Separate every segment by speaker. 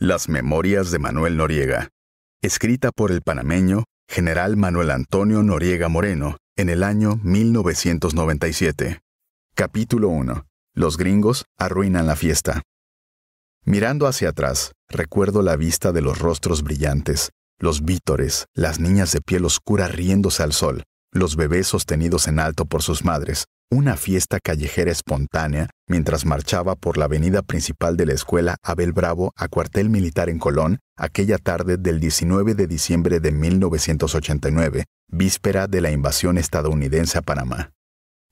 Speaker 1: Las Memorias de Manuel Noriega, escrita por el panameño general Manuel Antonio Noriega Moreno en el año 1997. Capítulo 1. Los gringos arruinan la fiesta. Mirando hacia atrás, recuerdo la vista de los rostros brillantes, los vítores, las niñas de piel oscura riéndose al sol, los bebés sostenidos en alto por sus madres, una fiesta callejera espontánea mientras marchaba por la avenida principal de la escuela Abel Bravo a cuartel militar en Colón aquella tarde del 19 de diciembre de 1989, víspera de la invasión estadounidense a Panamá.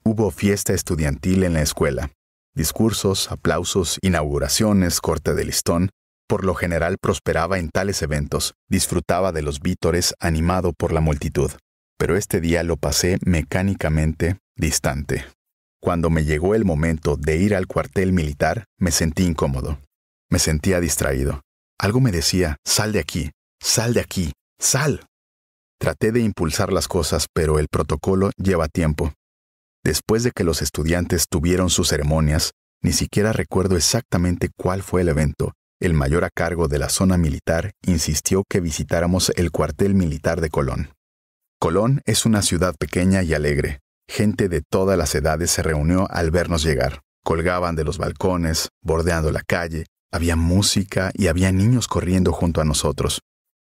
Speaker 1: Hubo fiesta estudiantil en la escuela. Discursos, aplausos, inauguraciones, corte de listón, por lo general prosperaba en tales eventos, disfrutaba de los vítores animado por la multitud pero este día lo pasé mecánicamente distante. Cuando me llegó el momento de ir al cuartel militar, me sentí incómodo. Me sentía distraído. Algo me decía, sal de aquí, sal de aquí, sal. Traté de impulsar las cosas, pero el protocolo lleva tiempo. Después de que los estudiantes tuvieron sus ceremonias, ni siquiera recuerdo exactamente cuál fue el evento. El mayor a cargo de la zona militar insistió que visitáramos el cuartel militar de Colón. Colón es una ciudad pequeña y alegre. Gente de todas las edades se reunió al vernos llegar. Colgaban de los balcones, bordeando la calle, había música y había niños corriendo junto a nosotros.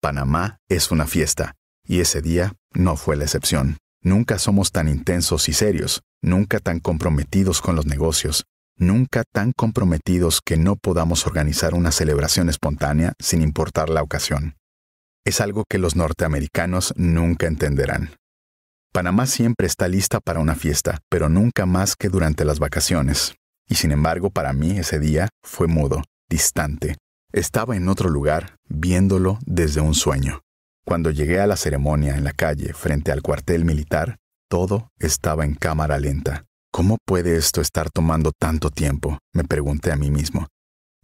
Speaker 1: Panamá es una fiesta, y ese día no fue la excepción. Nunca somos tan intensos y serios, nunca tan comprometidos con los negocios, nunca tan comprometidos que no podamos organizar una celebración espontánea sin importar la ocasión es algo que los norteamericanos nunca entenderán. Panamá siempre está lista para una fiesta, pero nunca más que durante las vacaciones. Y sin embargo, para mí ese día fue mudo, distante. Estaba en otro lugar, viéndolo desde un sueño. Cuando llegué a la ceremonia en la calle frente al cuartel militar, todo estaba en cámara lenta. ¿Cómo puede esto estar tomando tanto tiempo? me pregunté a mí mismo.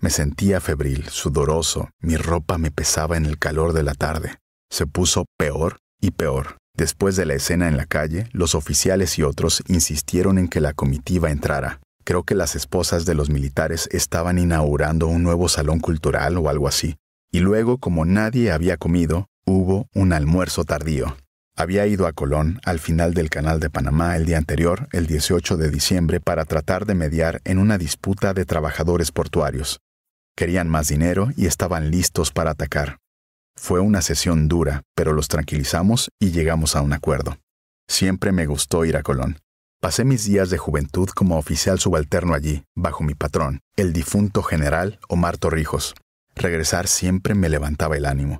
Speaker 1: Me sentía febril, sudoroso, mi ropa me pesaba en el calor de la tarde. Se puso peor y peor. Después de la escena en la calle, los oficiales y otros insistieron en que la comitiva entrara. Creo que las esposas de los militares estaban inaugurando un nuevo salón cultural o algo así. Y luego, como nadie había comido, hubo un almuerzo tardío. Había ido a Colón, al final del Canal de Panamá, el día anterior, el 18 de diciembre, para tratar de mediar en una disputa de trabajadores portuarios. Querían más dinero y estaban listos para atacar. Fue una sesión dura, pero los tranquilizamos y llegamos a un acuerdo. Siempre me gustó ir a Colón. Pasé mis días de juventud como oficial subalterno allí, bajo mi patrón, el difunto general Omar Torrijos. Regresar siempre me levantaba el ánimo.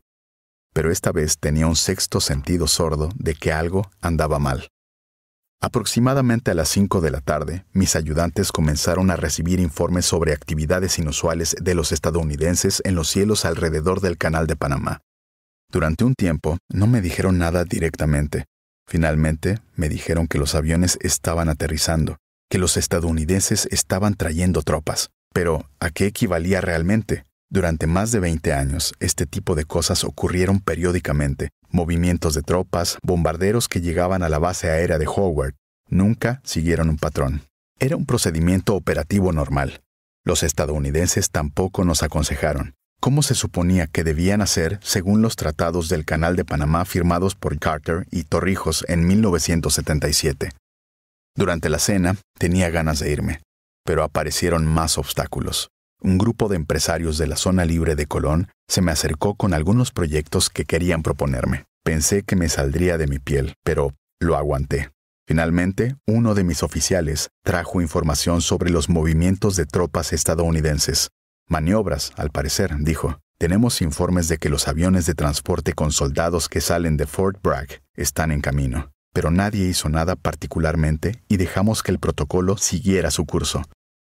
Speaker 1: Pero esta vez tenía un sexto sentido sordo de que algo andaba mal. Aproximadamente a las 5 de la tarde, mis ayudantes comenzaron a recibir informes sobre actividades inusuales de los estadounidenses en los cielos alrededor del Canal de Panamá. Durante un tiempo, no me dijeron nada directamente. Finalmente, me dijeron que los aviones estaban aterrizando, que los estadounidenses estaban trayendo tropas. Pero, ¿a qué equivalía realmente? Durante más de 20 años, este tipo de cosas ocurrieron periódicamente, Movimientos de tropas, bombarderos que llegaban a la base aérea de Howard, nunca siguieron un patrón. Era un procedimiento operativo normal. Los estadounidenses tampoco nos aconsejaron cómo se suponía que debían hacer según los tratados del Canal de Panamá firmados por Carter y Torrijos en 1977. Durante la cena tenía ganas de irme, pero aparecieron más obstáculos un grupo de empresarios de la zona libre de Colón se me acercó con algunos proyectos que querían proponerme. Pensé que me saldría de mi piel, pero lo aguanté. Finalmente, uno de mis oficiales trajo información sobre los movimientos de tropas estadounidenses. Maniobras, al parecer, dijo. Tenemos informes de que los aviones de transporte con soldados que salen de Fort Bragg están en camino. Pero nadie hizo nada particularmente y dejamos que el protocolo siguiera su curso.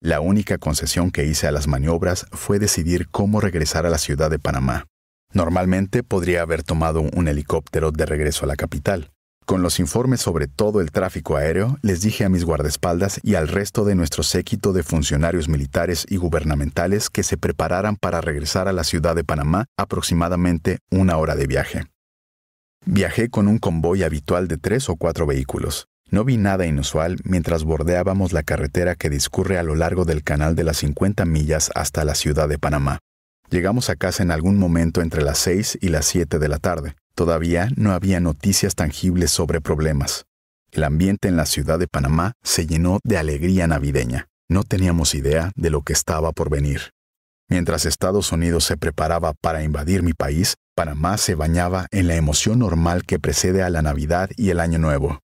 Speaker 1: La única concesión que hice a las maniobras fue decidir cómo regresar a la ciudad de Panamá. Normalmente podría haber tomado un helicóptero de regreso a la capital. Con los informes sobre todo el tráfico aéreo, les dije a mis guardaespaldas y al resto de nuestro séquito de funcionarios militares y gubernamentales que se prepararan para regresar a la ciudad de Panamá aproximadamente una hora de viaje. Viajé con un convoy habitual de tres o cuatro vehículos. No vi nada inusual mientras bordeábamos la carretera que discurre a lo largo del canal de las 50 millas hasta la ciudad de Panamá. Llegamos a casa en algún momento entre las 6 y las 7 de la tarde. Todavía no había noticias tangibles sobre problemas. El ambiente en la ciudad de Panamá se llenó de alegría navideña. No teníamos idea de lo que estaba por venir. Mientras Estados Unidos se preparaba para invadir mi país, Panamá se bañaba en la emoción normal que precede a la Navidad y el Año Nuevo.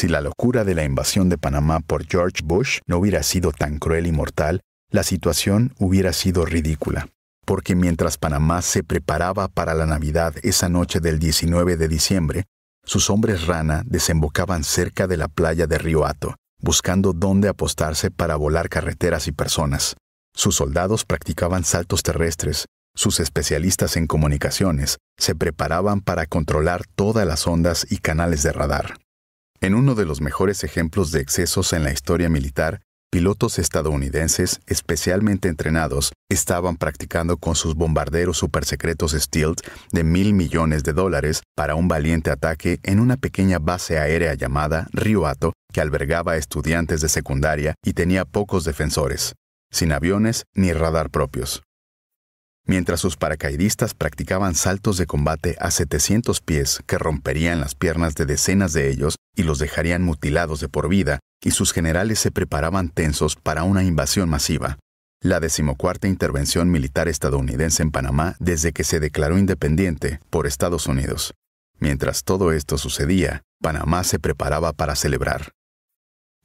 Speaker 1: Si la locura de la invasión de Panamá por George Bush no hubiera sido tan cruel y mortal, la situación hubiera sido ridícula, porque mientras Panamá se preparaba para la Navidad esa noche del 19 de diciembre, sus hombres rana desembocaban cerca de la playa de Río Hato, buscando dónde apostarse para volar carreteras y personas. Sus soldados practicaban saltos terrestres, sus especialistas en comunicaciones se preparaban para controlar todas las ondas y canales de radar. En uno de los mejores ejemplos de excesos en la historia militar, pilotos estadounidenses especialmente entrenados estaban practicando con sus bombarderos supersecretos Stealth de mil millones de dólares para un valiente ataque en una pequeña base aérea llamada Riohato que albergaba estudiantes de secundaria y tenía pocos defensores, sin aviones ni radar propios mientras sus paracaidistas practicaban saltos de combate a 700 pies que romperían las piernas de decenas de ellos y los dejarían mutilados de por vida, y sus generales se preparaban tensos para una invasión masiva. La decimocuarta intervención militar estadounidense en Panamá desde que se declaró independiente por Estados Unidos. Mientras todo esto sucedía, Panamá se preparaba para celebrar.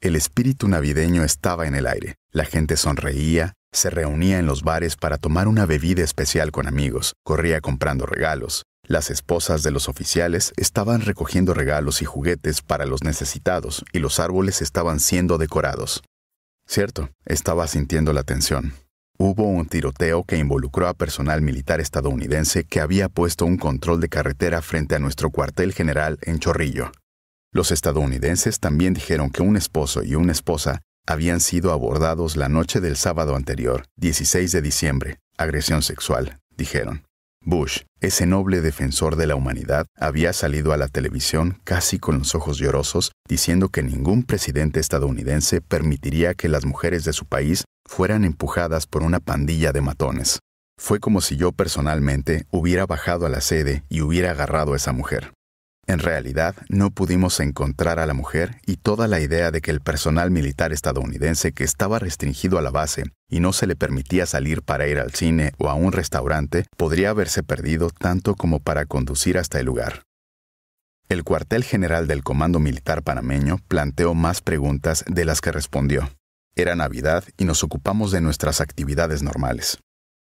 Speaker 1: El espíritu navideño estaba en el aire. La gente sonreía, se reunía en los bares para tomar una bebida especial con amigos, corría comprando regalos. Las esposas de los oficiales estaban recogiendo regalos y juguetes para los necesitados y los árboles estaban siendo decorados. Cierto, estaba sintiendo la tensión. Hubo un tiroteo que involucró a personal militar estadounidense que había puesto un control de carretera frente a nuestro cuartel general en Chorrillo. Los estadounidenses también dijeron que un esposo y una esposa habían sido abordados la noche del sábado anterior, 16 de diciembre, agresión sexual, dijeron. Bush, ese noble defensor de la humanidad, había salido a la televisión casi con los ojos llorosos, diciendo que ningún presidente estadounidense permitiría que las mujeres de su país fueran empujadas por una pandilla de matones. Fue como si yo personalmente hubiera bajado a la sede y hubiera agarrado a esa mujer. En realidad, no pudimos encontrar a la mujer y toda la idea de que el personal militar estadounidense que estaba restringido a la base y no se le permitía salir para ir al cine o a un restaurante podría haberse perdido tanto como para conducir hasta el lugar. El cuartel general del Comando Militar panameño planteó más preguntas de las que respondió. Era Navidad y nos ocupamos de nuestras actividades normales.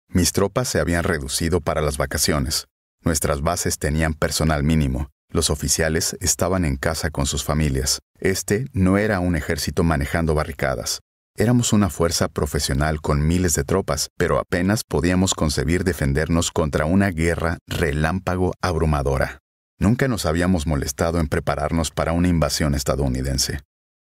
Speaker 1: Mis tropas se habían reducido para las vacaciones. Nuestras bases tenían personal mínimo los oficiales estaban en casa con sus familias. Este no era un ejército manejando barricadas. Éramos una fuerza profesional con miles de tropas, pero apenas podíamos concebir defendernos contra una guerra relámpago abrumadora. Nunca nos habíamos molestado en prepararnos para una invasión estadounidense.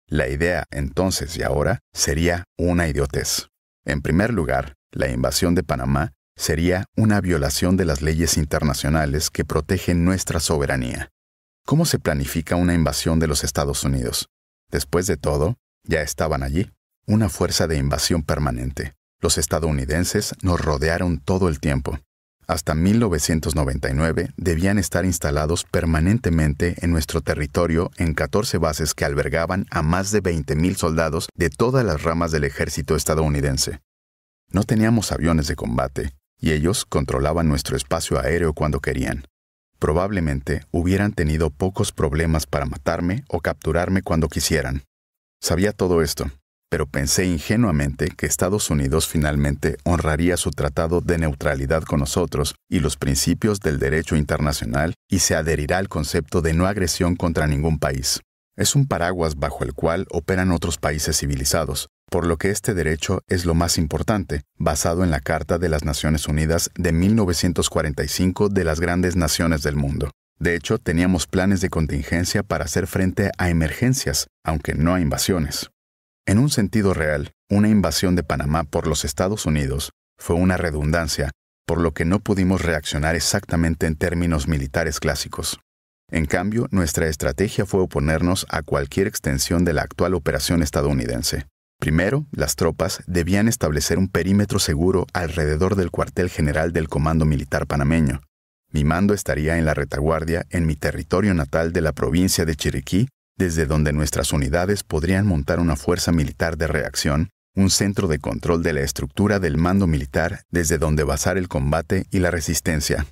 Speaker 1: La idea entonces y ahora sería una idiotez. En primer lugar, la invasión de Panamá sería una violación de las leyes internacionales que protegen nuestra soberanía. ¿Cómo se planifica una invasión de los Estados Unidos? Después de todo, ya estaban allí, una fuerza de invasión permanente. Los estadounidenses nos rodearon todo el tiempo. Hasta 1999 debían estar instalados permanentemente en nuestro territorio en 14 bases que albergaban a más de 20.000 soldados de todas las ramas del ejército estadounidense. No teníamos aviones de combate, y ellos controlaban nuestro espacio aéreo cuando querían probablemente hubieran tenido pocos problemas para matarme o capturarme cuando quisieran. Sabía todo esto, pero pensé ingenuamente que Estados Unidos finalmente honraría su tratado de neutralidad con nosotros y los principios del derecho internacional y se adherirá al concepto de no agresión contra ningún país. Es un paraguas bajo el cual operan otros países civilizados, por lo que este derecho es lo más importante, basado en la Carta de las Naciones Unidas de 1945 de las grandes naciones del mundo. De hecho, teníamos planes de contingencia para hacer frente a emergencias, aunque no a invasiones. En un sentido real, una invasión de Panamá por los Estados Unidos fue una redundancia, por lo que no pudimos reaccionar exactamente en términos militares clásicos. En cambio, nuestra estrategia fue oponernos a cualquier extensión de la actual operación estadounidense. Primero, las tropas debían establecer un perímetro seguro alrededor del cuartel general del Comando Militar Panameño. Mi mando estaría en la retaguardia en mi territorio natal de la provincia de Chiriquí, desde donde nuestras unidades podrían montar una fuerza militar de reacción, un centro de control de la estructura del mando militar desde donde basar el combate y la resistencia.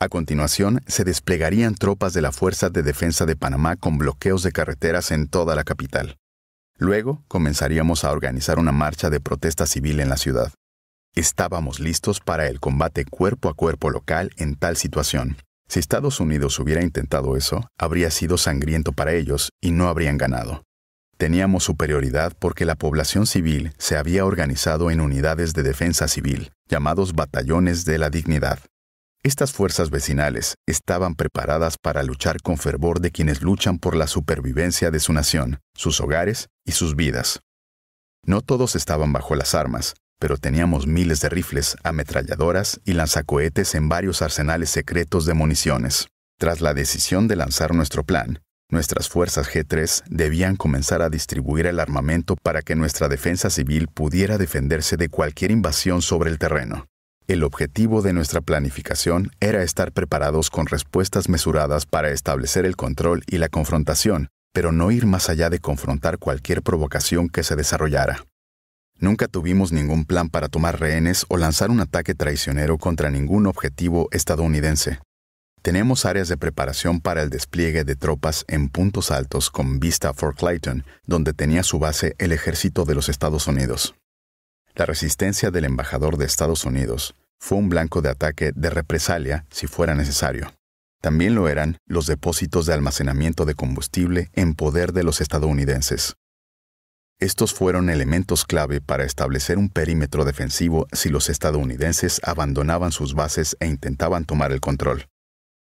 Speaker 1: A continuación, se desplegarían tropas de la Fuerza de Defensa de Panamá con bloqueos de carreteras en toda la capital. Luego comenzaríamos a organizar una marcha de protesta civil en la ciudad. Estábamos listos para el combate cuerpo a cuerpo local en tal situación. Si Estados Unidos hubiera intentado eso, habría sido sangriento para ellos y no habrían ganado. Teníamos superioridad porque la población civil se había organizado en unidades de defensa civil, llamados batallones de la dignidad, estas fuerzas vecinales estaban preparadas para luchar con fervor de quienes luchan por la supervivencia de su nación, sus hogares y sus vidas. No todos estaban bajo las armas, pero teníamos miles de rifles, ametralladoras y lanzacohetes en varios arsenales secretos de municiones. Tras la decisión de lanzar nuestro plan, nuestras fuerzas G3 debían comenzar a distribuir el armamento para que nuestra defensa civil pudiera defenderse de cualquier invasión sobre el terreno. El objetivo de nuestra planificación era estar preparados con respuestas mesuradas para establecer el control y la confrontación, pero no ir más allá de confrontar cualquier provocación que se desarrollara. Nunca tuvimos ningún plan para tomar rehenes o lanzar un ataque traicionero contra ningún objetivo estadounidense. Tenemos áreas de preparación para el despliegue de tropas en puntos altos con vista a Fort Clayton, donde tenía su base el ejército de los Estados Unidos. La resistencia del embajador de Estados Unidos, fue un blanco de ataque de represalia si fuera necesario. También lo eran los depósitos de almacenamiento de combustible en poder de los estadounidenses. Estos fueron elementos clave para establecer un perímetro defensivo si los estadounidenses abandonaban sus bases e intentaban tomar el control.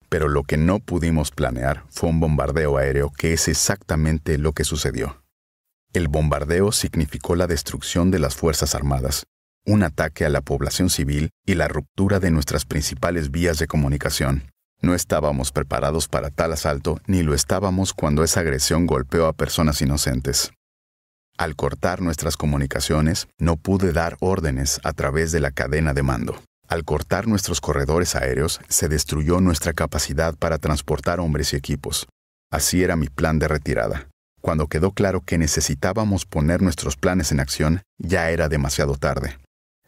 Speaker 1: Pero lo que no pudimos planear fue un bombardeo aéreo que es exactamente lo que sucedió. El bombardeo significó la destrucción de las Fuerzas Armadas, un ataque a la población civil y la ruptura de nuestras principales vías de comunicación. No estábamos preparados para tal asalto ni lo estábamos cuando esa agresión golpeó a personas inocentes. Al cortar nuestras comunicaciones, no pude dar órdenes a través de la cadena de mando. Al cortar nuestros corredores aéreos, se destruyó nuestra capacidad para transportar hombres y equipos. Así era mi plan de retirada. Cuando quedó claro que necesitábamos poner nuestros planes en acción, ya era demasiado tarde.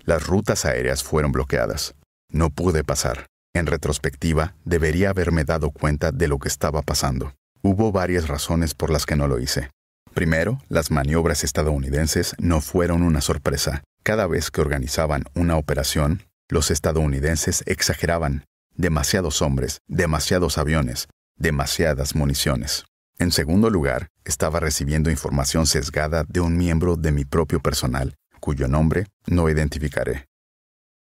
Speaker 1: Las rutas aéreas fueron bloqueadas. No pude pasar. En retrospectiva, debería haberme dado cuenta de lo que estaba pasando. Hubo varias razones por las que no lo hice. Primero, las maniobras estadounidenses no fueron una sorpresa. Cada vez que organizaban una operación, los estadounidenses exageraban. Demasiados hombres, demasiados aviones, demasiadas municiones. En segundo lugar, estaba recibiendo información sesgada de un miembro de mi propio personal cuyo nombre no identificaré.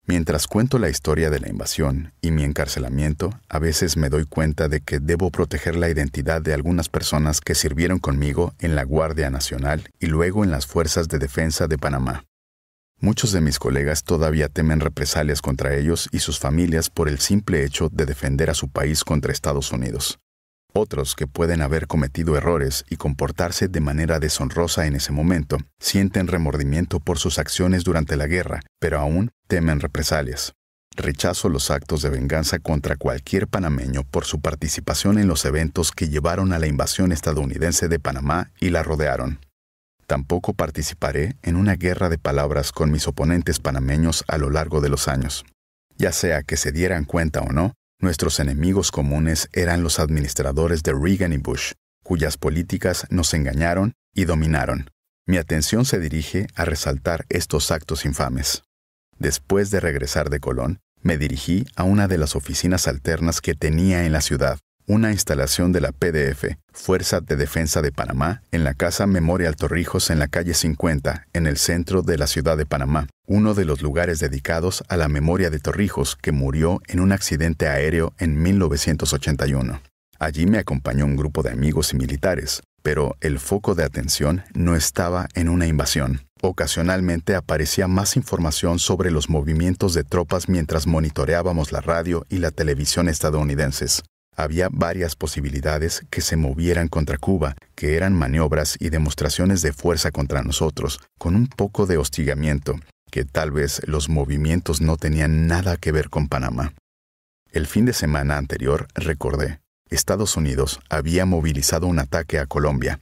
Speaker 1: Mientras cuento la historia de la invasión y mi encarcelamiento, a veces me doy cuenta de que debo proteger la identidad de algunas personas que sirvieron conmigo en la Guardia Nacional y luego en las Fuerzas de Defensa de Panamá. Muchos de mis colegas todavía temen represalias contra ellos y sus familias por el simple hecho de defender a su país contra Estados Unidos. Otros que pueden haber cometido errores y comportarse de manera deshonrosa en ese momento sienten remordimiento por sus acciones durante la guerra, pero aún temen represalias. Rechazo los actos de venganza contra cualquier panameño por su participación en los eventos que llevaron a la invasión estadounidense de Panamá y la rodearon. Tampoco participaré en una guerra de palabras con mis oponentes panameños a lo largo de los años. Ya sea que se dieran cuenta o no, Nuestros enemigos comunes eran los administradores de Reagan y Bush, cuyas políticas nos engañaron y dominaron. Mi atención se dirige a resaltar estos actos infames. Después de regresar de Colón, me dirigí a una de las oficinas alternas que tenía en la ciudad una instalación de la PDF, Fuerza de Defensa de Panamá, en la Casa Memorial Torrijos en la calle 50, en el centro de la ciudad de Panamá, uno de los lugares dedicados a la memoria de Torrijos que murió en un accidente aéreo en 1981. Allí me acompañó un grupo de amigos y militares, pero el foco de atención no estaba en una invasión. Ocasionalmente aparecía más información sobre los movimientos de tropas mientras monitoreábamos la radio y la televisión estadounidenses. Había varias posibilidades que se movieran contra Cuba, que eran maniobras y demostraciones de fuerza contra nosotros, con un poco de hostigamiento, que tal vez los movimientos no tenían nada que ver con Panamá. El fin de semana anterior, recordé, Estados Unidos había movilizado un ataque a Colombia.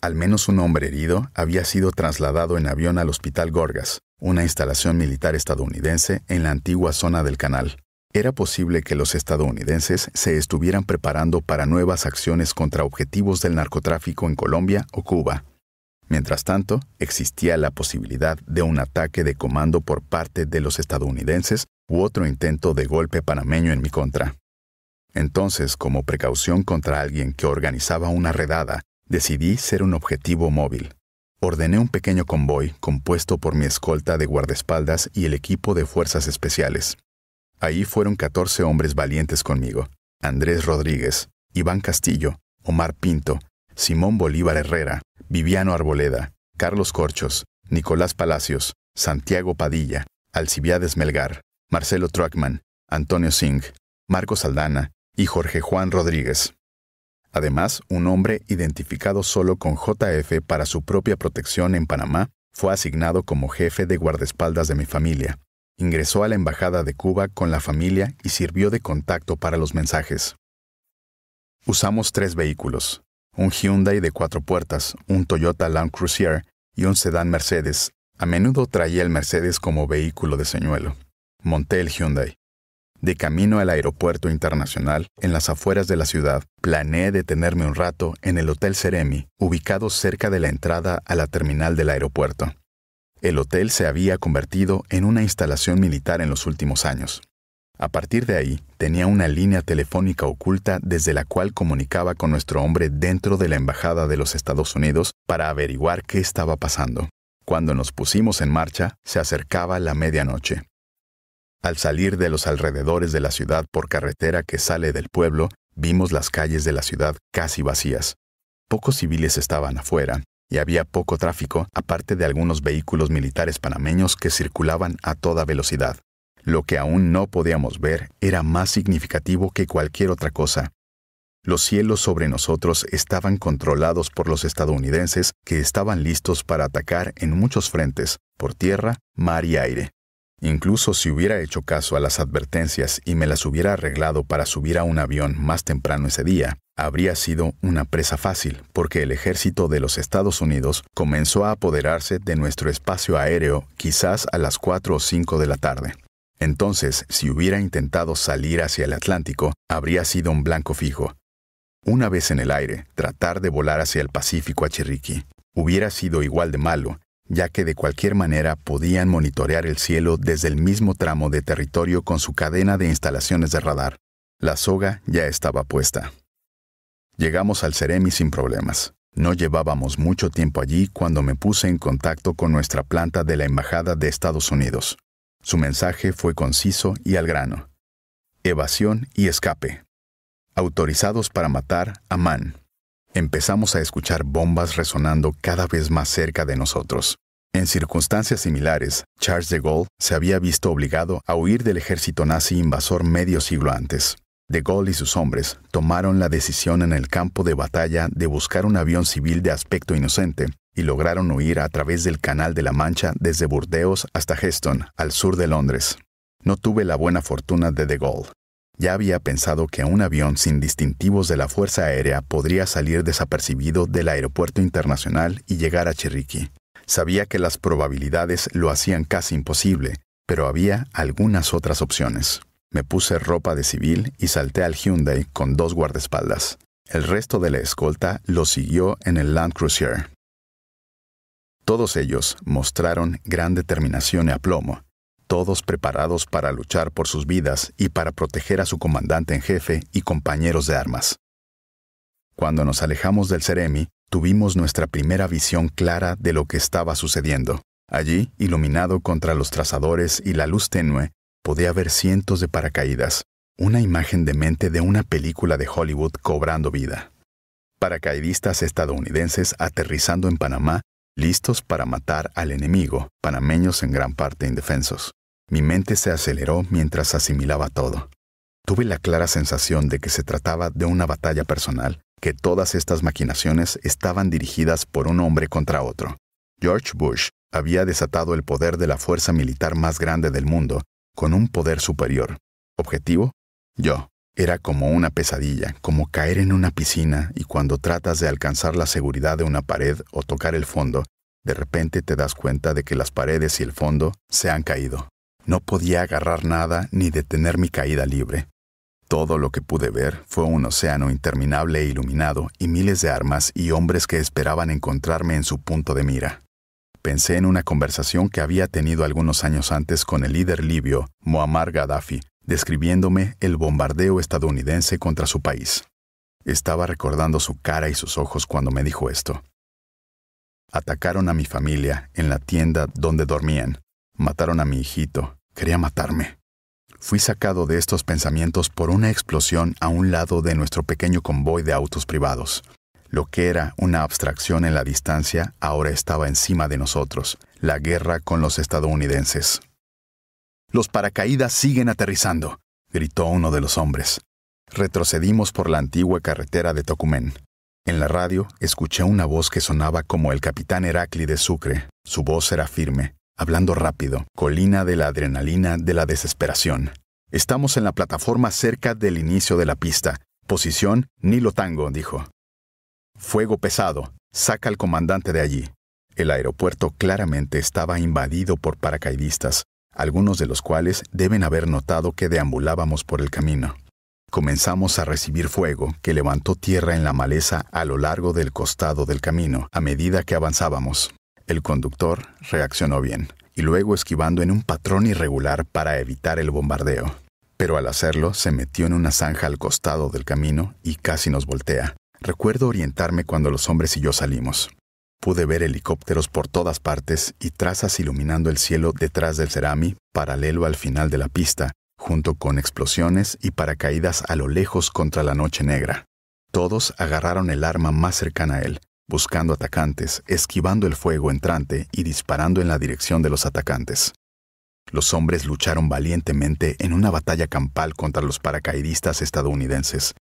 Speaker 1: Al menos un hombre herido había sido trasladado en avión al Hospital Gorgas, una instalación militar estadounidense en la antigua zona del canal. Era posible que los estadounidenses se estuvieran preparando para nuevas acciones contra objetivos del narcotráfico en Colombia o Cuba. Mientras tanto, existía la posibilidad de un ataque de comando por parte de los estadounidenses u otro intento de golpe panameño en mi contra. Entonces, como precaución contra alguien que organizaba una redada, decidí ser un objetivo móvil. Ordené un pequeño convoy compuesto por mi escolta de guardaespaldas y el equipo de fuerzas especiales. Ahí fueron 14 hombres valientes conmigo. Andrés Rodríguez, Iván Castillo, Omar Pinto, Simón Bolívar Herrera, Viviano Arboleda, Carlos Corchos, Nicolás Palacios, Santiago Padilla, Alcibiades Melgar, Marcelo Truckman, Antonio Singh, Marco Saldana y Jorge Juan Rodríguez. Además, un hombre identificado solo con JF para su propia protección en Panamá fue asignado como jefe de guardaespaldas de mi familia, ingresó a la Embajada de Cuba con la familia y sirvió de contacto para los mensajes. Usamos tres vehículos, un Hyundai de cuatro puertas, un Toyota Land Cruiser y un sedán Mercedes. A menudo traía el Mercedes como vehículo de señuelo. Monté el Hyundai. De camino al aeropuerto internacional, en las afueras de la ciudad, planeé detenerme un rato en el Hotel Ceremi, ubicado cerca de la entrada a la terminal del aeropuerto. El hotel se había convertido en una instalación militar en los últimos años. A partir de ahí, tenía una línea telefónica oculta desde la cual comunicaba con nuestro hombre dentro de la Embajada de los Estados Unidos para averiguar qué estaba pasando. Cuando nos pusimos en marcha, se acercaba la medianoche. Al salir de los alrededores de la ciudad por carretera que sale del pueblo, vimos las calles de la ciudad casi vacías. Pocos civiles estaban afuera, y había poco tráfico, aparte de algunos vehículos militares panameños que circulaban a toda velocidad. Lo que aún no podíamos ver era más significativo que cualquier otra cosa. Los cielos sobre nosotros estaban controlados por los estadounidenses que estaban listos para atacar en muchos frentes, por tierra, mar y aire. Incluso si hubiera hecho caso a las advertencias y me las hubiera arreglado para subir a un avión más temprano ese día, habría sido una presa fácil, porque el ejército de los Estados Unidos comenzó a apoderarse de nuestro espacio aéreo quizás a las 4 o 5 de la tarde. Entonces, si hubiera intentado salir hacia el Atlántico, habría sido un blanco fijo. Una vez en el aire, tratar de volar hacia el Pacífico a Chiriquí hubiera sido igual de malo, ya que de cualquier manera podían monitorear el cielo desde el mismo tramo de territorio con su cadena de instalaciones de radar. La soga ya estaba puesta. Llegamos al Ceremi sin problemas. No llevábamos mucho tiempo allí cuando me puse en contacto con nuestra planta de la Embajada de Estados Unidos. Su mensaje fue conciso y al grano. Evasión y escape. Autorizados para matar a Man. Empezamos a escuchar bombas resonando cada vez más cerca de nosotros. En circunstancias similares, Charles de Gaulle se había visto obligado a huir del ejército nazi invasor medio siglo antes. De Gaulle y sus hombres tomaron la decisión en el campo de batalla de buscar un avión civil de aspecto inocente y lograron huir a través del Canal de la Mancha desde Burdeos hasta Heston, al sur de Londres. No tuve la buena fortuna de De Gaulle. Ya había pensado que un avión sin distintivos de la Fuerza Aérea podría salir desapercibido del aeropuerto internacional y llegar a Chiriquí. Sabía que las probabilidades lo hacían casi imposible, pero había algunas otras opciones. Me puse ropa de civil y salté al Hyundai con dos guardaespaldas. El resto de la escolta lo siguió en el Land Cruiser. Todos ellos mostraron gran determinación y aplomo, todos preparados para luchar por sus vidas y para proteger a su comandante en jefe y compañeros de armas. Cuando nos alejamos del Ceremi, tuvimos nuestra primera visión clara de lo que estaba sucediendo. Allí, iluminado contra los trazadores y la luz tenue, podía ver cientos de paracaídas, una imagen de mente de una película de Hollywood cobrando vida. Paracaidistas estadounidenses aterrizando en Panamá, listos para matar al enemigo, panameños en gran parte indefensos. Mi mente se aceleró mientras asimilaba todo. Tuve la clara sensación de que se trataba de una batalla personal, que todas estas maquinaciones estaban dirigidas por un hombre contra otro. George Bush había desatado el poder de la fuerza militar más grande del mundo con un poder superior. Objetivo, yo. Era como una pesadilla, como caer en una piscina y cuando tratas de alcanzar la seguridad de una pared o tocar el fondo, de repente te das cuenta de que las paredes y el fondo se han caído. No podía agarrar nada ni detener mi caída libre. Todo lo que pude ver fue un océano interminable e iluminado y miles de armas y hombres que esperaban encontrarme en su punto de mira. Pensé en una conversación que había tenido algunos años antes con el líder libio, Muammar Gaddafi, describiéndome el bombardeo estadounidense contra su país. Estaba recordando su cara y sus ojos cuando me dijo esto. Atacaron a mi familia en la tienda donde dormían. Mataron a mi hijito. Quería matarme. Fui sacado de estos pensamientos por una explosión a un lado de nuestro pequeño convoy de autos privados. Lo que era una abstracción en la distancia ahora estaba encima de nosotros, la guerra con los estadounidenses. Los paracaídas siguen aterrizando, gritó uno de los hombres. Retrocedimos por la antigua carretera de Tocumen. En la radio escuché una voz que sonaba como el capitán Heráclides Sucre. Su voz era firme, hablando rápido, colina de la adrenalina de la desesperación. Estamos en la plataforma cerca del inicio de la pista. Posición Nilo Tango, dijo. Fuego pesado, saca al comandante de allí. El aeropuerto claramente estaba invadido por paracaidistas, algunos de los cuales deben haber notado que deambulábamos por el camino. Comenzamos a recibir fuego que levantó tierra en la maleza a lo largo del costado del camino a medida que avanzábamos. El conductor reaccionó bien, y luego esquivando en un patrón irregular para evitar el bombardeo. Pero al hacerlo se metió en una zanja al costado del camino y casi nos voltea. Recuerdo orientarme cuando los hombres y yo salimos. Pude ver helicópteros por todas partes y trazas iluminando el cielo detrás del cerami, paralelo al final de la pista, junto con explosiones y paracaídas a lo lejos contra la noche negra. Todos agarraron el arma más cercana a él, buscando atacantes, esquivando el fuego entrante y disparando en la dirección de los atacantes. Los hombres lucharon valientemente en una batalla campal contra los paracaidistas estadounidenses,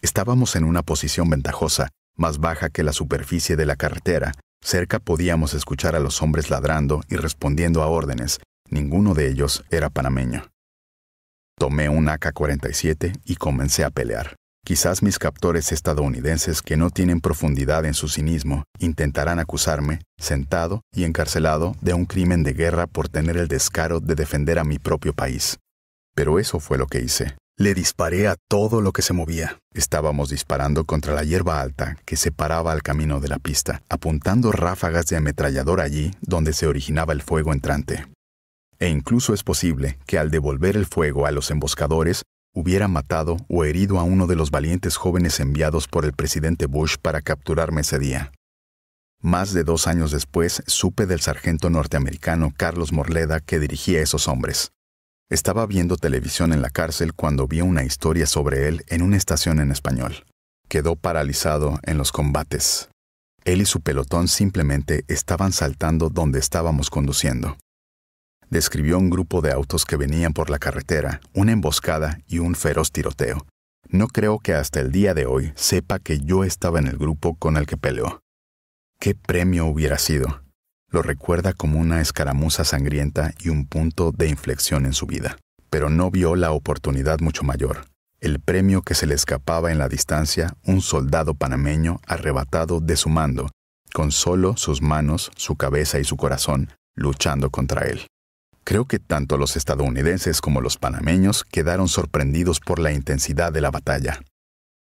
Speaker 1: Estábamos en una posición ventajosa, más baja que la superficie de la carretera. Cerca podíamos escuchar a los hombres ladrando y respondiendo a órdenes. Ninguno de ellos era panameño. Tomé un AK-47 y comencé a pelear. Quizás mis captores estadounidenses que no tienen profundidad en su cinismo intentarán acusarme, sentado y encarcelado, de un crimen de guerra por tener el descaro de defender a mi propio país. Pero eso fue lo que hice. Le disparé a todo lo que se movía. Estábamos disparando contra la hierba alta que separaba al camino de la pista, apuntando ráfagas de ametrallador allí donde se originaba el fuego entrante. E incluso es posible que al devolver el fuego a los emboscadores, hubiera matado o herido a uno de los valientes jóvenes enviados por el presidente Bush para capturarme ese día. Más de dos años después supe del sargento norteamericano Carlos Morleda que dirigía esos hombres. Estaba viendo televisión en la cárcel cuando vi una historia sobre él en una estación en español. Quedó paralizado en los combates. Él y su pelotón simplemente estaban saltando donde estábamos conduciendo. Describió un grupo de autos que venían por la carretera, una emboscada y un feroz tiroteo. No creo que hasta el día de hoy sepa que yo estaba en el grupo con el que peleó. ¿Qué premio hubiera sido? Lo recuerda como una escaramuza sangrienta y un punto de inflexión en su vida. Pero no vio la oportunidad mucho mayor, el premio que se le escapaba en la distancia, un soldado panameño arrebatado de su mando, con solo sus manos, su cabeza y su corazón, luchando contra él. Creo que tanto los estadounidenses como los panameños quedaron sorprendidos por la intensidad de la batalla.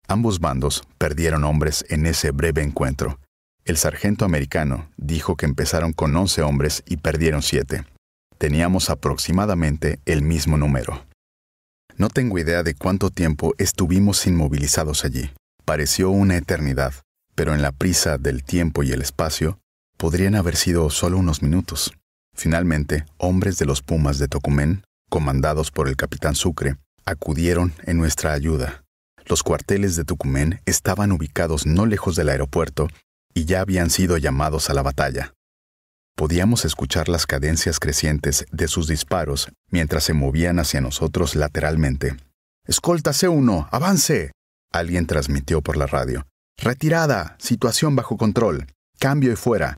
Speaker 1: Ambos bandos perdieron hombres en ese breve encuentro, el sargento americano dijo que empezaron con 11 hombres y perdieron 7. Teníamos aproximadamente el mismo número. No tengo idea de cuánto tiempo estuvimos inmovilizados allí. Pareció una eternidad, pero en la prisa del tiempo y el espacio, podrían haber sido solo unos minutos. Finalmente, hombres de los Pumas de Tucumén, comandados por el capitán Sucre, acudieron en nuestra ayuda. Los cuarteles de Tucumén estaban ubicados no lejos del aeropuerto y ya habían sido llamados a la batalla. Podíamos escuchar las cadencias crecientes de sus disparos mientras se movían hacia nosotros lateralmente. —¡Escóltase uno! avance. Alguien transmitió por la radio. Retirada, situación bajo control, cambio y fuera.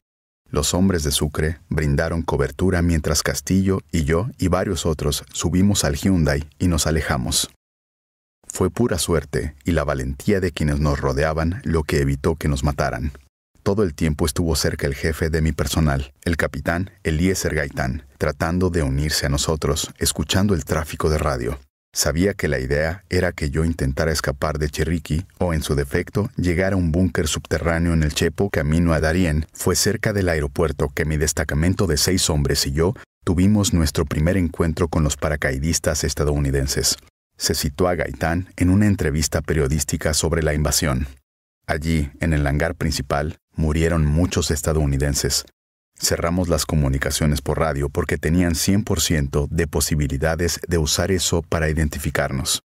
Speaker 1: Los hombres de Sucre brindaron cobertura mientras Castillo y yo y varios otros subimos al Hyundai y nos alejamos. Fue pura suerte y la valentía de quienes nos rodeaban lo que evitó que nos mataran. Todo el tiempo estuvo cerca el jefe de mi personal, el capitán Eliezer Gaitán, tratando de unirse a nosotros, escuchando el tráfico de radio. Sabía que la idea era que yo intentara escapar de Cherriqui o, en su defecto, llegar a un búnker subterráneo en el Chepo camino a Darien. Fue cerca del aeropuerto que mi destacamento de seis hombres y yo tuvimos nuestro primer encuentro con los paracaidistas estadounidenses. Se citó a Gaitán en una entrevista periodística sobre la invasión. Allí, en el hangar principal, Murieron muchos estadounidenses. Cerramos las comunicaciones por radio porque tenían 100% de posibilidades de usar eso para identificarnos.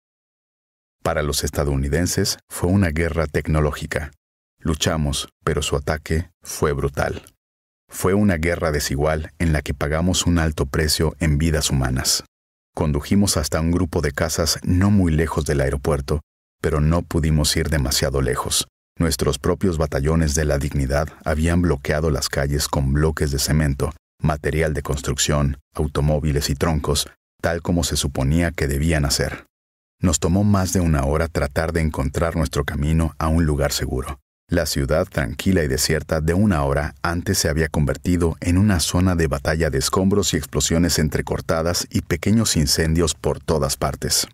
Speaker 1: Para los estadounidenses fue una guerra tecnológica. Luchamos, pero su ataque fue brutal. Fue una guerra desigual en la que pagamos un alto precio en vidas humanas. Condujimos hasta un grupo de casas no muy lejos del aeropuerto, pero no pudimos ir demasiado lejos. Nuestros propios batallones de la dignidad habían bloqueado las calles con bloques de cemento, material de construcción, automóviles y troncos, tal como se suponía que debían hacer. Nos tomó más de una hora tratar de encontrar nuestro camino a un lugar seguro. La ciudad tranquila y desierta de una hora antes se había convertido en una zona de batalla de escombros y explosiones entrecortadas y pequeños incendios por todas partes.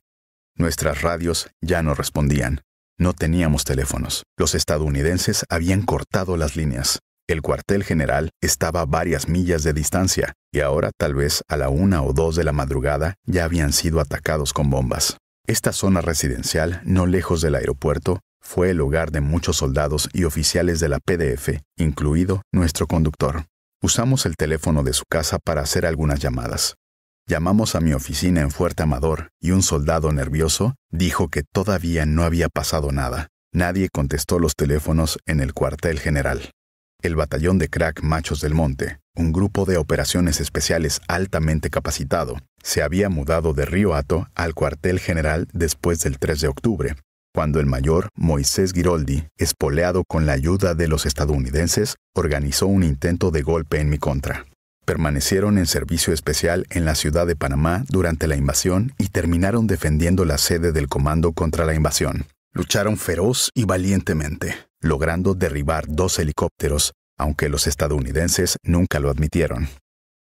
Speaker 1: Nuestras radios ya no respondían. No teníamos teléfonos. Los estadounidenses habían cortado las líneas. El cuartel general estaba a varias millas de distancia y ahora tal vez a la una o dos de la madrugada ya habían sido atacados con bombas. Esta zona residencial, no lejos del aeropuerto, fue el hogar de muchos soldados y oficiales de la PDF, incluido nuestro conductor. Usamos el teléfono de su casa para hacer algunas llamadas. Llamamos a mi oficina en Fuerte Amador y un soldado nervioso dijo que todavía no había pasado nada. Nadie contestó los teléfonos en el cuartel general. El batallón de crack Machos del Monte, un grupo de operaciones especiales altamente capacitado, se había mudado de Río Hato al cuartel general después del 3 de octubre, cuando el mayor Moisés Giroldi, espoleado con la ayuda de los estadounidenses, organizó un intento de golpe en mi contra. Permanecieron en servicio especial en la ciudad de Panamá durante la invasión y terminaron defendiendo la sede del comando contra la invasión. Lucharon feroz y valientemente, logrando derribar dos helicópteros, aunque los estadounidenses nunca lo admitieron.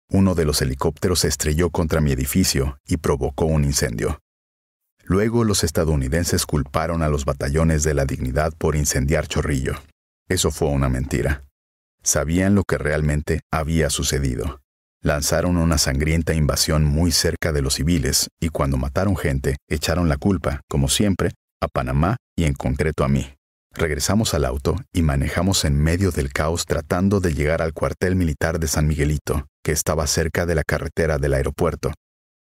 Speaker 1: Uno de los helicópteros estrelló contra mi edificio y provocó un incendio. Luego los estadounidenses culparon a los batallones de la dignidad por incendiar Chorrillo. Eso fue una mentira. Sabían lo que realmente había sucedido. Lanzaron una sangrienta invasión muy cerca de los civiles y cuando mataron gente echaron la culpa, como siempre, a Panamá y en concreto a mí. Regresamos al auto y manejamos en medio del caos tratando de llegar al cuartel militar de San Miguelito, que estaba cerca de la carretera del aeropuerto.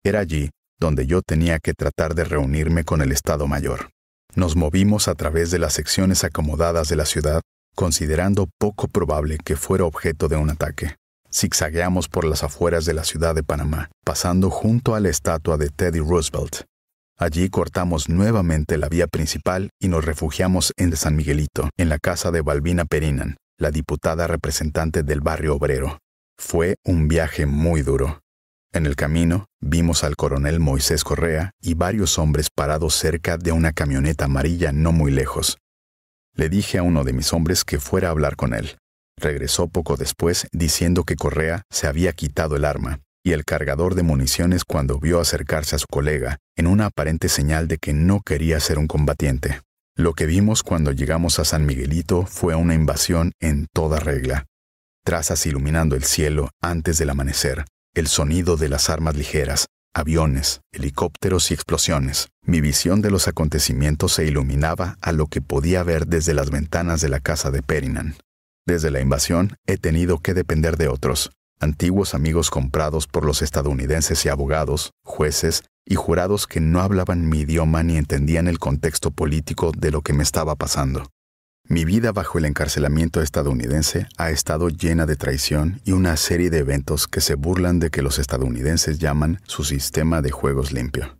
Speaker 1: Era allí donde yo tenía que tratar de reunirme con el Estado Mayor. Nos movimos a través de las secciones acomodadas de la ciudad considerando poco probable que fuera objeto de un ataque. Zigzagueamos por las afueras de la ciudad de Panamá, pasando junto a la estatua de Teddy Roosevelt. Allí cortamos nuevamente la vía principal y nos refugiamos en San Miguelito, en la casa de Balbina Perinan, la diputada representante del barrio obrero. Fue un viaje muy duro. En el camino vimos al coronel Moisés Correa y varios hombres parados cerca de una camioneta amarilla no muy lejos. Le dije a uno de mis hombres que fuera a hablar con él. Regresó poco después diciendo que Correa se había quitado el arma y el cargador de municiones cuando vio acercarse a su colega, en una aparente señal de que no quería ser un combatiente. Lo que vimos cuando llegamos a San Miguelito fue una invasión en toda regla. Trazas iluminando el cielo antes del amanecer, el sonido de las armas ligeras, aviones, helicópteros y explosiones. Mi visión de los acontecimientos se iluminaba a lo que podía ver desde las ventanas de la casa de Perinan. Desde la invasión he tenido que depender de otros, antiguos amigos comprados por los estadounidenses y abogados, jueces y jurados que no hablaban mi idioma ni entendían el contexto político de lo que me estaba pasando. Mi vida bajo el encarcelamiento estadounidense ha estado llena de traición y una serie de eventos que se burlan de que los estadounidenses llaman su sistema de juegos limpio.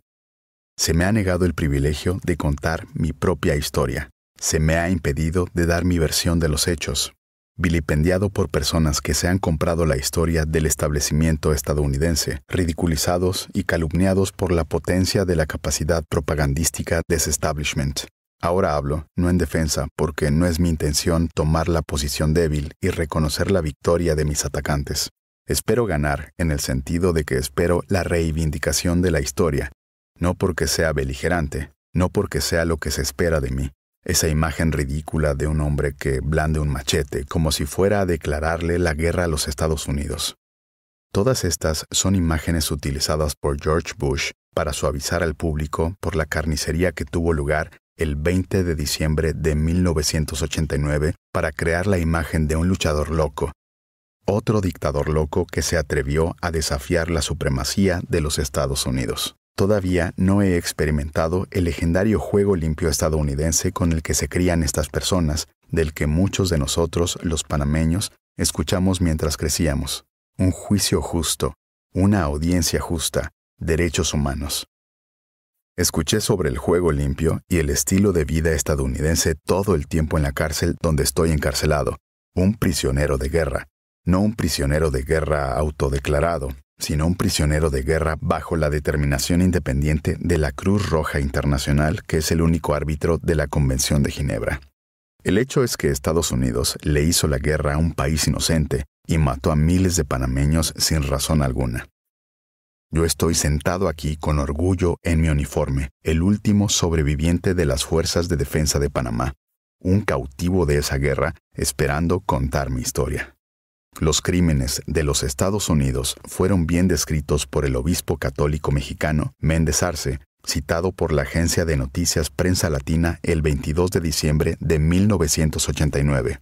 Speaker 1: Se me ha negado el privilegio de contar mi propia historia. Se me ha impedido de dar mi versión de los hechos. Vilipendiado por personas que se han comprado la historia del establecimiento estadounidense, ridiculizados y calumniados por la potencia de la capacidad propagandística de Ahora hablo, no en defensa, porque no es mi intención tomar la posición débil y reconocer la victoria de mis atacantes. Espero ganar, en el sentido de que espero la reivindicación de la historia, no porque sea beligerante, no porque sea lo que se espera de mí, esa imagen ridícula de un hombre que blande un machete como si fuera a declararle la guerra a los Estados Unidos. Todas estas son imágenes utilizadas por George Bush para suavizar al público por la carnicería que tuvo lugar el 20 de diciembre de 1989 para crear la imagen de un luchador loco, otro dictador loco que se atrevió a desafiar la supremacía de los Estados Unidos. Todavía no he experimentado el legendario juego limpio estadounidense con el que se crían estas personas, del que muchos de nosotros, los panameños, escuchamos mientras crecíamos. Un juicio justo, una audiencia justa, derechos humanos. Escuché sobre el juego limpio y el estilo de vida estadounidense todo el tiempo en la cárcel donde estoy encarcelado, un prisionero de guerra, no un prisionero de guerra autodeclarado, sino un prisionero de guerra bajo la determinación independiente de la Cruz Roja Internacional, que es el único árbitro de la Convención de Ginebra. El hecho es que Estados Unidos le hizo la guerra a un país inocente y mató a miles de panameños sin razón alguna. Yo estoy sentado aquí con orgullo en mi uniforme, el último sobreviviente de las Fuerzas de Defensa de Panamá, un cautivo de esa guerra, esperando contar mi historia. Los crímenes de los Estados Unidos fueron bien descritos por el obispo católico mexicano Méndez Arce, citado por la agencia de noticias Prensa Latina el 22 de diciembre de 1989.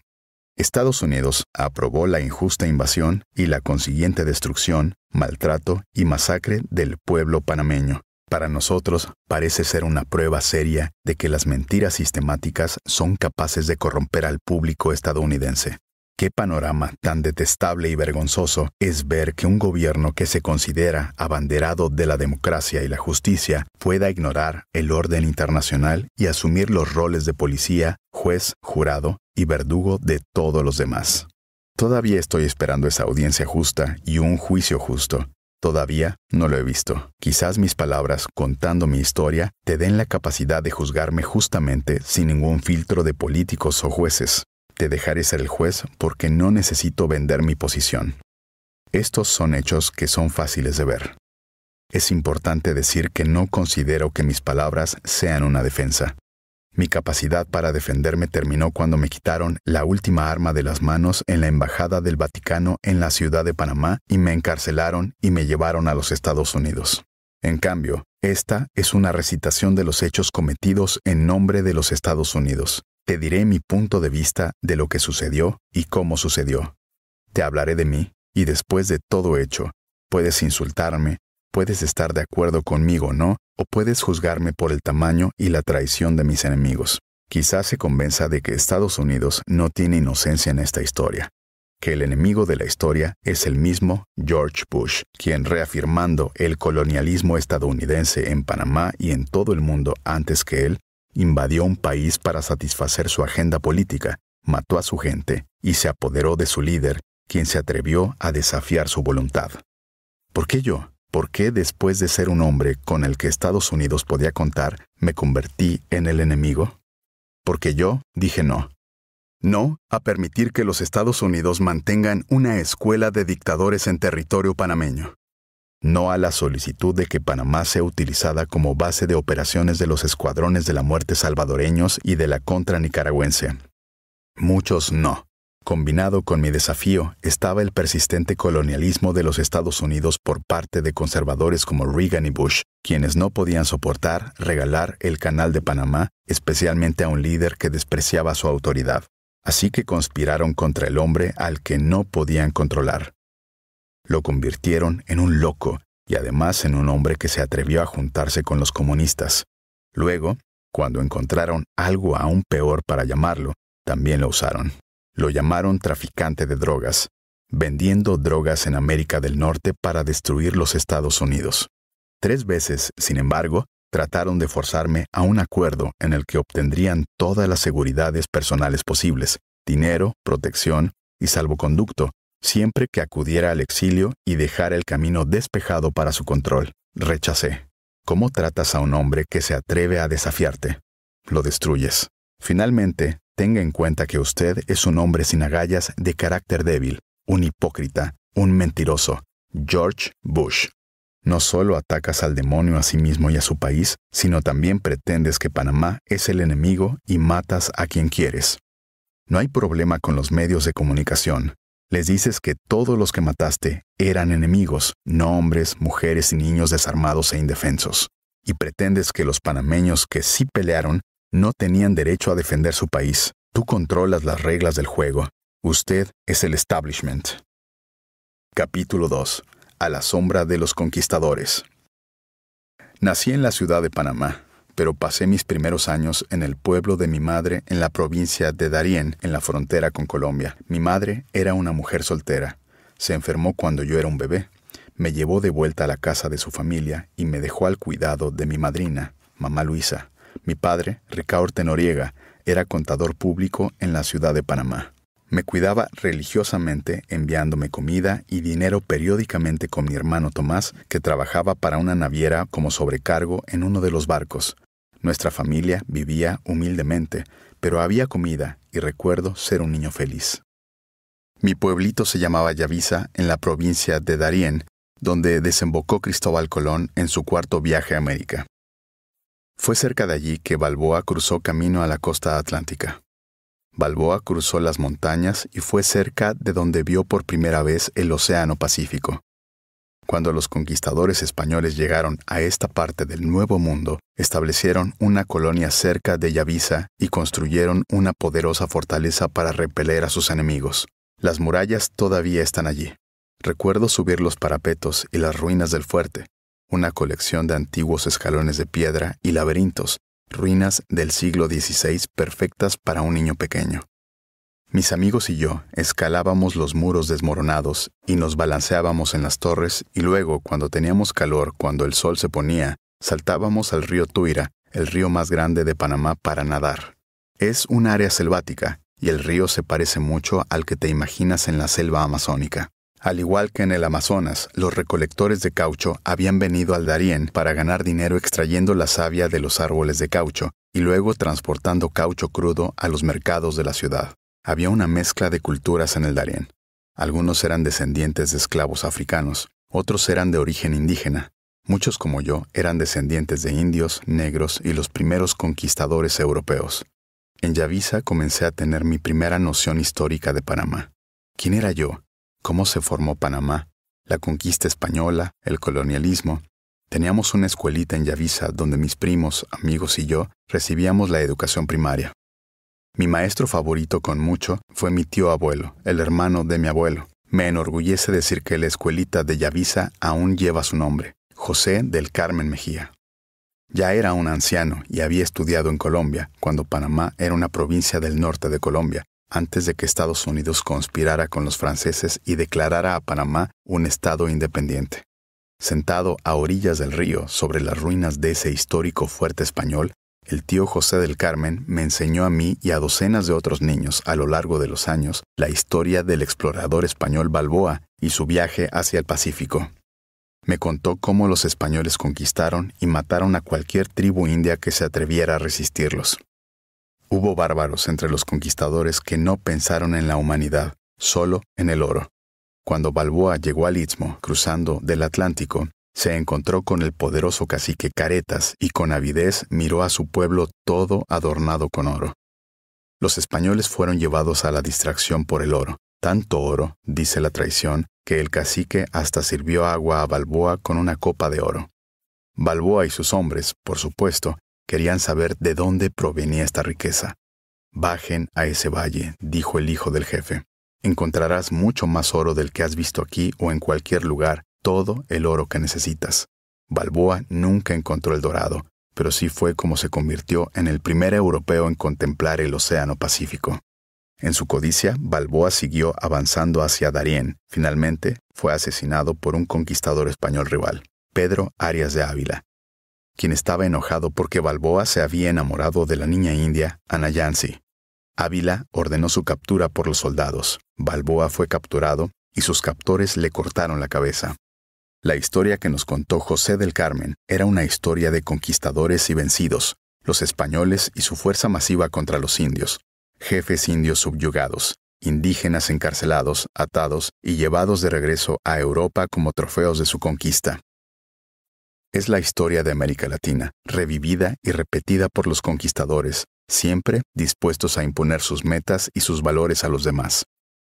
Speaker 1: Estados Unidos aprobó la injusta invasión y la consiguiente destrucción maltrato y masacre del pueblo panameño. Para nosotros parece ser una prueba seria de que las mentiras sistemáticas son capaces de corromper al público estadounidense. Qué panorama tan detestable y vergonzoso es ver que un gobierno que se considera abanderado de la democracia y la justicia pueda ignorar el orden internacional y asumir los roles de policía, juez, jurado y verdugo de todos los demás. Todavía estoy esperando esa audiencia justa y un juicio justo. Todavía no lo he visto. Quizás mis palabras, contando mi historia, te den la capacidad de juzgarme justamente sin ningún filtro de políticos o jueces. Te dejaré ser el juez porque no necesito vender mi posición. Estos son hechos que son fáciles de ver. Es importante decir que no considero que mis palabras sean una defensa. Mi capacidad para defenderme terminó cuando me quitaron la última arma de las manos en la Embajada del Vaticano en la ciudad de Panamá y me encarcelaron y me llevaron a los Estados Unidos. En cambio, esta es una recitación de los hechos cometidos en nombre de los Estados Unidos. Te diré mi punto de vista de lo que sucedió y cómo sucedió. Te hablaré de mí, y después de todo hecho, puedes insultarme, Puedes estar de acuerdo conmigo o no, o puedes juzgarme por el tamaño y la traición de mis enemigos. Quizás se convenza de que Estados Unidos no tiene inocencia en esta historia, que el enemigo de la historia es el mismo George Bush, quien reafirmando el colonialismo estadounidense en Panamá y en todo el mundo antes que él, invadió un país para satisfacer su agenda política, mató a su gente y se apoderó de su líder, quien se atrevió a desafiar su voluntad. ¿Por qué yo? por qué después de ser un hombre con el que Estados Unidos podía contar, me convertí en el enemigo? Porque yo dije no. No a permitir que los Estados Unidos mantengan una escuela de dictadores en territorio panameño. No a la solicitud de que Panamá sea utilizada como base de operaciones de los escuadrones de la muerte salvadoreños y de la contra nicaragüense. Muchos no. Combinado con mi desafío estaba el persistente colonialismo de los Estados Unidos por parte de conservadores como Reagan y Bush, quienes no podían soportar regalar el canal de Panamá, especialmente a un líder que despreciaba su autoridad. Así que conspiraron contra el hombre al que no podían controlar. Lo convirtieron en un loco y además en un hombre que se atrevió a juntarse con los comunistas. Luego, cuando encontraron algo aún peor para llamarlo, también lo usaron. Lo llamaron traficante de drogas, vendiendo drogas en América del Norte para destruir los Estados Unidos. Tres veces, sin embargo, trataron de forzarme a un acuerdo en el que obtendrían todas las seguridades personales posibles, dinero, protección y salvoconducto, siempre que acudiera al exilio y dejara el camino despejado para su control. Rechacé. ¿Cómo tratas a un hombre que se atreve a desafiarte? Lo destruyes. Finalmente, Tenga en cuenta que usted es un hombre sin agallas de carácter débil, un hipócrita, un mentiroso, George Bush. No solo atacas al demonio a sí mismo y a su país, sino también pretendes que Panamá es el enemigo y matas a quien quieres. No hay problema con los medios de comunicación. Les dices que todos los que mataste eran enemigos, no hombres, mujeres y niños desarmados e indefensos. Y pretendes que los panameños que sí pelearon no tenían derecho a defender su país. Tú controlas las reglas del juego. Usted es el establishment. Capítulo 2. A la sombra de los conquistadores. Nací en la ciudad de Panamá, pero pasé mis primeros años en el pueblo de mi madre en la provincia de Darién, en la frontera con Colombia. Mi madre era una mujer soltera. Se enfermó cuando yo era un bebé. Me llevó de vuelta a la casa de su familia y me dejó al cuidado de mi madrina, mamá Luisa. Mi padre, Ricaur Noriega, era contador público en la ciudad de Panamá. Me cuidaba religiosamente enviándome comida y dinero periódicamente con mi hermano Tomás, que trabajaba para una naviera como sobrecargo en uno de los barcos. Nuestra familia vivía humildemente, pero había comida y recuerdo ser un niño feliz. Mi pueblito se llamaba Yavisa, en la provincia de Darién, donde desembocó Cristóbal Colón en su cuarto viaje a América. Fue cerca de allí que Balboa cruzó camino a la costa atlántica. Balboa cruzó las montañas y fue cerca de donde vio por primera vez el Océano Pacífico. Cuando los conquistadores españoles llegaron a esta parte del Nuevo Mundo, establecieron una colonia cerca de Yavisa y construyeron una poderosa fortaleza para repeler a sus enemigos. Las murallas todavía están allí. Recuerdo subir los parapetos y las ruinas del fuerte, una colección de antiguos escalones de piedra y laberintos, ruinas del siglo XVI perfectas para un niño pequeño. Mis amigos y yo escalábamos los muros desmoronados y nos balanceábamos en las torres y luego, cuando teníamos calor, cuando el sol se ponía, saltábamos al río Tuira, el río más grande de Panamá, para nadar. Es un área selvática y el río se parece mucho al que te imaginas en la selva amazónica. Al igual que en el Amazonas, los recolectores de caucho habían venido al Darién para ganar dinero extrayendo la savia de los árboles de caucho y luego transportando caucho crudo a los mercados de la ciudad. Había una mezcla de culturas en el Darién. Algunos eran descendientes de esclavos africanos, otros eran de origen indígena. Muchos como yo eran descendientes de indios, negros y los primeros conquistadores europeos. En Yavisa comencé a tener mi primera noción histórica de Panamá. ¿Quién era yo? cómo se formó Panamá, la conquista española, el colonialismo. Teníamos una escuelita en Yavisa donde mis primos, amigos y yo recibíamos la educación primaria. Mi maestro favorito con mucho fue mi tío abuelo, el hermano de mi abuelo. Me enorgullece decir que la escuelita de Yavisa aún lleva su nombre, José del Carmen Mejía. Ya era un anciano y había estudiado en Colombia, cuando Panamá era una provincia del norte de Colombia, antes de que Estados Unidos conspirara con los franceses y declarara a Panamá un estado independiente. Sentado a orillas del río, sobre las ruinas de ese histórico fuerte español, el tío José del Carmen me enseñó a mí y a docenas de otros niños a lo largo de los años la historia del explorador español Balboa y su viaje hacia el Pacífico. Me contó cómo los españoles conquistaron y mataron a cualquier tribu india que se atreviera a resistirlos Hubo bárbaros entre los conquistadores que no pensaron en la humanidad, solo en el oro. Cuando Balboa llegó al Istmo, cruzando del Atlántico, se encontró con el poderoso cacique Caretas y con avidez miró a su pueblo todo adornado con oro. Los españoles fueron llevados a la distracción por el oro, tanto oro, dice la traición, que el cacique hasta sirvió agua a Balboa con una copa de oro. Balboa y sus hombres, por supuesto, Querían saber de dónde provenía esta riqueza. Bajen a ese valle, dijo el hijo del jefe. Encontrarás mucho más oro del que has visto aquí o en cualquier lugar, todo el oro que necesitas. Balboa nunca encontró el dorado, pero sí fue como se convirtió en el primer europeo en contemplar el Océano Pacífico. En su codicia, Balboa siguió avanzando hacia Darién. Finalmente, fue asesinado por un conquistador español rival, Pedro Arias de Ávila, quien estaba enojado porque Balboa se había enamorado de la niña india, Anayansi. Ávila ordenó su captura por los soldados. Balboa fue capturado y sus captores le cortaron la cabeza. La historia que nos contó José del Carmen era una historia de conquistadores y vencidos, los españoles y su fuerza masiva contra los indios, jefes indios subyugados, indígenas encarcelados, atados y llevados de regreso a Europa como trofeos de su conquista es la historia de América Latina, revivida y repetida por los conquistadores, siempre dispuestos a imponer sus metas y sus valores a los demás.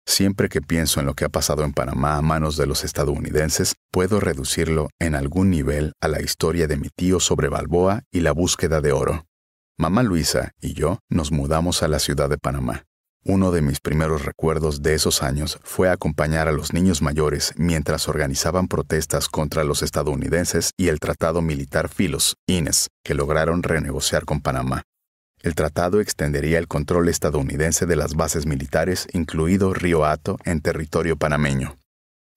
Speaker 1: Siempre que pienso en lo que ha pasado en Panamá a manos de los estadounidenses, puedo reducirlo en algún nivel a la historia de mi tío sobre Balboa y la búsqueda de oro. Mamá Luisa y yo nos mudamos a la ciudad de Panamá. Uno de mis primeros recuerdos de esos años fue acompañar a los niños mayores mientras organizaban protestas contra los estadounidenses y el tratado militar Filos-Ines, que lograron renegociar con Panamá. El tratado extendería el control estadounidense de las bases militares, incluido Río Hato, en territorio panameño.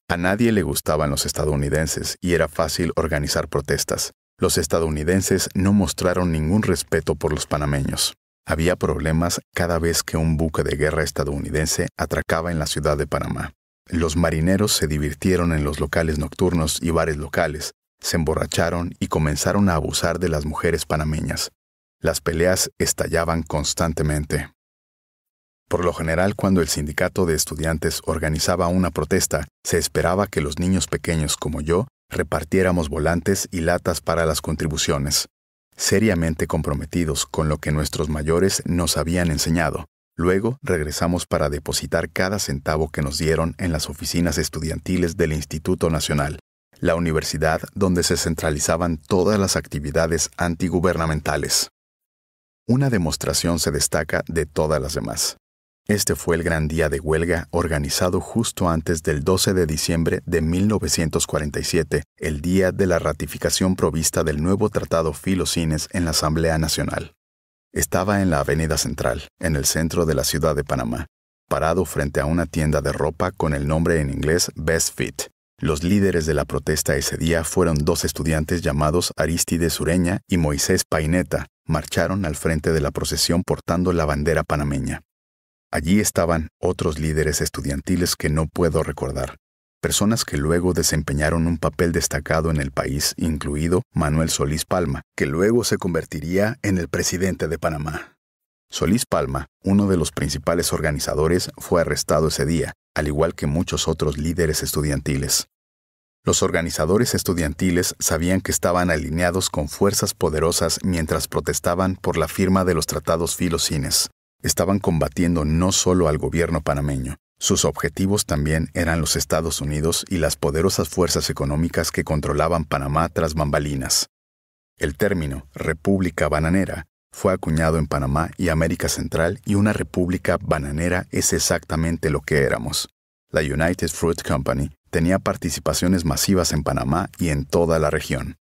Speaker 1: A nadie le gustaban los estadounidenses y era fácil organizar protestas. Los estadounidenses no mostraron ningún respeto por los panameños había problemas cada vez que un buque de guerra estadounidense atracaba en la ciudad de Panamá. Los marineros se divirtieron en los locales nocturnos y bares locales, se emborracharon y comenzaron a abusar de las mujeres panameñas. Las peleas estallaban constantemente. Por lo general, cuando el sindicato de estudiantes organizaba una protesta, se esperaba que los niños pequeños como yo repartiéramos volantes y latas para las contribuciones seriamente comprometidos con lo que nuestros mayores nos habían enseñado. Luego regresamos para depositar cada centavo que nos dieron en las oficinas estudiantiles del Instituto Nacional, la universidad donde se centralizaban todas las actividades antigubernamentales. Una demostración se destaca de todas las demás. Este fue el gran día de huelga organizado justo antes del 12 de diciembre de 1947, el día de la ratificación provista del nuevo Tratado Filocines en la Asamblea Nacional. Estaba en la Avenida Central, en el centro de la ciudad de Panamá, parado frente a una tienda de ropa con el nombre en inglés Best Fit. Los líderes de la protesta ese día fueron dos estudiantes llamados Aristides Sureña y Moisés Paineta. Marcharon al frente de la procesión portando la bandera panameña. Allí estaban otros líderes estudiantiles que no puedo recordar, personas que luego desempeñaron un papel destacado en el país, incluido Manuel Solís Palma, que luego se convertiría en el presidente de Panamá. Solís Palma, uno de los principales organizadores, fue arrestado ese día, al igual que muchos otros líderes estudiantiles. Los organizadores estudiantiles sabían que estaban alineados con fuerzas poderosas mientras protestaban por la firma de los tratados filocines, Estaban combatiendo no solo al gobierno panameño, sus objetivos también eran los Estados Unidos y las poderosas fuerzas económicas que controlaban Panamá tras bambalinas. El término República Bananera fue acuñado en Panamá y América Central y una república bananera es exactamente lo que éramos. La United Fruit Company tenía participaciones masivas en Panamá y en toda la región.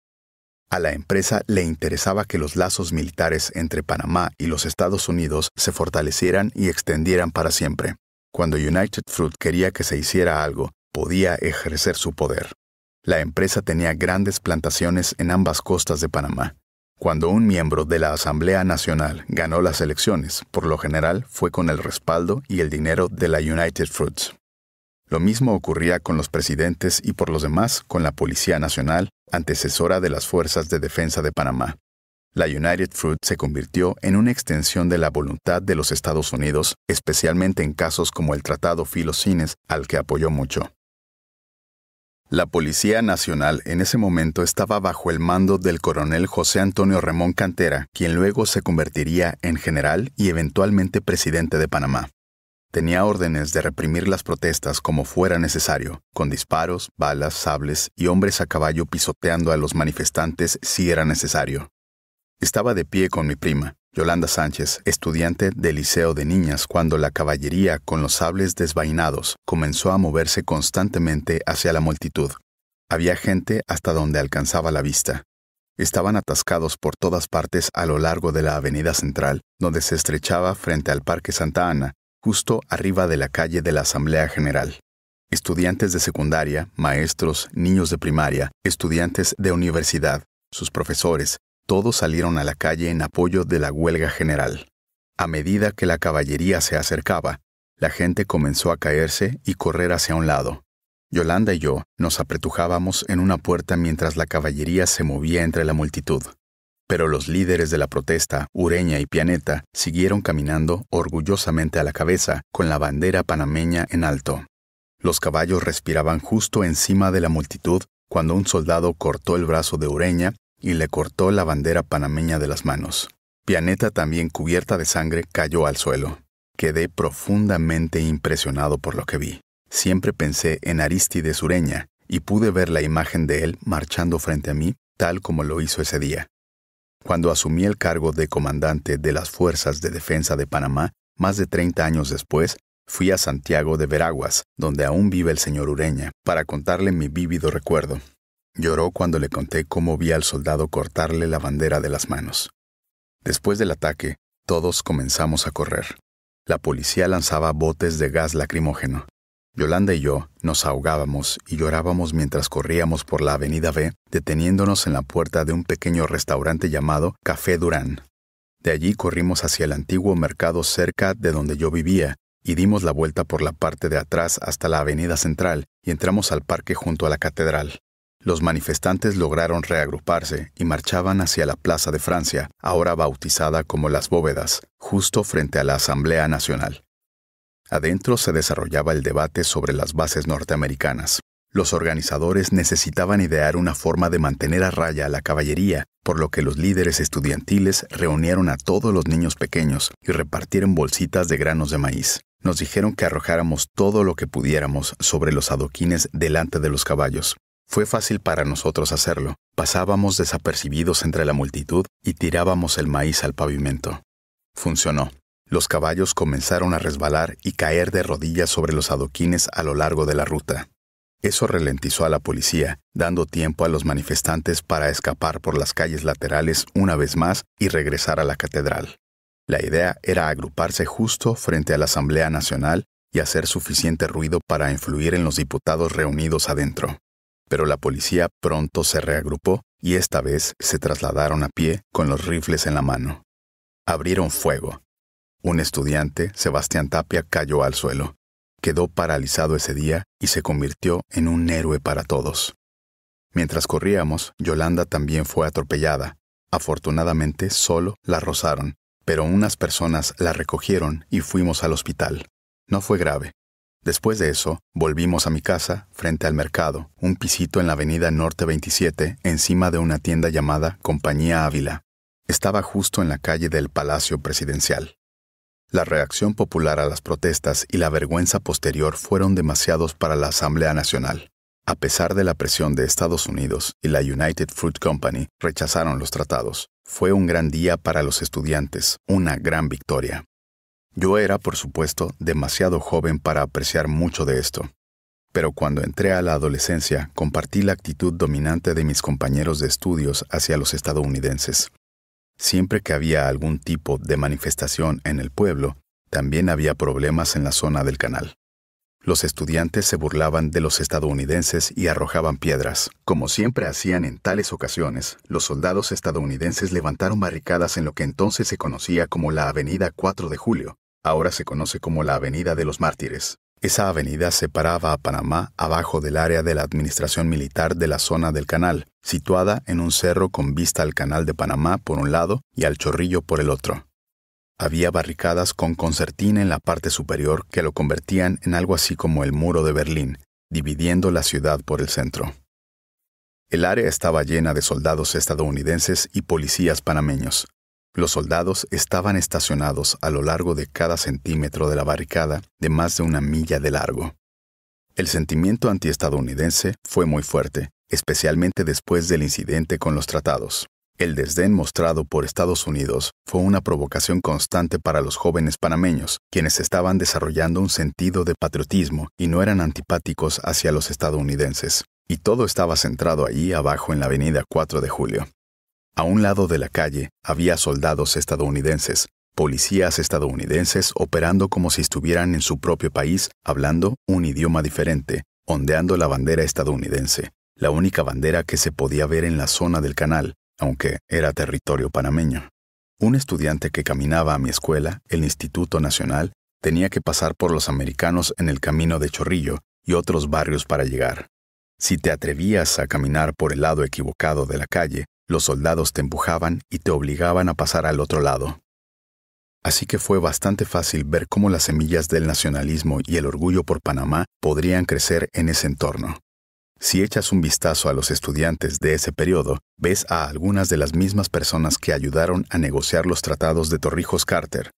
Speaker 1: A la empresa le interesaba que los lazos militares entre Panamá y los Estados Unidos se fortalecieran y extendieran para siempre. Cuando United Fruit quería que se hiciera algo, podía ejercer su poder. La empresa tenía grandes plantaciones en ambas costas de Panamá. Cuando un miembro de la Asamblea Nacional ganó las elecciones, por lo general fue con el respaldo y el dinero de la United Fruits. Lo mismo ocurría con los presidentes y por los demás con la Policía Nacional, antecesora de las Fuerzas de Defensa de Panamá. La United Fruit se convirtió en una extensión de la voluntad de los Estados Unidos, especialmente en casos como el Tratado Filocines, al que apoyó mucho. La Policía Nacional en ese momento estaba bajo el mando del coronel José Antonio Ramón Cantera, quien luego se convertiría en general y eventualmente presidente de Panamá. Tenía órdenes de reprimir las protestas como fuera necesario, con disparos, balas, sables y hombres a caballo pisoteando a los manifestantes si era necesario. Estaba de pie con mi prima, Yolanda Sánchez, estudiante del Liceo de Niñas, cuando la caballería con los sables desvainados comenzó a moverse constantemente hacia la multitud. Había gente hasta donde alcanzaba la vista. Estaban atascados por todas partes a lo largo de la avenida central, donde se estrechaba frente al Parque Santa Ana, justo arriba de la calle de la Asamblea General. Estudiantes de secundaria, maestros, niños de primaria, estudiantes de universidad, sus profesores, todos salieron a la calle en apoyo de la huelga general. A medida que la caballería se acercaba, la gente comenzó a caerse y correr hacia un lado. Yolanda y yo nos apretujábamos en una puerta mientras la caballería se movía entre la multitud. Pero los líderes de la protesta, Ureña y Pianeta, siguieron caminando orgullosamente a la cabeza, con la bandera panameña en alto. Los caballos respiraban justo encima de la multitud cuando un soldado cortó el brazo de Ureña y le cortó la bandera panameña de las manos. Pianeta, también cubierta de sangre, cayó al suelo. Quedé profundamente impresionado por lo que vi. Siempre pensé en Aristides Ureña y pude ver la imagen de él marchando frente a mí, tal como lo hizo ese día. Cuando asumí el cargo de comandante de las Fuerzas de Defensa de Panamá, más de 30 años después, fui a Santiago de Veraguas, donde aún vive el señor Ureña, para contarle mi vívido recuerdo. Lloró cuando le conté cómo vi al soldado cortarle la bandera de las manos. Después del ataque, todos comenzamos a correr. La policía lanzaba botes de gas lacrimógeno. Yolanda y yo nos ahogábamos y llorábamos mientras corríamos por la avenida B, deteniéndonos en la puerta de un pequeño restaurante llamado Café Durán. De allí corrimos hacia el antiguo mercado cerca de donde yo vivía y dimos la vuelta por la parte de atrás hasta la avenida central y entramos al parque junto a la catedral. Los manifestantes lograron reagruparse y marchaban hacia la Plaza de Francia, ahora bautizada como Las Bóvedas, justo frente a la Asamblea Nacional. Adentro se desarrollaba el debate sobre las bases norteamericanas. Los organizadores necesitaban idear una forma de mantener a raya a la caballería, por lo que los líderes estudiantiles reunieron a todos los niños pequeños y repartieron bolsitas de granos de maíz. Nos dijeron que arrojáramos todo lo que pudiéramos sobre los adoquines delante de los caballos. Fue fácil para nosotros hacerlo. Pasábamos desapercibidos entre la multitud y tirábamos el maíz al pavimento. Funcionó. Los caballos comenzaron a resbalar y caer de rodillas sobre los adoquines a lo largo de la ruta. Eso ralentizó a la policía, dando tiempo a los manifestantes para escapar por las calles laterales una vez más y regresar a la catedral. La idea era agruparse justo frente a la Asamblea Nacional y hacer suficiente ruido para influir en los diputados reunidos adentro. Pero la policía pronto se reagrupó y esta vez se trasladaron a pie con los rifles en la mano. Abrieron fuego, un estudiante, Sebastián Tapia, cayó al suelo. Quedó paralizado ese día y se convirtió en un héroe para todos. Mientras corríamos, Yolanda también fue atropellada. Afortunadamente solo la rozaron, pero unas personas la recogieron y fuimos al hospital. No fue grave. Después de eso, volvimos a mi casa, frente al mercado, un pisito en la avenida Norte 27, encima de una tienda llamada Compañía Ávila. Estaba justo en la calle del Palacio Presidencial. La reacción popular a las protestas y la vergüenza posterior fueron demasiados para la Asamblea Nacional. A pesar de la presión de Estados Unidos y la United Fruit Company, rechazaron los tratados. Fue un gran día para los estudiantes, una gran victoria. Yo era, por supuesto, demasiado joven para apreciar mucho de esto. Pero cuando entré a la adolescencia, compartí la actitud dominante de mis compañeros de estudios hacia los estadounidenses. Siempre que había algún tipo de manifestación en el pueblo, también había problemas en la zona del canal. Los estudiantes se burlaban de los estadounidenses y arrojaban piedras. Como siempre hacían en tales ocasiones, los soldados estadounidenses levantaron barricadas en lo que entonces se conocía como la Avenida 4 de Julio, ahora se conoce como la Avenida de los Mártires. Esa avenida separaba a Panamá abajo del área de la administración militar de la zona del canal, situada en un cerro con vista al canal de Panamá por un lado y al chorrillo por el otro. Había barricadas con concertina en la parte superior que lo convertían en algo así como el muro de Berlín, dividiendo la ciudad por el centro. El área estaba llena de soldados estadounidenses y policías panameños, los soldados estaban estacionados a lo largo de cada centímetro de la barricada de más de una milla de largo. El sentimiento antiestadounidense fue muy fuerte, especialmente después del incidente con los tratados. El desdén mostrado por Estados Unidos fue una provocación constante para los jóvenes panameños, quienes estaban desarrollando un sentido de patriotismo y no eran antipáticos hacia los estadounidenses. Y todo estaba centrado allí abajo en la avenida 4 de julio. A un lado de la calle había soldados estadounidenses, policías estadounidenses operando como si estuvieran en su propio país, hablando un idioma diferente, ondeando la bandera estadounidense, la única bandera que se podía ver en la zona del canal, aunque era territorio panameño. Un estudiante que caminaba a mi escuela, el Instituto Nacional, tenía que pasar por los americanos en el camino de Chorrillo y otros barrios para llegar. Si te atrevías a caminar por el lado equivocado de la calle, los soldados te empujaban y te obligaban a pasar al otro lado. Así que fue bastante fácil ver cómo las semillas del nacionalismo y el orgullo por Panamá podrían crecer en ese entorno. Si echas un vistazo a los estudiantes de ese periodo, ves a algunas de las mismas personas que ayudaron a negociar los tratados de Torrijos Carter.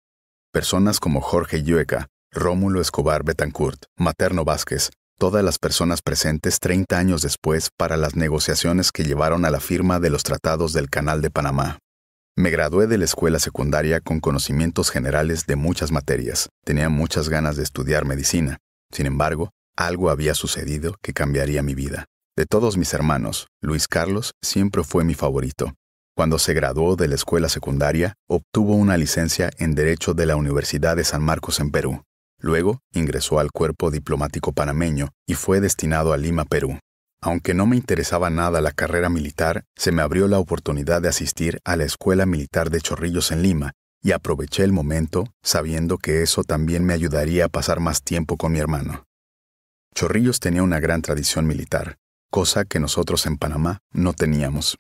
Speaker 1: Personas como Jorge Llueca, Rómulo Escobar Betancourt, Materno Vázquez, todas las personas presentes 30 años después para las negociaciones que llevaron a la firma de los tratados del Canal de Panamá. Me gradué de la escuela secundaria con conocimientos generales de muchas materias. Tenía muchas ganas de estudiar medicina. Sin embargo, algo había sucedido que cambiaría mi vida. De todos mis hermanos, Luis Carlos siempre fue mi favorito. Cuando se graduó de la escuela secundaria, obtuvo una licencia en Derecho de la Universidad de San Marcos en Perú. Luego ingresó al cuerpo diplomático panameño y fue destinado a Lima, Perú. Aunque no me interesaba nada la carrera militar, se me abrió la oportunidad de asistir a la Escuela Militar de Chorrillos en Lima y aproveché el momento sabiendo que eso también me ayudaría a pasar más tiempo con mi hermano. Chorrillos tenía una gran tradición militar, cosa que nosotros en Panamá no teníamos.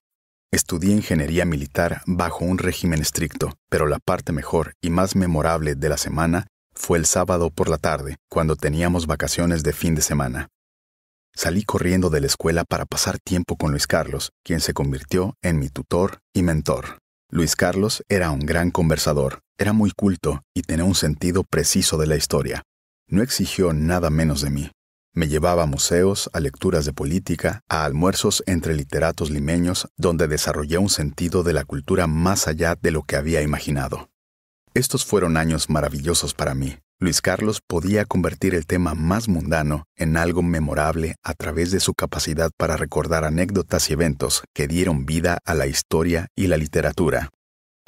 Speaker 1: Estudié ingeniería militar bajo un régimen estricto, pero la parte mejor y más memorable de la semana fue el sábado por la tarde, cuando teníamos vacaciones de fin de semana. Salí corriendo de la escuela para pasar tiempo con Luis Carlos, quien se convirtió en mi tutor y mentor. Luis Carlos era un gran conversador, era muy culto y tenía un sentido preciso de la historia. No exigió nada menos de mí. Me llevaba a museos, a lecturas de política, a almuerzos entre literatos limeños, donde desarrollé un sentido de la cultura más allá de lo que había imaginado. Estos fueron años maravillosos para mí. Luis Carlos podía convertir el tema más mundano en algo memorable a través de su capacidad para recordar anécdotas y eventos que dieron vida a la historia y la literatura.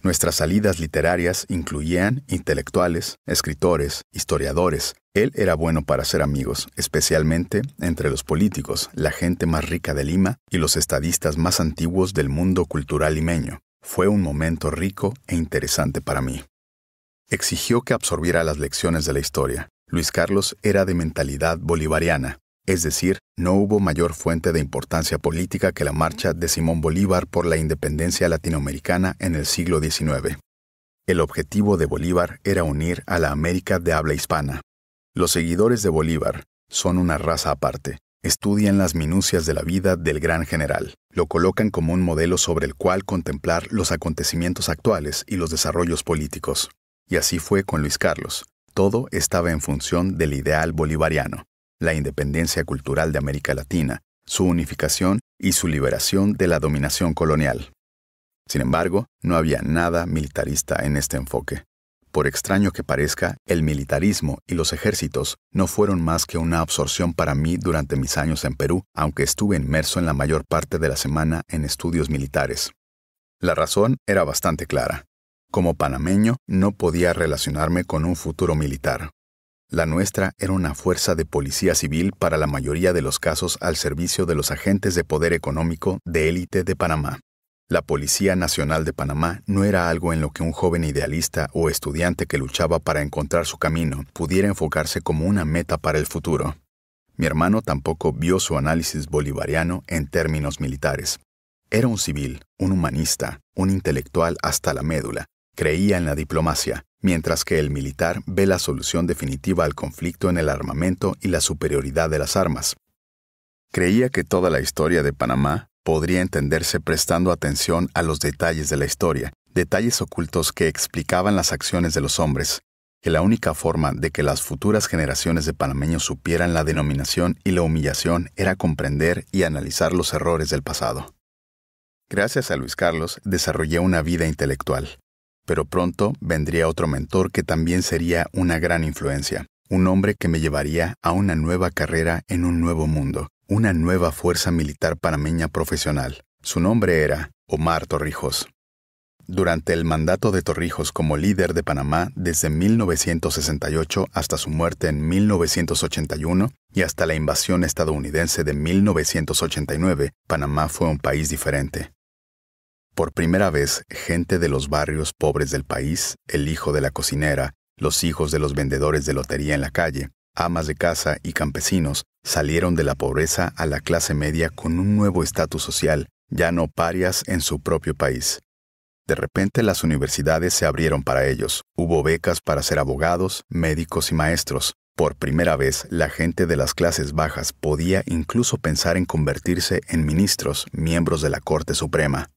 Speaker 1: Nuestras salidas literarias incluían intelectuales, escritores, historiadores. Él era bueno para ser amigos, especialmente entre los políticos, la gente más rica de Lima y los estadistas más antiguos del mundo cultural limeño. Fue un momento rico e interesante para mí. Exigió que absorbiera las lecciones de la historia. Luis Carlos era de mentalidad bolivariana, es decir, no hubo mayor fuente de importancia política que la marcha de Simón Bolívar por la independencia latinoamericana en el siglo XIX. El objetivo de Bolívar era unir a la América de habla hispana. Los seguidores de Bolívar son una raza aparte. Estudian las minucias de la vida del gran general. Lo colocan como un modelo sobre el cual contemplar los acontecimientos actuales y los desarrollos políticos. Y así fue con Luis Carlos. Todo estaba en función del ideal bolivariano, la independencia cultural de América Latina, su unificación y su liberación de la dominación colonial. Sin embargo, no había nada militarista en este enfoque. Por extraño que parezca, el militarismo y los ejércitos no fueron más que una absorción para mí durante mis años en Perú, aunque estuve inmerso en la mayor parte de la semana en estudios militares. La razón era bastante clara. Como panameño, no podía relacionarme con un futuro militar. La nuestra era una fuerza de policía civil para la mayoría de los casos al servicio de los agentes de poder económico de élite de Panamá. La Policía Nacional de Panamá no era algo en lo que un joven idealista o estudiante que luchaba para encontrar su camino pudiera enfocarse como una meta para el futuro. Mi hermano tampoco vio su análisis bolivariano en términos militares. Era un civil, un humanista, un intelectual hasta la médula, creía en la diplomacia, mientras que el militar ve la solución definitiva al conflicto en el armamento y la superioridad de las armas. Creía que toda la historia de Panamá podría entenderse prestando atención a los detalles de la historia, detalles ocultos que explicaban las acciones de los hombres, que la única forma de que las futuras generaciones de panameños supieran la denominación y la humillación era comprender y analizar los errores del pasado. Gracias a Luis Carlos desarrollé una vida intelectual, pero pronto vendría otro mentor que también sería una gran influencia, un hombre que me llevaría a una nueva carrera en un nuevo mundo, una nueva fuerza militar panameña profesional. Su nombre era Omar Torrijos. Durante el mandato de Torrijos como líder de Panamá desde 1968 hasta su muerte en 1981 y hasta la invasión estadounidense de 1989, Panamá fue un país diferente. Por primera vez, gente de los barrios pobres del país, el hijo de la cocinera, los hijos de los vendedores de lotería en la calle, amas de casa y campesinos salieron de la pobreza a la clase media con un nuevo estatus social, ya no parias en su propio país. De repente las universidades se abrieron para ellos, hubo becas para ser abogados, médicos y maestros. Por primera vez, la gente de las clases bajas podía incluso pensar en convertirse en ministros, miembros de la Corte Suprema.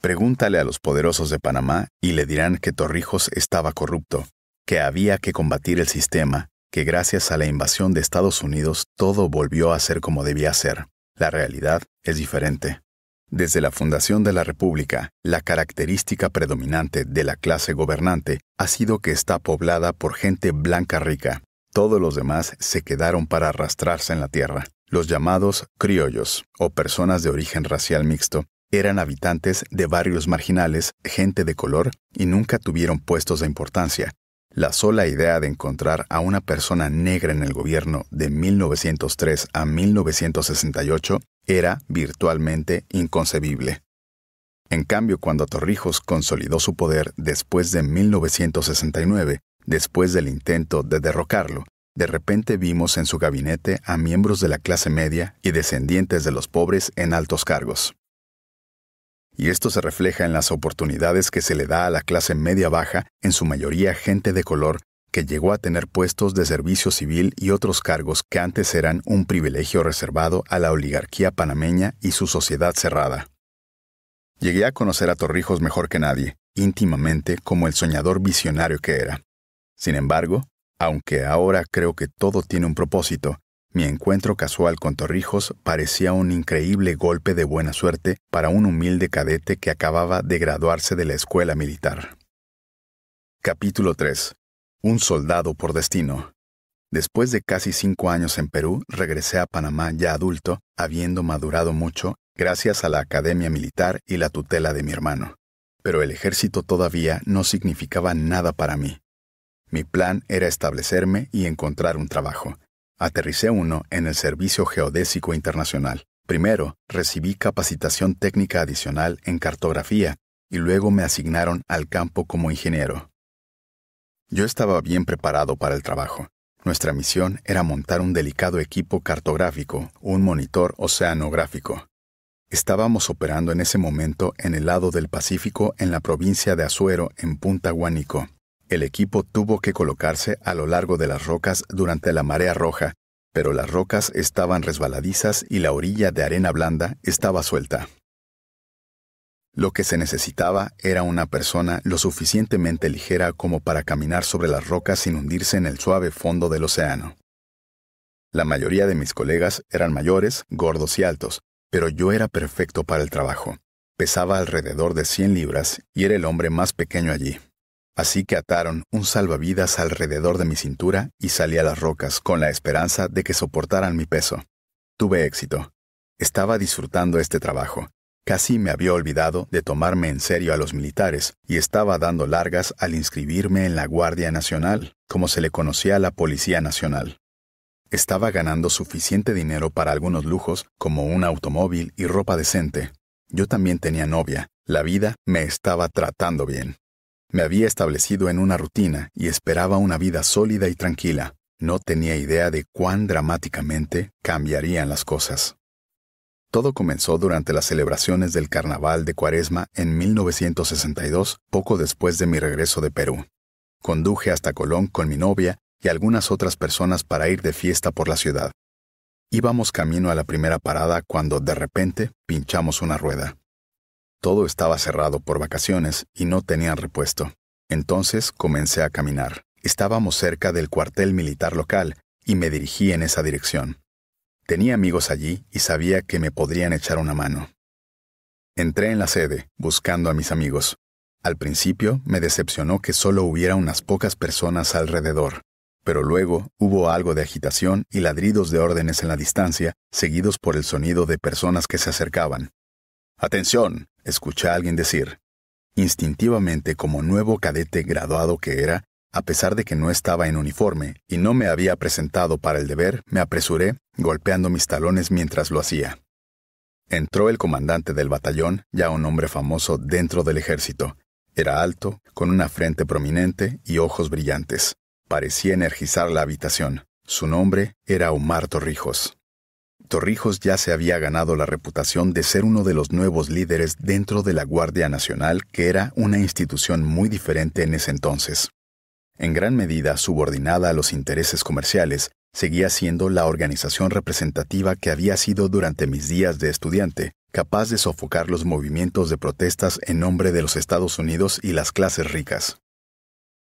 Speaker 1: Pregúntale a los poderosos de Panamá y le dirán que Torrijos estaba corrupto, que había que combatir el sistema, que gracias a la invasión de Estados Unidos todo volvió a ser como debía ser. La realidad es diferente. Desde la fundación de la República, la característica predominante de la clase gobernante ha sido que está poblada por gente blanca rica. Todos los demás se quedaron para arrastrarse en la tierra. Los llamados criollos o personas de origen racial mixto eran habitantes de barrios marginales, gente de color, y nunca tuvieron puestos de importancia. La sola idea de encontrar a una persona negra en el gobierno de 1903 a 1968 era virtualmente inconcebible. En cambio, cuando Torrijos consolidó su poder después de 1969, después del intento de derrocarlo, de repente vimos en su gabinete a miembros de la clase media y descendientes de los pobres en altos cargos y esto se refleja en las oportunidades que se le da a la clase media-baja, en su mayoría gente de color, que llegó a tener puestos de servicio civil y otros cargos que antes eran un privilegio reservado a la oligarquía panameña y su sociedad cerrada. Llegué a conocer a Torrijos mejor que nadie, íntimamente como el soñador visionario que era. Sin embargo, aunque ahora creo que todo tiene un propósito, mi encuentro casual con Torrijos parecía un increíble golpe de buena suerte para un humilde cadete que acababa de graduarse de la escuela militar. Capítulo 3. Un soldado por destino. Después de casi cinco años en Perú, regresé a Panamá ya adulto, habiendo madurado mucho gracias a la academia militar y la tutela de mi hermano. Pero el ejército todavía no significaba nada para mí. Mi plan era establecerme y encontrar un trabajo Aterricé uno en el Servicio Geodésico Internacional. Primero, recibí capacitación técnica adicional en cartografía y luego me asignaron al campo como ingeniero. Yo estaba bien preparado para el trabajo. Nuestra misión era montar un delicado equipo cartográfico, un monitor oceanográfico. Estábamos operando en ese momento en el lado del Pacífico en la provincia de Azuero, en Punta el equipo tuvo que colocarse a lo largo de las rocas durante la marea roja, pero las rocas estaban resbaladizas y la orilla de arena blanda estaba suelta. Lo que se necesitaba era una persona lo suficientemente ligera como para caminar sobre las rocas sin hundirse en el suave fondo del océano. La mayoría de mis colegas eran mayores, gordos y altos, pero yo era perfecto para el trabajo. Pesaba alrededor de 100 libras y era el hombre más pequeño allí. Así que ataron un salvavidas alrededor de mi cintura y salí a las rocas con la esperanza de que soportaran mi peso. Tuve éxito. Estaba disfrutando este trabajo. Casi me había olvidado de tomarme en serio a los militares y estaba dando largas al inscribirme en la Guardia Nacional, como se le conocía a la Policía Nacional. Estaba ganando suficiente dinero para algunos lujos, como un automóvil y ropa decente. Yo también tenía novia. La vida me estaba tratando bien. Me había establecido en una rutina y esperaba una vida sólida y tranquila. No tenía idea de cuán dramáticamente cambiarían las cosas. Todo comenzó durante las celebraciones del Carnaval de Cuaresma en 1962, poco después de mi regreso de Perú. Conduje hasta Colón con mi novia y algunas otras personas para ir de fiesta por la ciudad. Íbamos camino a la primera parada cuando de repente pinchamos una rueda. Todo estaba cerrado por vacaciones y no tenían repuesto. Entonces comencé a caminar. Estábamos cerca del cuartel militar local y me dirigí en esa dirección. Tenía amigos allí y sabía que me podrían echar una mano. Entré en la sede, buscando a mis amigos. Al principio me decepcionó que solo hubiera unas pocas personas alrededor, pero luego hubo algo de agitación y ladridos de órdenes en la distancia, seguidos por el sonido de personas que se acercaban. Atención, escuché a alguien decir, instintivamente como nuevo cadete graduado que era, a pesar de que no estaba en uniforme y no me había presentado para el deber, me apresuré, golpeando mis talones mientras lo hacía. Entró el comandante del batallón, ya un hombre famoso dentro del ejército. Era alto, con una frente prominente y ojos brillantes. Parecía energizar la habitación. Su nombre era Omar Torrijos. Torrijos ya se había ganado la reputación de ser uno de los nuevos líderes dentro de la Guardia Nacional, que era una institución muy diferente en ese entonces. En gran medida subordinada a los intereses comerciales, seguía siendo la organización representativa que había sido durante mis días de estudiante, capaz de sofocar los movimientos de protestas en nombre de los Estados Unidos y las clases ricas.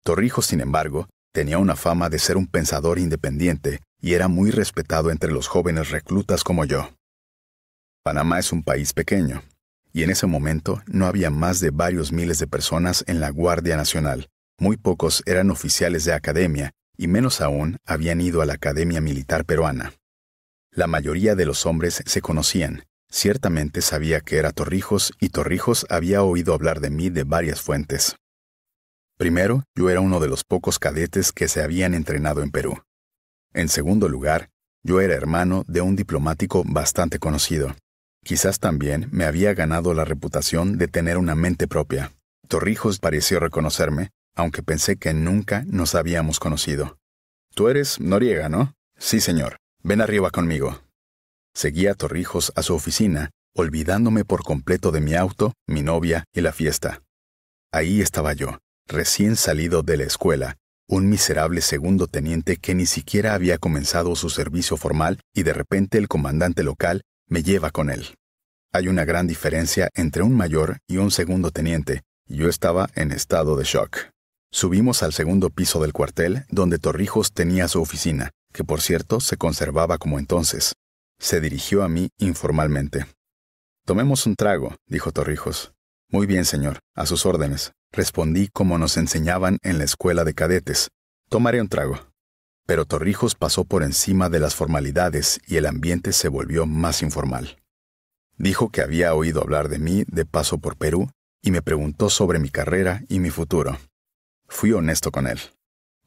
Speaker 1: Torrijos, sin embargo, Tenía una fama de ser un pensador independiente y era muy respetado entre los jóvenes reclutas como yo. Panamá es un país pequeño, y en ese momento no había más de varios miles de personas en la Guardia Nacional. Muy pocos eran oficiales de academia, y menos aún habían ido a la Academia Militar Peruana. La mayoría de los hombres se conocían. Ciertamente sabía que era Torrijos y Torrijos había oído hablar de mí de varias fuentes. Primero, yo era uno de los pocos cadetes que se habían entrenado en Perú. En segundo lugar, yo era hermano de un diplomático bastante conocido. Quizás también me había ganado la reputación de tener una mente propia. Torrijos pareció reconocerme, aunque pensé que nunca nos habíamos conocido. Tú eres Noriega, ¿no? Sí, señor. Ven arriba conmigo. Seguí a Torrijos a su oficina, olvidándome por completo de mi auto, mi novia y la fiesta. Ahí estaba yo, recién salido de la escuela, un miserable segundo teniente que ni siquiera había comenzado su servicio formal y de repente el comandante local me lleva con él. Hay una gran diferencia entre un mayor y un segundo teniente, y yo estaba en estado de shock. Subimos al segundo piso del cuartel, donde Torrijos tenía su oficina, que por cierto se conservaba como entonces. Se dirigió a mí informalmente. Tomemos un trago, dijo Torrijos. Muy bien, señor, a sus órdenes, respondí como nos enseñaban en la escuela de cadetes. Tomaré un trago. Pero Torrijos pasó por encima de las formalidades y el ambiente se volvió más informal. Dijo que había oído hablar de mí de paso por Perú y me preguntó sobre mi carrera y mi futuro. Fui honesto con él.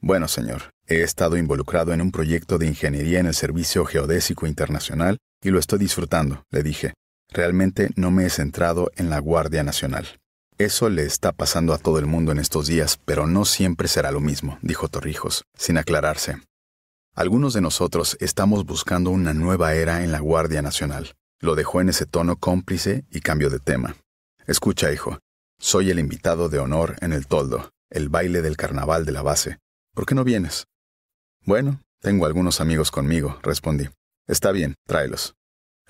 Speaker 1: Bueno, señor, he estado involucrado en un proyecto de ingeniería en el Servicio Geodésico Internacional y lo estoy disfrutando, le dije, Realmente no me he centrado en la Guardia Nacional. Eso le está pasando a todo el mundo en estos días, pero no siempre será lo mismo, dijo Torrijos, sin aclararse. Algunos de nosotros estamos buscando una nueva era en la Guardia Nacional. Lo dejó en ese tono cómplice y cambió de tema. Escucha, hijo, soy el invitado de honor en el toldo, el baile del carnaval de la base. ¿Por qué no vienes? Bueno, tengo algunos amigos conmigo, respondí. Está bien, tráelos.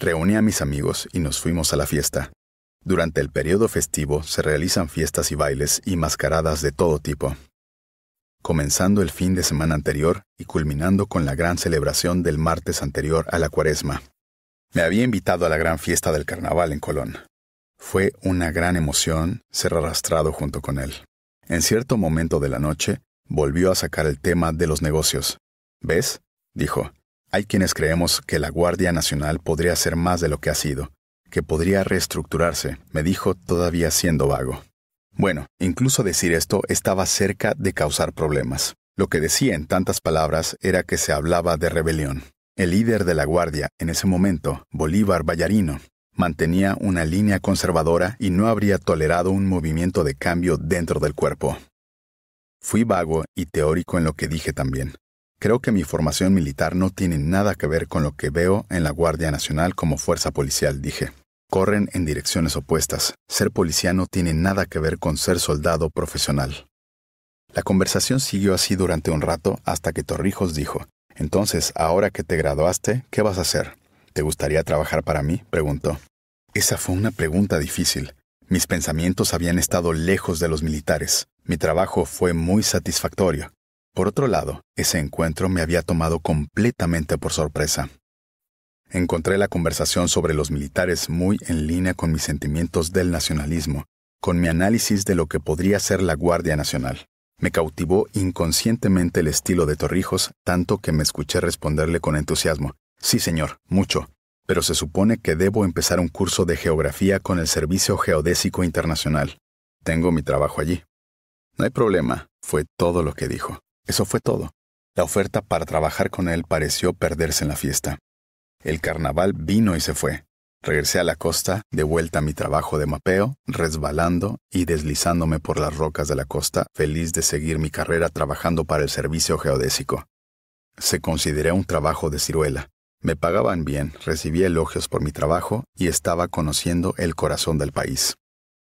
Speaker 1: Reuní a mis amigos y nos fuimos a la fiesta. Durante el periodo festivo se realizan fiestas y bailes y mascaradas de todo tipo, comenzando el fin de semana anterior y culminando con la gran celebración del martes anterior a la cuaresma. Me había invitado a la gran fiesta del carnaval en Colón. Fue una gran emoción ser arrastrado junto con él. En cierto momento de la noche, volvió a sacar el tema de los negocios. ¿Ves? dijo, hay quienes creemos que la Guardia Nacional podría ser más de lo que ha sido, que podría reestructurarse, me dijo todavía siendo vago. Bueno, incluso decir esto estaba cerca de causar problemas. Lo que decía en tantas palabras era que se hablaba de rebelión. El líder de la Guardia, en ese momento, Bolívar Vallarino, mantenía una línea conservadora y no habría tolerado un movimiento de cambio dentro del cuerpo. Fui vago y teórico en lo que dije también. Creo que mi formación militar no tiene nada que ver con lo que veo en la Guardia Nacional como fuerza policial, dije. Corren en direcciones opuestas. Ser policía no tiene nada que ver con ser soldado profesional. La conversación siguió así durante un rato hasta que Torrijos dijo, Entonces, ahora que te graduaste, ¿qué vas a hacer? ¿Te gustaría trabajar para mí? preguntó. Esa fue una pregunta difícil. Mis pensamientos habían estado lejos de los militares. Mi trabajo fue muy satisfactorio, por otro lado, ese encuentro me había tomado completamente por sorpresa. Encontré la conversación sobre los militares muy en línea con mis sentimientos del nacionalismo, con mi análisis de lo que podría ser la Guardia Nacional. Me cautivó inconscientemente el estilo de Torrijos, tanto que me escuché responderle con entusiasmo. Sí, señor, mucho. Pero se supone que debo empezar un curso de geografía con el Servicio Geodésico Internacional. Tengo mi trabajo allí. No hay problema, fue todo lo que dijo. Eso fue todo. La oferta para trabajar con él pareció perderse en la fiesta. El carnaval vino y se fue. Regresé a la costa, de vuelta a mi trabajo de mapeo, resbalando y deslizándome por las rocas de la costa, feliz de seguir mi carrera trabajando para el servicio geodésico. Se consideré un trabajo de ciruela. Me pagaban bien, recibí elogios por mi trabajo y estaba conociendo el corazón del país.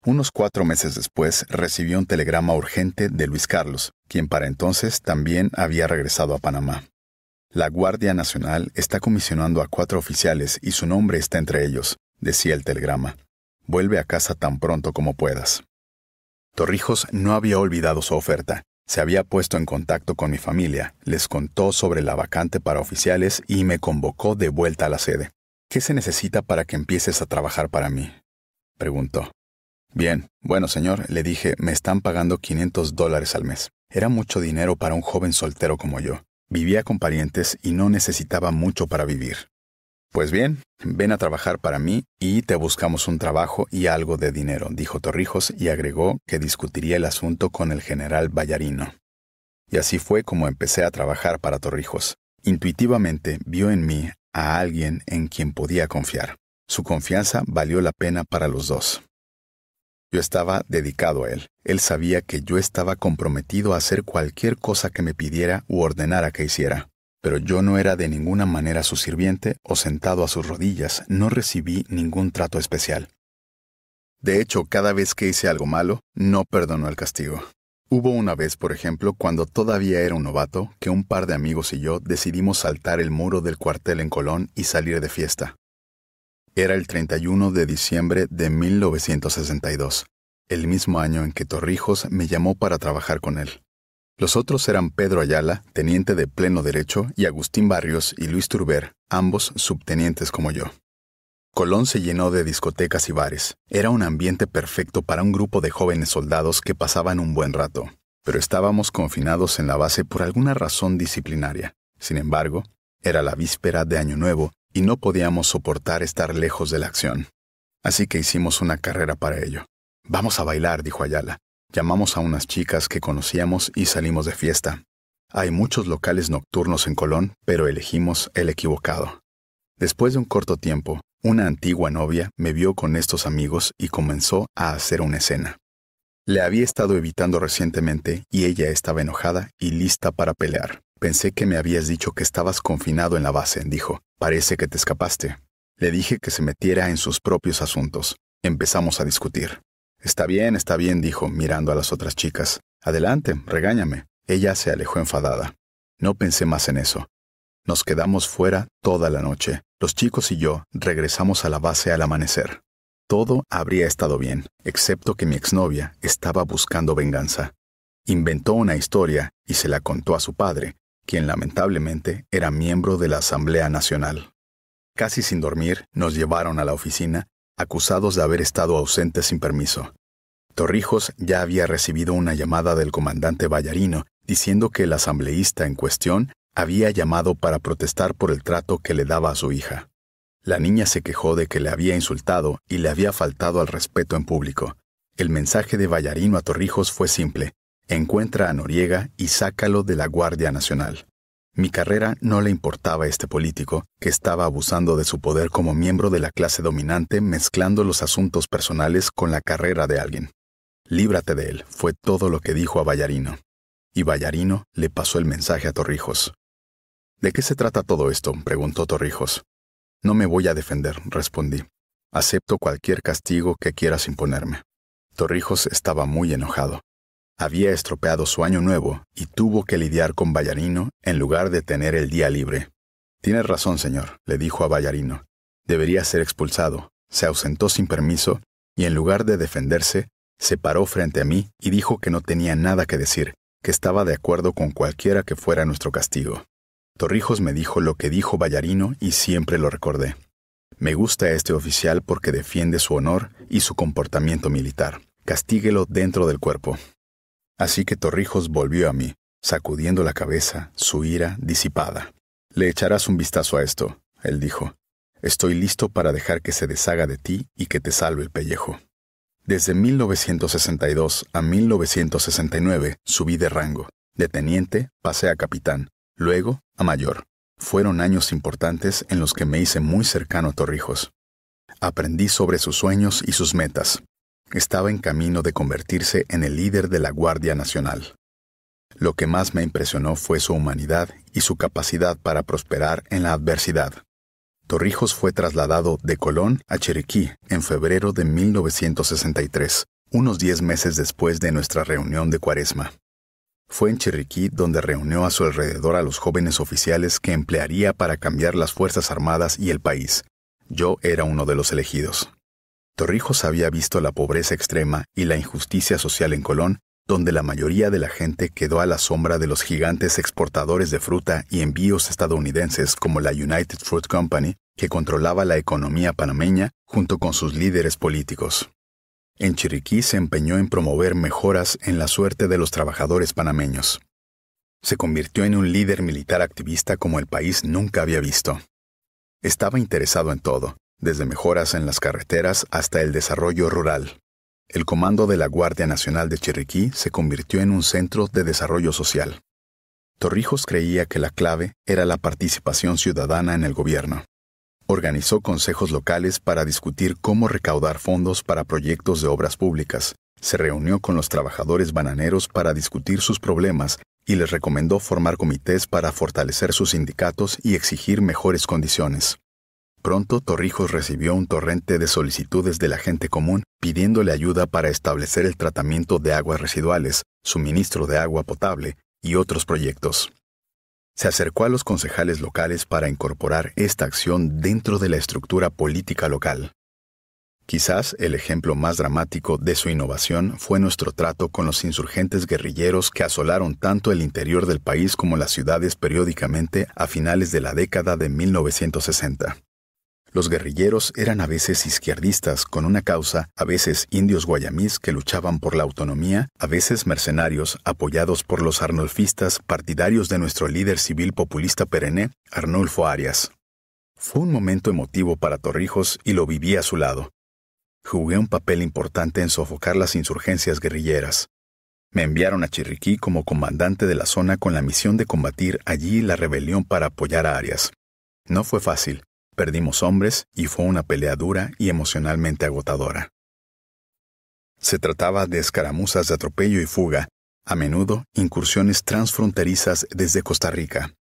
Speaker 1: Unos cuatro meses después recibió un telegrama urgente de Luis Carlos, quien para entonces también había regresado a Panamá. La Guardia Nacional está comisionando a cuatro oficiales y su nombre está entre ellos, decía el telegrama. Vuelve a casa tan pronto como puedas. Torrijos no había olvidado su oferta. Se había puesto en contacto con mi familia, les contó sobre la vacante para oficiales y me convocó de vuelta a la sede. ¿Qué se necesita para que empieces a trabajar para mí? preguntó. Bien, bueno señor, le dije, me están pagando 500 dólares al mes. Era mucho dinero para un joven soltero como yo. Vivía con parientes y no necesitaba mucho para vivir. Pues bien, ven a trabajar para mí y te buscamos un trabajo y algo de dinero, dijo Torrijos y agregó que discutiría el asunto con el general Ballarino. Y así fue como empecé a trabajar para Torrijos. Intuitivamente vio en mí a alguien en quien podía confiar. Su confianza valió la pena para los dos. Yo estaba dedicado a él. Él sabía que yo estaba comprometido a hacer cualquier cosa que me pidiera u ordenara que hiciera. Pero yo no era de ninguna manera su sirviente o sentado a sus rodillas, no recibí ningún trato especial. De hecho, cada vez que hice algo malo, no perdonó el castigo. Hubo una vez, por ejemplo, cuando todavía era un novato, que un par de amigos y yo decidimos saltar el muro del cuartel en Colón y salir de fiesta. Era el 31 de diciembre de 1962, el mismo año en que Torrijos me llamó para trabajar con él. Los otros eran Pedro Ayala, teniente de pleno derecho, y Agustín Barrios y Luis Turber, ambos subtenientes como yo. Colón se llenó de discotecas y bares. Era un ambiente perfecto para un grupo de jóvenes soldados que pasaban un buen rato, pero estábamos confinados en la base por alguna razón disciplinaria. Sin embargo, era la víspera de Año Nuevo y no podíamos soportar estar lejos de la acción. Así que hicimos una carrera para ello. Vamos a bailar, dijo Ayala. Llamamos a unas chicas que conocíamos y salimos de fiesta. Hay muchos locales nocturnos en Colón, pero elegimos el equivocado. Después de un corto tiempo, una antigua novia me vio con estos amigos y comenzó a hacer una escena. Le había estado evitando recientemente y ella estaba enojada y lista para pelear. Pensé que me habías dicho que estabas confinado en la base, dijo. Parece que te escapaste. Le dije que se metiera en sus propios asuntos. Empezamos a discutir. Está bien, está bien, dijo, mirando a las otras chicas. Adelante, regáñame. Ella se alejó enfadada. No pensé más en eso. Nos quedamos fuera toda la noche. Los chicos y yo regresamos a la base al amanecer. Todo habría estado bien, excepto que mi exnovia estaba buscando venganza. Inventó una historia y se la contó a su padre, quien lamentablemente era miembro de la Asamblea Nacional. Casi sin dormir, nos llevaron a la oficina, acusados de haber estado ausentes sin permiso. Torrijos ya había recibido una llamada del comandante Vallarino diciendo que el asambleísta en cuestión había llamado para protestar por el trato que le daba a su hija. La niña se quejó de que le había insultado y le había faltado al respeto en público. El mensaje de Vallarino a Torrijos fue simple, Encuentra a Noriega y sácalo de la Guardia Nacional. Mi carrera no le importaba a este político, que estaba abusando de su poder como miembro de la clase dominante mezclando los asuntos personales con la carrera de alguien. Líbrate de él, fue todo lo que dijo a Vallarino. Y Vallarino le pasó el mensaje a Torrijos. ¿De qué se trata todo esto? preguntó Torrijos. No me voy a defender, respondí. Acepto cualquier castigo que quieras imponerme. Torrijos estaba muy enojado. Había estropeado su año nuevo y tuvo que lidiar con Vallarino en lugar de tener el día libre. Tienes razón, señor, le dijo a Vallarino. Debería ser expulsado. Se ausentó sin permiso y en lugar de defenderse, se paró frente a mí y dijo que no tenía nada que decir, que estaba de acuerdo con cualquiera que fuera nuestro castigo. Torrijos me dijo lo que dijo Vallarino y siempre lo recordé. Me gusta este oficial porque defiende su honor y su comportamiento militar. Castíguelo dentro del cuerpo. Así que Torrijos volvió a mí, sacudiendo la cabeza, su ira disipada. Le echarás un vistazo a esto, él dijo. Estoy listo para dejar que se deshaga de ti y que te salve el pellejo. Desde 1962 a 1969 subí de rango. De teniente pasé a capitán, luego a mayor. Fueron años importantes en los que me hice muy cercano a Torrijos. Aprendí sobre sus sueños y sus metas, estaba en camino de convertirse en el líder de la Guardia Nacional. Lo que más me impresionó fue su humanidad y su capacidad para prosperar en la adversidad. Torrijos fue trasladado de Colón a Chiriquí en febrero de 1963, unos diez meses después de nuestra reunión de Cuaresma. Fue en Chiriquí donde reunió a su alrededor a los jóvenes oficiales que emplearía para cambiar las Fuerzas Armadas y el país. Yo era uno de los elegidos. Torrijos había visto la pobreza extrema y la injusticia social en Colón, donde la mayoría de la gente quedó a la sombra de los gigantes exportadores de fruta y envíos estadounidenses como la United Fruit Company, que controlaba la economía panameña junto con sus líderes políticos. En Chiriquí se empeñó en promover mejoras en la suerte de los trabajadores panameños. Se convirtió en un líder militar activista como el país nunca había visto. Estaba interesado en todo, desde mejoras en las carreteras hasta el desarrollo rural. El comando de la Guardia Nacional de Chiriquí se convirtió en un centro de desarrollo social. Torrijos creía que la clave era la participación ciudadana en el gobierno. Organizó consejos locales para discutir cómo recaudar fondos para proyectos de obras públicas, se reunió con los trabajadores bananeros para discutir sus problemas y les recomendó formar comités para fortalecer sus sindicatos y exigir mejores condiciones. Pronto Torrijos recibió un torrente de solicitudes de la gente común pidiéndole ayuda para establecer el tratamiento de aguas residuales, suministro de agua potable y otros proyectos. Se acercó a los concejales locales para incorporar esta acción dentro de la estructura política local. Quizás el ejemplo más dramático de su innovación fue nuestro trato con los insurgentes guerrilleros que asolaron tanto el interior del país como las ciudades periódicamente a finales de la década de 1960. Los guerrilleros eran a veces izquierdistas con una causa, a veces indios guayamís que luchaban por la autonomía, a veces mercenarios apoyados por los arnulfistas partidarios de nuestro líder civil populista perenne, Arnulfo Arias. Fue un momento emotivo para Torrijos y lo viví a su lado. Jugué un papel importante en sofocar las insurgencias guerrilleras. Me enviaron a Chiriquí como comandante de la zona con la misión de combatir allí la rebelión para apoyar a Arias. No fue fácil, Perdimos hombres y fue una pelea dura y emocionalmente agotadora. Se trataba de escaramuzas de atropello y fuga, a menudo incursiones transfronterizas desde Costa Rica.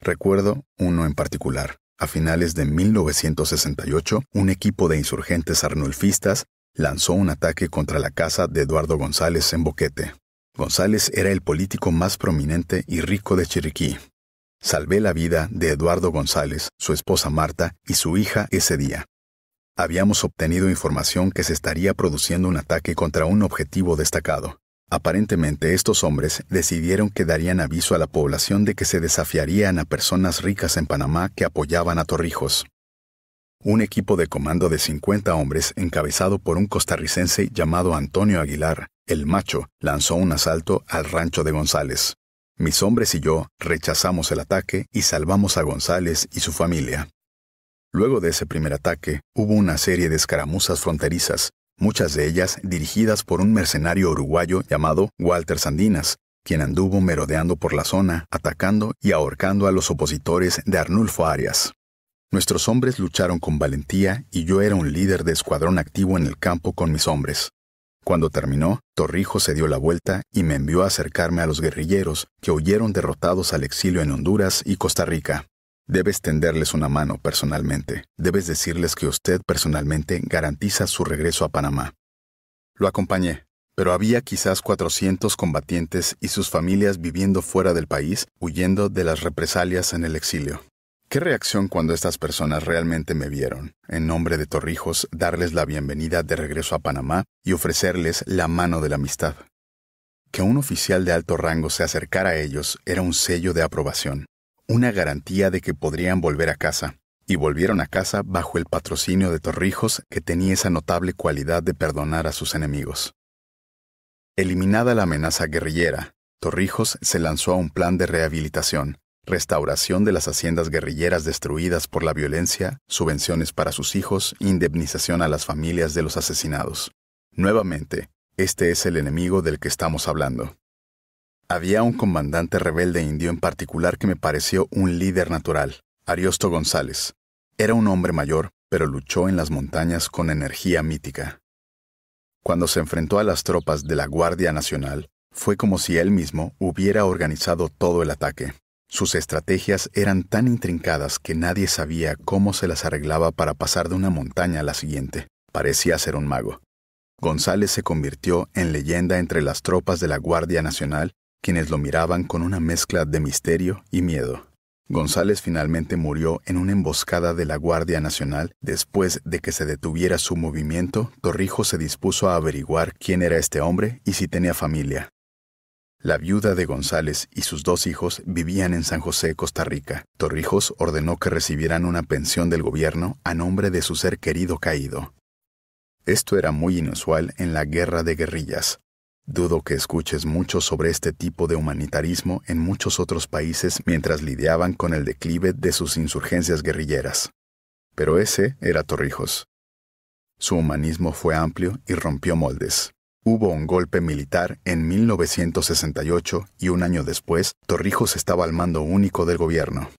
Speaker 1: Recuerdo uno en particular. A finales de 1968, un equipo de insurgentes arnulfistas lanzó un ataque contra la casa de Eduardo González en Boquete. González era el político más prominente y rico de Chiriquí salvé la vida de Eduardo González, su esposa Marta y su hija ese día. Habíamos obtenido información que se estaría produciendo un ataque contra un objetivo destacado. Aparentemente estos hombres decidieron que darían aviso a la población de que se desafiarían a personas ricas en Panamá que apoyaban a Torrijos. Un equipo de comando de 50 hombres encabezado por un costarricense llamado Antonio Aguilar, el macho, lanzó un asalto al rancho de González. Mis hombres y yo rechazamos el ataque y salvamos a González y su familia. Luego de ese primer ataque, hubo una serie de escaramuzas fronterizas, muchas de ellas dirigidas por un mercenario uruguayo llamado Walter Sandinas, quien anduvo merodeando por la zona, atacando y ahorcando a los opositores de Arnulfo Arias. Nuestros hombres lucharon con valentía y yo era un líder de escuadrón activo en el campo con mis hombres. Cuando terminó, Torrijo se dio la vuelta y me envió a acercarme a los guerrilleros que huyeron derrotados al exilio en Honduras y Costa Rica. Debes tenderles una mano personalmente. Debes decirles que usted personalmente garantiza su regreso a Panamá. Lo acompañé, pero había quizás 400 combatientes y sus familias viviendo fuera del país, huyendo de las represalias en el exilio. Qué reacción cuando estas personas realmente me vieron, en nombre de Torrijos, darles la bienvenida de regreso a Panamá y ofrecerles la mano de la amistad. Que un oficial de alto rango se acercara a ellos era un sello de aprobación, una garantía de que podrían volver a casa, y volvieron a casa bajo el patrocinio de Torrijos que tenía esa notable cualidad de perdonar a sus enemigos. Eliminada la amenaza guerrillera, Torrijos se lanzó a un plan de rehabilitación, restauración de las haciendas guerrilleras destruidas por la violencia, subvenciones para sus hijos, indemnización a las familias de los asesinados. Nuevamente, este es el enemigo del que estamos hablando. Había un comandante rebelde indio en particular que me pareció un líder natural, Ariosto González. Era un hombre mayor, pero luchó en las montañas con energía mítica. Cuando se enfrentó a las tropas de la Guardia Nacional, fue como si él mismo hubiera organizado todo el ataque. Sus estrategias eran tan intrincadas que nadie sabía cómo se las arreglaba para pasar de una montaña a la siguiente. Parecía ser un mago. González se convirtió en leyenda entre las tropas de la Guardia Nacional, quienes lo miraban con una mezcla de misterio y miedo. González finalmente murió en una emboscada de la Guardia Nacional. Después de que se detuviera su movimiento, Torrijo se dispuso a averiguar quién era este hombre y si tenía familia. La viuda de González y sus dos hijos vivían en San José, Costa Rica. Torrijos ordenó que recibieran una pensión del gobierno a nombre de su ser querido caído. Esto era muy inusual en la guerra de guerrillas. Dudo que escuches mucho sobre este tipo de humanitarismo en muchos otros países mientras lidiaban con el declive de sus insurgencias guerrilleras. Pero ese era Torrijos. Su humanismo fue amplio y rompió moldes. Hubo un golpe militar en 1968 y un año después, Torrijos estaba al mando único del gobierno.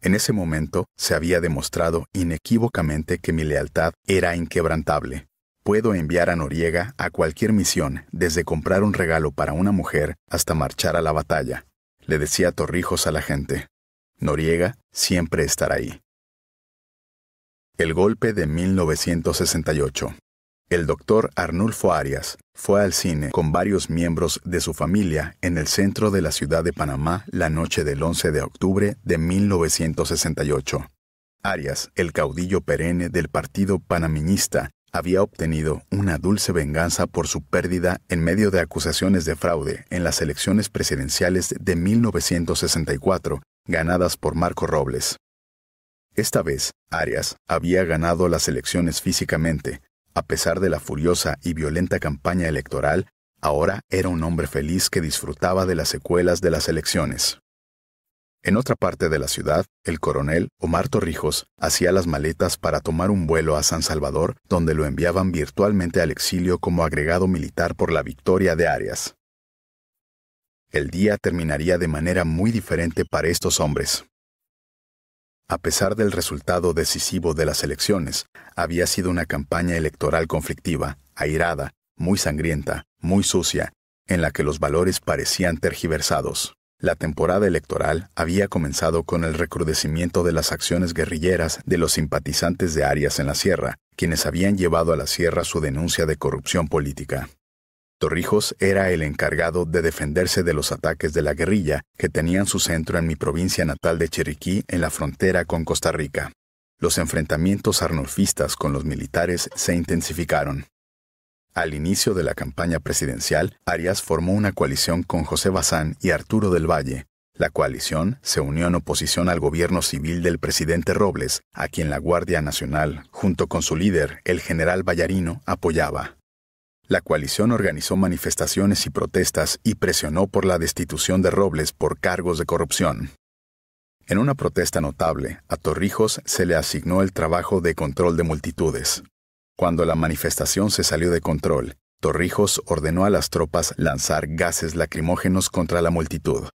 Speaker 1: En ese momento se había demostrado inequívocamente que mi lealtad era inquebrantable. Puedo enviar a Noriega a cualquier misión, desde comprar un regalo para una mujer hasta marchar a la batalla, le decía Torrijos a la gente. Noriega siempre estará ahí. El golpe de 1968. El doctor Arnulfo Arias fue al cine con varios miembros de su familia en el centro de la ciudad de Panamá la noche del 11 de octubre de 1968. Arias, el caudillo perenne del Partido Panameñista, había obtenido una dulce venganza por su pérdida en medio de acusaciones de fraude en las elecciones presidenciales de 1964, ganadas por Marco Robles. Esta vez, Arias había ganado las elecciones físicamente, a pesar de la furiosa y violenta campaña electoral, ahora era un hombre feliz que disfrutaba de las secuelas de las elecciones. En otra parte de la ciudad, el coronel Omar Torrijos hacía las maletas para tomar un vuelo a San Salvador, donde lo enviaban virtualmente al exilio como agregado militar por la victoria de Arias. El día terminaría de manera muy diferente para estos hombres. A pesar del resultado decisivo de las elecciones, había sido una campaña electoral conflictiva, airada, muy sangrienta, muy sucia, en la que los valores parecían tergiversados. La temporada electoral había comenzado con el recrudecimiento de las acciones guerrilleras de los simpatizantes de Arias en la Sierra, quienes habían llevado a la Sierra su denuncia de corrupción política. Torrijos era el encargado de defenderse de los ataques de la guerrilla que tenían su centro en mi provincia natal de Chiriquí, en la frontera con Costa Rica. Los enfrentamientos arnulfistas con los militares se intensificaron. Al inicio de la campaña presidencial, Arias formó una coalición con José Bazán y Arturo del Valle. La coalición se unió en oposición al gobierno civil del presidente Robles, a quien la Guardia Nacional, junto con su líder, el general Vallarino, apoyaba. La coalición organizó manifestaciones y protestas y presionó por la destitución de Robles por cargos de corrupción. En una protesta notable, a Torrijos se le asignó el trabajo de control de multitudes. Cuando la manifestación se salió de control, Torrijos ordenó a las tropas lanzar gases lacrimógenos contra la multitud.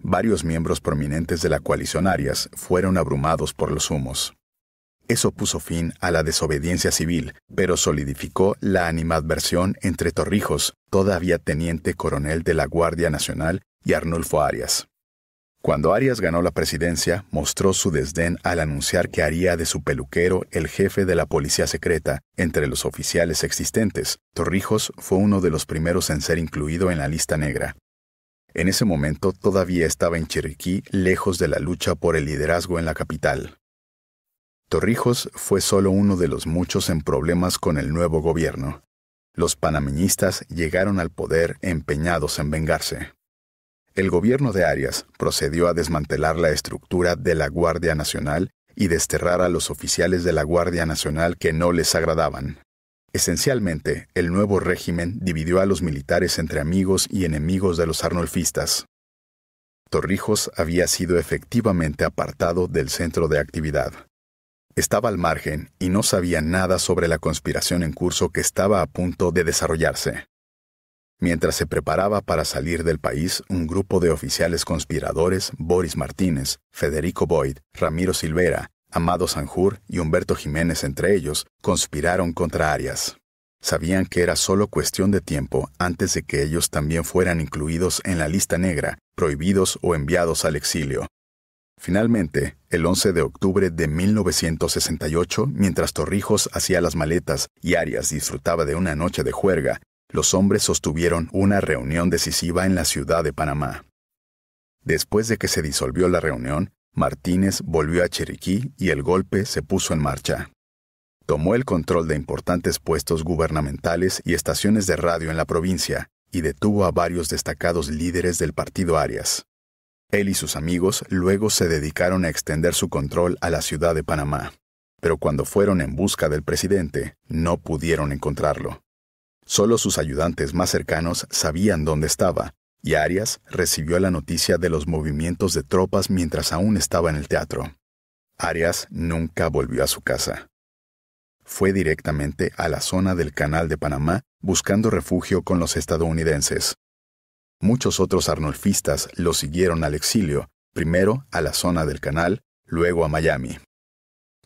Speaker 1: Varios miembros prominentes de la coalición Arias fueron abrumados por los humos. Eso puso fin a la desobediencia civil, pero solidificó la animadversión entre Torrijos, todavía teniente coronel de la Guardia Nacional, y Arnulfo Arias. Cuando Arias ganó la presidencia, mostró su desdén al anunciar que haría de su peluquero el jefe de la policía secreta entre los oficiales existentes. Torrijos fue uno de los primeros en ser incluido en la lista negra. En ese momento todavía estaba en Chiriquí, lejos de la lucha por el liderazgo en la capital. Torrijos fue solo uno de los muchos en problemas con el nuevo gobierno. Los panameñistas llegaron al poder empeñados en vengarse. El gobierno de Arias procedió a desmantelar la estructura de la Guardia Nacional y desterrar a los oficiales de la Guardia Nacional que no les agradaban. Esencialmente, el nuevo régimen dividió a los militares entre amigos y enemigos de los arnolfistas. Torrijos había sido efectivamente apartado del centro de actividad. Estaba al margen y no sabía nada sobre la conspiración en curso que estaba a punto de desarrollarse. Mientras se preparaba para salir del país, un grupo de oficiales conspiradores, Boris Martínez, Federico Boyd, Ramiro Silvera, Amado Sanjur y Humberto Jiménez entre ellos, conspiraron contra Arias. Sabían que era solo cuestión de tiempo antes de que ellos también fueran incluidos en la lista negra, prohibidos o enviados al exilio, Finalmente, el 11 de octubre de 1968, mientras Torrijos hacía las maletas y Arias disfrutaba de una noche de juerga, los hombres sostuvieron una reunión decisiva en la ciudad de Panamá. Después de que se disolvió la reunión, Martínez volvió a Chiriquí y el golpe se puso en marcha. Tomó el control de importantes puestos gubernamentales y estaciones de radio en la provincia y detuvo a varios destacados líderes del partido Arias. Él y sus amigos luego se dedicaron a extender su control a la ciudad de Panamá, pero cuando fueron en busca del presidente, no pudieron encontrarlo. Solo sus ayudantes más cercanos sabían dónde estaba, y Arias recibió la noticia de los movimientos de tropas mientras aún estaba en el teatro. Arias nunca volvió a su casa. Fue directamente a la zona del Canal de Panamá buscando refugio con los estadounidenses, Muchos otros arnolfistas lo siguieron al exilio, primero a la zona del canal, luego a Miami.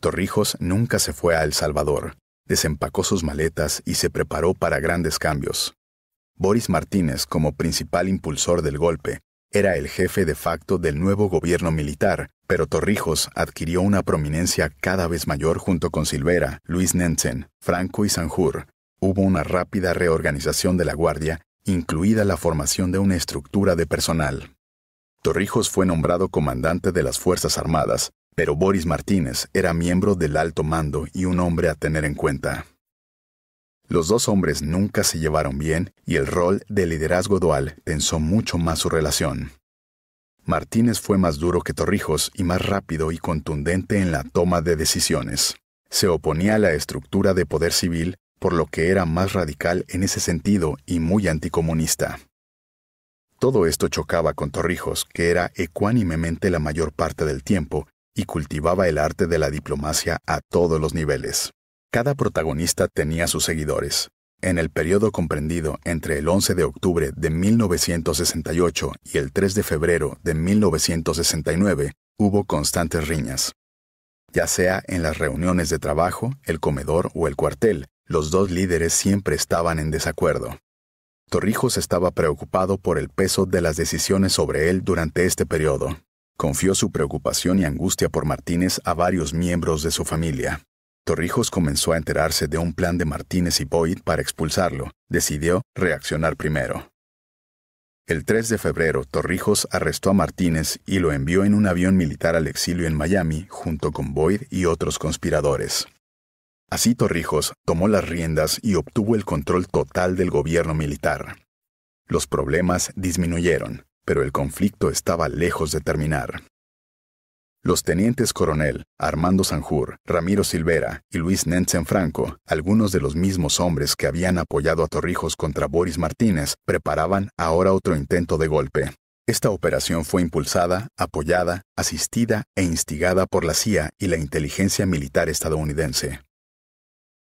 Speaker 1: Torrijos nunca se fue a El Salvador, desempacó sus maletas y se preparó para grandes cambios. Boris Martínez, como principal impulsor del golpe, era el jefe de facto del nuevo gobierno militar, pero Torrijos adquirió una prominencia cada vez mayor junto con Silvera, Luis Nensen, Franco y Sanjur. Hubo una rápida reorganización de la Guardia incluida la formación de una estructura de personal. Torrijos fue nombrado comandante de las Fuerzas Armadas, pero Boris Martínez era miembro del alto mando y un hombre a tener en cuenta. Los dos hombres nunca se llevaron bien y el rol de liderazgo dual tensó mucho más su relación. Martínez fue más duro que Torrijos y más rápido y contundente en la toma de decisiones. Se oponía a la estructura de poder civil por lo que era más radical en ese sentido y muy anticomunista. Todo esto chocaba con Torrijos, que era ecuánimemente la mayor parte del tiempo y cultivaba el arte de la diplomacia a todos los niveles. Cada protagonista tenía sus seguidores. En el periodo comprendido entre el 11 de octubre de 1968 y el 3 de febrero de 1969 hubo constantes riñas, ya sea en las reuniones de trabajo, el comedor o el cuartel, los dos líderes siempre estaban en desacuerdo. Torrijos estaba preocupado por el peso de las decisiones sobre él durante este periodo. Confió su preocupación y angustia por Martínez a varios miembros de su familia. Torrijos comenzó a enterarse de un plan de Martínez y Boyd para expulsarlo. Decidió reaccionar primero. El 3 de febrero, Torrijos arrestó a Martínez y lo envió en un avión militar al exilio en Miami junto con Boyd y otros conspiradores. Así Torrijos tomó las riendas y obtuvo el control total del gobierno militar. Los problemas disminuyeron, pero el conflicto estaba lejos de terminar. Los tenientes coronel Armando Sanjur, Ramiro Silvera y Luis Nensen Franco, algunos de los mismos hombres que habían apoyado a Torrijos contra Boris Martínez, preparaban ahora otro intento de golpe. Esta operación fue impulsada, apoyada, asistida e instigada por la CIA y la inteligencia militar estadounidense.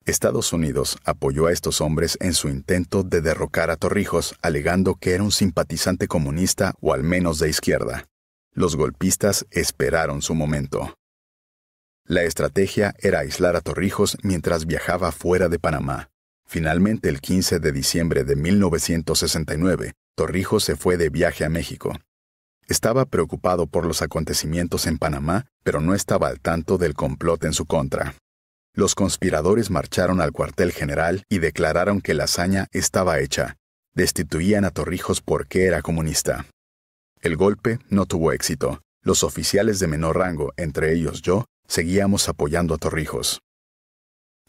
Speaker 1: Estados Unidos apoyó a estos hombres en su intento de derrocar a Torrijos, alegando que era un simpatizante comunista o al menos de izquierda. Los golpistas esperaron su momento. La estrategia era aislar a Torrijos mientras viajaba fuera de Panamá. Finalmente, el 15 de diciembre de 1969, Torrijos se fue de viaje a México. Estaba preocupado por los acontecimientos en Panamá, pero no estaba al tanto del complot en su contra. Los conspiradores marcharon al cuartel general y declararon que la hazaña estaba hecha. Destituían a Torrijos porque era comunista. El golpe no tuvo éxito. Los oficiales de menor rango, entre ellos yo, seguíamos apoyando a Torrijos.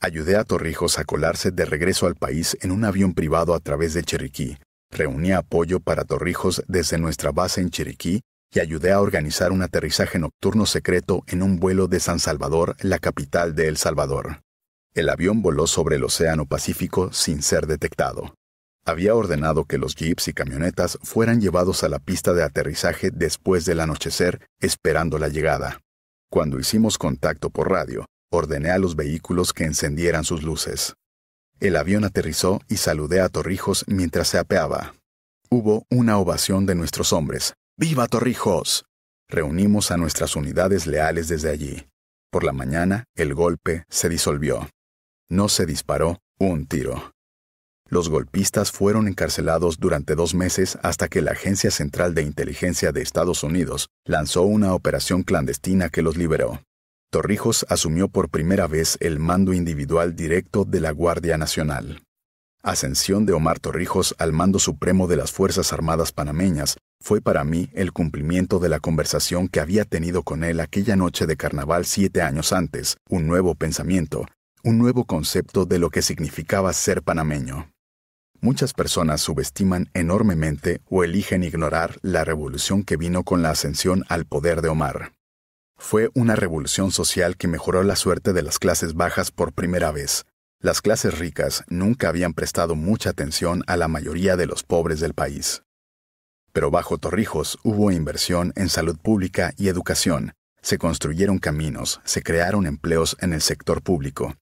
Speaker 1: Ayudé a Torrijos a colarse de regreso al país en un avión privado a través de Chiriquí. Reunía apoyo para Torrijos desde nuestra base en Chiriquí y ayudé a organizar un aterrizaje nocturno secreto en un vuelo de San Salvador, la capital de El Salvador. El avión voló sobre el Océano Pacífico sin ser detectado. Había ordenado que los jeeps y camionetas fueran llevados a la pista de aterrizaje después del anochecer, esperando la llegada. Cuando hicimos contacto por radio, ordené a los vehículos que encendieran sus luces. El avión aterrizó y saludé a Torrijos mientras se apeaba. Hubo una ovación de nuestros hombres, ¡Viva Torrijos! Reunimos a nuestras unidades leales desde allí. Por la mañana el golpe se disolvió. No se disparó un tiro. Los golpistas fueron encarcelados durante dos meses hasta que la Agencia Central de Inteligencia de Estados Unidos lanzó una operación clandestina que los liberó. Torrijos asumió por primera vez el mando individual directo de la Guardia Nacional. Ascensión de Omar Torrijos al mando supremo de las Fuerzas Armadas panameñas fue para mí el cumplimiento de la conversación que había tenido con él aquella noche de carnaval siete años antes, un nuevo pensamiento, un nuevo concepto de lo que significaba ser panameño. Muchas personas subestiman enormemente o eligen ignorar la revolución que vino con la ascensión al poder de Omar. Fue una revolución social que mejoró la suerte de las clases bajas por primera vez. Las clases ricas nunca habían prestado mucha atención a la mayoría de los pobres del país. Pero bajo Torrijos hubo inversión en salud pública y educación, se construyeron caminos, se crearon empleos en el sector público.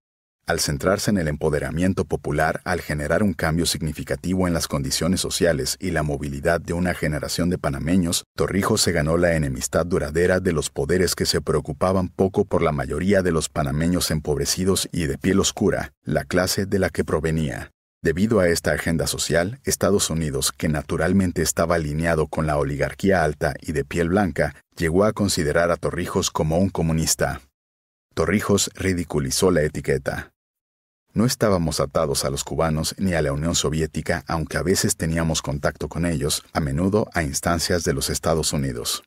Speaker 1: Al centrarse en el empoderamiento popular, al generar un cambio significativo en las condiciones sociales y la movilidad de una generación de panameños, Torrijos se ganó la enemistad duradera de los poderes que se preocupaban poco por la mayoría de los panameños empobrecidos y de piel oscura, la clase de la que provenía. Debido a esta agenda social, Estados Unidos, que naturalmente estaba alineado con la oligarquía alta y de piel blanca, llegó a considerar a Torrijos como un comunista. Torrijos ridiculizó la etiqueta. No estábamos atados a los cubanos ni a la Unión Soviética, aunque a veces teníamos contacto con ellos, a menudo a instancias de los Estados Unidos.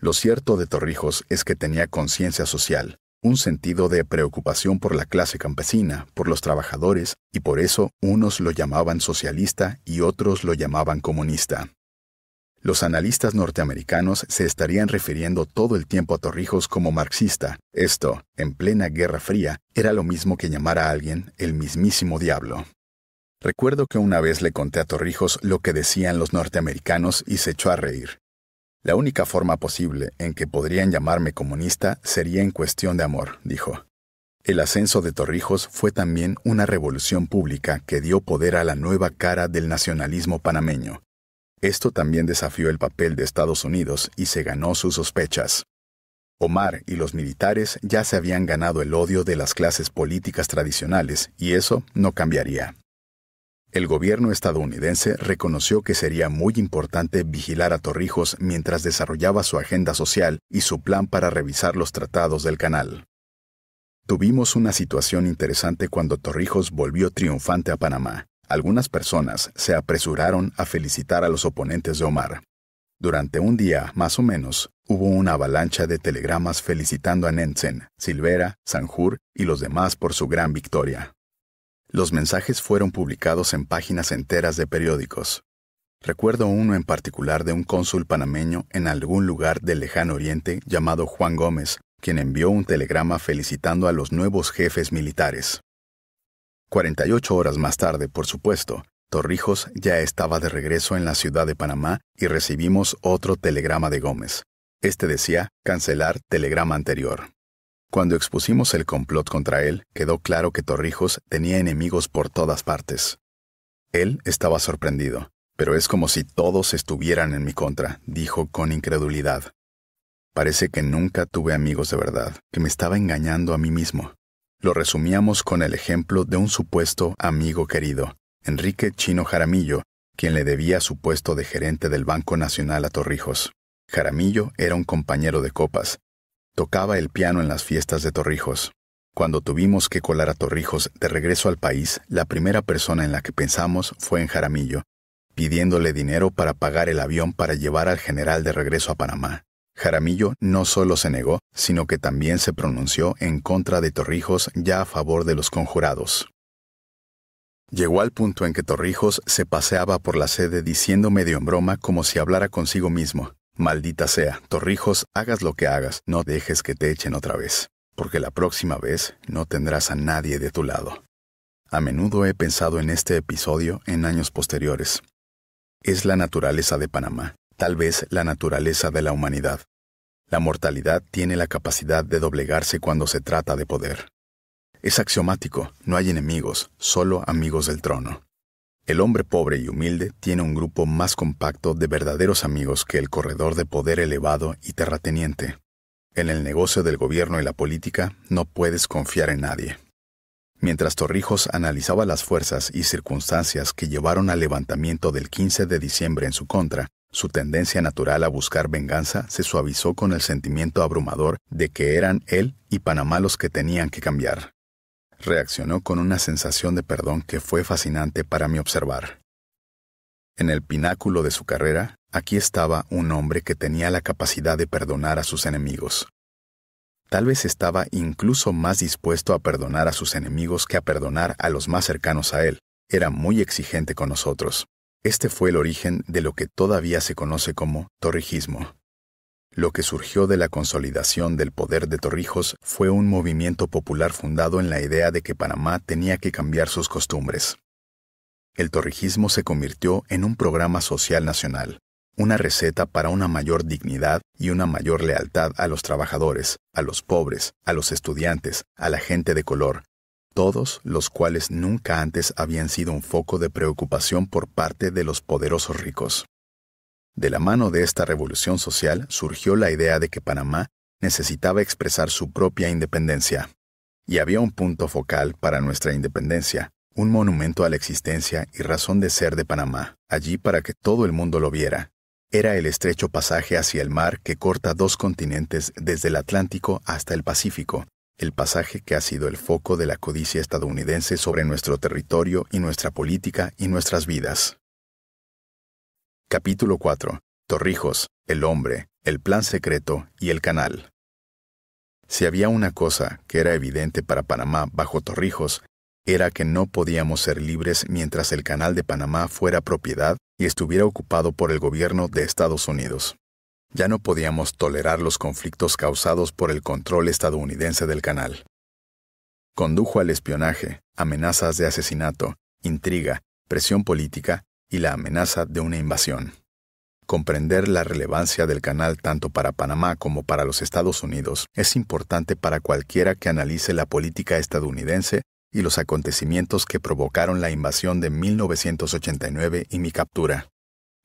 Speaker 1: Lo cierto de Torrijos es que tenía conciencia social, un sentido de preocupación por la clase campesina, por los trabajadores, y por eso unos lo llamaban socialista y otros lo llamaban comunista. Los analistas norteamericanos se estarían refiriendo todo el tiempo a Torrijos como marxista. Esto, en plena Guerra Fría, era lo mismo que llamar a alguien el mismísimo diablo. Recuerdo que una vez le conté a Torrijos lo que decían los norteamericanos y se echó a reír. La única forma posible en que podrían llamarme comunista sería en cuestión de amor, dijo. El ascenso de Torrijos fue también una revolución pública que dio poder a la nueva cara del nacionalismo panameño. Esto también desafió el papel de Estados Unidos y se ganó sus sospechas. Omar y los militares ya se habían ganado el odio de las clases políticas tradicionales y eso no cambiaría. El gobierno estadounidense reconoció que sería muy importante vigilar a Torrijos mientras desarrollaba su agenda social y su plan para revisar los tratados del canal. Tuvimos una situación interesante cuando Torrijos volvió triunfante a Panamá. Algunas personas se apresuraron a felicitar a los oponentes de Omar. Durante un día, más o menos, hubo una avalancha de telegramas felicitando a Nensen, Silvera, Sanjur y los demás por su gran victoria. Los mensajes fueron publicados en páginas enteras de periódicos. Recuerdo uno en particular de un cónsul panameño en algún lugar del lejano oriente llamado Juan Gómez, quien envió un telegrama felicitando a los nuevos jefes militares. 48 horas más tarde, por supuesto, Torrijos ya estaba de regreso en la ciudad de Panamá y recibimos otro telegrama de Gómez. Este decía cancelar telegrama anterior. Cuando expusimos el complot contra él, quedó claro que Torrijos tenía enemigos por todas partes. Él estaba sorprendido, pero es como si todos estuvieran en mi contra, dijo con incredulidad. Parece que nunca tuve amigos de verdad, que me estaba engañando a mí mismo. Lo resumíamos con el ejemplo de un supuesto amigo querido, Enrique Chino Jaramillo, quien le debía su puesto de gerente del Banco Nacional a Torrijos. Jaramillo era un compañero de copas, Tocaba el piano en las fiestas de Torrijos. Cuando tuvimos que colar a Torrijos de regreso al país, la primera persona en la que pensamos fue en Jaramillo, pidiéndole dinero para pagar el avión para llevar al general de regreso a Panamá. Jaramillo no solo se negó, sino que también se pronunció en contra de Torrijos ya a favor de los conjurados. Llegó al punto en que Torrijos se paseaba por la sede diciendo medio en broma como si hablara consigo mismo. Maldita sea, Torrijos, hagas lo que hagas, no dejes que te echen otra vez, porque la próxima vez no tendrás a nadie de tu lado. A menudo he pensado en este episodio en años posteriores. Es la naturaleza de Panamá, tal vez la naturaleza de la humanidad. La mortalidad tiene la capacidad de doblegarse cuando se trata de poder. Es axiomático, no hay enemigos, solo amigos del trono. El hombre pobre y humilde tiene un grupo más compacto de verdaderos amigos que el corredor de poder elevado y terrateniente. En el negocio del gobierno y la política no puedes confiar en nadie. Mientras Torrijos analizaba las fuerzas y circunstancias que llevaron al levantamiento del 15 de diciembre en su contra, su tendencia natural a buscar venganza se suavizó con el sentimiento abrumador de que eran él y Panamá los que tenían que cambiar reaccionó con una sensación de perdón que fue fascinante para mí observar. En el pináculo de su carrera, aquí estaba un hombre que tenía la capacidad de perdonar a sus enemigos. Tal vez estaba incluso más dispuesto a perdonar a sus enemigos que a perdonar a los más cercanos a él. Era muy exigente con nosotros. Este fue el origen de lo que todavía se conoce como torrijismo. Lo que surgió de la consolidación del poder de Torrijos fue un movimiento popular fundado en la idea de que Panamá tenía que cambiar sus costumbres. El torrijismo se convirtió en un programa social nacional, una receta para una mayor dignidad y una mayor lealtad a los trabajadores, a los pobres, a los estudiantes, a la gente de color, todos los cuales nunca antes habían sido un foco de preocupación por parte de los poderosos ricos. De la mano de esta revolución social surgió la idea de que Panamá necesitaba expresar su propia independencia. Y había un punto focal para nuestra independencia, un monumento a la existencia y razón de ser de Panamá, allí para que todo el mundo lo viera. Era el estrecho pasaje hacia el mar que corta dos continentes desde el Atlántico hasta el Pacífico, el pasaje que ha sido el foco de la codicia estadounidense sobre nuestro territorio y nuestra política y nuestras vidas. Capítulo 4. Torrijos, el hombre, el plan secreto y el canal. Si había una cosa que era evidente para Panamá bajo Torrijos, era que no podíamos ser libres mientras el canal de Panamá fuera propiedad y estuviera ocupado por el gobierno de Estados Unidos. Ya no podíamos tolerar los conflictos causados por el control estadounidense del canal. Condujo al espionaje, amenazas de asesinato, intriga, presión política y la amenaza de una invasión. Comprender la relevancia del canal tanto para Panamá como para los Estados Unidos es importante para cualquiera que analice la política estadounidense y los acontecimientos que provocaron la invasión de 1989 y mi captura.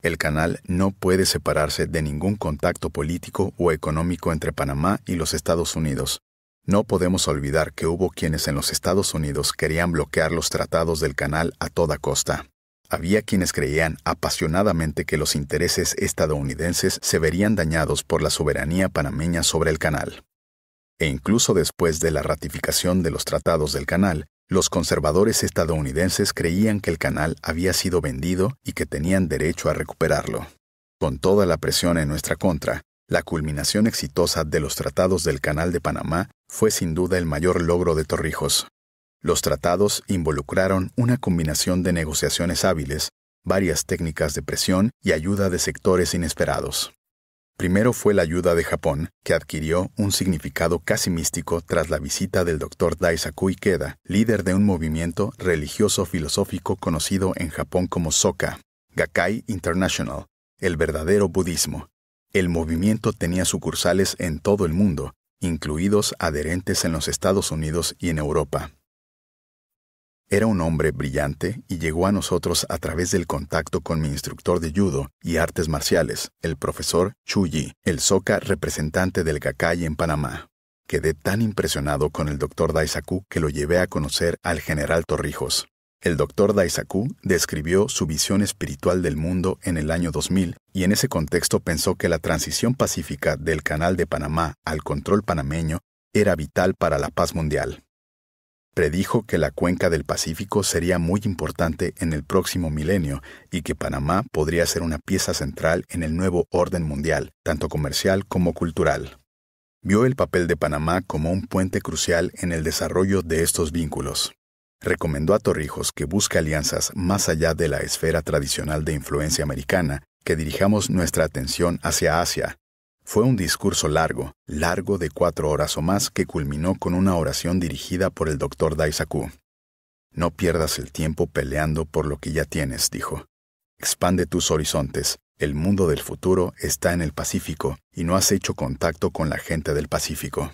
Speaker 1: El canal no puede separarse de ningún contacto político o económico entre Panamá y los Estados Unidos. No podemos olvidar que hubo quienes en los Estados Unidos querían bloquear los tratados del canal a toda costa. Había quienes creían apasionadamente que los intereses estadounidenses se verían dañados por la soberanía panameña sobre el canal. E incluso después de la ratificación de los tratados del canal, los conservadores estadounidenses creían que el canal había sido vendido y que tenían derecho a recuperarlo. Con toda la presión en nuestra contra, la culminación exitosa de los tratados del Canal de Panamá fue sin duda el mayor logro de Torrijos. Los tratados involucraron una combinación de negociaciones hábiles, varias técnicas de presión y ayuda de sectores inesperados. Primero fue la ayuda de Japón, que adquirió un significado casi místico tras la visita del doctor Daisaku Ikeda, líder de un movimiento religioso-filosófico conocido en Japón como Soka, Gakkai International, el verdadero budismo. El movimiento tenía sucursales en todo el mundo, incluidos adherentes en los Estados Unidos y en Europa. Era un hombre brillante y llegó a nosotros a través del contacto con mi instructor de judo y artes marciales, el profesor Chuyi, el soca representante del Gakkai en Panamá. Quedé tan impresionado con el doctor Daisaku que lo llevé a conocer al general Torrijos. El doctor Daisaku describió su visión espiritual del mundo en el año 2000 y en ese contexto pensó que la transición pacífica del Canal de Panamá al control panameño era vital para la paz mundial predijo que la cuenca del Pacífico sería muy importante en el próximo milenio y que Panamá podría ser una pieza central en el nuevo orden mundial, tanto comercial como cultural. Vio el papel de Panamá como un puente crucial en el desarrollo de estos vínculos. Recomendó a Torrijos que busque alianzas más allá de la esfera tradicional de influencia americana, que dirijamos nuestra atención hacia Asia, fue un discurso largo, largo de cuatro horas o más, que culminó con una oración dirigida por el doctor Daisaku. No pierdas el tiempo peleando por lo que ya tienes, dijo. Expande tus horizontes. El mundo del futuro está en el Pacífico y no has hecho contacto con la gente del Pacífico.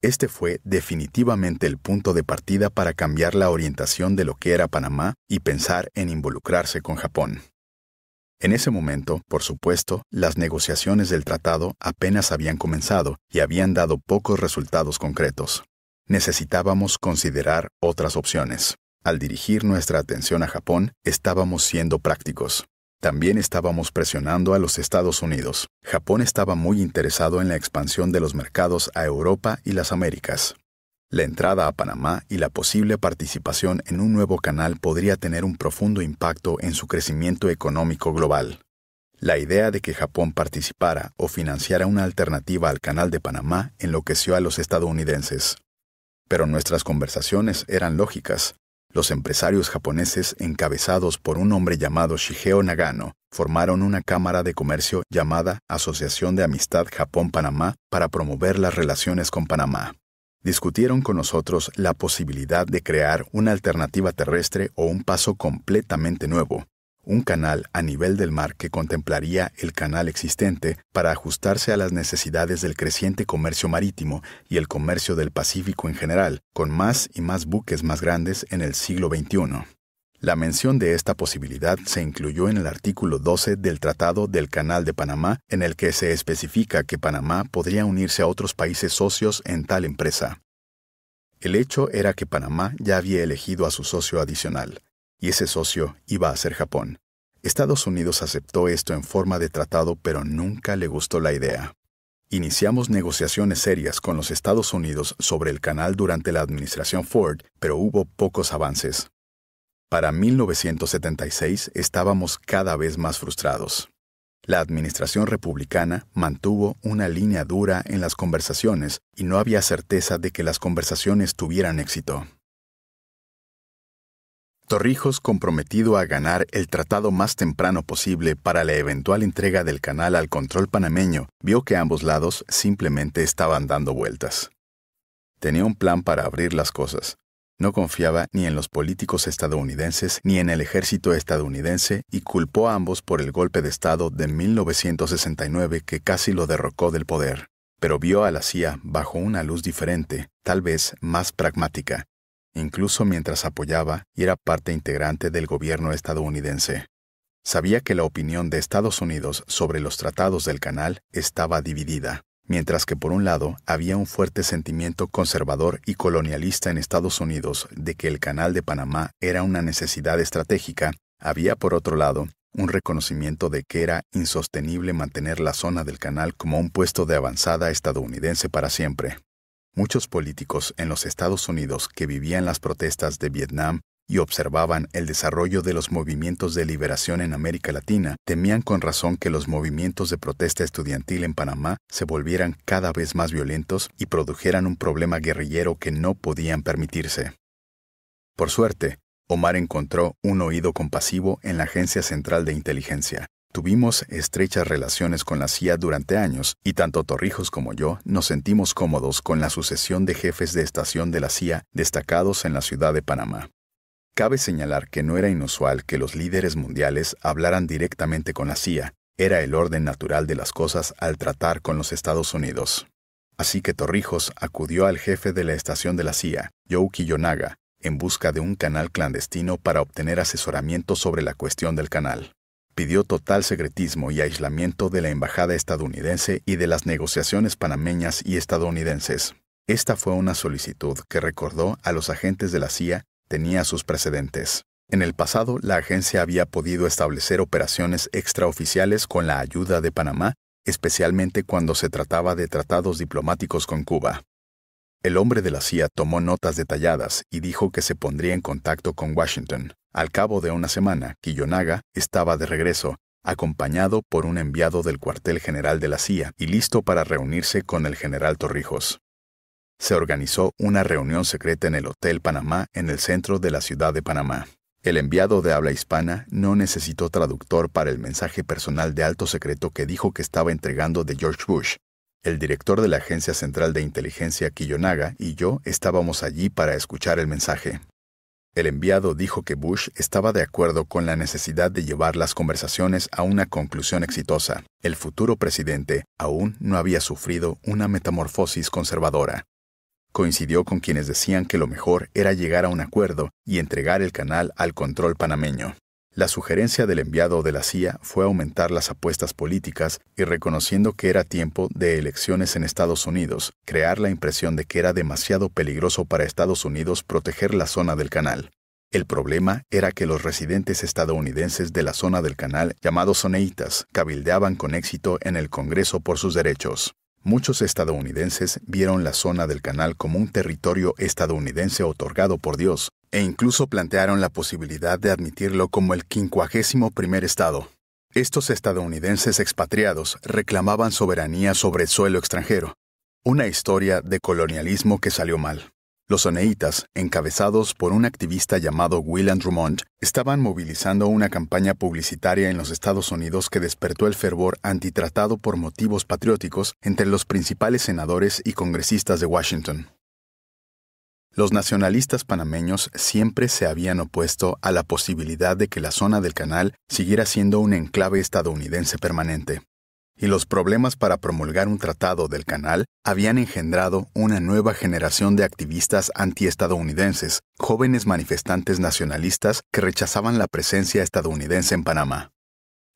Speaker 1: Este fue definitivamente el punto de partida para cambiar la orientación de lo que era Panamá y pensar en involucrarse con Japón. En ese momento, por supuesto, las negociaciones del tratado apenas habían comenzado y habían dado pocos resultados concretos. Necesitábamos considerar otras opciones. Al dirigir nuestra atención a Japón, estábamos siendo prácticos. También estábamos presionando a los Estados Unidos. Japón estaba muy interesado en la expansión de los mercados a Europa y las Américas. La entrada a Panamá y la posible participación en un nuevo canal podría tener un profundo impacto en su crecimiento económico global. La idea de que Japón participara o financiara una alternativa al canal de Panamá enloqueció a los estadounidenses. Pero nuestras conversaciones eran lógicas. Los empresarios japoneses, encabezados por un hombre llamado Shigeo Nagano, formaron una cámara de comercio llamada Asociación de Amistad Japón-Panamá para promover las relaciones con Panamá discutieron con nosotros la posibilidad de crear una alternativa terrestre o un paso completamente nuevo, un canal a nivel del mar que contemplaría el canal existente para ajustarse a las necesidades del creciente comercio marítimo y el comercio del Pacífico en general, con más y más buques más grandes en el siglo XXI. La mención de esta posibilidad se incluyó en el artículo 12 del Tratado del Canal de Panamá, en el que se especifica que Panamá podría unirse a otros países socios en tal empresa. El hecho era que Panamá ya había elegido a su socio adicional, y ese socio iba a ser Japón. Estados Unidos aceptó esto en forma de tratado, pero nunca le gustó la idea. Iniciamos negociaciones serias con los Estados Unidos sobre el canal durante la administración Ford, pero hubo pocos avances. Para 1976 estábamos cada vez más frustrados. La administración republicana mantuvo una línea dura en las conversaciones y no había certeza de que las conversaciones tuvieran éxito. Torrijos comprometido a ganar el tratado más temprano posible para la eventual entrega del canal al control panameño, vio que ambos lados simplemente estaban dando vueltas. Tenía un plan para abrir las cosas, no confiaba ni en los políticos estadounidenses ni en el ejército estadounidense y culpó a ambos por el golpe de Estado de 1969 que casi lo derrocó del poder, pero vio a la CIA bajo una luz diferente, tal vez más pragmática, incluso mientras apoyaba y era parte integrante del gobierno estadounidense. Sabía que la opinión de Estados Unidos sobre los tratados del canal estaba dividida. Mientras que por un lado había un fuerte sentimiento conservador y colonialista en Estados Unidos de que el Canal de Panamá era una necesidad estratégica, había por otro lado un reconocimiento de que era insostenible mantener la zona del canal como un puesto de avanzada estadounidense para siempre. Muchos políticos en los Estados Unidos que vivían las protestas de Vietnam y observaban el desarrollo de los movimientos de liberación en América Latina, temían con razón que los movimientos de protesta estudiantil en Panamá se volvieran cada vez más violentos y produjeran un problema guerrillero que no podían permitirse. Por suerte, Omar encontró un oído compasivo en la Agencia Central de Inteligencia. Tuvimos estrechas relaciones con la CIA durante años y tanto Torrijos como yo nos sentimos cómodos con la sucesión de jefes de estación de la CIA destacados en la ciudad de Panamá. Cabe señalar que no era inusual que los líderes mundiales hablaran directamente con la CIA, era el orden natural de las cosas al tratar con los Estados Unidos. Así que Torrijos acudió al jefe de la estación de la CIA, Joe Yonaga, en busca de un canal clandestino para obtener asesoramiento sobre la cuestión del canal. Pidió total secretismo y aislamiento de la embajada estadounidense y de las negociaciones panameñas y estadounidenses. Esta fue una solicitud que recordó a los agentes de la CIA tenía sus precedentes. En el pasado, la agencia había podido establecer operaciones extraoficiales con la ayuda de Panamá, especialmente cuando se trataba de tratados diplomáticos con Cuba. El hombre de la CIA tomó notas detalladas y dijo que se pondría en contacto con Washington. Al cabo de una semana, Quillonaga estaba de regreso, acompañado por un enviado del cuartel general de la CIA y listo para reunirse con el general Torrijos se organizó una reunión secreta en el Hotel Panamá en el centro de la ciudad de Panamá. El enviado de habla hispana no necesitó traductor para el mensaje personal de alto secreto que dijo que estaba entregando de George Bush. El director de la Agencia Central de Inteligencia Quillonaga, y yo estábamos allí para escuchar el mensaje. El enviado dijo que Bush estaba de acuerdo con la necesidad de llevar las conversaciones a una conclusión exitosa. El futuro presidente aún no había sufrido una metamorfosis conservadora coincidió con quienes decían que lo mejor era llegar a un acuerdo y entregar el canal al control panameño. La sugerencia del enviado de la CIA fue aumentar las apuestas políticas y reconociendo que era tiempo de elecciones en Estados Unidos, crear la impresión de que era demasiado peligroso para Estados Unidos proteger la zona del canal. El problema era que los residentes estadounidenses de la zona del canal, llamados soneitas, cabildeaban con éxito en el Congreso por sus derechos. Muchos estadounidenses vieron la zona del canal como un territorio estadounidense otorgado por Dios, e incluso plantearon la posibilidad de admitirlo como el quincuagésimo primer estado. Estos estadounidenses expatriados reclamaban soberanía sobre el suelo extranjero, una historia de colonialismo que salió mal. Los oneitas, encabezados por un activista llamado William Drummond, estaban movilizando una campaña publicitaria en los Estados Unidos que despertó el fervor antitratado por motivos patrióticos entre los principales senadores y congresistas de Washington. Los nacionalistas panameños siempre se habían opuesto a la posibilidad de que la zona del canal siguiera siendo un enclave estadounidense permanente y los problemas para promulgar un tratado del canal habían engendrado una nueva generación de activistas antiestadounidenses, jóvenes manifestantes nacionalistas que rechazaban la presencia estadounidense en Panamá.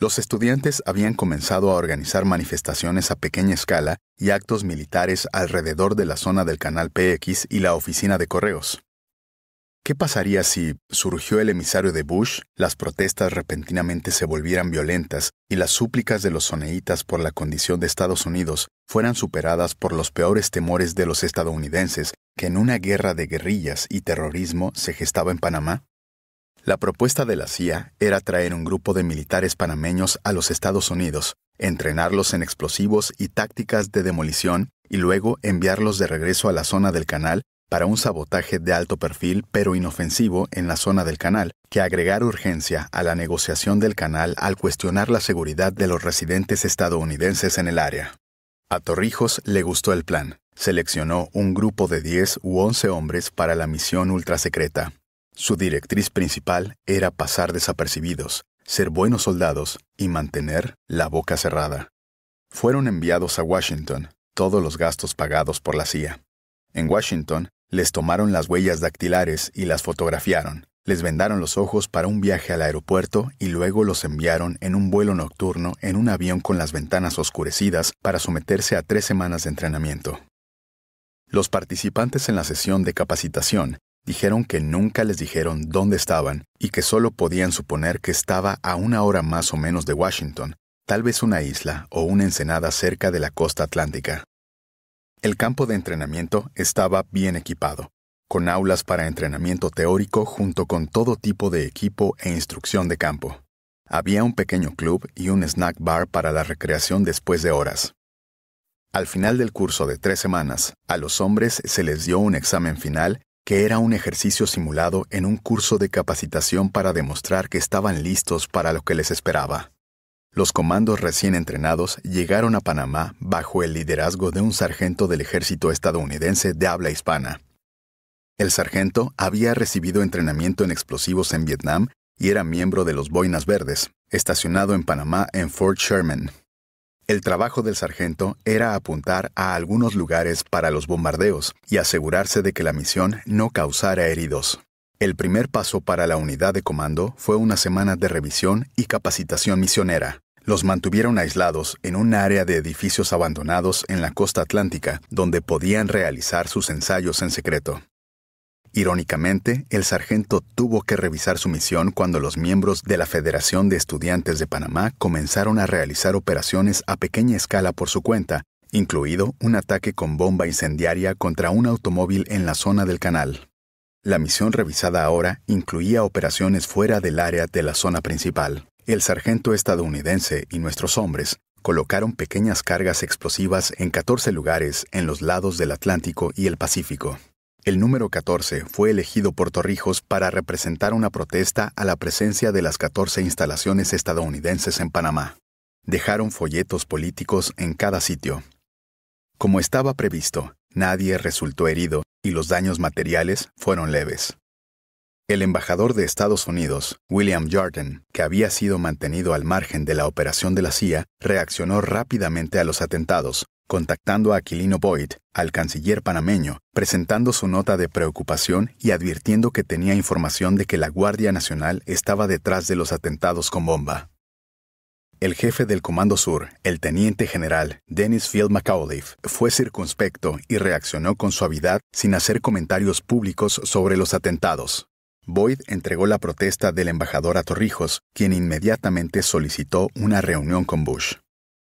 Speaker 1: Los estudiantes habían comenzado a organizar manifestaciones a pequeña escala y actos militares alrededor de la zona del canal PX y la oficina de correos. ¿Qué pasaría si, surgió el emisario de Bush, las protestas repentinamente se volvieran violentas y las súplicas de los soneitas por la condición de Estados Unidos fueran superadas por los peores temores de los estadounidenses que en una guerra de guerrillas y terrorismo se gestaba en Panamá? La propuesta de la CIA era traer un grupo de militares panameños a los Estados Unidos, entrenarlos en explosivos y tácticas de demolición y luego enviarlos de regreso a la zona del canal para un sabotaje de alto perfil pero inofensivo en la zona del canal, que agregar urgencia a la negociación del canal al cuestionar la seguridad de los residentes estadounidenses en el área. A Torrijos le gustó el plan. Seleccionó un grupo de 10 u 11 hombres para la misión ultrasecreta. Su directriz principal era pasar desapercibidos, ser buenos soldados y mantener la boca cerrada. Fueron enviados a Washington, todos los gastos pagados por la CIA. En Washington, les tomaron las huellas dactilares y las fotografiaron. Les vendaron los ojos para un viaje al aeropuerto y luego los enviaron en un vuelo nocturno en un avión con las ventanas oscurecidas para someterse a tres semanas de entrenamiento. Los participantes en la sesión de capacitación dijeron que nunca les dijeron dónde estaban y que solo podían suponer que estaba a una hora más o menos de Washington, tal vez una isla o una ensenada cerca de la costa atlántica. El campo de entrenamiento estaba bien equipado, con aulas para entrenamiento teórico junto con todo tipo de equipo e instrucción de campo. Había un pequeño club y un snack bar para la recreación después de horas. Al final del curso de tres semanas, a los hombres se les dio un examen final que era un ejercicio simulado en un curso de capacitación para demostrar que estaban listos para lo que les esperaba. Los comandos recién entrenados llegaron a Panamá bajo el liderazgo de un sargento del ejército estadounidense de habla hispana. El sargento había recibido entrenamiento en explosivos en Vietnam y era miembro de los Boinas Verdes, estacionado en Panamá en Fort Sherman. El trabajo del sargento era apuntar a algunos lugares para los bombardeos y asegurarse de que la misión no causara heridos. El primer paso para la unidad de comando fue una semana de revisión y capacitación misionera. Los mantuvieron aislados en un área de edificios abandonados en la costa atlántica, donde podían realizar sus ensayos en secreto. Irónicamente, el sargento tuvo que revisar su misión cuando los miembros de la Federación de Estudiantes de Panamá comenzaron a realizar operaciones a pequeña escala por su cuenta, incluido un ataque con bomba incendiaria contra un automóvil en la zona del canal. La misión revisada ahora incluía operaciones fuera del área de la zona principal. El sargento estadounidense y nuestros hombres colocaron pequeñas cargas explosivas en 14 lugares en los lados del Atlántico y el Pacífico. El número 14 fue elegido por Torrijos para representar una protesta a la presencia de las 14 instalaciones estadounidenses en Panamá. Dejaron folletos políticos en cada sitio. Como estaba previsto, Nadie resultó herido y los daños materiales fueron leves. El embajador de Estados Unidos, William Jordan, que había sido mantenido al margen de la operación de la CIA, reaccionó rápidamente a los atentados, contactando a Aquilino Boyd, al canciller panameño, presentando su nota de preocupación y advirtiendo que tenía información de que la Guardia Nacional estaba detrás de los atentados con bomba. El jefe del Comando Sur, el teniente general Dennis Field McAuliffe, fue circunspecto y reaccionó con suavidad sin hacer comentarios públicos sobre los atentados. Boyd entregó la protesta del embajador a Torrijos, quien inmediatamente solicitó una reunión con Bush.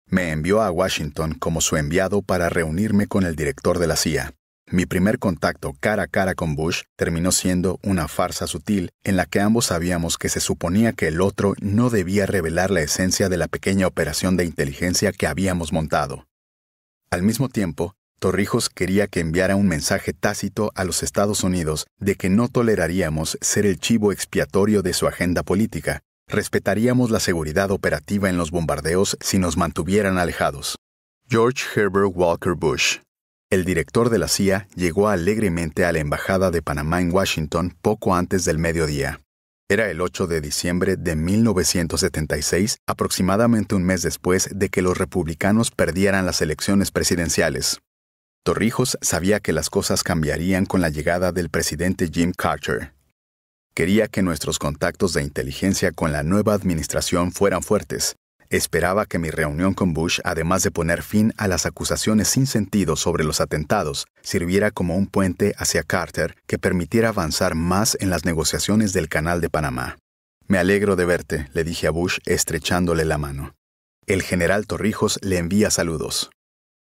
Speaker 1: Me envió a Washington como su enviado para reunirme con el director de la CIA, mi primer contacto cara a cara con Bush terminó siendo una farsa sutil en la que ambos sabíamos que se suponía que el otro no debía revelar la esencia de la pequeña operación de inteligencia que habíamos montado. Al mismo tiempo, Torrijos quería que enviara un mensaje tácito a los Estados Unidos de que no toleraríamos ser el chivo expiatorio de su agenda política, respetaríamos la seguridad operativa en los bombardeos si nos mantuvieran alejados. George Herbert Walker Bush, el director de la CIA llegó alegremente a la Embajada de Panamá en Washington poco antes del mediodía. Era el 8 de diciembre de 1976, aproximadamente un mes después de que los republicanos perdieran las elecciones presidenciales. Torrijos sabía que las cosas cambiarían con la llegada del presidente Jim Carter. Quería que nuestros contactos de inteligencia con la nueva administración fueran fuertes, Esperaba que mi reunión con Bush, además de poner fin a las acusaciones sin sentido sobre los atentados, sirviera como un puente hacia Carter que permitiera avanzar más en las negociaciones del Canal de Panamá. Me alegro de verte, le dije a Bush estrechándole la mano. El general Torrijos le envía saludos.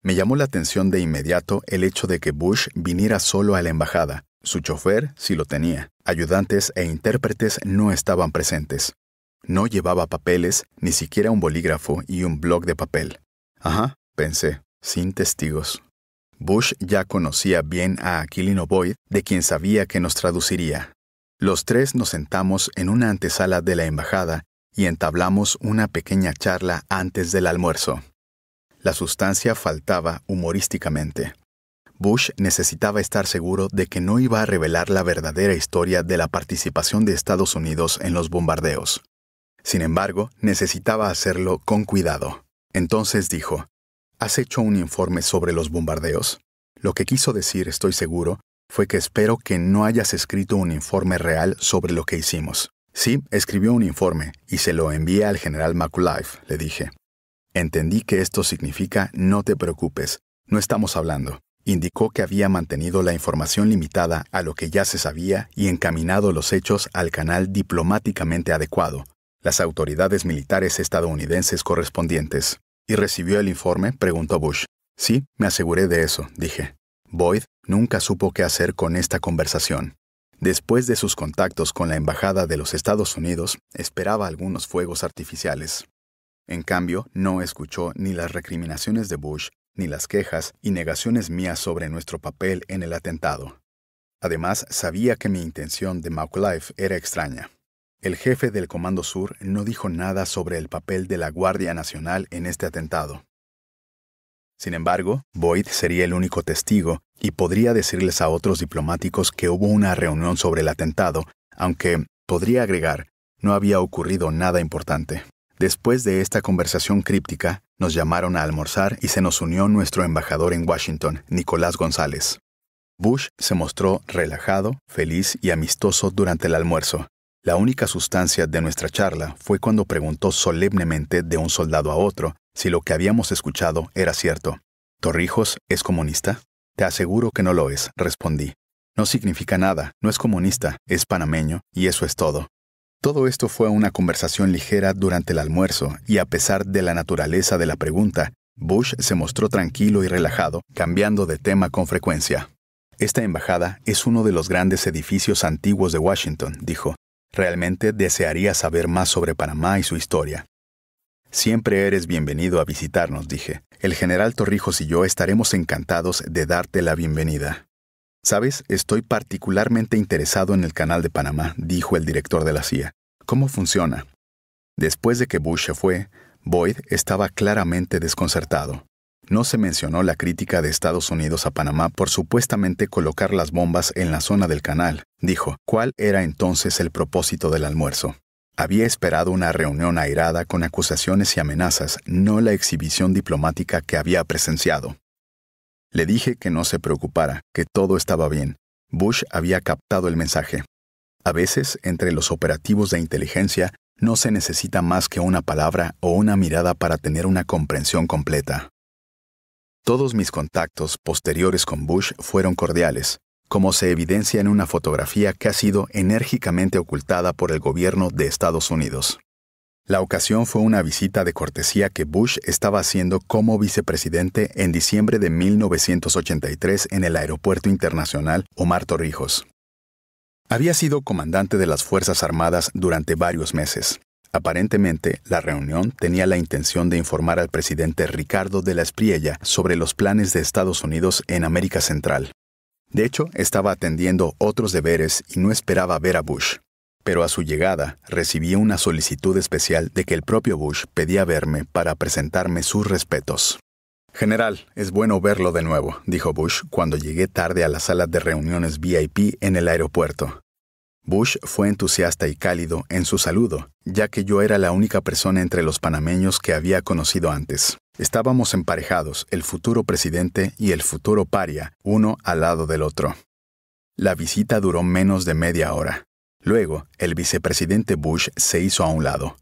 Speaker 1: Me llamó la atención de inmediato el hecho de que Bush viniera solo a la embajada. Su chofer sí lo tenía. Ayudantes e intérpretes no estaban presentes. No llevaba papeles, ni siquiera un bolígrafo y un blog de papel. Ajá, pensé, sin testigos. Bush ya conocía bien a Aquilino Boyd, de quien sabía que nos traduciría. Los tres nos sentamos en una antesala de la embajada y entablamos una pequeña charla antes del almuerzo. La sustancia faltaba humorísticamente. Bush necesitaba estar seguro de que no iba a revelar la verdadera historia de la participación de Estados Unidos en los bombardeos. Sin embargo, necesitaba hacerlo con cuidado. Entonces dijo, ¿Has hecho un informe sobre los bombardeos? Lo que quiso decir, estoy seguro, fue que espero que no hayas escrito un informe real sobre lo que hicimos. Sí, escribió un informe y se lo envié al general McAuliffe, le dije. Entendí que esto significa no te preocupes, no estamos hablando. Indicó que había mantenido la información limitada a lo que ya se sabía y encaminado los hechos al canal diplomáticamente adecuado, las autoridades militares estadounidenses correspondientes. ¿Y recibió el informe? preguntó Bush. Sí, me aseguré de eso, dije. Boyd nunca supo qué hacer con esta conversación. Después de sus contactos con la Embajada de los Estados Unidos, esperaba algunos fuegos artificiales. En cambio, no escuchó ni las recriminaciones de Bush, ni las quejas y negaciones mías sobre nuestro papel en el atentado. Además, sabía que mi intención de Life era extraña. El jefe del Comando Sur no dijo nada sobre el papel de la Guardia Nacional en este atentado. Sin embargo, Boyd sería el único testigo y podría decirles a otros diplomáticos que hubo una reunión sobre el atentado, aunque, podría agregar, no había ocurrido nada importante. Después de esta conversación críptica, nos llamaron a almorzar y se nos unió nuestro embajador en Washington, Nicolás González. Bush se mostró relajado, feliz y amistoso durante el almuerzo, la única sustancia de nuestra charla fue cuando preguntó solemnemente de un soldado a otro si lo que habíamos escuchado era cierto. ¿Torrijos es comunista? Te aseguro que no lo es, respondí. No significa nada, no es comunista, es panameño, y eso es todo. Todo esto fue una conversación ligera durante el almuerzo, y a pesar de la naturaleza de la pregunta, Bush se mostró tranquilo y relajado, cambiando de tema con frecuencia. Esta embajada es uno de los grandes edificios antiguos de Washington, dijo. Realmente desearía saber más sobre Panamá y su historia. Siempre eres bienvenido a visitarnos, dije. El general Torrijos y yo estaremos encantados de darte la bienvenida. Sabes, estoy particularmente interesado en el canal de Panamá, dijo el director de la CIA. ¿Cómo funciona? Después de que Bush se fue, Boyd estaba claramente desconcertado. No se mencionó la crítica de Estados Unidos a Panamá por supuestamente colocar las bombas en la zona del canal, dijo. ¿Cuál era entonces el propósito del almuerzo? Había esperado una reunión airada con acusaciones y amenazas, no la exhibición diplomática que había presenciado. Le dije que no se preocupara, que todo estaba bien. Bush había captado el mensaje. A veces, entre los operativos de inteligencia, no se necesita más que una palabra o una mirada para tener una comprensión completa. Todos mis contactos posteriores con Bush fueron cordiales, como se evidencia en una fotografía que ha sido enérgicamente ocultada por el gobierno de Estados Unidos. La ocasión fue una visita de cortesía que Bush estaba haciendo como vicepresidente en diciembre de 1983 en el Aeropuerto Internacional Omar Torrijos. Había sido comandante de las Fuerzas Armadas durante varios meses. Aparentemente, la reunión tenía la intención de informar al presidente Ricardo de la Espriella sobre los planes de Estados Unidos en América Central. De hecho, estaba atendiendo otros deberes y no esperaba ver a Bush. Pero a su llegada, recibí una solicitud especial de que el propio Bush pedía verme para presentarme sus respetos. General, es bueno verlo de nuevo, dijo Bush cuando llegué tarde a la sala de reuniones VIP en el aeropuerto. Bush fue entusiasta y cálido en su saludo, ya que yo era la única persona entre los panameños que había conocido antes. Estábamos emparejados, el futuro presidente y el futuro paria, uno al lado del otro. La visita duró menos de media hora. Luego, el vicepresidente Bush se hizo a un lado.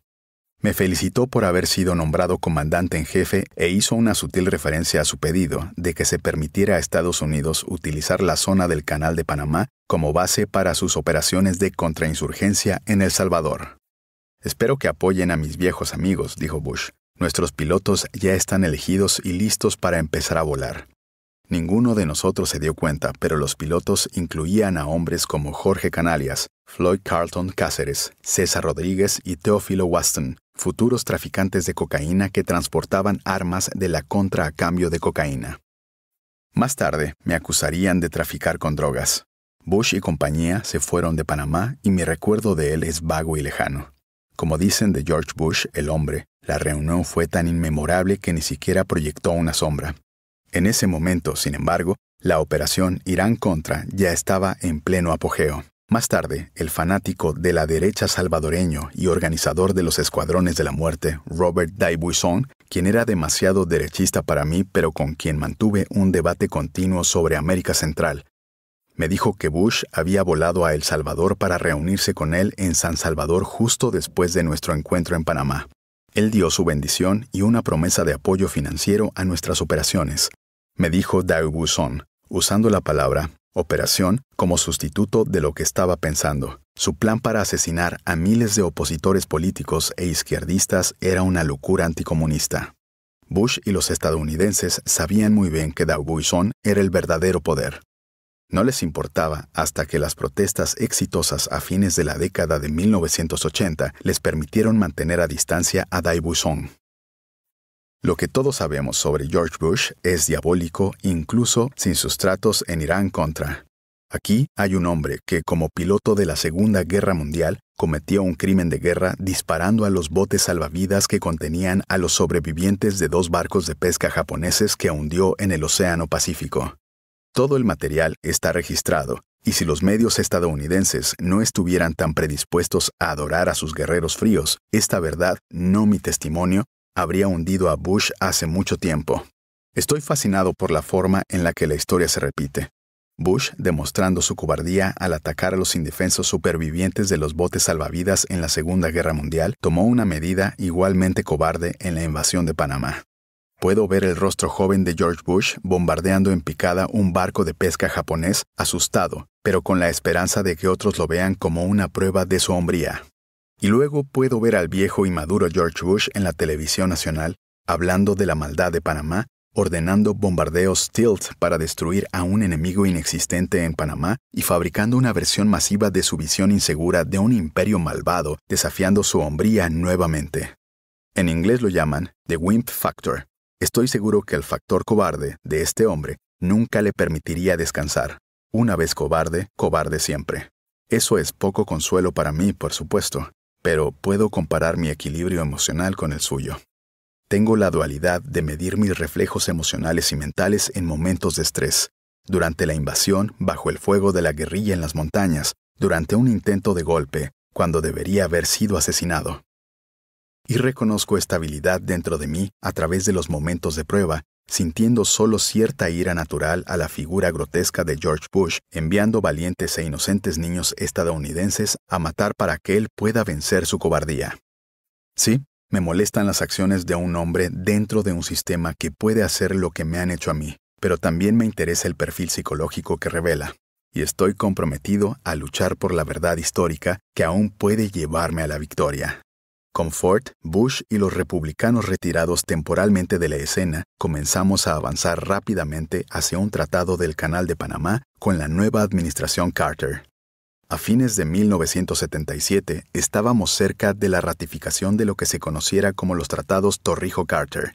Speaker 1: Me felicitó por haber sido nombrado comandante en jefe e hizo una sutil referencia a su pedido de que se permitiera a Estados Unidos utilizar la zona del Canal de Panamá como base para sus operaciones de contrainsurgencia en El Salvador. Espero que apoyen a mis viejos amigos, dijo Bush. Nuestros pilotos ya están elegidos y listos para empezar a volar. Ninguno de nosotros se dio cuenta, pero los pilotos incluían a hombres como Jorge Canalias, Floyd Carlton Cáceres, César Rodríguez y Teófilo Waston, futuros traficantes de cocaína que transportaban armas de la contra a cambio de cocaína. Más tarde, me acusarían de traficar con drogas. Bush y compañía se fueron de Panamá y mi recuerdo de él es vago y lejano. Como dicen de George Bush, el hombre, la reunión fue tan inmemorable que ni siquiera proyectó una sombra. En ese momento, sin embargo, la operación Irán contra ya estaba en pleno apogeo. Más tarde, el fanático de la derecha salvadoreño y organizador de los Escuadrones de la Muerte, Robert Daibuisson, quien era demasiado derechista para mí, pero con quien mantuve un debate continuo sobre América Central, me dijo que Bush había volado a El Salvador para reunirse con él en San Salvador justo después de nuestro encuentro en Panamá. Él dio su bendición y una promesa de apoyo financiero a nuestras operaciones. Me dijo Buisson, usando la palabra operación como sustituto de lo que estaba pensando. Su plan para asesinar a miles de opositores políticos e izquierdistas era una locura anticomunista. Bush y los estadounidenses sabían muy bien que Daubuisson era el verdadero poder. No les importaba hasta que las protestas exitosas a fines de la década de 1980 les permitieron mantener a distancia a Daubuisson. Lo que todos sabemos sobre George Bush es diabólico incluso sin sustratos en Irán contra. Aquí hay un hombre que como piloto de la Segunda Guerra Mundial cometió un crimen de guerra disparando a los botes salvavidas que contenían a los sobrevivientes de dos barcos de pesca japoneses que hundió en el Océano Pacífico. Todo el material está registrado, y si los medios estadounidenses no estuvieran tan predispuestos a adorar a sus guerreros fríos, esta verdad, no mi testimonio, habría hundido a Bush hace mucho tiempo. Estoy fascinado por la forma en la que la historia se repite. Bush demostrando su cobardía al atacar a los indefensos supervivientes de los botes salvavidas en la Segunda Guerra Mundial, tomó una medida igualmente cobarde en la invasión de Panamá. Puedo ver el rostro joven de George Bush bombardeando en picada un barco de pesca japonés, asustado, pero con la esperanza de que otros lo vean como una prueba de su hombría y luego puedo ver al viejo y maduro George Bush en la televisión nacional hablando de la maldad de Panamá, ordenando bombardeos tilt para destruir a un enemigo inexistente en Panamá y fabricando una versión masiva de su visión insegura de un imperio malvado, desafiando su hombría nuevamente. En inglés lo llaman The Wimp Factor. Estoy seguro que el factor cobarde de este hombre nunca le permitiría descansar. Una vez cobarde, cobarde siempre. Eso es poco consuelo para mí, por supuesto, pero puedo comparar mi equilibrio emocional con el suyo. Tengo la dualidad de medir mis reflejos emocionales y mentales en momentos de estrés, durante la invasión, bajo el fuego de la guerrilla en las montañas, durante un intento de golpe, cuando debería haber sido asesinado. Y reconozco estabilidad dentro de mí a través de los momentos de prueba sintiendo solo cierta ira natural a la figura grotesca de George Bush, enviando valientes e inocentes niños estadounidenses a matar para que él pueda vencer su cobardía. Sí, me molestan las acciones de un hombre dentro de un sistema que puede hacer lo que me han hecho a mí, pero también me interesa el perfil psicológico que revela, y estoy comprometido a luchar por la verdad histórica que aún puede llevarme a la victoria. Con Ford, Bush y los republicanos retirados temporalmente de la escena, comenzamos a avanzar rápidamente hacia un tratado del Canal de Panamá con la nueva administración Carter. A fines de 1977 estábamos cerca de la ratificación de lo que se conociera como los tratados Torrijo-Carter,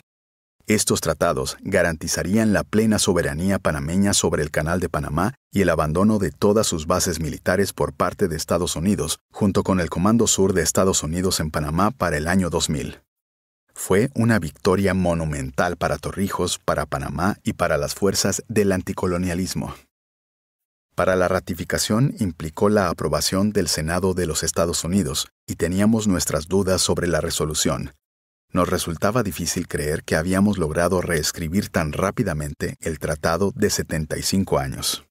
Speaker 1: estos tratados garantizarían la plena soberanía panameña sobre el Canal de Panamá y el abandono de todas sus bases militares por parte de Estados Unidos, junto con el Comando Sur de Estados Unidos en Panamá para el año 2000. Fue una victoria monumental para Torrijos, para Panamá y para las fuerzas del anticolonialismo. Para la ratificación implicó la aprobación del Senado de los Estados Unidos, y teníamos nuestras dudas sobre la resolución, nos resultaba difícil creer que habíamos logrado reescribir tan rápidamente el tratado de 75 años.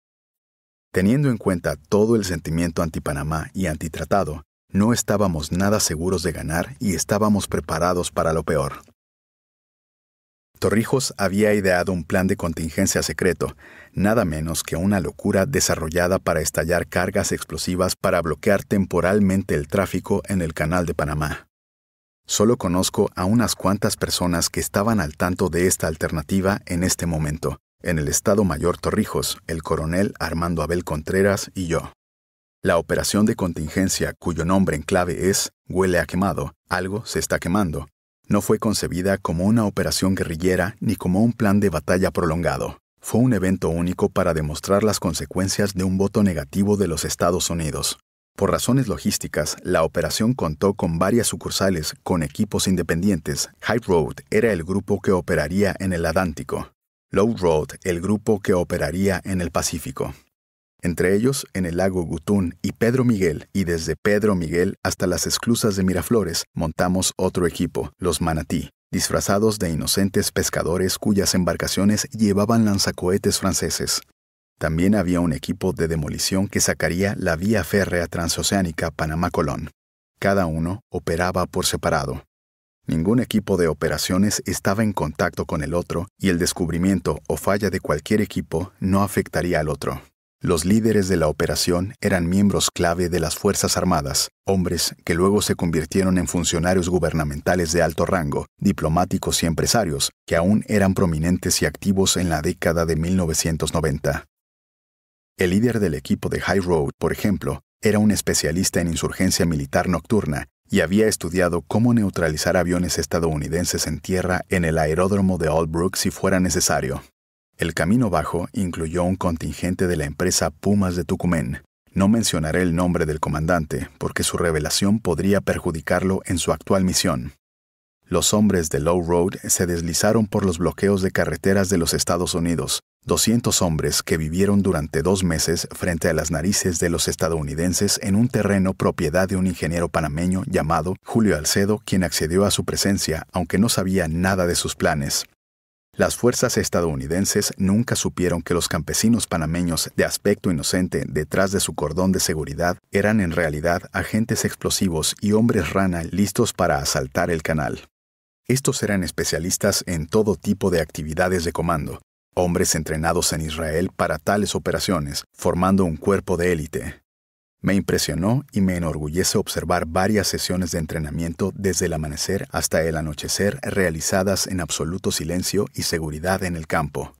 Speaker 1: Teniendo en cuenta todo el sentimiento anti-Panamá y antitratado, no estábamos nada seguros de ganar y estábamos preparados para lo peor. Torrijos había ideado un plan de contingencia secreto, nada menos que una locura desarrollada para estallar cargas explosivas para bloquear temporalmente el tráfico en el Canal de Panamá. Solo conozco a unas cuantas personas que estaban al tanto de esta alternativa en este momento, en el Estado Mayor Torrijos, el coronel Armando Abel Contreras y yo. La operación de contingencia, cuyo nombre en clave es Huele a quemado, algo se está quemando, no fue concebida como una operación guerrillera ni como un plan de batalla prolongado. Fue un evento único para demostrar las consecuencias de un voto negativo de los Estados Unidos, por razones logísticas, la operación contó con varias sucursales con equipos independientes. High Road era el grupo que operaría en el Atlántico. Low Road, el grupo que operaría en el Pacífico. Entre ellos, en el lago Gutún y Pedro Miguel, y desde Pedro Miguel hasta las esclusas de Miraflores, montamos otro equipo, los Manatí, disfrazados de inocentes pescadores cuyas embarcaciones llevaban lanzacohetes franceses. También había un equipo de demolición que sacaría la vía férrea transoceánica Panamá-Colón. Cada uno operaba por separado. Ningún equipo de operaciones estaba en contacto con el otro y el descubrimiento o falla de cualquier equipo no afectaría al otro. Los líderes de la operación eran miembros clave de las Fuerzas Armadas, hombres que luego se convirtieron en funcionarios gubernamentales de alto rango, diplomáticos y empresarios, que aún eran prominentes y activos en la década de 1990. El líder del equipo de High Road, por ejemplo, era un especialista en insurgencia militar nocturna y había estudiado cómo neutralizar aviones estadounidenses en tierra en el aeródromo de Allbrook si fuera necesario. El camino bajo incluyó un contingente de la empresa Pumas de Tucumán. No mencionaré el nombre del comandante porque su revelación podría perjudicarlo en su actual misión. Los hombres de Low Road se deslizaron por los bloqueos de carreteras de los Estados Unidos, 200 hombres que vivieron durante dos meses frente a las narices de los estadounidenses en un terreno propiedad de un ingeniero panameño llamado Julio Alcedo, quien accedió a su presencia aunque no sabía nada de sus planes. Las fuerzas estadounidenses nunca supieron que los campesinos panameños de aspecto inocente detrás de su cordón de seguridad eran en realidad agentes explosivos y hombres rana listos para asaltar el canal. Estos eran especialistas en todo tipo de actividades de comando, hombres entrenados en Israel para tales operaciones, formando un cuerpo de élite. Me impresionó y me enorgullece observar varias sesiones de entrenamiento desde el amanecer hasta el anochecer realizadas en absoluto silencio y seguridad en el campo.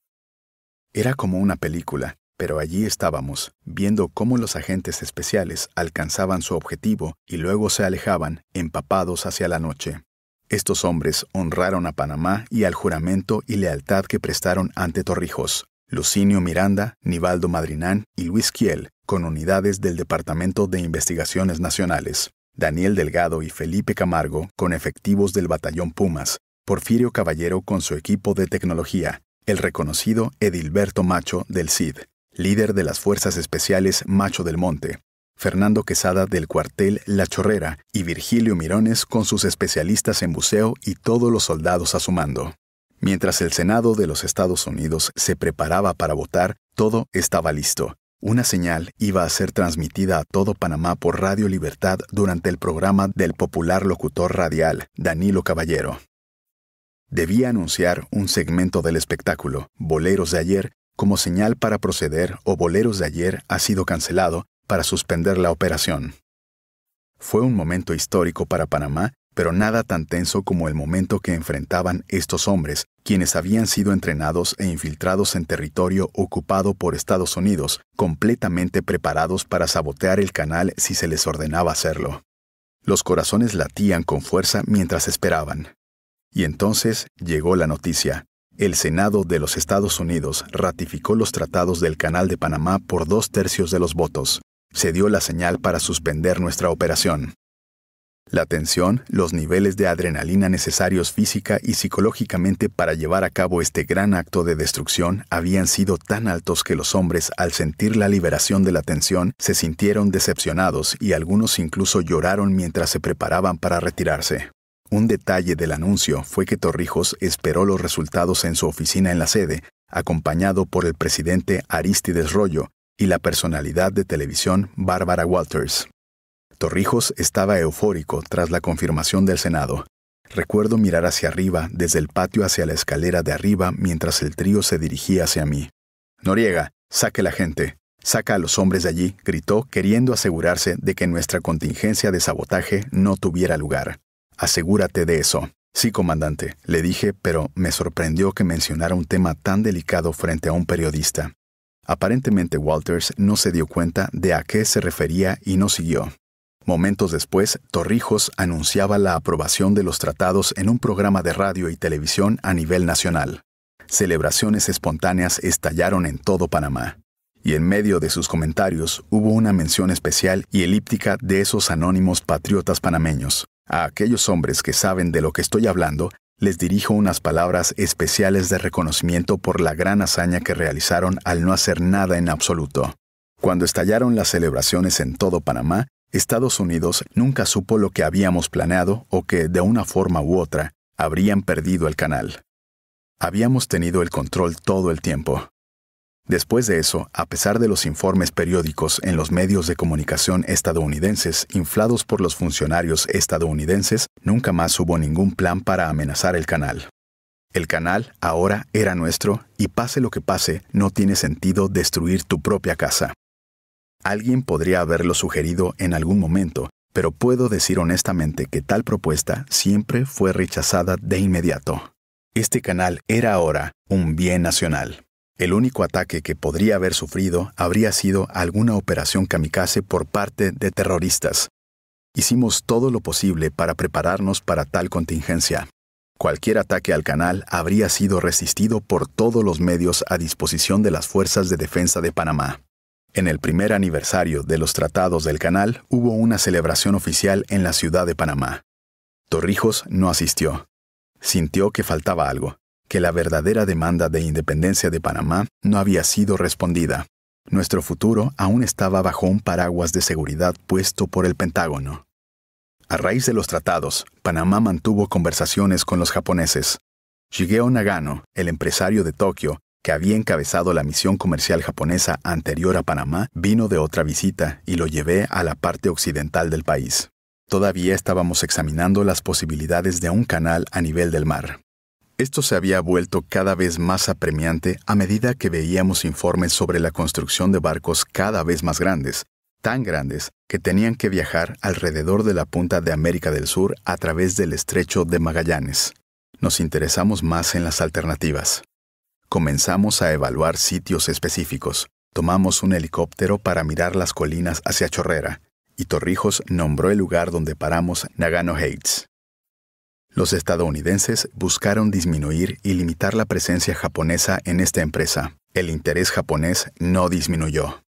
Speaker 1: Era como una película, pero allí estábamos, viendo cómo los agentes especiales alcanzaban su objetivo y luego se alejaban, empapados hacia la noche. Estos hombres honraron a Panamá y al juramento y lealtad que prestaron ante Torrijos, Lucinio Miranda, Nivaldo Madrinán y Luis Kiel, con unidades del Departamento de Investigaciones Nacionales, Daniel Delgado y Felipe Camargo, con efectivos del Batallón Pumas, Porfirio Caballero con su equipo de tecnología, el reconocido Edilberto Macho del CID, líder de las Fuerzas Especiales Macho del Monte, Fernando Quesada del cuartel La Chorrera y Virgilio Mirones con sus especialistas en buceo y todos los soldados a su mando. Mientras el Senado de los Estados Unidos se preparaba para votar, todo estaba listo. Una señal iba a ser transmitida a todo Panamá por Radio Libertad durante el programa del popular locutor radial Danilo Caballero. Debía anunciar un segmento del espectáculo, Boleros de ayer, como señal para proceder o Boleros de ayer ha sido cancelado para suspender la operación. Fue un momento histórico para Panamá, pero nada tan tenso como el momento que enfrentaban estos hombres, quienes habían sido entrenados e infiltrados en territorio ocupado por Estados Unidos, completamente preparados para sabotear el canal si se les ordenaba hacerlo. Los corazones latían con fuerza mientras esperaban. Y entonces llegó la noticia. El Senado de los Estados Unidos ratificó los tratados del Canal de Panamá por dos tercios de los votos se dio la señal para suspender nuestra operación. La tensión, los niveles de adrenalina necesarios física y psicológicamente para llevar a cabo este gran acto de destrucción habían sido tan altos que los hombres, al sentir la liberación de la tensión, se sintieron decepcionados y algunos incluso lloraron mientras se preparaban para retirarse. Un detalle del anuncio fue que Torrijos esperó los resultados en su oficina en la sede, acompañado por el presidente Aristides Rollo, y la personalidad de televisión Bárbara Walters. Torrijos estaba eufórico tras la confirmación del Senado. Recuerdo mirar hacia arriba, desde el patio hacia la escalera de arriba, mientras el trío se dirigía hacia mí. Noriega, saque la gente, saca a los hombres de allí, gritó, queriendo asegurarse de que nuestra contingencia de sabotaje no tuviera lugar. Asegúrate de eso. Sí, comandante, le dije, pero me sorprendió que mencionara un tema tan delicado frente a un periodista. Aparentemente Walters no se dio cuenta de a qué se refería y no siguió. Momentos después, Torrijos anunciaba la aprobación de los tratados en un programa de radio y televisión a nivel nacional. Celebraciones espontáneas estallaron en todo Panamá. Y en medio de sus comentarios hubo una mención especial y elíptica de esos anónimos patriotas panameños, a aquellos hombres que saben de lo que estoy hablando les dirijo unas palabras especiales de reconocimiento por la gran hazaña que realizaron al no hacer nada en absoluto. Cuando estallaron las celebraciones en todo Panamá, Estados Unidos nunca supo lo que habíamos planeado o que, de una forma u otra, habrían perdido el canal. Habíamos tenido el control todo el tiempo. Después de eso, a pesar de los informes periódicos en los medios de comunicación estadounidenses inflados por los funcionarios estadounidenses, nunca más hubo ningún plan para amenazar el canal. El canal ahora era nuestro y pase lo que pase, no tiene sentido destruir tu propia casa. Alguien podría haberlo sugerido en algún momento, pero puedo decir honestamente que tal propuesta siempre fue rechazada de inmediato. Este canal era ahora un bien nacional. El único ataque que podría haber sufrido habría sido alguna operación kamikaze por parte de terroristas. Hicimos todo lo posible para prepararnos para tal contingencia. Cualquier ataque al canal habría sido resistido por todos los medios a disposición de las Fuerzas de Defensa de Panamá. En el primer aniversario de los tratados del canal hubo una celebración oficial en la ciudad de Panamá. Torrijos no asistió. Sintió que faltaba algo que la verdadera demanda de independencia de Panamá no había sido respondida. Nuestro futuro aún estaba bajo un paraguas de seguridad puesto por el Pentágono. A raíz de los tratados, Panamá mantuvo conversaciones con los japoneses. Shigeo Nagano, el empresario de Tokio, que había encabezado la misión comercial japonesa anterior a Panamá, vino de otra visita y lo llevé a la parte occidental del país. Todavía estábamos examinando las posibilidades de un canal a nivel del mar. Esto se había vuelto cada vez más apremiante a medida que veíamos informes sobre la construcción de barcos cada vez más grandes, tan grandes que tenían que viajar alrededor de la punta de América del Sur a través del estrecho de Magallanes. Nos interesamos más en las alternativas. Comenzamos a evaluar sitios específicos. Tomamos un helicóptero para mirar las colinas hacia Chorrera, y Torrijos nombró el lugar donde paramos Nagano Heights. Los estadounidenses buscaron disminuir y limitar la presencia japonesa en esta empresa. El interés japonés no disminuyó.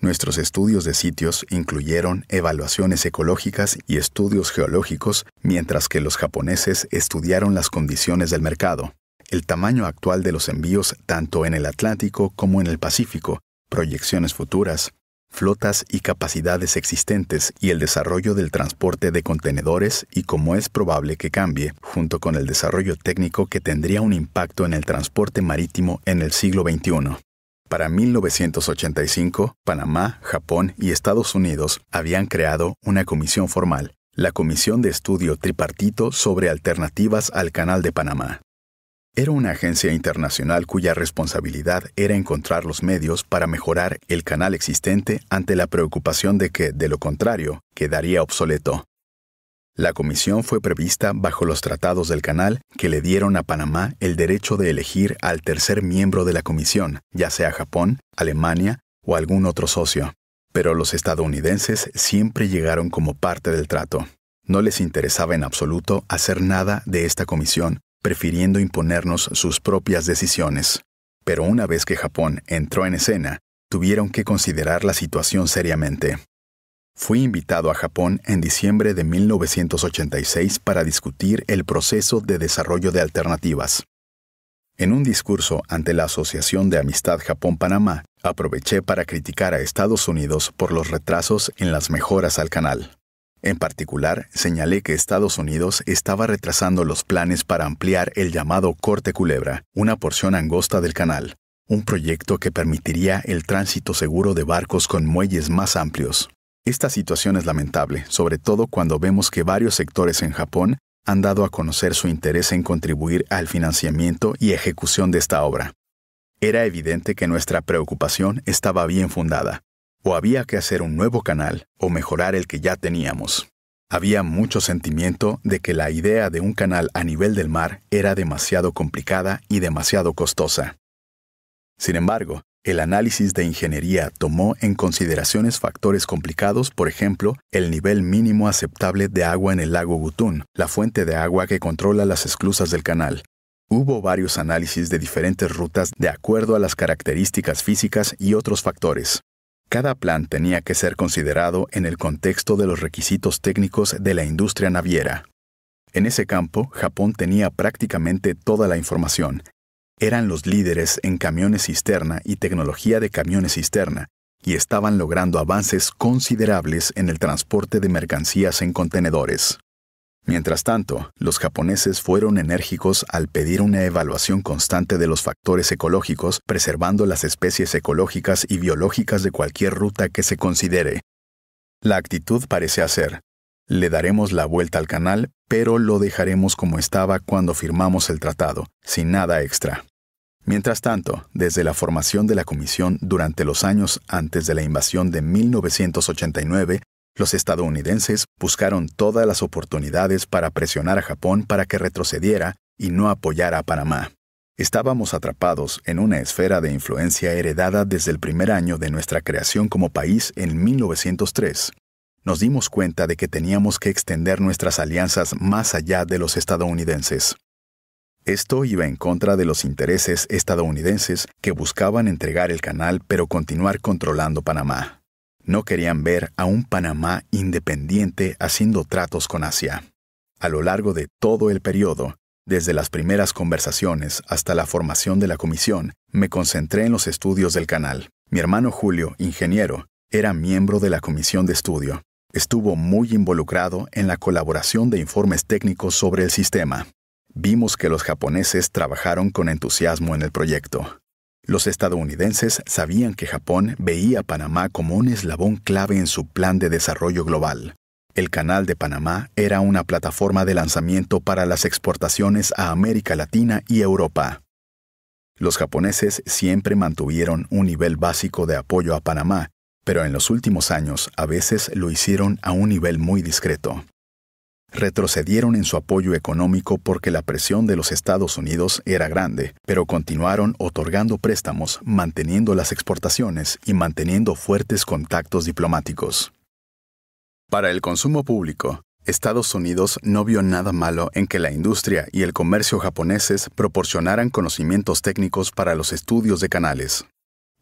Speaker 1: Nuestros estudios de sitios incluyeron evaluaciones ecológicas y estudios geológicos, mientras que los japoneses estudiaron las condiciones del mercado, el tamaño actual de los envíos tanto en el Atlántico como en el Pacífico, proyecciones futuras, flotas y capacidades existentes y el desarrollo del transporte de contenedores y cómo es probable que cambie, junto con el desarrollo técnico que tendría un impacto en el transporte marítimo en el siglo XXI. Para 1985, Panamá, Japón y Estados Unidos habían creado una comisión formal, la Comisión de Estudio Tripartito sobre Alternativas al Canal de Panamá. Era una agencia internacional cuya responsabilidad era encontrar los medios para mejorar el canal existente ante la preocupación de que, de lo contrario, quedaría obsoleto. La comisión fue prevista bajo los tratados del canal que le dieron a Panamá el derecho de elegir al tercer miembro de la comisión, ya sea Japón, Alemania o algún otro socio. Pero los estadounidenses siempre llegaron como parte del trato. No les interesaba en absoluto hacer nada de esta comisión prefiriendo imponernos sus propias decisiones. Pero una vez que Japón entró en escena, tuvieron que considerar la situación seriamente. Fui invitado a Japón en diciembre de 1986 para discutir el proceso de desarrollo de alternativas. En un discurso ante la Asociación de Amistad Japón-Panamá, aproveché para criticar a Estados Unidos por los retrasos en las mejoras al canal. En particular, señalé que Estados Unidos estaba retrasando los planes para ampliar el llamado Corte Culebra, una porción angosta del canal, un proyecto que permitiría el tránsito seguro de barcos con muelles más amplios. Esta situación es lamentable, sobre todo cuando vemos que varios sectores en Japón han dado a conocer su interés en contribuir al financiamiento y ejecución de esta obra. Era evidente que nuestra preocupación estaba bien fundada, o había que hacer un nuevo canal o mejorar el que ya teníamos. Había mucho sentimiento de que la idea de un canal a nivel del mar era demasiado complicada y demasiado costosa. Sin embargo, el análisis de ingeniería tomó en consideraciones factores complicados, por ejemplo, el nivel mínimo aceptable de agua en el lago Butún, la fuente de agua que controla las esclusas del canal. Hubo varios análisis de diferentes rutas de acuerdo a las características físicas y otros factores. Cada plan tenía que ser considerado en el contexto de los requisitos técnicos de la industria naviera. En ese campo, Japón tenía prácticamente toda la información. Eran los líderes en camiones cisterna y tecnología de camiones cisterna, y estaban logrando avances considerables en el transporte de mercancías en contenedores. Mientras tanto, los japoneses fueron enérgicos al pedir una evaluación constante de los factores ecológicos, preservando las especies ecológicas y biológicas de cualquier ruta que se considere. La actitud parece ser: le daremos la vuelta al canal, pero lo dejaremos como estaba cuando firmamos el tratado, sin nada extra. Mientras tanto, desde la formación de la Comisión durante los años antes de la invasión de 1989, los estadounidenses buscaron todas las oportunidades para presionar a Japón para que retrocediera y no apoyara a Panamá. Estábamos atrapados en una esfera de influencia heredada desde el primer año de nuestra creación como país en 1903. Nos dimos cuenta de que teníamos que extender nuestras alianzas más allá de los estadounidenses. Esto iba en contra de los intereses estadounidenses que buscaban entregar el canal pero continuar controlando Panamá. No querían ver a un Panamá independiente haciendo tratos con Asia. A lo largo de todo el periodo, desde las primeras conversaciones hasta la formación de la comisión, me concentré en los estudios del canal. Mi hermano Julio, ingeniero, era miembro de la comisión de estudio. Estuvo muy involucrado en la colaboración de informes técnicos sobre el sistema. Vimos que los japoneses trabajaron con entusiasmo en el proyecto. Los estadounidenses sabían que Japón veía a Panamá como un eslabón clave en su plan de desarrollo global. El Canal de Panamá era una plataforma de lanzamiento para las exportaciones a América Latina y Europa. Los japoneses siempre mantuvieron un nivel básico de apoyo a Panamá, pero en los últimos años a veces lo hicieron a un nivel muy discreto retrocedieron en su apoyo económico porque la presión de los Estados Unidos era grande, pero continuaron otorgando préstamos, manteniendo las exportaciones y manteniendo fuertes contactos diplomáticos. Para el consumo público, Estados Unidos no vio nada malo en que la industria y el comercio japoneses proporcionaran conocimientos técnicos para los estudios de canales.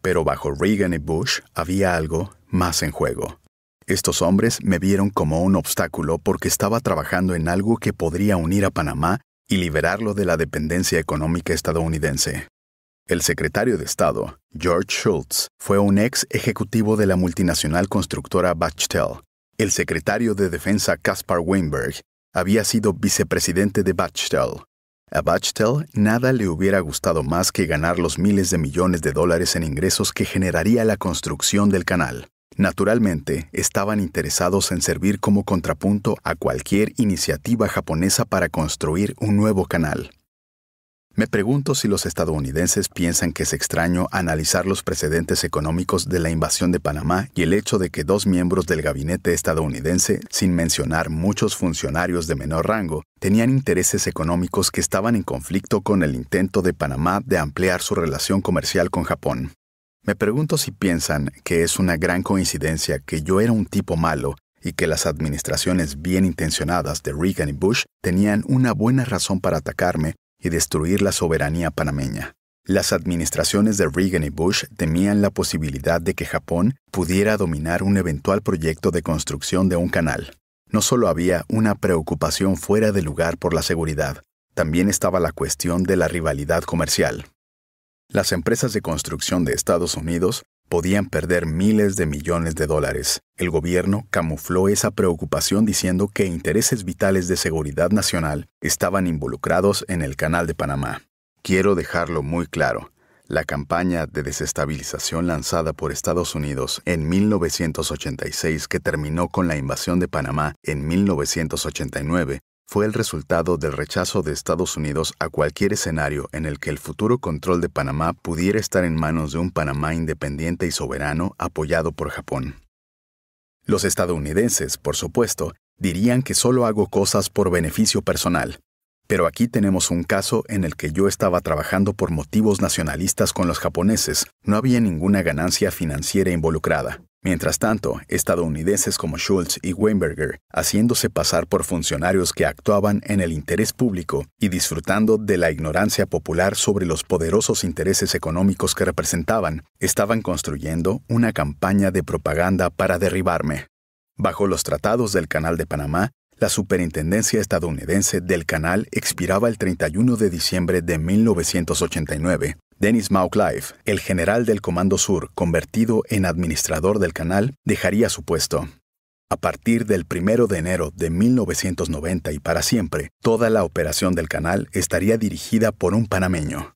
Speaker 1: Pero bajo Reagan y Bush había algo más en juego. Estos hombres me vieron como un obstáculo porque estaba trabajando en algo que podría unir a Panamá y liberarlo de la dependencia económica estadounidense. El secretario de Estado, George Shultz, fue un ex ejecutivo de la multinacional constructora Bachtel. El secretario de Defensa Caspar Weinberg había sido vicepresidente de Bachtel. A Bachtel nada le hubiera gustado más que ganar los miles de millones de dólares en ingresos que generaría la construcción del canal. Naturalmente, estaban interesados en servir como contrapunto a cualquier iniciativa japonesa para construir un nuevo canal. Me pregunto si los estadounidenses piensan que es extraño analizar los precedentes económicos de la invasión de Panamá y el hecho de que dos miembros del gabinete estadounidense, sin mencionar muchos funcionarios de menor rango, tenían intereses económicos que estaban en conflicto con el intento de Panamá de ampliar su relación comercial con Japón. Me pregunto si piensan que es una gran coincidencia que yo era un tipo malo y que las administraciones bien intencionadas de Reagan y Bush tenían una buena razón para atacarme y destruir la soberanía panameña. Las administraciones de Reagan y Bush temían la posibilidad de que Japón pudiera dominar un eventual proyecto de construcción de un canal. No solo había una preocupación fuera de lugar por la seguridad, también estaba la cuestión de la rivalidad comercial las empresas de construcción de Estados Unidos podían perder miles de millones de dólares. El gobierno camufló esa preocupación diciendo que intereses vitales de seguridad nacional estaban involucrados en el Canal de Panamá. Quiero dejarlo muy claro. La campaña de desestabilización lanzada por Estados Unidos en 1986 que terminó con la invasión de Panamá en 1989 fue el resultado del rechazo de Estados Unidos a cualquier escenario en el que el futuro control de Panamá pudiera estar en manos de un Panamá independiente y soberano apoyado por Japón. Los estadounidenses, por supuesto, dirían que solo hago cosas por beneficio personal, pero aquí tenemos un caso en el que yo estaba trabajando por motivos nacionalistas con los japoneses, no había ninguna ganancia financiera involucrada. Mientras tanto, estadounidenses como Schultz y Weinberger, haciéndose pasar por funcionarios que actuaban en el interés público y disfrutando de la ignorancia popular sobre los poderosos intereses económicos que representaban, estaban construyendo una campaña de propaganda para derribarme. Bajo los tratados del Canal de Panamá, la superintendencia estadounidense del canal expiraba el 31 de diciembre de 1989 Dennis Mauklife, el general del Comando Sur, convertido en administrador del canal, dejaría su puesto. A partir del 1 de enero de 1990 y para siempre, toda la operación del canal estaría dirigida por un panameño.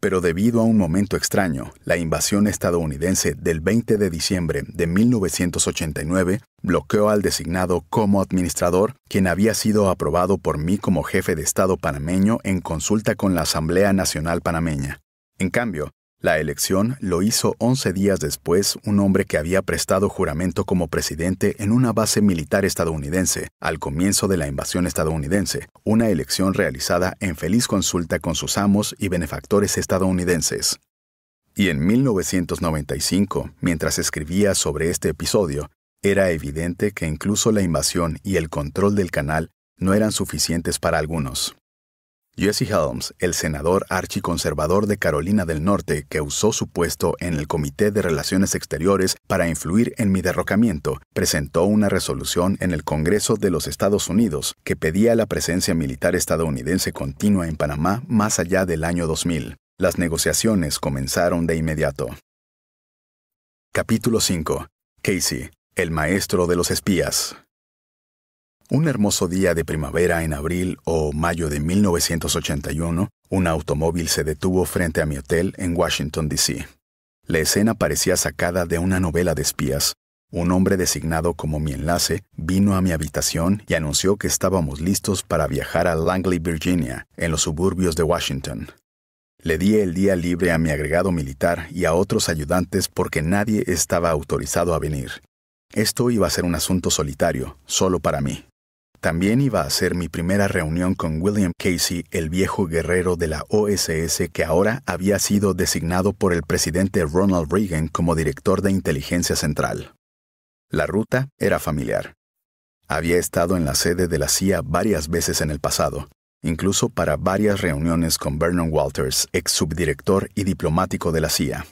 Speaker 1: Pero debido a un momento extraño, la invasión estadounidense del 20 de diciembre de 1989 bloqueó al designado como administrador, quien había sido aprobado por mí como jefe de Estado panameño en consulta con la Asamblea Nacional Panameña. En cambio, la elección lo hizo 11 días después un hombre que había prestado juramento como presidente en una base militar estadounidense al comienzo de la invasión estadounidense, una elección realizada en feliz consulta con sus amos y benefactores estadounidenses. Y en 1995, mientras escribía sobre este episodio, era evidente que incluso la invasión y el control del canal no eran suficientes para algunos. Jesse Helms, el senador archiconservador de Carolina del Norte que usó su puesto en el Comité de Relaciones Exteriores para influir en mi derrocamiento, presentó una resolución en el Congreso de los Estados Unidos que pedía la presencia militar estadounidense continua en Panamá más allá del año 2000. Las negociaciones comenzaron de inmediato. Capítulo 5. Casey, el maestro de los espías. Un hermoso día de primavera en abril o mayo de 1981, un automóvil se detuvo frente a mi hotel en Washington, D.C. La escena parecía sacada de una novela de espías. Un hombre designado como mi enlace vino a mi habitación y anunció que estábamos listos para viajar a Langley, Virginia, en los suburbios de Washington. Le di el día libre a mi agregado militar y a otros ayudantes porque nadie estaba autorizado a venir. Esto iba a ser un asunto solitario, solo para mí. También iba a ser mi primera reunión con William Casey, el viejo guerrero de la OSS que ahora había sido designado por el presidente Ronald Reagan como director de inteligencia central. La ruta era familiar. Había estado en la sede de la CIA varias veces en el pasado, incluso para varias reuniones con Vernon Walters, ex subdirector y diplomático de la CIA.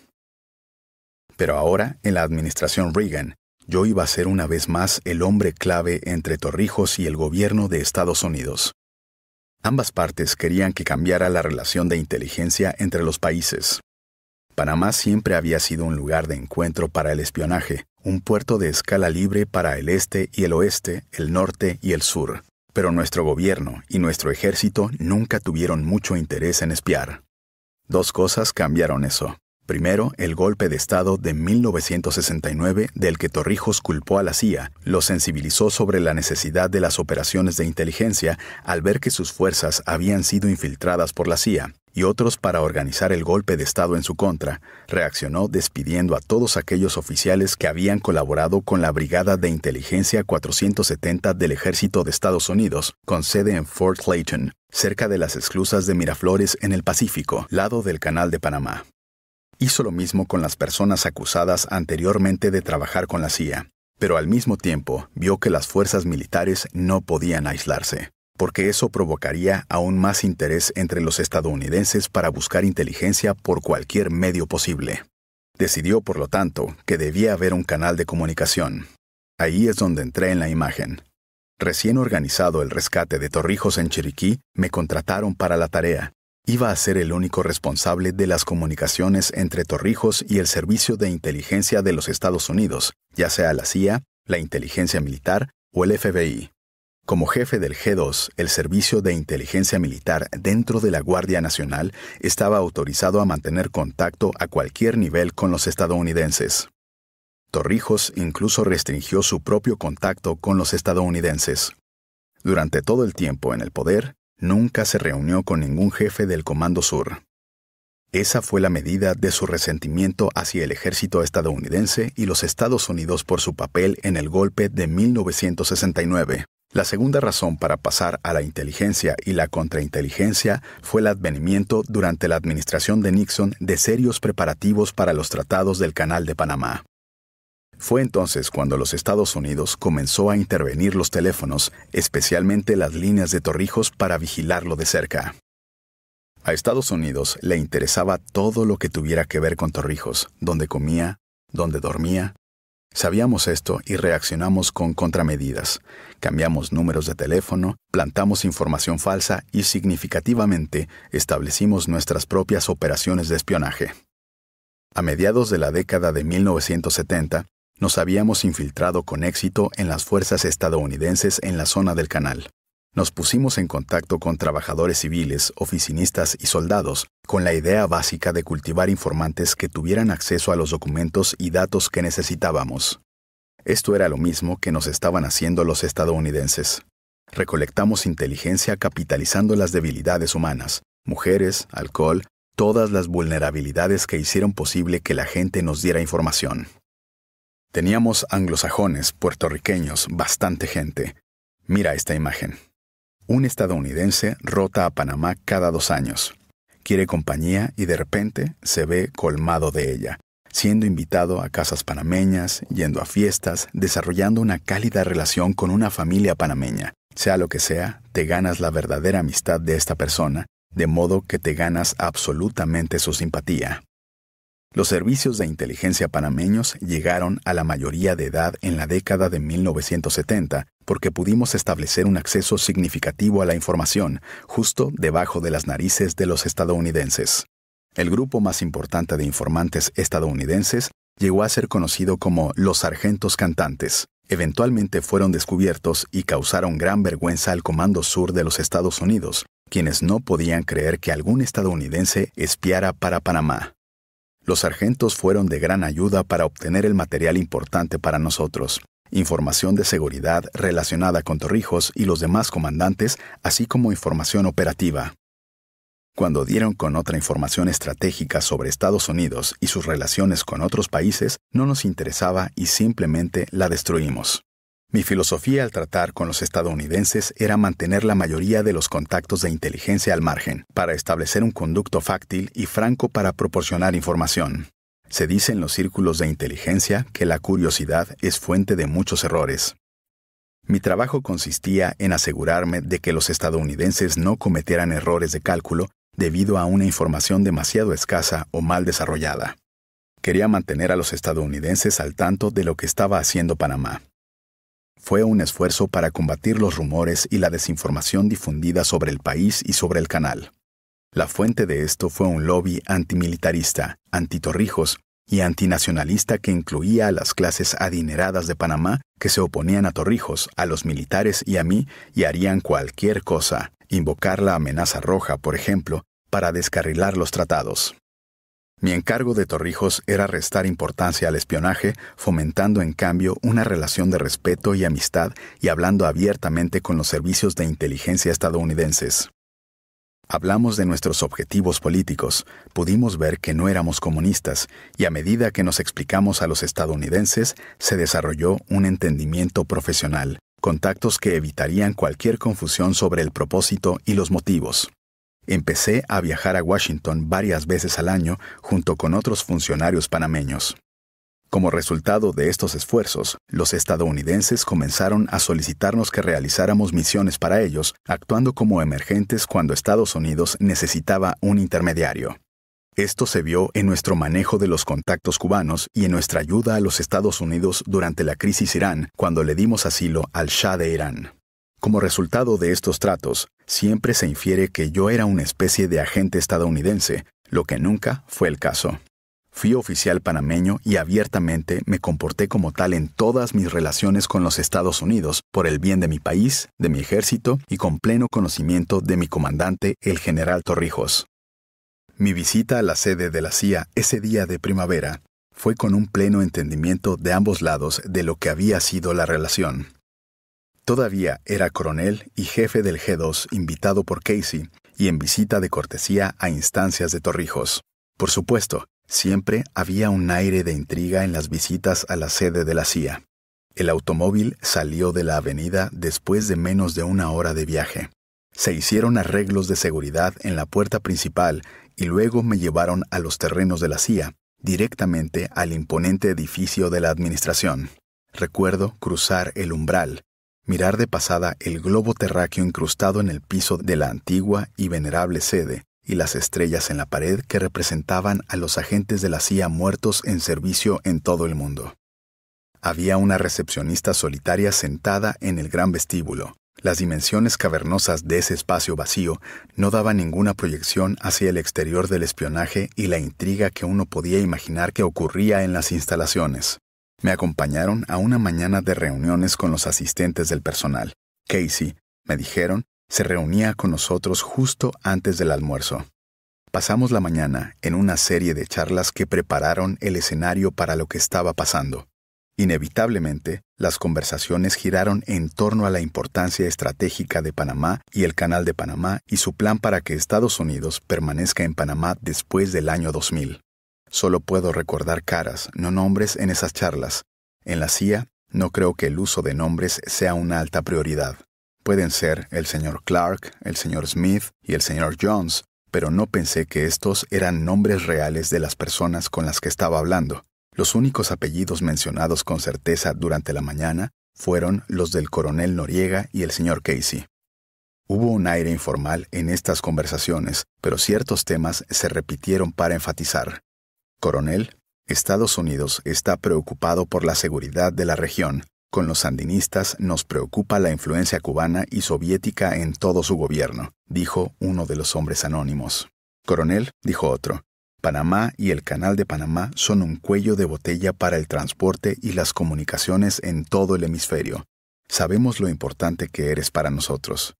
Speaker 1: Pero ahora, en la administración Reagan, yo iba a ser una vez más el hombre clave entre Torrijos y el gobierno de Estados Unidos. Ambas partes querían que cambiara la relación de inteligencia entre los países. Panamá siempre había sido un lugar de encuentro para el espionaje, un puerto de escala libre para el este y el oeste, el norte y el sur. Pero nuestro gobierno y nuestro ejército nunca tuvieron mucho interés en espiar. Dos cosas cambiaron eso. Primero, el golpe de Estado de 1969 del que Torrijos culpó a la CIA, lo sensibilizó sobre la necesidad de las operaciones de inteligencia al ver que sus fuerzas habían sido infiltradas por la CIA, y otros para organizar el golpe de Estado en su contra, reaccionó despidiendo a todos aquellos oficiales que habían colaborado con la Brigada de Inteligencia 470 del Ejército de Estados Unidos, con sede en Fort Clayton, cerca de las esclusas de Miraflores en el Pacífico, lado del Canal de Panamá. Hizo lo mismo con las personas acusadas anteriormente de trabajar con la CIA, pero al mismo tiempo vio que las fuerzas militares no podían aislarse, porque eso provocaría aún más interés entre los estadounidenses para buscar inteligencia por cualquier medio posible. Decidió, por lo tanto, que debía haber un canal de comunicación. Ahí es donde entré en la imagen. Recién organizado el rescate de Torrijos en Chiriquí, me contrataron para la tarea, iba a ser el único responsable de las comunicaciones entre Torrijos y el Servicio de Inteligencia de los Estados Unidos, ya sea la CIA, la Inteligencia Militar o el FBI. Como jefe del G2, el Servicio de Inteligencia Militar dentro de la Guardia Nacional estaba autorizado a mantener contacto a cualquier nivel con los estadounidenses. Torrijos incluso restringió su propio contacto con los estadounidenses. Durante todo el tiempo en el poder, nunca se reunió con ningún jefe del Comando Sur. Esa fue la medida de su resentimiento hacia el ejército estadounidense y los Estados Unidos por su papel en el golpe de 1969. La segunda razón para pasar a la inteligencia y la contrainteligencia fue el advenimiento durante la administración de Nixon de serios preparativos para los tratados del Canal de Panamá. Fue entonces cuando los Estados Unidos comenzó a intervenir los teléfonos, especialmente las líneas de Torrijos, para vigilarlo de cerca. A Estados Unidos le interesaba todo lo que tuviera que ver con Torrijos, donde comía, donde dormía. Sabíamos esto y reaccionamos con contramedidas. Cambiamos números de teléfono, plantamos información falsa y significativamente establecimos nuestras propias operaciones de espionaje. A mediados de la década de 1970, nos habíamos infiltrado con éxito en las fuerzas estadounidenses en la zona del canal. Nos pusimos en contacto con trabajadores civiles, oficinistas y soldados, con la idea básica de cultivar informantes que tuvieran acceso a los documentos y datos que necesitábamos. Esto era lo mismo que nos estaban haciendo los estadounidenses. Recolectamos inteligencia capitalizando las debilidades humanas, mujeres, alcohol, todas las vulnerabilidades que hicieron posible que la gente nos diera información. Teníamos anglosajones, puertorriqueños, bastante gente. Mira esta imagen. Un estadounidense rota a Panamá cada dos años. Quiere compañía y de repente se ve colmado de ella, siendo invitado a casas panameñas, yendo a fiestas, desarrollando una cálida relación con una familia panameña. Sea lo que sea, te ganas la verdadera amistad de esta persona, de modo que te ganas absolutamente su simpatía. Los servicios de inteligencia panameños llegaron a la mayoría de edad en la década de 1970 porque pudimos establecer un acceso significativo a la información justo debajo de las narices de los estadounidenses. El grupo más importante de informantes estadounidenses llegó a ser conocido como los sargentos cantantes. Eventualmente fueron descubiertos y causaron gran vergüenza al Comando Sur de los Estados Unidos, quienes no podían creer que algún estadounidense espiara para Panamá. Los sargentos fueron de gran ayuda para obtener el material importante para nosotros, información de seguridad relacionada con Torrijos y los demás comandantes, así como información operativa. Cuando dieron con otra información estratégica sobre Estados Unidos y sus relaciones con otros países, no nos interesaba y simplemente la destruimos. Mi filosofía al tratar con los estadounidenses era mantener la mayoría de los contactos de inteligencia al margen, para establecer un conducto fáctil y franco para proporcionar información. Se dice en los círculos de inteligencia que la curiosidad es fuente de muchos errores. Mi trabajo consistía en asegurarme de que los estadounidenses no cometieran errores de cálculo debido a una información demasiado escasa o mal desarrollada. Quería mantener a los estadounidenses al tanto de lo que estaba haciendo Panamá fue un esfuerzo para combatir los rumores y la desinformación difundida sobre el país y sobre el canal. La fuente de esto fue un lobby antimilitarista, antitorrijos y antinacionalista que incluía a las clases adineradas de Panamá que se oponían a Torrijos, a los militares y a mí y harían cualquier cosa, invocar la amenaza roja, por ejemplo, para descarrilar los tratados. Mi encargo de Torrijos era restar importancia al espionaje, fomentando en cambio una relación de respeto y amistad y hablando abiertamente con los servicios de inteligencia estadounidenses. Hablamos de nuestros objetivos políticos, pudimos ver que no éramos comunistas, y a medida que nos explicamos a los estadounidenses, se desarrolló un entendimiento profesional, contactos que evitarían cualquier confusión sobre el propósito y los motivos empecé a viajar a Washington varias veces al año junto con otros funcionarios panameños. Como resultado de estos esfuerzos, los estadounidenses comenzaron a solicitarnos que realizáramos misiones para ellos, actuando como emergentes cuando Estados Unidos necesitaba un intermediario. Esto se vio en nuestro manejo de los contactos cubanos y en nuestra ayuda a los Estados Unidos durante la crisis Irán, cuando le dimos asilo al Shah de Irán. Como resultado de estos tratos, siempre se infiere que yo era una especie de agente estadounidense, lo que nunca fue el caso. Fui oficial panameño y abiertamente me comporté como tal en todas mis relaciones con los Estados Unidos, por el bien de mi país, de mi ejército y con pleno conocimiento de mi comandante, el general Torrijos. Mi visita a la sede de la CIA ese día de primavera fue con un pleno entendimiento de ambos lados de lo que había sido la relación. Todavía era coronel y jefe del G2 invitado por Casey y en visita de cortesía a instancias de Torrijos. Por supuesto, siempre había un aire de intriga en las visitas a la sede de la CIA. El automóvil salió de la avenida después de menos de una hora de viaje. Se hicieron arreglos de seguridad en la puerta principal y luego me llevaron a los terrenos de la CIA, directamente al imponente edificio de la administración. Recuerdo cruzar el umbral mirar de pasada el globo terráqueo incrustado en el piso de la antigua y venerable sede y las estrellas en la pared que representaban a los agentes de la CIA muertos en servicio en todo el mundo. Había una recepcionista solitaria sentada en el gran vestíbulo. Las dimensiones cavernosas de ese espacio vacío no daban ninguna proyección hacia el exterior del espionaje y la intriga que uno podía imaginar que ocurría en las instalaciones. Me acompañaron a una mañana de reuniones con los asistentes del personal. Casey, me dijeron, se reunía con nosotros justo antes del almuerzo. Pasamos la mañana en una serie de charlas que prepararon el escenario para lo que estaba pasando. Inevitablemente, las conversaciones giraron en torno a la importancia estratégica de Panamá y el Canal de Panamá y su plan para que Estados Unidos permanezca en Panamá después del año 2000. Solo puedo recordar caras, no nombres en esas charlas. En la CIA, no creo que el uso de nombres sea una alta prioridad. Pueden ser el señor Clark, el señor Smith y el señor Jones, pero no pensé que estos eran nombres reales de las personas con las que estaba hablando. Los únicos apellidos mencionados con certeza durante la mañana fueron los del coronel Noriega y el señor Casey. Hubo un aire informal en estas conversaciones, pero ciertos temas se repitieron para enfatizar. Coronel, Estados Unidos está preocupado por la seguridad de la región. Con los sandinistas nos preocupa la influencia cubana y soviética en todo su gobierno, dijo uno de los hombres anónimos. Coronel, dijo otro, Panamá y el Canal de Panamá son un cuello de botella para el transporte y las comunicaciones en todo el hemisferio. Sabemos lo importante que eres para nosotros.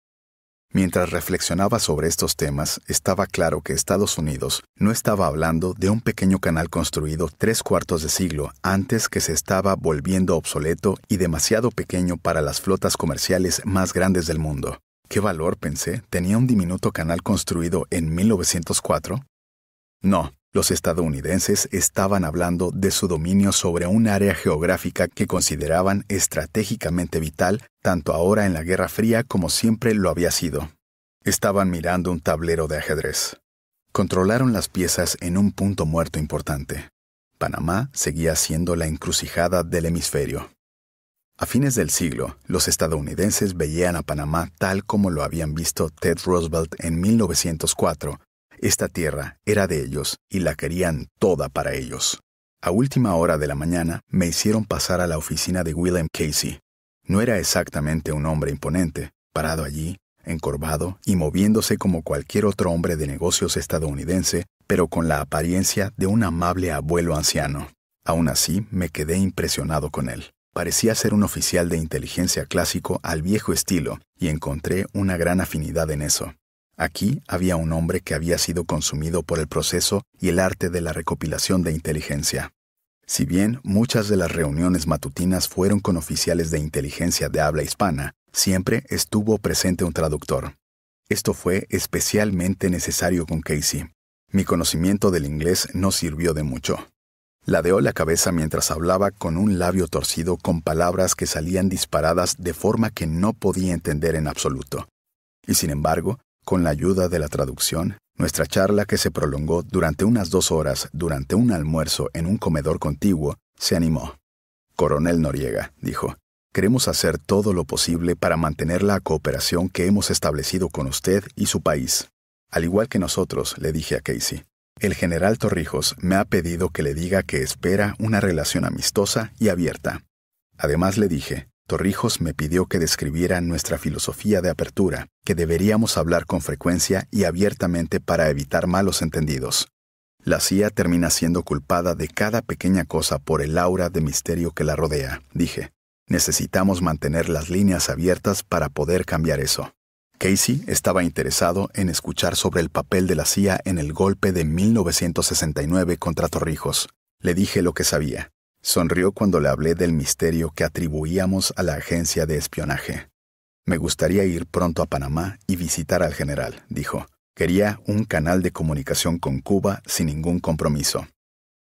Speaker 1: Mientras reflexionaba sobre estos temas, estaba claro que Estados Unidos no estaba hablando de un pequeño canal construido tres cuartos de siglo antes que se estaba volviendo obsoleto y demasiado pequeño para las flotas comerciales más grandes del mundo. ¿Qué valor, pensé, tenía un diminuto canal construido en 1904? No, los estadounidenses estaban hablando de su dominio sobre un área geográfica que consideraban estratégicamente vital tanto ahora en la Guerra Fría como siempre lo había sido. Estaban mirando un tablero de ajedrez. Controlaron las piezas en un punto muerto importante. Panamá seguía siendo la encrucijada del hemisferio. A fines del siglo, los estadounidenses veían a Panamá tal como lo habían visto Ted Roosevelt en 1904 esta tierra era de ellos y la querían toda para ellos. A última hora de la mañana me hicieron pasar a la oficina de William Casey. No era exactamente un hombre imponente, parado allí, encorvado y moviéndose como cualquier otro hombre de negocios estadounidense, pero con la apariencia de un amable abuelo anciano. Aún así, me quedé impresionado con él. Parecía ser un oficial de inteligencia clásico al viejo estilo, y encontré una gran afinidad en eso. Aquí había un hombre que había sido consumido por el proceso y el arte de la recopilación de inteligencia. Si bien muchas de las reuniones matutinas fueron con oficiales de inteligencia de habla hispana, siempre estuvo presente un traductor. Esto fue especialmente necesario con Casey. Mi conocimiento del inglés no sirvió de mucho. Ladeó la cabeza mientras hablaba con un labio torcido con palabras que salían disparadas de forma que no podía entender en absoluto. Y sin embargo, con la ayuda de la traducción, nuestra charla que se prolongó durante unas dos horas durante un almuerzo en un comedor contiguo se animó. Coronel Noriega, dijo, queremos hacer todo lo posible para mantener la cooperación que hemos establecido con usted y su país. Al igual que nosotros, le dije a Casey, el general Torrijos me ha pedido que le diga que espera una relación amistosa y abierta. Además le dije, Torrijos me pidió que describiera nuestra filosofía de apertura, que deberíamos hablar con frecuencia y abiertamente para evitar malos entendidos. La CIA termina siendo culpada de cada pequeña cosa por el aura de misterio que la rodea, dije. Necesitamos mantener las líneas abiertas para poder cambiar eso. Casey estaba interesado en escuchar sobre el papel de la CIA en el golpe de 1969 contra Torrijos. Le dije lo que sabía. Sonrió cuando le hablé del misterio que atribuíamos a la agencia de espionaje. Me gustaría ir pronto a Panamá y visitar al general, dijo. Quería un canal de comunicación con Cuba sin ningún compromiso.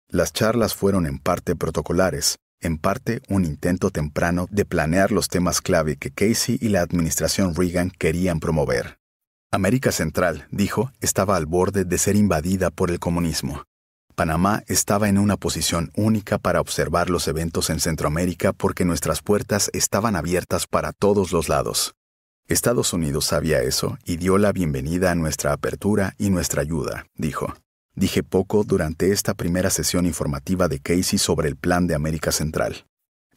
Speaker 1: Las charlas fueron en parte protocolares, en parte un intento temprano de planear los temas clave que Casey y la administración Reagan querían promover. América Central, dijo, estaba al borde de ser invadida por el comunismo. Panamá estaba en una posición única para observar los eventos en Centroamérica porque nuestras puertas estaban abiertas para todos los lados. Estados Unidos sabía eso y dio la bienvenida a nuestra apertura y nuestra ayuda, dijo. Dije poco durante esta primera sesión informativa de Casey sobre el plan de América Central.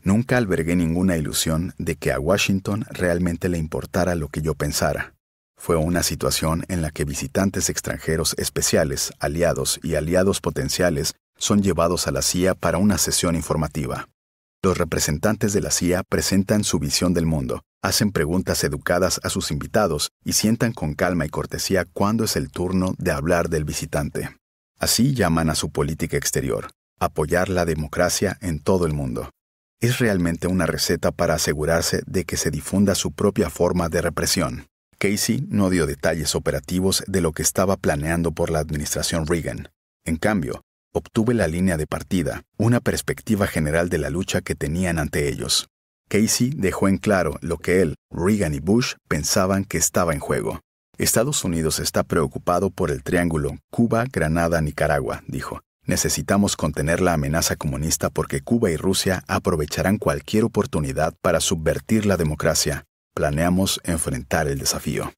Speaker 1: Nunca albergué ninguna ilusión de que a Washington realmente le importara lo que yo pensara. Fue una situación en la que visitantes extranjeros especiales, aliados y aliados potenciales son llevados a la CIA para una sesión informativa. Los representantes de la CIA presentan su visión del mundo, hacen preguntas educadas a sus invitados y sientan con calma y cortesía cuándo es el turno de hablar del visitante. Así llaman a su política exterior, apoyar la democracia en todo el mundo. Es realmente una receta para asegurarse de que se difunda su propia forma de represión. Casey no dio detalles operativos de lo que estaba planeando por la administración Reagan. En cambio, obtuve la línea de partida, una perspectiva general de la lucha que tenían ante ellos. Casey dejó en claro lo que él, Reagan y Bush pensaban que estaba en juego. Estados Unidos está preocupado por el triángulo Cuba, Granada, Nicaragua, dijo. Necesitamos contener la amenaza comunista porque Cuba y Rusia aprovecharán cualquier oportunidad para subvertir la democracia, planeamos enfrentar el desafío.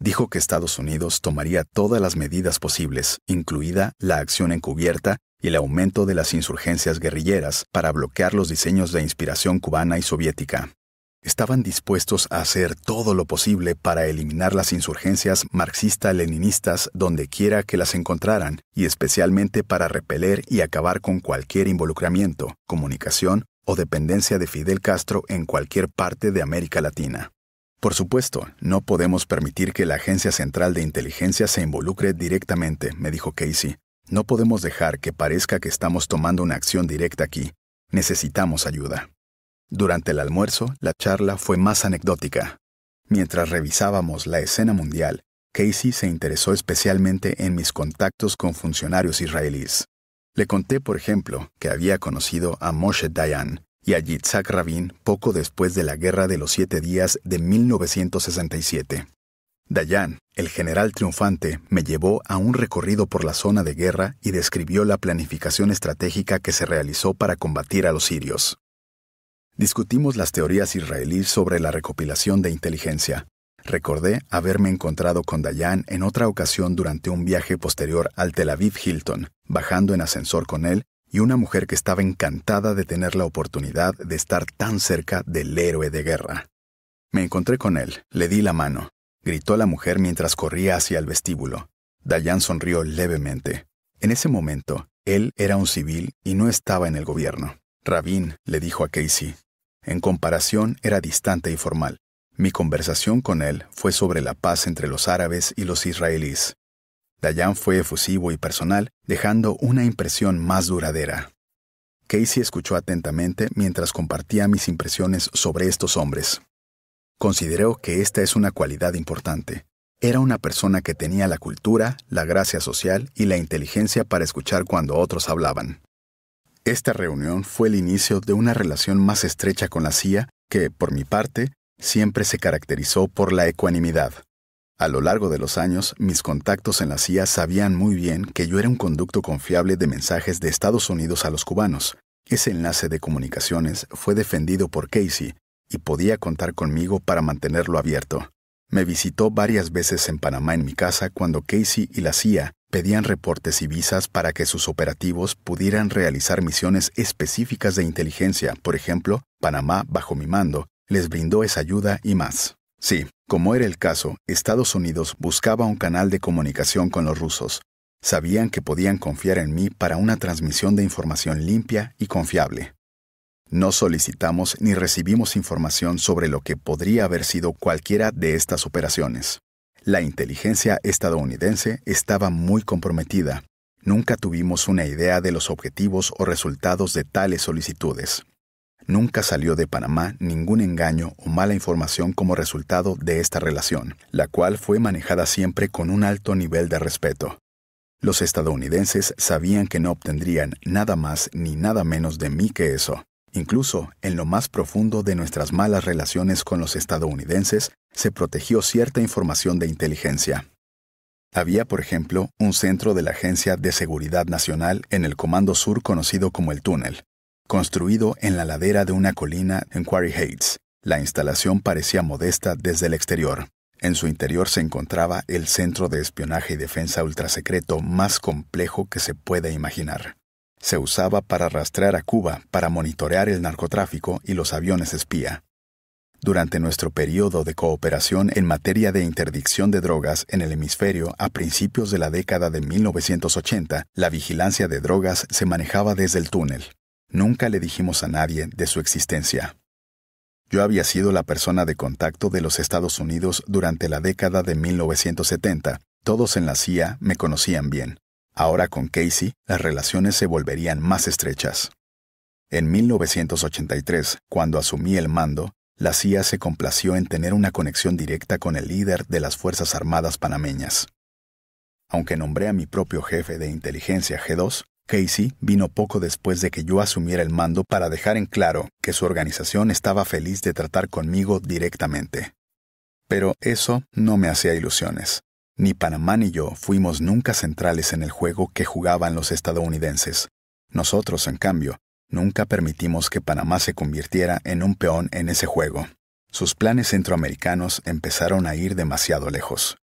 Speaker 1: Dijo que Estados Unidos tomaría todas las medidas posibles, incluida la acción encubierta y el aumento de las insurgencias guerrilleras para bloquear los diseños de inspiración cubana y soviética. Estaban dispuestos a hacer todo lo posible para eliminar las insurgencias marxista-leninistas donde quiera que las encontraran y especialmente para repeler y acabar con cualquier involucramiento, comunicación o dependencia de Fidel Castro en cualquier parte de América Latina. Por supuesto, no podemos permitir que la Agencia Central de Inteligencia se involucre directamente, me dijo Casey. No podemos dejar que parezca que estamos tomando una acción directa aquí. Necesitamos ayuda. Durante el almuerzo, la charla fue más anecdótica. Mientras revisábamos la escena mundial, Casey se interesó especialmente en mis contactos con funcionarios israelíes. Le conté, por ejemplo, que había conocido a Moshe Dayan y a Yitzhak Rabin poco después de la Guerra de los Siete Días de 1967. Dayan, el general triunfante, me llevó a un recorrido por la zona de guerra y describió la planificación estratégica que se realizó para combatir a los sirios. Discutimos las teorías israelíes sobre la recopilación de inteligencia, Recordé haberme encontrado con Dayan en otra ocasión durante un viaje posterior al Tel Aviv Hilton, bajando en ascensor con él y una mujer que estaba encantada de tener la oportunidad de estar tan cerca del héroe de guerra. Me encontré con él, le di la mano, gritó la mujer mientras corría hacia el vestíbulo. Dayan sonrió levemente. En ese momento, él era un civil y no estaba en el gobierno. Rabín le dijo a Casey. En comparación, era distante y formal. Mi conversación con él fue sobre la paz entre los árabes y los israelíes. Dayan fue efusivo y personal, dejando una impresión más duradera. Casey escuchó atentamente mientras compartía mis impresiones sobre estos hombres. Considero que esta es una cualidad importante. Era una persona que tenía la cultura, la gracia social y la inteligencia para escuchar cuando otros hablaban. Esta reunión fue el inicio de una relación más estrecha con la CIA que, por mi parte, siempre se caracterizó por la ecuanimidad. A lo largo de los años, mis contactos en la CIA sabían muy bien que yo era un conducto confiable de mensajes de Estados Unidos a los cubanos. Ese enlace de comunicaciones fue defendido por Casey y podía contar conmigo para mantenerlo abierto. Me visitó varias veces en Panamá en mi casa cuando Casey y la CIA pedían reportes y visas para que sus operativos pudieran realizar misiones específicas de inteligencia, por ejemplo, Panamá bajo mi mando, les brindó esa ayuda y más. Sí, como era el caso, Estados Unidos buscaba un canal de comunicación con los rusos. Sabían que podían confiar en mí para una transmisión de información limpia y confiable. No solicitamos ni recibimos información sobre lo que podría haber sido cualquiera de estas operaciones. La inteligencia estadounidense estaba muy comprometida. Nunca tuvimos una idea de los objetivos o resultados de tales solicitudes. Nunca salió de Panamá ningún engaño o mala información como resultado de esta relación, la cual fue manejada siempre con un alto nivel de respeto. Los estadounidenses sabían que no obtendrían nada más ni nada menos de mí que eso. Incluso en lo más profundo de nuestras malas relaciones con los estadounidenses se protegió cierta información de inteligencia. Había, por ejemplo, un centro de la Agencia de Seguridad Nacional en el Comando Sur conocido como el Túnel, construido en la ladera de una colina en Quarry Heights. La instalación parecía modesta desde el exterior. En su interior se encontraba el centro de espionaje y defensa ultrasecreto más complejo que se puede imaginar. Se usaba para rastrear a Cuba, para monitorear el narcotráfico y los aviones espía. Durante nuestro periodo de cooperación en materia de interdicción de drogas en el hemisferio a principios de la década de 1980, la vigilancia de drogas se manejaba desde el túnel. Nunca le dijimos a nadie de su existencia. Yo había sido la persona de contacto de los Estados Unidos durante la década de 1970. Todos en la CIA me conocían bien. Ahora con Casey, las relaciones se volverían más estrechas. En 1983, cuando asumí el mando, la CIA se complació en tener una conexión directa con el líder de las Fuerzas Armadas panameñas. Aunque nombré a mi propio jefe de inteligencia G2, Casey vino poco después de que yo asumiera el mando para dejar en claro que su organización estaba feliz de tratar conmigo directamente. Pero eso no me hacía ilusiones. Ni Panamá ni yo fuimos nunca centrales en el juego que jugaban los estadounidenses. Nosotros, en cambio, nunca permitimos que Panamá se convirtiera en un peón en ese juego. Sus planes centroamericanos empezaron a ir demasiado lejos.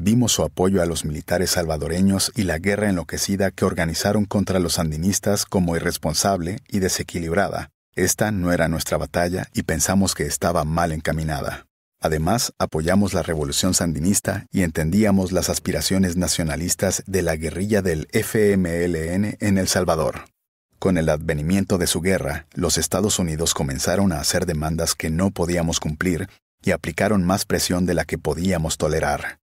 Speaker 1: Vimos su apoyo a los militares salvadoreños y la guerra enloquecida que organizaron contra los sandinistas como irresponsable y desequilibrada. Esta no era nuestra batalla y pensamos que estaba mal encaminada. Además, apoyamos la revolución sandinista y entendíamos las aspiraciones nacionalistas de la guerrilla del FMLN en El Salvador. Con el advenimiento de su guerra, los Estados Unidos comenzaron a hacer demandas que no podíamos cumplir y aplicaron más presión de la que podíamos tolerar.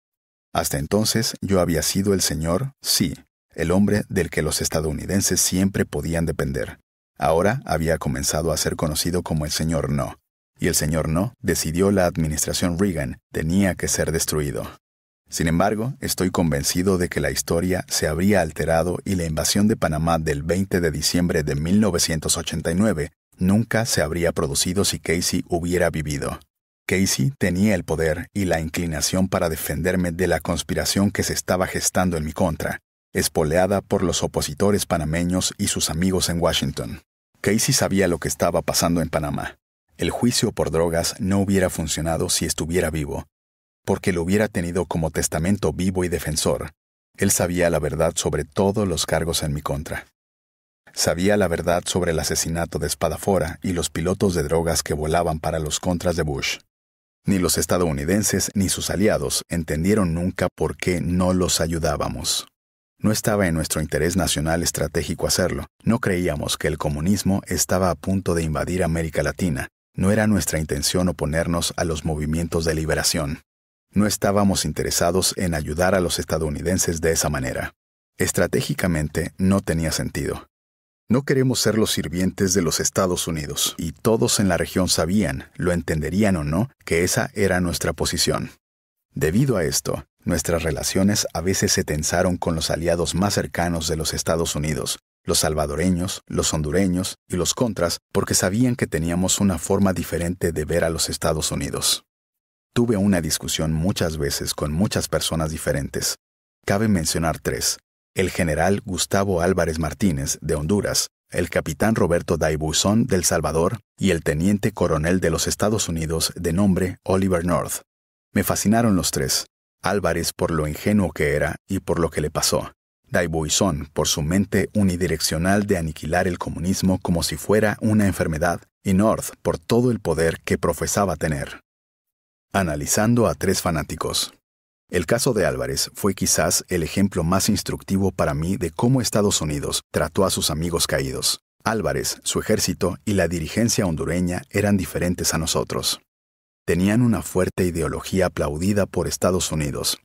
Speaker 1: Hasta entonces yo había sido el señor, sí, el hombre del que los estadounidenses siempre podían depender. Ahora había comenzado a ser conocido como el señor No, y el señor No decidió la administración Reagan tenía que ser destruido. Sin embargo, estoy convencido de que la historia se habría alterado y la invasión de Panamá del 20 de diciembre de 1989 nunca se habría producido si Casey hubiera vivido. Casey tenía el poder y la inclinación para defenderme de la conspiración que se estaba gestando en mi contra, espoleada por los opositores panameños y sus amigos en Washington. Casey sabía lo que estaba pasando en Panamá. El juicio por drogas no hubiera funcionado si estuviera vivo, porque lo hubiera tenido como testamento vivo y defensor. Él sabía la verdad sobre todos los cargos en mi contra. Sabía la verdad sobre el asesinato de Espadafora y los pilotos de drogas que volaban para los contras de Bush. Ni los estadounidenses ni sus aliados entendieron nunca por qué no los ayudábamos. No estaba en nuestro interés nacional estratégico hacerlo. No creíamos que el comunismo estaba a punto de invadir América Latina. No era nuestra intención oponernos a los movimientos de liberación. No estábamos interesados en ayudar a los estadounidenses de esa manera. Estratégicamente no tenía sentido. No queremos ser los sirvientes de los Estados Unidos, y todos en la región sabían, lo entenderían o no, que esa era nuestra posición. Debido a esto, nuestras relaciones a veces se tensaron con los aliados más cercanos de los Estados Unidos, los salvadoreños, los hondureños y los contras, porque sabían que teníamos una forma diferente de ver a los Estados Unidos. Tuve una discusión muchas veces con muchas personas diferentes. Cabe mencionar tres, el general Gustavo Álvarez Martínez, de Honduras, el capitán Roberto Daibuzón del Salvador y el teniente coronel de los Estados Unidos de nombre Oliver North. Me fascinaron los tres, Álvarez por lo ingenuo que era y por lo que le pasó, Daibuzón por su mente unidireccional de aniquilar el comunismo como si fuera una enfermedad y North por todo el poder que profesaba tener. Analizando a tres fanáticos. El caso de Álvarez fue quizás el ejemplo más instructivo para mí de cómo Estados Unidos trató a sus amigos caídos. Álvarez, su ejército y la dirigencia hondureña eran diferentes a nosotros. Tenían una fuerte ideología aplaudida por Estados Unidos.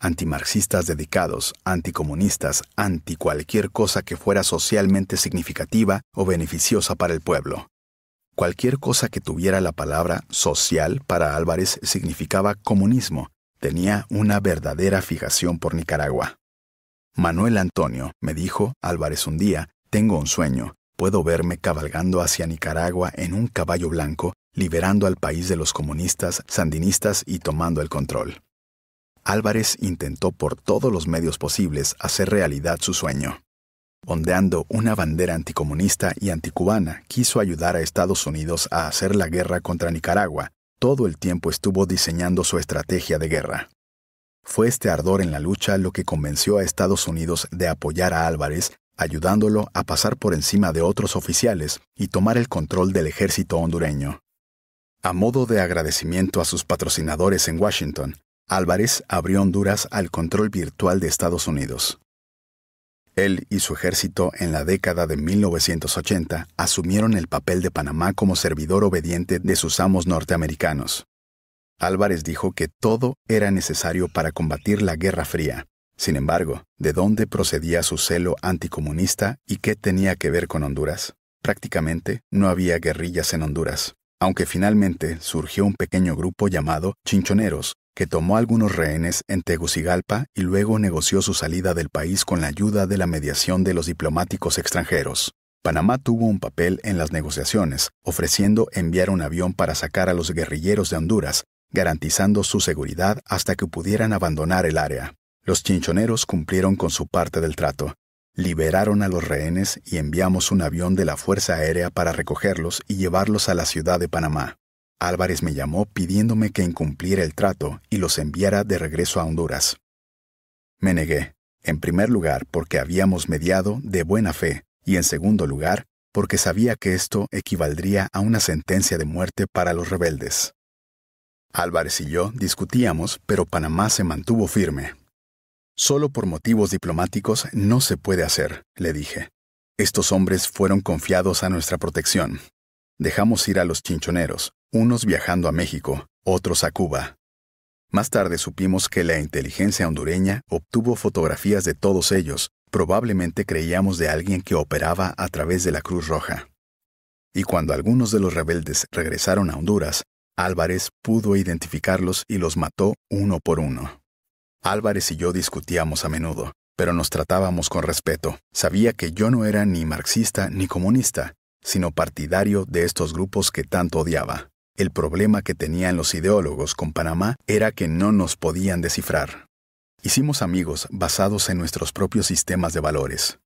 Speaker 1: Antimarxistas dedicados, anticomunistas, anti cualquier cosa que fuera socialmente significativa o beneficiosa para el pueblo. Cualquier cosa que tuviera la palabra social para Álvarez significaba comunismo, tenía una verdadera fijación por Nicaragua. Manuel Antonio, me dijo Álvarez un día, tengo un sueño, puedo verme cabalgando hacia Nicaragua en un caballo blanco, liberando al país de los comunistas, sandinistas y tomando el control. Álvarez intentó por todos los medios posibles hacer realidad su sueño. Ondeando una bandera anticomunista y anticubana, quiso ayudar a Estados Unidos a hacer la guerra contra Nicaragua, todo el tiempo estuvo diseñando su estrategia de guerra. Fue este ardor en la lucha lo que convenció a Estados Unidos de apoyar a Álvarez, ayudándolo a pasar por encima de otros oficiales y tomar el control del ejército hondureño. A modo de agradecimiento a sus patrocinadores en Washington, Álvarez abrió Honduras al control virtual de Estados Unidos. Él y su ejército en la década de 1980 asumieron el papel de Panamá como servidor obediente de sus amos norteamericanos. Álvarez dijo que todo era necesario para combatir la Guerra Fría. Sin embargo, ¿de dónde procedía su celo anticomunista y qué tenía que ver con Honduras? Prácticamente no había guerrillas en Honduras, aunque finalmente surgió un pequeño grupo llamado Chinchoneros, que tomó algunos rehenes en Tegucigalpa y luego negoció su salida del país con la ayuda de la mediación de los diplomáticos extranjeros. Panamá tuvo un papel en las negociaciones, ofreciendo enviar un avión para sacar a los guerrilleros de Honduras, garantizando su seguridad hasta que pudieran abandonar el área. Los chinchoneros cumplieron con su parte del trato. Liberaron a los rehenes y enviamos un avión de la Fuerza Aérea para recogerlos y llevarlos a la ciudad de Panamá. Álvarez me llamó pidiéndome que incumpliera el trato y los enviara de regreso a Honduras. Me negué, en primer lugar porque habíamos mediado de buena fe y en segundo lugar porque sabía que esto equivaldría a una sentencia de muerte para los rebeldes. Álvarez y yo discutíamos, pero Panamá se mantuvo firme. Solo por motivos diplomáticos no se puede hacer, le dije. Estos hombres fueron confiados a nuestra protección. Dejamos ir a los chinchoneros, unos viajando a México, otros a Cuba. Más tarde supimos que la inteligencia hondureña obtuvo fotografías de todos ellos, probablemente creíamos de alguien que operaba a través de la Cruz Roja. Y cuando algunos de los rebeldes regresaron a Honduras, Álvarez pudo identificarlos y los mató uno por uno. Álvarez y yo discutíamos a menudo, pero nos tratábamos con respeto. Sabía que yo no era ni marxista ni comunista, sino partidario de estos grupos que tanto odiaba. El problema que tenían los ideólogos con Panamá era que no nos podían descifrar. Hicimos amigos basados en nuestros propios sistemas de valores.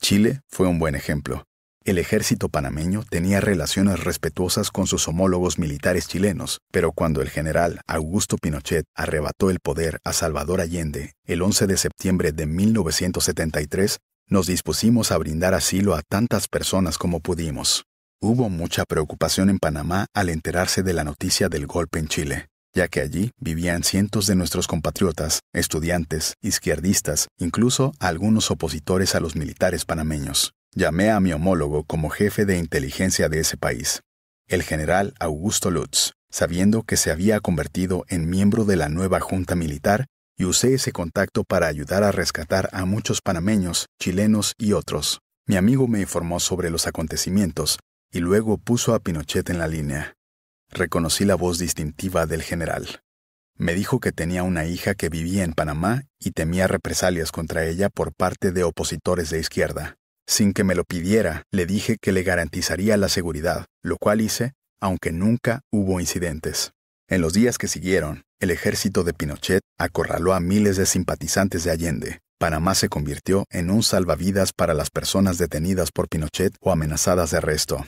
Speaker 1: Chile fue un buen ejemplo. El ejército panameño tenía relaciones respetuosas con sus homólogos militares chilenos, pero cuando el general Augusto Pinochet arrebató el poder a Salvador Allende el 11 de septiembre de 1973, nos dispusimos a brindar asilo a tantas personas como pudimos. Hubo mucha preocupación en Panamá al enterarse de la noticia del golpe en Chile, ya que allí vivían cientos de nuestros compatriotas, estudiantes, izquierdistas, incluso algunos opositores a los militares panameños. Llamé a mi homólogo como jefe de inteligencia de ese país, el general Augusto Lutz, sabiendo que se había convertido en miembro de la nueva junta militar, y usé ese contacto para ayudar a rescatar a muchos panameños, chilenos y otros. Mi amigo me informó sobre los acontecimientos y luego puso a Pinochet en la línea. Reconocí la voz distintiva del general. Me dijo que tenía una hija que vivía en Panamá y temía represalias contra ella por parte de opositores de izquierda. Sin que me lo pidiera, le dije que le garantizaría la seguridad, lo cual hice, aunque nunca hubo incidentes. En los días que siguieron, el ejército de Pinochet acorraló a miles de simpatizantes de Allende. Panamá se convirtió en un salvavidas para las personas detenidas por Pinochet o amenazadas de arresto.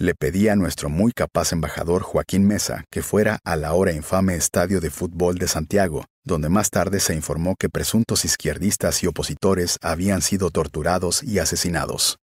Speaker 1: Le pedí a nuestro muy capaz embajador Joaquín Mesa que fuera al ahora infame Estadio de Fútbol de Santiago, donde más tarde se informó que presuntos izquierdistas y opositores habían sido torturados y asesinados.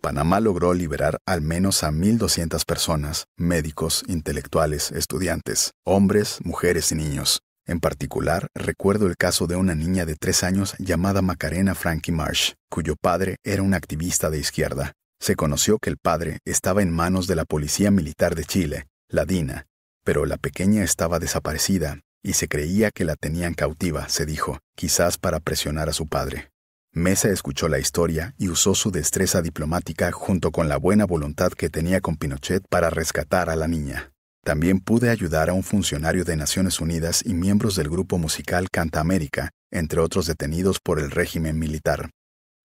Speaker 1: Panamá logró liberar al menos a 1.200 personas, médicos, intelectuales, estudiantes, hombres, mujeres y niños. En particular, recuerdo el caso de una niña de tres años llamada Macarena Frankie Marsh, cuyo padre era un activista de izquierda, se conoció que el padre estaba en manos de la Policía Militar de Chile, la DINA, pero la pequeña estaba desaparecida y se creía que la tenían cautiva, se dijo, quizás para presionar a su padre. Mesa escuchó la historia y usó su destreza diplomática junto con la buena voluntad que tenía con Pinochet para rescatar a la niña. También pude ayudar a un funcionario de Naciones Unidas y miembros del grupo musical Canta América, entre otros detenidos por el régimen militar.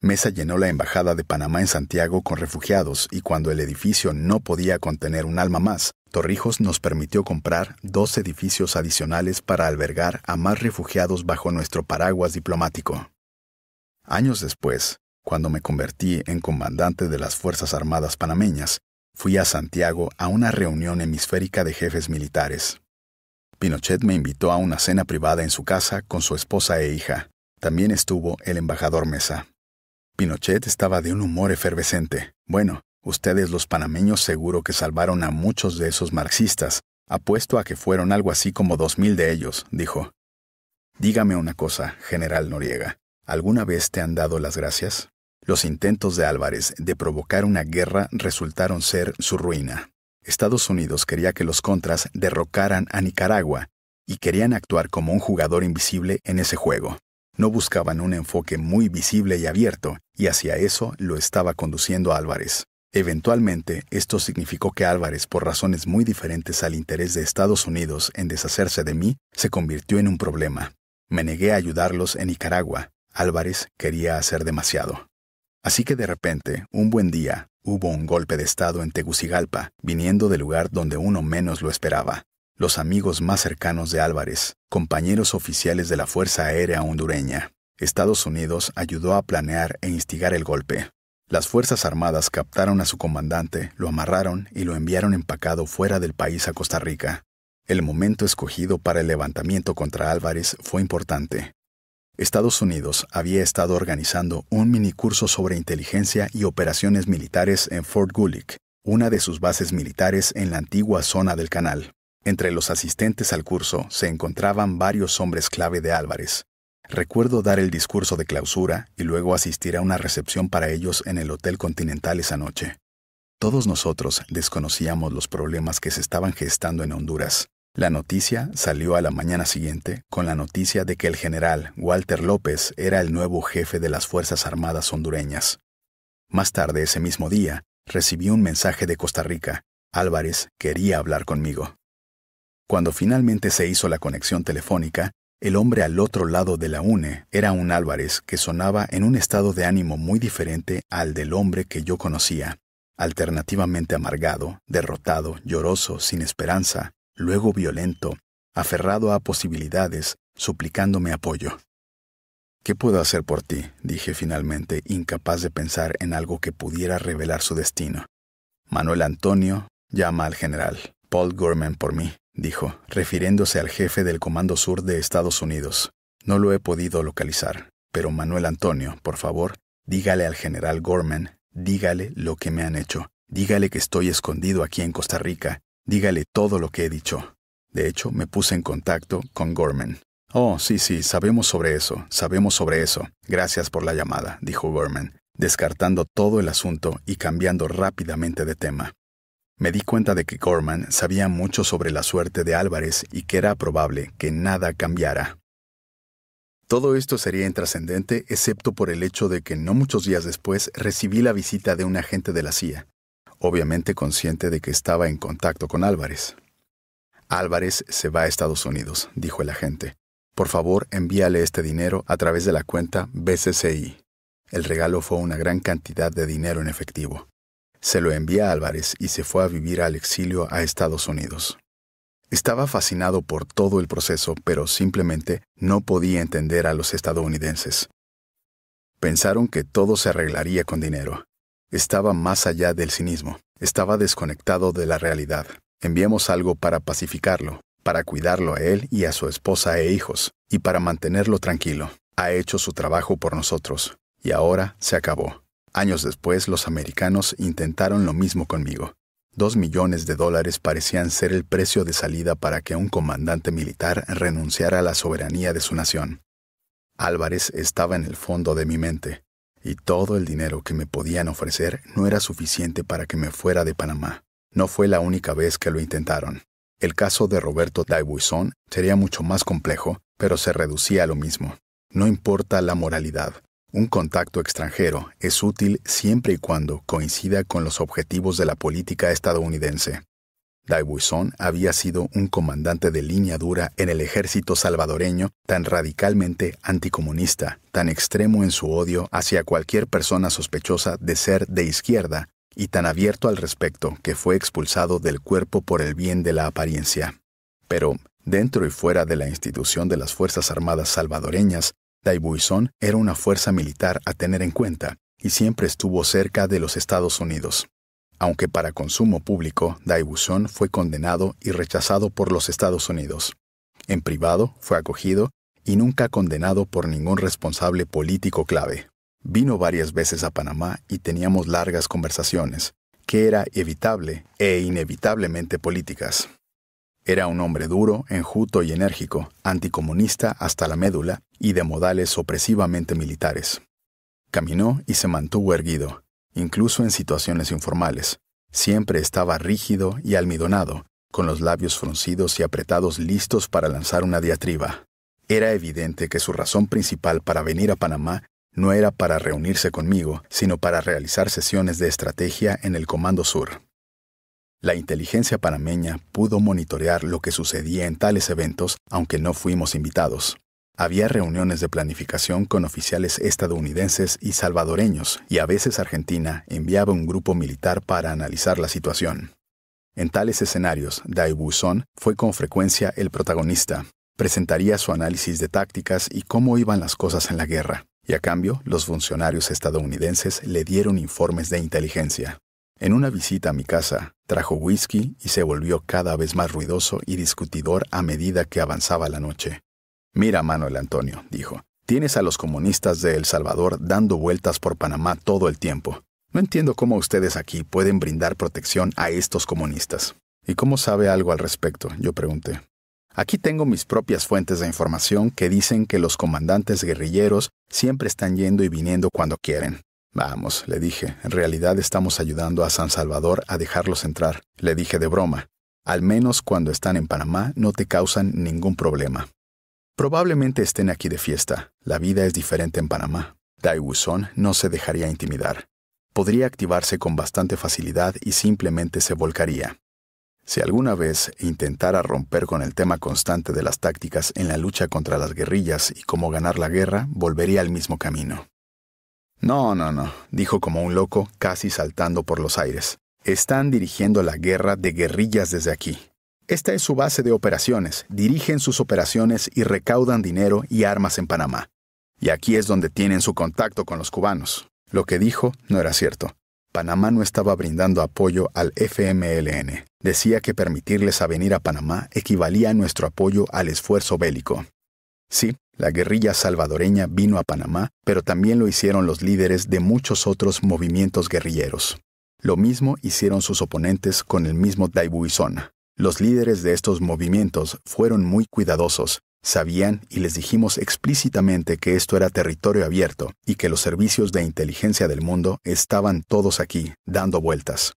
Speaker 1: Mesa llenó la Embajada de Panamá en Santiago con refugiados y cuando el edificio no podía contener un alma más, Torrijos nos permitió comprar dos edificios adicionales para albergar a más refugiados bajo nuestro paraguas diplomático. Años después, cuando me convertí en comandante de las Fuerzas Armadas panameñas, fui a Santiago a una reunión hemisférica de jefes militares. Pinochet me invitó a una cena privada en su casa con su esposa e hija. También estuvo el embajador Mesa. Pinochet estaba de un humor efervescente. Bueno, ustedes los panameños seguro que salvaron a muchos de esos marxistas. Apuesto a que fueron algo así como dos mil de ellos, dijo. Dígame una cosa, general Noriega. ¿Alguna vez te han dado las gracias? Los intentos de Álvarez de provocar una guerra resultaron ser su ruina. Estados Unidos quería que los contras derrocaran a Nicaragua y querían actuar como un jugador invisible en ese juego. No buscaban un enfoque muy visible y abierto, y hacia eso lo estaba conduciendo Álvarez. Eventualmente, esto significó que Álvarez, por razones muy diferentes al interés de Estados Unidos en deshacerse de mí, se convirtió en un problema. Me negué a ayudarlos en Nicaragua. Álvarez quería hacer demasiado. Así que de repente, un buen día, hubo un golpe de Estado en Tegucigalpa, viniendo del lugar donde uno menos lo esperaba los amigos más cercanos de Álvarez, compañeros oficiales de la Fuerza Aérea Hondureña. Estados Unidos ayudó a planear e instigar el golpe. Las Fuerzas Armadas captaron a su comandante, lo amarraron y lo enviaron empacado fuera del país a Costa Rica. El momento escogido para el levantamiento contra Álvarez fue importante. Estados Unidos había estado organizando un minicurso sobre inteligencia y operaciones militares en Fort Gulick, una de sus bases militares en la antigua zona del canal. Entre los asistentes al curso se encontraban varios hombres clave de Álvarez. Recuerdo dar el discurso de clausura y luego asistir a una recepción para ellos en el Hotel Continental esa noche. Todos nosotros desconocíamos los problemas que se estaban gestando en Honduras. La noticia salió a la mañana siguiente con la noticia de que el general Walter López era el nuevo jefe de las Fuerzas Armadas hondureñas. Más tarde ese mismo día, recibí un mensaje de Costa Rica. Álvarez quería hablar conmigo. Cuando finalmente se hizo la conexión telefónica, el hombre al otro lado de la UNE era un Álvarez que sonaba en un estado de ánimo muy diferente al del hombre que yo conocía, alternativamente amargado, derrotado, lloroso, sin esperanza, luego violento, aferrado a posibilidades, suplicándome apoyo. ¿Qué puedo hacer por ti? dije finalmente, incapaz de pensar en algo que pudiera revelar su destino. Manuel Antonio llama al general, Paul Gorman por mí dijo, refiriéndose al jefe del Comando Sur de Estados Unidos. No lo he podido localizar, pero Manuel Antonio, por favor, dígale al general Gorman, dígale lo que me han hecho, dígale que estoy escondido aquí en Costa Rica, dígale todo lo que he dicho. De hecho, me puse en contacto con Gorman. Oh, sí, sí, sabemos sobre eso, sabemos sobre eso. Gracias por la llamada, dijo Gorman, descartando todo el asunto y cambiando rápidamente de tema. Me di cuenta de que Gorman sabía mucho sobre la suerte de Álvarez y que era probable que nada cambiara. Todo esto sería intrascendente excepto por el hecho de que no muchos días después recibí la visita de un agente de la CIA, obviamente consciente de que estaba en contacto con Álvarez. Álvarez se va a Estados Unidos, dijo el agente. Por favor, envíale este dinero a través de la cuenta BCCI. El regalo fue una gran cantidad de dinero en efectivo se lo envía a Álvarez y se fue a vivir al exilio a Estados Unidos. Estaba fascinado por todo el proceso, pero simplemente no podía entender a los estadounidenses. Pensaron que todo se arreglaría con dinero. Estaba más allá del cinismo, estaba desconectado de la realidad. Enviamos algo para pacificarlo, para cuidarlo a él y a su esposa e hijos, y para mantenerlo tranquilo. Ha hecho su trabajo por nosotros, y ahora se acabó. Años después, los americanos intentaron lo mismo conmigo. Dos millones de dólares parecían ser el precio de salida para que un comandante militar renunciara a la soberanía de su nación. Álvarez estaba en el fondo de mi mente, y todo el dinero que me podían ofrecer no era suficiente para que me fuera de Panamá. No fue la única vez que lo intentaron. El caso de Roberto Daibuisson sería mucho más complejo, pero se reducía a lo mismo. No importa la moralidad, un contacto extranjero es útil siempre y cuando coincida con los objetivos de la política estadounidense. Dai había sido un comandante de línea dura en el ejército salvadoreño tan radicalmente anticomunista, tan extremo en su odio hacia cualquier persona sospechosa de ser de izquierda y tan abierto al respecto que fue expulsado del cuerpo por el bien de la apariencia. Pero, dentro y fuera de la institución de las Fuerzas Armadas salvadoreñas, Daibuzón era una fuerza militar a tener en cuenta y siempre estuvo cerca de los Estados Unidos. Aunque para consumo público, Daibuzón fue condenado y rechazado por los Estados Unidos. En privado, fue acogido y nunca condenado por ningún responsable político clave. Vino varias veces a Panamá y teníamos largas conversaciones, que era evitable e inevitablemente políticas. Era un hombre duro, enjuto y enérgico, anticomunista hasta la médula y de modales opresivamente militares. Caminó y se mantuvo erguido, incluso en situaciones informales. Siempre estaba rígido y almidonado, con los labios fruncidos y apretados listos para lanzar una diatriba. Era evidente que su razón principal para venir a Panamá no era para reunirse conmigo, sino para realizar sesiones de estrategia en el Comando Sur. La inteligencia panameña pudo monitorear lo que sucedía en tales eventos, aunque no fuimos invitados. Había reuniones de planificación con oficiales estadounidenses y salvadoreños, y a veces Argentina enviaba un grupo militar para analizar la situación. En tales escenarios, Buzón fue con frecuencia el protagonista. Presentaría su análisis de tácticas y cómo iban las cosas en la guerra, y a cambio, los funcionarios estadounidenses le dieron informes de inteligencia. En una visita a mi casa, Trajo whisky y se volvió cada vez más ruidoso y discutidor a medida que avanzaba la noche. Mira, Manuel Antonio, dijo, tienes a los comunistas de El Salvador dando vueltas por Panamá todo el tiempo. No entiendo cómo ustedes aquí pueden brindar protección a estos comunistas. ¿Y cómo sabe algo al respecto? Yo pregunté. Aquí tengo mis propias fuentes de información que dicen que los comandantes guerrilleros siempre están yendo y viniendo cuando quieren. Vamos, le dije, en realidad estamos ayudando a San Salvador a dejarlos entrar, le dije de broma. Al menos cuando están en Panamá no te causan ningún problema. Probablemente estén aquí de fiesta. La vida es diferente en Panamá. Dai no se dejaría intimidar. Podría activarse con bastante facilidad y simplemente se volcaría. Si alguna vez intentara romper con el tema constante de las tácticas en la lucha contra las guerrillas y cómo ganar la guerra, volvería al mismo camino. No, no, no, dijo como un loco, casi saltando por los aires. Están dirigiendo la guerra de guerrillas desde aquí. Esta es su base de operaciones, dirigen sus operaciones y recaudan dinero y armas en Panamá. Y aquí es donde tienen su contacto con los cubanos. Lo que dijo no era cierto. Panamá no estaba brindando apoyo al FMLN. Decía que permitirles a venir a Panamá equivalía a nuestro apoyo al esfuerzo bélico. Sí, la guerrilla salvadoreña vino a Panamá, pero también lo hicieron los líderes de muchos otros movimientos guerrilleros. Lo mismo hicieron sus oponentes con el mismo Daibuizón. Los líderes de estos movimientos fueron muy cuidadosos, sabían y les dijimos explícitamente que esto era territorio abierto y que los servicios de inteligencia del mundo estaban todos aquí, dando vueltas.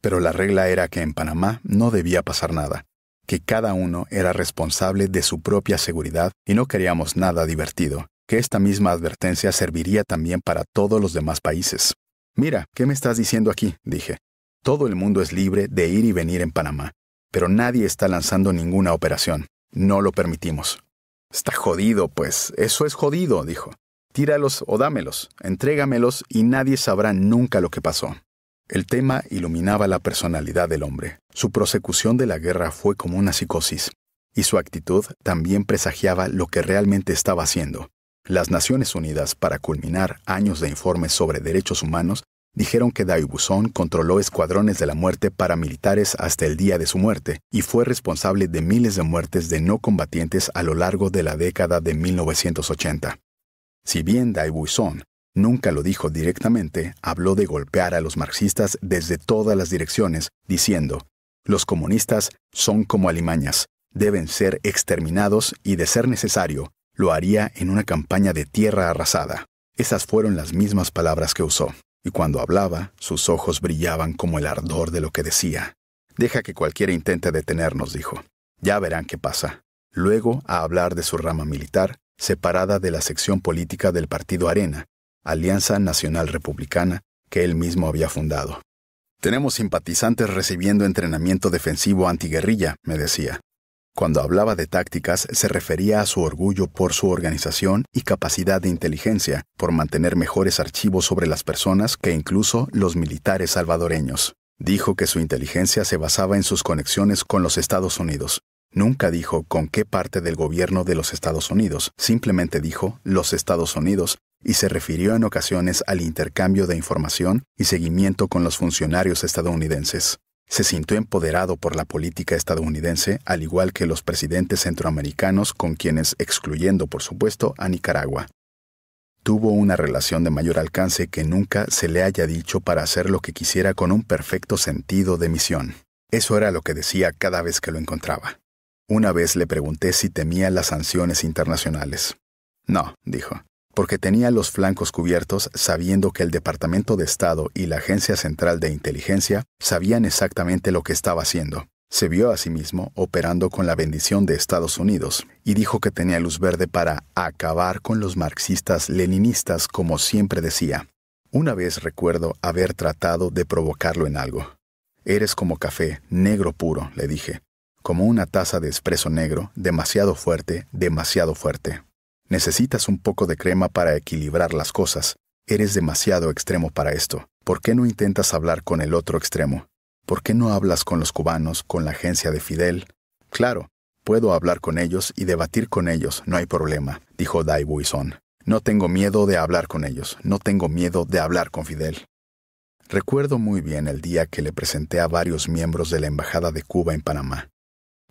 Speaker 1: Pero la regla era que en Panamá no debía pasar nada, que cada uno era responsable de su propia seguridad y no queríamos nada divertido, que esta misma advertencia serviría también para todos los demás países. Mira, ¿qué me estás diciendo aquí? dije. Todo el mundo es libre de ir y venir en Panamá, pero nadie está lanzando ninguna operación. No lo permitimos. Está jodido, pues. Eso es jodido, dijo. Tíralos o dámelos, entrégamelos y nadie sabrá nunca lo que pasó. El tema iluminaba la personalidad del hombre. Su prosecución de la guerra fue como una psicosis, y su actitud también presagiaba lo que realmente estaba haciendo. Las Naciones Unidas, para culminar años de informes sobre derechos humanos, dijeron que Daibuzón controló escuadrones de la muerte paramilitares hasta el día de su muerte y fue responsable de miles de muertes de no combatientes a lo largo de la década de 1980. Si bien Daibuzón nunca lo dijo directamente, habló de golpear a los marxistas desde todas las direcciones, diciendo, los comunistas son como alimañas, deben ser exterminados y de ser necesario, lo haría en una campaña de tierra arrasada. Esas fueron las mismas palabras que usó, y cuando hablaba, sus ojos brillaban como el ardor de lo que decía. Deja que cualquiera intente detenernos, dijo. Ya verán qué pasa. Luego, a hablar de su rama militar, separada de la sección política del Partido Arena, Alianza Nacional Republicana, que él mismo había fundado. Tenemos simpatizantes recibiendo entrenamiento defensivo antiguerrilla, me decía. Cuando hablaba de tácticas se refería a su orgullo por su organización y capacidad de inteligencia, por mantener mejores archivos sobre las personas que incluso los militares salvadoreños. Dijo que su inteligencia se basaba en sus conexiones con los Estados Unidos, Nunca dijo con qué parte del gobierno de los Estados Unidos, simplemente dijo los Estados Unidos y se refirió en ocasiones al intercambio de información y seguimiento con los funcionarios estadounidenses. Se sintió empoderado por la política estadounidense, al igual que los presidentes centroamericanos con quienes, excluyendo por supuesto a Nicaragua, tuvo una relación de mayor alcance que nunca se le haya dicho para hacer lo que quisiera con un perfecto sentido de misión. Eso era lo que decía cada vez que lo encontraba. Una vez le pregunté si temía las sanciones internacionales. No, dijo, porque tenía los flancos cubiertos sabiendo que el Departamento de Estado y la Agencia Central de Inteligencia sabían exactamente lo que estaba haciendo. Se vio a sí mismo operando con la bendición de Estados Unidos y dijo que tenía luz verde para acabar con los marxistas leninistas como siempre decía. Una vez recuerdo haber tratado de provocarlo en algo. Eres como café, negro puro, le dije, como una taza de espresso negro, demasiado fuerte, demasiado fuerte. Necesitas un poco de crema para equilibrar las cosas. Eres demasiado extremo para esto. ¿Por qué no intentas hablar con el otro extremo? ¿Por qué no hablas con los cubanos, con la agencia de Fidel? Claro, puedo hablar con ellos y debatir con ellos, no hay problema, dijo Dai Buison. No tengo miedo de hablar con ellos, no tengo miedo de hablar con Fidel. Recuerdo muy bien el día que le presenté a varios miembros de la Embajada de Cuba en Panamá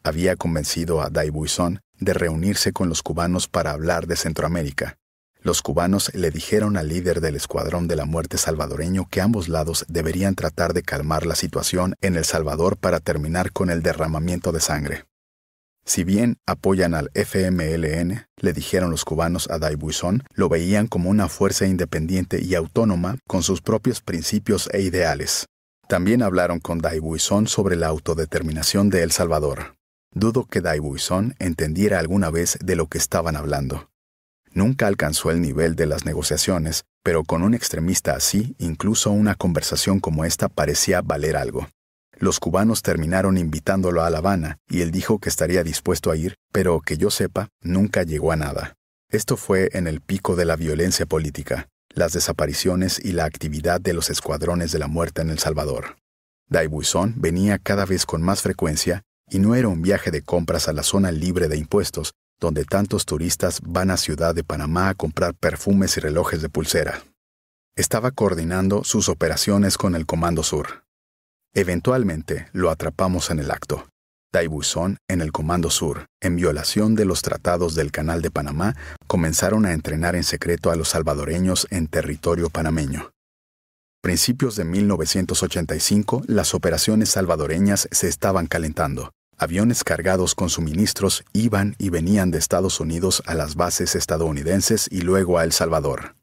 Speaker 1: había convencido a Dai Buisson de reunirse con los cubanos para hablar de Centroamérica. Los cubanos le dijeron al líder del Escuadrón de la Muerte salvadoreño que ambos lados deberían tratar de calmar la situación en El Salvador para terminar con el derramamiento de sangre. Si bien apoyan al FMLN, le dijeron los cubanos a Dai Buisson, lo veían como una fuerza independiente y autónoma con sus propios principios e ideales. También hablaron con Dai Buisson sobre la autodeterminación de El Salvador. Dudo que Buisson entendiera alguna vez de lo que estaban hablando. Nunca alcanzó el nivel de las negociaciones, pero con un extremista así, incluso una conversación como esta parecía valer algo. Los cubanos terminaron invitándolo a La Habana y él dijo que estaría dispuesto a ir, pero que yo sepa, nunca llegó a nada. Esto fue en el pico de la violencia política, las desapariciones y la actividad de los escuadrones de la muerte en El Salvador. Buisson venía cada vez con más frecuencia y no era un viaje de compras a la zona libre de impuestos, donde tantos turistas van a Ciudad de Panamá a comprar perfumes y relojes de pulsera. Estaba coordinando sus operaciones con el Comando Sur. Eventualmente lo atrapamos en el acto. Taibuzón en el Comando Sur, en violación de los tratados del Canal de Panamá, comenzaron a entrenar en secreto a los salvadoreños en territorio panameño principios de 1985, las operaciones salvadoreñas se estaban calentando. Aviones cargados con suministros iban y venían de Estados Unidos a las bases estadounidenses y luego a El Salvador.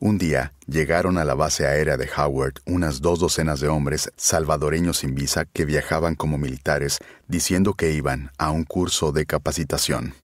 Speaker 1: Un día llegaron a la base aérea de Howard unas dos docenas de hombres salvadoreños sin visa que viajaban como militares, diciendo que iban a un curso de capacitación.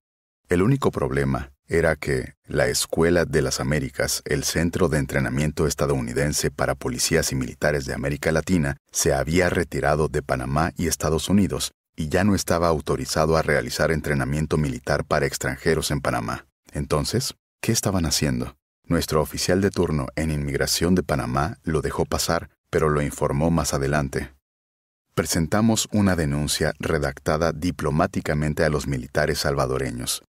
Speaker 1: El único problema era que la Escuela de las Américas, el centro de entrenamiento estadounidense para policías y militares de América Latina, se había retirado de Panamá y Estados Unidos y ya no estaba autorizado a realizar entrenamiento militar para extranjeros en Panamá. Entonces, ¿qué estaban haciendo? Nuestro oficial de turno en inmigración de Panamá lo dejó pasar, pero lo informó más adelante. Presentamos una denuncia redactada diplomáticamente a los militares salvadoreños,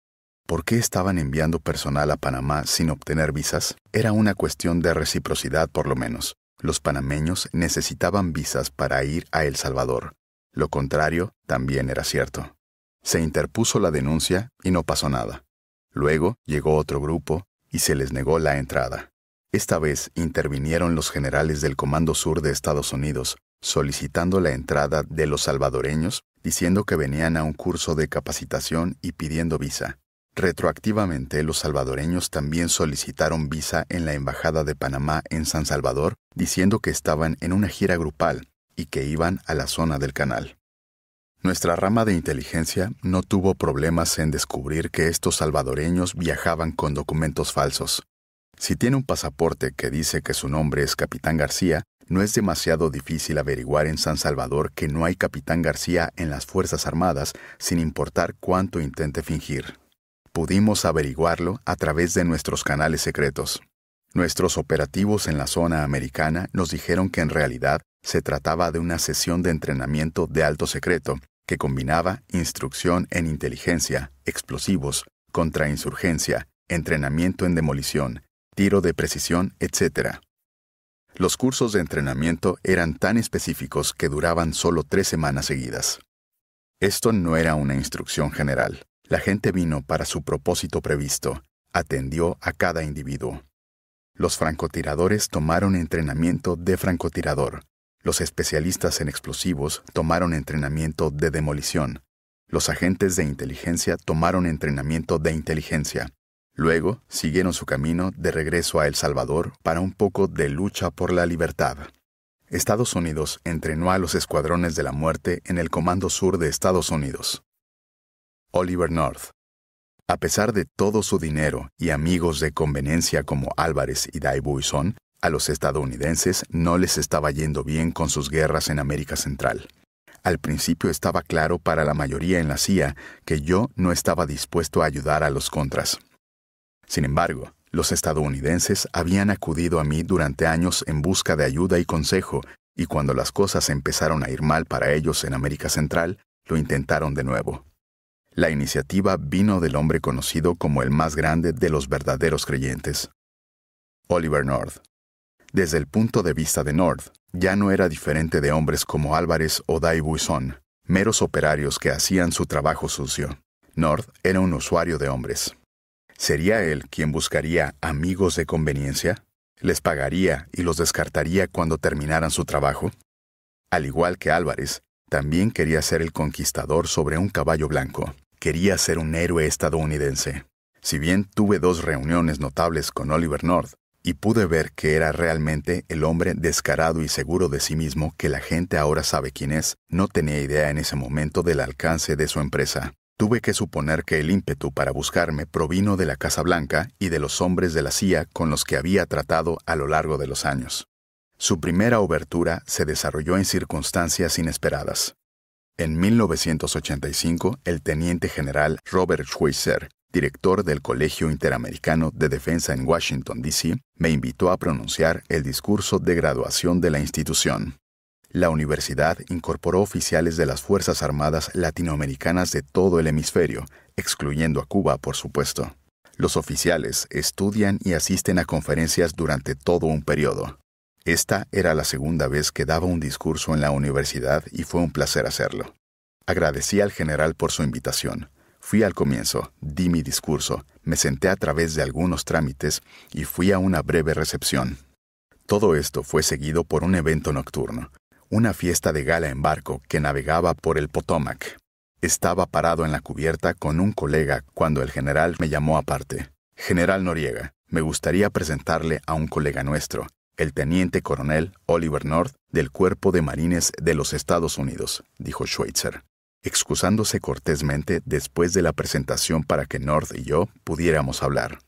Speaker 1: por qué estaban enviando personal a Panamá sin obtener visas, era una cuestión de reciprocidad por lo menos. Los panameños necesitaban visas para ir a El Salvador. Lo contrario también era cierto. Se interpuso la denuncia y no pasó nada. Luego llegó otro grupo y se les negó la entrada. Esta vez intervinieron los generales del Comando Sur de Estados Unidos, solicitando la entrada de los salvadoreños, diciendo que venían a un curso de capacitación y pidiendo visa. Retroactivamente, los salvadoreños también solicitaron visa en la Embajada de Panamá en San Salvador, diciendo que estaban en una gira grupal y que iban a la zona del canal. Nuestra rama de inteligencia no tuvo problemas en descubrir que estos salvadoreños viajaban con documentos falsos. Si tiene un pasaporte que dice que su nombre es Capitán García, no es demasiado difícil averiguar en San Salvador que no hay Capitán García en las Fuerzas Armadas, sin importar cuánto intente fingir pudimos averiguarlo a través de nuestros canales secretos. Nuestros operativos en la zona americana nos dijeron que en realidad se trataba de una sesión de entrenamiento de alto secreto que combinaba instrucción en inteligencia, explosivos, contrainsurgencia, entrenamiento en demolición, tiro de precisión, etc. Los cursos de entrenamiento eran tan específicos que duraban solo tres semanas seguidas. Esto no era una instrucción general. La gente vino para su propósito previsto, atendió a cada individuo. Los francotiradores tomaron entrenamiento de francotirador. Los especialistas en explosivos tomaron entrenamiento de demolición. Los agentes de inteligencia tomaron entrenamiento de inteligencia. Luego siguieron su camino de regreso a El Salvador para un poco de lucha por la libertad. Estados Unidos entrenó a los escuadrones de la muerte en el Comando Sur de Estados Unidos. Oliver North. A pesar de todo su dinero y amigos de conveniencia como Álvarez y Dai Buisson, a los estadounidenses no les estaba yendo bien con sus guerras en América Central. Al principio estaba claro para la mayoría en la CIA que yo no estaba dispuesto a ayudar a los contras. Sin embargo, los estadounidenses habían acudido a mí durante años en busca de ayuda y consejo, y cuando las cosas empezaron a ir mal para ellos en América Central, lo intentaron de nuevo. La iniciativa vino del hombre conocido como el más grande de los verdaderos creyentes, Oliver North. Desde el punto de vista de North, ya no era diferente de hombres como Álvarez o Dai Buisson, meros operarios que hacían su trabajo sucio. North era un usuario de hombres. ¿Sería él quien buscaría amigos de conveniencia? ¿Les pagaría y los descartaría cuando terminaran su trabajo? Al igual que Álvarez, también quería ser el conquistador sobre un caballo blanco quería ser un héroe estadounidense. Si bien tuve dos reuniones notables con Oliver North y pude ver que era realmente el hombre descarado y seguro de sí mismo que la gente ahora sabe quién es, no tenía idea en ese momento del alcance de su empresa. Tuve que suponer que el ímpetu para buscarme provino de la Casa Blanca y de los hombres de la CIA con los que había tratado a lo largo de los años. Su primera obertura se desarrolló en circunstancias inesperadas. En 1985, el teniente general Robert Schweitzer, director del Colegio Interamericano de Defensa en Washington, D.C., me invitó a pronunciar el discurso de graduación de la institución. La universidad incorporó oficiales de las Fuerzas Armadas Latinoamericanas de todo el hemisferio, excluyendo a Cuba, por supuesto. Los oficiales estudian y asisten a conferencias durante todo un periodo. Esta era la segunda vez que daba un discurso en la universidad y fue un placer hacerlo. Agradecí al general por su invitación. Fui al comienzo, di mi discurso, me senté a través de algunos trámites y fui a una breve recepción. Todo esto fue seguido por un evento nocturno, una fiesta de gala en barco que navegaba por el Potomac. Estaba parado en la cubierta con un colega cuando el general me llamó aparte. General Noriega, me gustaría presentarle a un colega nuestro, el teniente coronel Oliver North del Cuerpo de Marines de los Estados Unidos, dijo Schweitzer, excusándose cortésmente después de la presentación para que North y yo pudiéramos hablar.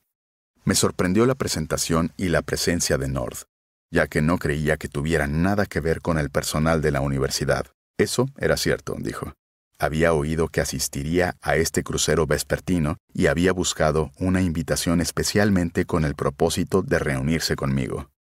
Speaker 1: Me sorprendió la presentación y la presencia de North, ya que no creía que tuviera nada que ver con el personal de la universidad. Eso era cierto, dijo. Había oído que asistiría a este crucero vespertino y había buscado una invitación especialmente con el propósito de reunirse conmigo.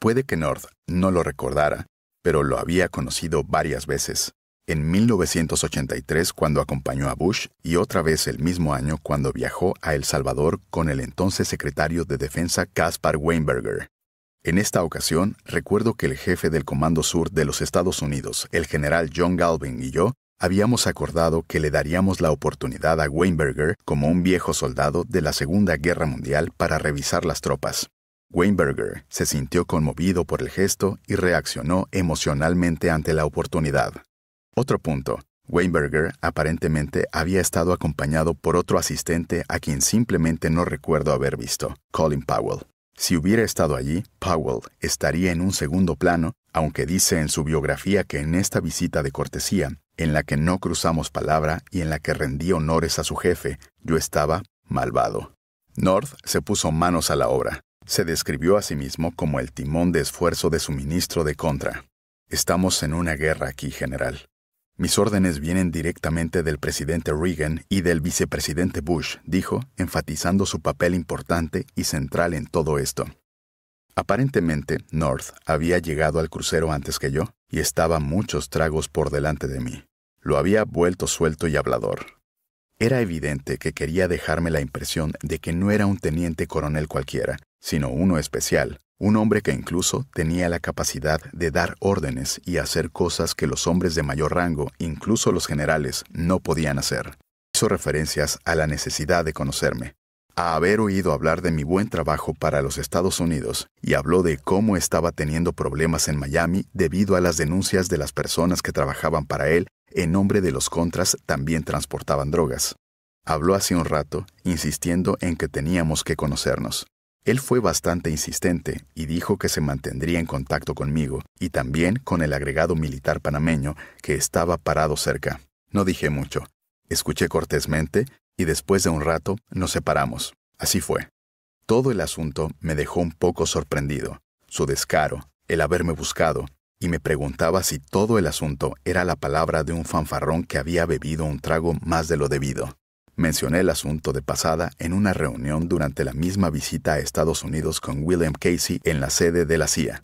Speaker 1: Puede que North no lo recordara, pero lo había conocido varias veces. En 1983 cuando acompañó a Bush y otra vez el mismo año cuando viajó a El Salvador con el entonces secretario de Defensa Caspar Weinberger. En esta ocasión, recuerdo que el jefe del Comando Sur de los Estados Unidos, el general John Galvin y yo, habíamos acordado que le daríamos la oportunidad a Weinberger como un viejo soldado de la Segunda Guerra Mundial para revisar las tropas. Weinberger se sintió conmovido por el gesto y reaccionó emocionalmente ante la oportunidad. Otro punto. Weinberger aparentemente había estado acompañado por otro asistente a quien simplemente no recuerdo haber visto, Colin Powell. Si hubiera estado allí, Powell estaría en un segundo plano, aunque dice en su biografía que en esta visita de cortesía, en la que no cruzamos palabra y en la que rendí honores a su jefe, yo estaba malvado. North se puso manos a la obra, se describió a sí mismo como el timón de esfuerzo de su ministro de contra. Estamos en una guerra aquí, general. Mis órdenes vienen directamente del presidente Reagan y del vicepresidente Bush, dijo, enfatizando su papel importante y central en todo esto. Aparentemente, North había llegado al crucero antes que yo y estaba muchos tragos por delante de mí. Lo había vuelto suelto y hablador. Era evidente que quería dejarme la impresión de que no era un teniente coronel cualquiera, sino uno especial, un hombre que incluso tenía la capacidad de dar órdenes y hacer cosas que los hombres de mayor rango, incluso los generales, no podían hacer. Hizo referencias a la necesidad de conocerme, a haber oído hablar de mi buen trabajo para los Estados Unidos y habló de cómo estaba teniendo problemas en Miami debido a las denuncias de las personas que trabajaban para él en nombre de los contras también transportaban drogas. Habló hace un rato, insistiendo en que teníamos que conocernos. Él fue bastante insistente y dijo que se mantendría en contacto conmigo y también con el agregado militar panameño que estaba parado cerca. No dije mucho. Escuché cortésmente y después de un rato nos separamos. Así fue. Todo el asunto me dejó un poco sorprendido. Su descaro, el haberme buscado, y me preguntaba si todo el asunto era la palabra de un fanfarrón que había bebido un trago más de lo debido. Mencioné el asunto de pasada en una reunión durante la misma visita a Estados Unidos con William Casey en la sede de la CIA.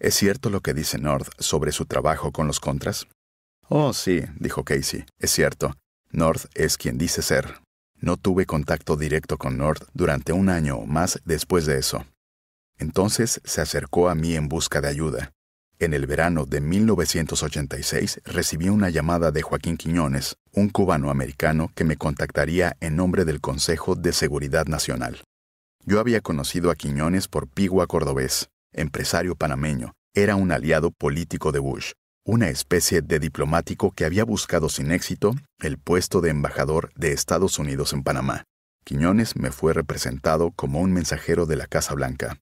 Speaker 1: ¿Es cierto lo que dice North sobre su trabajo con los contras? Oh, sí, dijo Casey, es cierto. North es quien dice ser. No tuve contacto directo con North durante un año o más después de eso. Entonces se acercó a mí en busca de ayuda. En el verano de 1986 recibí una llamada de Joaquín Quiñones, un cubano americano que me contactaría en nombre del Consejo de Seguridad Nacional. Yo había conocido a Quiñones por Pigua Cordobés, empresario panameño, era un aliado político de Bush, una especie de diplomático que había buscado sin éxito el puesto de embajador de Estados Unidos en Panamá. Quiñones me fue representado como un mensajero de la Casa Blanca.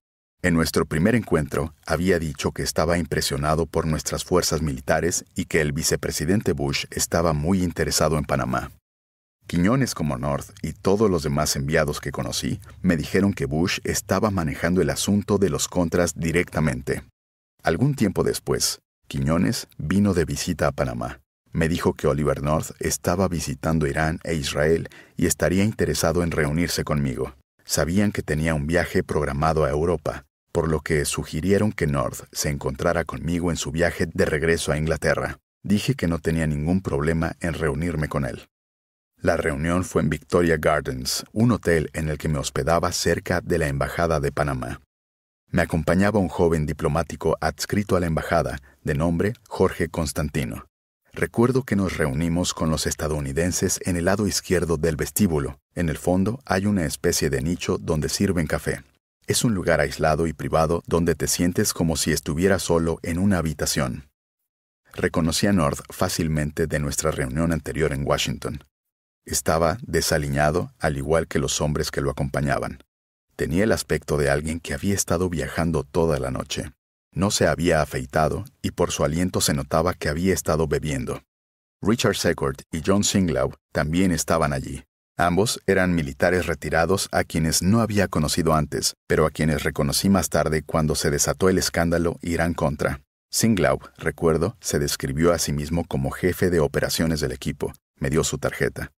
Speaker 1: En nuestro primer encuentro, había dicho que estaba impresionado por nuestras fuerzas militares y que el vicepresidente Bush estaba muy interesado en Panamá. Quiñones como North y todos los demás enviados que conocí me dijeron que Bush estaba manejando el asunto de los contras directamente. Algún tiempo después, Quiñones vino de visita a Panamá. Me dijo que Oliver North estaba visitando Irán e Israel y estaría interesado en reunirse conmigo. Sabían que tenía un viaje programado a Europa, por lo que sugirieron que North se encontrara conmigo en su viaje de regreso a Inglaterra. Dije que no tenía ningún problema en reunirme con él. La reunión fue en Victoria Gardens, un hotel en el que me hospedaba cerca de la Embajada de Panamá. Me acompañaba un joven diplomático adscrito a la embajada, de nombre Jorge Constantino. Recuerdo que nos reunimos con los estadounidenses en el lado izquierdo del vestíbulo. En el fondo hay una especie de nicho donde sirven café. Es un lugar aislado y privado donde te sientes como si estuvieras solo en una habitación. Reconocí a North fácilmente de nuestra reunión anterior en Washington. Estaba desaliñado, al igual que los hombres que lo acompañaban. Tenía el aspecto de alguien que había estado viajando toda la noche. No se había afeitado y por su aliento se notaba que había estado bebiendo. Richard Secord y John Singlau también estaban allí, Ambos eran militares retirados a quienes no había conocido antes, pero a quienes reconocí más tarde cuando se desató el escándalo Irán contra. Singlau, recuerdo, se describió a sí mismo como jefe de operaciones del equipo. Me dio su tarjeta.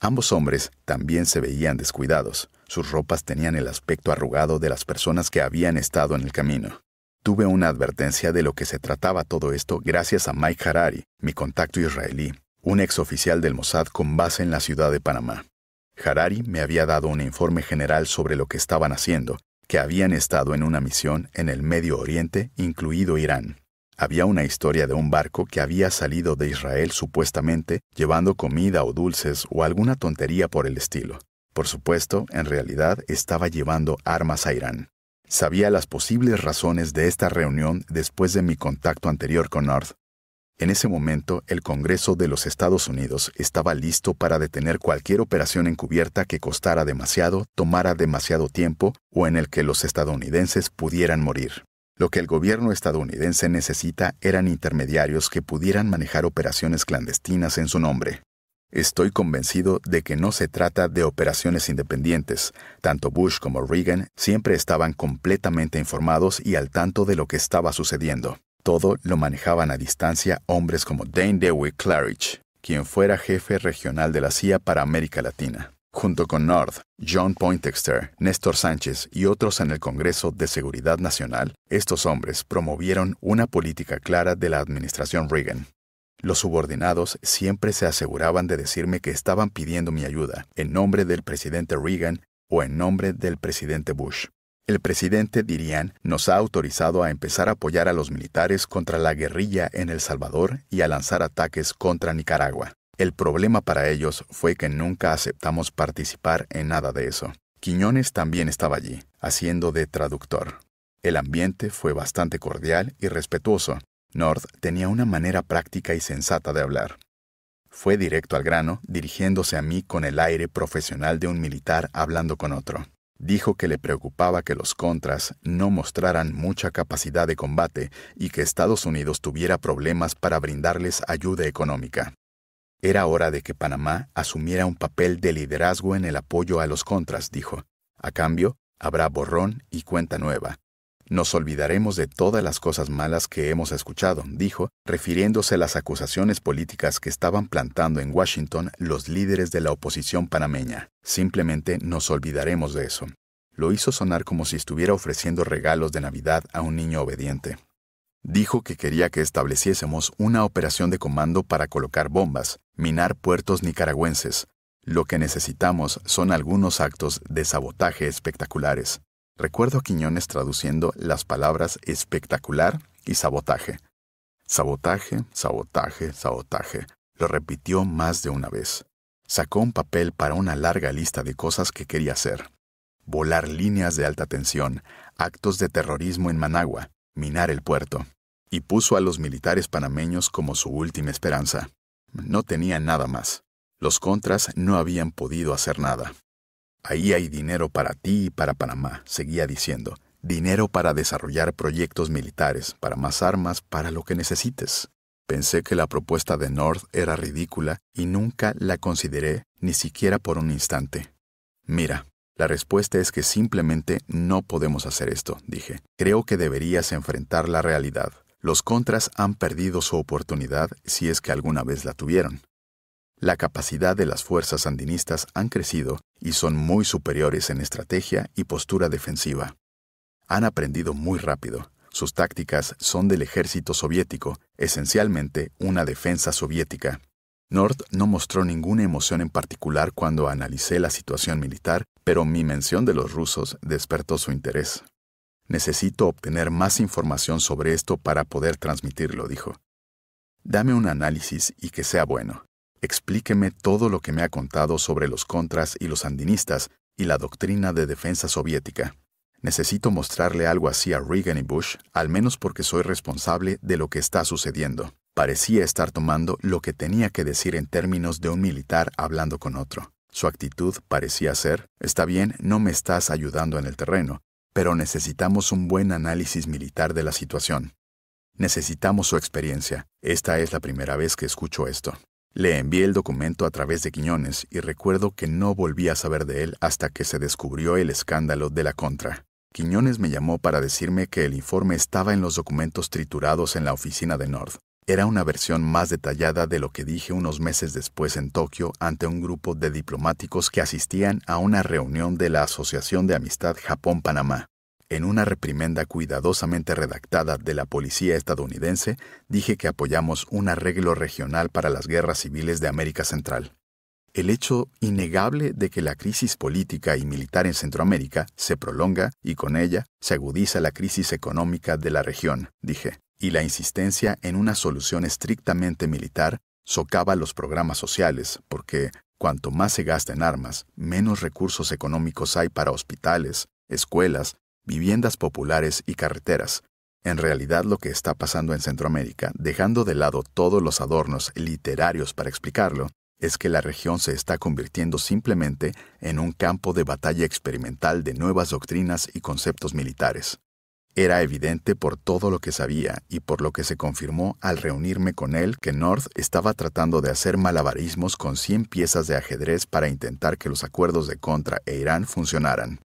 Speaker 1: Ambos hombres también se veían descuidados. Sus ropas tenían el aspecto arrugado de las personas que habían estado en el camino. Tuve una advertencia de lo que se trataba todo esto gracias a Mike Harari, mi contacto israelí, un exoficial del Mossad con base en la ciudad de Panamá. Harari me había dado un informe general sobre lo que estaban haciendo, que habían estado en una misión en el Medio Oriente, incluido Irán. Había una historia de un barco que había salido de Israel supuestamente llevando comida o dulces o alguna tontería por el estilo. Por supuesto, en realidad estaba llevando armas a Irán. Sabía las posibles razones de esta reunión después de mi contacto anterior con North, en ese momento, el Congreso de los Estados Unidos estaba listo para detener cualquier operación encubierta que costara demasiado, tomara demasiado tiempo o en el que los estadounidenses pudieran morir. Lo que el gobierno estadounidense necesita eran intermediarios que pudieran manejar operaciones clandestinas en su nombre. Estoy convencido de que no se trata de operaciones independientes. Tanto Bush como Reagan siempre estaban completamente informados y al tanto de lo que estaba sucediendo. Todo lo manejaban a distancia hombres como Dane Dewey Claridge, quien fuera jefe regional de la CIA para América Latina, junto con North, John Poindexter, Néstor Sánchez y otros en el Congreso de Seguridad Nacional, estos hombres promovieron una política clara de la administración Reagan. Los subordinados siempre se aseguraban de decirme que estaban pidiendo mi ayuda en nombre del presidente Reagan o en nombre del presidente Bush. El presidente dirían, nos ha autorizado a empezar a apoyar a los militares contra la guerrilla en El Salvador y a lanzar ataques contra Nicaragua. El problema para ellos fue que nunca aceptamos participar en nada de eso. Quiñones también estaba allí, haciendo de traductor. El ambiente fue bastante cordial y respetuoso. North tenía una manera práctica y sensata de hablar. Fue directo al grano, dirigiéndose a mí con el aire profesional de un militar hablando con otro dijo que le preocupaba que los contras no mostraran mucha capacidad de combate y que Estados Unidos tuviera problemas para brindarles ayuda económica. Era hora de que Panamá asumiera un papel de liderazgo en el apoyo a los contras, dijo. A cambio, habrá borrón y cuenta nueva, nos olvidaremos de todas las cosas malas que hemos escuchado, dijo, refiriéndose a las acusaciones políticas que estaban plantando en Washington los líderes de la oposición panameña. Simplemente nos olvidaremos de eso. Lo hizo sonar como si estuviera ofreciendo regalos de Navidad a un niño obediente. Dijo que quería que estableciésemos una operación de comando para colocar bombas, minar puertos nicaragüenses. Lo que necesitamos son algunos actos de sabotaje espectaculares. Recuerdo a Quiñones traduciendo las palabras espectacular y sabotaje. Sabotaje, sabotaje, sabotaje. Lo repitió más de una vez. Sacó un papel para una larga lista de cosas que quería hacer. Volar líneas de alta tensión, actos de terrorismo en Managua, minar el puerto. Y puso a los militares panameños como su última esperanza. No tenía nada más. Los contras no habían podido hacer nada. Ahí hay dinero para ti y para Panamá, seguía diciendo. Dinero para desarrollar proyectos militares, para más armas, para lo que necesites. Pensé que la propuesta de North era ridícula y nunca la consideré ni siquiera por un instante. Mira, la respuesta es que simplemente no podemos hacer esto, dije. Creo que deberías enfrentar la realidad. Los contras han perdido su oportunidad si es que alguna vez la tuvieron la capacidad de las fuerzas sandinistas han crecido y son muy superiores en estrategia y postura defensiva. Han aprendido muy rápido. Sus tácticas son del ejército soviético, esencialmente una defensa soviética. North no mostró ninguna emoción en particular cuando analicé la situación militar, pero mi mención de los rusos despertó su interés. Necesito obtener más información sobre esto para poder transmitirlo, dijo. Dame un análisis y que sea bueno explíqueme todo lo que me ha contado sobre los contras y los sandinistas y la doctrina de defensa soviética. Necesito mostrarle algo así a Reagan y Bush, al menos porque soy responsable de lo que está sucediendo. Parecía estar tomando lo que tenía que decir en términos de un militar hablando con otro. Su actitud parecía ser, está bien, no me estás ayudando en el terreno, pero necesitamos un buen análisis militar de la situación. Necesitamos su experiencia. Esta es la primera vez que escucho esto. Le envié el documento a través de Quiñones y recuerdo que no volví a saber de él hasta que se descubrió el escándalo de la contra. Quiñones me llamó para decirme que el informe estaba en los documentos triturados en la oficina de Nord. Era una versión más detallada de lo que dije unos meses después en Tokio ante un grupo de diplomáticos que asistían a una reunión de la Asociación de Amistad Japón-Panamá. En una reprimenda cuidadosamente redactada de la policía estadounidense, dije que apoyamos un arreglo regional para las guerras civiles de América Central. El hecho innegable de que la crisis política y militar en Centroamérica se prolonga y con ella se agudiza la crisis económica de la región, dije, y la insistencia en una solución estrictamente militar socava los programas sociales, porque cuanto más se gasta en armas, menos recursos económicos hay para hospitales, escuelas, viviendas populares y carreteras, en realidad lo que está pasando en Centroamérica, dejando de lado todos los adornos literarios para explicarlo, es que la región se está convirtiendo simplemente en un campo de batalla experimental de nuevas doctrinas y conceptos militares. Era evidente por todo lo que sabía y por lo que se confirmó al reunirme con él que North estaba tratando de hacer malabarismos con 100 piezas de ajedrez para intentar que los acuerdos de contra e Irán funcionaran.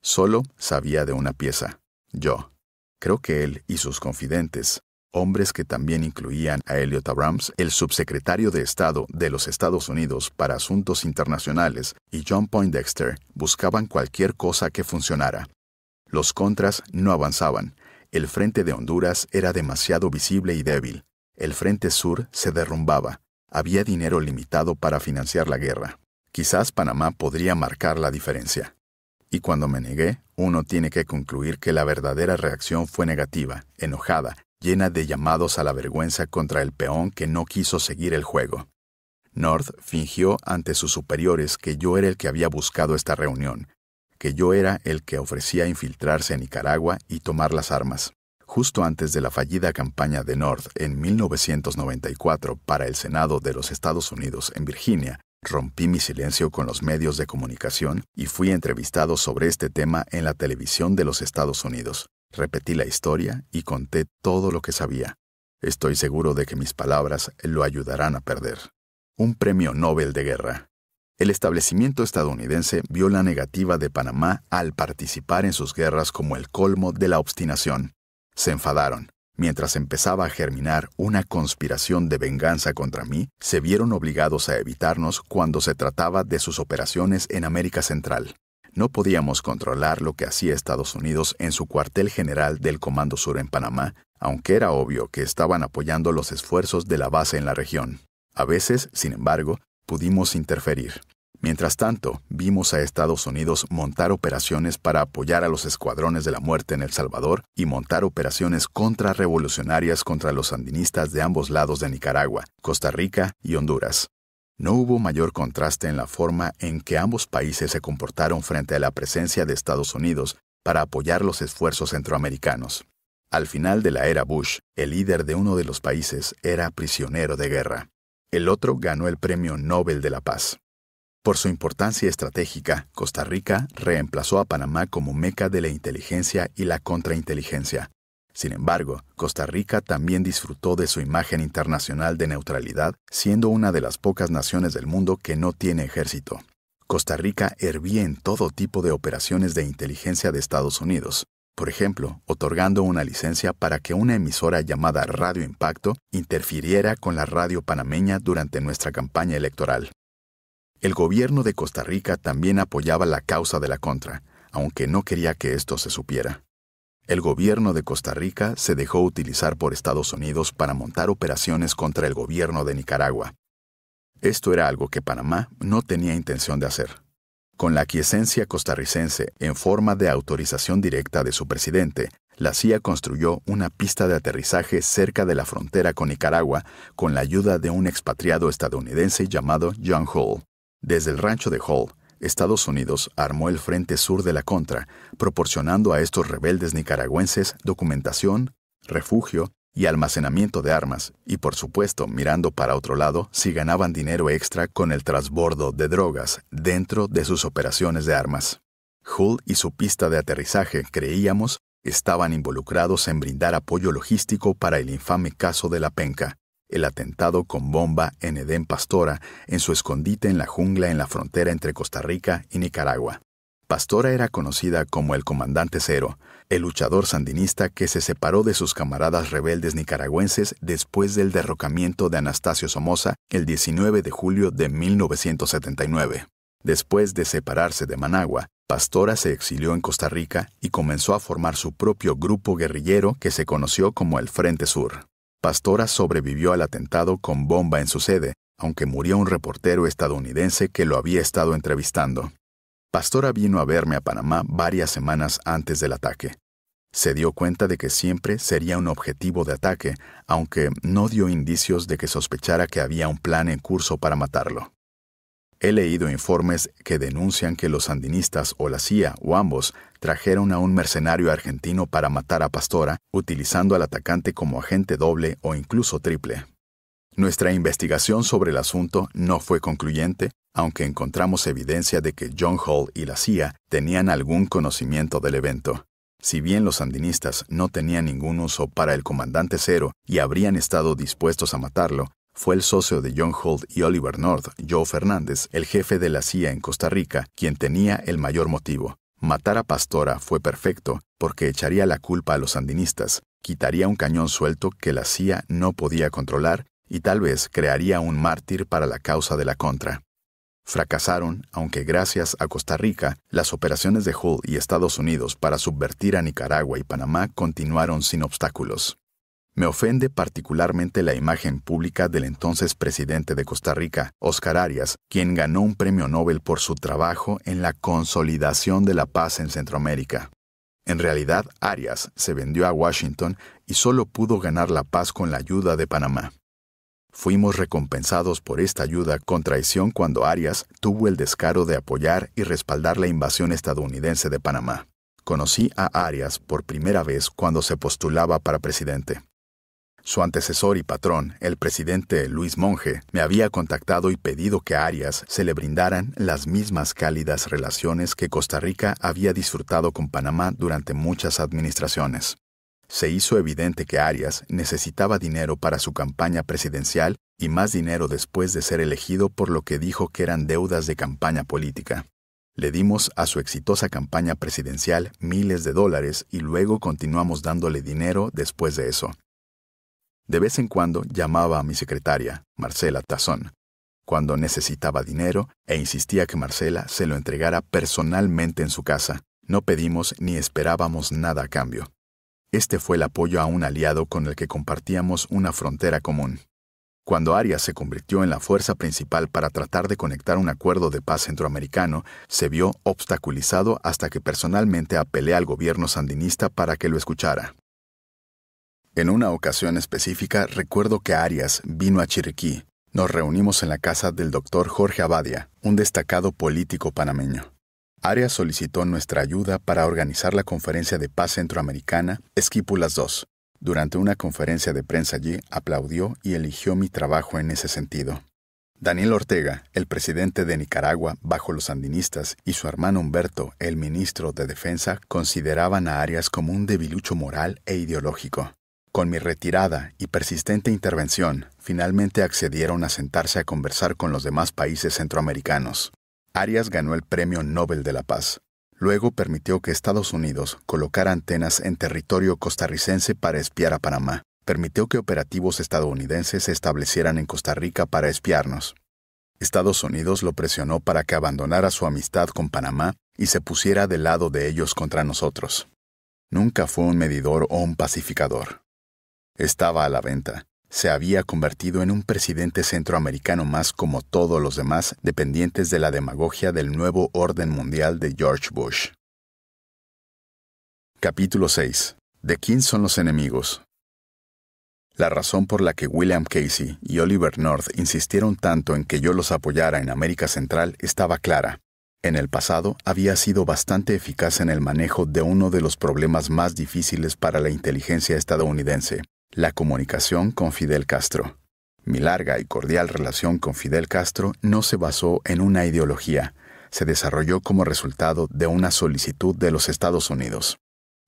Speaker 1: Solo sabía de una pieza, yo. Creo que él y sus confidentes, hombres que también incluían a Elliot Abrams, el subsecretario de Estado de los Estados Unidos para Asuntos Internacionales, y John Poindexter, buscaban cualquier cosa que funcionara. Los contras no avanzaban. El frente de Honduras era demasiado visible y débil. El frente sur se derrumbaba. Había dinero limitado para financiar la guerra. Quizás Panamá podría marcar la diferencia. Y cuando me negué, uno tiene que concluir que la verdadera reacción fue negativa, enojada, llena de llamados a la vergüenza contra el peón que no quiso seguir el juego. North fingió ante sus superiores que yo era el que había buscado esta reunión, que yo era el que ofrecía infiltrarse en Nicaragua y tomar las armas. Justo antes de la fallida campaña de North en 1994 para el Senado de los Estados Unidos en Virginia, Rompí mi silencio con los medios de comunicación y fui entrevistado sobre este tema en la televisión de los Estados Unidos. Repetí la historia y conté todo lo que sabía. Estoy seguro de que mis palabras lo ayudarán a perder. Un premio Nobel de guerra. El establecimiento estadounidense vio la negativa de Panamá al participar en sus guerras como el colmo de la obstinación. Se enfadaron, mientras empezaba a germinar una conspiración de venganza contra mí, se vieron obligados a evitarnos cuando se trataba de sus operaciones en América Central. No podíamos controlar lo que hacía Estados Unidos en su cuartel general del Comando Sur en Panamá, aunque era obvio que estaban apoyando los esfuerzos de la base en la región. A veces, sin embargo, pudimos interferir. Mientras tanto, vimos a Estados Unidos montar operaciones para apoyar a los escuadrones de la muerte en El Salvador y montar operaciones contrarrevolucionarias contra los sandinistas de ambos lados de Nicaragua, Costa Rica y Honduras. No hubo mayor contraste en la forma en que ambos países se comportaron frente a la presencia de Estados Unidos para apoyar los esfuerzos centroamericanos. Al final de la era Bush, el líder de uno de los países era prisionero de guerra. El otro ganó el Premio Nobel de la Paz. Por su importancia estratégica, Costa Rica reemplazó a Panamá como meca de la inteligencia y la contrainteligencia. Sin embargo, Costa Rica también disfrutó de su imagen internacional de neutralidad, siendo una de las pocas naciones del mundo que no tiene ejército. Costa Rica hervía en todo tipo de operaciones de inteligencia de Estados Unidos, por ejemplo, otorgando una licencia para que una emisora llamada Radio Impacto interfiriera con la radio panameña durante nuestra campaña electoral. El gobierno de Costa Rica también apoyaba la causa de la contra, aunque no quería que esto se supiera. El gobierno de Costa Rica se dejó utilizar por Estados Unidos para montar operaciones contra el gobierno de Nicaragua. Esto era algo que Panamá no tenía intención de hacer. Con la aquiescencia costarricense en forma de autorización directa de su presidente, la CIA construyó una pista de aterrizaje cerca de la frontera con Nicaragua con la ayuda de un expatriado estadounidense llamado John Hall. Desde el rancho de Hull, Estados Unidos armó el frente sur de la contra, proporcionando a estos rebeldes nicaragüenses documentación, refugio y almacenamiento de armas, y por supuesto mirando para otro lado si ganaban dinero extra con el transbordo de drogas dentro de sus operaciones de armas. Hull y su pista de aterrizaje, creíamos, estaban involucrados en brindar apoyo logístico para el infame caso de la penca, el atentado con bomba en Edén Pastora, en su escondite en la jungla en la frontera entre Costa Rica y Nicaragua. Pastora era conocida como el Comandante Cero, el luchador sandinista que se separó de sus camaradas rebeldes nicaragüenses después del derrocamiento de Anastasio Somoza el 19 de julio de 1979. Después de separarse de Managua, Pastora se exilió en Costa Rica y comenzó a formar su propio grupo guerrillero que se conoció como el Frente Sur. Pastora sobrevivió al atentado con bomba en su sede, aunque murió un reportero estadounidense que lo había estado entrevistando. Pastora vino a verme a Panamá varias semanas antes del ataque. Se dio cuenta de que siempre sería un objetivo de ataque, aunque no dio indicios de que sospechara que había un plan en curso para matarlo. He leído informes que denuncian que los sandinistas o la CIA o ambos trajeron a un mercenario argentino para matar a Pastora, utilizando al atacante como agente doble o incluso triple. Nuestra investigación sobre el asunto no fue concluyente, aunque encontramos evidencia de que John Hall y la CIA tenían algún conocimiento del evento. Si bien los sandinistas no tenían ningún uso para el comandante cero y habrían estado dispuestos a matarlo, fue el socio de John Holt y Oliver North, Joe Fernández, el jefe de la CIA en Costa Rica, quien tenía el mayor motivo. Matar a Pastora fue perfecto porque echaría la culpa a los sandinistas, quitaría un cañón suelto que la CIA no podía controlar y tal vez crearía un mártir para la causa de la contra. Fracasaron, aunque gracias a Costa Rica, las operaciones de Hull y Estados Unidos para subvertir a Nicaragua y Panamá continuaron sin obstáculos. Me ofende particularmente la imagen pública del entonces presidente de Costa Rica, Oscar Arias, quien ganó un premio Nobel por su trabajo en la consolidación de la paz en Centroamérica. En realidad, Arias se vendió a Washington y solo pudo ganar la paz con la ayuda de Panamá. Fuimos recompensados por esta ayuda con traición cuando Arias tuvo el descaro de apoyar y respaldar la invasión estadounidense de Panamá. Conocí a Arias por primera vez cuando se postulaba para presidente. Su antecesor y patrón, el presidente Luis Monge, me había contactado y pedido que a Arias se le brindaran las mismas cálidas relaciones que Costa Rica había disfrutado con Panamá durante muchas administraciones. Se hizo evidente que Arias necesitaba dinero para su campaña presidencial y más dinero después de ser elegido por lo que dijo que eran deudas de campaña política. Le dimos a su exitosa campaña presidencial miles de dólares y luego continuamos dándole dinero después de eso. De vez en cuando llamaba a mi secretaria, Marcela Tazón, cuando necesitaba dinero e insistía que Marcela se lo entregara personalmente en su casa. No pedimos ni esperábamos nada a cambio. Este fue el apoyo a un aliado con el que compartíamos una frontera común. Cuando Arias se convirtió en la fuerza principal para tratar de conectar un acuerdo de paz centroamericano, se vio obstaculizado hasta que personalmente apelé al gobierno sandinista para que lo escuchara. En una ocasión específica recuerdo que Arias vino a Chiriquí. Nos reunimos en la casa del doctor Jorge Abadia, un destacado político panameño. Arias solicitó nuestra ayuda para organizar la conferencia de paz centroamericana Esquipulas II. Durante una conferencia de prensa allí aplaudió y eligió mi trabajo en ese sentido. Daniel Ortega, el presidente de Nicaragua bajo los sandinistas, y su hermano Humberto, el ministro de Defensa, consideraban a Arias como un debilucho moral e ideológico. Con mi retirada y persistente intervención, finalmente accedieron a sentarse a conversar con los demás países centroamericanos. Arias ganó el Premio Nobel de la Paz. Luego permitió que Estados Unidos colocara antenas en territorio costarricense para espiar a Panamá. Permitió que operativos estadounidenses se establecieran en Costa Rica para espiarnos. Estados Unidos lo presionó para que abandonara su amistad con Panamá y se pusiera del lado de ellos contra nosotros. Nunca fue un medidor o un pacificador. Estaba a la venta. Se había convertido en un presidente centroamericano más como todos los demás dependientes de la demagogia del nuevo orden mundial de George Bush. Capítulo 6. ¿De quién son los enemigos? La razón por la que William Casey y Oliver North insistieron tanto en que yo los apoyara en América Central estaba clara. En el pasado había sido bastante eficaz en el manejo de uno de los problemas más difíciles para la inteligencia estadounidense, la comunicación con Fidel Castro. Mi larga y cordial relación con Fidel Castro no se basó en una ideología, se desarrolló como resultado de una solicitud de los Estados Unidos.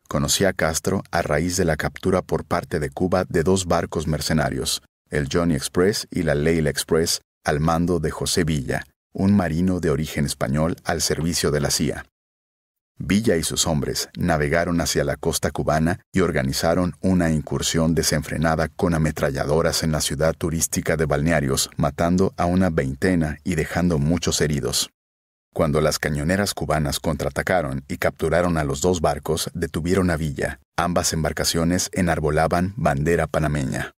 Speaker 1: Conocí a Castro a raíz de la captura por parte de Cuba de dos barcos mercenarios, el Johnny Express y la Leila Express, al mando de José Villa, un marino de origen español al servicio de la CIA. Villa y sus hombres navegaron hacia la costa cubana y organizaron una incursión desenfrenada con ametralladoras en la ciudad turística de Balnearios, matando a una veintena y dejando muchos heridos. Cuando las cañoneras cubanas contraatacaron y capturaron a los dos barcos, detuvieron a Villa. Ambas embarcaciones enarbolaban bandera panameña.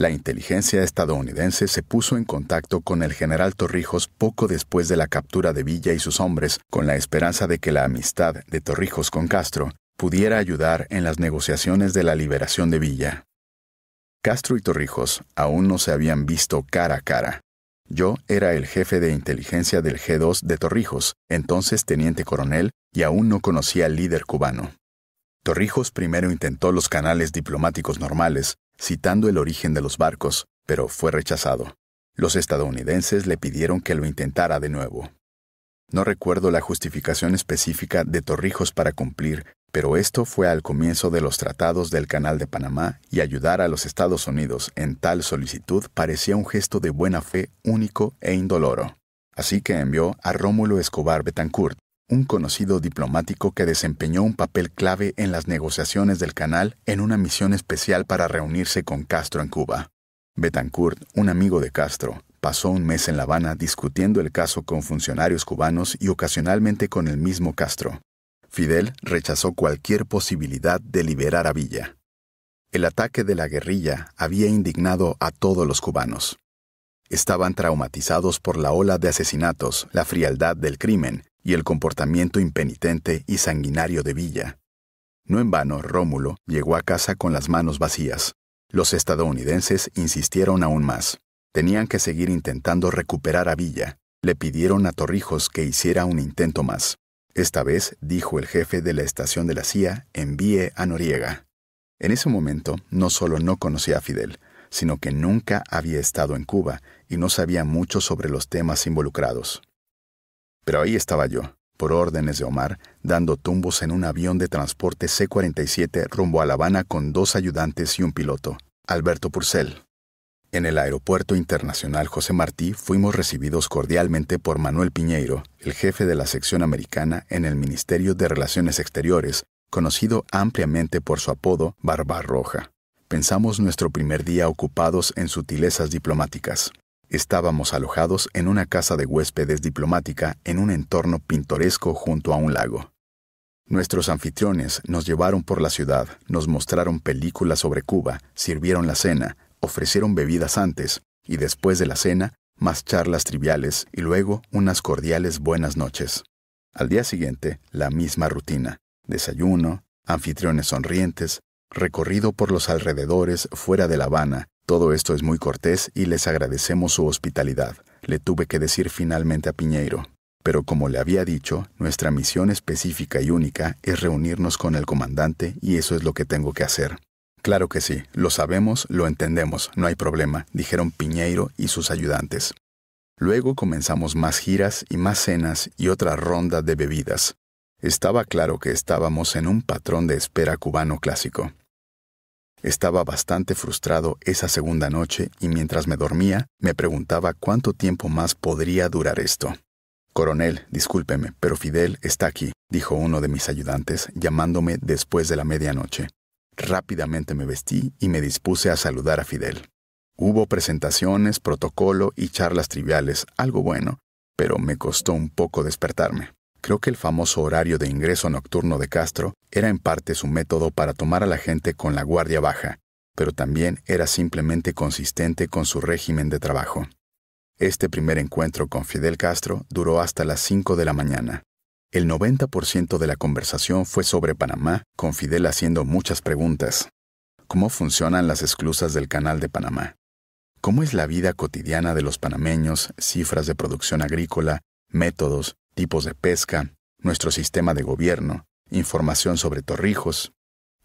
Speaker 1: La inteligencia estadounidense se puso en contacto con el general Torrijos poco después de la captura de Villa y sus hombres, con la esperanza de que la amistad de Torrijos con Castro pudiera ayudar en las negociaciones de la liberación de Villa. Castro y Torrijos aún no se habían visto cara a cara. Yo era el jefe de inteligencia del G2 de Torrijos, entonces teniente coronel, y aún no conocía al líder cubano. Torrijos primero intentó los canales diplomáticos normales, citando el origen de los barcos, pero fue rechazado. Los estadounidenses le pidieron que lo intentara de nuevo. No recuerdo la justificación específica de Torrijos para cumplir, pero esto fue al comienzo de los tratados del Canal de Panamá y ayudar a los Estados Unidos en tal solicitud parecía un gesto de buena fe único e indoloro. Así que envió a Rómulo Escobar Betancourt, un conocido diplomático que desempeñó un papel clave en las negociaciones del canal en una misión especial para reunirse con Castro en Cuba. Betancourt, un amigo de Castro, pasó un mes en La Habana discutiendo el caso con funcionarios cubanos y ocasionalmente con el mismo Castro. Fidel rechazó cualquier posibilidad de liberar a Villa. El ataque de la guerrilla había indignado a todos los cubanos. Estaban traumatizados por la ola de asesinatos, la frialdad del crimen y el comportamiento impenitente y sanguinario de Villa. No en vano, Rómulo llegó a casa con las manos vacías. Los estadounidenses insistieron aún más. Tenían que seguir intentando recuperar a Villa. Le pidieron a Torrijos que hiciera un intento más. Esta vez, dijo el jefe de la estación de la CIA, envíe a Noriega. En ese momento, no solo no conocía a Fidel, sino que nunca había estado en Cuba y no sabía mucho sobre los temas involucrados. Pero ahí estaba yo, por órdenes de Omar, dando tumbos en un avión de transporte C-47 rumbo a La Habana con dos ayudantes y un piloto, Alberto Purcell. En el Aeropuerto Internacional José Martí fuimos recibidos cordialmente por Manuel Piñeiro, el jefe de la sección americana en el Ministerio de Relaciones Exteriores, conocido ampliamente por su apodo Roja. Pensamos nuestro primer día ocupados en sutilezas diplomáticas. Estábamos alojados en una casa de huéspedes diplomática en un entorno pintoresco junto a un lago. Nuestros anfitriones nos llevaron por la ciudad, nos mostraron películas sobre Cuba, sirvieron la cena, ofrecieron bebidas antes y después de la cena, más charlas triviales y luego unas cordiales buenas noches. Al día siguiente, la misma rutina. Desayuno, anfitriones sonrientes, recorrido por los alrededores fuera de La Habana, todo esto es muy cortés y les agradecemos su hospitalidad, le tuve que decir finalmente a Piñeiro. Pero como le había dicho, nuestra misión específica y única es reunirnos con el comandante y eso es lo que tengo que hacer. Claro que sí, lo sabemos, lo entendemos, no hay problema, dijeron Piñeiro y sus ayudantes. Luego comenzamos más giras y más cenas y otra ronda de bebidas. Estaba claro que estábamos en un patrón de espera cubano clásico. Estaba bastante frustrado esa segunda noche y mientras me dormía me preguntaba cuánto tiempo más podría durar esto. Coronel, discúlpeme, pero Fidel está aquí, dijo uno de mis ayudantes, llamándome después de la medianoche. Rápidamente me vestí y me dispuse a saludar a Fidel. Hubo presentaciones, protocolo y charlas triviales, algo bueno, pero me costó un poco despertarme. Creo que el famoso horario de ingreso nocturno de Castro era en parte su método para tomar a la gente con la guardia baja, pero también era simplemente consistente con su régimen de trabajo. Este primer encuentro con Fidel Castro duró hasta las 5 de la mañana. El 90% de la conversación fue sobre Panamá, con Fidel haciendo muchas preguntas. ¿Cómo funcionan las esclusas del Canal de Panamá? ¿Cómo es la vida cotidiana de los panameños, cifras de producción agrícola, métodos, tipos de pesca, nuestro sistema de gobierno, información sobre torrijos,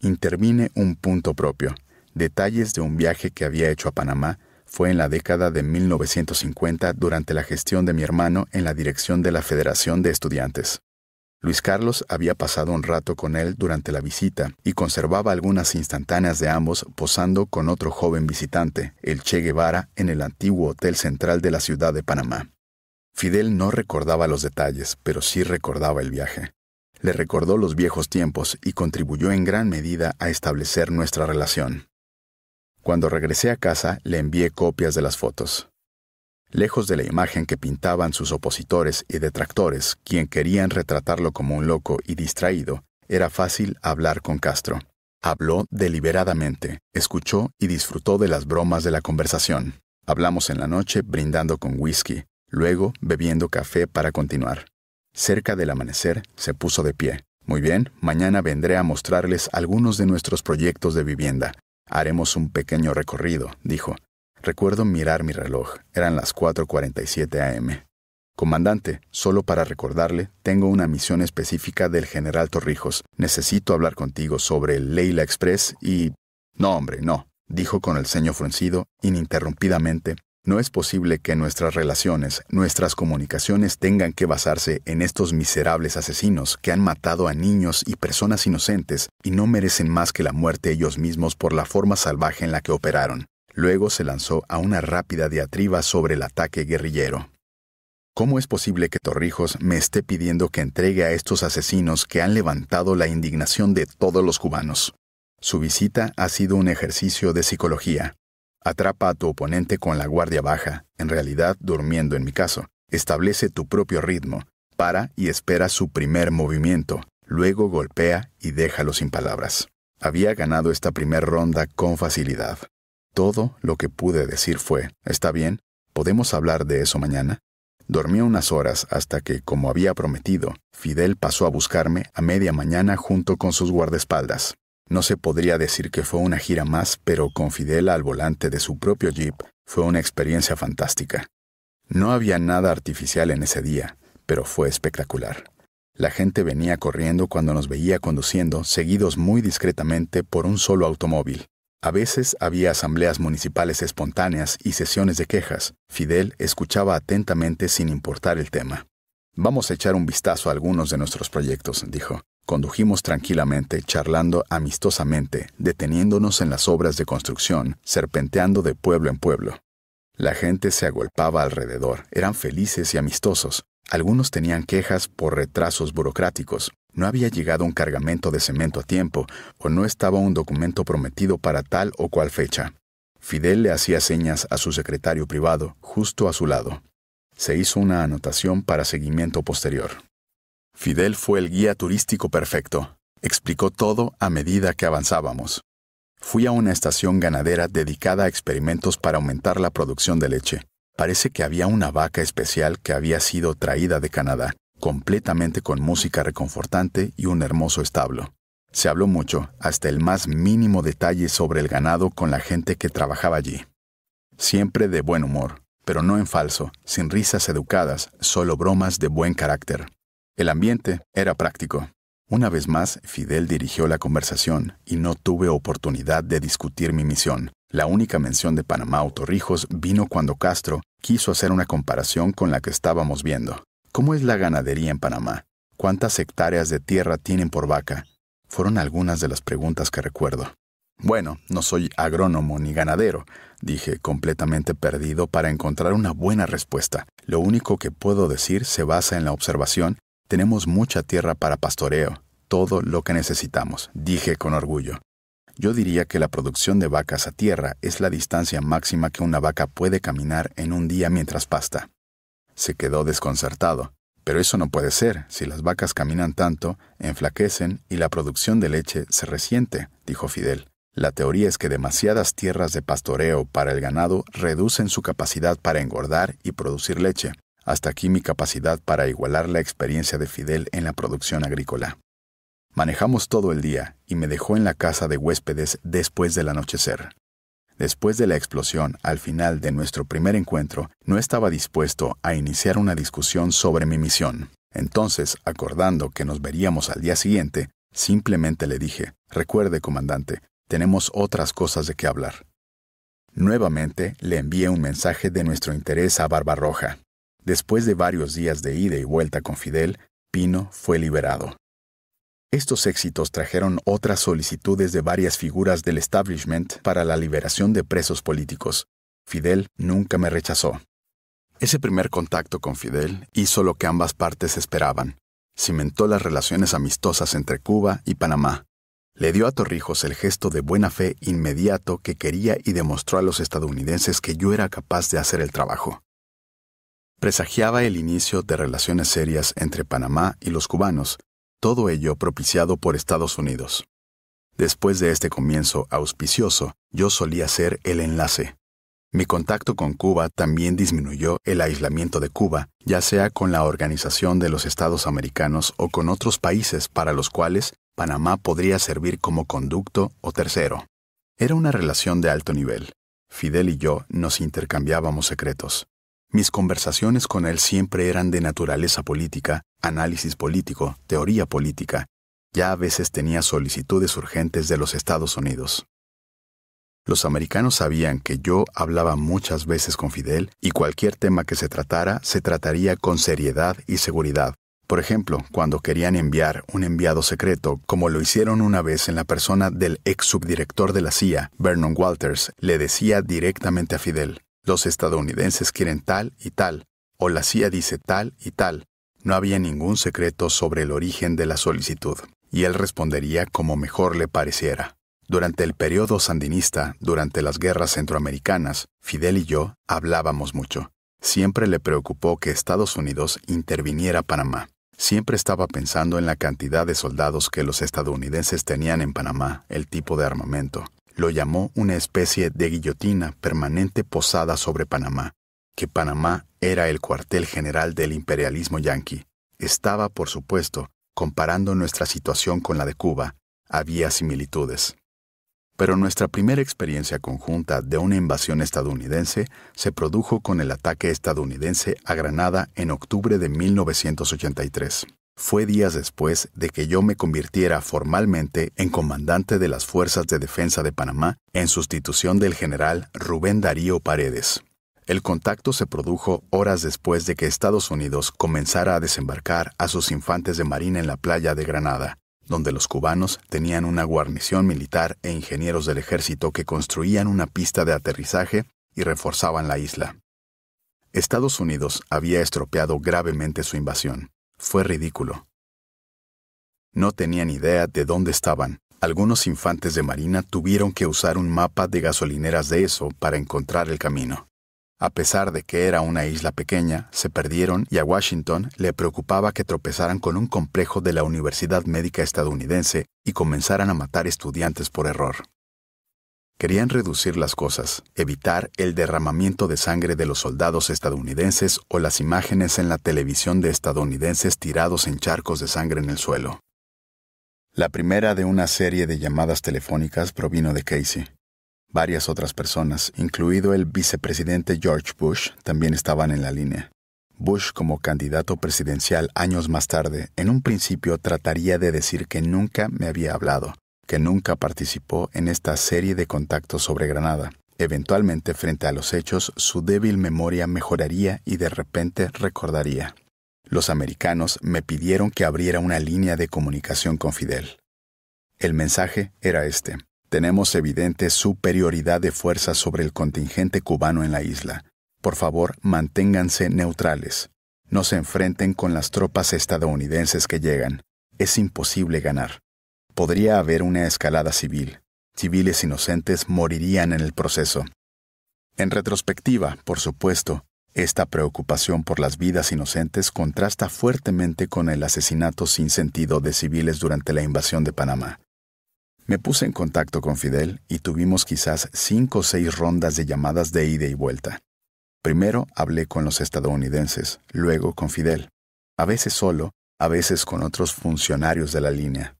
Speaker 1: intervine un punto propio, detalles de un viaje que había hecho a Panamá fue en la década de 1950 durante la gestión de mi hermano en la dirección de la Federación de Estudiantes. Luis Carlos había pasado un rato con él durante la visita y conservaba algunas instantáneas de ambos posando con otro joven visitante, el Che Guevara, en el antiguo Hotel Central de la ciudad de Panamá. Fidel no recordaba los detalles, pero sí recordaba el viaje. Le recordó los viejos tiempos y contribuyó en gran medida a establecer nuestra relación. Cuando regresé a casa le envié copias de las fotos. Lejos de la imagen que pintaban sus opositores y detractores, quien querían retratarlo como un loco y distraído, era fácil hablar con Castro. Habló deliberadamente, escuchó y disfrutó de las bromas de la conversación. Hablamos en la noche brindando con whisky, luego bebiendo café para continuar. Cerca del amanecer, se puso de pie. Muy bien, mañana vendré a mostrarles algunos de nuestros proyectos de vivienda. Haremos un pequeño recorrido, dijo. Recuerdo mirar mi reloj. Eran las 4.47 am. Comandante, solo para recordarle, tengo una misión específica del general Torrijos. Necesito hablar contigo sobre el Leila Express y... No, hombre, no, dijo con el ceño fruncido, ininterrumpidamente, no es posible que nuestras relaciones, nuestras comunicaciones tengan que basarse en estos miserables asesinos que han matado a niños y personas inocentes y no merecen más que la muerte ellos mismos por la forma salvaje en la que operaron. Luego se lanzó a una rápida diatriba sobre el ataque guerrillero. ¿Cómo es posible que Torrijos me esté pidiendo que entregue a estos asesinos que han levantado la indignación de todos los cubanos? Su visita ha sido un ejercicio de psicología, Atrapa a tu oponente con la guardia baja, en realidad durmiendo en mi caso. Establece tu propio ritmo, para y espera su primer movimiento, luego golpea y déjalo sin palabras. Había ganado esta primera ronda con facilidad. Todo lo que pude decir fue, está bien, podemos hablar de eso mañana. Dormí unas horas hasta que, como había prometido, Fidel pasó a buscarme a media mañana junto con sus guardaespaldas. No se podría decir que fue una gira más, pero con Fidel al volante de su propio jeep fue una experiencia fantástica. No había nada artificial en ese día, pero fue espectacular. La gente venía corriendo cuando nos veía conduciendo, seguidos muy discretamente por un solo automóvil. A veces había asambleas municipales espontáneas y sesiones de quejas. Fidel escuchaba atentamente sin importar el tema. Vamos a echar un vistazo a algunos de nuestros proyectos, dijo. Condujimos tranquilamente, charlando amistosamente, deteniéndonos en las obras de construcción, serpenteando de pueblo en pueblo. La gente se agolpaba alrededor, eran felices y amistosos. Algunos tenían quejas por retrasos burocráticos. No había llegado un cargamento de cemento a tiempo, o no estaba un documento prometido para tal o cual fecha. Fidel le hacía señas a su secretario privado, justo a su lado. Se hizo una anotación para seguimiento posterior. Fidel fue el guía turístico perfecto. Explicó todo a medida que avanzábamos. Fui a una estación ganadera dedicada a experimentos para aumentar la producción de leche. Parece que había una vaca especial que había sido traída de Canadá, completamente con música reconfortante y un hermoso establo. Se habló mucho, hasta el más mínimo detalle sobre el ganado con la gente que trabajaba allí. Siempre de buen humor, pero no en falso, sin risas educadas, solo bromas de buen carácter. El ambiente era práctico. Una vez más, Fidel dirigió la conversación y no tuve oportunidad de discutir mi misión. La única mención de Panamá o Torrijos vino cuando Castro quiso hacer una comparación con la que estábamos viendo. ¿Cómo es la ganadería en Panamá? ¿Cuántas hectáreas de tierra tienen por vaca? Fueron algunas de las preguntas que recuerdo. Bueno, no soy agrónomo ni ganadero, dije completamente perdido para encontrar una buena respuesta. Lo único que puedo decir se basa en la observación tenemos mucha tierra para pastoreo, todo lo que necesitamos, dije con orgullo. Yo diría que la producción de vacas a tierra es la distancia máxima que una vaca puede caminar en un día mientras pasta. Se quedó desconcertado. Pero eso no puede ser, si las vacas caminan tanto, enflaquecen y la producción de leche se resiente, dijo Fidel. La teoría es que demasiadas tierras de pastoreo para el ganado reducen su capacidad para engordar y producir leche, hasta aquí mi capacidad para igualar la experiencia de Fidel en la producción agrícola. Manejamos todo el día y me dejó en la casa de huéspedes después del anochecer. Después de la explosión, al final de nuestro primer encuentro, no estaba dispuesto a iniciar una discusión sobre mi misión. Entonces, acordando que nos veríamos al día siguiente, simplemente le dije, recuerde, comandante, tenemos otras cosas de qué hablar. Nuevamente le envié un mensaje de nuestro interés a Barbarroja. Después de varios días de ida y vuelta con Fidel, Pino fue liberado. Estos éxitos trajeron otras solicitudes de varias figuras del establishment para la liberación de presos políticos. Fidel nunca me rechazó. Ese primer contacto con Fidel hizo lo que ambas partes esperaban. Cimentó las relaciones amistosas entre Cuba y Panamá. Le dio a Torrijos el gesto de buena fe inmediato que quería y demostró a los estadounidenses que yo era capaz de hacer el trabajo presagiaba el inicio de relaciones serias entre Panamá y los cubanos, todo ello propiciado por Estados Unidos. Después de este comienzo auspicioso, yo solía ser el enlace. Mi contacto con Cuba también disminuyó el aislamiento de Cuba, ya sea con la Organización de los Estados Americanos o con otros países para los cuales Panamá podría servir como conducto o tercero. Era una relación de alto nivel. Fidel y yo nos intercambiábamos secretos. Mis conversaciones con él siempre eran de naturaleza política, análisis político, teoría política. Ya a veces tenía solicitudes urgentes de los Estados Unidos. Los americanos sabían que yo hablaba muchas veces con Fidel y cualquier tema que se tratara se trataría con seriedad y seguridad. Por ejemplo, cuando querían enviar un enviado secreto, como lo hicieron una vez en la persona del ex subdirector de la CIA, Vernon Walters, le decía directamente a Fidel, los estadounidenses quieren tal y tal, o la CIA dice tal y tal. No había ningún secreto sobre el origen de la solicitud, y él respondería como mejor le pareciera. Durante el periodo sandinista, durante las guerras centroamericanas, Fidel y yo hablábamos mucho. Siempre le preocupó que Estados Unidos interviniera Panamá. Siempre estaba pensando en la cantidad de soldados que los estadounidenses tenían en Panamá, el tipo de armamento, lo llamó una especie de guillotina permanente posada sobre Panamá, que Panamá era el cuartel general del imperialismo yanqui. Estaba, por supuesto, comparando nuestra situación con la de Cuba, había similitudes. Pero nuestra primera experiencia conjunta de una invasión estadounidense se produjo con el ataque estadounidense a Granada en octubre de 1983 fue días después de que yo me convirtiera formalmente en comandante de las Fuerzas de Defensa de Panamá en sustitución del general Rubén Darío Paredes. El contacto se produjo horas después de que Estados Unidos comenzara a desembarcar a sus infantes de marina en la playa de Granada, donde los cubanos tenían una guarnición militar e ingenieros del ejército que construían una pista de aterrizaje y reforzaban la isla. Estados Unidos había estropeado gravemente su invasión. Fue ridículo. No tenían idea de dónde estaban. Algunos infantes de marina tuvieron que usar un mapa de gasolineras de eso para encontrar el camino. A pesar de que era una isla pequeña, se perdieron y a Washington le preocupaba que tropezaran con un complejo de la Universidad Médica Estadounidense y comenzaran a matar estudiantes por error. Querían reducir las cosas, evitar el derramamiento de sangre de los soldados estadounidenses o las imágenes en la televisión de estadounidenses tirados en charcos de sangre en el suelo. La primera de una serie de llamadas telefónicas provino de Casey. Varias otras personas, incluido el vicepresidente George Bush, también estaban en la línea. Bush como candidato presidencial años más tarde, en un principio trataría de decir que nunca me había hablado, que nunca participó en esta serie de contactos sobre Granada. Eventualmente, frente a los hechos, su débil memoria mejoraría y de repente recordaría. Los americanos me pidieron que abriera una línea de comunicación con Fidel. El mensaje era este. Tenemos evidente superioridad de fuerza sobre el contingente cubano en la isla. Por favor, manténganse neutrales. No se enfrenten con las tropas estadounidenses que llegan. Es imposible ganar podría haber una escalada civil. Civiles inocentes morirían en el proceso. En retrospectiva, por supuesto, esta preocupación por las vidas inocentes contrasta fuertemente con el asesinato sin sentido de civiles durante la invasión de Panamá. Me puse en contacto con Fidel y tuvimos quizás cinco o seis rondas de llamadas de ida y vuelta. Primero hablé con los estadounidenses, luego con Fidel, a veces solo, a veces con otros funcionarios de la línea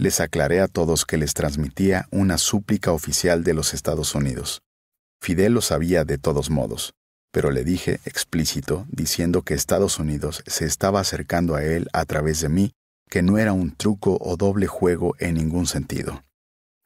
Speaker 1: les aclaré a todos que les transmitía una súplica oficial de los Estados Unidos. Fidel lo sabía de todos modos, pero le dije explícito, diciendo que Estados Unidos se estaba acercando a él a través de mí, que no era un truco o doble juego en ningún sentido.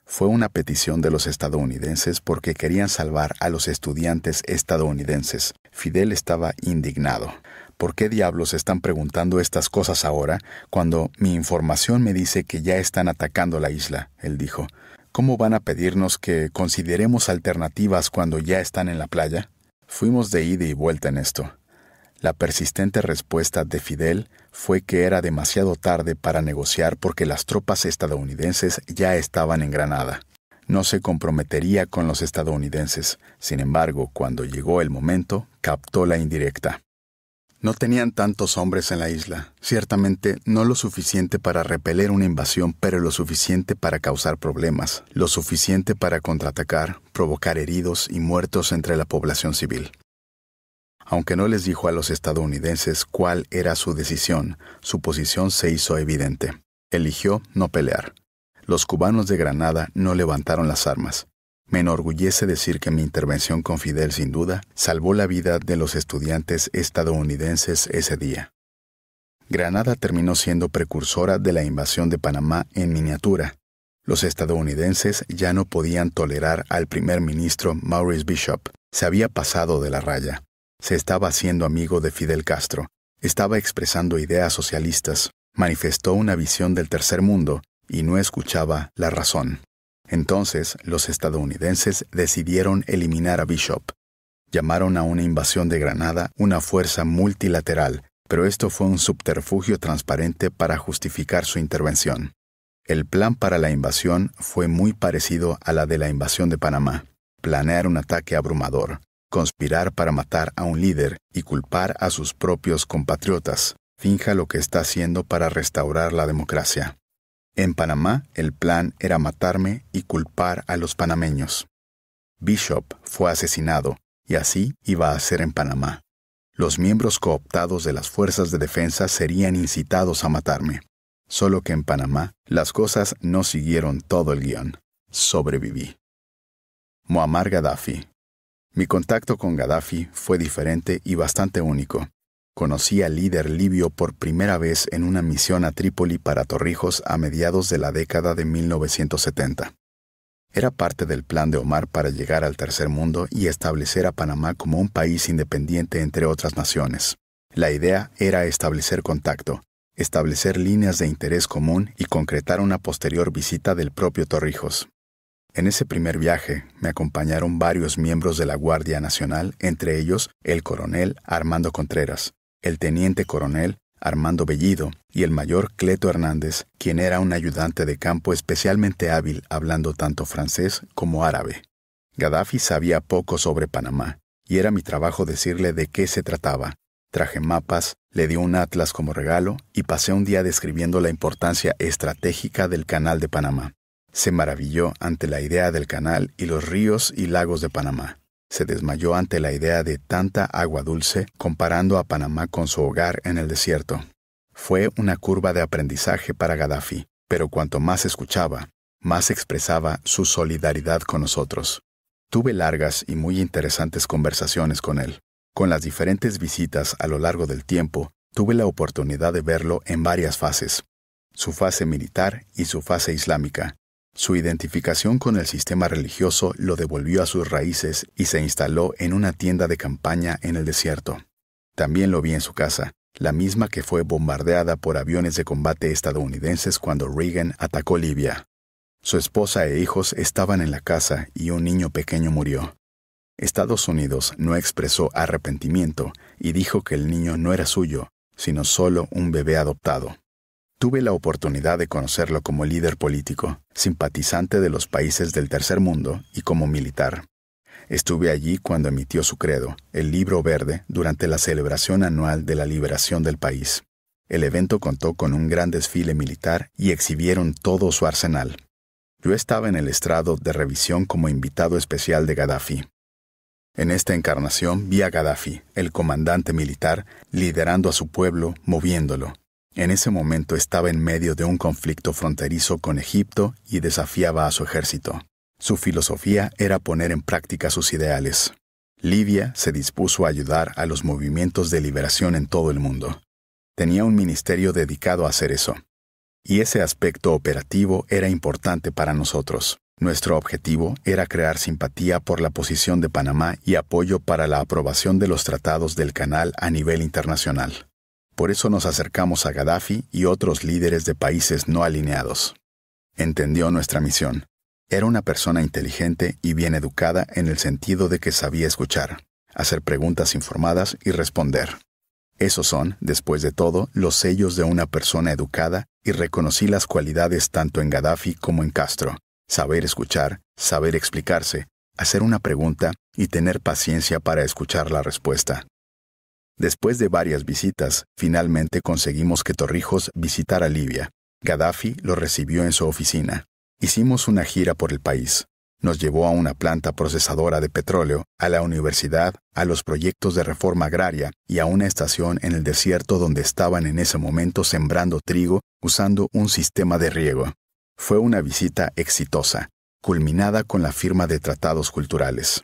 Speaker 1: Fue una petición de los estadounidenses porque querían salvar a los estudiantes estadounidenses. Fidel estaba indignado. ¿por qué diablos están preguntando estas cosas ahora cuando mi información me dice que ya están atacando la isla? él dijo. ¿Cómo van a pedirnos que consideremos alternativas cuando ya están en la playa? Fuimos de ida y vuelta en esto. La persistente respuesta de Fidel fue que era demasiado tarde para negociar porque las tropas estadounidenses ya estaban en Granada. No se comprometería con los estadounidenses, sin embargo, cuando llegó el momento, captó la indirecta. No tenían tantos hombres en la isla, ciertamente no lo suficiente para repeler una invasión, pero lo suficiente para causar problemas, lo suficiente para contraatacar, provocar heridos y muertos entre la población civil. Aunque no les dijo a los estadounidenses cuál era su decisión, su posición se hizo evidente. Eligió no pelear. Los cubanos de Granada no levantaron las armas. Me enorgullece decir que mi intervención con Fidel sin duda salvó la vida de los estudiantes estadounidenses ese día. Granada terminó siendo precursora de la invasión de Panamá en miniatura. Los estadounidenses ya no podían tolerar al primer ministro Maurice Bishop. Se había pasado de la raya. Se estaba haciendo amigo de Fidel Castro. Estaba expresando ideas socialistas. Manifestó una visión del tercer mundo y no escuchaba la razón. Entonces, los estadounidenses decidieron eliminar a Bishop. Llamaron a una invasión de Granada una fuerza multilateral, pero esto fue un subterfugio transparente para justificar su intervención. El plan para la invasión fue muy parecido a la de la invasión de Panamá. Planear un ataque abrumador, conspirar para matar a un líder y culpar a sus propios compatriotas. Finja lo que está haciendo para restaurar la democracia. En Panamá, el plan era matarme y culpar a los panameños. Bishop fue asesinado, y así iba a ser en Panamá. Los miembros cooptados de las fuerzas de defensa serían incitados a matarme. Solo que en Panamá las cosas no siguieron todo el guión. Sobreviví. Muammar Gaddafi. Mi contacto con Gaddafi fue diferente y bastante único. Conocí al líder libio por primera vez en una misión a Trípoli para Torrijos a mediados de la década de 1970. Era parte del plan de Omar para llegar al tercer mundo y establecer a Panamá como un país independiente entre otras naciones. La idea era establecer contacto, establecer líneas de interés común y concretar una posterior visita del propio Torrijos. En ese primer viaje me acompañaron varios miembros de la Guardia Nacional, entre ellos el coronel Armando Contreras, el teniente coronel Armando Bellido y el mayor Cleto Hernández, quien era un ayudante de campo especialmente hábil hablando tanto francés como árabe. Gaddafi sabía poco sobre Panamá, y era mi trabajo decirle de qué se trataba. Traje mapas, le di un atlas como regalo y pasé un día describiendo la importancia estratégica del Canal de Panamá. Se maravilló ante la idea del canal y los ríos y lagos de Panamá se desmayó ante la idea de tanta agua dulce comparando a Panamá con su hogar en el desierto. Fue una curva de aprendizaje para Gaddafi, pero cuanto más escuchaba, más expresaba su solidaridad con nosotros. Tuve largas y muy interesantes conversaciones con él. Con las diferentes visitas a lo largo del tiempo, tuve la oportunidad de verlo en varias fases, su fase militar y su fase islámica, su identificación con el sistema religioso lo devolvió a sus raíces y se instaló en una tienda de campaña en el desierto. También lo vi en su casa, la misma que fue bombardeada por aviones de combate estadounidenses cuando Reagan atacó Libia. Su esposa e hijos estaban en la casa y un niño pequeño murió. Estados Unidos no expresó arrepentimiento y dijo que el niño no era suyo, sino solo un bebé adoptado. Tuve la oportunidad de conocerlo como líder político, simpatizante de los países del tercer mundo y como militar. Estuve allí cuando emitió su credo, el libro verde, durante la celebración anual de la liberación del país. El evento contó con un gran desfile militar y exhibieron todo su arsenal. Yo estaba en el estrado de revisión como invitado especial de Gaddafi. En esta encarnación vi a Gaddafi, el comandante militar, liderando a su pueblo, moviéndolo, en ese momento estaba en medio de un conflicto fronterizo con Egipto y desafiaba a su ejército. Su filosofía era poner en práctica sus ideales. Libia se dispuso a ayudar a los movimientos de liberación en todo el mundo. Tenía un ministerio dedicado a hacer eso. Y ese aspecto operativo era importante para nosotros. Nuestro objetivo era crear simpatía por la posición de Panamá y apoyo para la aprobación de los tratados del canal a nivel internacional. Por eso nos acercamos a Gaddafi y otros líderes de países no alineados. Entendió nuestra misión. Era una persona inteligente y bien educada en el sentido de que sabía escuchar, hacer preguntas informadas y responder. Esos son, después de todo, los sellos de una persona educada y reconocí las cualidades tanto en Gaddafi como en Castro. Saber escuchar, saber explicarse, hacer una pregunta y tener paciencia para escuchar la respuesta. Después de varias visitas, finalmente conseguimos que Torrijos visitara Libia. Gaddafi lo recibió en su oficina. Hicimos una gira por el país. Nos llevó a una planta procesadora de petróleo, a la universidad, a los proyectos de reforma agraria y a una estación en el desierto donde estaban en ese momento sembrando trigo usando un sistema de riego. Fue una visita exitosa, culminada con la firma de tratados culturales.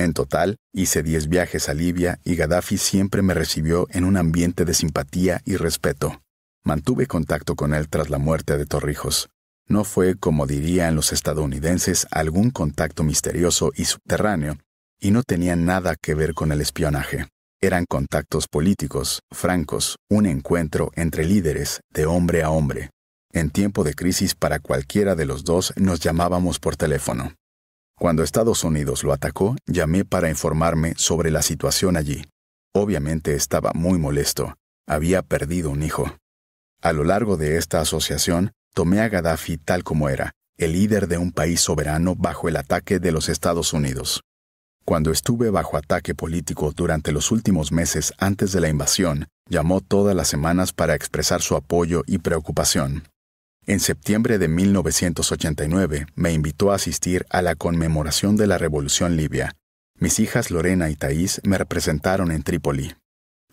Speaker 1: En total, hice 10 viajes a Libia y Gaddafi siempre me recibió en un ambiente de simpatía y respeto. Mantuve contacto con él tras la muerte de Torrijos. No fue, como dirían los estadounidenses, algún contacto misterioso y subterráneo, y no tenía nada que ver con el espionaje. Eran contactos políticos, francos, un encuentro entre líderes, de hombre a hombre. En tiempo de crisis para cualquiera de los dos nos llamábamos por teléfono. Cuando Estados Unidos lo atacó, llamé para informarme sobre la situación allí. Obviamente estaba muy molesto. Había perdido un hijo. A lo largo de esta asociación, tomé a Gaddafi tal como era, el líder de un país soberano bajo el ataque de los Estados Unidos. Cuando estuve bajo ataque político durante los últimos meses antes de la invasión, llamó todas las semanas para expresar su apoyo y preocupación. En septiembre de 1989 me invitó a asistir a la conmemoración de la Revolución Libia. Mis hijas Lorena y Thais me representaron en Trípoli.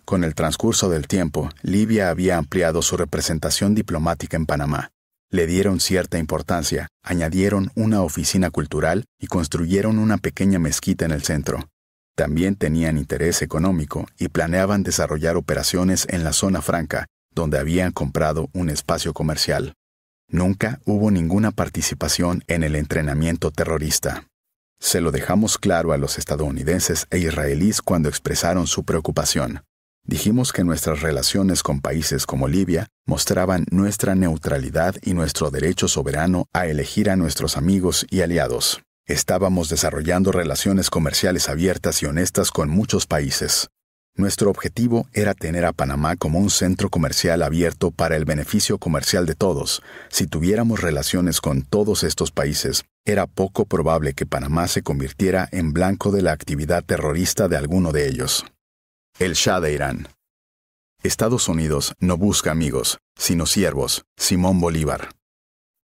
Speaker 1: Con el transcurso del tiempo, Libia había ampliado su representación diplomática en Panamá. Le dieron cierta importancia, añadieron una oficina cultural y construyeron una pequeña mezquita en el centro. También tenían interés económico y planeaban desarrollar operaciones en la zona franca, donde habían comprado un espacio comercial. Nunca hubo ninguna participación en el entrenamiento terrorista. Se lo dejamos claro a los estadounidenses e israelíes cuando expresaron su preocupación. Dijimos que nuestras relaciones con países como Libia mostraban nuestra neutralidad y nuestro derecho soberano a elegir a nuestros amigos y aliados. Estábamos desarrollando relaciones comerciales abiertas y honestas con muchos países. Nuestro objetivo era tener a Panamá como un centro comercial abierto para el beneficio comercial de todos. Si tuviéramos relaciones con todos estos países, era poco probable que Panamá se convirtiera en blanco de la actividad terrorista de alguno de ellos. El Shah de Irán. Estados Unidos no busca amigos, sino siervos. Simón Bolívar.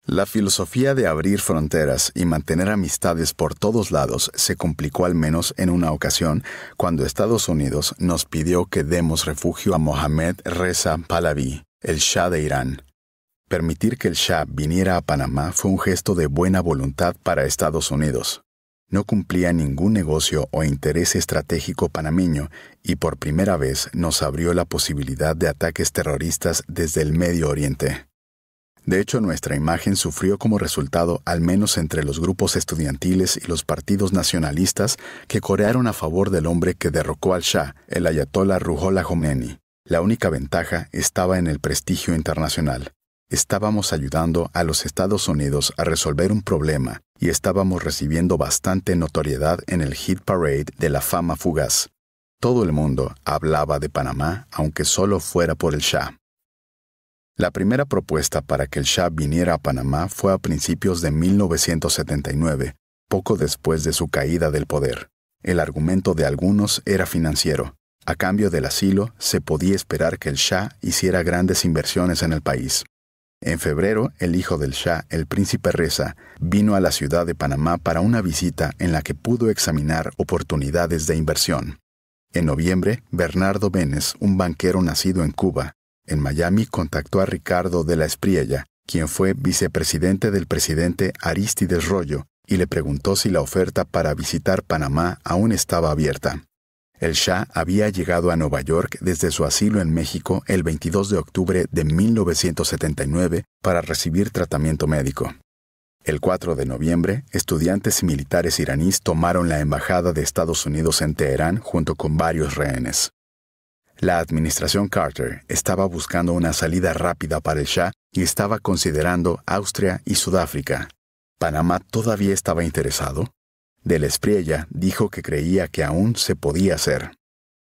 Speaker 1: La filosofía de abrir fronteras y mantener amistades por todos lados se complicó al menos en una ocasión cuando Estados Unidos nos pidió que demos refugio a Mohamed Reza Pahlavi, el Shah de Irán. Permitir que el Shah viniera a Panamá fue un gesto de buena voluntad para Estados Unidos. No cumplía ningún negocio o interés estratégico panameño y por primera vez nos abrió la posibilidad de ataques terroristas desde el Medio Oriente. De hecho, nuestra imagen sufrió como resultado, al menos entre los grupos estudiantiles y los partidos nacionalistas que corearon a favor del hombre que derrocó al Shah, el ayatollah Ruhollah Khomeini. La única ventaja estaba en el prestigio internacional. Estábamos ayudando a los Estados Unidos a resolver un problema y estábamos recibiendo bastante notoriedad en el hit parade de la fama fugaz. Todo el mundo hablaba de Panamá, aunque solo fuera por el Shah. La primera propuesta para que el Shah viniera a Panamá fue a principios de 1979, poco después de su caída del poder. El argumento de algunos era financiero. A cambio del asilo, se podía esperar que el Shah hiciera grandes inversiones en el país. En febrero, el hijo del Shah, el príncipe Reza, vino a la ciudad de Panamá para una visita en la que pudo examinar oportunidades de inversión. En noviembre, Bernardo Vénez, un banquero nacido en Cuba, en Miami contactó a Ricardo de la Espriella, quien fue vicepresidente del presidente Aristides Rollo, y le preguntó si la oferta para visitar Panamá aún estaba abierta. El Shah había llegado a Nueva York desde su asilo en México el 22 de octubre de 1979 para recibir tratamiento médico. El 4 de noviembre, estudiantes y militares iraníes tomaron la embajada de Estados Unidos en Teherán junto con varios rehenes. La administración Carter estaba buscando una salida rápida para el Shah y estaba considerando Austria y Sudáfrica. ¿Panamá todavía estaba interesado? De dijo que creía que aún se podía hacer.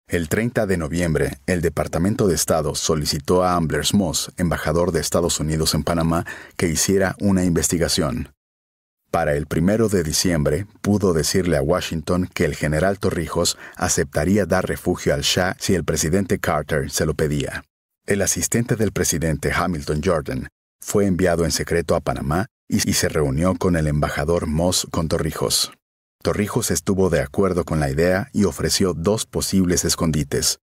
Speaker 1: El 30 de noviembre, el Departamento de Estado solicitó a Amblers Moss, embajador de Estados Unidos en Panamá, que hiciera una investigación. Para el primero de diciembre pudo decirle a Washington que el general Torrijos aceptaría dar refugio al Shah si el presidente Carter se lo pedía. El asistente del presidente Hamilton Jordan fue enviado en secreto a Panamá y, se reunió con el embajador Moss con Torrijos. Torrijos estuvo de acuerdo con la idea y ofreció dos posibles escondites,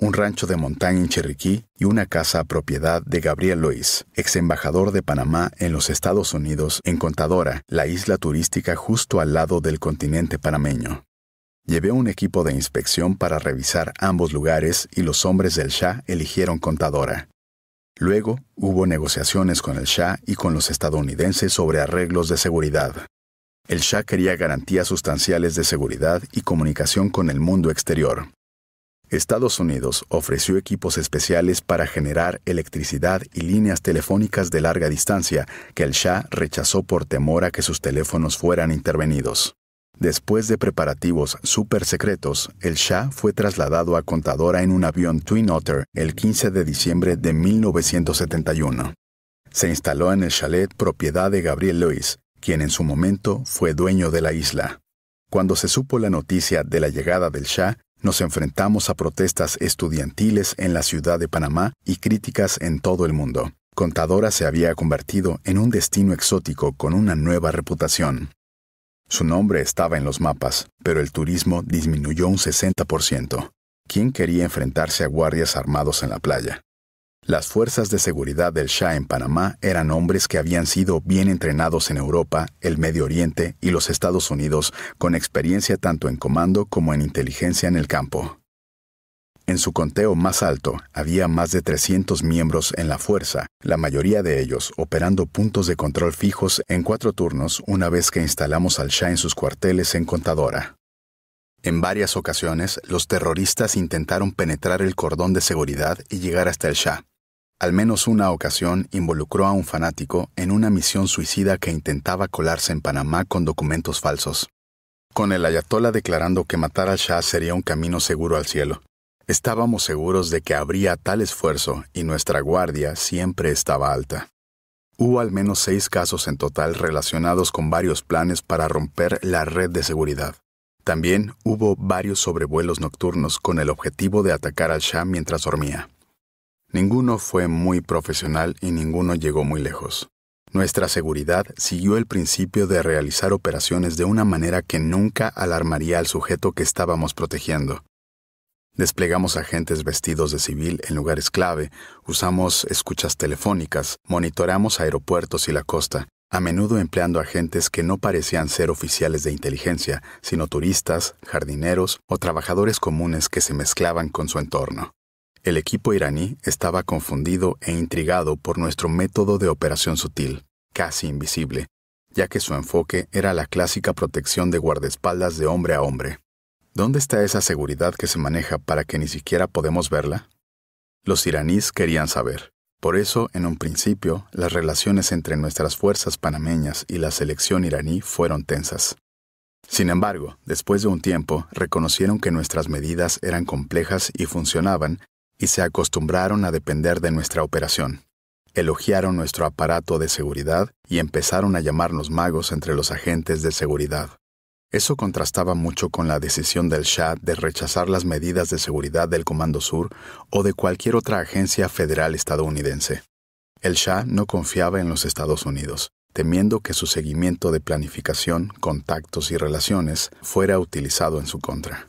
Speaker 1: un rancho de montaña en Chiriquí y una casa propiedad de Gabriel Luis, ex embajador de Panamá en los Estados Unidos en Contadora, la isla turística justo al lado del continente panameño. Llevé un equipo de inspección para revisar ambos lugares y los hombres del Shah eligieron Contadora. Luego hubo negociaciones con el Shah y con los estadounidenses sobre arreglos de seguridad. El Shah quería garantías sustanciales de seguridad y comunicación con el mundo exterior, Estados Unidos ofreció equipos especiales para generar electricidad y líneas telefónicas de larga distancia que el Shah rechazó por temor a que sus teléfonos fueran intervenidos. Después de preparativos súper secretos, el Shah fue trasladado a Contadora en un avión Twin Otter el 15 de diciembre de 1971. Se instaló en el chalet propiedad de Gabriel Lewis, quien en su momento fue dueño de la isla. Cuando se supo la noticia de la llegada del Shah, nos enfrentamos a protestas estudiantiles en la ciudad de Panamá y críticas en todo el mundo. Contadora se había convertido en un destino exótico con una nueva reputación. Su nombre estaba en los mapas, pero el turismo disminuyó un 60%. ¿Quién quería enfrentarse a guardias armados en la playa? Las fuerzas de seguridad del Shah en Panamá eran hombres que habían sido bien entrenados en Europa, el Medio Oriente y los Estados Unidos, con experiencia tanto en comando como en inteligencia en el campo. En su conteo más alto había más de 300 miembros en la fuerza, la mayoría de ellos operando puntos de control fijos en cuatro turnos una vez que instalamos al Shah en sus cuarteles en Contadora. En varias ocasiones, los terroristas intentaron penetrar el cordón de seguridad y llegar hasta el Shah, al menos una ocasión involucró a un fanático en una misión suicida que intentaba colarse en Panamá con documentos falsos. Con el ayatolá declarando que matar al Shah sería un camino seguro al cielo. Estábamos seguros de que habría tal esfuerzo y nuestra guardia siempre estaba alta. Hubo al menos seis casos en total relacionados con varios planes para romper la red de seguridad. También hubo varios sobrevuelos nocturnos con el objetivo de atacar al Shah mientras dormía. Ninguno fue muy profesional y ninguno llegó muy lejos. Nuestra seguridad siguió el principio de realizar operaciones de una manera que nunca alarmaría al sujeto que estábamos protegiendo. Desplegamos agentes vestidos de civil en lugares clave, usamos escuchas telefónicas, monitoramos aeropuertos y la costa, a menudo empleando agentes que no parecían ser oficiales de inteligencia, sino turistas, jardineros o trabajadores comunes que se mezclaban con su entorno. El equipo iraní estaba confundido e intrigado por nuestro método de operación sutil, casi invisible, ya que su enfoque era la clásica protección de guardaespaldas de hombre a hombre. ¿Dónde está esa seguridad que se maneja para que ni siquiera podemos verla? Los iraníes querían saber. Por eso, en un principio, las relaciones entre nuestras fuerzas panameñas y la selección iraní fueron tensas. Sin embargo, después de un tiempo, reconocieron que nuestras medidas eran complejas y funcionaban y se acostumbraron a depender de nuestra operación. Elogiaron nuestro aparato de seguridad y empezaron a llamarnos magos entre los agentes de seguridad. Eso contrastaba mucho con la decisión del Shah de rechazar las medidas de seguridad del Comando Sur o de cualquier otra agencia federal estadounidense. El Shah no confiaba en los Estados Unidos, temiendo que su seguimiento de planificación, contactos y relaciones fuera utilizado en su contra.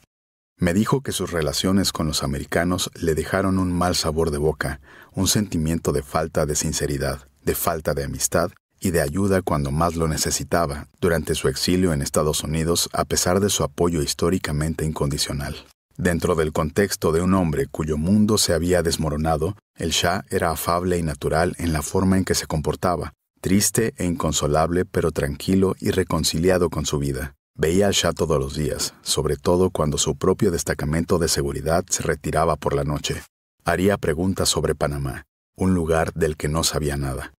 Speaker 1: Me dijo que sus relaciones con los americanos le dejaron un mal sabor de boca, un sentimiento de falta de sinceridad, de falta de amistad y de ayuda cuando más lo necesitaba durante su exilio en Estados Unidos a pesar de su apoyo históricamente incondicional. Dentro del contexto de un hombre cuyo mundo se había desmoronado, el Shah era afable y natural en la forma en que se comportaba, triste e inconsolable pero tranquilo y reconciliado con su vida. Veía allá todos los días, sobre todo cuando su propio destacamento de seguridad se retiraba por la noche. Haría preguntas sobre Panamá, un lugar del que no sabía nada.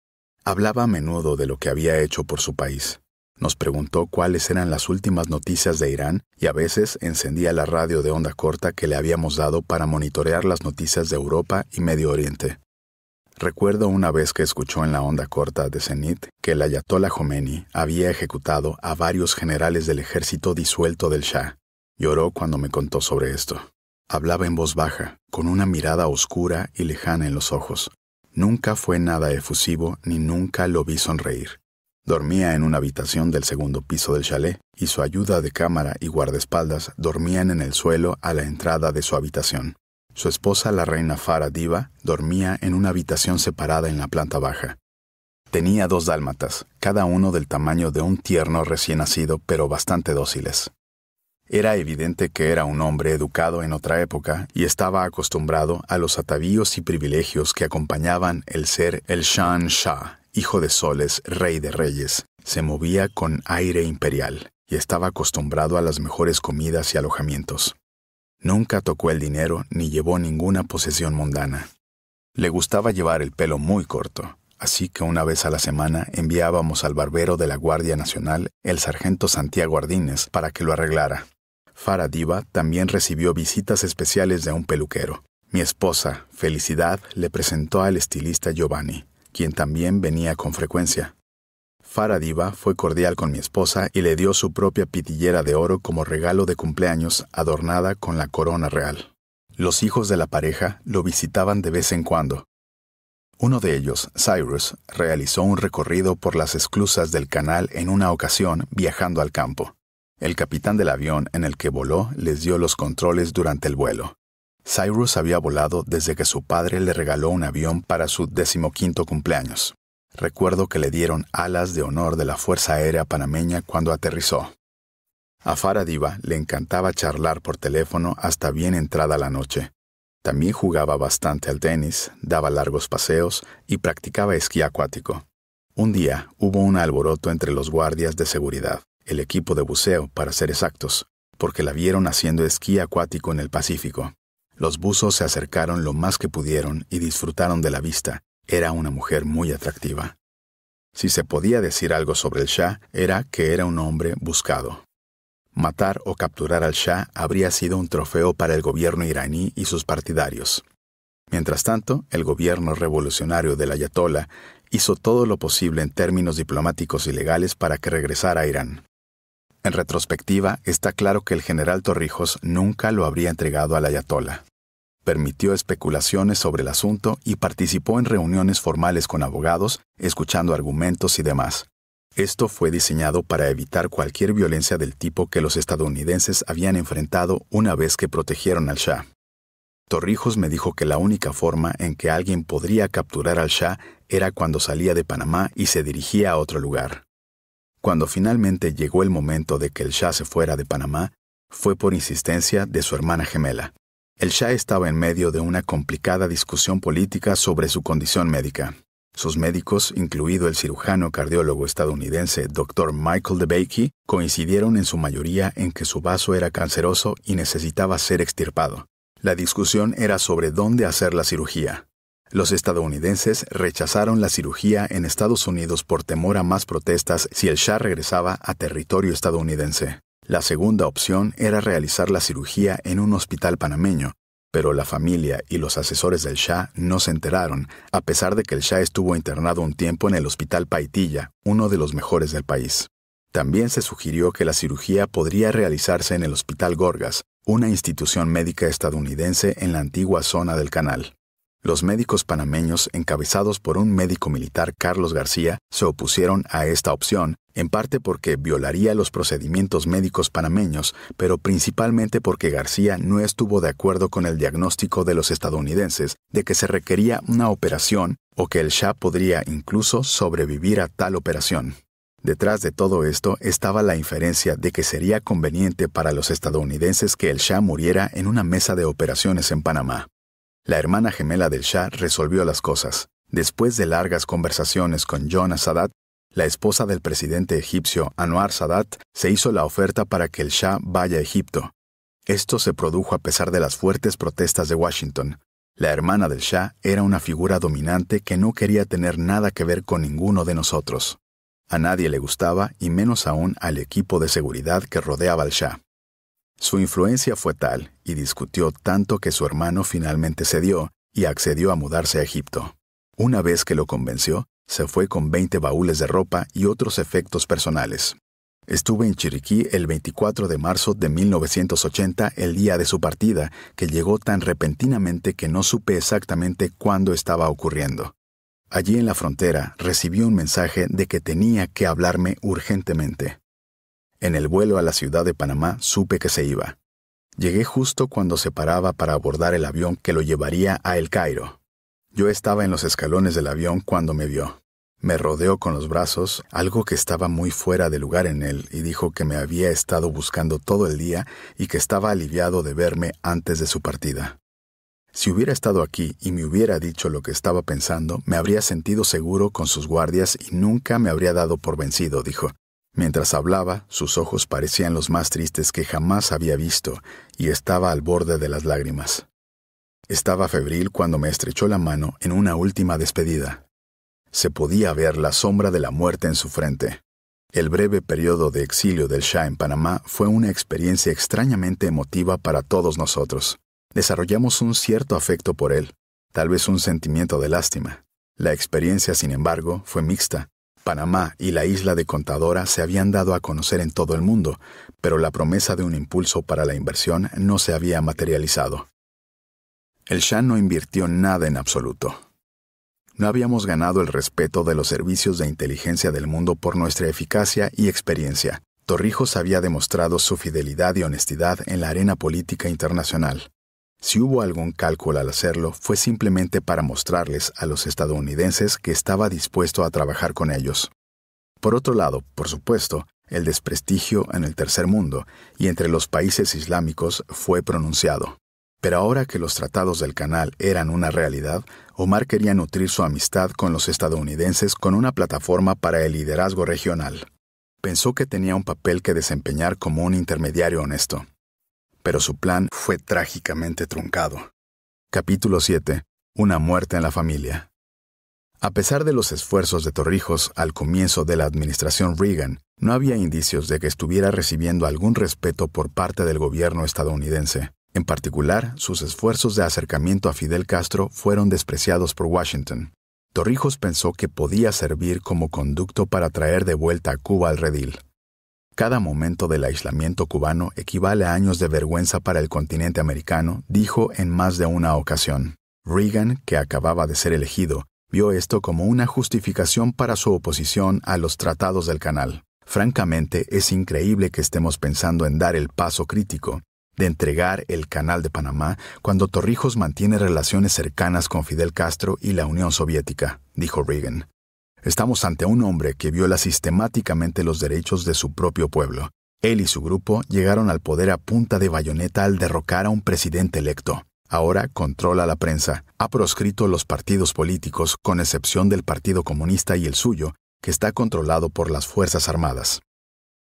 Speaker 1: Hablaba a menudo de lo que había hecho por su país. Nos preguntó cuáles eran las últimas noticias de Irán y a veces encendía la radio de onda corta que le habíamos dado para monitorear las noticias de Europa y Medio Oriente. Recuerdo una vez que escuchó en la onda corta de Zenit que el ayatollah Khomeini había ejecutado a varios generales del ejército disuelto del Shah. Lloró cuando me contó sobre esto. Hablaba en voz baja, con una mirada oscura y lejana en los ojos. Nunca fue nada efusivo ni nunca lo vi sonreír. Dormía en una habitación del segundo piso del chalet y su ayuda de cámara y guardaespaldas dormían en el suelo a la entrada de su habitación. Su esposa, la reina Fara Diva, dormía en una habitación separada en la planta baja. Tenía dos dálmatas, cada uno del tamaño de un tierno recién nacido, pero bastante dóciles. Era evidente que era un hombre educado en otra época y estaba acostumbrado a los atavíos y privilegios que acompañaban el ser el Shan Shah, hijo de soles, rey de reyes. Se movía con aire imperial y estaba acostumbrado a las mejores comidas y alojamientos. Nunca tocó el dinero ni llevó ninguna posesión mundana. Le gustaba llevar el pelo muy corto, así que una vez a la semana enviábamos al barbero de la Guardia Nacional, el sargento Santiago Ardínez, para que lo arreglara. Faradiva también recibió visitas especiales de un peluquero. Mi esposa, Felicidad, le presentó al estilista Giovanni, quien también venía con frecuencia. Faradiva fue cordial con mi esposa y le dio su propia pitillera de oro como regalo de cumpleaños adornada con la corona real. Los hijos de la pareja lo visitaban de vez en cuando. Uno de ellos, Cyrus, realizó un recorrido por las esclusas del canal en una ocasión viajando al campo. El capitán del avión en el que voló les dio los controles durante el vuelo. Cyrus había volado desde que su padre le regaló un avión para su decimoquinto cumpleaños. Recuerdo que le dieron alas de honor de la Fuerza Aérea Panameña cuando aterrizó. A Faradiva le encantaba charlar por teléfono hasta bien entrada la noche. También jugaba bastante al tenis, daba largos paseos y practicaba esquí acuático. Un día hubo un alboroto entre los guardias de seguridad, el equipo de buceo para ser exactos, porque la vieron haciendo esquí acuático en el Pacífico. Los buzos se acercaron lo más que pudieron y disfrutaron de la vista, era una mujer muy atractiva. Si se podía decir algo sobre el Shah, era que era un hombre buscado. Matar o capturar al Shah habría sido un trofeo para el gobierno iraní y sus partidarios. Mientras tanto, el gobierno revolucionario del Ayatollah hizo todo lo posible en términos diplomáticos y legales para que regresara a Irán. En retrospectiva, está claro que el general Torrijos nunca lo habría entregado al Ayatollah permitió especulaciones sobre el asunto y participó en reuniones formales con abogados, escuchando argumentos y demás. Esto fue diseñado para evitar cualquier violencia del tipo que los estadounidenses habían enfrentado una vez que protegieron al Shah. Torrijos me dijo que la única forma en que alguien podría capturar al Shah era cuando salía de Panamá y se dirigía a otro lugar. Cuando finalmente llegó el momento de que el Shah se fuera de Panamá, fue por insistencia de su hermana gemela, el Shah estaba en medio de una complicada discusión política sobre su condición médica. Sus médicos, incluido el cirujano cardiólogo estadounidense Dr. Michael DeBakey, coincidieron en su mayoría en que su vaso era canceroso y necesitaba ser extirpado. La discusión era sobre dónde hacer la cirugía. Los estadounidenses rechazaron la cirugía en Estados Unidos por temor a más protestas si el Shah regresaba a territorio estadounidense. La segunda opción era realizar la cirugía en un hospital panameño, pero la familia y los asesores del Shah no se enteraron, a pesar de que el Shah estuvo internado un tiempo en el Hospital Paitilla, uno de los mejores del país. También se sugirió que la cirugía podría realizarse en el Hospital Gorgas, una institución médica estadounidense en la antigua zona del canal. Los médicos panameños, encabezados por un médico militar Carlos García, se opusieron a esta opción, en parte porque violaría los procedimientos médicos panameños, pero principalmente porque García no estuvo de acuerdo con el diagnóstico de los estadounidenses de que se requería una operación o que el Shah podría incluso sobrevivir a tal operación. Detrás de todo esto estaba la inferencia de que sería conveniente para los estadounidenses que el Shah muriera en una mesa de operaciones en Panamá. La hermana gemela del Shah resolvió las cosas. Después de largas conversaciones con John Sadat, la esposa del presidente egipcio Anwar Sadat se hizo la oferta para que el Shah vaya a Egipto. Esto se produjo a pesar de las fuertes protestas de Washington. La hermana del Shah era una figura dominante que no quería tener nada que ver con ninguno de nosotros. A nadie le gustaba y menos aún al equipo de seguridad que rodeaba al Shah. Su influencia fue tal y discutió tanto que su hermano finalmente cedió y accedió a mudarse a Egipto. Una vez que lo convenció, se fue con 20 baúles de ropa y otros efectos personales. Estuve en Chiriquí el 24 de marzo de 1980, el día de su partida, que llegó tan repentinamente que no supe exactamente cuándo estaba ocurriendo. Allí en la frontera recibí un mensaje de que tenía que hablarme urgentemente. En el vuelo a la ciudad de Panamá supe que se iba. Llegué justo cuando se paraba para abordar el avión que lo llevaría a El Cairo. Yo estaba en los escalones del avión cuando me vio. Me rodeó con los brazos, algo que estaba muy fuera de lugar en él, y dijo que me había estado buscando todo el día y que estaba aliviado de verme antes de su partida. Si hubiera estado aquí y me hubiera dicho lo que estaba pensando, me habría sentido seguro con sus guardias y nunca me habría dado por vencido, dijo. Mientras hablaba, sus ojos parecían los más tristes que jamás había visto y estaba al borde de las lágrimas. Estaba febril cuando me estrechó la mano en una última despedida. Se podía ver la sombra de la muerte en su frente. El breve periodo de exilio del Shah en Panamá fue una experiencia extrañamente emotiva para todos nosotros. Desarrollamos un cierto afecto por él, tal vez un sentimiento de lástima. La experiencia, sin embargo, fue mixta, Panamá y la isla de Contadora se habían dado a conocer en todo el mundo, pero la promesa de un impulso para la inversión no se había materializado. El Shah no invirtió nada en absoluto. No habíamos ganado el respeto de los servicios de inteligencia del mundo por nuestra eficacia y experiencia. Torrijos había demostrado su fidelidad y honestidad en la arena política internacional. Si hubo algún cálculo al hacerlo, fue simplemente para mostrarles a los estadounidenses que estaba dispuesto a trabajar con ellos. Por otro lado, por supuesto, el desprestigio en el tercer mundo y entre los países islámicos fue pronunciado. Pero ahora que los tratados del canal eran una realidad, Omar quería nutrir su amistad con los estadounidenses con una plataforma para el liderazgo regional. Pensó que tenía un papel que desempeñar como un intermediario honesto pero su plan fue trágicamente truncado. Capítulo 7. Una muerte en la familia. A pesar de los esfuerzos de Torrijos al comienzo de la administración Reagan, no había indicios de que estuviera recibiendo algún respeto por parte del gobierno estadounidense. En particular, sus esfuerzos de acercamiento a Fidel Castro fueron despreciados por Washington. Torrijos pensó que podía servir como conducto para traer de vuelta a Cuba al redil. Cada momento del aislamiento cubano equivale a años de vergüenza para el continente americano, dijo en más de una ocasión. Reagan, que acababa de ser elegido, vio esto como una justificación para su oposición a los tratados del canal. Francamente, es increíble que estemos pensando en dar el paso crítico, de entregar el canal de Panamá cuando Torrijos mantiene relaciones cercanas con Fidel Castro y la Unión Soviética, dijo Reagan. Estamos ante un hombre que viola sistemáticamente los derechos de su propio pueblo. Él y su grupo llegaron al poder a punta de bayoneta al derrocar a un presidente electo. Ahora controla la prensa, ha proscrito los partidos políticos, con excepción del Partido Comunista y el suyo, que está controlado por las Fuerzas Armadas.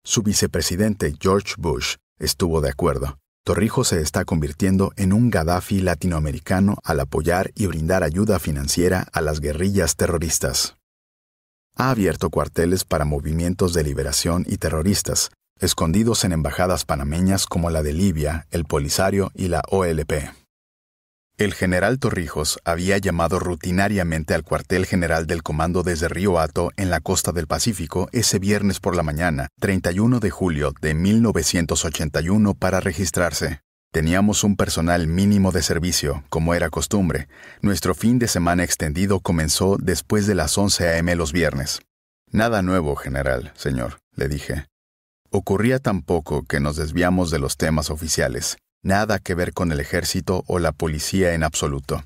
Speaker 1: Su vicepresidente George Bush estuvo de acuerdo. Torrijos se está convirtiendo en un Gaddafi latinoamericano al apoyar y brindar ayuda financiera a las guerrillas terroristas ha abierto cuarteles para movimientos de liberación y terroristas, escondidos en embajadas panameñas como la de Libia, el Polisario y la OLP. El general Torrijos había llamado rutinariamente al cuartel general del comando desde Río Hato en la costa del Pacífico ese viernes por la mañana, 31 de julio de 1981, para registrarse. Teníamos un personal mínimo de servicio, como era costumbre. Nuestro fin de semana extendido comenzó después de las 11 a.m. los viernes. Nada nuevo, general, señor, le dije. Ocurría tan poco que nos desviamos de los temas oficiales. Nada que ver con el ejército o la policía en absoluto.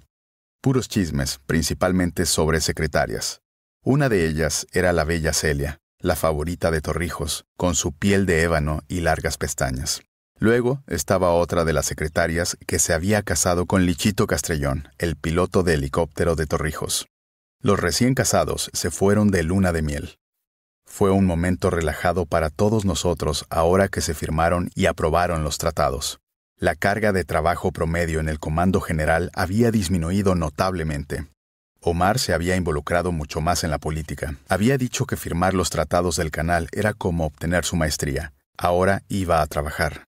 Speaker 1: Puros chismes, principalmente sobre secretarias. Una de ellas era la bella Celia, la favorita de Torrijos, con su piel de ébano y largas pestañas. Luego estaba otra de las secretarias que se había casado con Lichito Castrellón, el piloto de helicóptero de Torrijos. Los recién casados se fueron de luna de miel. Fue un momento relajado para todos nosotros ahora que se firmaron y aprobaron los tratados. La carga de trabajo promedio en el Comando General había disminuido notablemente. Omar se había involucrado mucho más en la política. Había dicho que firmar los tratados del canal era como obtener su maestría. Ahora iba a trabajar.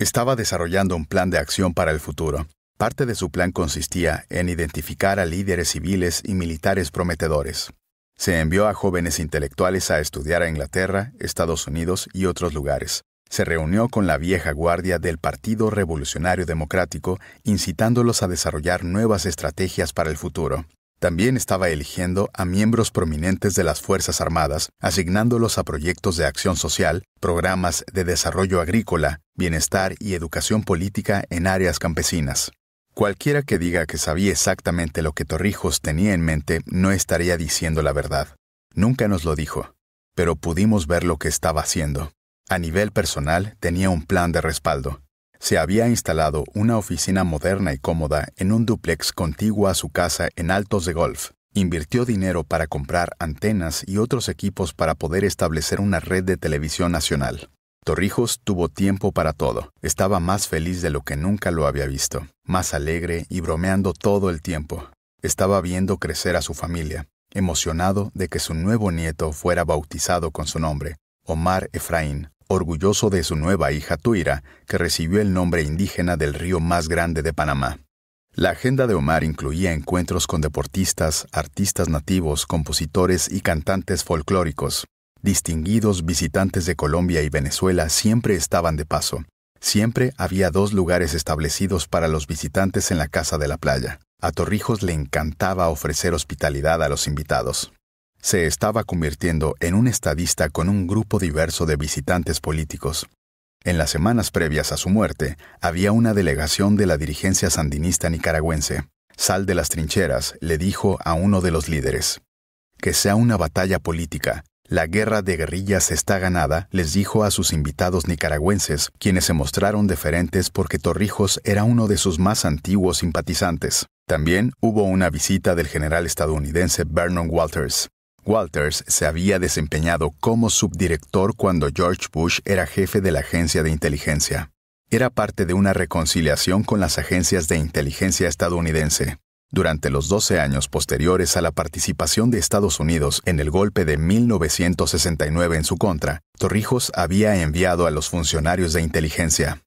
Speaker 1: Estaba desarrollando un plan de acción para el futuro. Parte de su plan consistía en identificar a líderes civiles y militares prometedores. Se envió a jóvenes intelectuales a estudiar a Inglaterra, Estados Unidos y otros lugares. Se reunió con la vieja guardia del Partido Revolucionario Democrático, incitándolos a desarrollar nuevas estrategias para el futuro. También estaba eligiendo a miembros prominentes de las Fuerzas Armadas, asignándolos a proyectos de acción social, programas de desarrollo agrícola, bienestar y educación política en áreas campesinas. Cualquiera que diga que sabía exactamente lo que Torrijos tenía en mente no estaría diciendo la verdad. Nunca nos lo dijo, pero pudimos ver lo que estaba haciendo. A nivel personal tenía un plan de respaldo se había instalado una oficina moderna y cómoda en un duplex contiguo a su casa en Altos de Golf. Invirtió dinero para comprar antenas y otros equipos para poder establecer una red de televisión nacional. Torrijos tuvo tiempo para todo. Estaba más feliz de lo que nunca lo había visto, más alegre y bromeando todo el tiempo. Estaba viendo crecer a su familia, emocionado de que su nuevo nieto fuera bautizado con su nombre, Omar Efraín, orgulloso de su nueva hija Tuira, que recibió el nombre indígena del río más grande de Panamá. La agenda de Omar incluía encuentros con deportistas, artistas nativos, compositores y cantantes folclóricos. Distinguidos visitantes de Colombia y Venezuela siempre estaban de paso. Siempre había dos lugares establecidos para los visitantes en la casa de la playa. A Torrijos le encantaba ofrecer hospitalidad a los invitados se estaba convirtiendo en un estadista con un grupo diverso de visitantes políticos. En las semanas previas a su muerte, había una delegación de la dirigencia sandinista nicaragüense. Sal de las trincheras le dijo a uno de los líderes. Que sea una batalla política. La guerra de guerrillas está ganada, les dijo a sus invitados nicaragüenses, quienes se mostraron deferentes porque Torrijos era uno de sus más antiguos simpatizantes. También hubo una visita del general estadounidense Vernon Walters, Walters se había desempeñado como subdirector cuando George Bush era jefe de la agencia de inteligencia. Era parte de una reconciliación con las agencias de inteligencia estadounidense. Durante los 12 años posteriores a la participación de Estados Unidos en el golpe de 1969 en su contra, Torrijos había enviado a los funcionarios de inteligencia,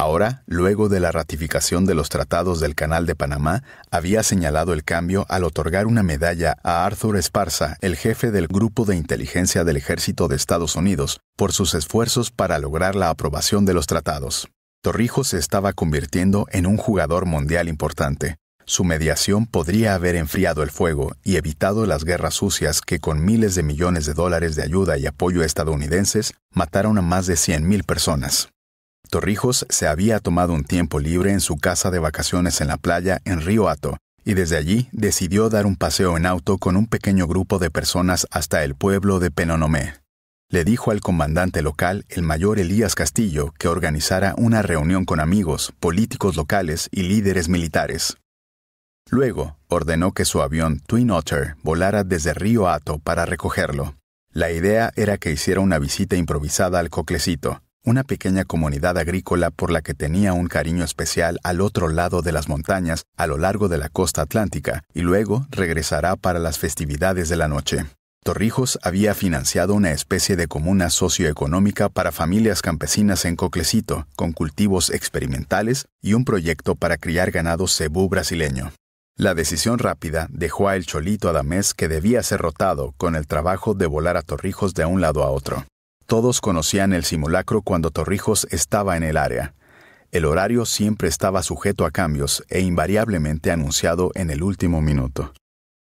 Speaker 1: Ahora, luego de la ratificación de los tratados del Canal de Panamá, había señalado el cambio al otorgar una medalla a Arthur Esparza, el jefe del Grupo de Inteligencia del Ejército de Estados Unidos, por sus esfuerzos para lograr la aprobación de los tratados. Torrijos se estaba convirtiendo en un jugador mundial importante. Su mediación podría haber enfriado el fuego y evitado las guerras sucias que con miles de millones de dólares de ayuda y apoyo estadounidenses mataron a más de 100.000 personas. Torrijos se había tomado un tiempo libre en su casa de vacaciones en la playa en Río Hato, y desde allí decidió dar un paseo en auto con un pequeño grupo de personas hasta el pueblo de Penonomé. Le dijo al comandante local, el mayor Elías Castillo, que organizara una reunión con amigos, políticos locales y líderes militares. Luego, ordenó que su avión Twin Otter volara desde Río Hato para recogerlo. La idea era que hiciera una visita improvisada al coclecito, una pequeña comunidad agrícola por la que tenía un cariño especial al otro lado de las montañas, a lo largo de la costa atlántica, y luego regresará para las festividades de la noche. Torrijos había financiado una especie de comuna socioeconómica para familias campesinas en Coclecito, con cultivos experimentales y un proyecto para criar ganado cebú brasileño. La decisión rápida dejó a El Cholito Adamés que debía ser rotado con el trabajo de volar a Torrijos de un lado a otro. Todos conocían el simulacro cuando Torrijos estaba en el área. El horario siempre estaba sujeto a cambios e invariablemente anunciado en el último minuto.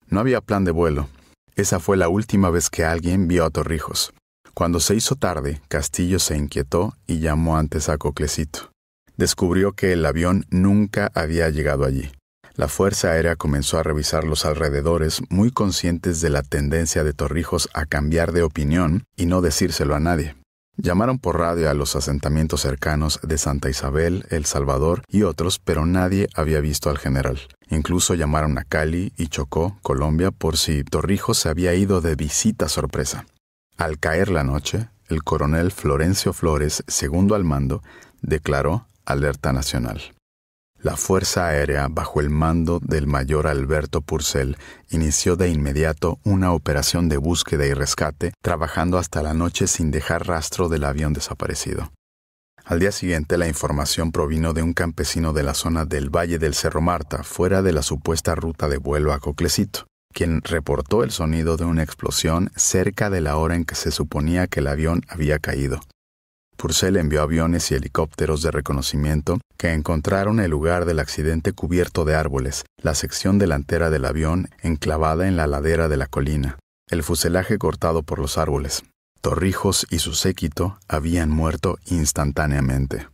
Speaker 1: No había plan de vuelo. Esa fue la última vez que alguien vio a Torrijos. Cuando se hizo tarde, Castillo se inquietó y llamó antes a Coclecito. Descubrió que el avión nunca había llegado allí. La Fuerza Aérea comenzó a revisar los alrededores muy conscientes de la tendencia de Torrijos a cambiar de opinión y no decírselo a nadie. Llamaron por radio a los asentamientos cercanos de Santa Isabel, El Salvador y otros, pero nadie había visto al general. Incluso llamaron a Cali y Chocó, Colombia, por si Torrijos se había ido de visita sorpresa. Al caer la noche, el coronel Florencio Flores, segundo al mando, declaró alerta nacional. La Fuerza Aérea, bajo el mando del mayor Alberto Purcell, inició de inmediato una operación de búsqueda y rescate, trabajando hasta la noche sin dejar rastro del avión desaparecido. Al día siguiente la información provino de un campesino de la zona del Valle del Cerro Marta, fuera de la supuesta ruta de vuelo a Coclecito, quien reportó el sonido de una explosión cerca de la hora en que se suponía que el avión había caído. Purcell envió aviones y helicópteros de reconocimiento que encontraron el lugar del accidente cubierto de árboles, la sección delantera del avión enclavada en la ladera de la colina, el fuselaje cortado por los árboles. Torrijos y su séquito habían muerto instantáneamente.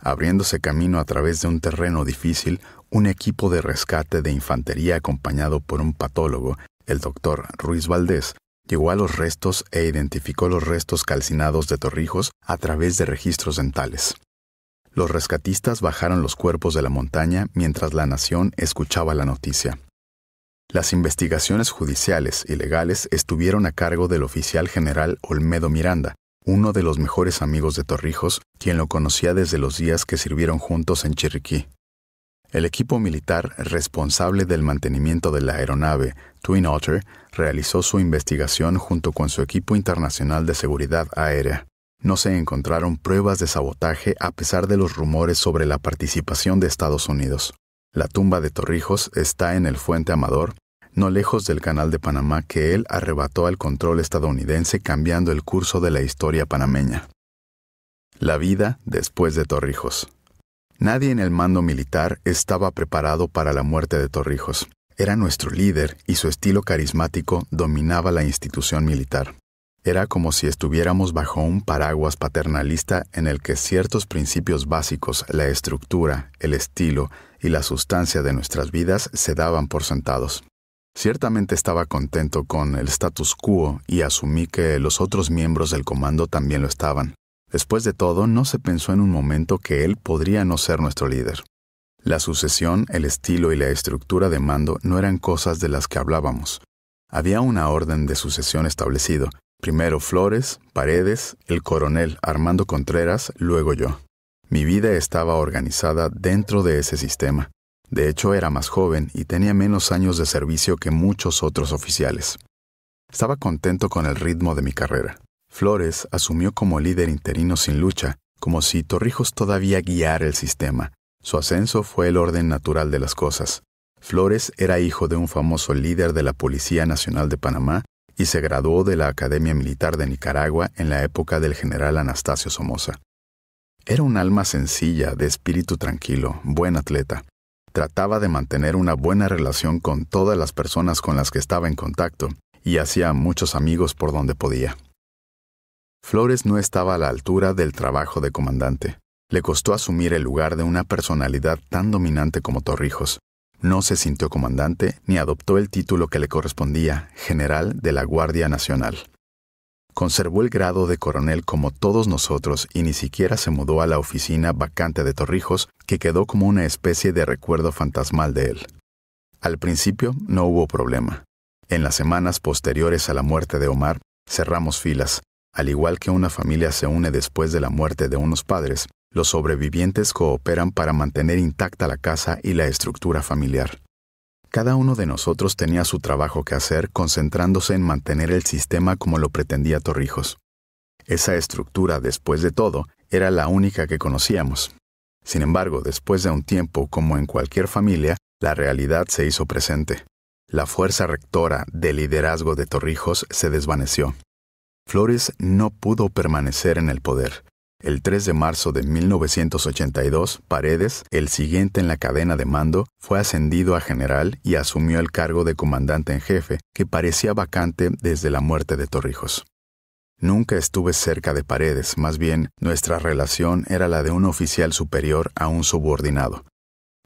Speaker 1: Abriéndose camino a través de un terreno difícil, un equipo de rescate de infantería acompañado por un patólogo, el doctor Ruiz Valdés, Llegó a los restos e identificó los restos calcinados de Torrijos a través de registros dentales. Los rescatistas bajaron los cuerpos de la montaña mientras la nación escuchaba la noticia. Las investigaciones judiciales y legales estuvieron a cargo del oficial general Olmedo Miranda, uno de los mejores amigos de Torrijos, quien lo conocía desde los días que sirvieron juntos en Chiriquí. El equipo militar responsable del mantenimiento de la aeronave Twin Otter realizó su investigación junto con su equipo internacional de seguridad aérea. No se encontraron pruebas de sabotaje a pesar de los rumores sobre la participación de Estados Unidos. La tumba de Torrijos está en el Fuente Amador, no lejos del Canal de Panamá que él arrebató al control estadounidense cambiando el curso de la historia panameña. La vida después de Torrijos. Nadie en el mando militar estaba preparado para la muerte de Torrijos. Era nuestro líder y su estilo carismático dominaba la institución militar. Era como si estuviéramos bajo un paraguas paternalista en el que ciertos principios básicos, la estructura, el estilo y la sustancia de nuestras vidas se daban por sentados. Ciertamente estaba contento con el status quo y asumí que los otros miembros del comando también lo estaban. Después de todo, no se pensó en un momento que él podría no ser nuestro líder. La sucesión, el estilo y la estructura de mando no eran cosas de las que hablábamos. Había una orden de sucesión establecido. Primero Flores, Paredes, el coronel Armando Contreras, luego yo. Mi vida estaba organizada dentro de ese sistema. De hecho, era más joven y tenía menos años de servicio que muchos otros oficiales. Estaba contento con el ritmo de mi carrera. Flores asumió como líder interino sin lucha, como si Torrijos todavía guiara el sistema. Su ascenso fue el orden natural de las cosas. Flores era hijo de un famoso líder de la Policía Nacional de Panamá y se graduó de la Academia Militar de Nicaragua en la época del general Anastasio Somoza. Era un alma sencilla, de espíritu tranquilo, buen atleta. Trataba de mantener una buena relación con todas las personas con las que estaba en contacto y hacía muchos amigos por donde podía. Flores no estaba a la altura del trabajo de comandante. Le costó asumir el lugar de una personalidad tan dominante como Torrijos. No se sintió comandante ni adoptó el título que le correspondía, general de la Guardia Nacional. Conservó el grado de coronel como todos nosotros y ni siquiera se mudó a la oficina vacante de Torrijos, que quedó como una especie de recuerdo fantasmal de él. Al principio no hubo problema. En las semanas posteriores a la muerte de Omar, cerramos filas, al igual que una familia se une después de la muerte de unos padres, los sobrevivientes cooperan para mantener intacta la casa y la estructura familiar. Cada uno de nosotros tenía su trabajo que hacer concentrándose en mantener el sistema como lo pretendía Torrijos. Esa estructura, después de todo, era la única que conocíamos. Sin embargo, después de un tiempo, como en cualquier familia, la realidad se hizo presente. La fuerza rectora del liderazgo de Torrijos se desvaneció. Flores no pudo permanecer en el poder. El 3 de marzo de 1982, Paredes, el siguiente en la cadena de mando, fue ascendido a general y asumió el cargo de comandante en jefe, que parecía vacante desde la muerte de Torrijos. Nunca estuve cerca de Paredes, más bien nuestra relación era la de un oficial superior a un subordinado.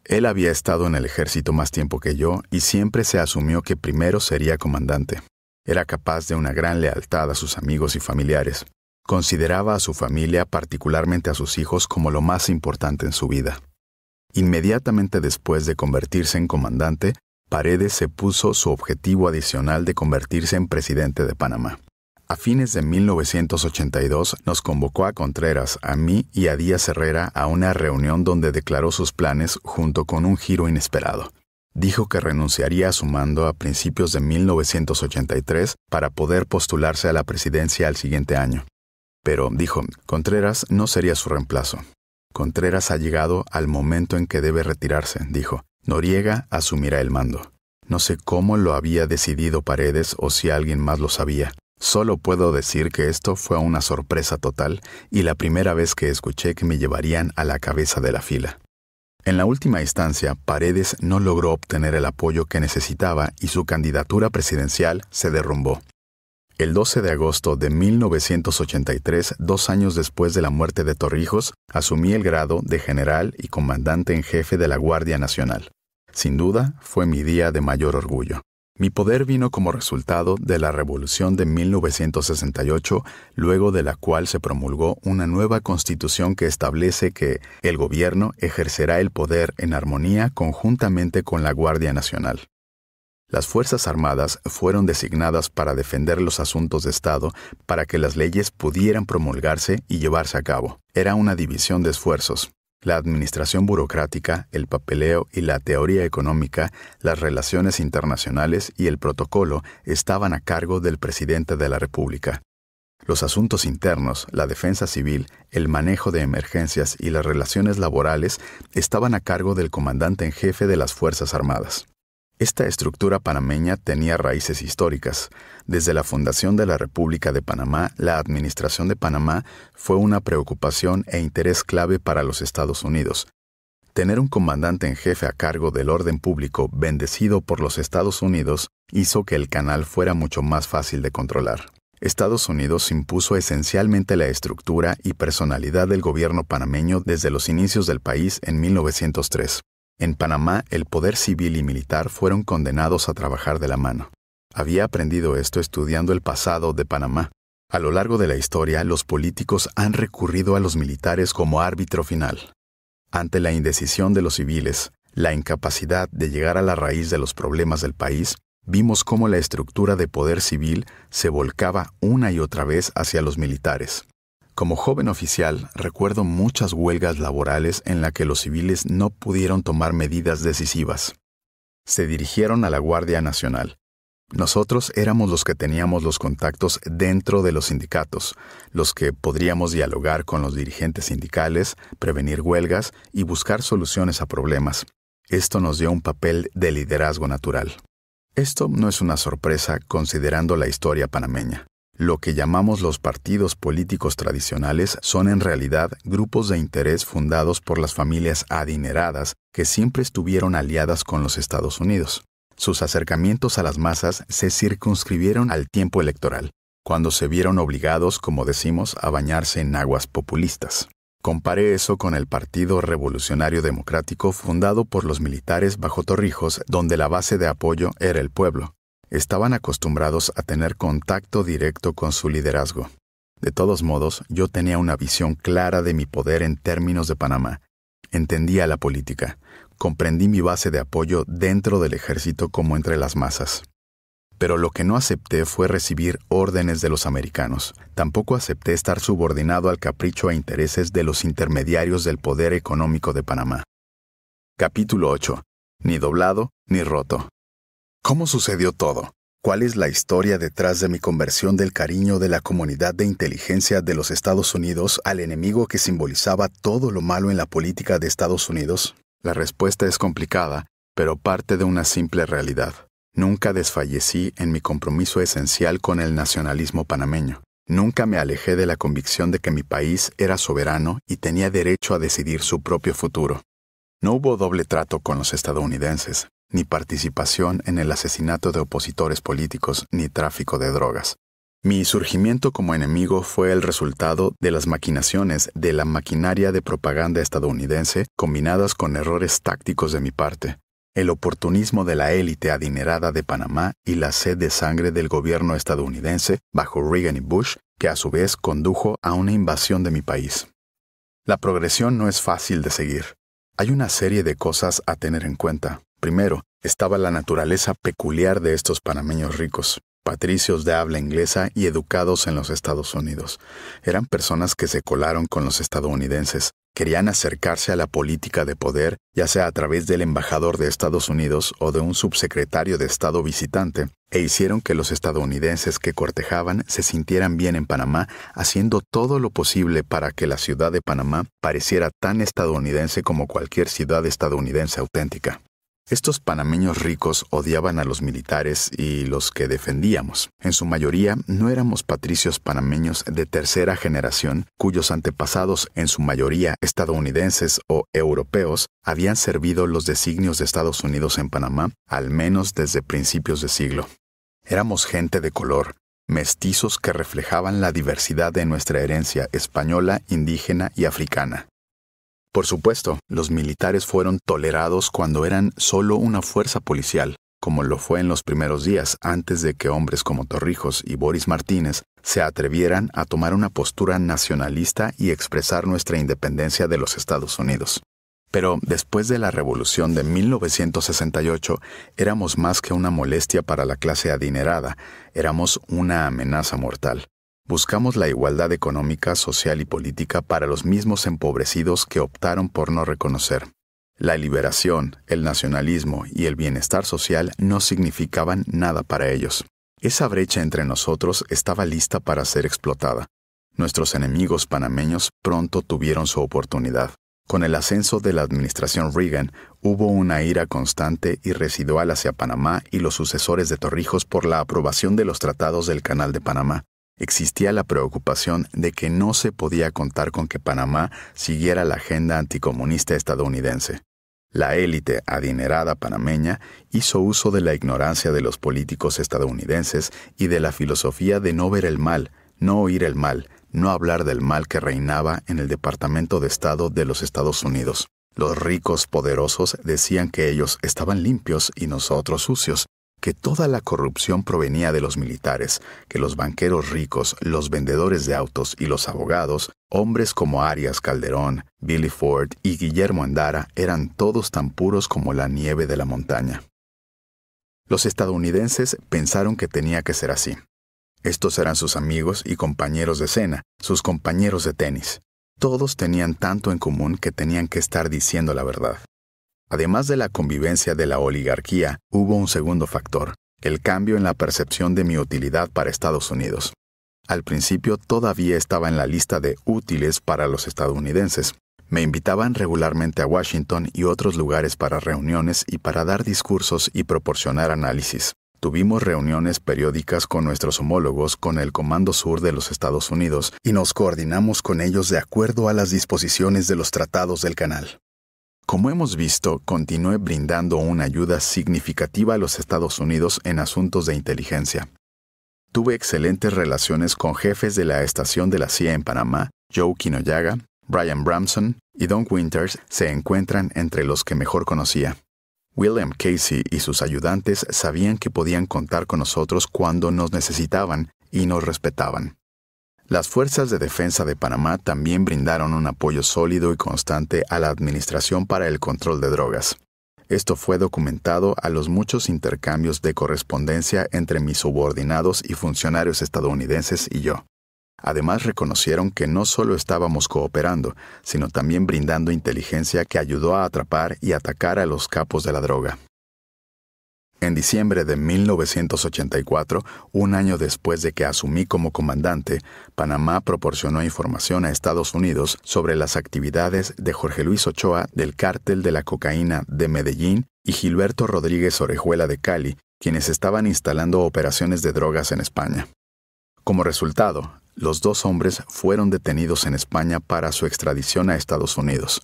Speaker 1: Él había estado en el ejército más tiempo que yo y siempre se asumió que primero sería comandante. Era capaz de una gran lealtad a sus amigos y familiares. Consideraba a su familia, particularmente a sus hijos, como lo más importante en su vida. Inmediatamente después de convertirse en comandante, Paredes se puso su objetivo adicional de convertirse en presidente de Panamá. A fines de 1982 nos convocó a Contreras, a mí y a Díaz Herrera a una reunión donde declaró sus planes junto con un giro inesperado dijo que renunciaría a su mando a principios de 1983 para poder postularse a la presidencia al siguiente año. Pero, dijo, Contreras no sería su reemplazo. Contreras ha llegado al momento en que debe retirarse, dijo. Noriega asumirá el mando. No sé cómo lo había decidido Paredes o si alguien más lo sabía. Solo puedo decir que esto fue una sorpresa total y la primera vez que escuché que me llevarían a la cabeza de la fila. En la última instancia, Paredes no logró obtener el apoyo que necesitaba y su candidatura presidencial se derrumbó. El 12 de agosto de 1983, dos años después de la muerte de Torrijos, asumí el grado de general y comandante en jefe de la Guardia Nacional. Sin duda, fue mi día de mayor orgullo. Mi poder vino como resultado de la Revolución de 1968, luego de la cual se promulgó una nueva constitución que establece que el gobierno ejercerá el poder en armonía conjuntamente con la Guardia Nacional. Las Fuerzas Armadas fueron designadas para defender los asuntos de Estado para que las leyes pudieran promulgarse y llevarse a cabo. Era una división de esfuerzos. La administración burocrática, el papeleo y la teoría económica, las relaciones internacionales y el protocolo estaban a cargo del presidente de la República. Los asuntos internos, la defensa civil, el manejo de emergencias y las relaciones laborales estaban a cargo del comandante en jefe de las Fuerzas Armadas. Esta estructura panameña tenía raíces históricas. Desde la fundación de la República de Panamá, la administración de Panamá fue una preocupación e interés clave para los Estados Unidos. Tener un comandante en jefe a cargo del orden público bendecido por los Estados Unidos hizo que el canal fuera mucho más fácil de controlar. Estados Unidos impuso esencialmente la estructura y personalidad del gobierno panameño desde los inicios del país en 1903. En Panamá el poder civil y militar fueron condenados a trabajar de la mano. Había aprendido esto estudiando el pasado de Panamá. A lo largo de la historia, los políticos han recurrido a los militares como árbitro final. Ante la indecisión de los civiles, la incapacidad de llegar a la raíz de los problemas del país, vimos cómo la estructura de poder civil se volcaba una y otra vez hacia los militares. Como joven oficial, recuerdo muchas huelgas laborales en las que los civiles no pudieron tomar medidas decisivas. Se dirigieron a la Guardia Nacional. Nosotros éramos los que teníamos los contactos dentro de los sindicatos, los que podríamos dialogar con los dirigentes sindicales, prevenir huelgas y buscar soluciones a problemas. Esto nos dio un papel de liderazgo natural. Esto no es una sorpresa considerando la historia panameña. Lo que llamamos los partidos políticos tradicionales son en realidad grupos de interés fundados por las familias adineradas que siempre estuvieron aliadas con los Estados Unidos. Sus acercamientos a las masas se circunscribieron al tiempo electoral, cuando se vieron obligados, como decimos, a bañarse en aguas populistas. Compare eso con el Partido Revolucionario Democrático fundado por los militares bajo Torrijos, donde la base de apoyo era el pueblo, estaban acostumbrados a tener contacto directo con su liderazgo. De todos modos, yo tenía una visión clara de mi poder en términos de Panamá. Entendía la política, comprendí mi base de apoyo dentro del ejército como entre las masas. Pero lo que no acepté fue recibir órdenes de los americanos. Tampoco acepté estar subordinado al capricho e intereses de los intermediarios del poder económico de Panamá. Capítulo 8. Ni doblado ni roto. ¿Cómo sucedió todo? ¿Cuál es la historia detrás de mi conversión del cariño de la comunidad de inteligencia de los Estados Unidos al enemigo que simbolizaba todo lo malo en la política de Estados Unidos? La respuesta es complicada, pero parte de una simple realidad. Nunca desfallecí en mi compromiso esencial con el nacionalismo panameño. Nunca me alejé de la convicción de que mi país era soberano y tenía derecho a decidir su propio futuro. No hubo doble trato con los estadounidenses ni participación en el asesinato de opositores políticos, ni tráfico de drogas. Mi surgimiento como enemigo fue el resultado de las maquinaciones de la maquinaria de propaganda estadounidense combinadas con errores tácticos de mi parte, el oportunismo de la élite adinerada de Panamá y la sed de sangre del gobierno estadounidense bajo Reagan y Bush, que a su vez condujo a una invasión de mi país. La progresión no es fácil de seguir. Hay una serie de cosas a tener en cuenta. Primero, estaba la naturaleza peculiar de estos panameños ricos, patricios de habla inglesa y educados en los Estados Unidos. Eran personas que se colaron con los estadounidenses, querían acercarse a la política de poder, ya sea a través del embajador de Estados Unidos o de un subsecretario de Estado visitante, e hicieron que los estadounidenses que cortejaban se sintieran bien en Panamá, haciendo todo lo posible para que la ciudad de Panamá pareciera tan estadounidense como cualquier ciudad estadounidense auténtica. Estos panameños ricos odiaban a los militares y los que defendíamos. En su mayoría no éramos patricios panameños de tercera generación cuyos antepasados, en su mayoría estadounidenses o europeos, habían servido los designios de Estados Unidos en Panamá, al menos desde principios de siglo. Éramos gente de color, mestizos que reflejaban la diversidad de nuestra herencia española, indígena y africana. Por supuesto, los militares fueron tolerados cuando eran solo una fuerza policial, como lo fue en los primeros días antes de que hombres como Torrijos y Boris Martínez se atrevieran a tomar una postura nacionalista y expresar nuestra independencia de los Estados Unidos. Pero después de la revolución de 1968, éramos más que una molestia para la clase adinerada, éramos una amenaza mortal. Buscamos la igualdad económica, social y política para los mismos empobrecidos que optaron por no reconocer. La liberación, el nacionalismo y el bienestar social no significaban nada para ellos. Esa brecha entre nosotros estaba lista para ser explotada. Nuestros enemigos panameños pronto tuvieron su oportunidad. Con el ascenso de la administración Reagan, hubo una ira constante y residual hacia Panamá y los sucesores de Torrijos por la aprobación de los tratados del Canal de Panamá existía la preocupación de que no se podía contar con que Panamá siguiera la agenda anticomunista estadounidense. La élite adinerada panameña hizo uso de la ignorancia de los políticos estadounidenses y de la filosofía de no ver el mal, no oír el mal, no hablar del mal que reinaba en el Departamento de Estado de los Estados Unidos. Los ricos poderosos decían que ellos estaban limpios y nosotros sucios, que toda la corrupción provenía de los militares, que los banqueros ricos, los vendedores de autos y los abogados, hombres como Arias Calderón, Billy Ford y Guillermo Andara, eran todos tan puros como la nieve de la montaña. Los estadounidenses pensaron que tenía que ser así. Estos eran sus amigos y compañeros de cena, sus compañeros de tenis. Todos tenían tanto en común que tenían que estar diciendo la verdad. Además de la convivencia de la oligarquía, hubo un segundo factor, el cambio en la percepción de mi utilidad para Estados Unidos. Al principio todavía estaba en la lista de útiles para los estadounidenses. Me invitaban regularmente a Washington y otros lugares para reuniones y para dar discursos y proporcionar análisis. Tuvimos reuniones periódicas con nuestros homólogos con el Comando Sur de los Estados Unidos y nos coordinamos con ellos de acuerdo a las disposiciones de los tratados del canal. Como hemos visto, continué brindando una ayuda significativa a los Estados Unidos en asuntos de inteligencia. Tuve excelentes relaciones con jefes de la estación de la CIA en Panamá, Joe Kinoyaga, Brian Bramson y Don Winters se encuentran entre los que mejor conocía. William Casey y sus ayudantes sabían que podían contar con nosotros cuando nos necesitaban y nos respetaban. Las Fuerzas de Defensa de Panamá también brindaron un apoyo sólido y constante a la Administración para el Control de Drogas. Esto fue documentado a los muchos intercambios de correspondencia entre mis subordinados y funcionarios estadounidenses y yo. Además reconocieron que no solo estábamos cooperando, sino también brindando inteligencia que ayudó a atrapar y atacar a los capos de la droga. En diciembre de 1984, un año después de que asumí como comandante, Panamá proporcionó información a Estados Unidos sobre las actividades de Jorge Luis Ochoa del cártel de la cocaína de Medellín y Gilberto Rodríguez Orejuela de Cali, quienes estaban instalando operaciones de drogas en España. Como resultado, los dos hombres fueron detenidos en España para su extradición a Estados Unidos.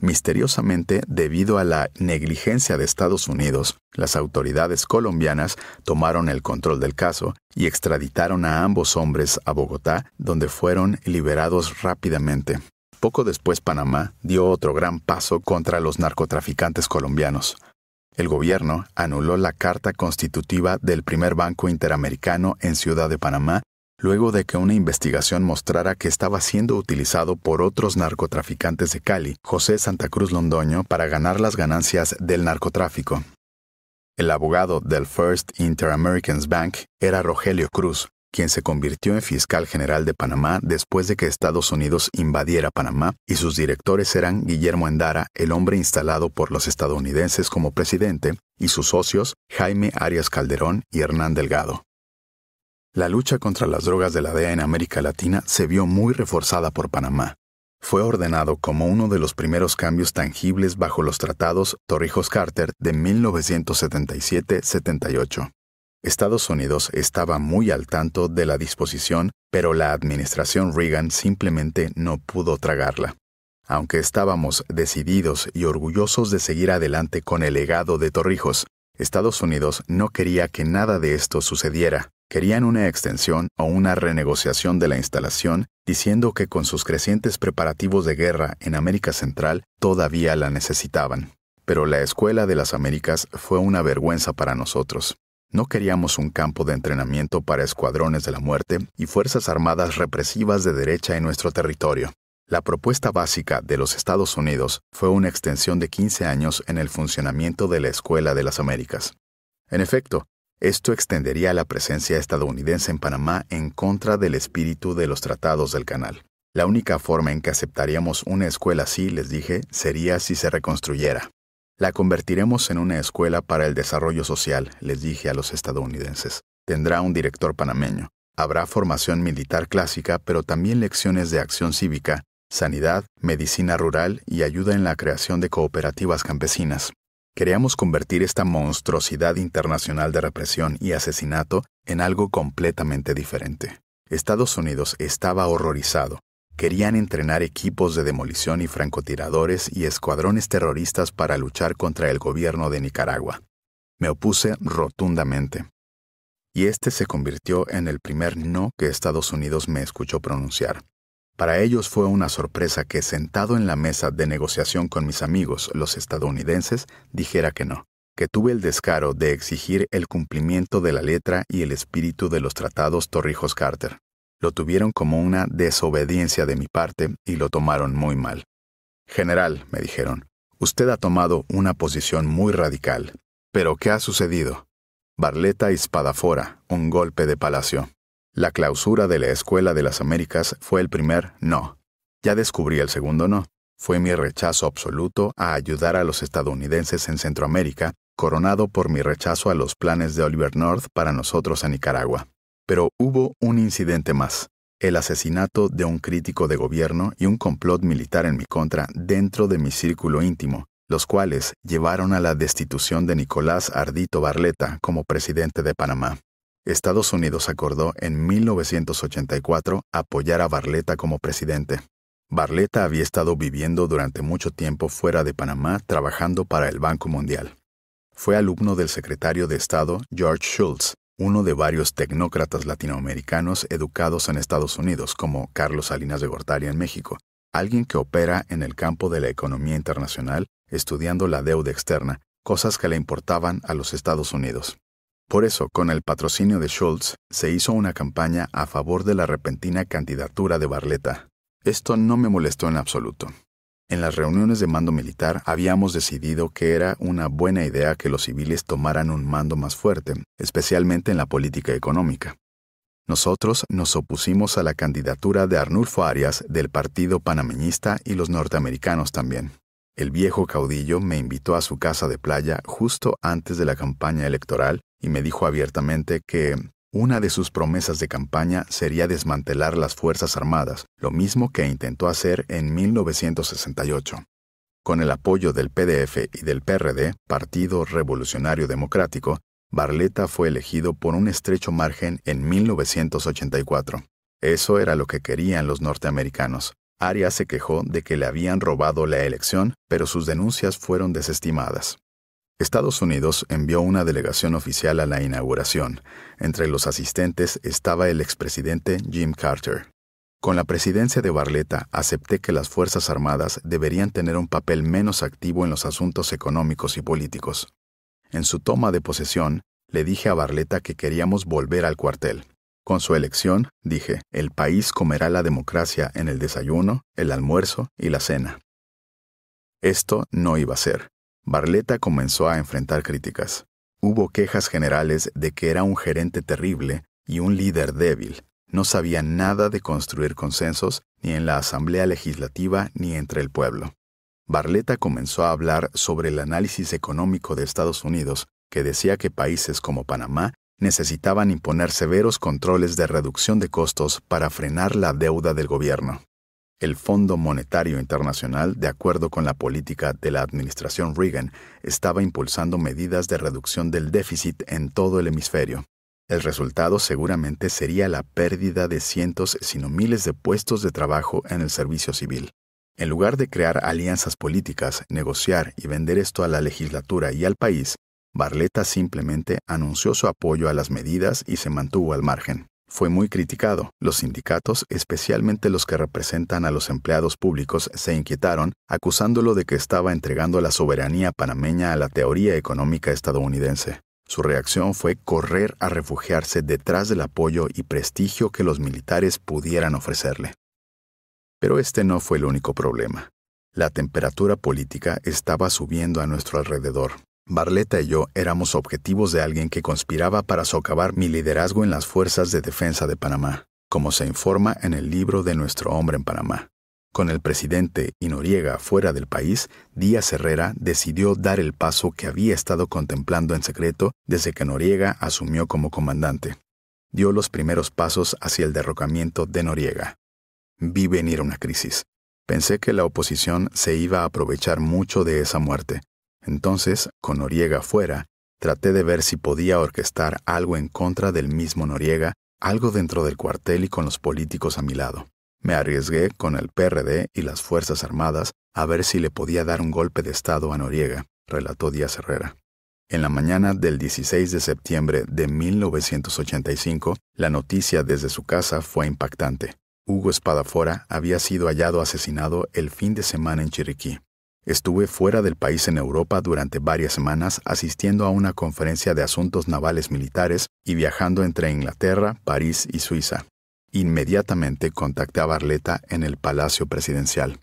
Speaker 1: Misteriosamente, debido a la negligencia de Estados Unidos, las autoridades colombianas tomaron el control del caso y extraditaron a ambos hombres a Bogotá, donde fueron liberados rápidamente. Poco después Panamá dio otro gran paso contra los narcotraficantes colombianos. El gobierno anuló la carta constitutiva del primer Banco Interamericano en Ciudad de Panamá luego de que una investigación mostrara que estaba siendo utilizado por otros narcotraficantes de Cali, José Santa Cruz Londoño, para ganar las ganancias del narcotráfico. El abogado del First Inter-Americans Bank era Rogelio Cruz, quien se convirtió en fiscal general de Panamá después de que Estados Unidos invadiera Panamá, y sus directores eran Guillermo Endara, el hombre instalado por los estadounidenses como presidente, y sus socios Jaime Arias Calderón y Hernán Delgado. La lucha contra las drogas de la DEA en América Latina se vio muy reforzada por Panamá. Fue ordenado como uno de los primeros cambios tangibles bajo los tratados Torrijos-Carter de 1977-78. Estados Unidos estaba muy al tanto de la disposición, pero la administración Reagan simplemente no pudo tragarla. Aunque estábamos decididos y orgullosos de seguir adelante con el legado de Torrijos, Estados Unidos no quería que nada de esto sucediera, Querían una extensión o una renegociación de la instalación, diciendo que con sus crecientes preparativos de guerra en América Central todavía la necesitaban. Pero la Escuela de las Américas fue una vergüenza para nosotros. No queríamos un campo de entrenamiento para escuadrones de la muerte y fuerzas armadas represivas de derecha en nuestro territorio. La propuesta básica de los Estados Unidos fue una extensión de 15 años en el funcionamiento de la Escuela de las Américas. En efecto, esto extendería la presencia estadounidense en Panamá en contra del espíritu de los tratados del canal. La única forma en que aceptaríamos una escuela así, les dije, sería si se reconstruyera. La convertiremos en una escuela para el desarrollo social, les dije a los estadounidenses. Tendrá un director panameño. Habrá formación militar clásica, pero también lecciones de acción cívica, sanidad, medicina rural y ayuda en la creación de cooperativas campesinas. Queríamos convertir esta monstruosidad internacional de represión y asesinato en algo completamente diferente. Estados Unidos estaba horrorizado. Querían entrenar equipos de demolición y francotiradores y escuadrones terroristas para luchar contra el gobierno de Nicaragua. Me opuse rotundamente. Y este se convirtió en el primer no que Estados Unidos me escuchó pronunciar. Para ellos fue una sorpresa que, sentado en la mesa de negociación con mis amigos, los estadounidenses, dijera que no, que tuve el descaro de exigir el cumplimiento de la letra y el espíritu de los tratados Torrijos Carter. Lo tuvieron como una desobediencia de mi parte y lo tomaron muy mal. General, me dijeron, usted ha tomado una posición muy radical. ¿Pero qué ha sucedido? Barleta y Espadafora, un golpe de palacio. La clausura de la Escuela de las Américas fue el primer no. Ya descubrí el segundo no. Fue mi rechazo absoluto a ayudar a los estadounidenses en Centroamérica, coronado por mi rechazo a los planes de Oliver North para nosotros a Nicaragua. Pero hubo un incidente más, el asesinato de un crítico de gobierno y un complot militar en mi contra dentro de mi círculo íntimo, los cuales llevaron a la destitución de Nicolás Ardito Barleta como presidente de Panamá. Estados Unidos acordó en 1984 apoyar a Barleta como presidente. Barleta había estado viviendo durante mucho tiempo fuera de Panamá trabajando para el Banco Mundial. Fue alumno del secretario de Estado George Shultz, uno de varios tecnócratas latinoamericanos educados en Estados Unidos, como Carlos Salinas de Gortari en México, alguien que opera en el campo de la economía internacional estudiando la deuda externa, cosas que le importaban a los Estados Unidos. Por eso, con el patrocinio de Schultz, se hizo una campaña a favor de la repentina candidatura de Barleta. Esto no me molestó en absoluto. En las reuniones de mando militar habíamos decidido que era una buena idea que los civiles tomaran un mando más fuerte, especialmente en la política económica. Nosotros nos opusimos a la candidatura de Arnulfo Arias del Partido Panameñista y los norteamericanos también. El viejo caudillo me invitó a su casa de playa justo antes de la campaña electoral y me dijo abiertamente que una de sus promesas de campaña sería desmantelar las Fuerzas Armadas, lo mismo que intentó hacer en 1968. Con el apoyo del PDF y del PRD, Partido Revolucionario Democrático, Barleta fue elegido por un estrecho margen en 1984. Eso era lo que querían los norteamericanos, Arias se quejó de que le habían robado la elección, pero sus denuncias fueron desestimadas. Estados Unidos envió una delegación oficial a la inauguración. Entre los asistentes estaba el expresidente Jim Carter. Con la presidencia de Barletta acepté que las Fuerzas Armadas deberían tener un papel menos activo en los asuntos económicos y políticos. En su toma de posesión, le dije a Barletta que queríamos volver al cuartel. Con su elección, dije, el país comerá la democracia en el desayuno, el almuerzo y la cena. Esto no iba a ser. Barleta comenzó a enfrentar críticas. Hubo quejas generales de que era un gerente terrible y un líder débil. No sabía nada de construir consensos ni en la Asamblea Legislativa ni entre el pueblo. Barleta comenzó a hablar sobre el análisis económico de Estados Unidos, que decía que países como Panamá necesitaban imponer severos controles de reducción de costos para frenar la deuda del gobierno. El Fondo Monetario Internacional, de acuerdo con la política de la administración Reagan, estaba impulsando medidas de reducción del déficit en todo el hemisferio. El resultado seguramente sería la pérdida de cientos, sino miles de puestos de trabajo en el servicio civil. En lugar de crear alianzas políticas, negociar y vender esto a la legislatura y al país, Barletta simplemente anunció su apoyo a las medidas y se mantuvo al margen. Fue muy criticado. Los sindicatos, especialmente los que representan a los empleados públicos, se inquietaron, acusándolo de que estaba entregando la soberanía panameña a la teoría económica estadounidense. Su reacción fue correr a refugiarse detrás del apoyo y prestigio que los militares pudieran ofrecerle. Pero este no fue el único problema. La temperatura política estaba subiendo a nuestro alrededor. Barleta y yo éramos objetivos de alguien que conspiraba para socavar mi liderazgo en las Fuerzas de Defensa de Panamá, como se informa en el libro de Nuestro Hombre en Panamá. Con el presidente y Noriega fuera del país, Díaz Herrera decidió dar el paso que había estado contemplando en secreto desde que Noriega asumió como comandante. Dio los primeros pasos hacia el derrocamiento de Noriega. Vi venir una crisis. Pensé que la oposición se iba a aprovechar mucho de esa muerte, entonces, con Noriega fuera, traté de ver si podía orquestar algo en contra del mismo Noriega, algo dentro del cuartel y con los políticos a mi lado. Me arriesgué con el PRD y las Fuerzas Armadas a ver si le podía dar un golpe de Estado a Noriega, relató Díaz Herrera. En la mañana del 16 de septiembre de 1985, la noticia desde su casa fue impactante. Hugo Espadafora había sido hallado asesinado el fin de semana en Chiriquí. Estuve fuera del país en Europa durante varias semanas asistiendo a una conferencia de asuntos navales militares y viajando entre Inglaterra, París y Suiza. Inmediatamente contacté a Barleta en el Palacio Presidencial.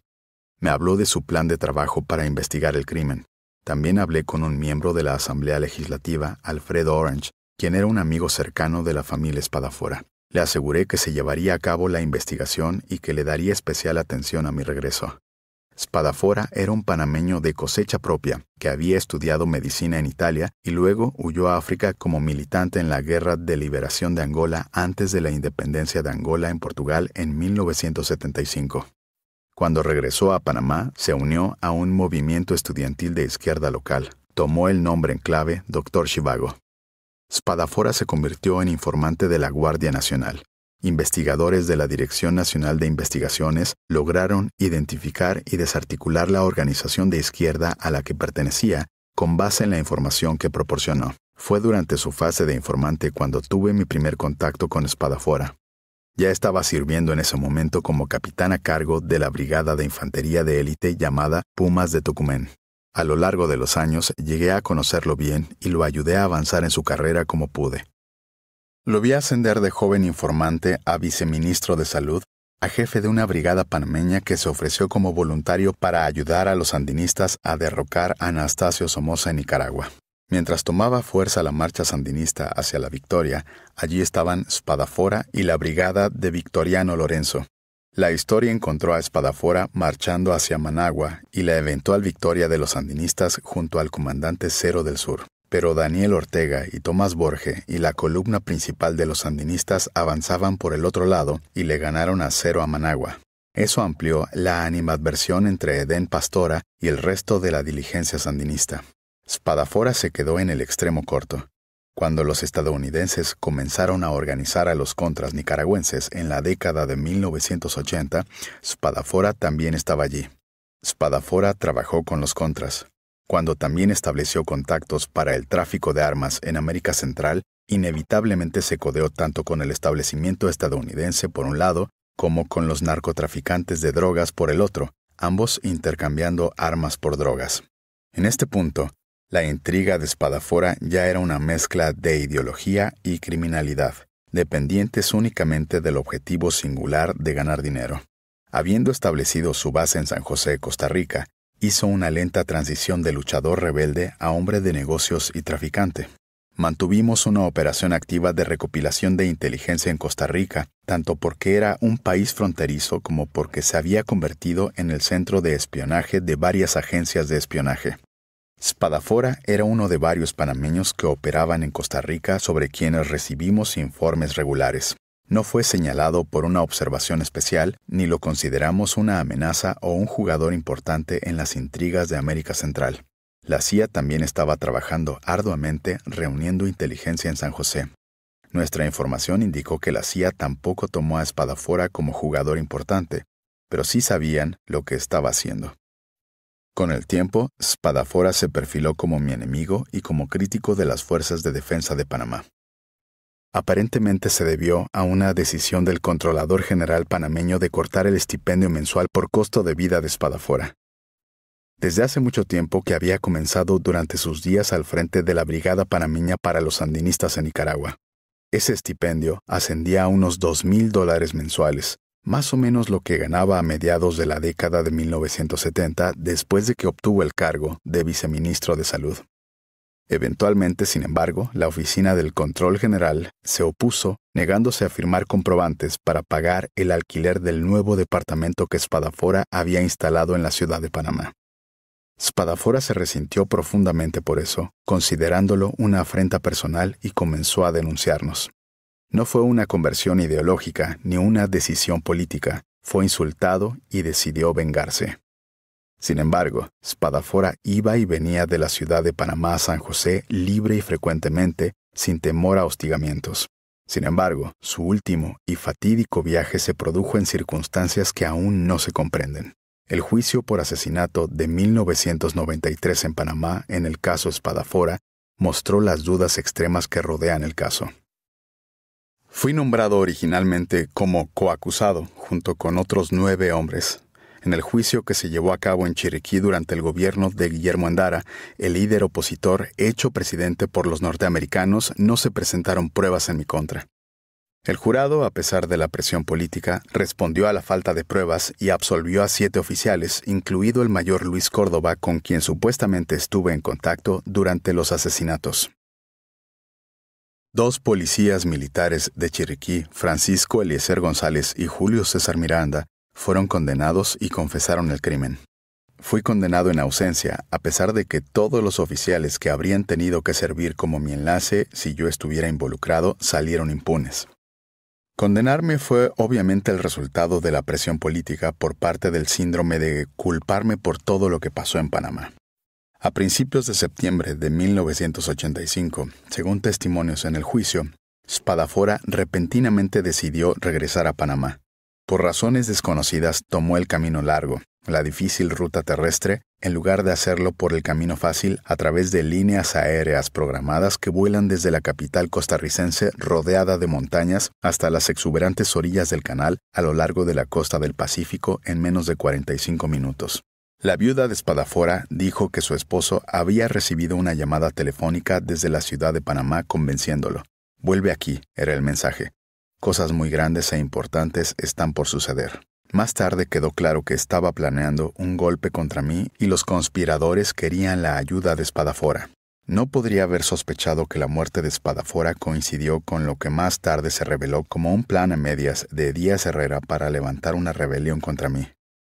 Speaker 1: Me habló de su plan de trabajo para investigar el crimen. También hablé con un miembro de la Asamblea Legislativa, Alfredo Orange, quien era un amigo cercano de la familia Espadafora. Le aseguré que se llevaría a cabo la investigación y que le daría especial atención a mi regreso. Spadafora era un panameño de cosecha propia, que había estudiado medicina en Italia y luego huyó a África como militante en la Guerra de Liberación de Angola antes de la independencia de Angola en Portugal en 1975. Cuando regresó a Panamá, se unió a un movimiento estudiantil de izquierda local. Tomó el nombre en clave Dr. Chivago. Spadafora se convirtió en informante de la Guardia Nacional, investigadores de la Dirección Nacional de Investigaciones lograron identificar y desarticular la organización de izquierda a la que pertenecía con base en la información que proporcionó. Fue durante su fase de informante cuando tuve mi primer contacto con Espadafora. Ya estaba sirviendo en ese momento como capitán a cargo de la brigada de infantería de élite llamada Pumas de Tucumán. A lo largo de los años llegué a conocerlo bien y lo ayudé a avanzar en su carrera como pude. Lo vi ascender de joven informante a viceministro de Salud, a jefe de una brigada panameña que se ofreció como voluntario para ayudar a los sandinistas a derrocar a Anastasio Somoza en Nicaragua. Mientras tomaba fuerza la marcha sandinista hacia la victoria, allí estaban Spadafora y la brigada de Victoriano Lorenzo. La historia encontró a Espadafora marchando hacia Managua y la eventual victoria de los sandinistas junto al comandante Cero del Sur. Pero Daniel Ortega y Tomás Borge y la columna principal de los sandinistas avanzaban por el otro lado y le ganaron a cero a Managua. Eso amplió la animadversión entre Edén Pastora y el resto de la diligencia sandinista. Spadafora se quedó en el extremo corto. Cuando los estadounidenses comenzaron a organizar a los contras nicaragüenses en la década de 1980, Spadafora también estaba allí. Spadafora trabajó con los contras. Cuando también estableció contactos para el tráfico de armas en América Central, inevitablemente se codeó tanto con el establecimiento estadounidense por un lado, como con los narcotraficantes de drogas por el otro, ambos intercambiando armas por drogas. En este punto, la intriga de Espadafora ya era una mezcla de ideología y criminalidad, dependientes únicamente del objetivo singular de ganar dinero. Habiendo establecido su base en San José, Costa Rica, hizo una lenta transición de luchador rebelde a hombre de negocios y traficante. Mantuvimos una operación activa de recopilación de inteligencia en Costa Rica, tanto porque era un país fronterizo como porque se había convertido en el centro de espionaje de varias agencias de espionaje. Spadafora era uno de varios panameños que operaban en Costa Rica sobre quienes recibimos informes regulares. No fue señalado por una observación especial, ni lo consideramos una amenaza o un jugador importante en las intrigas de América Central. La CIA también estaba trabajando arduamente reuniendo inteligencia en San José. Nuestra información indicó que la CIA tampoco tomó a Espadafora como jugador importante, pero sí sabían lo que estaba haciendo. Con el tiempo, Spadafora se perfiló como mi enemigo y como crítico de las fuerzas de defensa de Panamá aparentemente se debió a una decisión del controlador general panameño de cortar el estipendio mensual por costo de vida de Espadafora. Desde hace mucho tiempo que había comenzado durante sus días al frente de la Brigada Panameña para los Sandinistas en Nicaragua. Ese estipendio ascendía a unos dos mil dólares mensuales, más o menos lo que ganaba a mediados de la década de 1970 después de que obtuvo el cargo de viceministro de Salud. Eventualmente, sin embargo, la Oficina del Control General se opuso, negándose a firmar comprobantes para pagar el alquiler del nuevo departamento que Spadafora había instalado en la ciudad de Panamá. Spadafora se resintió profundamente por eso, considerándolo una afrenta personal y comenzó a denunciarnos. No fue una conversión ideológica ni una decisión política, fue insultado y decidió vengarse. Sin embargo, Spadafora iba y venía de la ciudad de Panamá a San José libre y frecuentemente, sin temor a hostigamientos. Sin embargo, su último y fatídico viaje se produjo en circunstancias que aún no se comprenden. El juicio por asesinato de 1993 en Panamá en el caso Spadafora mostró las dudas extremas que rodean el caso. Fui nombrado originalmente como coacusado junto con otros nueve hombres, en el juicio que se llevó a cabo en Chiriquí durante el gobierno de Guillermo Andara, el líder opositor hecho presidente por los norteamericanos, no se presentaron pruebas en mi contra. El jurado, a pesar de la presión política, respondió a la falta de pruebas y absolvió a siete oficiales, incluido el mayor Luis Córdoba, con quien supuestamente estuve en contacto durante los asesinatos. Dos policías militares de Chiriquí, Francisco Eliezer González y Julio César Miranda, fueron condenados y confesaron el crimen. Fui condenado en ausencia, a pesar de que todos los oficiales que habrían tenido que servir como mi enlace si yo estuviera involucrado salieron impunes. Condenarme fue obviamente el resultado de la presión política por parte del síndrome de culparme por todo lo que pasó en Panamá. A principios de septiembre de 1985, según testimonios en el juicio, Spadafora repentinamente decidió regresar a Panamá. Por razones desconocidas tomó el camino largo, la difícil ruta terrestre, en lugar de hacerlo por el camino fácil a través de líneas aéreas programadas que vuelan desde la capital costarricense rodeada de montañas hasta las exuberantes orillas del canal a lo largo de la costa del Pacífico en menos de 45 minutos. La viuda de Espadafora dijo que su esposo había recibido una llamada telefónica desde la ciudad de Panamá convenciéndolo. Vuelve aquí, era el mensaje. Cosas muy grandes e importantes están por suceder. Más tarde quedó claro que estaba planeando un golpe contra mí y los conspiradores querían la ayuda de Espadafora. No podría haber sospechado que la muerte de Espadafora coincidió con lo que más tarde se reveló como un plan a medias de Díaz Herrera para levantar una rebelión contra mí.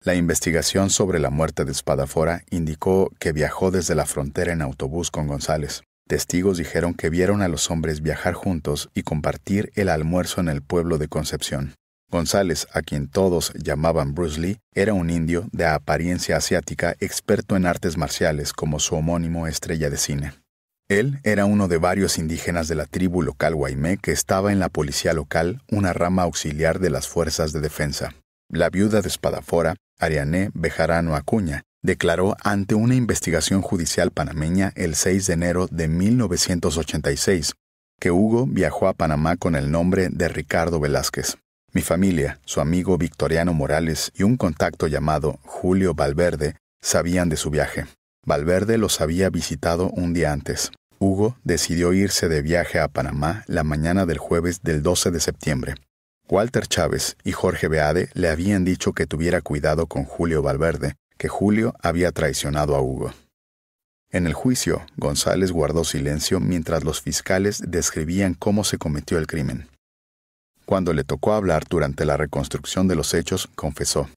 Speaker 1: La investigación sobre la muerte de Espadafora indicó que viajó desde la frontera en autobús con González. Testigos dijeron que vieron a los hombres viajar juntos y compartir el almuerzo en el pueblo de Concepción. González, a quien todos llamaban Bruce Lee, era un indio de apariencia asiática experto en artes marciales como su homónimo estrella de cine. Él era uno de varios indígenas de la tribu local Guaymé que estaba en la policía local, una rama auxiliar de las fuerzas de defensa. La viuda de Espadafora, Ariané Bejarano Acuña, declaró ante una investigación judicial panameña el 6 de enero de 1986 que Hugo viajó a Panamá con el nombre de Ricardo Velázquez. Mi familia, su amigo Victoriano Morales y un contacto llamado Julio Valverde sabían de su viaje. Valverde los había visitado un día antes. Hugo decidió irse de viaje a Panamá la mañana del jueves del 12 de septiembre. Walter Chávez y Jorge Beade le habían dicho que tuviera cuidado con Julio Valverde, que Julio había traicionado a Hugo. En el juicio, González guardó silencio mientras los fiscales describían cómo se cometió el crimen. Cuando le tocó hablar durante la reconstrucción de los hechos, confesó.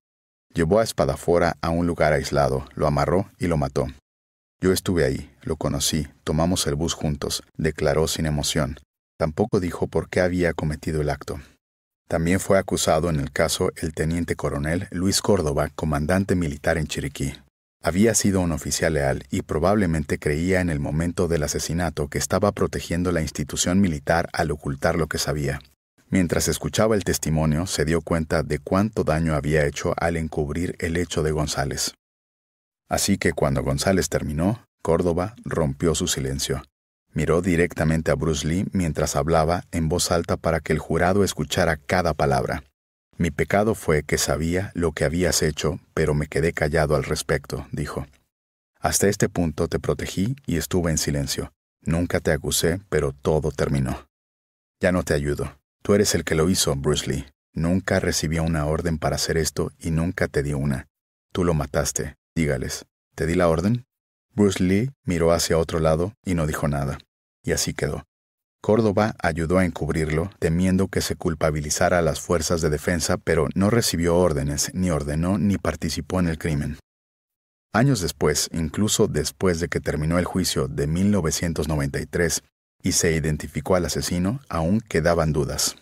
Speaker 1: Llevó a Espadafora a un lugar aislado, lo amarró y lo mató. Yo estuve ahí, lo conocí, tomamos el bus juntos, declaró sin emoción. Tampoco dijo por qué había cometido el acto. También fue acusado en el caso el teniente coronel Luis Córdoba, comandante militar en Chiriquí. Había sido un oficial leal y probablemente creía en el momento del asesinato que estaba protegiendo la institución militar al ocultar lo que sabía. Mientras escuchaba el testimonio, se dio cuenta de cuánto daño había hecho al encubrir el hecho de González. Así que cuando González terminó, Córdoba rompió su silencio. Miró directamente a Bruce Lee mientras hablaba en voz alta para que el jurado escuchara cada palabra. Mi pecado fue que sabía lo que habías hecho, pero me quedé callado al respecto, dijo. Hasta este punto te protegí y estuve en silencio. Nunca te acusé, pero todo terminó. Ya no te ayudo. Tú eres el que lo hizo, Bruce Lee. Nunca recibió una orden para hacer esto y nunca te di una. Tú lo mataste. Dígales. ¿Te di la orden? Bruce Lee miró hacia otro lado y no dijo nada, y así quedó. Córdoba ayudó a encubrirlo, temiendo que se culpabilizara a las fuerzas de defensa, pero no recibió órdenes, ni ordenó, ni participó en el crimen. Años después, incluso después de que terminó el juicio de 1993 y se identificó al asesino, aún quedaban dudas.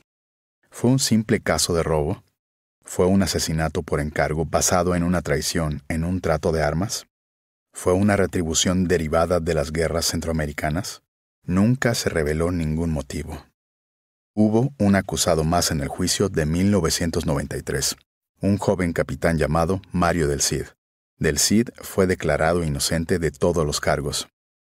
Speaker 1: ¿Fue un simple caso de robo? ¿Fue un asesinato por encargo basado en una traición, en un trato de armas? fue una retribución derivada de las guerras centroamericanas? Nunca se reveló ningún motivo. Hubo un acusado más en el juicio de 1993, un joven capitán llamado Mario del Cid. Del Cid fue declarado inocente de todos los cargos.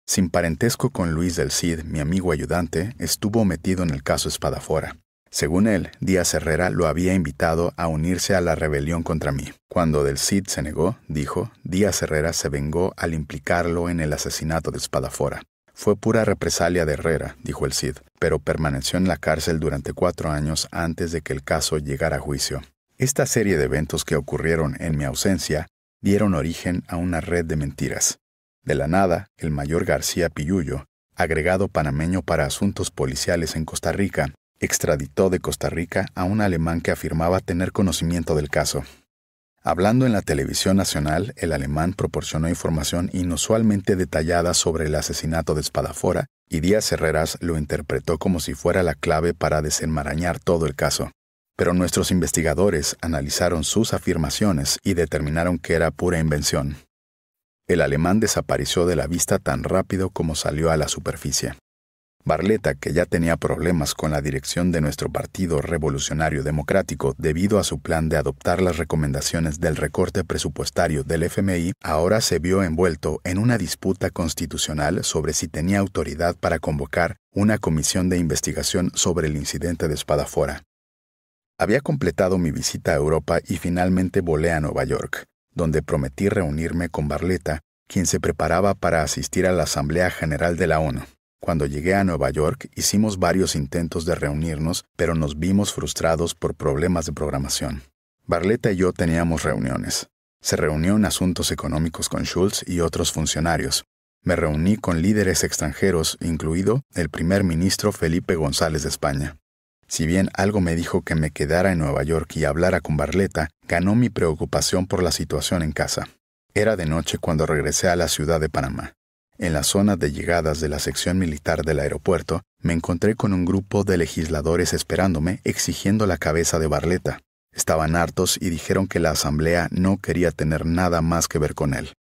Speaker 1: Sin parentesco con Luis del Cid, mi amigo ayudante, estuvo metido en el caso Espadafora. Según él, Díaz Herrera lo había invitado a unirse a la rebelión contra mí. Cuando Del Cid se negó, dijo, Díaz Herrera se vengó al implicarlo en el asesinato de Espadafora. Fue pura represalia de Herrera, dijo el Cid, pero permaneció en la cárcel durante cuatro años antes de que el caso llegara a juicio. Esta serie de eventos que ocurrieron en mi ausencia dieron origen a una red de mentiras. De la nada, el mayor García Pillullo, agregado panameño para asuntos policiales en Costa Rica, extraditó de Costa Rica a un alemán que afirmaba tener conocimiento del caso. Hablando en la televisión nacional, el alemán proporcionó información inusualmente detallada sobre el asesinato de Espadafora y Díaz Herreras lo interpretó como si fuera la clave para desenmarañar todo el caso. Pero nuestros investigadores analizaron sus afirmaciones y determinaron que era pura invención. El alemán desapareció de la vista tan rápido como salió a la superficie. Barleta, que ya tenía problemas con la dirección de nuestro Partido Revolucionario Democrático debido a su plan de adoptar las recomendaciones del recorte presupuestario del FMI, ahora se vio envuelto en una disputa constitucional sobre si tenía autoridad para convocar una comisión de investigación sobre el incidente de Espadafora. Había completado mi visita a Europa y finalmente volé a Nueva York, donde prometí reunirme con Barleta, quien se preparaba para asistir a la Asamblea General de la ONU. Cuando llegué a Nueva York hicimos varios intentos de reunirnos, pero nos vimos frustrados por problemas de programación. Barleta y yo teníamos reuniones. Se reunió en asuntos económicos con Schultz y otros funcionarios. Me reuní con líderes extranjeros, incluido el primer ministro Felipe González de España. Si bien algo me dijo que me quedara en Nueva York y hablara con Barleta, ganó mi preocupación por la situación en casa. Era de noche cuando regresé a la ciudad de Panamá. En la zona de llegadas de la sección militar del aeropuerto, me encontré con un grupo de legisladores esperándome exigiendo la cabeza de Barleta. Estaban hartos y dijeron que la asamblea no quería tener nada más que ver con él.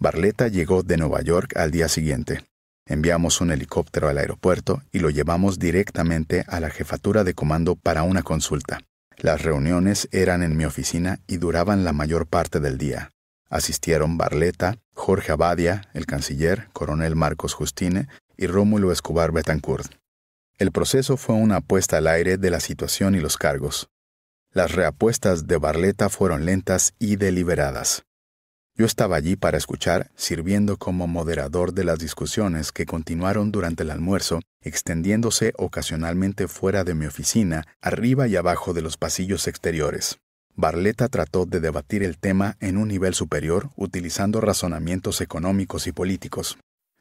Speaker 1: Barleta llegó de Nueva York al día siguiente. Enviamos un helicóptero al aeropuerto y lo llevamos directamente a la jefatura de comando para una consulta. Las reuniones eran en mi oficina y duraban la mayor parte del día. Asistieron Barleta, Jorge Abadia, el canciller, coronel Marcos Justine y Rómulo Escobar Betancourt. El proceso fue una apuesta al aire de la situación y los cargos. Las reapuestas de Barleta fueron lentas y deliberadas. Yo estaba allí para escuchar, sirviendo como moderador de las discusiones que continuaron durante el almuerzo, extendiéndose ocasionalmente fuera de mi oficina, arriba y abajo de los pasillos exteriores. Barleta trató de debatir el tema en un nivel superior utilizando razonamientos económicos y políticos.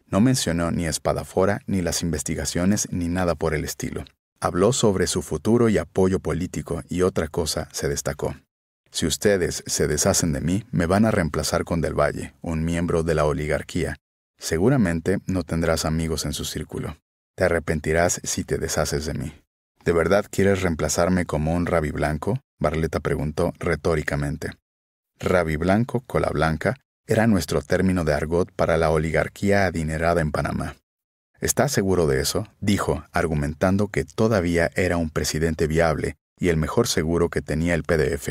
Speaker 1: No mencionó ni Espadafora, ni las investigaciones, ni nada por el estilo. Habló sobre su futuro y apoyo político y otra cosa se destacó. Si ustedes se deshacen de mí, me van a reemplazar con Del Valle, un miembro de la oligarquía. Seguramente no tendrás amigos en su círculo. Te arrepentirás si te deshaces de mí. ¿De verdad quieres reemplazarme como un rabi blanco? Barleta preguntó retóricamente. Rabi blanco, cola blanca, era nuestro término de argot para la oligarquía adinerada en Panamá. ¿Estás seguro de eso? dijo, argumentando que todavía era un presidente viable y el mejor seguro que tenía el PDF.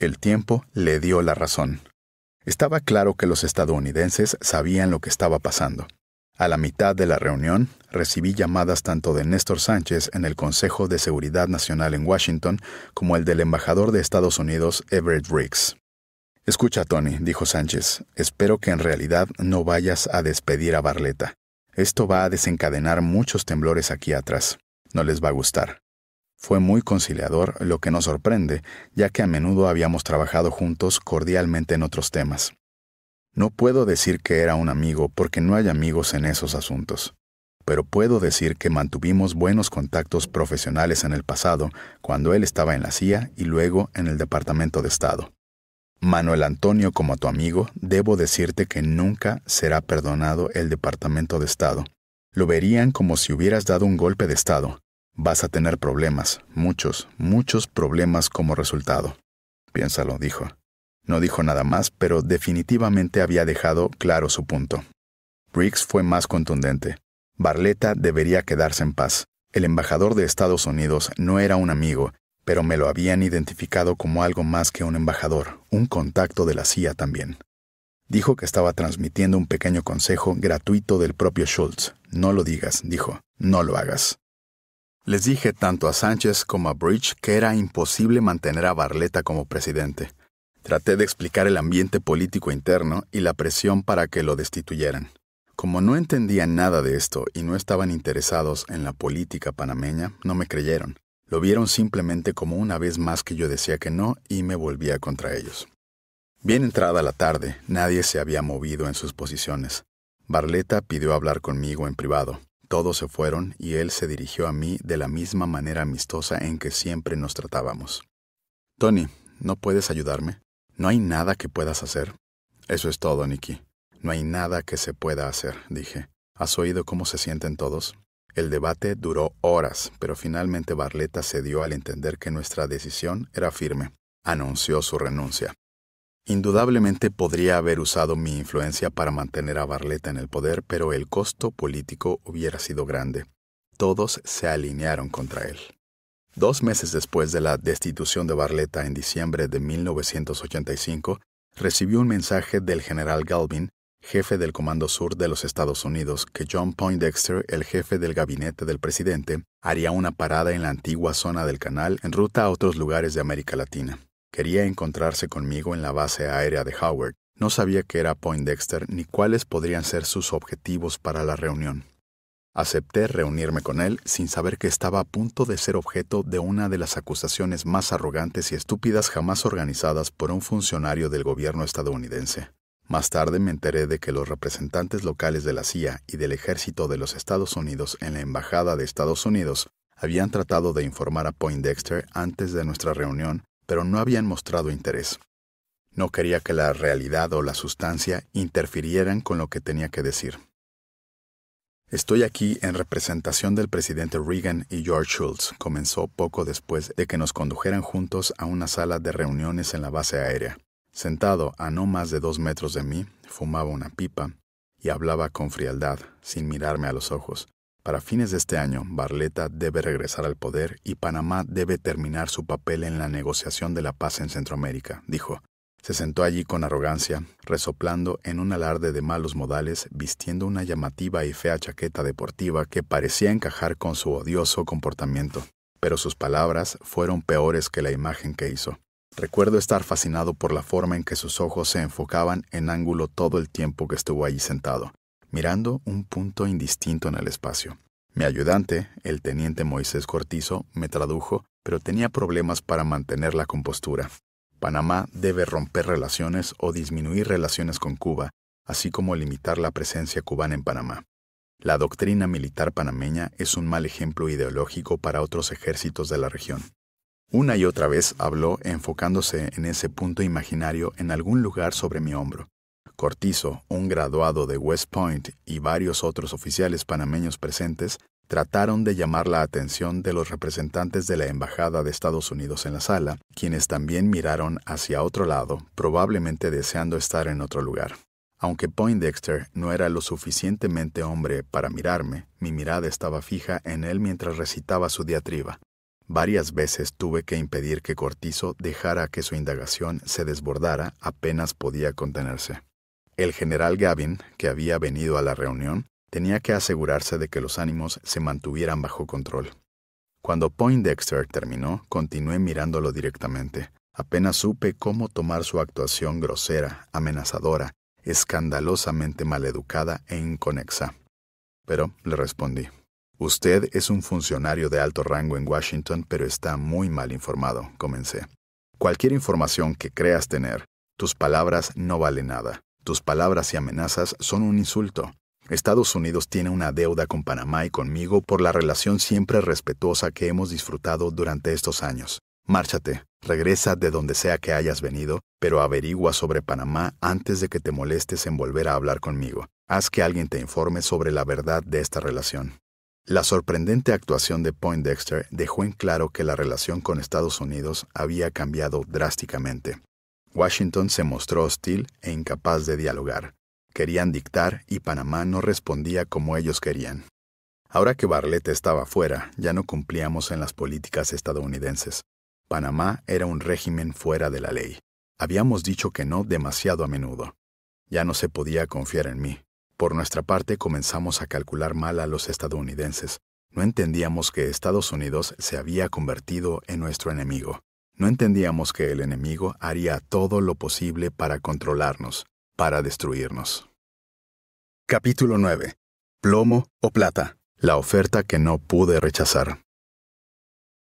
Speaker 1: El tiempo le dio la razón. Estaba claro que los estadounidenses sabían lo que estaba pasando. A la mitad de la reunión, recibí llamadas tanto de Néstor Sánchez en el Consejo de Seguridad Nacional en Washington como el del embajador de Estados Unidos, Everett Riggs. Escucha, Tony, dijo Sánchez, espero que en realidad no vayas a despedir a Barleta. Esto va a desencadenar muchos temblores aquí atrás. No les va a gustar. Fue muy conciliador, lo que nos sorprende, ya que a menudo habíamos trabajado juntos cordialmente en otros temas. No puedo decir que era un amigo porque no hay amigos en esos asuntos, pero puedo decir que mantuvimos buenos contactos profesionales en el pasado cuando él estaba en la CIA y luego en el Departamento de Estado. Manuel Antonio, como tu amigo, debo decirte que nunca será perdonado el Departamento de Estado. Lo verían como si hubieras dado un golpe de Estado. Vas a tener problemas, muchos, muchos problemas como resultado. Piénsalo, dijo. No dijo nada más, pero definitivamente había dejado claro su punto. Briggs fue más contundente. Barletta debería quedarse en paz. El embajador de Estados Unidos no era un amigo, pero me lo habían identificado como algo más que un embajador, un contacto de la CIA también. Dijo que estaba transmitiendo un pequeño consejo gratuito del propio Schultz. No lo digas, dijo, no lo hagas. Les dije tanto a Sánchez como a Bridge que era imposible mantener a Barletta como presidente. Traté de explicar el ambiente político interno y la presión para que lo destituyeran. Como no entendían nada de esto y no estaban interesados en la política panameña, no me creyeron. Lo vieron simplemente como una vez más que yo decía que no y me volvía contra ellos. Bien entrada la tarde, nadie se había movido en sus posiciones. Barleta pidió hablar conmigo en privado. Todos se fueron y él se dirigió a mí de la misma manera amistosa en que siempre nos tratábamos. Tony, ¿no puedes ayudarme? No hay nada que puedas hacer. Eso es todo, Nicky. No hay nada que se pueda hacer, dije. ¿Has oído cómo se sienten todos? El debate duró horas, pero finalmente Barleta cedió al entender que nuestra decisión era firme. Anunció su renuncia. Indudablemente podría haber usado mi influencia para mantener a Barleta en el poder, pero el costo político hubiera sido grande. Todos se alinearon contra él. Dos meses después de la destitución de Barletta en diciembre de 1985, recibió un mensaje del general Galvin, jefe del Comando Sur de los Estados Unidos, que John Poindexter, el jefe del gabinete del presidente, haría una parada en la antigua zona del canal en ruta a otros lugares de América Latina. Quería encontrarse conmigo en la base aérea de Howard. No sabía qué era Poindexter ni cuáles podrían ser sus objetivos para la reunión. Acepté reunirme con él sin saber que estaba a punto de ser objeto de una de las acusaciones más arrogantes y estúpidas jamás organizadas por un funcionario del gobierno estadounidense. Más tarde me enteré de que los representantes locales de la CIA y del ejército de los Estados Unidos en la Embajada de Estados Unidos habían tratado de informar a Poindexter antes de nuestra reunión, pero no habían mostrado interés. No quería que la realidad o la sustancia interfirieran con lo que tenía que decir. Estoy aquí en representación del presidente Reagan y George Shultz, comenzó poco después de que nos condujeran juntos a una sala de reuniones en la base aérea. Sentado a no más de dos metros de mí, fumaba una pipa y hablaba con frialdad, sin mirarme a los ojos. Para fines de este año, Barleta debe regresar al poder y Panamá debe terminar su papel en la negociación de la paz en Centroamérica, dijo. Se sentó allí con arrogancia, resoplando en un alarde de malos modales, vistiendo una llamativa y fea chaqueta deportiva que parecía encajar con su odioso comportamiento. Pero sus palabras fueron peores que la imagen que hizo. Recuerdo estar fascinado por la forma en que sus ojos se enfocaban en ángulo todo el tiempo que estuvo allí sentado, mirando un punto indistinto en el espacio. Mi ayudante, el teniente Moisés Cortizo, me tradujo, pero tenía problemas para mantener la compostura. Panamá debe romper relaciones o disminuir relaciones con Cuba, así como limitar la presencia cubana en Panamá. La doctrina militar panameña es un mal ejemplo ideológico para otros ejércitos de la región. Una y otra vez habló enfocándose en ese punto imaginario en algún lugar sobre mi hombro. Cortizo, un graduado de West Point y varios otros oficiales panameños presentes trataron de llamar la atención de los representantes de la Embajada de Estados Unidos en la sala, quienes también miraron hacia otro lado, probablemente deseando estar en otro lugar. Aunque Poindexter no era lo suficientemente hombre para mirarme, mi mirada estaba fija en él mientras recitaba su diatriba. Varias veces tuve que impedir que Cortizo dejara que su indagación se desbordara, apenas podía contenerse. El general Gavin, que había venido a la reunión, tenía que asegurarse de que los ánimos se mantuvieran bajo control. Cuando Poindexter terminó, continué mirándolo directamente. Apenas supe cómo tomar su actuación grosera, amenazadora, escandalosamente maleducada e inconexa. Pero le respondí, Usted es un funcionario de alto rango en Washington, pero está muy mal informado, comencé. Cualquier información que creas tener, tus palabras no valen nada. Tus palabras y amenazas son un insulto. Estados Unidos tiene una deuda con Panamá y conmigo por la relación siempre respetuosa que hemos disfrutado durante estos años. Márchate, regresa de donde sea que hayas venido, pero averigua sobre Panamá antes de que te molestes en volver a hablar conmigo. Haz que alguien te informe sobre la verdad de esta relación. La sorprendente actuación de Poindexter dejó en claro que la relación con Estados Unidos había cambiado drásticamente. Washington se mostró hostil e incapaz de dialogar querían dictar y Panamá no respondía como ellos querían. Ahora que Barlett estaba fuera, ya no cumplíamos en las políticas estadounidenses. Panamá era un régimen fuera de la ley. Habíamos dicho que no demasiado a menudo. Ya no se podía confiar en mí. Por nuestra parte comenzamos a calcular mal a los estadounidenses. No entendíamos que Estados Unidos se había convertido en nuestro enemigo. No entendíamos que el enemigo haría todo lo posible para controlarnos, para destruirnos. Capítulo 9. Plomo o plata. La oferta que no pude rechazar.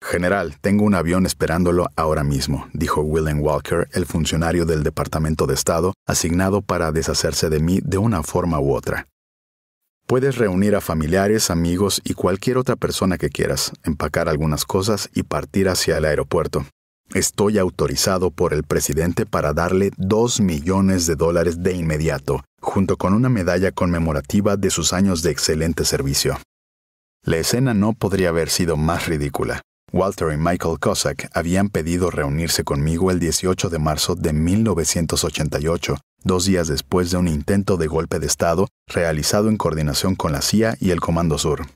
Speaker 1: General, tengo un avión esperándolo ahora mismo, dijo William Walker, el funcionario del Departamento de Estado, asignado para deshacerse de mí de una forma u otra. Puedes reunir a familiares, amigos y cualquier otra persona que quieras, empacar algunas cosas y partir hacia el aeropuerto. Estoy autorizado por el presidente para darle 2 millones de dólares de inmediato, junto con una medalla conmemorativa de sus años de excelente servicio. La escena no podría haber sido más ridícula. Walter y Michael Cossack habían pedido reunirse conmigo el 18 de marzo de 1988, dos días después de un intento de golpe de Estado realizado en coordinación con la CIA y el Comando Sur.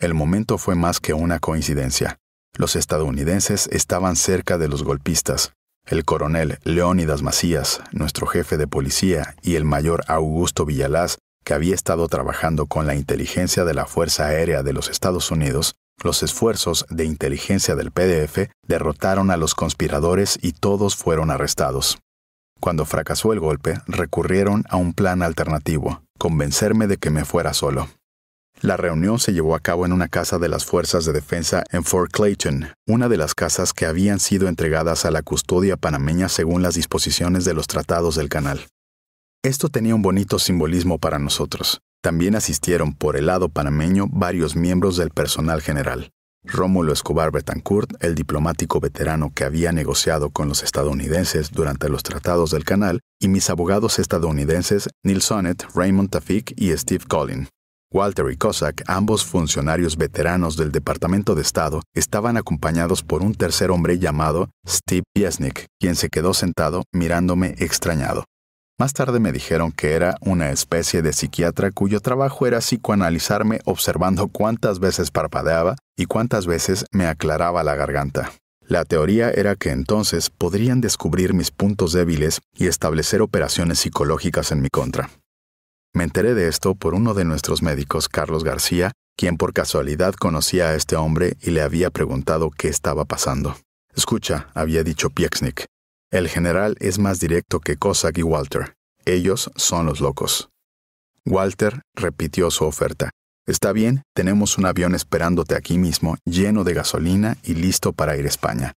Speaker 1: El momento fue más que una coincidencia. Los estadounidenses estaban cerca de los golpistas. El coronel Leónidas Macías, nuestro jefe de policía, y el mayor Augusto Villalaz, que había estado trabajando con la inteligencia de la Fuerza Aérea de los Estados Unidos, los esfuerzos de inteligencia del PDF derrotaron a los conspiradores y todos fueron arrestados. Cuando fracasó el golpe, recurrieron a un plan alternativo, convencerme de que me fuera solo. La reunión se llevó a cabo en una casa de las Fuerzas de Defensa en Fort Clayton, una de las casas que habían sido entregadas a la custodia panameña según las disposiciones de los tratados del canal. Esto tenía un bonito simbolismo para nosotros. También asistieron por el lado panameño varios miembros del personal general. Rómulo Escobar Betancourt, el diplomático veterano que había negociado con los estadounidenses durante los tratados del canal, y mis abogados estadounidenses Neil Sonnet, Raymond Tafik y Steve Collin. Walter y Cossack, ambos funcionarios veteranos del Departamento de Estado, estaban acompañados por un tercer hombre llamado Steve Biesnik, quien se quedó sentado mirándome extrañado. Más tarde me dijeron que era una especie de psiquiatra cuyo trabajo era psicoanalizarme observando cuántas veces parpadeaba y cuántas veces me aclaraba la garganta. La teoría era que entonces podrían descubrir mis puntos débiles y establecer operaciones psicológicas en mi contra. Me enteré de esto por uno de nuestros médicos, Carlos García, quien por casualidad conocía a este hombre y le había preguntado qué estaba pasando. Escucha, había dicho Pieksnik. El general es más directo que Cossack y Walter. Ellos son los locos. Walter repitió su oferta. Está bien, tenemos un avión esperándote aquí mismo, lleno de gasolina y listo para ir a España.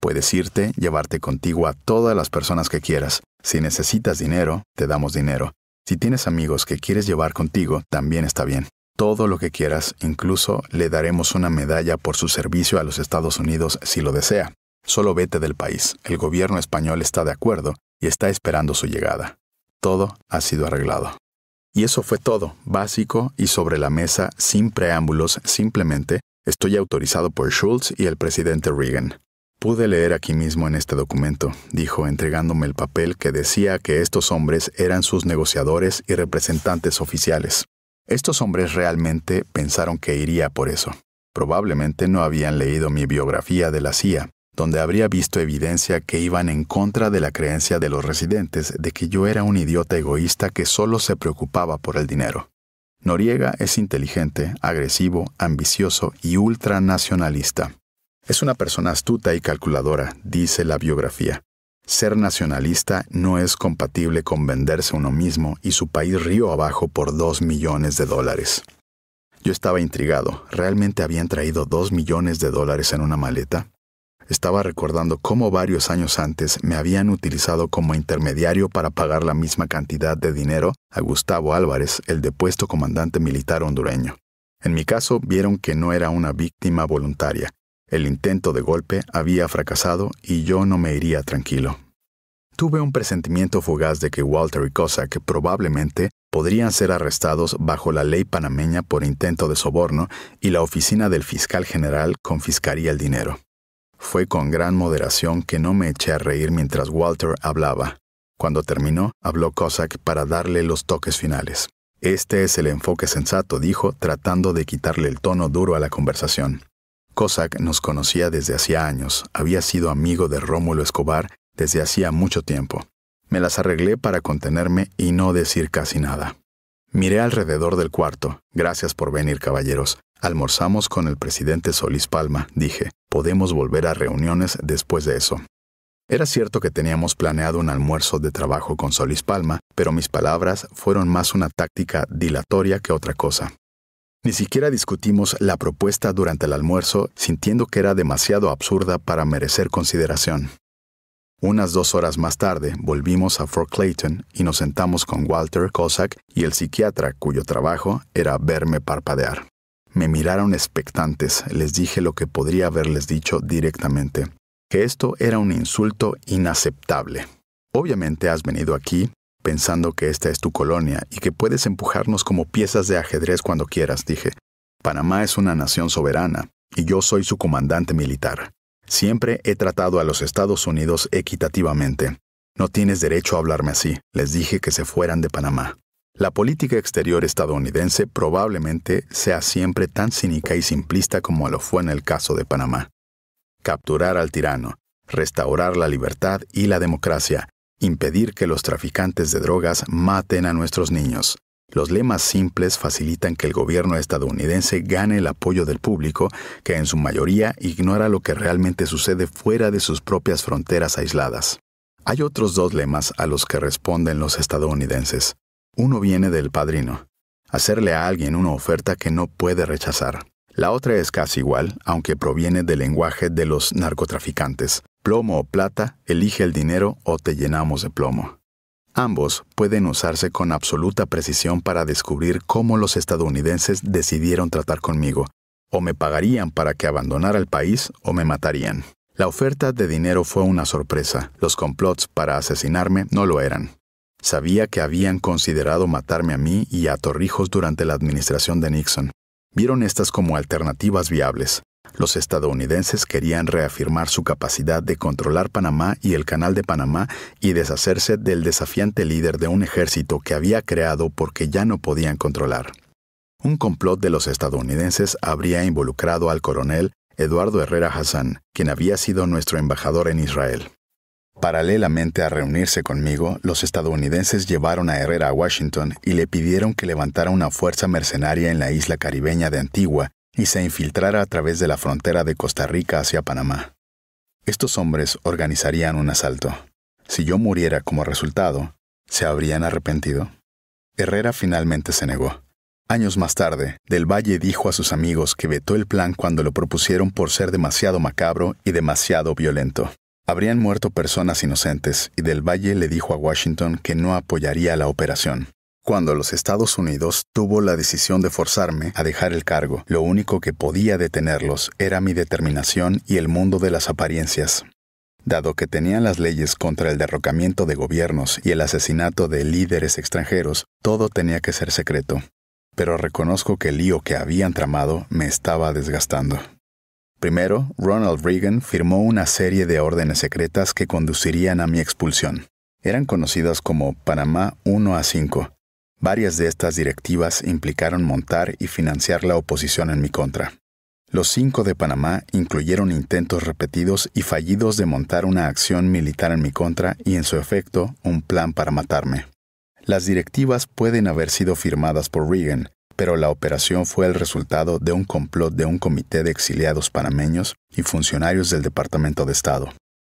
Speaker 1: Puedes irte, llevarte contigo a todas las personas que quieras. Si necesitas dinero, te damos dinero. Si tienes amigos que quieres llevar contigo, también está bien. Todo lo que quieras, incluso le daremos una medalla por su servicio a los Estados Unidos si lo desea. Solo vete del país. El gobierno español está de acuerdo y está esperando su llegada. Todo ha sido arreglado. Y eso fue todo, básico y sobre la mesa, sin preámbulos, simplemente, estoy autorizado por Schultz y el presidente Reagan. Pude leer aquí mismo en este documento, dijo entregándome el papel que decía que estos hombres eran sus negociadores y representantes oficiales. Estos hombres realmente pensaron que iría por eso. Probablemente no habían leído mi biografía de la CIA, donde habría visto evidencia que iban en contra de la creencia de los residentes de que yo era un idiota egoísta que solo se preocupaba por el dinero. Noriega es inteligente, agresivo, ambicioso y ultranacionalista. Es una persona astuta y calculadora, dice la biografía. Ser nacionalista no es compatible con venderse uno mismo y su país río abajo por dos millones de dólares. Yo estaba intrigado. ¿Realmente habían traído dos millones de dólares en una maleta? Estaba recordando cómo varios años antes me habían utilizado como intermediario para pagar la misma cantidad de dinero a Gustavo Álvarez, el depuesto comandante militar hondureño. En mi caso, vieron que no era una víctima voluntaria, el intento de golpe había fracasado y yo no me iría tranquilo. Tuve un presentimiento fugaz de que Walter y Cossack probablemente podrían ser arrestados bajo la ley panameña por intento de soborno y la oficina del fiscal general confiscaría el dinero. Fue con gran moderación que no me eché a reír mientras Walter hablaba. Cuando terminó, habló Cossack para darle los toques finales. Este es el enfoque sensato, dijo, tratando de quitarle el tono duro a la conversación. Cossack nos conocía desde hacía años, había sido amigo de Rómulo Escobar desde hacía mucho tiempo. Me las arreglé para contenerme y no decir casi nada. Miré alrededor del cuarto. Gracias por venir, caballeros. Almorzamos con el presidente Solís Palma, dije. Podemos volver a reuniones después de eso. Era cierto que teníamos planeado un almuerzo de trabajo con Solís Palma, pero mis palabras fueron más una táctica dilatoria que otra cosa. Ni siquiera discutimos la propuesta durante el almuerzo, sintiendo que era demasiado absurda para merecer consideración. Unas dos horas más tarde volvimos a Fort Clayton y nos sentamos con Walter Cossack y el psiquiatra cuyo trabajo era verme parpadear. Me miraron expectantes, les dije lo que podría haberles dicho directamente, que esto era un insulto inaceptable. Obviamente has venido aquí pensando que esta es tu colonia y que puedes empujarnos como piezas de ajedrez cuando quieras, dije. Panamá es una nación soberana, y yo soy su comandante militar. Siempre he tratado a los Estados Unidos equitativamente. No tienes derecho a hablarme así, les dije que se fueran de Panamá. La política exterior estadounidense probablemente sea siempre tan cínica y simplista como lo fue en el caso de Panamá. Capturar al tirano, restaurar la libertad y la democracia, impedir que los traficantes de drogas maten a nuestros niños. Los lemas simples facilitan que el gobierno estadounidense gane el apoyo del público, que en su mayoría ignora lo que realmente sucede fuera de sus propias fronteras aisladas. Hay otros dos lemas a los que responden los estadounidenses. Uno viene del padrino, hacerle a alguien una oferta que no puede rechazar. La otra es casi igual, aunque proviene del lenguaje de los narcotraficantes plomo o plata, elige el dinero o te llenamos de plomo. Ambos pueden usarse con absoluta precisión para descubrir cómo los estadounidenses decidieron tratar conmigo, o me pagarían para que abandonara el país o me matarían. La oferta de dinero fue una sorpresa, los complots para asesinarme no lo eran. Sabía que habían considerado matarme a mí y a Torrijos durante la administración de Nixon. Vieron estas como alternativas viables. Los estadounidenses querían reafirmar su capacidad de controlar Panamá y el Canal de Panamá y deshacerse del desafiante líder de un ejército que había creado porque ya no podían controlar. Un complot de los estadounidenses habría involucrado al coronel Eduardo Herrera Hassan, quien había sido nuestro embajador en Israel. Paralelamente a reunirse conmigo, los estadounidenses llevaron a Herrera a Washington y le pidieron que levantara una fuerza mercenaria en la isla caribeña de Antigua y se infiltrara a través de la frontera de Costa Rica hacia Panamá. Estos hombres organizarían un asalto. Si yo muriera como resultado, ¿se habrían arrepentido? Herrera finalmente se negó. Años más tarde, Del Valle dijo a sus amigos que vetó el plan cuando lo propusieron por ser demasiado macabro y demasiado violento. Habrían muerto personas inocentes y Del Valle le dijo a Washington que no apoyaría la operación. Cuando los Estados Unidos tuvo la decisión de forzarme a dejar el cargo, lo único que podía detenerlos era mi determinación y el mundo de las apariencias. Dado que tenían las leyes contra el derrocamiento de gobiernos y el asesinato de líderes extranjeros, todo tenía que ser secreto. Pero reconozco que el lío que habían tramado me estaba desgastando. Primero, Ronald Reagan firmó una serie de órdenes secretas que conducirían a mi expulsión. Eran conocidas como Panamá 1 a 5, Varias de estas directivas implicaron montar y financiar la oposición en mi contra. Los cinco de Panamá incluyeron intentos repetidos y fallidos de montar una acción militar en mi contra y, en su efecto, un plan para matarme. Las directivas pueden haber sido firmadas por Reagan, pero la operación fue el resultado de un complot de un comité de exiliados panameños y funcionarios del Departamento de Estado.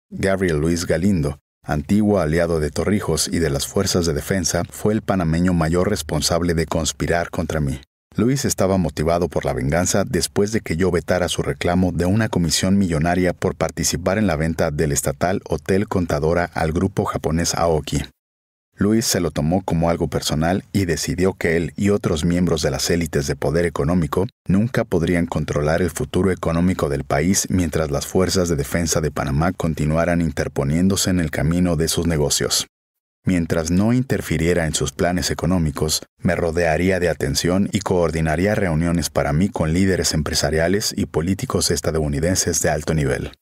Speaker 1: Gabriel Luis Galindo, antiguo aliado de Torrijos y de las fuerzas de defensa, fue el panameño mayor responsable de conspirar contra mí. Luis estaba motivado por la venganza después de que yo vetara su reclamo de una comisión millonaria por participar en la venta del estatal Hotel Contadora al grupo japonés Aoki. Luis se lo tomó como algo personal y decidió que él y otros miembros de las élites de poder económico nunca podrían controlar el futuro económico del país mientras las fuerzas de defensa de Panamá continuaran interponiéndose en el camino de sus negocios. Mientras no interfiriera en sus planes económicos, me rodearía de atención y coordinaría reuniones para mí con líderes empresariales y políticos estadounidenses de alto nivel.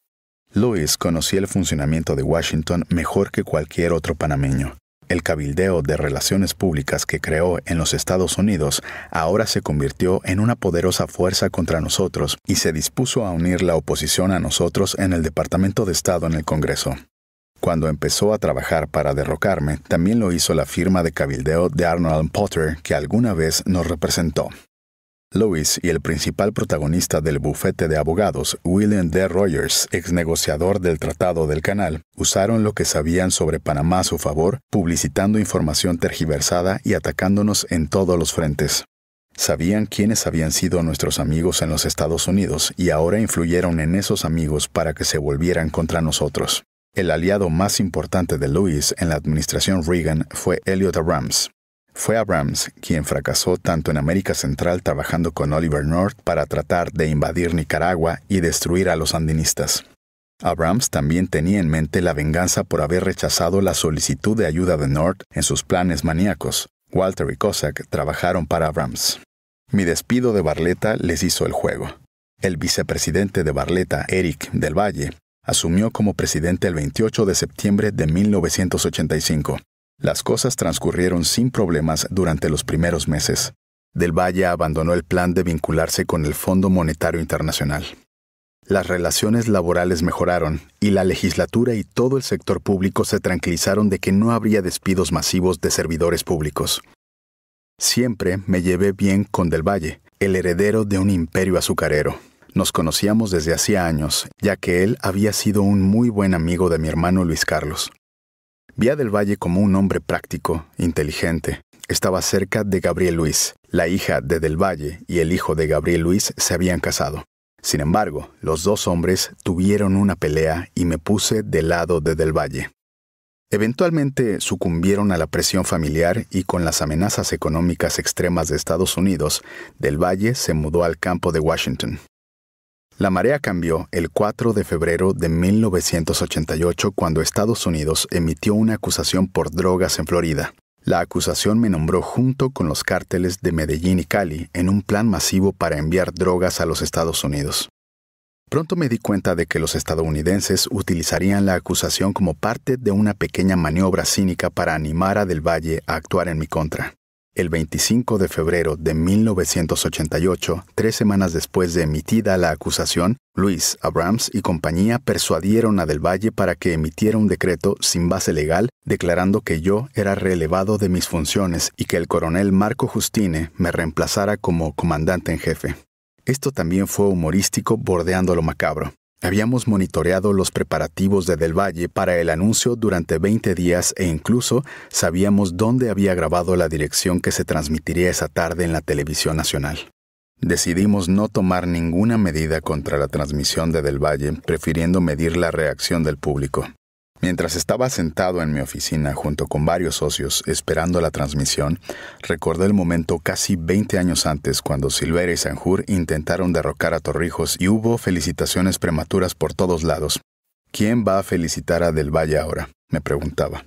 Speaker 1: Luis conocía el funcionamiento de Washington mejor que cualquier otro panameño. El cabildeo de relaciones públicas que creó en los Estados Unidos ahora se convirtió en una poderosa fuerza contra nosotros y se dispuso a unir la oposición a nosotros en el Departamento de Estado en el Congreso. Cuando empezó a trabajar para derrocarme, también lo hizo la firma de cabildeo de Arnold Potter, que alguna vez nos representó. Lewis y el principal protagonista del bufete de abogados, William D. Rogers, ex negociador del Tratado del Canal, usaron lo que sabían sobre Panamá a su favor, publicitando información tergiversada y atacándonos en todos los frentes. Sabían quiénes habían sido nuestros amigos en los Estados Unidos y ahora influyeron en esos amigos para que se volvieran contra nosotros. El aliado más importante de Lewis en la administración Reagan fue Elliot Rams, fue Abrams quien fracasó tanto en América Central trabajando con Oliver North para tratar de invadir Nicaragua y destruir a los andinistas. Abrams también tenía en mente la venganza por haber rechazado la solicitud de ayuda de North en sus planes maníacos. Walter y Cossack trabajaron para Abrams. Mi despido de Barleta les hizo el juego. El vicepresidente de Barleta, Eric del Valle, asumió como presidente el 28 de septiembre de 1985. Las cosas transcurrieron sin problemas durante los primeros meses. Del Valle abandonó el plan de vincularse con el Fondo Monetario Internacional. Las relaciones laborales mejoraron y la legislatura y todo el sector público se tranquilizaron de que no habría despidos masivos de servidores públicos. Siempre me llevé bien con Del Valle, el heredero de un imperio azucarero. Nos conocíamos desde hacía años, ya que él había sido un muy buen amigo de mi hermano Luis Carlos. Vi a Del Valle como un hombre práctico, inteligente. Estaba cerca de Gabriel Luis. La hija de Del Valle y el hijo de Gabriel Luis se habían casado. Sin embargo, los dos hombres tuvieron una pelea y me puse del lado de Del Valle. Eventualmente sucumbieron a la presión familiar y con las amenazas económicas extremas de Estados Unidos, Del Valle se mudó al campo de Washington. La marea cambió el 4 de febrero de 1988 cuando Estados Unidos emitió una acusación por drogas en Florida. La acusación me nombró junto con los cárteles de Medellín y Cali en un plan masivo para enviar drogas a los Estados Unidos. Pronto me di cuenta de que los estadounidenses utilizarían la acusación como parte de una pequeña maniobra cínica para animar a Del Valle a actuar en mi contra. El 25 de febrero de 1988, tres semanas después de emitida la acusación, Luis, Abrams y compañía persuadieron a Del Valle para que emitiera un decreto sin base legal declarando que yo era relevado de mis funciones y que el coronel Marco Justine me reemplazara como comandante en jefe. Esto también fue humorístico bordeando lo macabro. Habíamos monitoreado los preparativos de Del Valle para el anuncio durante 20 días e incluso sabíamos dónde había grabado la dirección que se transmitiría esa tarde en la televisión nacional. Decidimos no tomar ninguna medida contra la transmisión de Del Valle, prefiriendo medir la reacción del público. Mientras estaba sentado en mi oficina junto con varios socios esperando la transmisión, recordé el momento casi 20 años antes cuando Silvera y Sanjur intentaron derrocar a Torrijos y hubo felicitaciones prematuras por todos lados. ¿Quién va a felicitar a Del Valle ahora? me preguntaba.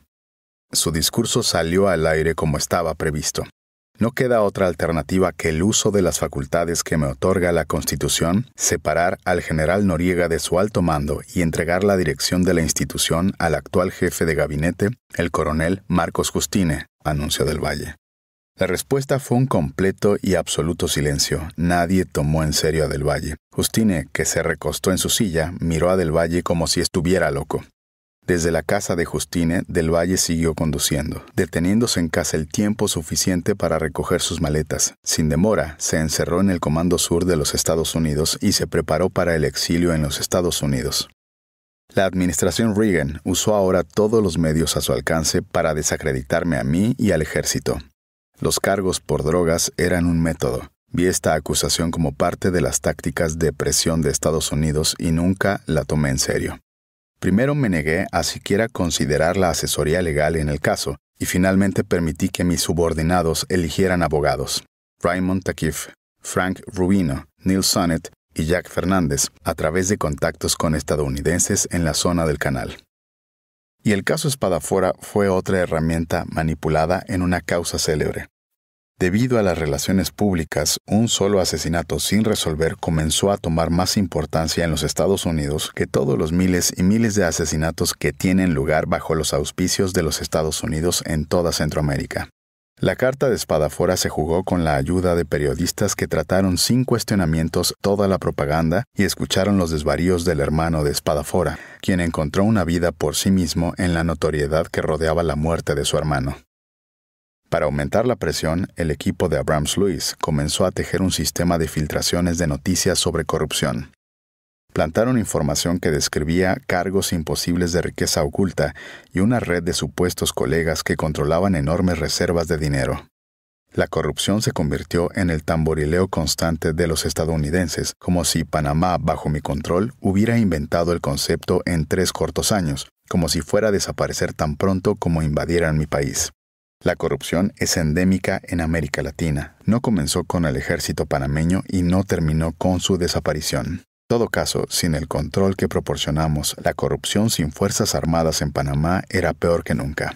Speaker 1: Su discurso salió al aire como estaba previsto. No queda otra alternativa que el uso de las facultades que me otorga la Constitución, separar al general Noriega de su alto mando y entregar la dirección de la institución al actual jefe de gabinete, el coronel Marcos Justine, anunció del Valle. La respuesta fue un completo y absoluto silencio. Nadie tomó en serio a Del Valle. Justine, que se recostó en su silla, miró a Del Valle como si estuviera loco. Desde la casa de Justine, Del Valle siguió conduciendo, deteniéndose en casa el tiempo suficiente para recoger sus maletas. Sin demora, se encerró en el Comando Sur de los Estados Unidos y se preparó para el exilio en los Estados Unidos. La administración Reagan usó ahora todos los medios a su alcance para desacreditarme a mí y al ejército. Los cargos por drogas eran un método. Vi esta acusación como parte de las tácticas de presión de Estados Unidos y nunca la tomé en serio. Primero me negué a siquiera considerar la asesoría legal en el caso y finalmente permití que mis subordinados eligieran abogados. Raymond Takif, Frank Rubino, Neil Sonnet y Jack Fernández a través de contactos con estadounidenses en la zona del canal. Y el caso Espadafora fue otra herramienta manipulada en una causa célebre. Debido a las relaciones públicas, un solo asesinato sin resolver comenzó a tomar más importancia en los Estados Unidos que todos los miles y miles de asesinatos que tienen lugar bajo los auspicios de los Estados Unidos en toda Centroamérica. La carta de Espadafora se jugó con la ayuda de periodistas que trataron sin cuestionamientos toda la propaganda y escucharon los desvaríos del hermano de Espadafora, quien encontró una vida por sí mismo en la notoriedad que rodeaba la muerte de su hermano. Para aumentar la presión, el equipo de Abrams Lewis comenzó a tejer un sistema de filtraciones de noticias sobre corrupción. Plantaron información que describía cargos imposibles de riqueza oculta y una red de supuestos colegas que controlaban enormes reservas de dinero. La corrupción se convirtió en el tamborileo constante de los estadounidenses, como si Panamá bajo mi control hubiera inventado el concepto en tres cortos años, como si fuera a desaparecer tan pronto como invadieran mi país. La corrupción es endémica en América Latina. No comenzó con el ejército panameño y no terminó con su desaparición. todo caso, sin el control que proporcionamos, la corrupción sin fuerzas armadas en Panamá era peor que nunca.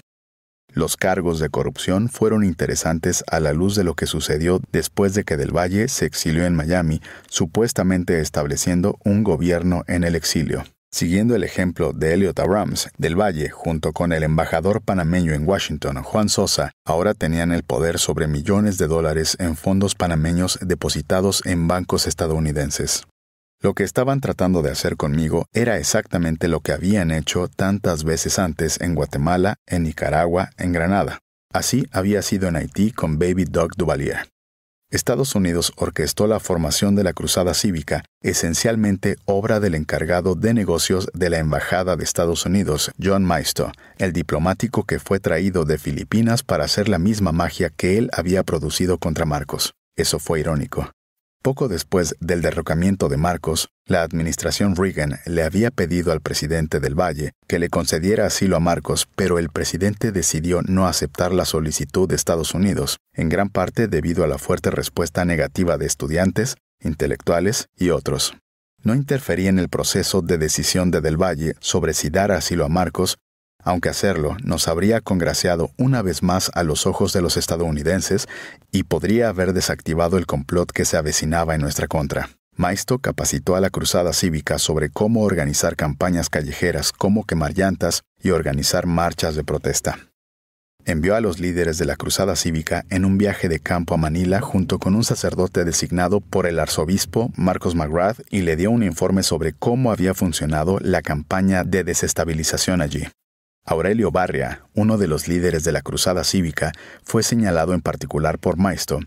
Speaker 1: Los cargos de corrupción fueron interesantes a la luz de lo que sucedió después de que Del Valle se exilió en Miami, supuestamente estableciendo un gobierno en el exilio. Siguiendo el ejemplo de Elliot Abrams del Valle, junto con el embajador panameño en Washington, Juan Sosa, ahora tenían el poder sobre millones de dólares en fondos panameños depositados en bancos estadounidenses. Lo que estaban tratando de hacer conmigo era exactamente lo que habían hecho tantas veces antes en Guatemala, en Nicaragua, en Granada. Así había sido en Haití con Baby Doc Duvalier. Estados Unidos orquestó la formación de la Cruzada Cívica, esencialmente obra del encargado de negocios de la Embajada de Estados Unidos, John Maisto, el diplomático que fue traído de Filipinas para hacer la misma magia que él había producido contra Marcos. Eso fue irónico. Poco después del derrocamiento de Marcos, la administración Reagan le había pedido al presidente del Valle que le concediera asilo a Marcos, pero el presidente decidió no aceptar la solicitud de Estados Unidos, en gran parte debido a la fuerte respuesta negativa de estudiantes, intelectuales y otros. No interfería en el proceso de decisión de Del Valle sobre si dar asilo a Marcos aunque hacerlo nos habría congraciado una vez más a los ojos de los estadounidenses y podría haber desactivado el complot que se avecinaba en nuestra contra. Maisto capacitó a la Cruzada Cívica sobre cómo organizar campañas callejeras, cómo quemar llantas y organizar marchas de protesta. Envió a los líderes de la Cruzada Cívica en un viaje de campo a Manila junto con un sacerdote designado por el arzobispo Marcos McGrath y le dio un informe sobre cómo había funcionado la campaña de desestabilización allí. Aurelio Barria, uno de los líderes de la Cruzada Cívica, fue señalado en particular por Maisto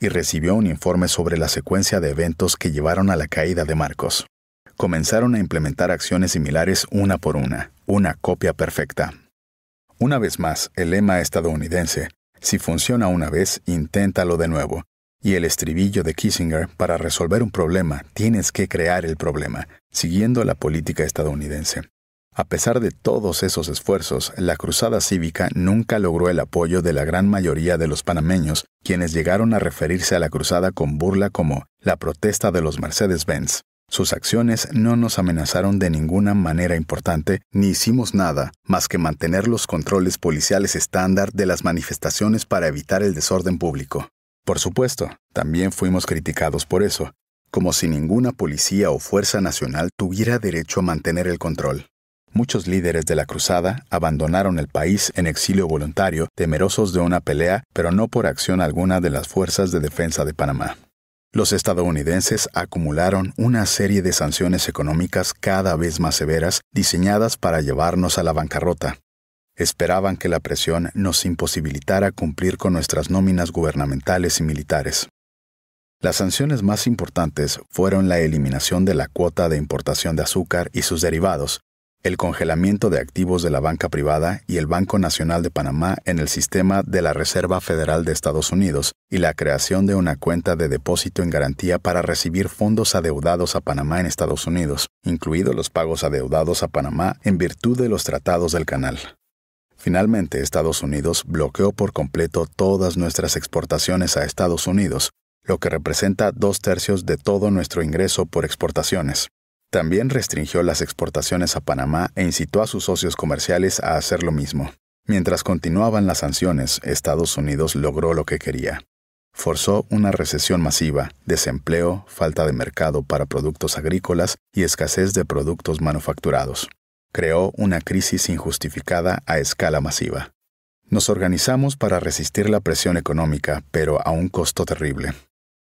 Speaker 1: y recibió un informe sobre la secuencia de eventos que llevaron a la caída de Marcos. Comenzaron a implementar acciones similares una por una, una copia perfecta. Una vez más, el lema estadounidense, si funciona una vez, inténtalo de nuevo, y el estribillo de Kissinger, para resolver un problema, tienes que crear el problema, siguiendo la política estadounidense. A pesar de todos esos esfuerzos, la cruzada cívica nunca logró el apoyo de la gran mayoría de los panameños, quienes llegaron a referirse a la cruzada con burla como la protesta de los Mercedes-Benz. Sus acciones no nos amenazaron de ninguna manera importante, ni hicimos nada más que mantener los controles policiales estándar de las manifestaciones para evitar el desorden público. Por supuesto, también fuimos criticados por eso, como si ninguna policía o fuerza nacional tuviera derecho a mantener el control muchos líderes de la cruzada abandonaron el país en exilio voluntario, temerosos de una pelea, pero no por acción alguna de las fuerzas de defensa de Panamá. Los estadounidenses acumularon una serie de sanciones económicas cada vez más severas, diseñadas para llevarnos a la bancarrota. Esperaban que la presión nos imposibilitara cumplir con nuestras nóminas gubernamentales y militares. Las sanciones más importantes fueron la eliminación de la cuota de importación de azúcar y sus derivados, el congelamiento de activos de la banca privada y el Banco Nacional de Panamá en el sistema de la Reserva Federal de Estados Unidos y la creación de una cuenta de depósito en garantía para recibir fondos adeudados a Panamá en Estados Unidos, incluidos los pagos adeudados a Panamá en virtud de los tratados del canal. Finalmente, Estados Unidos bloqueó por completo todas nuestras exportaciones a Estados Unidos, lo que representa dos tercios de todo nuestro ingreso por exportaciones. También restringió las exportaciones a Panamá e incitó a sus socios comerciales a hacer lo mismo. Mientras continuaban las sanciones, Estados Unidos logró lo que quería. Forzó una recesión masiva, desempleo, falta de mercado para productos agrícolas y escasez de productos manufacturados. Creó una crisis injustificada a escala masiva. Nos organizamos para resistir la presión económica, pero a un costo terrible.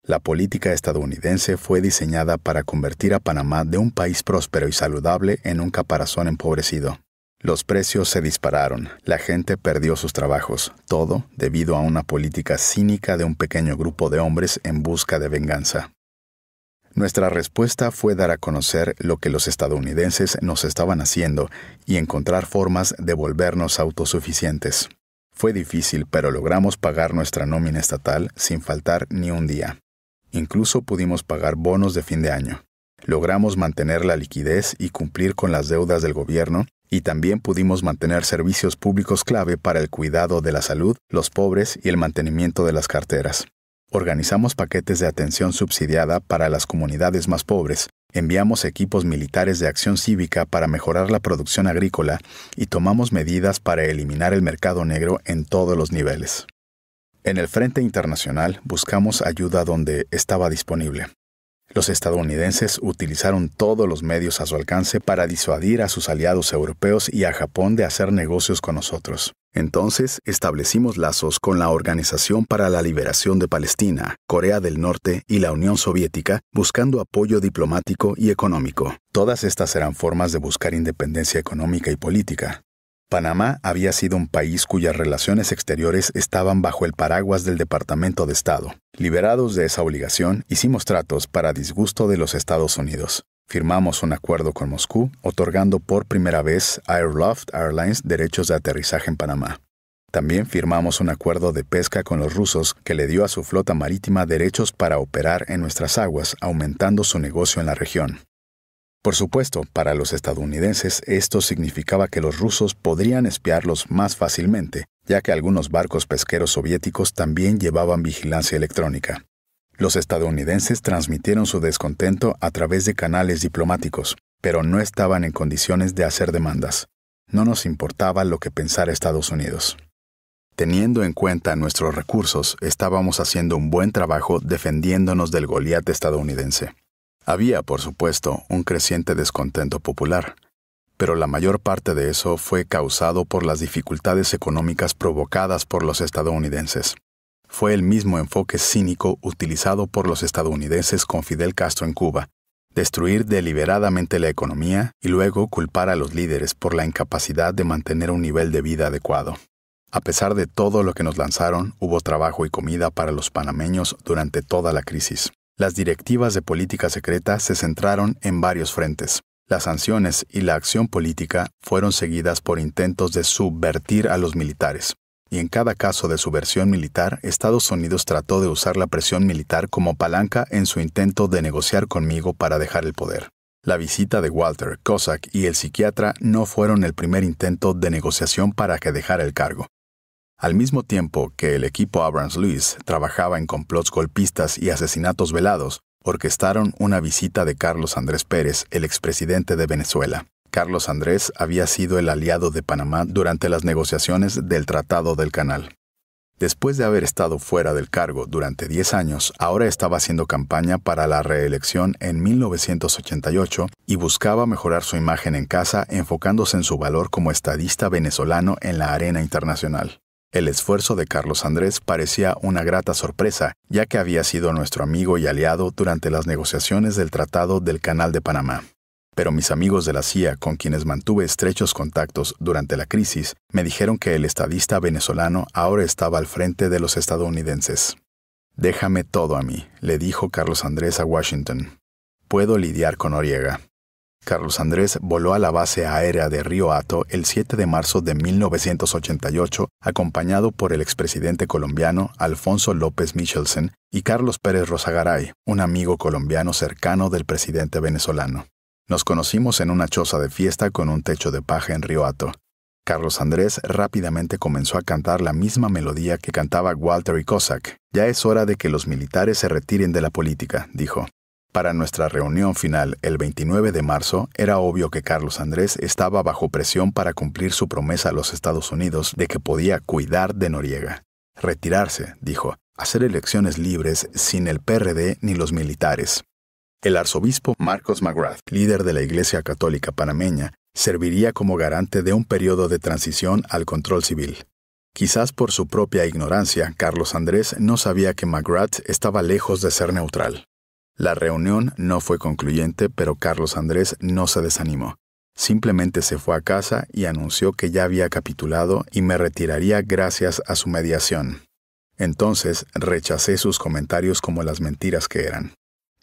Speaker 1: La política estadounidense fue diseñada para convertir a Panamá de un país próspero y saludable en un caparazón empobrecido. Los precios se dispararon, la gente perdió sus trabajos, todo debido a una política cínica de un pequeño grupo de hombres en busca de venganza. Nuestra respuesta fue dar a conocer lo que los estadounidenses nos estaban haciendo y encontrar formas de volvernos autosuficientes. Fue difícil, pero logramos pagar nuestra nómina estatal sin faltar ni un día. Incluso pudimos pagar bonos de fin de año. Logramos mantener la liquidez y cumplir con las deudas del gobierno, y también pudimos mantener servicios públicos clave para el cuidado de la salud, los pobres y el mantenimiento de las carteras. Organizamos paquetes de atención subsidiada para las comunidades más pobres, enviamos equipos militares de acción cívica para mejorar la producción agrícola y tomamos medidas para eliminar el mercado negro en todos los niveles. En el frente internacional buscamos ayuda donde estaba disponible. Los estadounidenses utilizaron todos los medios a su alcance para disuadir a sus aliados europeos y a Japón de hacer negocios con nosotros. Entonces establecimos lazos con la Organización para la Liberación de Palestina, Corea del Norte y la Unión Soviética, buscando apoyo diplomático y económico. Todas estas eran formas de buscar independencia económica y política. Panamá había sido un país cuyas relaciones exteriores estaban bajo el paraguas del Departamento de Estado. Liberados de esa obligación, hicimos tratos para disgusto de los Estados Unidos. Firmamos un acuerdo con Moscú, otorgando por primera vez a Airloft Airlines derechos de aterrizaje en Panamá. También firmamos un acuerdo de pesca con los rusos que le dio a su flota marítima derechos para operar en nuestras aguas, aumentando su negocio en la región. Por supuesto, para los estadounidenses esto significaba que los rusos podrían espiarlos más fácilmente, ya que algunos barcos pesqueros soviéticos también llevaban vigilancia electrónica. Los estadounidenses transmitieron su descontento a través de canales diplomáticos, pero no estaban en condiciones de hacer demandas. No nos importaba lo que pensara Estados Unidos. Teniendo en cuenta nuestros recursos, estábamos haciendo un buen trabajo defendiéndonos del Goliat estadounidense. Había, por supuesto, un creciente descontento popular, pero la mayor parte de eso fue causado por las dificultades económicas provocadas por los estadounidenses. Fue el mismo enfoque cínico utilizado por los estadounidenses con Fidel Castro en Cuba, destruir deliberadamente la economía y luego culpar a los líderes por la incapacidad de mantener un nivel de vida adecuado. A pesar de todo lo que nos lanzaron, hubo trabajo y comida para los panameños durante toda la crisis. Las directivas de política secreta se centraron en varios frentes. Las sanciones y la acción política fueron seguidas por intentos de subvertir a los militares. Y en cada caso de subversión militar, Estados Unidos trató de usar la presión militar como palanca en su intento de negociar conmigo para dejar el poder. La visita de Walter, Cossack y el psiquiatra no fueron el primer intento de negociación para que dejara el cargo. Al mismo tiempo que el equipo Abrams luis trabajaba en complots golpistas y asesinatos velados, orquestaron una visita de Carlos Andrés Pérez, el expresidente de Venezuela. Carlos Andrés había sido el aliado de Panamá durante las negociaciones del Tratado del Canal. Después de haber estado fuera del cargo durante 10 años, ahora estaba haciendo campaña para la reelección en 1988 y buscaba mejorar su imagen en casa enfocándose en su valor como estadista venezolano en la arena internacional. El esfuerzo de Carlos Andrés parecía una grata sorpresa, ya que había sido nuestro amigo y aliado durante las negociaciones del Tratado del Canal de Panamá. Pero mis amigos de la CIA, con quienes mantuve estrechos contactos durante la crisis, me dijeron que el estadista venezolano ahora estaba al frente de los estadounidenses. Déjame todo a mí, le dijo Carlos Andrés a Washington. Puedo lidiar con Oriega. Carlos Andrés voló a la base aérea de Río Hato el 7 de marzo de 1988, acompañado por el expresidente colombiano Alfonso López Michelsen y Carlos Pérez Rosagaray, un amigo colombiano cercano del presidente venezolano. Nos conocimos en una choza de fiesta con un techo de paja en Río Hato. Carlos Andrés rápidamente comenzó a cantar la misma melodía que cantaba Walter y Cossack. Ya es hora de que los militares se retiren de la política, dijo. Para nuestra reunión final el 29 de marzo, era obvio que Carlos Andrés estaba bajo presión para cumplir su promesa a los Estados Unidos de que podía cuidar de Noriega. Retirarse, dijo, hacer elecciones libres sin el PRD ni los militares. El arzobispo Marcos McGrath, líder de la Iglesia Católica panameña, serviría como garante de un periodo de transición al control civil. Quizás por su propia ignorancia, Carlos Andrés no sabía que McGrath estaba lejos de ser neutral. La reunión no fue concluyente, pero Carlos Andrés no se desanimó. Simplemente se fue a casa y anunció que ya había capitulado y me retiraría gracias a su mediación. Entonces rechacé sus comentarios como las mentiras que eran.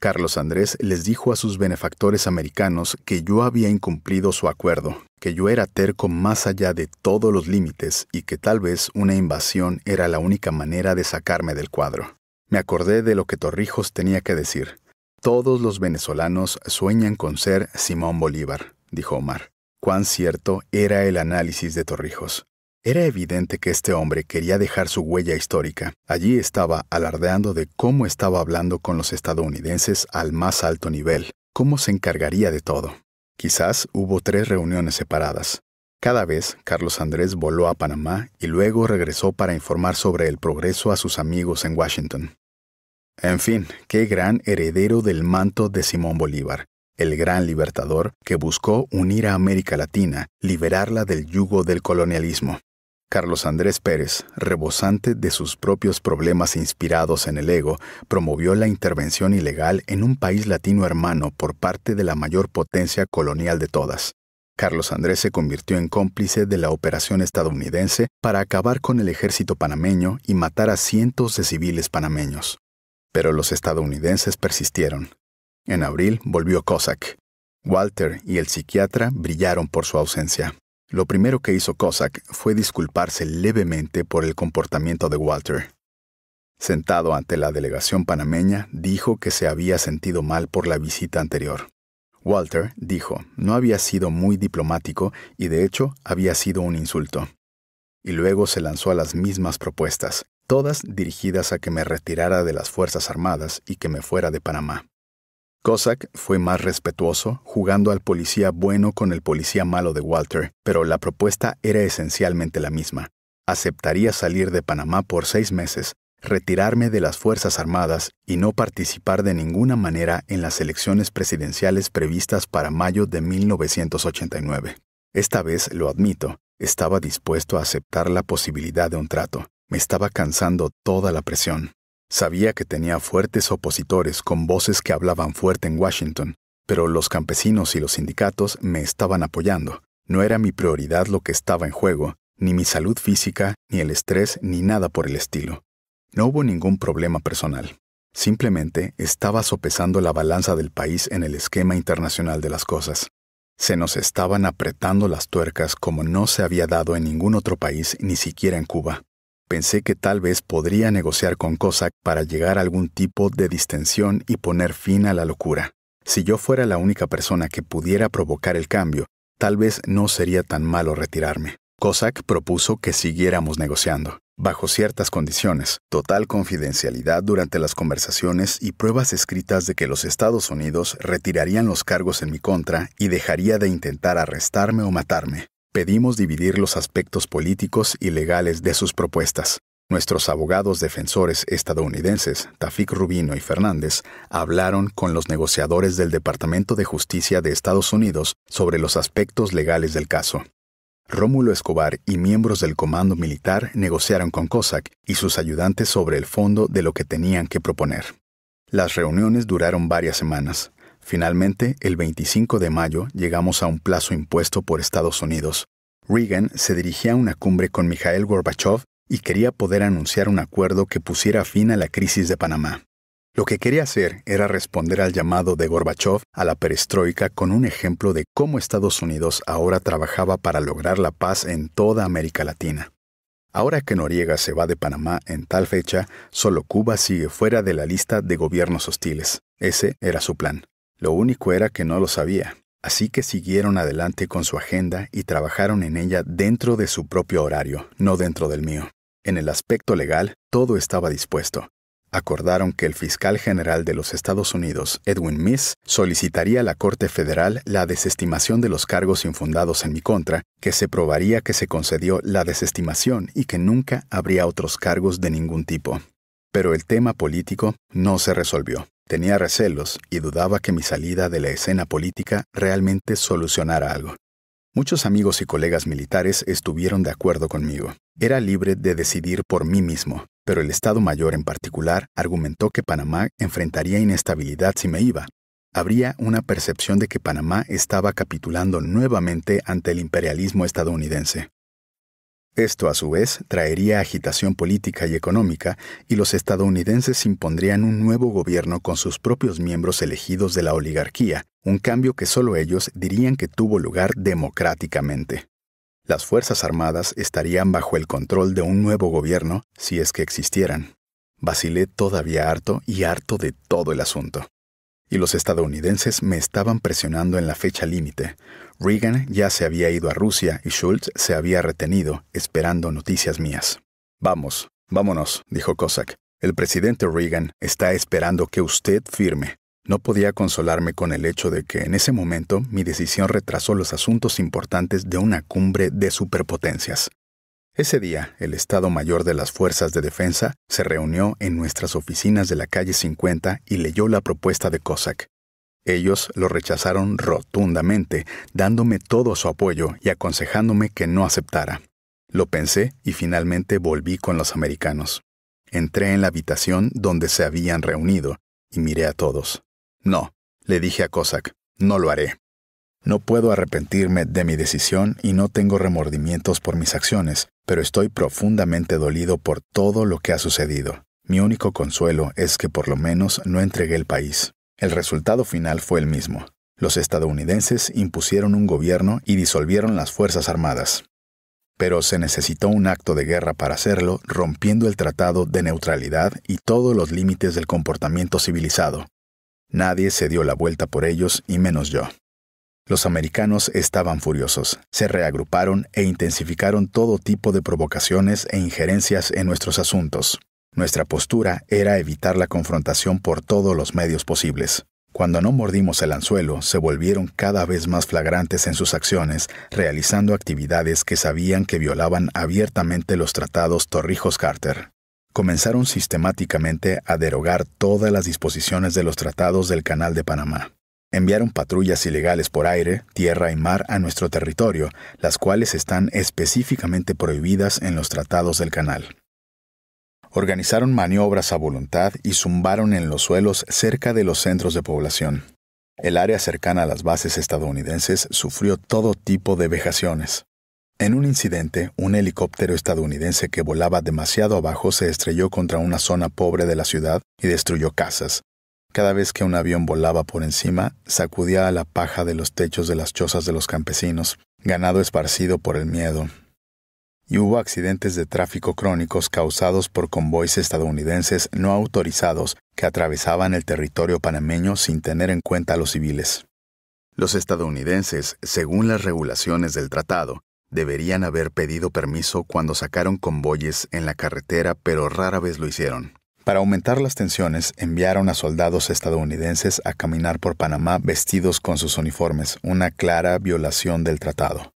Speaker 1: Carlos Andrés les dijo a sus benefactores americanos que yo había incumplido su acuerdo, que yo era terco más allá de todos los límites y que tal vez una invasión era la única manera de sacarme del cuadro. Me acordé de lo que Torrijos tenía que decir. Todos los venezolanos sueñan con ser Simón Bolívar, dijo Omar. Cuán cierto era el análisis de Torrijos. Era evidente que este hombre quería dejar su huella histórica. Allí estaba alardeando de cómo estaba hablando con los estadounidenses al más alto nivel, cómo se encargaría de todo. Quizás hubo tres reuniones separadas. Cada vez, Carlos Andrés voló a Panamá y luego regresó para informar sobre el progreso a sus amigos en Washington. En fin, qué gran heredero del manto de Simón Bolívar, el gran libertador que buscó unir a América Latina, liberarla del yugo del colonialismo. Carlos Andrés Pérez, rebosante de sus propios problemas inspirados en el ego, promovió la intervención ilegal en un país latino hermano por parte de la mayor potencia colonial de todas. Carlos Andrés se convirtió en cómplice de la operación estadounidense para acabar con el ejército panameño y matar a cientos de civiles panameños. Pero los estadounidenses persistieron. En abril volvió Cossack. Walter y el psiquiatra brillaron por su ausencia. Lo primero que hizo Cossack fue disculparse levemente por el comportamiento de Walter. Sentado ante la delegación panameña, dijo que se había sentido mal por la visita anterior. Walter, dijo, no había sido muy diplomático y de hecho había sido un insulto. Y luego se lanzó a las mismas propuestas todas dirigidas a que me retirara de las Fuerzas Armadas y que me fuera de Panamá. Cossack fue más respetuoso, jugando al policía bueno con el policía malo de Walter, pero la propuesta era esencialmente la misma. Aceptaría salir de Panamá por seis meses, retirarme de las Fuerzas Armadas y no participar de ninguna manera en las elecciones presidenciales previstas para mayo de 1989. Esta vez, lo admito, estaba dispuesto a aceptar la posibilidad de un trato, me estaba cansando toda la presión. Sabía que tenía fuertes opositores con voces que hablaban fuerte en Washington, pero los campesinos y los sindicatos me estaban apoyando. No era mi prioridad lo que estaba en juego, ni mi salud física, ni el estrés, ni nada por el estilo. No hubo ningún problema personal. Simplemente estaba sopesando la balanza del país en el esquema internacional de las cosas. Se nos estaban apretando las tuercas como no se había dado en ningún otro país, ni siquiera en Cuba. Pensé que tal vez podría negociar con Cossack para llegar a algún tipo de distensión y poner fin a la locura. Si yo fuera la única persona que pudiera provocar el cambio, tal vez no sería tan malo retirarme. Cossack propuso que siguiéramos negociando, bajo ciertas condiciones, total confidencialidad durante las conversaciones y pruebas escritas de que los Estados Unidos retirarían los cargos en mi contra y dejaría de intentar arrestarme o matarme. Pedimos dividir los aspectos políticos y legales de sus propuestas. Nuestros abogados defensores estadounidenses, Tafik Rubino y Fernández, hablaron con los negociadores del Departamento de Justicia de Estados Unidos sobre los aspectos legales del caso. Rómulo Escobar y miembros del Comando Militar negociaron con COSAC y sus ayudantes sobre el fondo de lo que tenían que proponer. Las reuniones duraron varias semanas. Finalmente, el 25 de mayo llegamos a un plazo impuesto por Estados Unidos. Reagan se dirigía a una cumbre con Mikhail Gorbachev y quería poder anunciar un acuerdo que pusiera fin a la crisis de Panamá. Lo que quería hacer era responder al llamado de Gorbachev a la perestroika con un ejemplo de cómo Estados Unidos ahora trabajaba para lograr la paz en toda América Latina. Ahora que Noriega se va de Panamá en tal fecha, solo Cuba sigue fuera de la lista de gobiernos hostiles. Ese era su plan. Lo único era que no lo sabía, así que siguieron adelante con su agenda y trabajaron en ella dentro de su propio horario, no dentro del mío. En el aspecto legal, todo estaba dispuesto. Acordaron que el fiscal general de los Estados Unidos, Edwin Miss, solicitaría a la Corte Federal la desestimación de los cargos infundados en mi contra, que se probaría que se concedió la desestimación y que nunca habría otros cargos de ningún tipo. Pero el tema político no se resolvió. Tenía recelos y dudaba que mi salida de la escena política realmente solucionara algo. Muchos amigos y colegas militares estuvieron de acuerdo conmigo. Era libre de decidir por mí mismo, pero el Estado Mayor en particular argumentó que Panamá enfrentaría inestabilidad si me iba. Habría una percepción de que Panamá estaba capitulando nuevamente ante el imperialismo estadounidense. Esto a su vez traería agitación política y económica y los estadounidenses impondrían un nuevo gobierno con sus propios miembros elegidos de la oligarquía, un cambio que solo ellos dirían que tuvo lugar democráticamente. Las Fuerzas Armadas estarían bajo el control de un nuevo gobierno si es que existieran. Vacilé todavía harto y harto de todo el asunto y los estadounidenses me estaban presionando en la fecha límite. Reagan ya se había ido a Rusia y Schultz se había retenido, esperando noticias mías. Vamos, vámonos, dijo Cossack. El presidente Reagan está esperando que usted firme. No podía consolarme con el hecho de que en ese momento mi decisión retrasó los asuntos importantes de una cumbre de superpotencias. Ese día, el Estado Mayor de las Fuerzas de Defensa se reunió en nuestras oficinas de la calle 50 y leyó la propuesta de COSAC. Ellos lo rechazaron rotundamente, dándome todo su apoyo y aconsejándome que no aceptara. Lo pensé y finalmente volví con los americanos. Entré en la habitación donde se habían reunido y miré a todos. No, le dije a Cossack, no lo haré. No puedo arrepentirme de mi decisión y no tengo remordimientos por mis acciones, pero estoy profundamente dolido por todo lo que ha sucedido. Mi único consuelo es que por lo menos no entregué el país. El resultado final fue el mismo. Los estadounidenses impusieron un gobierno y disolvieron las Fuerzas Armadas. Pero se necesitó un acto de guerra para hacerlo, rompiendo el Tratado de Neutralidad y todos los límites del comportamiento civilizado. Nadie se dio la vuelta por ellos, y menos yo. Los americanos estaban furiosos, se reagruparon e intensificaron todo tipo de provocaciones e injerencias en nuestros asuntos. Nuestra postura era evitar la confrontación por todos los medios posibles. Cuando no mordimos el anzuelo, se volvieron cada vez más flagrantes en sus acciones, realizando actividades que sabían que violaban abiertamente los tratados Torrijos-Carter. Comenzaron sistemáticamente a derogar todas las disposiciones de los tratados del Canal de Panamá. Enviaron patrullas ilegales por aire, tierra y mar a nuestro territorio, las cuales están específicamente prohibidas en los tratados del canal. Organizaron maniobras a voluntad y zumbaron en los suelos cerca de los centros de población. El área cercana a las bases estadounidenses sufrió todo tipo de vejaciones. En un incidente, un helicóptero estadounidense que volaba demasiado abajo se estrelló contra una zona pobre de la ciudad y destruyó casas, cada vez que un avión volaba por encima, sacudía a la paja de los techos de las chozas de los campesinos, ganado esparcido por el miedo. Y hubo accidentes de tráfico crónicos causados por convoys estadounidenses no autorizados que atravesaban el territorio panameño sin tener en cuenta a los civiles. Los estadounidenses, según las regulaciones del tratado, deberían haber pedido permiso cuando sacaron convoyes en la carretera, pero rara vez lo hicieron. Para aumentar las tensiones, enviaron a soldados estadounidenses a caminar por Panamá vestidos con sus uniformes, una clara violación del tratado.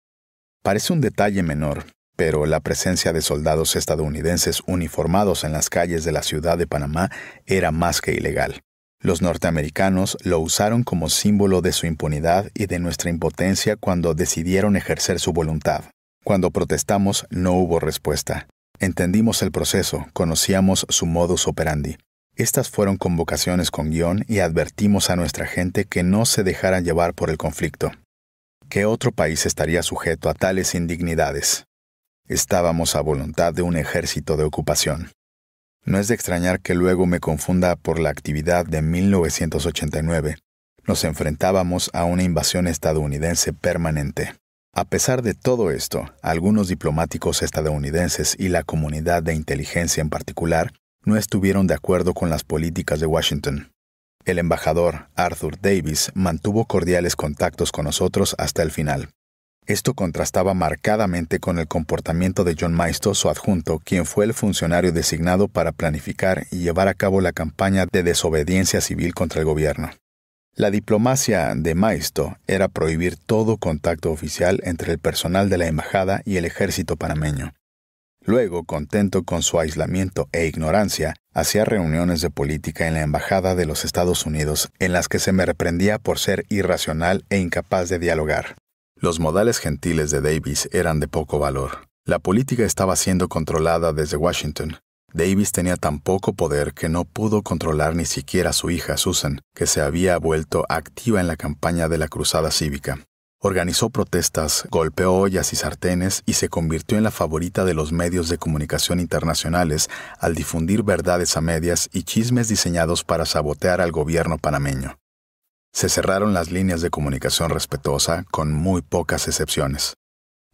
Speaker 1: Parece un detalle menor, pero la presencia de soldados estadounidenses uniformados en las calles de la ciudad de Panamá era más que ilegal. Los norteamericanos lo usaron como símbolo de su impunidad y de nuestra impotencia cuando decidieron ejercer su voluntad. Cuando protestamos no hubo respuesta. Entendimos el proceso, conocíamos su modus operandi. Estas fueron convocaciones con guión y advertimos a nuestra gente que no se dejaran llevar por el conflicto. ¿Qué otro país estaría sujeto a tales indignidades? Estábamos a voluntad de un ejército de ocupación. No es de extrañar que luego me confunda por la actividad de 1989. Nos enfrentábamos a una invasión estadounidense permanente. A pesar de todo esto, algunos diplomáticos estadounidenses y la comunidad de inteligencia en particular no estuvieron de acuerdo con las políticas de Washington. El embajador Arthur Davis mantuvo cordiales contactos con nosotros hasta el final. Esto contrastaba marcadamente con el comportamiento de John Maisto, su adjunto, quien fue el funcionario designado para planificar y llevar a cabo la campaña de desobediencia civil contra el gobierno. La diplomacia de Maisto era prohibir todo contacto oficial entre el personal de la embajada y el ejército panameño. Luego, contento con su aislamiento e ignorancia, hacía reuniones de política en la Embajada de los Estados Unidos en las que se me reprendía por ser irracional e incapaz de dialogar. Los modales gentiles de Davis eran de poco valor. La política estaba siendo controlada desde Washington, Davis tenía tan poco poder que no pudo controlar ni siquiera a su hija Susan, que se había vuelto activa en la campaña de la Cruzada Cívica. Organizó protestas, golpeó ollas y sartenes y se convirtió en la favorita de los medios de comunicación internacionales al difundir verdades a medias y chismes diseñados para sabotear al gobierno panameño. Se cerraron las líneas de comunicación respetuosa, con muy pocas excepciones.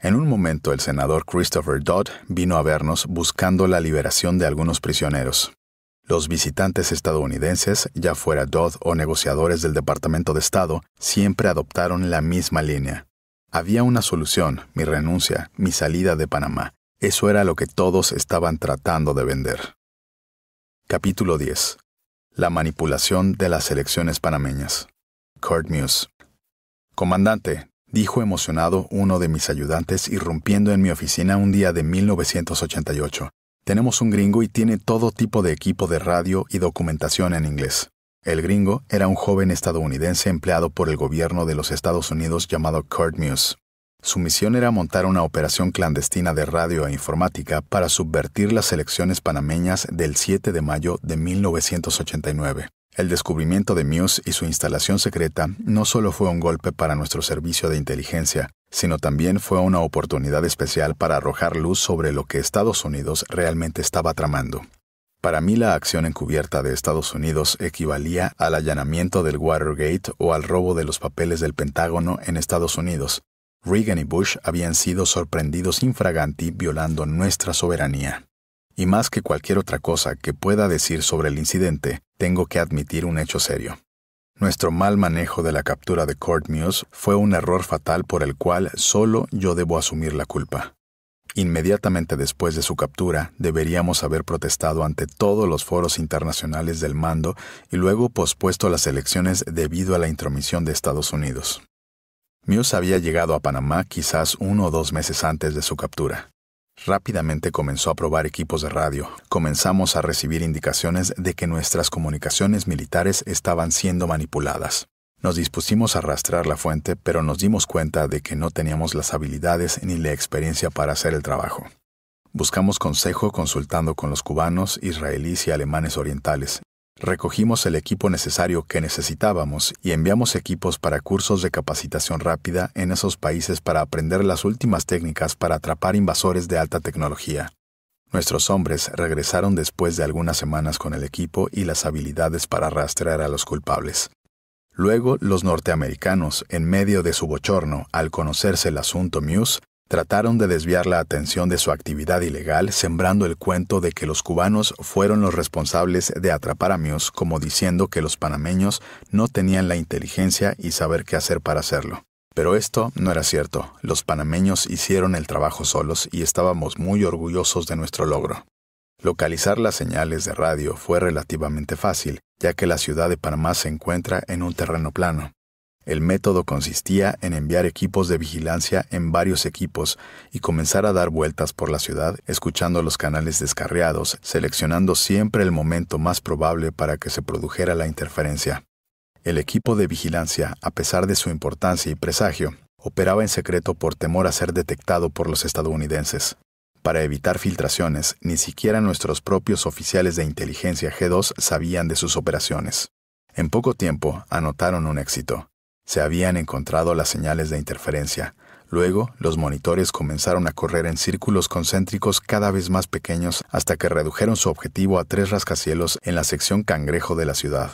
Speaker 1: En un momento el senador Christopher Dodd vino a vernos buscando la liberación de algunos prisioneros. Los visitantes estadounidenses, ya fuera Dodd o negociadores del Departamento de Estado, siempre adoptaron la misma línea. Había una solución, mi renuncia, mi salida de Panamá. Eso era lo que todos estaban tratando de vender. Capítulo 10. La manipulación de las elecciones panameñas. Court Muse. Comandante, dijo emocionado uno de mis ayudantes irrumpiendo en mi oficina un día de 1988. Tenemos un gringo y tiene todo tipo de equipo de radio y documentación en inglés. El gringo era un joven estadounidense empleado por el gobierno de los Estados Unidos llamado Kurt Muse. Su misión era montar una operación clandestina de radio e informática para subvertir las elecciones panameñas del 7 de mayo de 1989. El descubrimiento de Muse y su instalación secreta no solo fue un golpe para nuestro servicio de inteligencia, sino también fue una oportunidad especial para arrojar luz sobre lo que Estados Unidos realmente estaba tramando. Para mí la acción encubierta de Estados Unidos equivalía al allanamiento del Watergate o al robo de los papeles del Pentágono en Estados Unidos. Reagan y Bush habían sido sorprendidos infraganti violando nuestra soberanía. Y más que cualquier otra cosa que pueda decir sobre el incidente, tengo que admitir un hecho serio. Nuestro mal manejo de la captura de Court Mews fue un error fatal por el cual solo yo debo asumir la culpa. Inmediatamente después de su captura, deberíamos haber protestado ante todos los foros internacionales del mando y luego pospuesto las elecciones debido a la intromisión de Estados Unidos. Mews había llegado a Panamá quizás uno o dos meses antes de su captura. Rápidamente comenzó a probar equipos de radio. Comenzamos a recibir indicaciones de que nuestras comunicaciones militares estaban siendo manipuladas. Nos dispusimos a arrastrar la fuente, pero nos dimos cuenta de que no teníamos las habilidades ni la experiencia para hacer el trabajo. Buscamos consejo consultando con los cubanos, israelíes y alemanes orientales, Recogimos el equipo necesario que necesitábamos y enviamos equipos para cursos de capacitación rápida en esos países para aprender las últimas técnicas para atrapar invasores de alta tecnología. Nuestros hombres regresaron después de algunas semanas con el equipo y las habilidades para rastrear a los culpables. Luego, los norteamericanos, en medio de su bochorno al conocerse el asunto Muse, trataron de desviar la atención de su actividad ilegal sembrando el cuento de que los cubanos fueron los responsables de atrapar a Mios, como diciendo que los panameños no tenían la inteligencia y saber qué hacer para hacerlo. Pero esto no era cierto. Los panameños hicieron el trabajo solos y estábamos muy orgullosos de nuestro logro. Localizar las señales de radio fue relativamente fácil, ya que la ciudad de Panamá se encuentra en un terreno plano. El método consistía en enviar equipos de vigilancia en varios equipos y comenzar a dar vueltas por la ciudad escuchando los canales descarriados, seleccionando siempre el momento más probable para que se produjera la interferencia. El equipo de vigilancia, a pesar de su importancia y presagio, operaba en secreto por temor a ser detectado por los estadounidenses. Para evitar filtraciones, ni siquiera nuestros propios oficiales de inteligencia G2 sabían de sus operaciones. En poco tiempo, anotaron un éxito. Se habían encontrado las señales de interferencia. Luego, los monitores comenzaron a correr en círculos concéntricos cada vez más pequeños hasta que redujeron su objetivo a tres rascacielos en la sección cangrejo de la ciudad.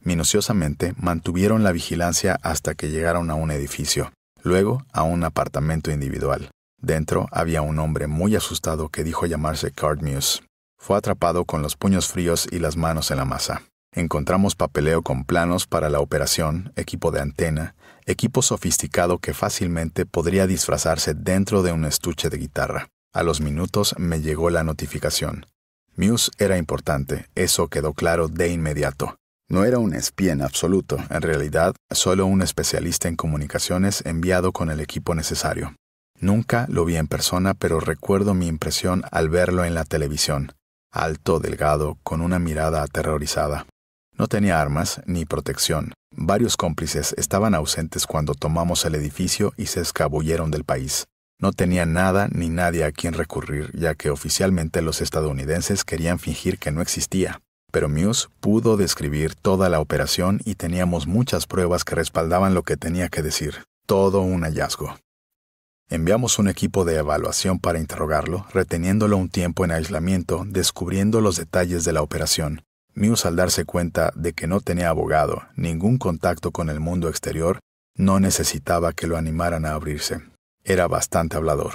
Speaker 1: Minuciosamente mantuvieron la vigilancia hasta que llegaron a un edificio, luego a un apartamento individual. Dentro había un hombre muy asustado que dijo llamarse Cardmuse. Fue atrapado con los puños fríos y las manos en la masa. Encontramos papeleo con planos para la operación, equipo de antena, equipo sofisticado que fácilmente podría disfrazarse dentro de un estuche de guitarra. A los minutos me llegó la notificación. Muse era importante, eso quedó claro de inmediato. No era un espía en absoluto, en realidad solo un especialista en comunicaciones enviado con el equipo necesario. Nunca lo vi en persona, pero recuerdo mi impresión al verlo en la televisión. Alto, delgado, con una mirada aterrorizada. No tenía armas ni protección. Varios cómplices estaban ausentes cuando tomamos el edificio y se escabulleron del país. No tenía nada ni nadie a quien recurrir, ya que oficialmente los estadounidenses querían fingir que no existía. Pero Muse pudo describir toda la operación y teníamos muchas pruebas que respaldaban lo que tenía que decir. Todo un hallazgo. Enviamos un equipo de evaluación para interrogarlo, reteniéndolo un tiempo en aislamiento, descubriendo los detalles de la operación. Mews al darse cuenta de que no tenía abogado, ningún contacto con el mundo exterior, no necesitaba que lo animaran a abrirse. Era bastante hablador.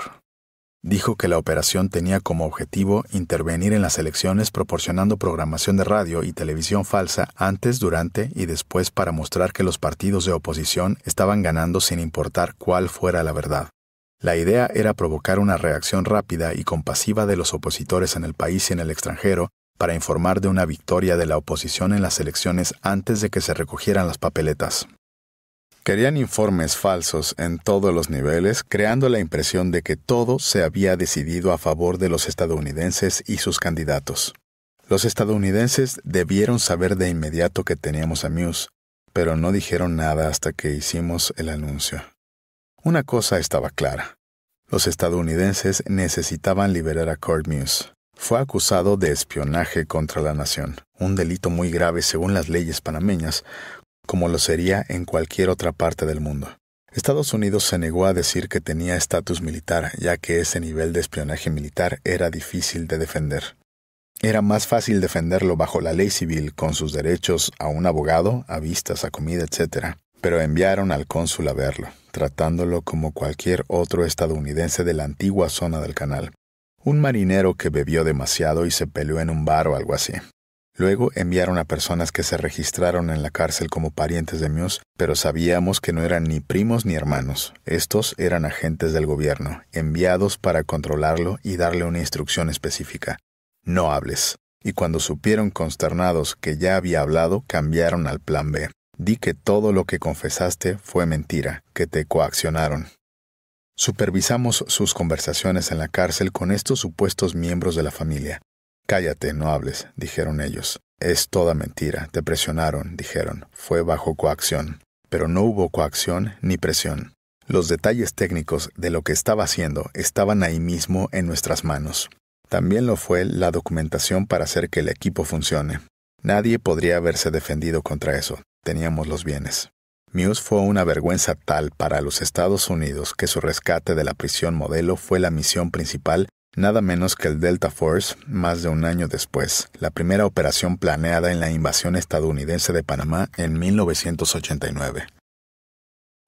Speaker 1: Dijo que la operación tenía como objetivo intervenir en las elecciones proporcionando programación de radio y televisión falsa antes, durante y después para mostrar que los partidos de oposición estaban ganando sin importar cuál fuera la verdad. La idea era provocar una reacción rápida y compasiva de los opositores en el país y en el extranjero para informar de una victoria de la oposición en las elecciones antes de que se recogieran las papeletas. Querían informes falsos en todos los niveles, creando la impresión de que todo se había decidido a favor de los estadounidenses y sus candidatos. Los estadounidenses debieron saber de inmediato que teníamos a Muse, pero no dijeron nada hasta que hicimos el anuncio. Una cosa estaba clara. Los estadounidenses necesitaban liberar a Court Muse fue acusado de espionaje contra la nación, un delito muy grave según las leyes panameñas, como lo sería en cualquier otra parte del mundo. Estados Unidos se negó a decir que tenía estatus militar, ya que ese nivel de espionaje militar era difícil de defender. Era más fácil defenderlo bajo la ley civil, con sus derechos a un abogado, a vistas, a comida, etc. Pero enviaron al cónsul a verlo, tratándolo como cualquier otro estadounidense de la antigua zona del canal, un marinero que bebió demasiado y se peleó en un bar o algo así. Luego enviaron a personas que se registraron en la cárcel como parientes de míos, pero sabíamos que no eran ni primos ni hermanos. Estos eran agentes del gobierno, enviados para controlarlo y darle una instrucción específica. No hables. Y cuando supieron consternados que ya había hablado, cambiaron al plan B. Di que todo lo que confesaste fue mentira, que te coaccionaron. Supervisamos sus conversaciones en la cárcel con estos supuestos miembros de la familia. Cállate, no hables, dijeron ellos. Es toda mentira, te presionaron, dijeron. Fue bajo coacción. Pero no hubo coacción ni presión. Los detalles técnicos de lo que estaba haciendo estaban ahí mismo en nuestras manos. También lo fue la documentación para hacer que el equipo funcione. Nadie podría haberse defendido contra eso. Teníamos los bienes. Muse fue una vergüenza tal para los Estados Unidos que su rescate de la prisión modelo fue la misión principal nada menos que el Delta Force más de un año después, la primera operación planeada en la invasión estadounidense de Panamá en 1989.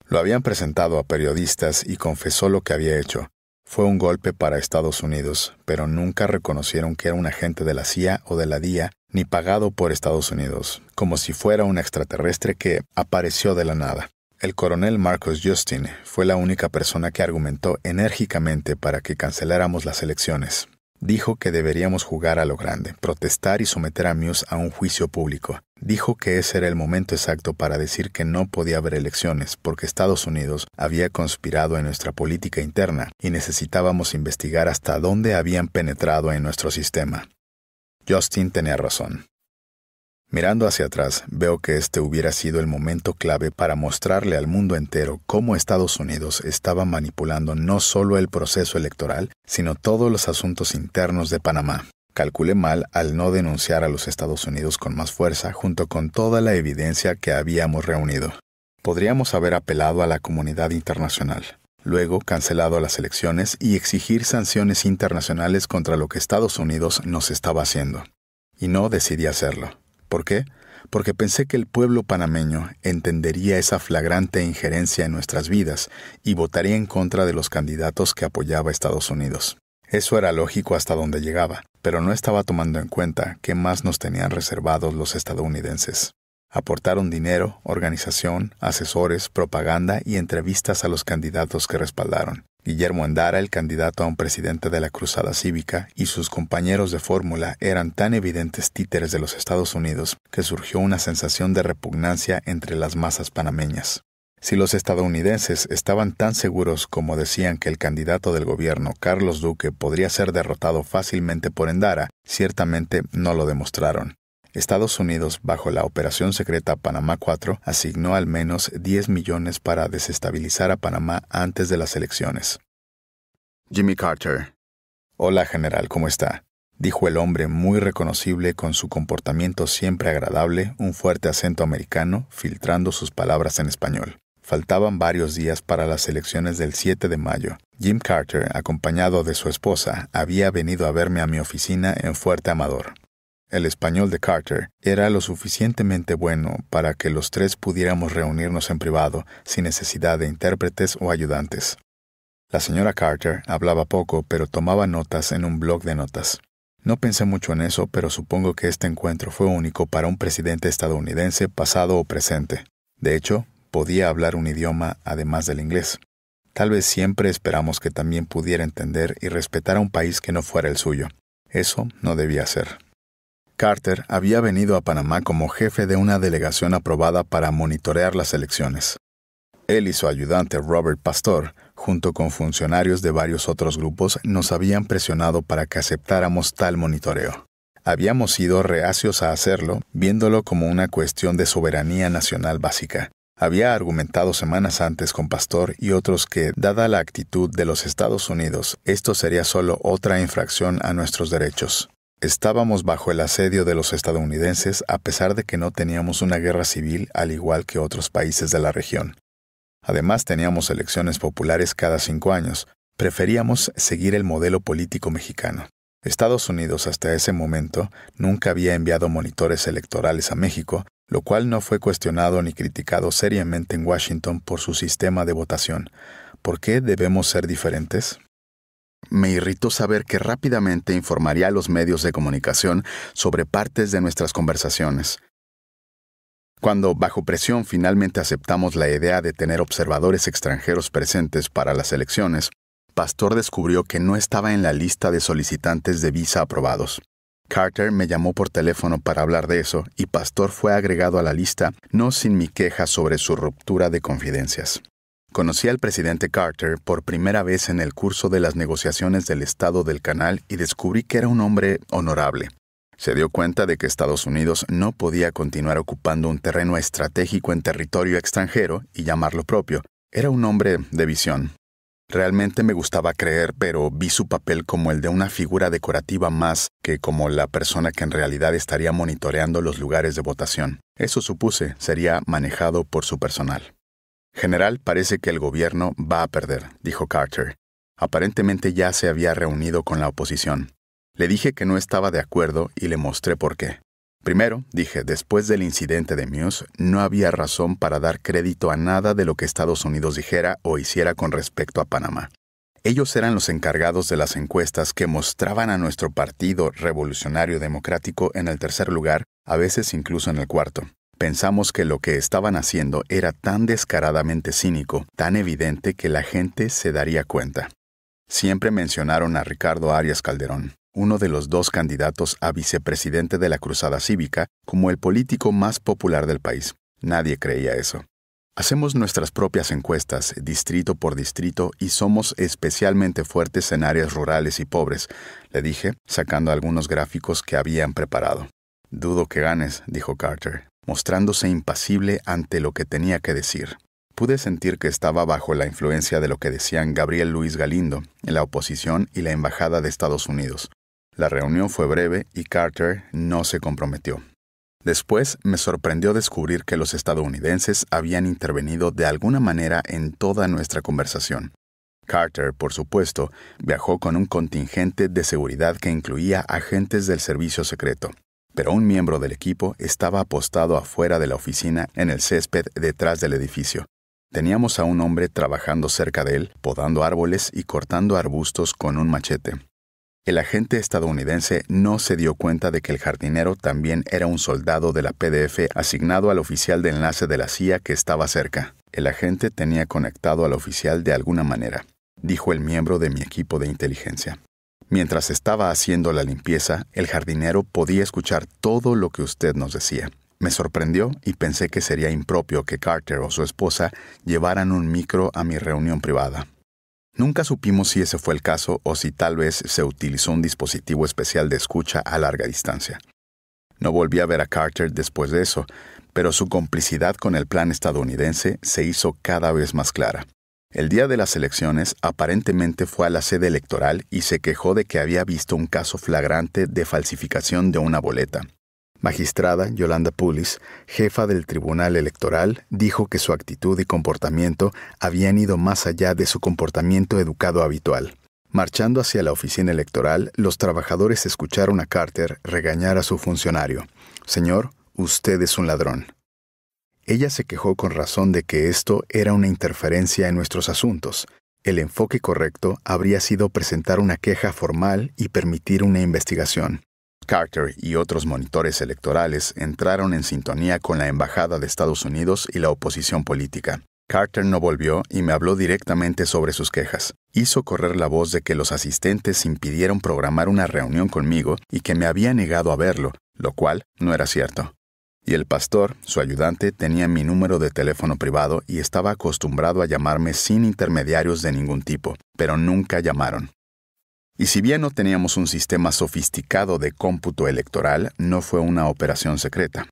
Speaker 1: Lo habían presentado a periodistas y confesó lo que había hecho, fue un golpe para Estados Unidos, pero nunca reconocieron que era un agente de la CIA o de la DIA ni pagado por Estados Unidos, como si fuera un extraterrestre que apareció de la nada. El coronel Marcus Justin fue la única persona que argumentó enérgicamente para que canceláramos las elecciones. Dijo que deberíamos jugar a lo grande, protestar y someter a Muse a un juicio público. Dijo que ese era el momento exacto para decir que no podía haber elecciones porque Estados Unidos había conspirado en nuestra política interna y necesitábamos investigar hasta dónde habían penetrado en nuestro sistema. Justin tenía razón. Mirando hacia atrás, veo que este hubiera sido el momento clave para mostrarle al mundo entero cómo Estados Unidos estaba manipulando no solo el proceso electoral, sino todos los asuntos internos de Panamá. Calculé mal al no denunciar a los Estados Unidos con más fuerza junto con toda la evidencia que habíamos reunido. Podríamos haber apelado a la comunidad internacional, luego cancelado las elecciones y exigir sanciones internacionales contra lo que Estados Unidos nos estaba haciendo. Y no decidí hacerlo. ¿Por qué? Porque pensé que el pueblo panameño entendería esa flagrante injerencia en nuestras vidas y votaría en contra de los candidatos que apoyaba Estados Unidos. Eso era lógico hasta donde llegaba, pero no estaba tomando en cuenta qué más nos tenían reservados los estadounidenses. Aportaron dinero, organización, asesores, propaganda y entrevistas a los candidatos que respaldaron. Guillermo Andara, el candidato a un presidente de la Cruzada Cívica, y sus compañeros de fórmula eran tan evidentes títeres de los Estados Unidos que surgió una sensación de repugnancia entre las masas panameñas. Si los estadounidenses estaban tan seguros como decían que el candidato del gobierno, Carlos Duque, podría ser derrotado fácilmente por Endara, ciertamente no lo demostraron. Estados Unidos, bajo la Operación Secreta Panamá 4, asignó al menos 10 millones para desestabilizar a Panamá antes de las elecciones. Jimmy Carter. Hola, general, ¿cómo está? dijo el hombre muy reconocible con su comportamiento siempre agradable, un fuerte acento americano, filtrando sus palabras en español. Faltaban varios días para las elecciones del 7 de mayo. Jim Carter, acompañado de su esposa, había venido a verme a mi oficina en Fuerte Amador. El español de Carter era lo suficientemente bueno para que los tres pudiéramos reunirnos en privado sin necesidad de intérpretes o ayudantes. La señora Carter hablaba poco, pero tomaba notas en un blog de notas. No pensé mucho en eso, pero supongo que este encuentro fue único para un presidente estadounidense pasado o presente. De hecho, podía hablar un idioma además del inglés. Tal vez siempre esperamos que también pudiera entender y respetar a un país que no fuera el suyo. Eso no debía ser. Carter había venido a Panamá como jefe de una delegación aprobada para monitorear las elecciones. Él y su ayudante Robert Pastor, junto con funcionarios de varios otros grupos, nos habían presionado para que aceptáramos tal monitoreo. Habíamos sido reacios a hacerlo, viéndolo como una cuestión de soberanía nacional básica. Había argumentado semanas antes con Pastor y otros que, dada la actitud de los Estados Unidos, esto sería solo otra infracción a nuestros derechos. Estábamos bajo el asedio de los estadounidenses a pesar de que no teníamos una guerra civil al igual que otros países de la región. Además teníamos elecciones populares cada cinco años. Preferíamos seguir el modelo político mexicano. Estados Unidos hasta ese momento nunca había enviado monitores electorales a México, lo cual no fue cuestionado ni criticado seriamente en Washington por su sistema de votación. ¿Por qué debemos ser diferentes? Me irritó saber que rápidamente informaría a los medios de comunicación sobre partes de nuestras conversaciones. Cuando, bajo presión, finalmente aceptamos la idea de tener observadores extranjeros presentes para las elecciones, Pastor descubrió que no estaba en la lista de solicitantes de visa aprobados. Carter me llamó por teléfono para hablar de eso y Pastor fue agregado a la lista, no sin mi queja sobre su ruptura de confidencias. Conocí al presidente Carter por primera vez en el curso de las negociaciones del Estado del Canal y descubrí que era un hombre honorable. Se dio cuenta de que Estados Unidos no podía continuar ocupando un terreno estratégico en territorio extranjero y llamarlo propio. Era un hombre de visión. Realmente me gustaba creer, pero vi su papel como el de una figura decorativa más que como la persona que en realidad estaría monitoreando los lugares de votación. Eso supuse sería manejado por su personal general, parece que el gobierno va a perder, dijo Carter. Aparentemente ya se había reunido con la oposición. Le dije que no estaba de acuerdo y le mostré por qué. Primero, dije, después del incidente de Muse, no había razón para dar crédito a nada de lo que Estados Unidos dijera o hiciera con respecto a Panamá. Ellos eran los encargados de las encuestas que mostraban a nuestro Partido Revolucionario Democrático en el tercer lugar, a veces incluso en el cuarto. Pensamos que lo que estaban haciendo era tan descaradamente cínico, tan evidente que la gente se daría cuenta. Siempre mencionaron a Ricardo Arias Calderón, uno de los dos candidatos a vicepresidente de la Cruzada Cívica, como el político más popular del país. Nadie creía eso. Hacemos nuestras propias encuestas, distrito por distrito, y somos especialmente fuertes en áreas rurales y pobres, le dije, sacando algunos gráficos que habían preparado. Dudo que ganes, dijo Carter mostrándose impasible ante lo que tenía que decir. Pude sentir que estaba bajo la influencia de lo que decían Gabriel Luis Galindo, la oposición y la Embajada de Estados Unidos. La reunión fue breve y Carter no se comprometió. Después me sorprendió descubrir que los estadounidenses habían intervenido de alguna manera en toda nuestra conversación. Carter, por supuesto, viajó con un contingente de seguridad que incluía agentes del servicio secreto pero un miembro del equipo estaba apostado afuera de la oficina en el césped detrás del edificio. Teníamos a un hombre trabajando cerca de él, podando árboles y cortando arbustos con un machete. El agente estadounidense no se dio cuenta de que el jardinero también era un soldado de la PDF asignado al oficial de enlace de la CIA que estaba cerca. El agente tenía conectado al oficial de alguna manera, dijo el miembro de mi equipo de inteligencia. Mientras estaba haciendo la limpieza, el jardinero podía escuchar todo lo que usted nos decía. Me sorprendió y pensé que sería impropio que Carter o su esposa llevaran un micro a mi reunión privada. Nunca supimos si ese fue el caso o si tal vez se utilizó un dispositivo especial de escucha a larga distancia. No volví a ver a Carter después de eso, pero su complicidad con el plan estadounidense se hizo cada vez más clara. El día de las elecciones aparentemente fue a la sede electoral y se quejó de que había visto un caso flagrante de falsificación de una boleta. Magistrada Yolanda Pulis, jefa del Tribunal Electoral, dijo que su actitud y comportamiento habían ido más allá de su comportamiento educado habitual. Marchando hacia la oficina electoral, los trabajadores escucharon a Carter regañar a su funcionario. Señor, usted es un ladrón. Ella se quejó con razón de que esto era una interferencia en nuestros asuntos. El enfoque correcto habría sido presentar una queja formal y permitir una investigación. Carter y otros monitores electorales entraron en sintonía con la Embajada de Estados Unidos y la oposición política. Carter no volvió y me habló directamente sobre sus quejas. Hizo correr la voz de que los asistentes impidieron programar una reunión conmigo y que me había negado a verlo, lo cual no era cierto. Y el pastor, su ayudante, tenía mi número de teléfono privado y estaba acostumbrado a llamarme sin intermediarios de ningún tipo, pero nunca llamaron. Y si bien no teníamos un sistema sofisticado de cómputo electoral, no fue una operación secreta.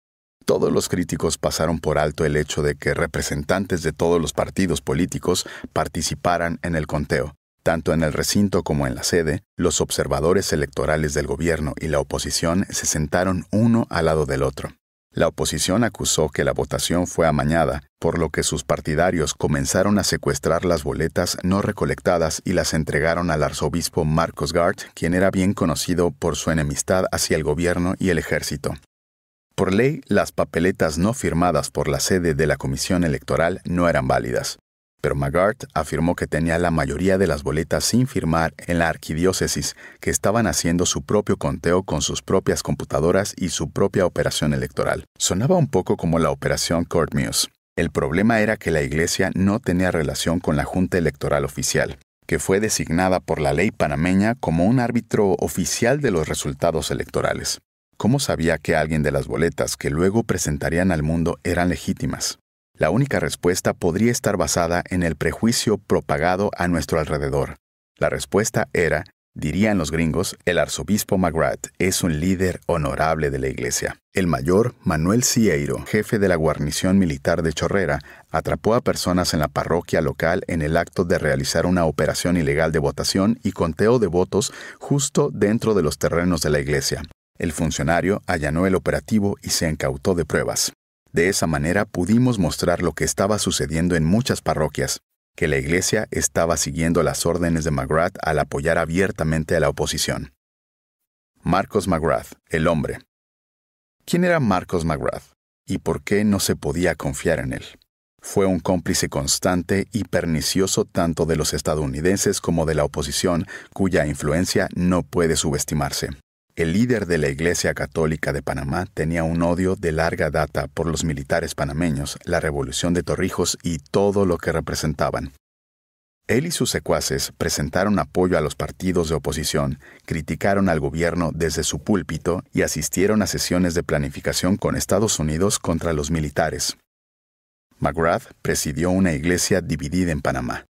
Speaker 1: Todos los críticos pasaron por alto el hecho de que representantes de todos los partidos políticos participaran en el conteo. Tanto en el recinto como en la sede, los observadores electorales del gobierno y la oposición se sentaron uno al lado del otro. La oposición acusó que la votación fue amañada, por lo que sus partidarios comenzaron a secuestrar las boletas no recolectadas y las entregaron al arzobispo Marcos Gart, quien era bien conocido por su enemistad hacia el gobierno y el ejército. Por ley, las papeletas no firmadas por la sede de la Comisión Electoral no eran válidas pero Magart afirmó que tenía la mayoría de las boletas sin firmar en la arquidiócesis, que estaban haciendo su propio conteo con sus propias computadoras y su propia operación electoral. Sonaba un poco como la operación Muse. El problema era que la Iglesia no tenía relación con la Junta Electoral Oficial, que fue designada por la ley panameña como un árbitro oficial de los resultados electorales. ¿Cómo sabía que alguien de las boletas que luego presentarían al mundo eran legítimas? la única respuesta podría estar basada en el prejuicio propagado a nuestro alrededor. La respuesta era, dirían los gringos, el arzobispo McGrath es un líder honorable de la iglesia. El mayor, Manuel Cieiro, jefe de la guarnición militar de Chorrera, atrapó a personas en la parroquia local en el acto de realizar una operación ilegal de votación y conteo de votos justo dentro de los terrenos de la iglesia. El funcionario allanó el operativo y se encautó de pruebas. De esa manera pudimos mostrar lo que estaba sucediendo en muchas parroquias, que la Iglesia estaba siguiendo las órdenes de McGrath al apoyar abiertamente a la oposición. Marcos McGrath, el hombre. ¿Quién era Marcos McGrath y por qué no se podía confiar en él? Fue un cómplice constante y pernicioso tanto de los estadounidenses como de la oposición, cuya influencia no puede subestimarse el líder de la Iglesia Católica de Panamá tenía un odio de larga data por los militares panameños, la revolución de Torrijos y todo lo que representaban. Él y sus secuaces presentaron apoyo a los partidos de oposición, criticaron al gobierno desde su púlpito y asistieron a sesiones de planificación con Estados Unidos contra los militares. McGrath presidió una iglesia dividida en Panamá.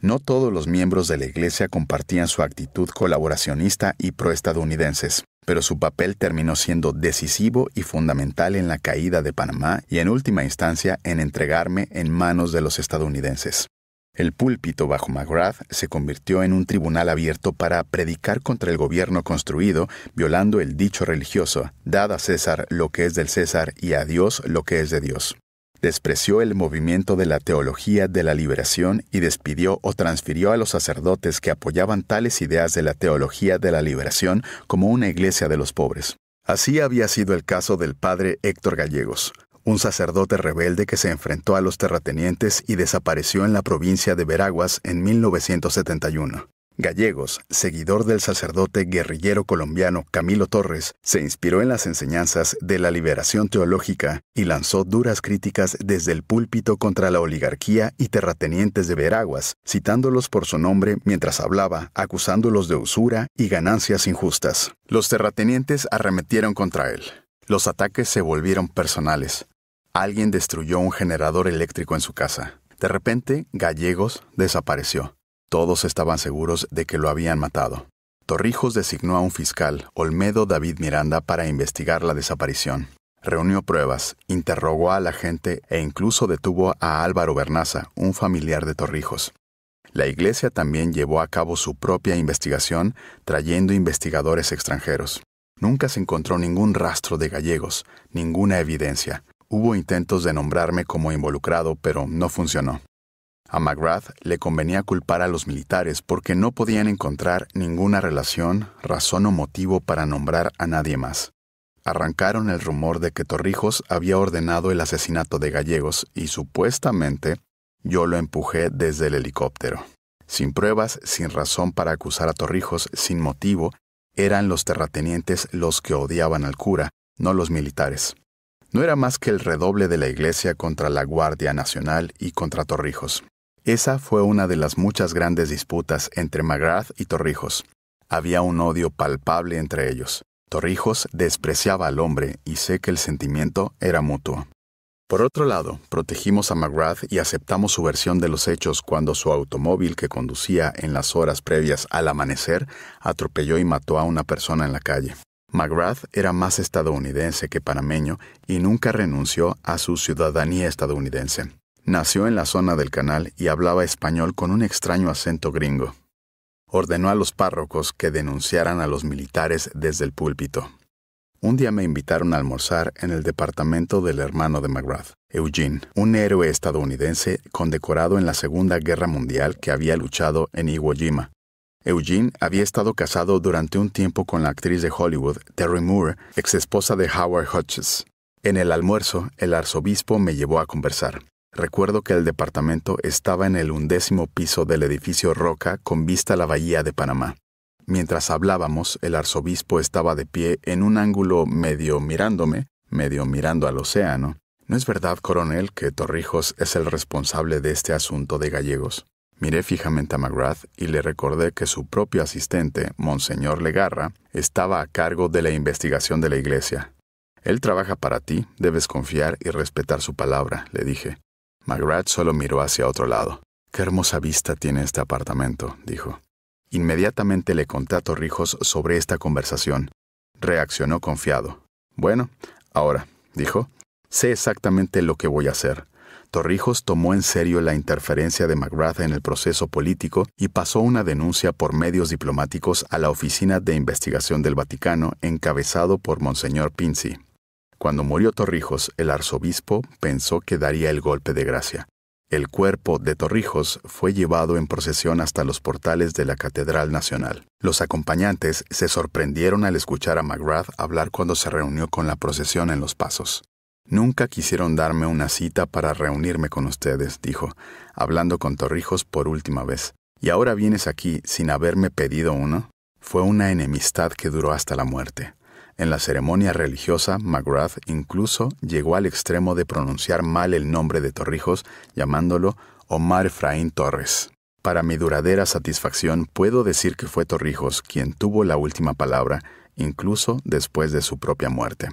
Speaker 1: No todos los miembros de la iglesia compartían su actitud colaboracionista y proestadounidenses pero su papel terminó siendo decisivo y fundamental en la caída de Panamá y en última instancia en entregarme en manos de los estadounidenses. El púlpito bajo McGrath se convirtió en un tribunal abierto para predicar contra el gobierno construido, violando el dicho religioso, dad a César lo que es del César y a Dios lo que es de Dios despreció el movimiento de la teología de la liberación y despidió o transfirió a los sacerdotes que apoyaban tales ideas de la teología de la liberación como una iglesia de los pobres. Así había sido el caso del padre Héctor Gallegos, un sacerdote rebelde que se enfrentó a los terratenientes y desapareció en la provincia de Veraguas en 1971. Gallegos, seguidor del sacerdote guerrillero colombiano Camilo Torres, se inspiró en las enseñanzas de la liberación teológica y lanzó duras críticas desde el púlpito contra la oligarquía y terratenientes de Veraguas, citándolos por su nombre mientras hablaba, acusándolos de usura y ganancias injustas. Los terratenientes arremetieron contra él. Los ataques se volvieron personales. Alguien destruyó un generador eléctrico en su casa. De repente, Gallegos desapareció. Todos estaban seguros de que lo habían matado. Torrijos designó a un fiscal, Olmedo David Miranda, para investigar la desaparición. Reunió pruebas, interrogó a la gente e incluso detuvo a Álvaro Bernaza, un familiar de Torrijos. La iglesia también llevó a cabo su propia investigación, trayendo investigadores extranjeros. Nunca se encontró ningún rastro de gallegos, ninguna evidencia. Hubo intentos de nombrarme como involucrado, pero no funcionó. A McGrath le convenía culpar a los militares porque no podían encontrar ninguna relación, razón o motivo para nombrar a nadie más. Arrancaron el rumor de que Torrijos había ordenado el asesinato de gallegos y supuestamente yo lo empujé desde el helicóptero. Sin pruebas, sin razón para acusar a Torrijos, sin motivo, eran los terratenientes los que odiaban al cura, no los militares. No era más que el redoble de la iglesia contra la Guardia Nacional y contra Torrijos. Esa fue una de las muchas grandes disputas entre McGrath y Torrijos. Había un odio palpable entre ellos. Torrijos despreciaba al hombre y sé que el sentimiento era mutuo. Por otro lado, protegimos a McGrath y aceptamos su versión de los hechos cuando su automóvil que conducía en las horas previas al amanecer atropelló y mató a una persona en la calle. McGrath era más estadounidense que panameño y nunca renunció a su ciudadanía estadounidense. Nació en la zona del canal y hablaba español con un extraño acento gringo. Ordenó a los párrocos que denunciaran a los militares desde el púlpito. Un día me invitaron a almorzar en el departamento del hermano de McGrath, Eugene, un héroe estadounidense condecorado en la Segunda Guerra Mundial que había luchado en Iwo Jima. Eugene había estado casado durante un tiempo con la actriz de Hollywood, Terry Moore, ex esposa de Howard Hutchins. En el almuerzo, el arzobispo me llevó a conversar. Recuerdo que el departamento estaba en el undécimo piso del edificio Roca con vista a la bahía de Panamá. Mientras hablábamos, el arzobispo estaba de pie en un ángulo medio mirándome, medio mirando al océano. ¿No es verdad, coronel, que Torrijos es el responsable de este asunto de gallegos? Miré fijamente a McGrath y le recordé que su propio asistente, Monseñor Legarra, estaba a cargo de la investigación de la iglesia. Él trabaja para ti, debes confiar y respetar su palabra, le dije. McGrath solo miró hacia otro lado. Qué hermosa vista tiene este apartamento, dijo. Inmediatamente le conté a Torrijos sobre esta conversación. Reaccionó confiado. Bueno, ahora, dijo, sé exactamente lo que voy a hacer. Torrijos tomó en serio la interferencia de McGrath en el proceso político y pasó una denuncia por medios diplomáticos a la Oficina de Investigación del Vaticano encabezado por Monseñor Pinci. Cuando murió Torrijos, el arzobispo pensó que daría el golpe de gracia. El cuerpo de Torrijos fue llevado en procesión hasta los portales de la Catedral Nacional. Los acompañantes se sorprendieron al escuchar a McGrath hablar cuando se reunió con la procesión en los pasos. Nunca quisieron darme una cita para reunirme con ustedes, dijo, hablando con Torrijos por última vez. ¿Y ahora vienes aquí sin haberme pedido uno? Fue una enemistad que duró hasta la muerte. En la ceremonia religiosa, McGrath incluso llegó al extremo de pronunciar mal el nombre de Torrijos, llamándolo Omar Efraín Torres. Para mi duradera satisfacción, puedo decir que fue Torrijos quien tuvo la última palabra, incluso después de su propia muerte.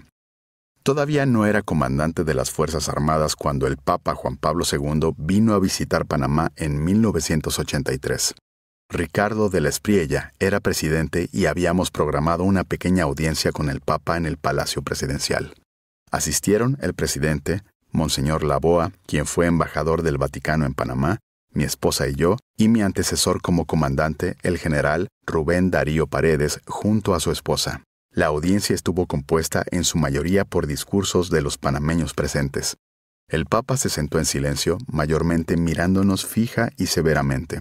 Speaker 1: Todavía no era comandante de las Fuerzas Armadas cuando el Papa Juan Pablo II vino a visitar Panamá en 1983. Ricardo de la Espriella era presidente y habíamos programado una pequeña audiencia con el Papa en el Palacio Presidencial. Asistieron el presidente, Monseñor Laboa, quien fue embajador del Vaticano en Panamá, mi esposa y yo, y mi antecesor como comandante, el general Rubén Darío Paredes, junto a su esposa. La audiencia estuvo compuesta en su mayoría por discursos de los panameños presentes. El Papa se sentó en silencio, mayormente mirándonos fija y severamente.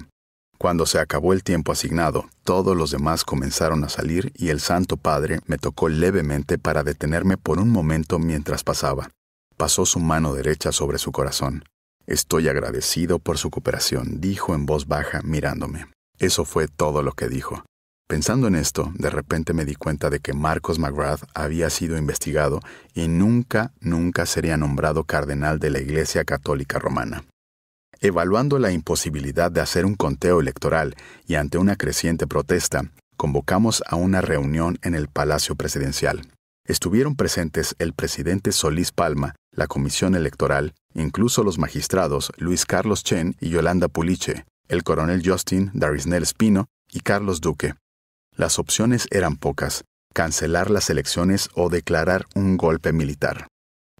Speaker 1: Cuando se acabó el tiempo asignado, todos los demás comenzaron a salir y el Santo Padre me tocó levemente para detenerme por un momento mientras pasaba. Pasó su mano derecha sobre su corazón. Estoy agradecido por su cooperación, dijo en voz baja mirándome. Eso fue todo lo que dijo. Pensando en esto, de repente me di cuenta de que Marcos McGrath había sido investigado y nunca, nunca sería nombrado cardenal de la Iglesia Católica Romana. Evaluando la imposibilidad de hacer un conteo electoral y ante una creciente protesta, convocamos a una reunión en el Palacio Presidencial. Estuvieron presentes el presidente Solís Palma, la Comisión Electoral, incluso los magistrados Luis Carlos Chen y Yolanda Puliche, el coronel Justin Darisnel Espino y Carlos Duque. Las opciones eran pocas, cancelar las elecciones o declarar un golpe militar.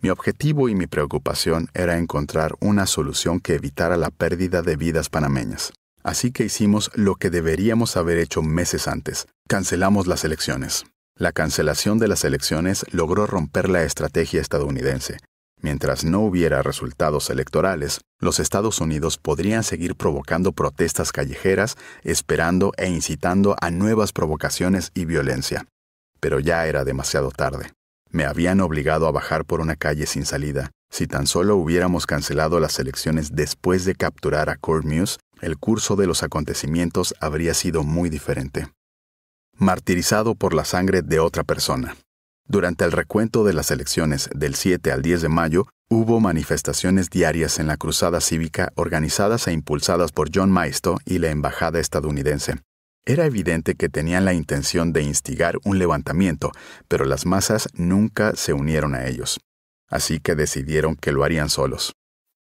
Speaker 1: Mi objetivo y mi preocupación era encontrar una solución que evitara la pérdida de vidas panameñas. Así que hicimos lo que deberíamos haber hecho meses antes. Cancelamos las elecciones. La cancelación de las elecciones logró romper la estrategia estadounidense. Mientras no hubiera resultados electorales, los Estados Unidos podrían seguir provocando protestas callejeras, esperando e incitando a nuevas provocaciones y violencia. Pero ya era demasiado tarde. Me habían obligado a bajar por una calle sin salida. Si tan solo hubiéramos cancelado las elecciones después de capturar a Muse, el curso de los acontecimientos habría sido muy diferente. Martirizado por la sangre de otra persona. Durante el recuento de las elecciones del 7 al 10 de mayo, hubo manifestaciones diarias en la Cruzada Cívica organizadas e impulsadas por John Maisto y la Embajada estadounidense. Era evidente que tenían la intención de instigar un levantamiento, pero las masas nunca se unieron a ellos. Así que decidieron que lo harían solos.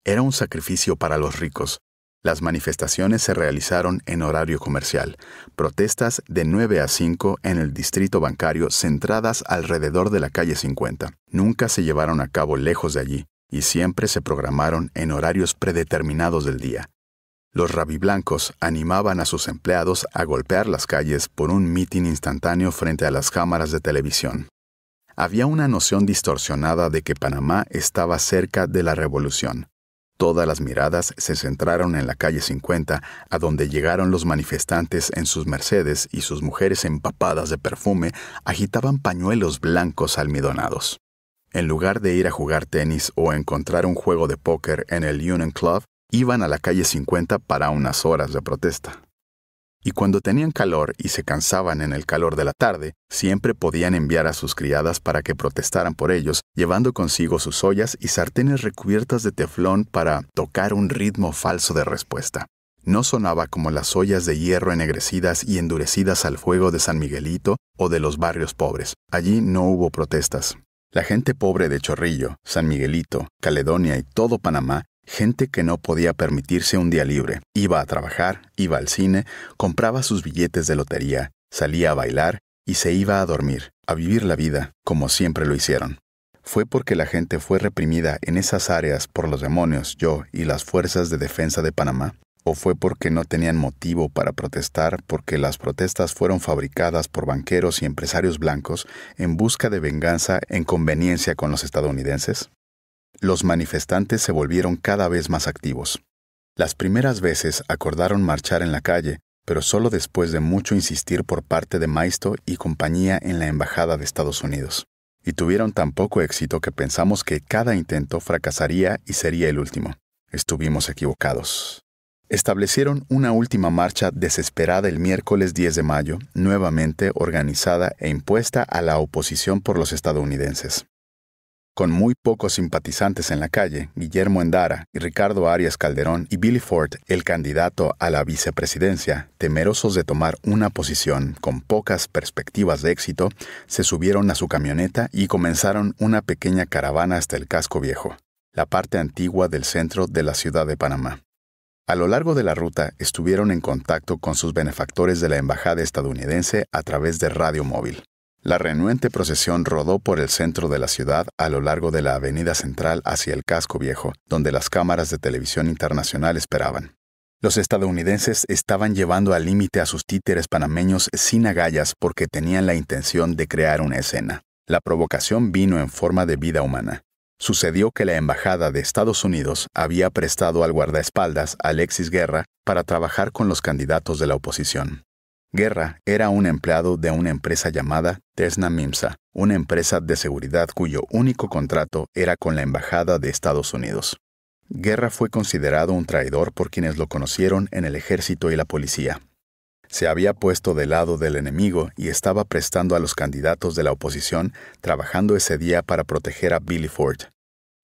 Speaker 1: Era un sacrificio para los ricos. Las manifestaciones se realizaron en horario comercial, protestas de 9 a 5 en el distrito bancario centradas alrededor de la calle 50. Nunca se llevaron a cabo lejos de allí, y siempre se programaron en horarios predeterminados del día. Los rabiblancos animaban a sus empleados a golpear las calles por un mitin instantáneo frente a las cámaras de televisión. Había una noción distorsionada de que Panamá estaba cerca de la revolución. Todas las miradas se centraron en la calle 50, a donde llegaron los manifestantes en sus Mercedes y sus mujeres empapadas de perfume agitaban pañuelos blancos almidonados. En lugar de ir a jugar tenis o encontrar un juego de póker en el Union Club, iban a la calle 50 para unas horas de protesta. Y cuando tenían calor y se cansaban en el calor de la tarde, siempre podían enviar a sus criadas para que protestaran por ellos, llevando consigo sus ollas y sartenes recubiertas de teflón para tocar un ritmo falso de respuesta. No sonaba como las ollas de hierro ennegrecidas y endurecidas al fuego de San Miguelito o de los barrios pobres. Allí no hubo protestas, la gente pobre de Chorrillo, San Miguelito, Caledonia y todo Panamá Gente que no podía permitirse un día libre, iba a trabajar, iba al cine, compraba sus billetes de lotería, salía a bailar y se iba a dormir, a vivir la vida, como siempre lo hicieron. Fue porque la gente fue reprimida en esas áreas por los demonios, yo y las fuerzas de defensa de Panamá, o fue porque no tenían motivo para protestar porque las protestas fueron fabricadas por banqueros y empresarios blancos en busca de venganza en conveniencia con los estadounidenses? Los manifestantes se volvieron cada vez más activos. Las primeras veces acordaron marchar en la calle, pero solo después de mucho insistir por parte de Maisto y compañía en la Embajada de Estados Unidos. Y tuvieron tan poco éxito que pensamos que cada intento fracasaría y sería el último. Estuvimos equivocados. Establecieron una última marcha desesperada el miércoles 10 de mayo, nuevamente organizada e impuesta a la oposición por los estadounidenses. Con muy pocos simpatizantes en la calle, Guillermo Endara y Ricardo Arias Calderón y Billy Ford, el candidato a la vicepresidencia, temerosos de tomar una posición con pocas perspectivas de éxito, se subieron a su camioneta y comenzaron una pequeña caravana hasta el casco viejo, la parte antigua del centro de la ciudad de Panamá. A lo largo de la ruta estuvieron en contacto con sus benefactores de la Embajada estadounidense a través de radio móvil. La renuente procesión rodó por el centro de la ciudad a lo largo de la avenida central hacia el casco viejo, donde las cámaras de televisión internacional esperaban. Los estadounidenses estaban llevando al límite a sus títeres panameños sin agallas porque tenían la intención de crear una escena. La provocación vino en forma de vida humana. Sucedió que la Embajada de Estados Unidos había prestado al guardaespaldas Alexis Guerra para trabajar con los candidatos de la oposición. Guerra era un empleado de una empresa llamada Tesna Mimsa, una empresa de seguridad cuyo único contrato era con la Embajada de Estados Unidos. Guerra fue considerado un traidor por quienes lo conocieron en el ejército y la policía. Se había puesto del lado del enemigo y estaba prestando a los candidatos de la oposición trabajando ese día para proteger a Billy Ford.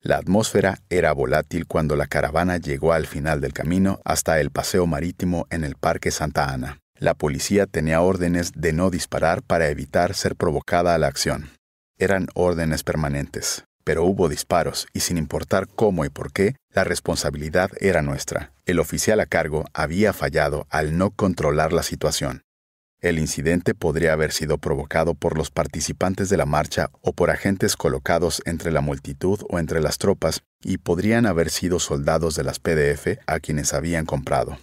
Speaker 1: La atmósfera era volátil cuando la caravana llegó al final del camino hasta el paseo marítimo en el Parque Santa Ana. La policía tenía órdenes de no disparar para evitar ser provocada a la acción. Eran órdenes permanentes, pero hubo disparos y sin importar cómo y por qué, la responsabilidad era nuestra. El oficial a cargo había fallado al no controlar la situación. El incidente podría haber sido provocado por los participantes de la marcha o por agentes colocados entre la multitud o entre las tropas y podrían haber sido soldados de las PDF a quienes habían comprado.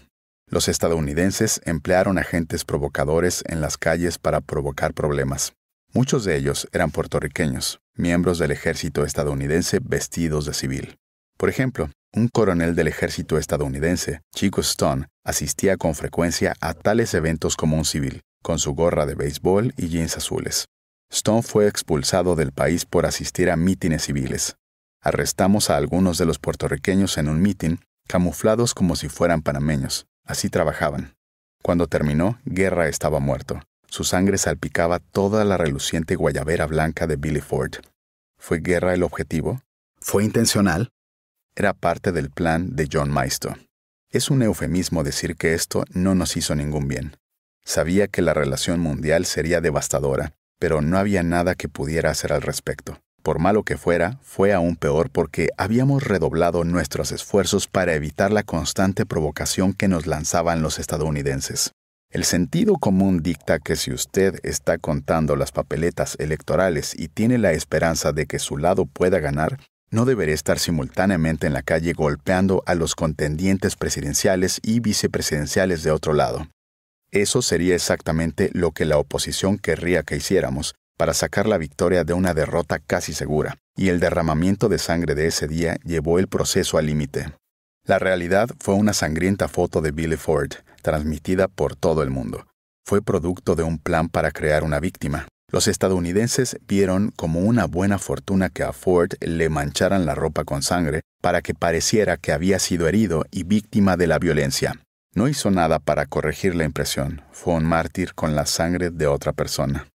Speaker 1: Los estadounidenses emplearon agentes provocadores en las calles para provocar problemas. Muchos de ellos eran puertorriqueños, miembros del ejército estadounidense vestidos de civil. Por ejemplo, un coronel del ejército estadounidense, Chico Stone, asistía con frecuencia a tales eventos como un civil, con su gorra de béisbol y jeans azules. Stone fue expulsado del país por asistir a mítines civiles. Arrestamos a algunos de los puertorriqueños en un mítin, camuflados como si fueran panameños, Así trabajaban. Cuando terminó, Guerra estaba muerto. Su sangre salpicaba toda la reluciente guayabera blanca de Billy Ford. ¿Fue Guerra el objetivo? ¿Fue intencional? Era parte del plan de John Maisto. Es un eufemismo decir que esto no nos hizo ningún bien. Sabía que la relación mundial sería devastadora, pero no había nada que pudiera hacer al respecto. Por malo que fuera, fue aún peor porque habíamos redoblado nuestros esfuerzos para evitar la constante provocación que nos lanzaban los estadounidenses. El sentido común dicta que si usted está contando las papeletas electorales y tiene la esperanza de que su lado pueda ganar, no debería estar simultáneamente en la calle golpeando a los contendientes presidenciales y vicepresidenciales de otro lado. Eso sería exactamente lo que la oposición querría que hiciéramos, para sacar la victoria de una derrota casi segura, y el derramamiento de sangre de ese día llevó el proceso al límite. La realidad fue una sangrienta foto de Billy Ford, transmitida por todo el mundo. Fue producto de un plan para crear una víctima. Los estadounidenses vieron como una buena fortuna que a Ford le mancharan la ropa con sangre para que pareciera que había sido herido y víctima de la violencia. No hizo nada para corregir la impresión. Fue un mártir con la sangre de otra persona.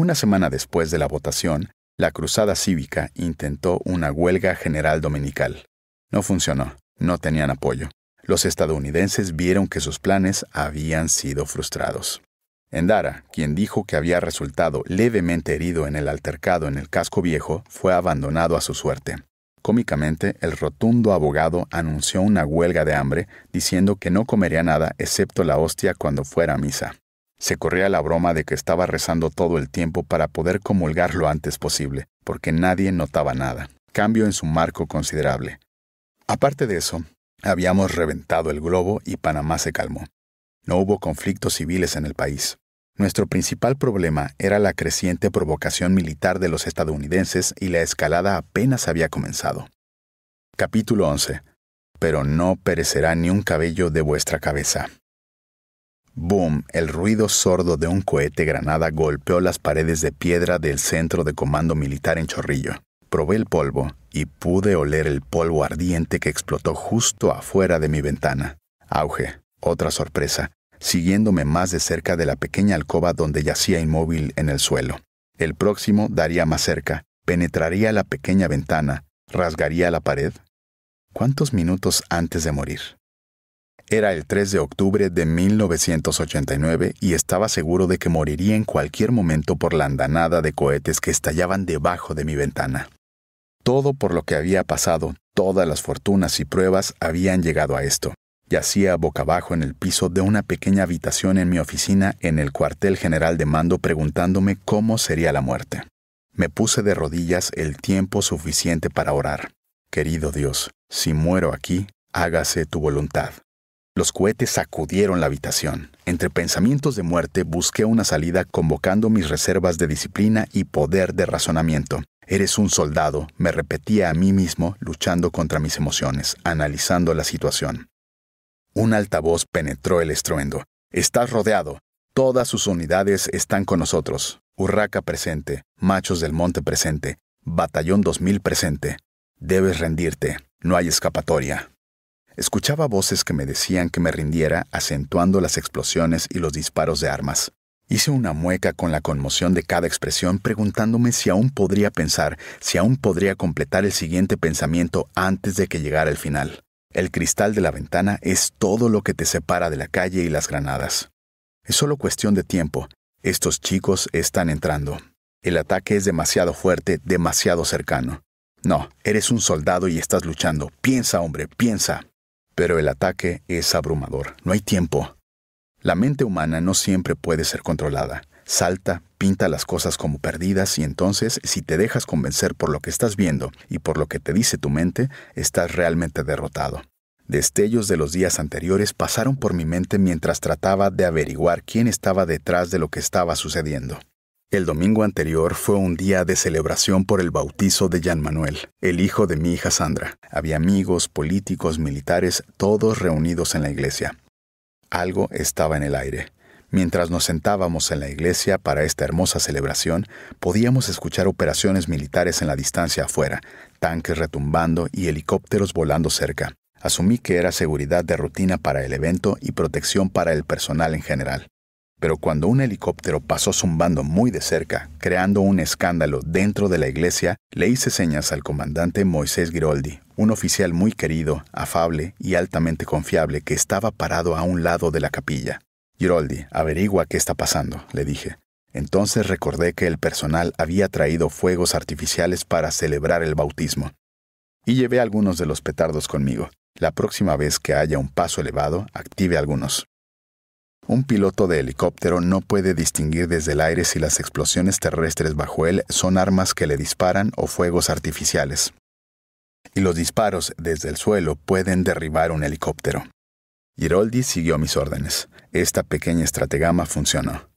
Speaker 1: Una semana después de la votación, la Cruzada Cívica intentó una huelga general dominical. No funcionó, no tenían apoyo. Los estadounidenses vieron que sus planes habían sido frustrados. Endara, quien dijo que había resultado levemente herido en el altercado en el casco viejo, fue abandonado a su suerte. Cómicamente, el rotundo abogado anunció una huelga de hambre, diciendo que no comería nada excepto la hostia cuando fuera a misa. Se corría la broma de que estaba rezando todo el tiempo para poder comulgar lo antes posible, porque nadie notaba nada. Cambio en su marco considerable. Aparte de eso, habíamos reventado el globo y Panamá se calmó. No hubo conflictos civiles en el país. Nuestro principal problema era la creciente provocación militar de los estadounidenses y la escalada apenas había comenzado. Capítulo 11. Pero no perecerá ni un cabello de vuestra cabeza. Boom, el ruido sordo de un cohete granada golpeó las paredes de piedra del centro de comando militar en Chorrillo. Probé el polvo y pude oler el polvo ardiente que explotó justo afuera de mi ventana. Auge, otra sorpresa, siguiéndome más de cerca de la pequeña alcoba donde yacía inmóvil en el suelo. El próximo daría más cerca, penetraría la pequeña ventana, rasgaría la pared. ¿Cuántos minutos antes de morir? Era el 3 de octubre de 1989 y estaba seguro de que moriría en cualquier momento por la andanada de cohetes que estallaban debajo de mi ventana. Todo por lo que había pasado, todas las fortunas y pruebas habían llegado a esto. Yacía boca abajo en el piso de una pequeña habitación en mi oficina en el cuartel general de mando preguntándome cómo sería la muerte. Me puse de rodillas el tiempo suficiente para orar. Querido Dios, si muero aquí, hágase tu voluntad. Los cohetes sacudieron la habitación. Entre pensamientos de muerte busqué una salida convocando mis reservas de disciplina y poder de razonamiento. Eres un soldado, me repetía a mí mismo, luchando contra mis emociones, analizando la situación. Un altavoz penetró el estruendo. Estás rodeado. Todas sus unidades están con nosotros. Urraca presente, Machos del Monte presente, Batallón 2000 presente. Debes rendirte. No hay escapatoria. Escuchaba voces que me decían que me rindiera, acentuando las explosiones y los disparos de armas. Hice una mueca con la conmoción de cada expresión, preguntándome si aún podría pensar, si aún podría completar el siguiente pensamiento antes de que llegara el final. El cristal de la ventana es todo lo que te separa de la calle y las granadas. Es solo cuestión de tiempo. Estos chicos están entrando. El ataque es demasiado fuerte, demasiado cercano. No, eres un soldado y estás luchando. Piensa, hombre, piensa. Pero el ataque es abrumador. No hay tiempo. La mente humana no siempre puede ser controlada. Salta, pinta las cosas como perdidas y entonces, si te dejas convencer por lo que estás viendo y por lo que te dice tu mente, estás realmente derrotado. Destellos de los días anteriores pasaron por mi mente mientras trataba de averiguar quién estaba detrás de lo que estaba sucediendo. El domingo anterior fue un día de celebración por el bautizo de Jean Manuel, el hijo de mi hija Sandra. Había amigos, políticos, militares, todos reunidos en la iglesia. Algo estaba en el aire. Mientras nos sentábamos en la iglesia para esta hermosa celebración, podíamos escuchar operaciones militares en la distancia afuera, tanques retumbando y helicópteros volando cerca. Asumí que era seguridad de rutina para el evento y protección para el personal en general pero cuando un helicóptero pasó zumbando muy de cerca, creando un escándalo dentro de la iglesia, le hice señas al comandante Moisés Giroldi, un oficial muy querido, afable y altamente confiable que estaba parado a un lado de la capilla. Giroldi, averigua qué está pasando, le dije. Entonces recordé que el personal había traído fuegos artificiales para celebrar el bautismo. Y llevé algunos de los petardos conmigo. La próxima vez que haya un paso elevado, active algunos. Un piloto de helicóptero no puede distinguir desde el aire si las explosiones terrestres bajo él son armas que le disparan o fuegos artificiales. Y los disparos desde el suelo pueden derribar un helicóptero. Giroldi siguió mis órdenes. Esta pequeña estrategama funcionó.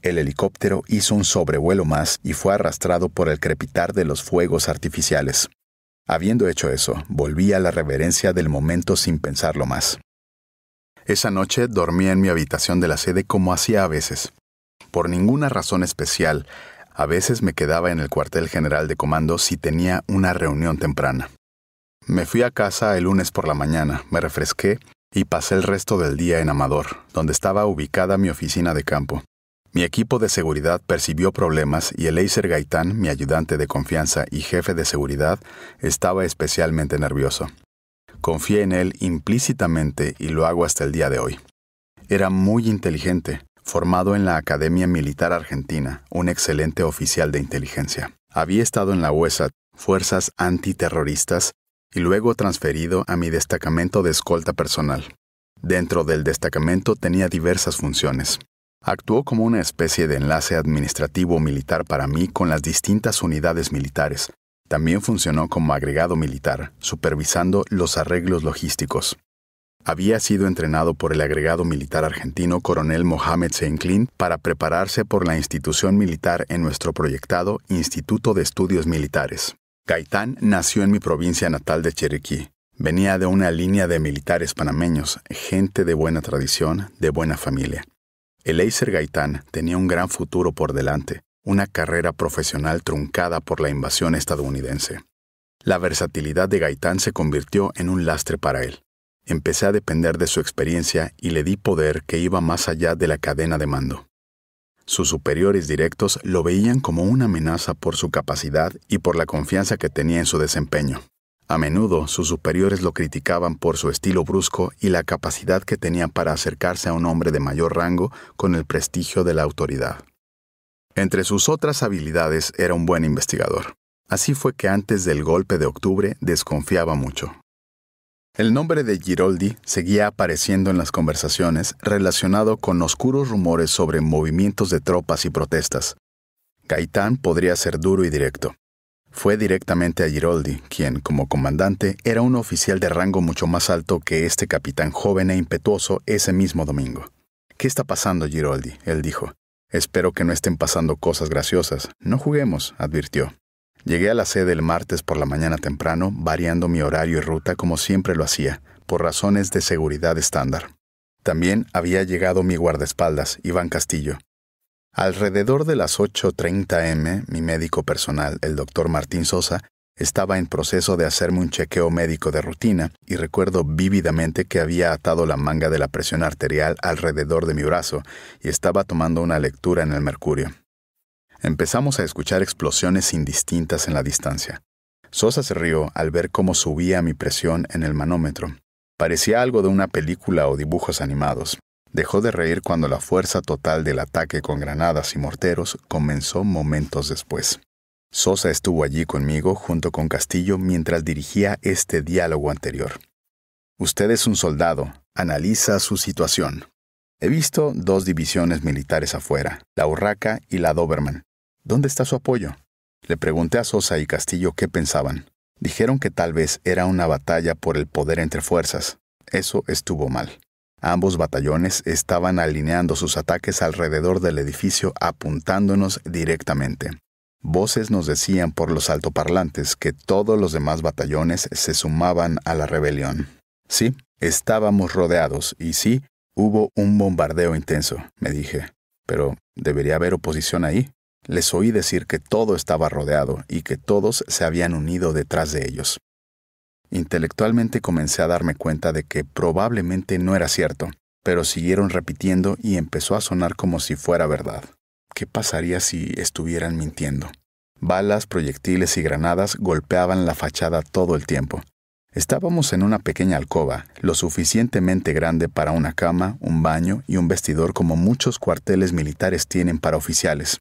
Speaker 1: El helicóptero hizo un sobrevuelo más y fue arrastrado por el crepitar de los fuegos artificiales. Habiendo hecho eso, volví a la reverencia del momento sin pensarlo más. Esa noche dormía en mi habitación de la sede como hacía a veces. Por ninguna razón especial, a veces me quedaba en el cuartel general de comando si tenía una reunión temprana. Me fui a casa el lunes por la mañana, me refresqué y pasé el resto del día en Amador, donde estaba ubicada mi oficina de campo. Mi equipo de seguridad percibió problemas y el Acer Gaitán, mi ayudante de confianza y jefe de seguridad, estaba especialmente nervioso. Confié en él implícitamente y lo hago hasta el día de hoy. Era muy inteligente, formado en la Academia Militar Argentina, un excelente oficial de inteligencia. Había estado en la U.S.A., e Fuerzas Antiterroristas, y luego transferido a mi destacamento de escolta personal. Dentro del destacamento tenía diversas funciones. Actuó como una especie de enlace administrativo militar para mí con las distintas unidades militares, también funcionó como agregado militar, supervisando los arreglos logísticos. Había sido entrenado por el agregado militar argentino coronel Mohamed Seinclin para prepararse por la institución militar en nuestro proyectado Instituto de Estudios Militares. Gaitán nació en mi provincia natal de Chiriquí. Venía de una línea de militares panameños, gente de buena tradición, de buena familia. El Acer Gaitán tenía un gran futuro por delante una carrera profesional truncada por la invasión estadounidense. La versatilidad de Gaitán se convirtió en un lastre para él. Empecé a depender de su experiencia y le di poder que iba más allá de la cadena de mando. Sus superiores directos lo veían como una amenaza por su capacidad y por la confianza que tenía en su desempeño. A menudo sus superiores lo criticaban por su estilo brusco y la capacidad que tenía para acercarse a un hombre de mayor rango con el prestigio de la autoridad. Entre sus otras habilidades era un buen investigador. Así fue que antes del golpe de octubre desconfiaba mucho. El nombre de Giroldi seguía apareciendo en las conversaciones relacionado con oscuros rumores sobre movimientos de tropas y protestas. Gaitán podría ser duro y directo. Fue directamente a Giroldi, quien, como comandante, era un oficial de rango mucho más alto que este capitán joven e impetuoso ese mismo domingo. ¿Qué está pasando, Giroldi? él dijo. Espero que no estén pasando cosas graciosas. No juguemos, advirtió. Llegué a la sede el martes por la mañana temprano, variando mi horario y ruta como siempre lo hacía, por razones de seguridad estándar. También había llegado mi guardaespaldas, Iván Castillo. Alrededor de las 8.30 m, mi médico personal, el doctor Martín Sosa, estaba en proceso de hacerme un chequeo médico de rutina y recuerdo vívidamente que había atado la manga de la presión arterial alrededor de mi brazo y estaba tomando una lectura en el mercurio. Empezamos a escuchar explosiones indistintas en la distancia. Sosa se rió al ver cómo subía mi presión en el manómetro. Parecía algo de una película o dibujos animados. Dejó de reír cuando la fuerza total del ataque con granadas y morteros comenzó momentos después. Sosa estuvo allí conmigo junto con Castillo mientras dirigía este diálogo anterior. Usted es un soldado, analiza su situación. He visto dos divisiones militares afuera, la Urraca y la Doberman. ¿Dónde está su apoyo? Le pregunté a Sosa y Castillo qué pensaban. Dijeron que tal vez era una batalla por el poder entre fuerzas. Eso estuvo mal. Ambos batallones estaban alineando sus ataques alrededor del edificio apuntándonos directamente. Voces nos decían por los altoparlantes que todos los demás batallones se sumaban a la rebelión. Sí, estábamos rodeados y sí, hubo un bombardeo intenso, me dije. Pero, ¿debería haber oposición ahí? Les oí decir que todo estaba rodeado y que todos se habían unido detrás de ellos. Intelectualmente comencé a darme cuenta de que probablemente no era cierto, pero siguieron repitiendo y empezó a sonar como si fuera verdad. ¿Qué pasaría si estuvieran mintiendo? Balas, proyectiles y granadas golpeaban la fachada todo el tiempo. Estábamos en una pequeña alcoba, lo suficientemente grande para una cama, un baño y un vestidor como muchos cuarteles militares tienen para oficiales.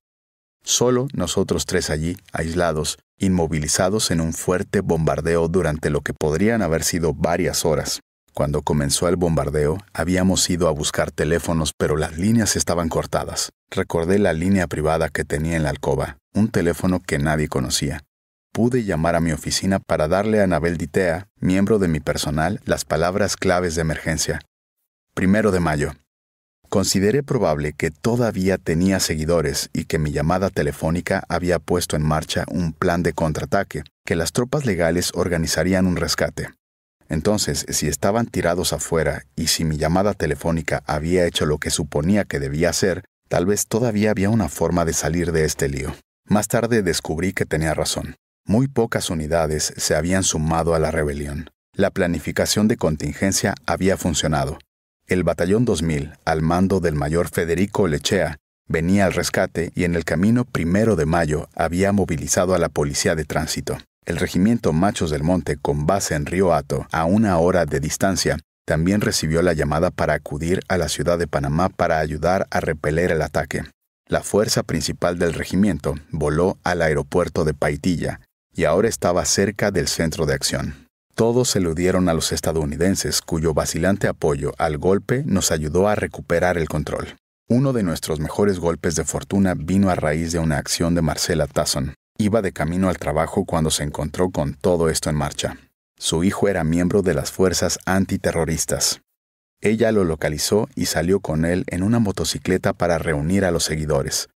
Speaker 1: Solo nosotros tres allí, aislados, inmovilizados en un fuerte bombardeo durante lo que podrían haber sido varias horas. Cuando comenzó el bombardeo, habíamos ido a buscar teléfonos, pero las líneas estaban cortadas. Recordé la línea privada que tenía en la alcoba, un teléfono que nadie conocía. Pude llamar a mi oficina para darle a Anabel Ditea, miembro de mi personal, las palabras claves de emergencia. Primero de mayo. Consideré probable que todavía tenía seguidores y que mi llamada telefónica había puesto en marcha un plan de contraataque, que las tropas legales organizarían un rescate. Entonces, si estaban tirados afuera y si mi llamada telefónica había hecho lo que suponía que debía hacer, Tal vez todavía había una forma de salir de este lío. Más tarde descubrí que tenía razón. Muy pocas unidades se habían sumado a la rebelión. La planificación de contingencia había funcionado. El batallón 2000, al mando del mayor Federico Lechea, venía al rescate y en el camino primero de mayo había movilizado a la policía de tránsito. El regimiento Machos del Monte, con base en Río Hato, a una hora de distancia, también recibió la llamada para acudir a la ciudad de Panamá para ayudar a repeler el ataque. La fuerza principal del regimiento voló al aeropuerto de Paitilla y ahora estaba cerca del centro de acción. Todos eludieron a los estadounidenses cuyo vacilante apoyo al golpe nos ayudó a recuperar el control. Uno de nuestros mejores golpes de fortuna vino a raíz de una acción de Marcela Tasson. Iba de camino al trabajo cuando se encontró con todo esto en marcha. Su hijo era miembro de las fuerzas antiterroristas. Ella lo localizó y salió con él en una motocicleta para reunir a los seguidores.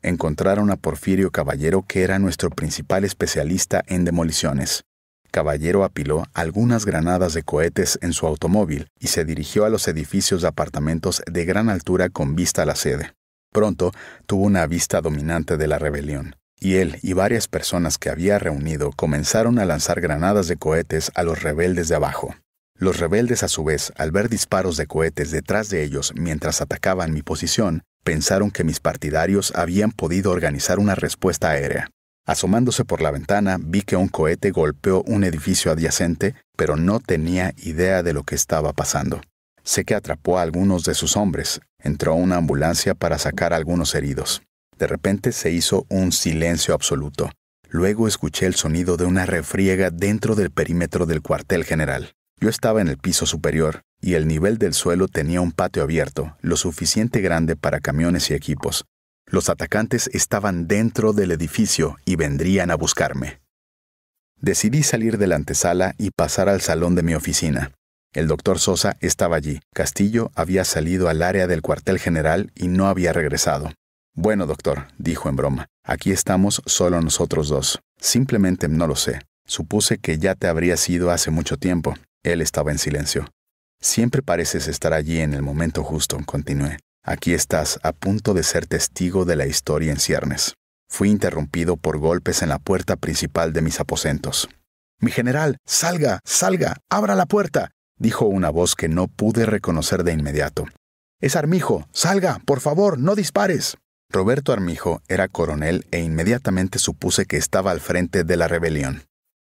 Speaker 1: Encontraron a Porfirio Caballero, que era nuestro principal especialista en demoliciones. Caballero apiló algunas granadas de cohetes en su automóvil y se dirigió a los edificios de apartamentos de gran altura con vista a la sede. Pronto tuvo una vista dominante de la rebelión y él y varias personas que había reunido comenzaron a lanzar granadas de cohetes a los rebeldes de abajo. Los rebeldes a su vez, al ver disparos de cohetes detrás de ellos mientras atacaban mi posición, pensaron que mis partidarios habían podido organizar una respuesta aérea. Asomándose por la ventana, vi que un cohete golpeó un edificio adyacente, pero no tenía idea de lo que estaba pasando. Sé que atrapó a algunos de sus hombres. Entró una ambulancia para sacar a algunos heridos. De repente se hizo un silencio absoluto. Luego escuché el sonido de una refriega dentro del perímetro del cuartel general. Yo estaba en el piso superior, y el nivel del suelo tenía un patio abierto, lo suficiente grande para camiones y equipos. Los atacantes estaban dentro del edificio y vendrían a buscarme. Decidí salir de la antesala y pasar al salón de mi oficina. El doctor Sosa estaba allí. Castillo había salido al área del cuartel general y no había regresado. Bueno, doctor, dijo en broma, aquí estamos solo nosotros dos. Simplemente no lo sé. Supuse que ya te habrías ido hace mucho tiempo. Él estaba en silencio. Siempre pareces estar allí en el momento justo, continué. Aquí estás, a punto de ser testigo de la historia en ciernes. Fui interrumpido por golpes en la puerta principal de mis aposentos. Mi general, salga, salga, abra la puerta, dijo una voz que no pude reconocer de inmediato. Es Armijo, salga, por favor, no dispares. Roberto Armijo era coronel e inmediatamente supuse que estaba al frente de la rebelión.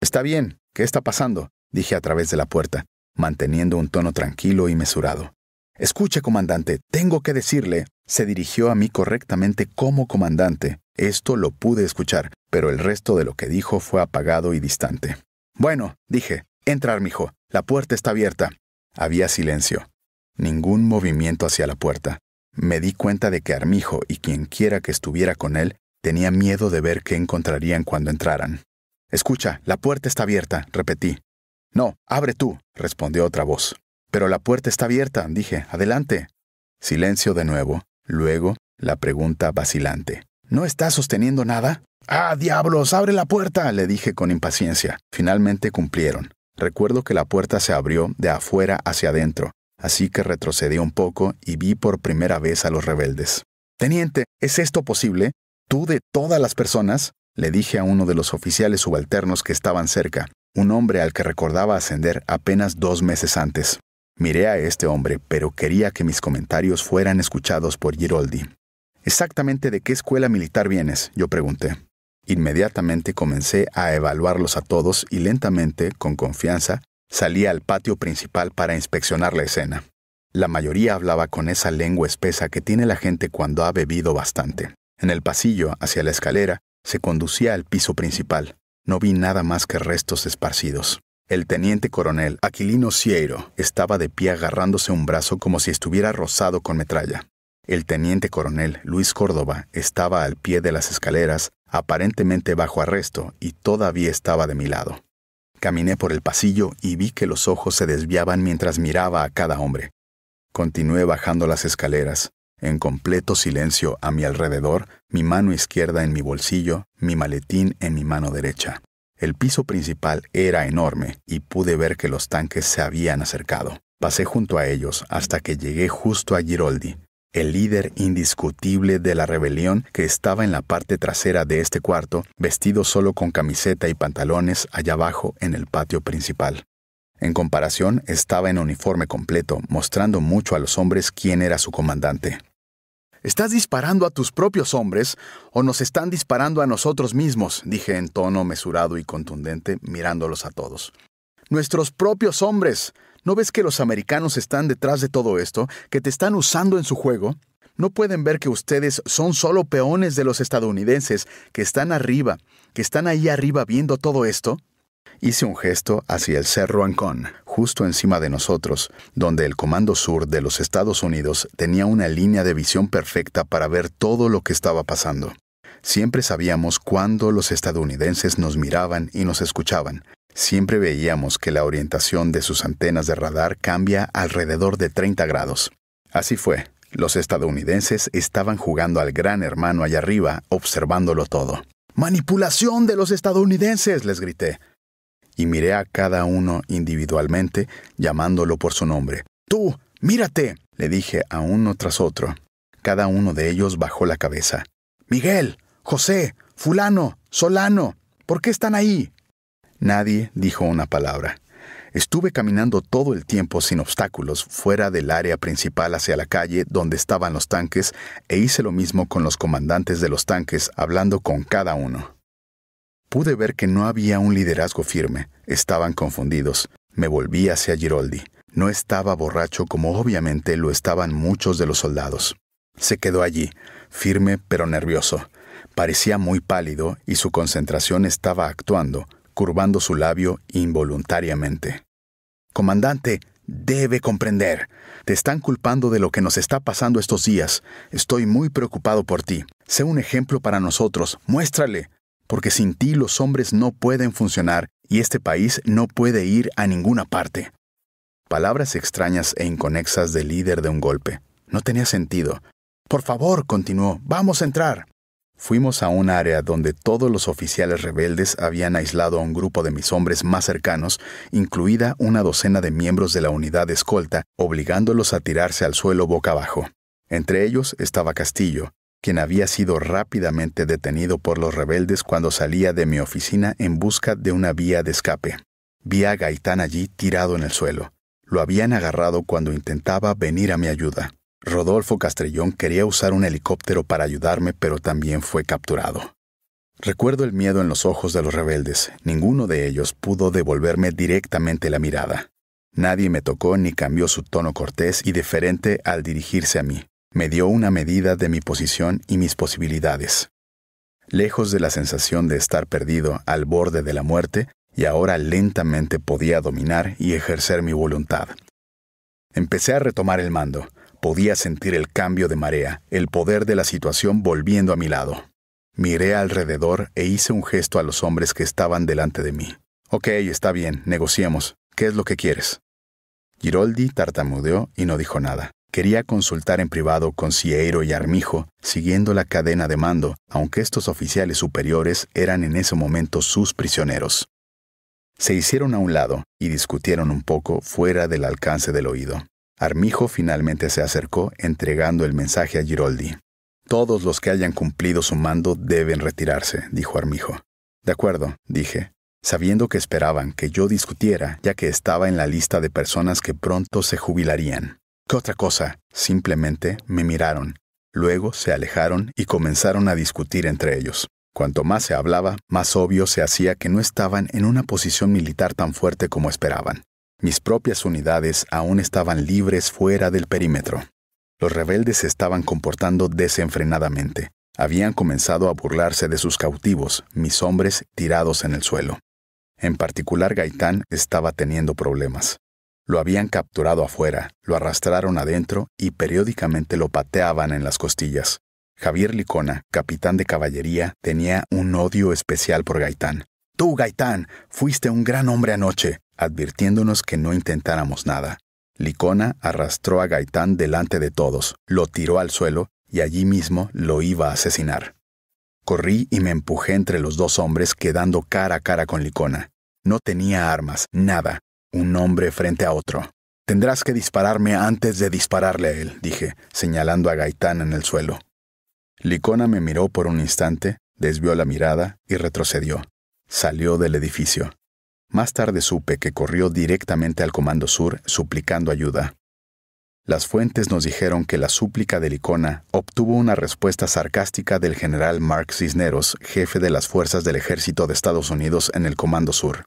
Speaker 1: Está bien, ¿qué está pasando? dije a través de la puerta, manteniendo un tono tranquilo y mesurado. Escuche, comandante, tengo que decirle. Se dirigió a mí correctamente como comandante. Esto lo pude escuchar, pero el resto de lo que dijo fue apagado y distante. Bueno, dije, entra, Armijo. La puerta está abierta. Había silencio. Ningún movimiento hacia la puerta. Me di cuenta de que Armijo y quienquiera que estuviera con él tenía miedo de ver qué encontrarían cuando entraran. Escucha, la puerta está abierta, repetí. No, abre tú, respondió otra voz. Pero la puerta está abierta, dije, adelante. Silencio de nuevo, luego la pregunta vacilante. ¿No estás sosteniendo nada? Ah, diablos, abre la puerta, le dije con impaciencia. Finalmente cumplieron. Recuerdo que la puerta se abrió de afuera hacia adentro, así que retrocedí un poco y vi por primera vez a los rebeldes. Teniente, ¿es esto posible? ¿Tú de todas las personas? le dije a uno de los oficiales subalternos que estaban cerca, un hombre al que recordaba ascender apenas dos meses antes. Miré a este hombre, pero quería que mis comentarios fueran escuchados por Giroldi. ¿Exactamente de qué escuela militar vienes? yo pregunté. Inmediatamente comencé a evaluarlos a todos y lentamente, con confianza, Salía al patio principal para inspeccionar la escena. La mayoría hablaba con esa lengua espesa que tiene la gente cuando ha bebido bastante. En el pasillo, hacia la escalera, se conducía al piso principal. No vi nada más que restos esparcidos. El teniente coronel Aquilino Cieiro estaba de pie agarrándose un brazo como si estuviera rozado con metralla. El teniente coronel Luis Córdoba estaba al pie de las escaleras, aparentemente bajo arresto, y todavía estaba de mi lado. Caminé por el pasillo y vi que los ojos se desviaban mientras miraba a cada hombre. Continué bajando las escaleras, en completo silencio a mi alrededor, mi mano izquierda en mi bolsillo, mi maletín en mi mano derecha. El piso principal era enorme y pude ver que los tanques se habían acercado. Pasé junto a ellos hasta que llegué justo a Giroldi, el líder indiscutible de la rebelión, que estaba en la parte trasera de este cuarto, vestido solo con camiseta y pantalones allá abajo en el patio principal. En comparación, estaba en uniforme completo, mostrando mucho a los hombres quién era su comandante. ¿Estás disparando a tus propios hombres o nos están disparando a nosotros mismos? dije en tono mesurado y contundente, mirándolos a todos. Nuestros propios hombres. ¿No ves que los americanos están detrás de todo esto, que te están usando en su juego? ¿No pueden ver que ustedes son solo peones de los estadounidenses que están arriba, que están ahí arriba viendo todo esto? Hice un gesto hacia el Cerro Ancón, justo encima de nosotros, donde el Comando Sur de los Estados Unidos tenía una línea de visión perfecta para ver todo lo que estaba pasando. Siempre sabíamos cuándo los estadounidenses nos miraban y nos escuchaban, siempre veíamos que la orientación de sus antenas de radar cambia alrededor de 30 grados. Así fue, los estadounidenses estaban jugando al gran hermano allá arriba, observándolo todo. ¡Manipulación de los estadounidenses! les grité. Y miré a cada uno individualmente, llamándolo por su nombre. ¡Tú! ¡Mírate! le dije a uno tras otro. Cada uno de ellos bajó la cabeza. Miguel, José, fulano, Solano, ¿por qué están ahí? Nadie dijo una palabra. Estuve caminando todo el tiempo sin obstáculos fuera del área principal hacia la calle donde estaban los tanques e hice lo mismo con los comandantes de los tanques hablando con cada uno. Pude ver que no había un liderazgo firme, estaban confundidos. Me volví hacia Giroldi. No estaba borracho como obviamente lo estaban muchos de los soldados. Se quedó allí, firme pero nervioso. Parecía muy pálido y su concentración estaba actuando, curvando su labio involuntariamente. Comandante, debe comprender. Te están culpando de lo que nos está pasando estos días. Estoy muy preocupado por ti. Sé un ejemplo para nosotros. Muéstrale. Porque sin ti los hombres no pueden funcionar y este país no puede ir a ninguna parte. Palabras extrañas e inconexas del líder de un golpe. No tenía sentido. Por favor, continuó, vamos a entrar. Fuimos a un área donde todos los oficiales rebeldes habían aislado a un grupo de mis hombres más cercanos, incluida una docena de miembros de la unidad de escolta, obligándolos a tirarse al suelo boca abajo. Entre ellos estaba Castillo, quien había sido rápidamente detenido por los rebeldes cuando salía de mi oficina en busca de una vía de escape. Vi a Gaitán allí tirado en el suelo. Lo habían agarrado cuando intentaba venir a mi ayuda. Rodolfo Castrellón quería usar un helicóptero para ayudarme, pero también fue capturado. Recuerdo el miedo en los ojos de los rebeldes. Ninguno de ellos pudo devolverme directamente la mirada. Nadie me tocó ni cambió su tono cortés y deferente al dirigirse a mí. Me dio una medida de mi posición y mis posibilidades. Lejos de la sensación de estar perdido al borde de la muerte, y ahora lentamente podía dominar y ejercer mi voluntad. Empecé a retomar el mando. Podía sentir el cambio de marea, el poder de la situación volviendo a mi lado. Miré alrededor e hice un gesto a los hombres que estaban delante de mí. Ok, está bien, negociemos. ¿Qué es lo que quieres? Giroldi tartamudeó y no dijo nada. Quería consultar en privado con Cieiro y Armijo, siguiendo la cadena de mando, aunque estos oficiales superiores eran en ese momento sus prisioneros. Se hicieron a un lado y discutieron un poco fuera del alcance del oído. Armijo finalmente se acercó entregando el mensaje a Giroldi. Todos los que hayan cumplido su mando deben retirarse, dijo Armijo. De acuerdo, dije, sabiendo que esperaban que yo discutiera, ya que estaba en la lista de personas que pronto se jubilarían. ¿Qué otra cosa? Simplemente me miraron. Luego se alejaron y comenzaron a discutir entre ellos. Cuanto más se hablaba, más obvio se hacía que no estaban en una posición militar tan fuerte como esperaban. Mis propias unidades aún estaban libres fuera del perímetro. Los rebeldes se estaban comportando desenfrenadamente. Habían comenzado a burlarse de sus cautivos, mis hombres tirados en el suelo. En particular Gaitán estaba teniendo problemas. Lo habían capturado afuera, lo arrastraron adentro y periódicamente lo pateaban en las costillas. Javier Licona, capitán de caballería, tenía un odio especial por Gaitán. Tú, Gaitán, fuiste un gran hombre anoche. Advirtiéndonos que no intentáramos nada, Licona arrastró a Gaitán delante de todos, lo tiró al suelo y allí mismo lo iba a asesinar. Corrí y me empujé entre los dos hombres quedando cara a cara con Licona. No tenía armas, nada, un hombre frente a otro. Tendrás que dispararme antes de dispararle a él, dije, señalando a Gaitán en el suelo. Licona me miró por un instante, desvió la mirada y retrocedió. Salió del edificio. Más tarde supe que corrió directamente al Comando Sur suplicando ayuda. Las fuentes nos dijeron que la súplica de Licona obtuvo una respuesta sarcástica del general Mark Cisneros, jefe de las fuerzas del ejército de Estados Unidos en el Comando Sur.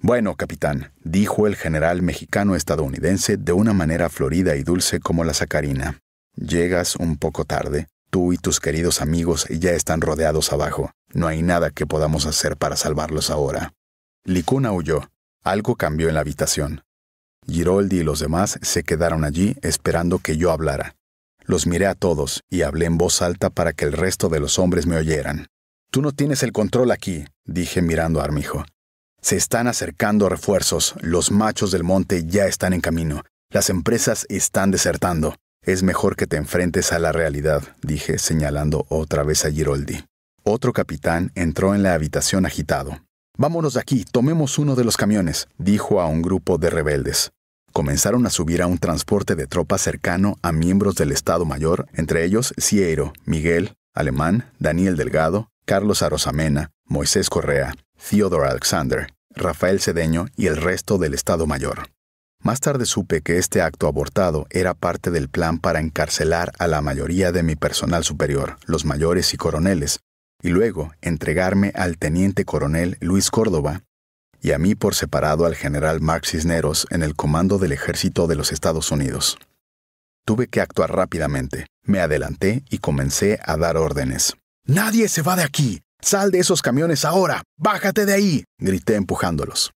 Speaker 1: Bueno, capitán, dijo el general mexicano-estadounidense de una manera florida y dulce como la sacarina. Llegas un poco tarde, tú y tus queridos amigos ya están rodeados abajo. No hay nada que podamos hacer para salvarlos ahora. Licuna huyó. Algo cambió en la habitación. Giroldi y los demás se quedaron allí esperando que yo hablara. Los miré a todos y hablé en voz alta para que el resto de los hombres me oyeran. Tú no tienes el control aquí, dije mirando a Armijo. Se están acercando refuerzos, los machos del monte ya están en camino, las empresas están desertando. Es mejor que te enfrentes a la realidad, dije señalando otra vez a Giroldi. Otro capitán entró en la habitación agitado. Vámonos de aquí, tomemos uno de los camiones, dijo a un grupo de rebeldes. Comenzaron a subir a un transporte de tropas cercano a miembros del Estado Mayor, entre ellos Ciero, Miguel, Alemán, Daniel Delgado, Carlos Arosamena, Moisés Correa, Theodore Alexander, Rafael Cedeño y el resto del Estado Mayor. Más tarde supe que este acto abortado era parte del plan para encarcelar a la mayoría de mi personal superior, los mayores y coroneles, y luego entregarme al teniente coronel Luis Córdoba y a mí por separado al general Mark Cisneros en el comando del ejército de los Estados Unidos. Tuve que actuar rápidamente, me adelanté y comencé a dar órdenes. Nadie se va de aquí. Sal de esos camiones ahora. Bájate de ahí. grité empujándolos.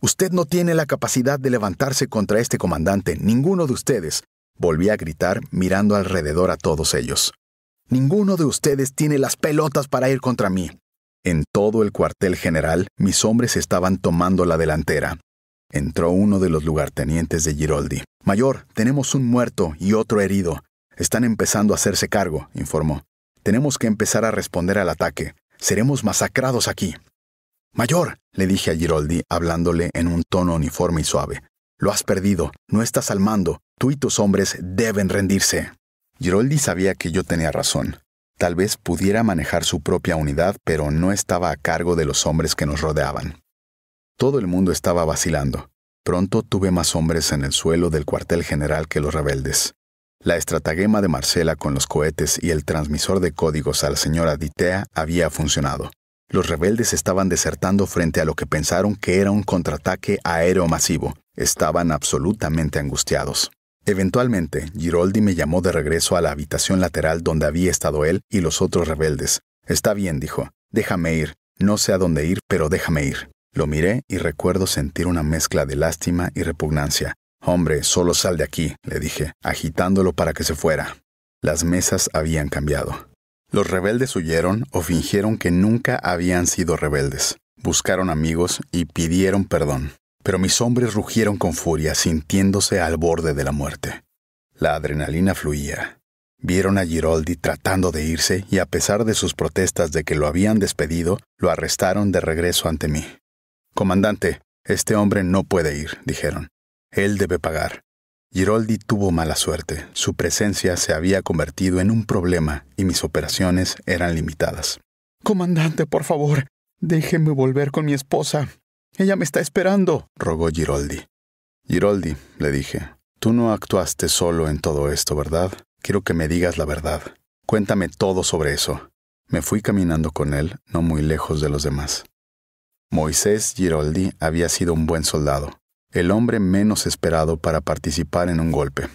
Speaker 1: Usted no tiene la capacidad de levantarse contra este comandante, ninguno de ustedes. Volví a gritar mirando alrededor a todos ellos. Ninguno de ustedes tiene las pelotas para ir contra mí. En todo el cuartel general, mis hombres estaban tomando la delantera. Entró uno de los lugartenientes de Giroldi. Mayor, tenemos un muerto y otro herido. Están empezando a hacerse cargo, informó. Tenemos que empezar a responder al ataque. Seremos masacrados aquí. Mayor, le dije a Giroldi, hablándole en un tono uniforme y suave. Lo has perdido, no estás al mando, tú y tus hombres deben rendirse. Giroldi sabía que yo tenía razón. Tal vez pudiera manejar su propia unidad, pero no estaba a cargo de los hombres que nos rodeaban. Todo el mundo estaba vacilando. Pronto tuve más hombres en el suelo del cuartel general que los rebeldes. La estratagema de Marcela con los cohetes y el transmisor de códigos a la señora Ditea había funcionado. Los rebeldes estaban desertando frente a lo que pensaron que era un contraataque aéreo masivo. Estaban absolutamente angustiados. Eventualmente, Giroldi me llamó de regreso a la habitación lateral donde había estado él y los otros rebeldes. Está bien, dijo. Déjame ir. No sé a dónde ir, pero déjame ir. Lo miré y recuerdo sentir una mezcla de lástima y repugnancia. Hombre, solo sal de aquí, le dije, agitándolo para que se fuera. Las mesas habían cambiado. Los rebeldes huyeron o fingieron que nunca habían sido rebeldes. Buscaron amigos y pidieron perdón. Pero mis hombres rugieron con furia, sintiéndose al borde de la muerte. La adrenalina fluía. Vieron a Giroldi tratando de irse y a pesar de sus protestas de que lo habían despedido, lo arrestaron de regreso ante mí. Comandante, este hombre no puede ir, dijeron. Él debe pagar. Giroldi tuvo mala suerte. Su presencia se había convertido en un problema y mis operaciones eran limitadas. Comandante, por favor, déjeme volver con mi esposa, ella me está esperando, rogó Giroldi. Giroldi, le dije, tú no actuaste solo en todo esto, ¿verdad? Quiero que me digas la verdad. Cuéntame todo sobre eso. Me fui caminando con él, no muy lejos de los demás. Moisés Giroldi había sido un buen soldado, el hombre menos esperado para participar en un golpe.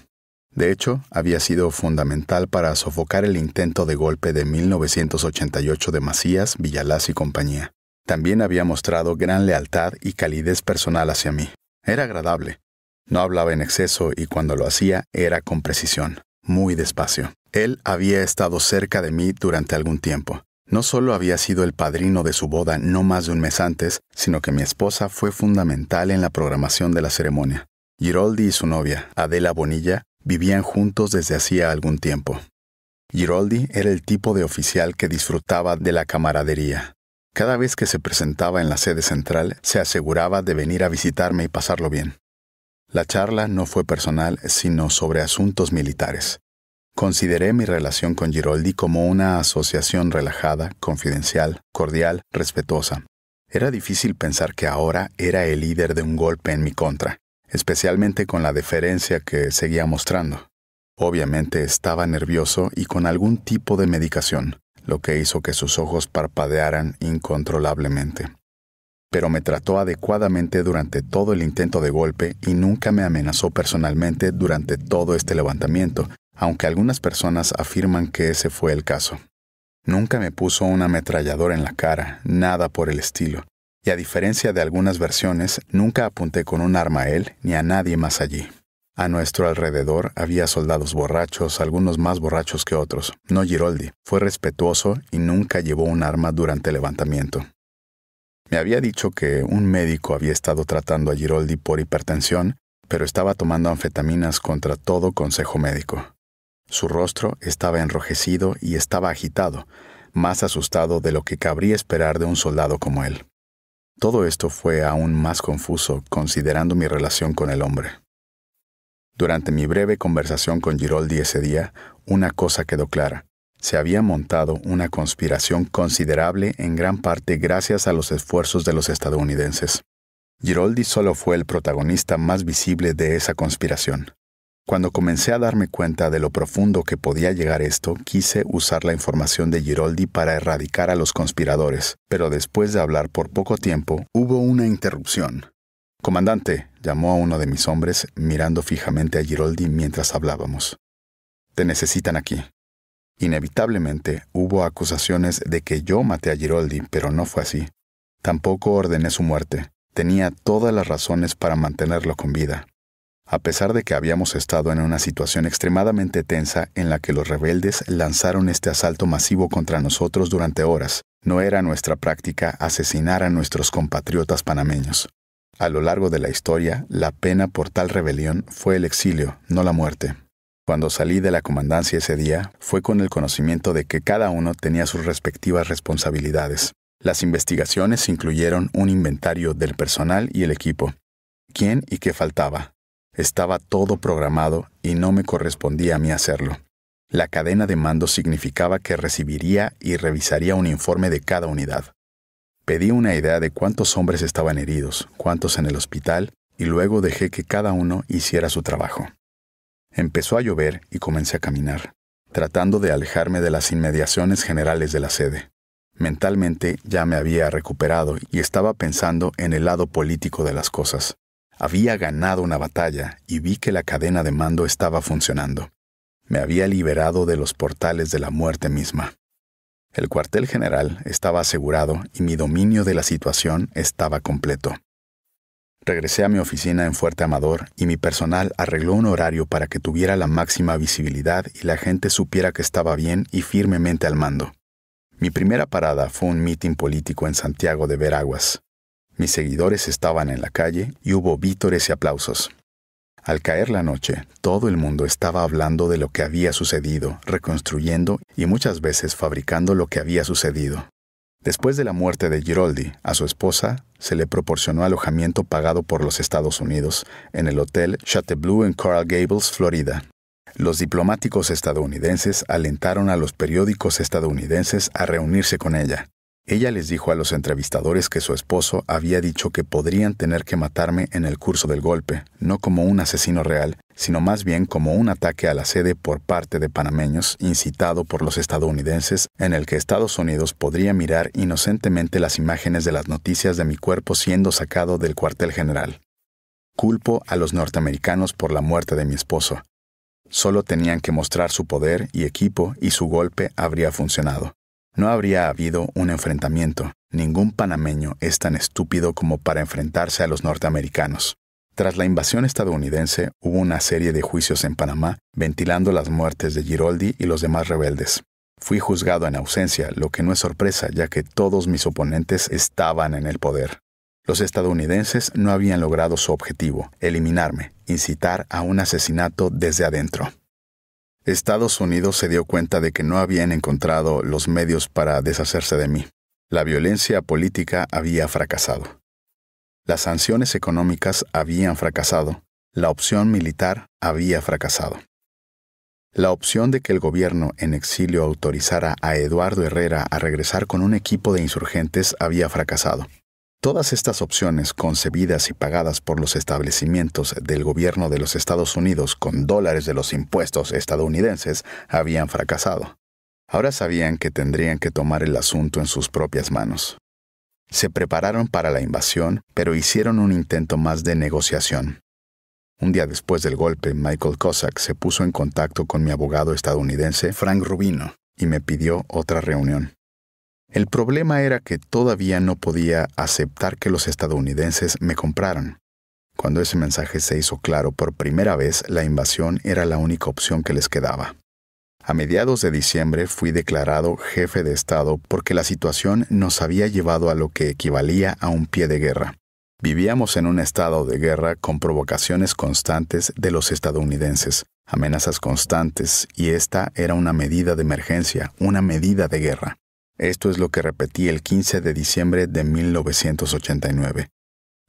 Speaker 1: De hecho, había sido fundamental para sofocar el intento de golpe de 1988 de Macías, Villalaz y compañía. También había mostrado gran lealtad y calidez personal hacia mí. Era agradable. No hablaba en exceso y cuando lo hacía era con precisión, muy despacio. Él había estado cerca de mí durante algún tiempo. No solo había sido el padrino de su boda no más de un mes antes, sino que mi esposa fue fundamental en la programación de la ceremonia. Giroldi y su novia, Adela Bonilla, vivían juntos desde hacía algún tiempo. Giroldi era el tipo de oficial que disfrutaba de la camaradería, cada vez que se presentaba en la sede central, se aseguraba de venir a visitarme y pasarlo bien. La charla no fue personal, sino sobre asuntos militares. Consideré mi relación con Giroldi como una asociación relajada, confidencial, cordial, respetuosa. Era difícil pensar que ahora era el líder de un golpe en mi contra, especialmente con la deferencia que seguía mostrando. Obviamente estaba nervioso y con algún tipo de medicación lo que hizo que sus ojos parpadearan incontrolablemente. Pero me trató adecuadamente durante todo el intento de golpe y nunca me amenazó personalmente durante todo este levantamiento, aunque algunas personas afirman que ese fue el caso. Nunca me puso un ametrallador en la cara, nada por el estilo, y a diferencia de algunas versiones, nunca apunté con un arma a él ni a nadie más allí. A nuestro alrededor había soldados borrachos, algunos más borrachos que otros. No Giroldi, fue respetuoso y nunca llevó un arma durante el levantamiento. Me había dicho que un médico había estado tratando a Giroldi por hipertensión, pero estaba tomando anfetaminas contra todo consejo médico. Su rostro estaba enrojecido y estaba agitado, más asustado de lo que cabría esperar de un soldado como él. Todo esto fue aún más confuso considerando mi relación con el hombre. Durante mi breve conversación con Giroldi ese día, una cosa quedó clara. Se había montado una conspiración considerable en gran parte gracias a los esfuerzos de los estadounidenses. Giroldi solo fue el protagonista más visible de esa conspiración. Cuando comencé a darme cuenta de lo profundo que podía llegar esto, quise usar la información de Giroldi para erradicar a los conspiradores, pero después de hablar por poco tiempo, hubo una interrupción. Comandante, llamó a uno de mis hombres, mirando fijamente a Giroldi mientras hablábamos. Te necesitan aquí. Inevitablemente hubo acusaciones de que yo maté a Giroldi, pero no fue así. Tampoco ordené su muerte. Tenía todas las razones para mantenerlo con vida. A pesar de que habíamos estado en una situación extremadamente tensa en la que los rebeldes lanzaron este asalto masivo contra nosotros durante horas, no era nuestra práctica asesinar a nuestros compatriotas panameños. A lo largo de la historia, la pena por tal rebelión fue el exilio, no la muerte. Cuando salí de la comandancia ese día, fue con el conocimiento de que cada uno tenía sus respectivas responsabilidades. Las investigaciones incluyeron un inventario del personal y el equipo. ¿Quién y qué faltaba? Estaba todo programado y no me correspondía a mí hacerlo. La cadena de mando significaba que recibiría y revisaría un informe de cada unidad. Pedí una idea de cuántos hombres estaban heridos, cuántos en el hospital, y luego dejé que cada uno hiciera su trabajo. Empezó a llover y comencé a caminar, tratando de alejarme de las inmediaciones generales de la sede. Mentalmente ya me había recuperado y estaba pensando en el lado político de las cosas. Había ganado una batalla y vi que la cadena de mando estaba funcionando. Me había liberado de los portales de la muerte misma. El cuartel general estaba asegurado y mi dominio de la situación estaba completo. Regresé a mi oficina en Fuerte Amador y mi personal arregló un horario para que tuviera la máxima visibilidad y la gente supiera que estaba bien y firmemente al mando. Mi primera parada fue un mitin político en Santiago de Veraguas. Mis seguidores estaban en la calle y hubo vítores y aplausos. Al caer la noche, todo el mundo estaba hablando de lo que había sucedido, reconstruyendo y muchas veces fabricando lo que había sucedido. Después de la muerte de Giroldi, a su esposa se le proporcionó alojamiento pagado por los Estados Unidos en el Hotel Chateaubriand en Coral Gables, Florida. Los diplomáticos estadounidenses alentaron a los periódicos estadounidenses a reunirse con ella. Ella les dijo a los entrevistadores que su esposo había dicho que podrían tener que matarme en el curso del golpe, no como un asesino real, sino más bien como un ataque a la sede por parte de panameños incitado por los estadounidenses, en el que Estados Unidos podría mirar inocentemente las imágenes de las noticias de mi cuerpo siendo sacado del cuartel general. Culpo a los norteamericanos por la muerte de mi esposo. Solo tenían que mostrar su poder y equipo y su golpe habría funcionado. No habría habido un enfrentamiento. Ningún panameño es tan estúpido como para enfrentarse a los norteamericanos. Tras la invasión estadounidense hubo una serie de juicios en Panamá ventilando las muertes de Giroldi y los demás rebeldes. Fui juzgado en ausencia, lo que no es sorpresa ya que todos mis oponentes estaban en el poder. Los estadounidenses no habían logrado su objetivo, eliminarme, incitar a un asesinato desde adentro. Estados Unidos se dio cuenta de que no habían encontrado los medios para deshacerse de mí. La violencia política había fracasado. Las sanciones económicas habían fracasado. La opción militar había fracasado. La opción de que el gobierno en exilio autorizara a Eduardo Herrera a regresar con un equipo de insurgentes había fracasado. Todas estas opciones concebidas y pagadas por los establecimientos del gobierno de los Estados Unidos con dólares de los impuestos estadounidenses habían fracasado. Ahora sabían que tendrían que tomar el asunto en sus propias manos. Se prepararon para la invasión, pero hicieron un intento más de negociación. Un día después del golpe, Michael Cossack se puso en contacto con mi abogado estadounidense, Frank Rubino, y me pidió otra reunión. El problema era que todavía no podía aceptar que los estadounidenses me compraran. Cuando ese mensaje se hizo claro por primera vez, la invasión era la única opción que les quedaba. A mediados de diciembre fui declarado jefe de Estado porque la situación nos había llevado a lo que equivalía a un pie de guerra. Vivíamos en un estado de guerra con provocaciones constantes de los estadounidenses, amenazas constantes, y esta era una medida de emergencia, una medida de guerra. Esto es lo que repetí el 15 de diciembre de 1989.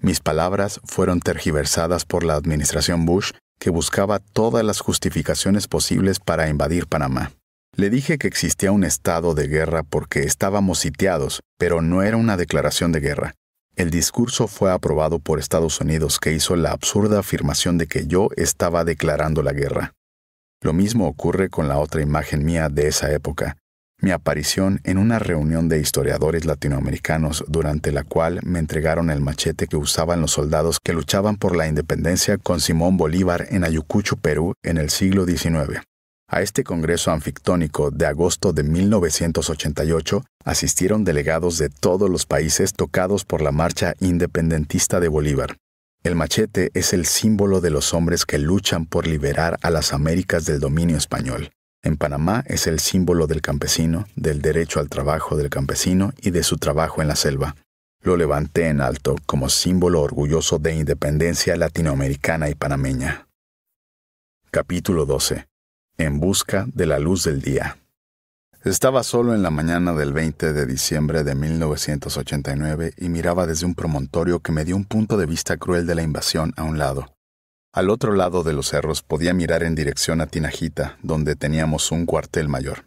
Speaker 1: Mis palabras fueron tergiversadas por la administración Bush, que buscaba todas las justificaciones posibles para invadir Panamá. Le dije que existía un estado de guerra porque estábamos sitiados, pero no era una declaración de guerra. El discurso fue aprobado por Estados Unidos, que hizo la absurda afirmación de que yo estaba declarando la guerra. Lo mismo ocurre con la otra imagen mía de esa época, mi aparición en una reunión de historiadores latinoamericanos durante la cual me entregaron el machete que usaban los soldados que luchaban por la independencia con Simón Bolívar en Ayacucho, Perú, en el siglo XIX. A este Congreso Anfictónico de agosto de 1988 asistieron delegados de todos los países tocados por la marcha independentista de Bolívar. El machete es el símbolo de los hombres que luchan por liberar a las Américas del dominio español. En Panamá es el símbolo del campesino, del derecho al trabajo del campesino y de su trabajo en la selva. Lo levanté en alto como símbolo orgulloso de independencia latinoamericana y panameña. Capítulo 12. En busca de la luz del día. Estaba solo en la mañana del 20 de diciembre de 1989 y miraba desde un promontorio que me dio un punto de vista cruel de la invasión a un lado. Al otro lado de los cerros podía mirar en dirección a Tinajita, donde teníamos un cuartel mayor.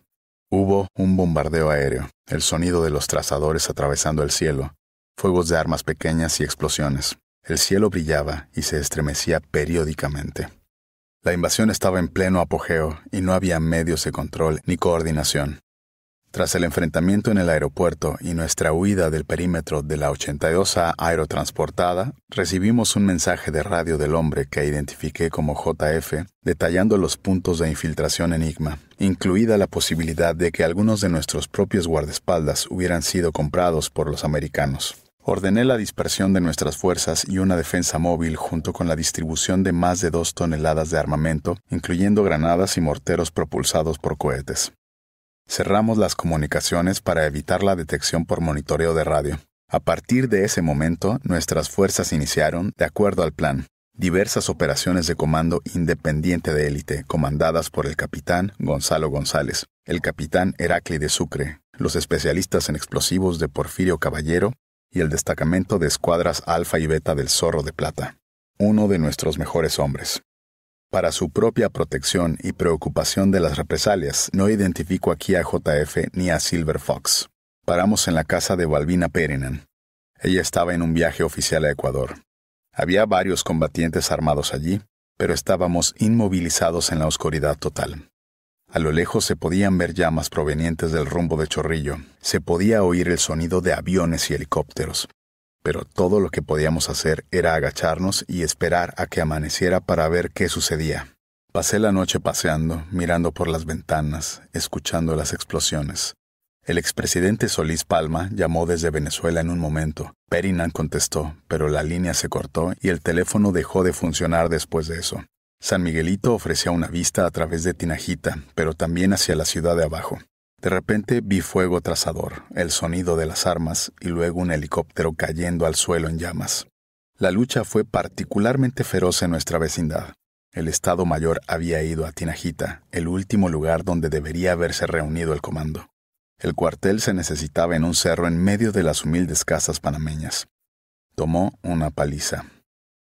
Speaker 1: Hubo un bombardeo aéreo, el sonido de los trazadores atravesando el cielo, fuegos de armas pequeñas y explosiones. El cielo brillaba y se estremecía periódicamente. La invasión estaba en pleno apogeo y no había medios de control ni coordinación. Tras el enfrentamiento en el aeropuerto y nuestra huida del perímetro de la 82A aerotransportada, recibimos un mensaje de radio del hombre que identifiqué como JF detallando los puntos de infiltración enigma, incluida la posibilidad de que algunos de nuestros propios guardaespaldas hubieran sido comprados por los americanos. Ordené la dispersión de nuestras fuerzas y una defensa móvil junto con la distribución de más de dos toneladas de armamento, incluyendo granadas y morteros propulsados por cohetes. Cerramos las comunicaciones para evitar la detección por monitoreo de radio. A partir de ese momento, nuestras fuerzas iniciaron, de acuerdo al plan, diversas operaciones de comando independiente de élite, comandadas por el capitán Gonzalo González, el capitán Heracle de Sucre, los especialistas en explosivos de Porfirio Caballero y el destacamento de escuadras Alfa y Beta del Zorro de Plata, uno de nuestros mejores hombres. Para su propia protección y preocupación de las represalias, no identifico aquí a JF ni a Silver Fox. Paramos en la casa de Balbina Perinan. Ella estaba en un viaje oficial a Ecuador. Había varios combatientes armados allí, pero estábamos inmovilizados en la oscuridad total. A lo lejos se podían ver llamas provenientes del rumbo de Chorrillo, se podía oír el sonido de aviones y helicópteros, pero todo lo que podíamos hacer era agacharnos y esperar a que amaneciera para ver qué sucedía. Pasé la noche paseando, mirando por las ventanas, escuchando las explosiones. El expresidente Solís Palma llamó desde Venezuela en un momento. Perinan contestó, pero la línea se cortó y el teléfono dejó de funcionar después de eso. San Miguelito ofrecía una vista a través de Tinajita, pero también hacia la ciudad de abajo. De repente vi fuego trazador, el sonido de las armas y luego un helicóptero cayendo al suelo en llamas. La lucha fue particularmente feroz en nuestra vecindad. El Estado Mayor había ido a Tinajita, el último lugar donde debería haberse reunido el comando. El cuartel se necesitaba en un cerro en medio de las humildes casas panameñas. Tomó una paliza.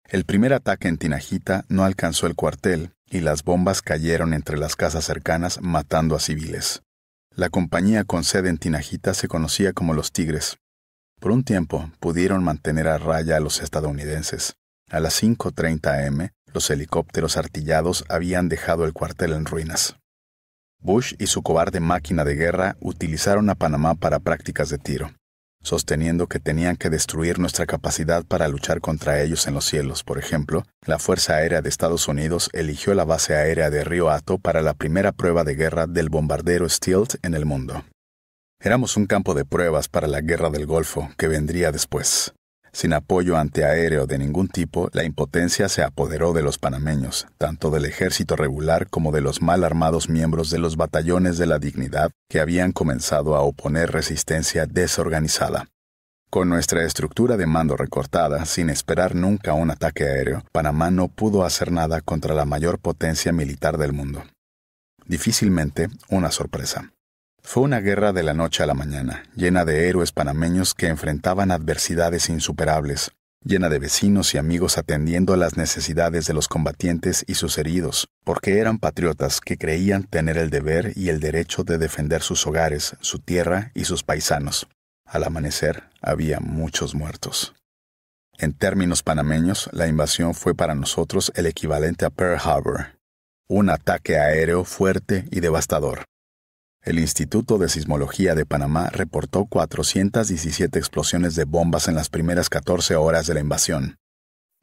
Speaker 1: El primer ataque en Tinajita no alcanzó el cuartel y las bombas cayeron entre las casas cercanas matando a civiles. La compañía con sede en Tinajita se conocía como los Tigres. Por un tiempo pudieron mantener a raya a los estadounidenses. A las 5.30 am, los helicópteros artillados habían dejado el cuartel en ruinas. Bush y su cobarde máquina de guerra utilizaron a Panamá para prácticas de tiro sosteniendo que tenían que destruir nuestra capacidad para luchar contra ellos en los cielos. Por ejemplo, la Fuerza Aérea de Estados Unidos eligió la base aérea de Río Hato para la primera prueba de guerra del bombardero Stilt en el mundo. Éramos un campo de pruebas para la guerra del Golfo que vendría después. Sin apoyo antiaéreo de ningún tipo, la impotencia se apoderó de los panameños, tanto del ejército regular como de los mal armados miembros de los batallones de la dignidad que habían comenzado a oponer resistencia desorganizada. Con nuestra estructura de mando recortada, sin esperar nunca un ataque aéreo, Panamá no pudo hacer nada contra la mayor potencia militar del mundo. Difícilmente una sorpresa. Fue una guerra de la noche a la mañana, llena de héroes panameños que enfrentaban adversidades insuperables, llena de vecinos y amigos atendiendo a las necesidades de los combatientes y sus heridos, porque eran patriotas que creían tener el deber y el derecho de defender sus hogares, su tierra y sus paisanos. Al amanecer había muchos muertos. En términos panameños, la invasión fue para nosotros el equivalente a Pearl Harbor, un ataque aéreo fuerte y devastador. El Instituto de Sismología de Panamá reportó 417 explosiones de bombas en las primeras 14 horas de la invasión.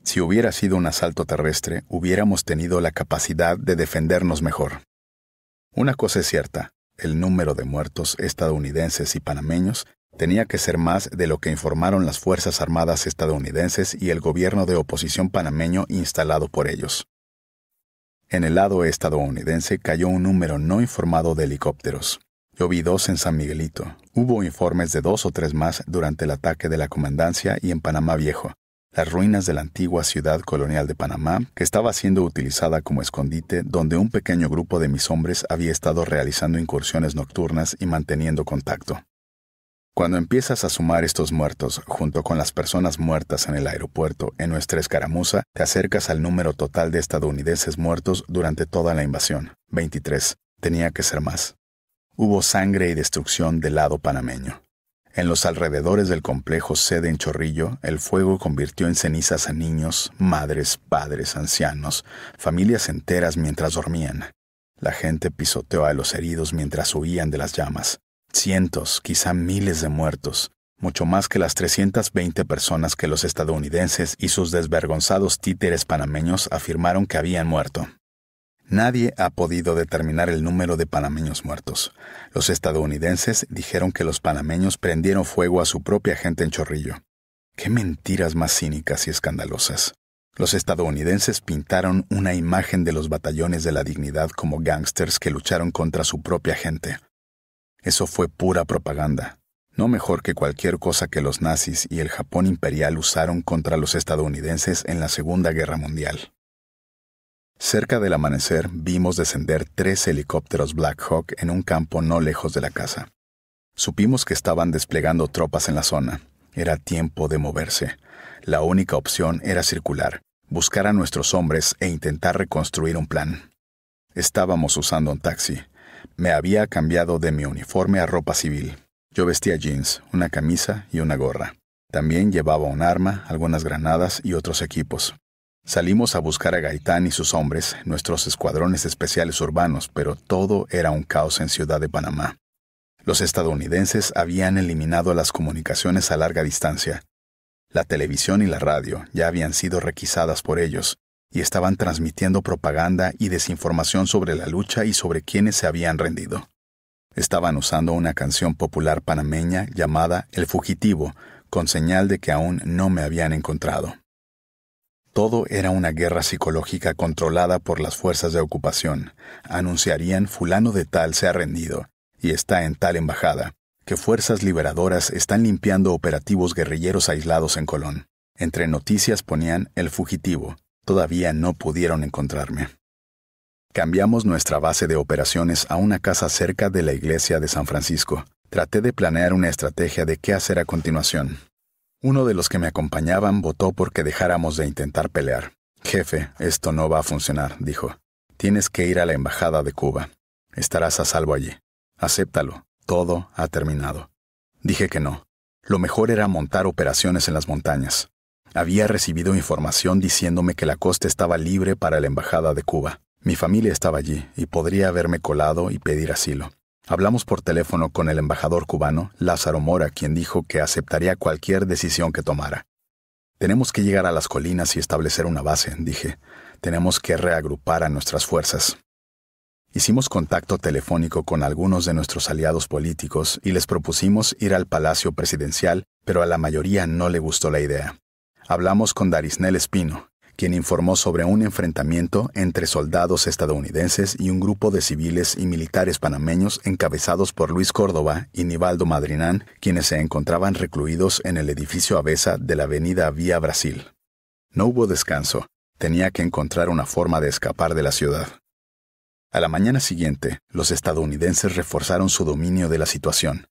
Speaker 1: Si hubiera sido un asalto terrestre, hubiéramos tenido la capacidad de defendernos mejor. Una cosa es cierta, el número de muertos estadounidenses y panameños tenía que ser más de lo que informaron las Fuerzas Armadas estadounidenses y el gobierno de oposición panameño instalado por ellos. En el lado estadounidense cayó un número no informado de helicópteros. Yo vi dos en San Miguelito. Hubo informes de dos o tres más durante el ataque de la comandancia y en Panamá Viejo, las ruinas de la antigua ciudad colonial de Panamá, que estaba siendo utilizada como escondite donde un pequeño grupo de mis hombres había estado realizando incursiones nocturnas y manteniendo contacto. Cuando empiezas a sumar estos muertos junto con las personas muertas en el aeropuerto en nuestra escaramuza, te acercas al número total de estadounidenses muertos durante toda la invasión, 23. Tenía que ser más. Hubo sangre y destrucción del lado panameño. En los alrededores del complejo sede en Chorrillo, el fuego convirtió en cenizas a niños, madres, padres, ancianos, familias enteras mientras dormían. La gente pisoteó a los heridos mientras huían de las llamas cientos, quizá miles de muertos, mucho más que las 320 personas que los estadounidenses y sus desvergonzados títeres panameños afirmaron que habían muerto. Nadie ha podido determinar el número de panameños muertos. Los estadounidenses dijeron que los panameños prendieron fuego a su propia gente en Chorrillo. Qué mentiras más cínicas y escandalosas. Los estadounidenses pintaron una imagen de los batallones de la dignidad como gángsters que lucharon contra su propia gente. Eso fue pura propaganda, no mejor que cualquier cosa que los nazis y el Japón imperial usaron contra los estadounidenses en la Segunda Guerra Mundial. Cerca del amanecer vimos descender tres helicópteros Black Hawk en un campo no lejos de la casa. Supimos que estaban desplegando tropas en la zona. Era tiempo de moverse. La única opción era circular, buscar a nuestros hombres e intentar reconstruir un plan. Estábamos usando un taxi. Me había cambiado de mi uniforme a ropa civil. Yo vestía jeans, una camisa y una gorra. También llevaba un arma, algunas granadas y otros equipos. Salimos a buscar a Gaitán y sus hombres, nuestros escuadrones especiales urbanos, pero todo era un caos en Ciudad de Panamá. Los estadounidenses habían eliminado las comunicaciones a larga distancia. La televisión y la radio ya habían sido requisadas por ellos, y estaban transmitiendo propaganda y desinformación sobre la lucha y sobre quienes se habían rendido. Estaban usando una canción popular panameña llamada El Fugitivo, con señal de que aún no me habían encontrado. Todo era una guerra psicológica controlada por las fuerzas de ocupación. Anunciarían fulano de tal se ha rendido y está en tal embajada, que fuerzas liberadoras están limpiando operativos guerrilleros aislados en Colón. Entre noticias ponían el fugitivo, Todavía no pudieron encontrarme. Cambiamos nuestra base de operaciones a una casa cerca de la iglesia de San Francisco. Traté de planear una estrategia de qué hacer a continuación. Uno de los que me acompañaban votó por que dejáramos de intentar pelear. Jefe, esto no va a funcionar, dijo. Tienes que ir a la embajada de Cuba. Estarás a salvo allí. Acéptalo. Todo ha terminado. Dije que no. Lo mejor era montar operaciones en las montañas. Había recibido información diciéndome que la costa estaba libre para la Embajada de Cuba. Mi familia estaba allí y podría haberme colado y pedir asilo. Hablamos por teléfono con el embajador cubano, Lázaro Mora, quien dijo que aceptaría cualquier decisión que tomara. Tenemos que llegar a las colinas y establecer una base, dije. Tenemos que reagrupar a nuestras fuerzas. Hicimos contacto telefónico con algunos de nuestros aliados políticos y les propusimos ir al Palacio Presidencial, pero a la mayoría no le gustó la idea hablamos con Darisnel Espino, quien informó sobre un enfrentamiento entre soldados estadounidenses y un grupo de civiles y militares panameños encabezados por Luis Córdoba y Nivaldo Madrinán, quienes se encontraban recluidos en el edificio Avesa de la avenida Vía Brasil. No hubo descanso, tenía que encontrar una forma de escapar de la ciudad. A la mañana siguiente, los estadounidenses reforzaron su dominio de la situación.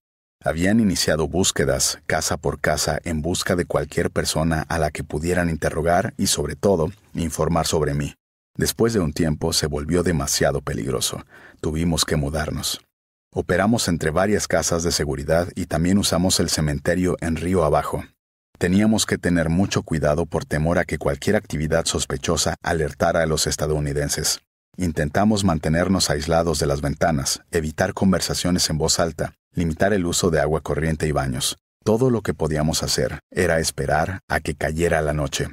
Speaker 1: Habían iniciado búsquedas casa por casa en busca de cualquier persona a la que pudieran interrogar y sobre todo informar sobre mí. Después de un tiempo se volvió demasiado peligroso. Tuvimos que mudarnos. Operamos entre varias casas de seguridad y también usamos el cementerio en Río Abajo. Teníamos que tener mucho cuidado por temor a que cualquier actividad sospechosa alertara a los estadounidenses. Intentamos mantenernos aislados de las ventanas, evitar conversaciones en voz alta, limitar el uso de agua corriente y baños. Todo lo que podíamos hacer era esperar a que cayera la noche.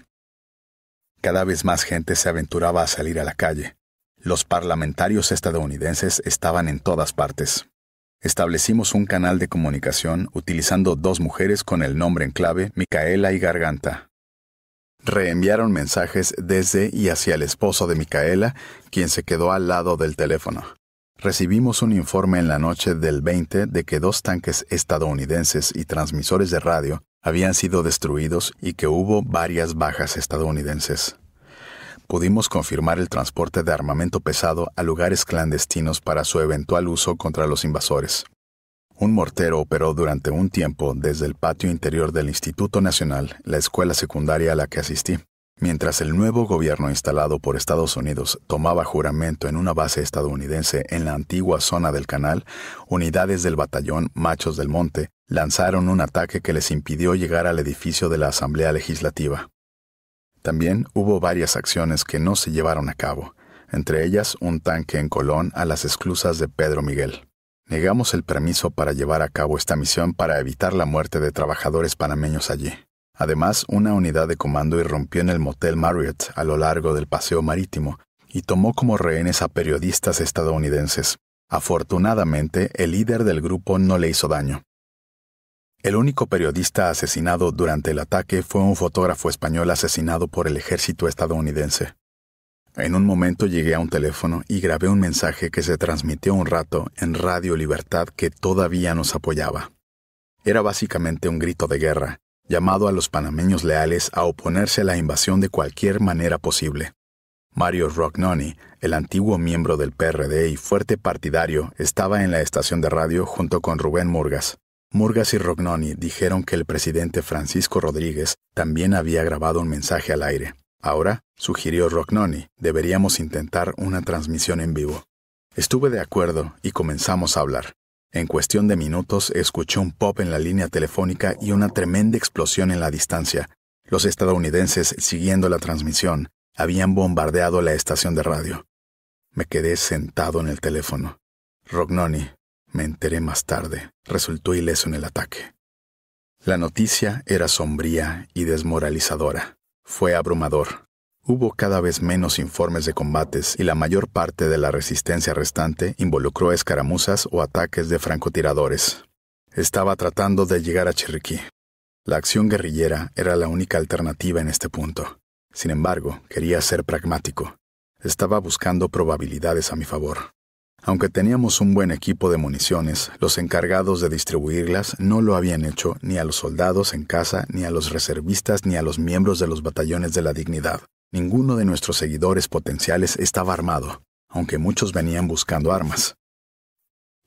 Speaker 1: Cada vez más gente se aventuraba a salir a la calle. Los parlamentarios estadounidenses estaban en todas partes. Establecimos un canal de comunicación utilizando dos mujeres con el nombre en clave Micaela y Garganta. Reenviaron mensajes desde y hacia el esposo de Micaela, quien se quedó al lado del teléfono recibimos un informe en la noche del 20 de que dos tanques estadounidenses y transmisores de radio habían sido destruidos y que hubo varias bajas estadounidenses. Pudimos confirmar el transporte de armamento pesado a lugares clandestinos para su eventual uso contra los invasores. Un mortero operó durante un tiempo desde el patio interior del Instituto Nacional, la escuela secundaria a la que asistí. Mientras el nuevo gobierno instalado por Estados Unidos tomaba juramento en una base estadounidense en la antigua zona del canal, unidades del batallón Machos del Monte lanzaron un ataque que les impidió llegar al edificio de la Asamblea Legislativa. También hubo varias acciones que no se llevaron a cabo, entre ellas un tanque en Colón a las esclusas de Pedro Miguel. Negamos el permiso para llevar a cabo esta misión para evitar la muerte de trabajadores panameños allí. Además, una unidad de comando irrumpió en el motel Marriott a lo largo del paseo marítimo y tomó como rehenes a periodistas estadounidenses. Afortunadamente, el líder del grupo no le hizo daño. El único periodista asesinado durante el ataque fue un fotógrafo español asesinado por el ejército estadounidense. En un momento llegué a un teléfono y grabé un mensaje que se transmitió un rato en Radio Libertad que todavía nos apoyaba. Era básicamente un grito de guerra, llamado a los panameños leales a oponerse a la invasión de cualquier manera posible. Mario Rognoni, el antiguo miembro del PRD y fuerte partidario, estaba en la estación de radio junto con Rubén Murgas. Murgas y Rognoni dijeron que el presidente Francisco Rodríguez también había grabado un mensaje al aire. Ahora, sugirió Rognoni, deberíamos intentar una transmisión en vivo. Estuve de acuerdo y comenzamos a hablar. En cuestión de minutos escuché un pop en la línea telefónica y una tremenda explosión en la distancia. Los estadounidenses, siguiendo la transmisión, habían bombardeado la estación de radio. Me quedé sentado en el teléfono. Rognoni, me enteré más tarde, resultó ileso en el ataque. La noticia era sombría y desmoralizadora. Fue abrumador. Hubo cada vez menos informes de combates y la mayor parte de la resistencia restante involucró escaramuzas o ataques de francotiradores. Estaba tratando de llegar a Chiriquí. La acción guerrillera era la única alternativa en este punto. Sin embargo, quería ser pragmático. Estaba buscando probabilidades a mi favor. Aunque teníamos un buen equipo de municiones, los encargados de distribuirlas no lo habían hecho ni a los soldados en casa, ni a los reservistas, ni a los miembros de los batallones de la dignidad. Ninguno de nuestros seguidores potenciales estaba armado, aunque muchos venían buscando armas.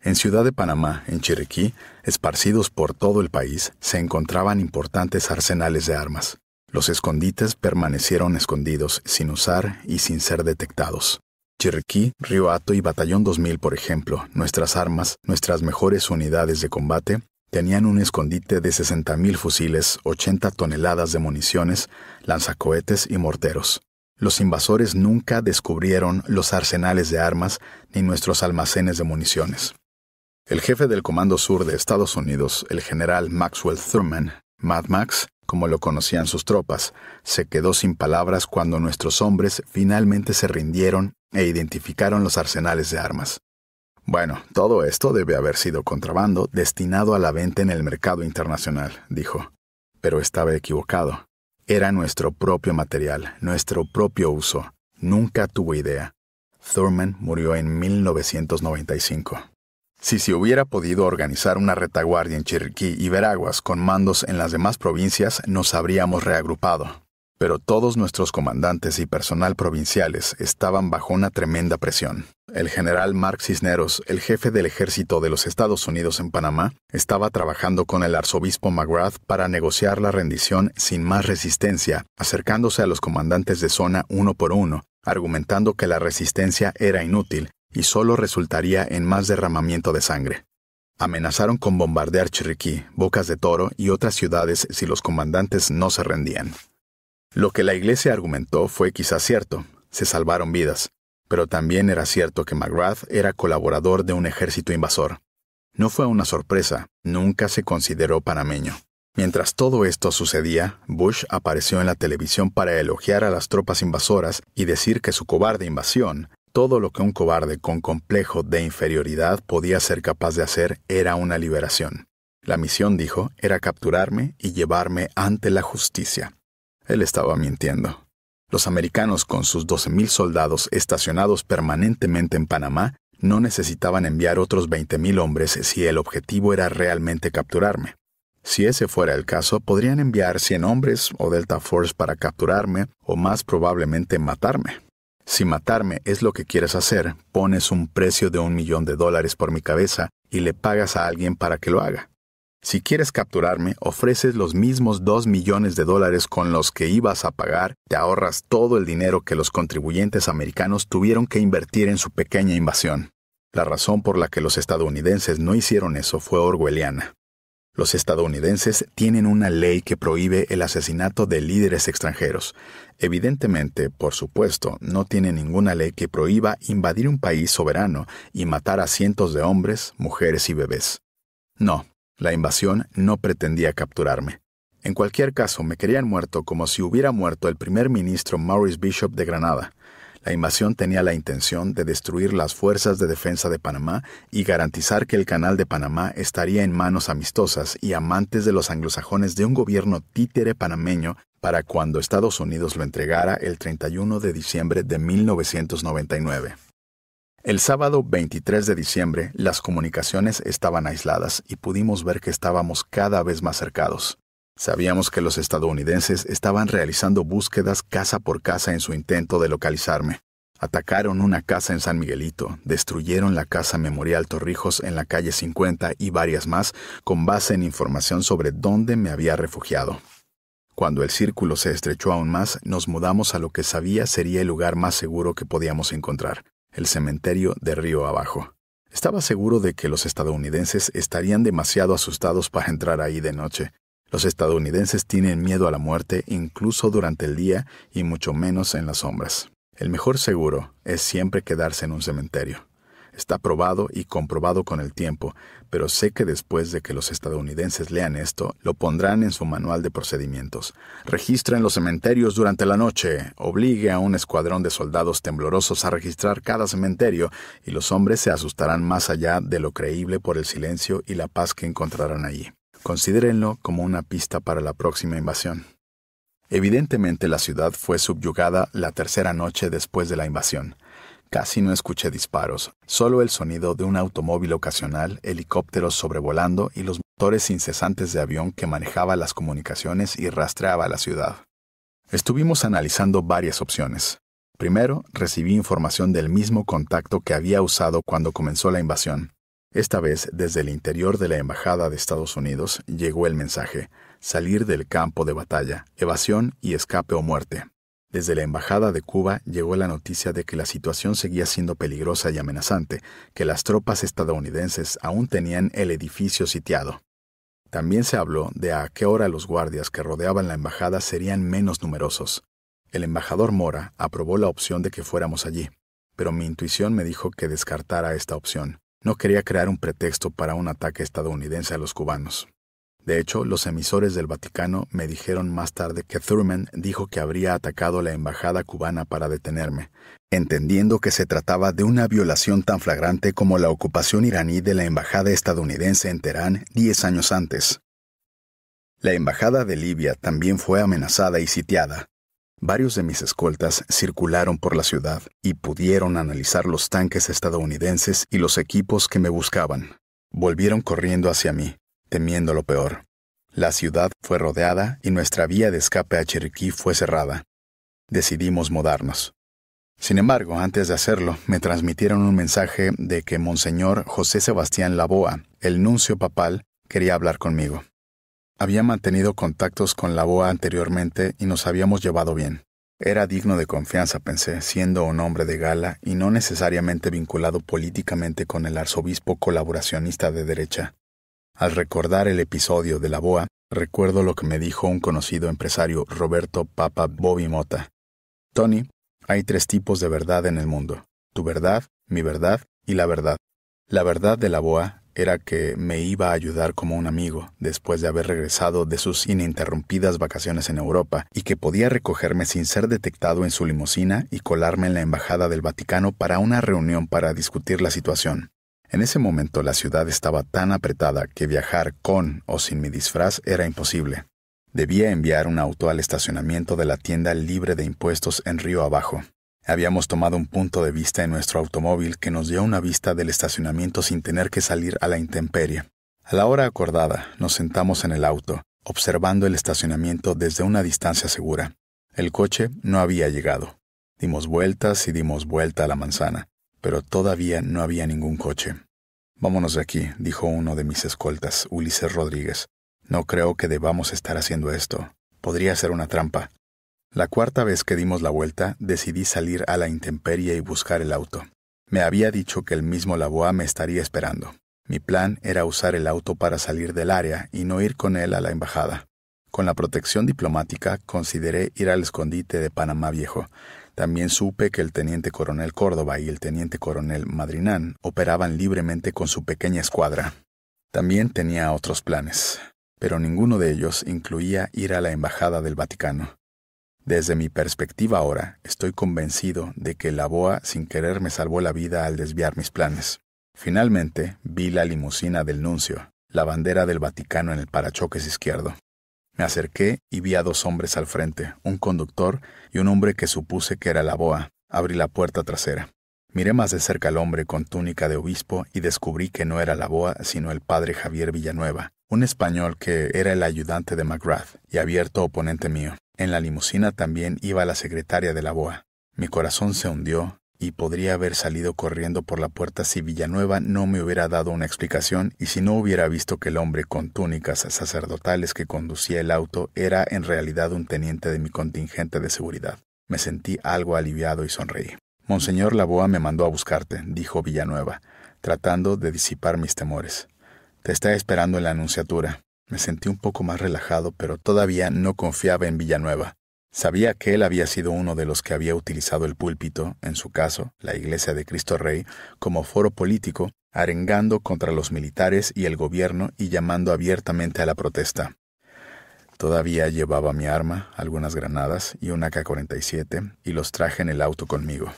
Speaker 1: En Ciudad de Panamá, en Chiriquí, esparcidos por todo el país, se encontraban importantes arsenales de armas. Los escondites permanecieron escondidos, sin usar y sin ser detectados. Chiriquí, Río Hato y Batallón 2000, por ejemplo, nuestras armas, nuestras mejores unidades de combate, Tenían un escondite de 60.000 fusiles, 80 toneladas de municiones, lanzacohetes y morteros. Los invasores nunca descubrieron los arsenales de armas ni nuestros almacenes de municiones. El jefe del Comando Sur de Estados Unidos, el general Maxwell Thurman, Mad Max, como lo conocían sus tropas, se quedó sin palabras cuando nuestros hombres finalmente se rindieron e identificaron los arsenales de armas. Bueno, todo esto debe haber sido contrabando destinado a la venta en el mercado internacional, dijo. Pero estaba equivocado. Era nuestro propio material, nuestro propio uso. Nunca tuvo idea. Thurman murió en 1995. Si se hubiera podido organizar una retaguardia en Chiriquí y Veraguas con mandos en las demás provincias, nos habríamos reagrupado. Pero todos nuestros comandantes y personal provinciales estaban bajo una tremenda presión. El general Mark Cisneros, el jefe del ejército de los Estados Unidos en Panamá, estaba trabajando con el arzobispo McGrath para negociar la rendición sin más resistencia, acercándose a los comandantes de zona uno por uno, argumentando que la resistencia era inútil y solo resultaría en más derramamiento de sangre. Amenazaron con bombardear Chiriquí, Bocas de Toro y otras ciudades si los comandantes no se rendían. Lo que la iglesia argumentó fue quizás cierto, se salvaron vidas, pero también era cierto que McGrath era colaborador de un ejército invasor. No fue una sorpresa, nunca se consideró panameño. Mientras todo esto sucedía, Bush apareció en la televisión para elogiar a las tropas invasoras y decir que su cobarde invasión, todo lo que un cobarde con complejo de inferioridad podía ser capaz de hacer, era una liberación. La misión, dijo, era capturarme y llevarme ante la justicia. Él estaba mintiendo. Los americanos con sus 12.000 soldados estacionados permanentemente en Panamá no necesitaban enviar otros 20.000 hombres si el objetivo era realmente capturarme. Si ese fuera el caso, podrían enviar 100 hombres o Delta Force para capturarme o más probablemente matarme. Si matarme es lo que quieres hacer, pones un precio de un millón de dólares por mi cabeza y le pagas a alguien para que lo haga. Si quieres capturarme, ofreces los mismos 2 millones de dólares con los que ibas a pagar, te ahorras todo el dinero que los contribuyentes americanos tuvieron que invertir en su pequeña invasión. La razón por la que los estadounidenses no hicieron eso fue orwelliana. Los estadounidenses tienen una ley que prohíbe el asesinato de líderes extranjeros. Evidentemente, por supuesto, no tiene ninguna ley que prohíba invadir un país soberano y matar a cientos de hombres, mujeres y bebés. No, la invasión no pretendía capturarme. En cualquier caso, me querían muerto como si hubiera muerto el primer ministro Maurice Bishop de Granada. La invasión tenía la intención de destruir las fuerzas de defensa de Panamá y garantizar que el canal de Panamá estaría en manos amistosas y amantes de los anglosajones de un gobierno títere panameño para cuando Estados Unidos lo entregara el 31 de diciembre de 1999. El sábado 23 de diciembre las comunicaciones estaban aisladas y pudimos ver que estábamos cada vez más cercados. Sabíamos que los estadounidenses estaban realizando búsquedas casa por casa en su intento de localizarme. Atacaron una casa en San Miguelito, destruyeron la casa memorial Torrijos en la calle 50 y varias más con base en información sobre dónde me había refugiado. Cuando el círculo se estrechó aún más, nos mudamos a lo que sabía sería el lugar más seguro que podíamos encontrar, el cementerio de río abajo. Estaba seguro de que los estadounidenses estarían demasiado asustados para entrar ahí de noche. Los estadounidenses tienen miedo a la muerte incluso durante el día y mucho menos en las sombras. El mejor seguro es siempre quedarse en un cementerio. Está probado y comprobado con el tiempo, pero sé que después de que los estadounidenses lean esto, lo pondrán en su manual de procedimientos. Registren los cementerios durante la noche, obligue a un escuadrón de soldados temblorosos a registrar cada cementerio, y los hombres se asustarán más allá de lo creíble por el silencio y la paz que encontrarán allí. Considérenlo como una pista para la próxima invasión. Evidentemente la ciudad fue subyugada la tercera noche después de la invasión. Casi no escuché disparos, solo el sonido de un automóvil ocasional, helicópteros sobrevolando y los motores incesantes de avión que manejaba las comunicaciones y rastreaba la ciudad. Estuvimos analizando varias opciones. Primero, recibí información del mismo contacto que había usado cuando comenzó la invasión. Esta vez, desde el interior de la Embajada de Estados Unidos, llegó el mensaje, salir del campo de batalla, evasión y escape o muerte. Desde la Embajada de Cuba llegó la noticia de que la situación seguía siendo peligrosa y amenazante, que las tropas estadounidenses aún tenían el edificio sitiado. También se habló de a qué hora los guardias que rodeaban la embajada serían menos numerosos. El embajador Mora aprobó la opción de que fuéramos allí, pero mi intuición me dijo que descartara esta opción. No quería crear un pretexto para un ataque estadounidense a los cubanos. De hecho, los emisores del Vaticano me dijeron más tarde que Thurman dijo que habría atacado la embajada cubana para detenerme, entendiendo que se trataba de una violación tan flagrante como la ocupación iraní de la embajada estadounidense en Teherán diez años antes. La embajada de Libia también fue amenazada y sitiada. Varios de mis escoltas circularon por la ciudad y pudieron analizar los tanques estadounidenses y los equipos que me buscaban. Volvieron corriendo hacia mí, temiendo lo peor. La ciudad fue rodeada y nuestra vía de escape a Chiriquí fue cerrada. Decidimos mudarnos. Sin embargo, antes de hacerlo, me transmitieron un mensaje de que Monseñor José Sebastián Laboa, el nuncio papal, quería hablar conmigo. Había mantenido contactos con Laboa anteriormente y nos habíamos llevado bien. Era digno de confianza, pensé, siendo un hombre de gala y no necesariamente vinculado políticamente con el arzobispo colaboracionista de derecha. Al recordar el episodio de la boa, recuerdo lo que me dijo un conocido empresario Roberto Papa Bobby Mota. Tony, hay tres tipos de verdad en el mundo. Tu verdad, mi verdad y la verdad. La verdad de la boa era que me iba a ayudar como un amigo después de haber regresado de sus ininterrumpidas vacaciones en Europa y que podía recogerme sin ser detectado en su limusina y colarme en la Embajada del Vaticano para una reunión para discutir la situación. En ese momento la ciudad estaba tan apretada que viajar con o sin mi disfraz era imposible. Debía enviar un auto al estacionamiento de la tienda libre de impuestos en Río Abajo. Habíamos tomado un punto de vista en nuestro automóvil que nos dio una vista del estacionamiento sin tener que salir a la intemperie. A la hora acordada, nos sentamos en el auto, observando el estacionamiento desde una distancia segura. El coche no había llegado. Dimos vueltas y dimos vuelta a la manzana pero todavía no había ningún coche. Vámonos de aquí, dijo uno de mis escoltas, Ulises Rodríguez. No creo que debamos estar haciendo esto. Podría ser una trampa. La cuarta vez que dimos la vuelta, decidí salir a la intemperie y buscar el auto. Me había dicho que el mismo Laboa me estaría esperando. Mi plan era usar el auto para salir del área y no ir con él a la embajada. Con la protección diplomática, consideré ir al escondite de Panamá Viejo, también supe que el teniente coronel Córdoba y el teniente coronel Madrinán operaban libremente con su pequeña escuadra. También tenía otros planes, pero ninguno de ellos incluía ir a la Embajada del Vaticano. Desde mi perspectiva ahora, estoy convencido de que la boa sin querer me salvó la vida al desviar mis planes. Finalmente, vi la limusina del nuncio, la bandera del Vaticano en el parachoques izquierdo. Me acerqué y vi a dos hombres al frente, un conductor y un hombre que supuse que era la boa. Abrí la puerta trasera. Miré más de cerca al hombre con túnica de obispo y descubrí que no era la boa, sino el padre Javier Villanueva, un español que era el ayudante de McGrath y abierto oponente mío. En la limusina también iba la secretaria de la boa. Mi corazón se hundió y podría haber salido corriendo por la puerta si Villanueva no me hubiera dado una explicación y si no hubiera visto que el hombre con túnicas sacerdotales que conducía el auto era en realidad un teniente de mi contingente de seguridad. Me sentí algo aliviado y sonreí. Monseñor Laboa me mandó a buscarte, dijo Villanueva, tratando de disipar mis temores. Te está esperando en la anunciatura. Me sentí un poco más relajado, pero todavía no confiaba en Villanueva. Sabía que él había sido uno de los que había utilizado el púlpito, en su caso, la Iglesia de Cristo Rey, como foro político, arengando contra los militares y el gobierno y llamando abiertamente a la protesta. Todavía llevaba mi arma, algunas granadas y una AK-47, y los traje en el auto conmigo.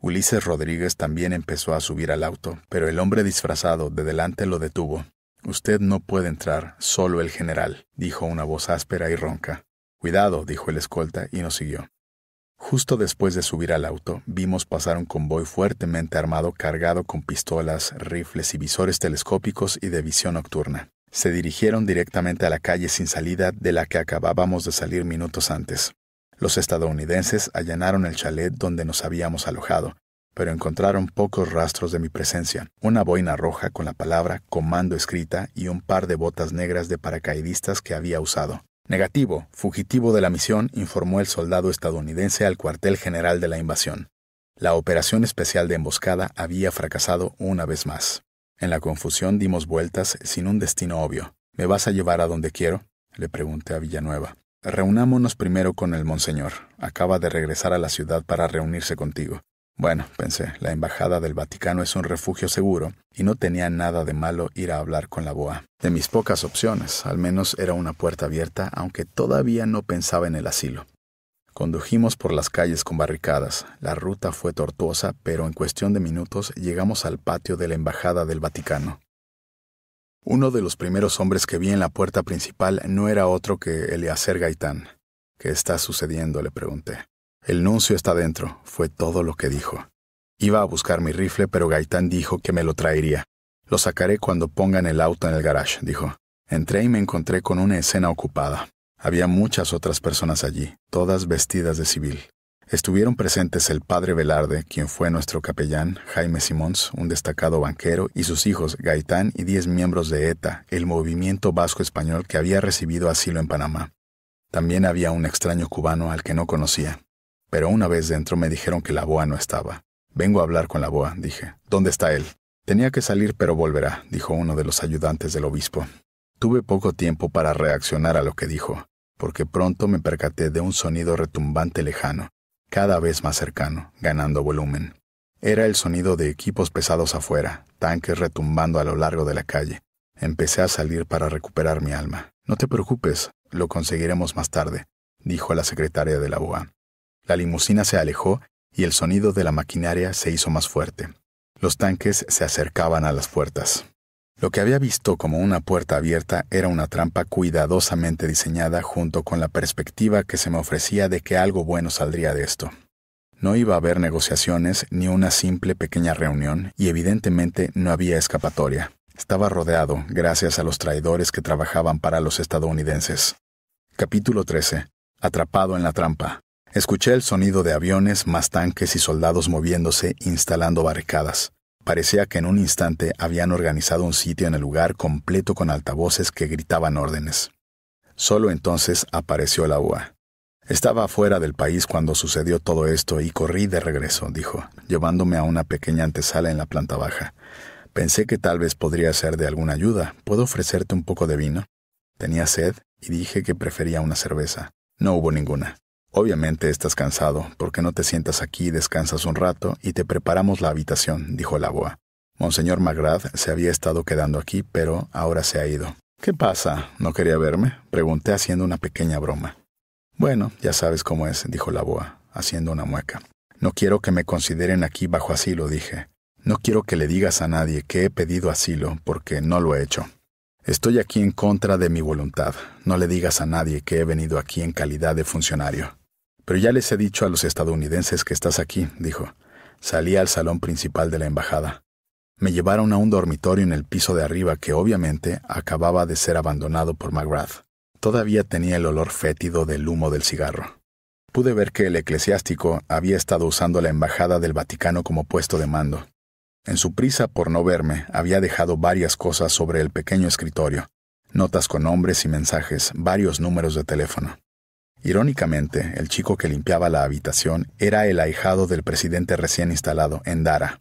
Speaker 1: Ulises Rodríguez también empezó a subir al auto, pero el hombre disfrazado de delante lo detuvo. Usted no puede entrar, solo el general, dijo una voz áspera y ronca. Cuidado, dijo el escolta, y nos siguió. Justo después de subir al auto, vimos pasar un convoy fuertemente armado cargado con pistolas, rifles y visores telescópicos y de visión nocturna. Se dirigieron directamente a la calle sin salida de la que acabábamos de salir minutos antes. Los estadounidenses allanaron el chalet donde nos habíamos alojado, pero encontraron pocos rastros de mi presencia, una boina roja con la palabra comando escrita y un par de botas negras de paracaidistas que había usado. Negativo, fugitivo de la misión, informó el soldado estadounidense al cuartel general de la invasión. La operación especial de emboscada había fracasado una vez más. En la confusión dimos vueltas sin un destino obvio. ¿Me vas a llevar a donde quiero? le pregunté a Villanueva. Reunámonos primero con el monseñor. Acaba de regresar a la ciudad para reunirse contigo. Bueno, pensé, la Embajada del Vaticano es un refugio seguro, y no tenía nada de malo ir a hablar con la BOA. De mis pocas opciones, al menos era una puerta abierta, aunque todavía no pensaba en el asilo. Condujimos por las calles con barricadas. La ruta fue tortuosa, pero en cuestión de minutos llegamos al patio de la Embajada del Vaticano. Uno de los primeros hombres que vi en la puerta principal no era otro que Eleazar Gaitán. ¿Qué está sucediendo? le pregunté. El nuncio está dentro, fue todo lo que dijo. Iba a buscar mi rifle, pero Gaitán dijo que me lo traería. Lo sacaré cuando pongan el auto en el garage, dijo. Entré y me encontré con una escena ocupada. Había muchas otras personas allí, todas vestidas de civil. Estuvieron presentes el padre Velarde, quien fue nuestro capellán, Jaime Simons, un destacado banquero, y sus hijos, Gaitán y diez miembros de ETA, el movimiento vasco español que había recibido asilo en Panamá. También había un extraño cubano al que no conocía. Pero una vez dentro me dijeron que la boa no estaba. Vengo a hablar con la boa, dije. ¿Dónde está él? Tenía que salir, pero volverá, dijo uno de los ayudantes del obispo. Tuve poco tiempo para reaccionar a lo que dijo, porque pronto me percaté de un sonido retumbante lejano, cada vez más cercano, ganando volumen. Era el sonido de equipos pesados afuera, tanques retumbando a lo largo de la calle. Empecé a salir para recuperar mi alma. No te preocupes, lo conseguiremos más tarde, dijo la secretaria de la BOA. La limusina se alejó y el sonido de la maquinaria se hizo más fuerte. Los tanques se acercaban a las puertas. Lo que había visto como una puerta abierta era una trampa cuidadosamente diseñada junto con la perspectiva que se me ofrecía de que algo bueno saldría de esto. No iba a haber negociaciones ni una simple pequeña reunión y evidentemente no había escapatoria. Estaba rodeado gracias a los traidores que trabajaban para los estadounidenses. Capítulo 13. Atrapado en la trampa. Escuché el sonido de aviones, más tanques y soldados moviéndose, instalando barricadas. Parecía que en un instante habían organizado un sitio en el lugar completo con altavoces que gritaban órdenes. Solo entonces apareció la UA. Estaba fuera del país cuando sucedió todo esto y corrí de regreso, dijo, llevándome a una pequeña antesala en la planta baja. Pensé que tal vez podría ser de alguna ayuda. ¿Puedo ofrecerte un poco de vino? Tenía sed y dije que prefería una cerveza. No hubo ninguna. Obviamente estás cansado, ¿por qué no te sientas aquí, descansas un rato y te preparamos la habitación? dijo la boa. Monseñor Magrath se había estado quedando aquí, pero ahora se ha ido. ¿Qué pasa? ¿No quería verme? pregunté haciendo una pequeña broma. Bueno, ya sabes cómo es, dijo la boa, haciendo una mueca. No quiero que me consideren aquí bajo asilo, dije. No quiero que le digas a nadie que he pedido asilo, porque no lo he hecho. Estoy aquí en contra de mi voluntad. No le digas a nadie que he venido aquí en calidad de funcionario. Pero ya les he dicho a los estadounidenses que estás aquí, dijo. Salí al salón principal de la embajada. Me llevaron a un dormitorio en el piso de arriba que obviamente acababa de ser abandonado por McGrath. Todavía tenía el olor fétido del humo del cigarro. Pude ver que el eclesiástico había estado usando la embajada del Vaticano como puesto de mando. En su prisa por no verme, había dejado varias cosas sobre el pequeño escritorio, notas con nombres y mensajes, varios números de teléfono. Irónicamente, el chico que limpiaba la habitación era el ahijado del presidente recién instalado, en Dara.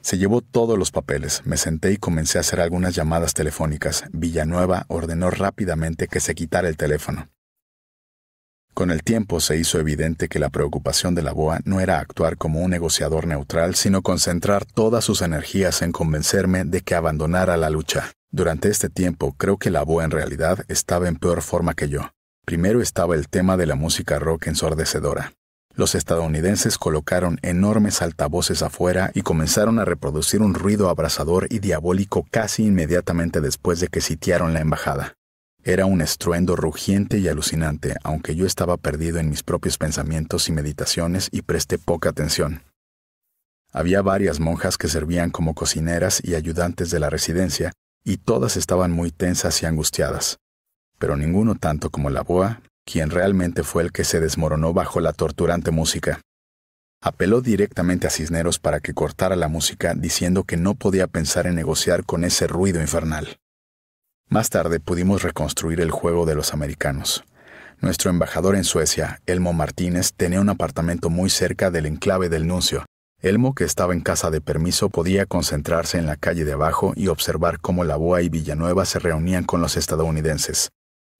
Speaker 1: Se llevó todos los papeles, me senté y comencé a hacer algunas llamadas telefónicas. Villanueva ordenó rápidamente que se quitara el teléfono. Con el tiempo se hizo evidente que la preocupación de la BOA no era actuar como un negociador neutral, sino concentrar todas sus energías en convencerme de que abandonara la lucha. Durante este tiempo creo que la BOA en realidad estaba en peor forma que yo. Primero estaba el tema de la música rock ensordecedora. Los estadounidenses colocaron enormes altavoces afuera y comenzaron a reproducir un ruido abrasador y diabólico casi inmediatamente después de que sitiaron la embajada. Era un estruendo rugiente y alucinante, aunque yo estaba perdido en mis propios pensamientos y meditaciones y presté poca atención. Había varias monjas que servían como cocineras y ayudantes de la residencia, y todas estaban muy tensas y angustiadas pero ninguno tanto como la BOA, quien realmente fue el que se desmoronó bajo la torturante música. Apeló directamente a Cisneros para que cortara la música diciendo que no podía pensar en negociar con ese ruido infernal. Más tarde pudimos reconstruir el juego de los americanos. Nuestro embajador en Suecia, Elmo Martínez, tenía un apartamento muy cerca del enclave del nuncio. Elmo, que estaba en casa de permiso, podía concentrarse en la calle de abajo y observar cómo la boa y Villanueva se reunían con los estadounidenses.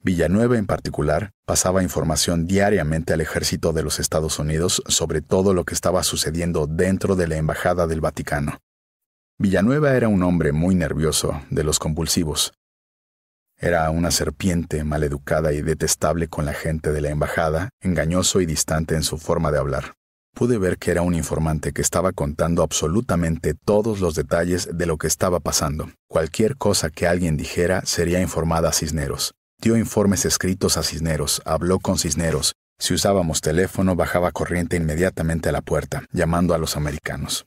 Speaker 1: Villanueva en particular pasaba información diariamente al ejército de los Estados Unidos sobre todo lo que estaba sucediendo dentro de la Embajada del Vaticano. Villanueva era un hombre muy nervioso, de los compulsivos. Era una serpiente maleducada y detestable con la gente de la embajada, engañoso y distante en su forma de hablar. Pude ver que era un informante que estaba contando absolutamente todos los detalles de lo que estaba pasando. Cualquier cosa que alguien dijera sería informada a Cisneros. Dio informes escritos a Cisneros, habló con Cisneros. Si usábamos teléfono, bajaba corriente inmediatamente a la puerta, llamando a los americanos.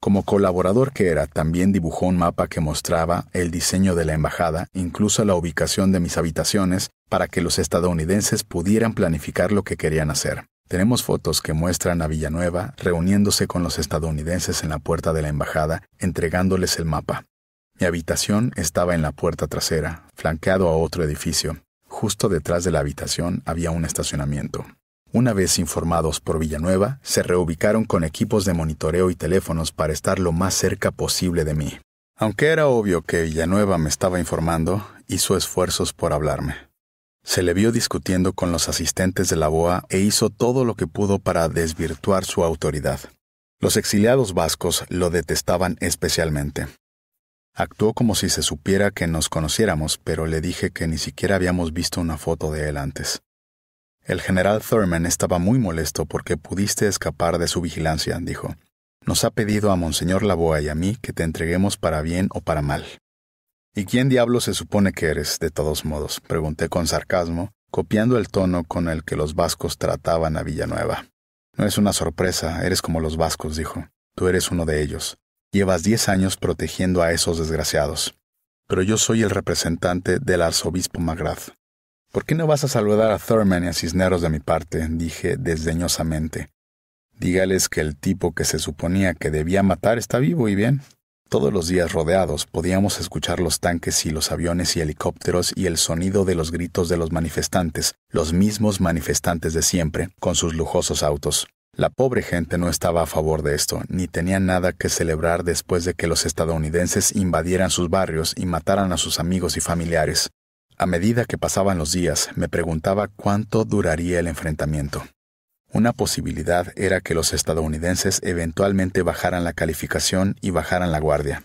Speaker 1: Como colaborador que era, también dibujó un mapa que mostraba el diseño de la embajada, incluso la ubicación de mis habitaciones, para que los estadounidenses pudieran planificar lo que querían hacer. Tenemos fotos que muestran a Villanueva reuniéndose con los estadounidenses en la puerta de la embajada, entregándoles el mapa. Mi habitación estaba en la puerta trasera, flanqueado a otro edificio. Justo detrás de la habitación había un estacionamiento. Una vez informados por Villanueva, se reubicaron con equipos de monitoreo y teléfonos para estar lo más cerca posible de mí. Aunque era obvio que Villanueva me estaba informando, hizo esfuerzos por hablarme. Se le vio discutiendo con los asistentes de la BOA e hizo todo lo que pudo para desvirtuar su autoridad. Los exiliados vascos lo detestaban especialmente. Actuó como si se supiera que nos conociéramos, pero le dije que ni siquiera habíamos visto una foto de él antes. El general Thurman estaba muy molesto porque pudiste escapar de su vigilancia, dijo. Nos ha pedido a Monseñor Laboa y a mí que te entreguemos para bien o para mal. ¿Y quién diablo se supone que eres, de todos modos? pregunté con sarcasmo, copiando el tono con el que los vascos trataban a Villanueva. No es una sorpresa, eres como los vascos, dijo. Tú eres uno de ellos. Llevas diez años protegiendo a esos desgraciados. Pero yo soy el representante del arzobispo Magrath, ¿Por qué no vas a saludar a Thurman y a Cisneros de mi parte? dije desdeñosamente. Dígales que el tipo que se suponía que debía matar está vivo y bien. Todos los días rodeados podíamos escuchar los tanques y los aviones y helicópteros y el sonido de los gritos de los manifestantes, los mismos manifestantes de siempre, con sus lujosos autos. La pobre gente no estaba a favor de esto, ni tenía nada que celebrar después de que los estadounidenses invadieran sus barrios y mataran a sus amigos y familiares. A medida que pasaban los días, me preguntaba cuánto duraría el enfrentamiento. Una posibilidad era que los estadounidenses eventualmente bajaran la calificación y bajaran la guardia.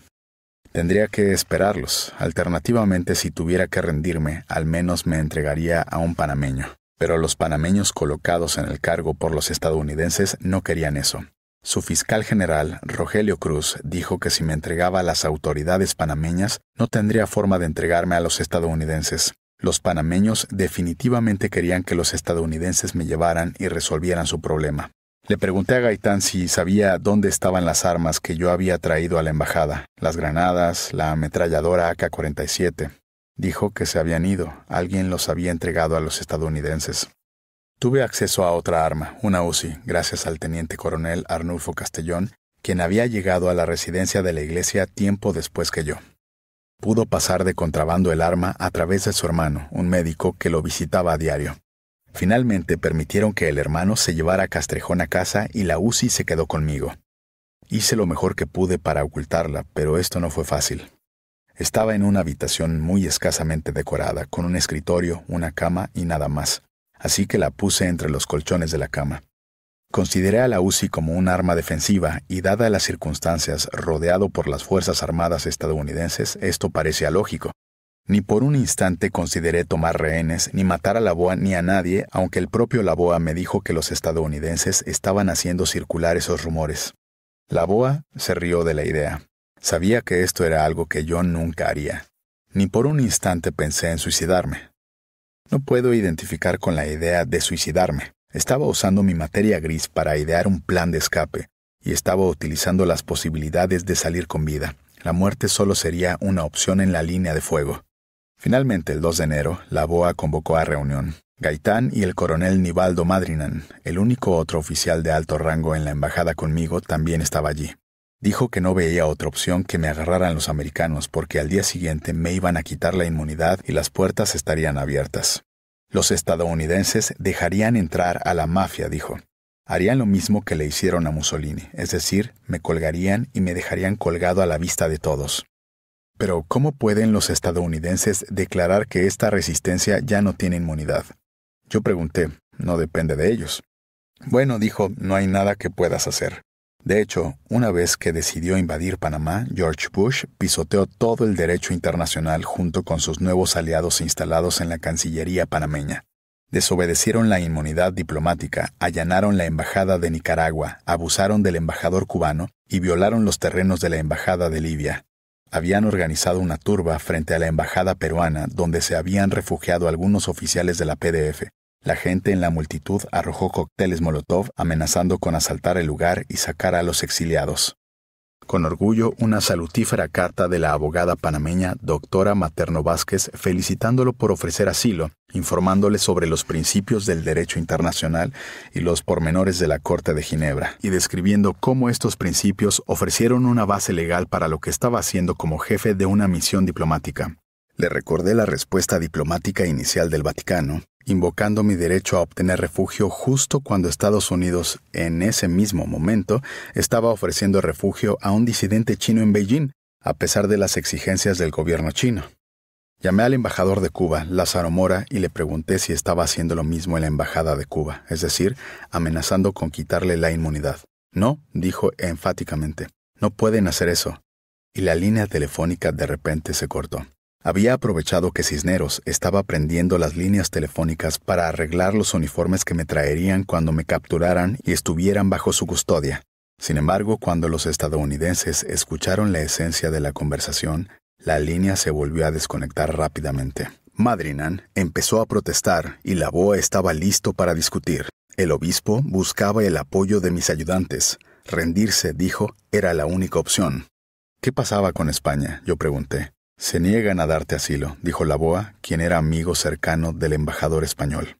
Speaker 1: Tendría que esperarlos. Alternativamente, si tuviera que rendirme, al menos me entregaría a un panameño. Pero los panameños colocados en el cargo por los estadounidenses no querían eso. Su fiscal general, Rogelio Cruz, dijo que si me entregaba a las autoridades panameñas, no tendría forma de entregarme a los estadounidenses. Los panameños definitivamente querían que los estadounidenses me llevaran y resolvieran su problema. Le pregunté a Gaitán si sabía dónde estaban las armas que yo había traído a la embajada, las granadas, la ametralladora AK-47 dijo que se habían ido, alguien los había entregado a los estadounidenses. Tuve acceso a otra arma, una UCI, gracias al teniente coronel Arnulfo Castellón, quien había llegado a la residencia de la iglesia tiempo después que yo. Pudo pasar de contrabando el arma a través de su hermano, un médico que lo visitaba a diario. Finalmente permitieron que el hermano se llevara a Castrejón a casa y la UCI se quedó conmigo. Hice lo mejor que pude para ocultarla, pero esto no fue fácil. Estaba en una habitación muy escasamente decorada, con un escritorio, una cama y nada más, así que la puse entre los colchones de la cama. Consideré a la UCI como un arma defensiva y dada las circunstancias rodeado por las Fuerzas Armadas estadounidenses, esto parecía lógico. Ni por un instante consideré tomar rehenes, ni matar a la BOA ni a nadie, aunque el propio BOA me dijo que los estadounidenses estaban haciendo circular esos rumores. La BOA se rió de la idea. Sabía que esto era algo que yo nunca haría. Ni por un instante pensé en suicidarme. No puedo identificar con la idea de suicidarme. Estaba usando mi materia gris para idear un plan de escape, y estaba utilizando las posibilidades de salir con vida. La muerte solo sería una opción en la línea de fuego. Finalmente, el 2 de enero, la BOA convocó a reunión. Gaitán y el coronel Nivaldo Madrinan, el único otro oficial de alto rango en la embajada conmigo, también estaba allí. Dijo que no veía otra opción que me agarraran los americanos porque al día siguiente me iban a quitar la inmunidad y las puertas estarían abiertas. Los estadounidenses dejarían entrar a la mafia, dijo. Harían lo mismo que le hicieron a Mussolini, es decir, me colgarían y me dejarían colgado a la vista de todos. Pero ¿cómo pueden los estadounidenses declarar que esta resistencia ya no tiene inmunidad? Yo pregunté, no depende de ellos. Bueno, dijo, no hay nada que puedas hacer. De hecho, una vez que decidió invadir Panamá, George Bush pisoteó todo el derecho internacional junto con sus nuevos aliados instalados en la Cancillería panameña. Desobedecieron la inmunidad diplomática, allanaron la Embajada de Nicaragua, abusaron del embajador cubano y violaron los terrenos de la Embajada de Libia. Habían organizado una turba frente a la Embajada peruana donde se habían refugiado algunos oficiales de la PDF. La gente en la multitud arrojó cócteles Molotov amenazando con asaltar el lugar y sacar a los exiliados. Con orgullo, una salutífera carta de la abogada panameña doctora Materno Vázquez felicitándolo por ofrecer asilo, informándole sobre los principios del derecho internacional y los pormenores de la Corte de Ginebra, y describiendo cómo estos principios ofrecieron una base legal para lo que estaba haciendo como jefe de una misión diplomática. Le recordé la respuesta diplomática inicial del Vaticano, invocando mi derecho a obtener refugio justo cuando Estados Unidos, en ese mismo momento, estaba ofreciendo refugio a un disidente chino en Beijing, a pesar de las exigencias del gobierno chino. Llamé al embajador de Cuba, Lázaro Mora, y le pregunté si estaba haciendo lo mismo en la Embajada de Cuba, es decir, amenazando con quitarle la inmunidad. No, dijo enfáticamente, no pueden hacer eso. Y la línea telefónica de repente se cortó. Había aprovechado que Cisneros estaba prendiendo las líneas telefónicas para arreglar los uniformes que me traerían cuando me capturaran y estuvieran bajo su custodia. Sin embargo, cuando los estadounidenses escucharon la esencia de la conversación, la línea se volvió a desconectar rápidamente. Madrinan empezó a protestar y la BOA estaba listo para discutir. El obispo buscaba el apoyo de mis ayudantes. Rendirse, dijo, era la única opción. ¿Qué pasaba con España? yo pregunté. Se niegan a darte asilo, dijo la BOA, quien era amigo cercano del embajador español.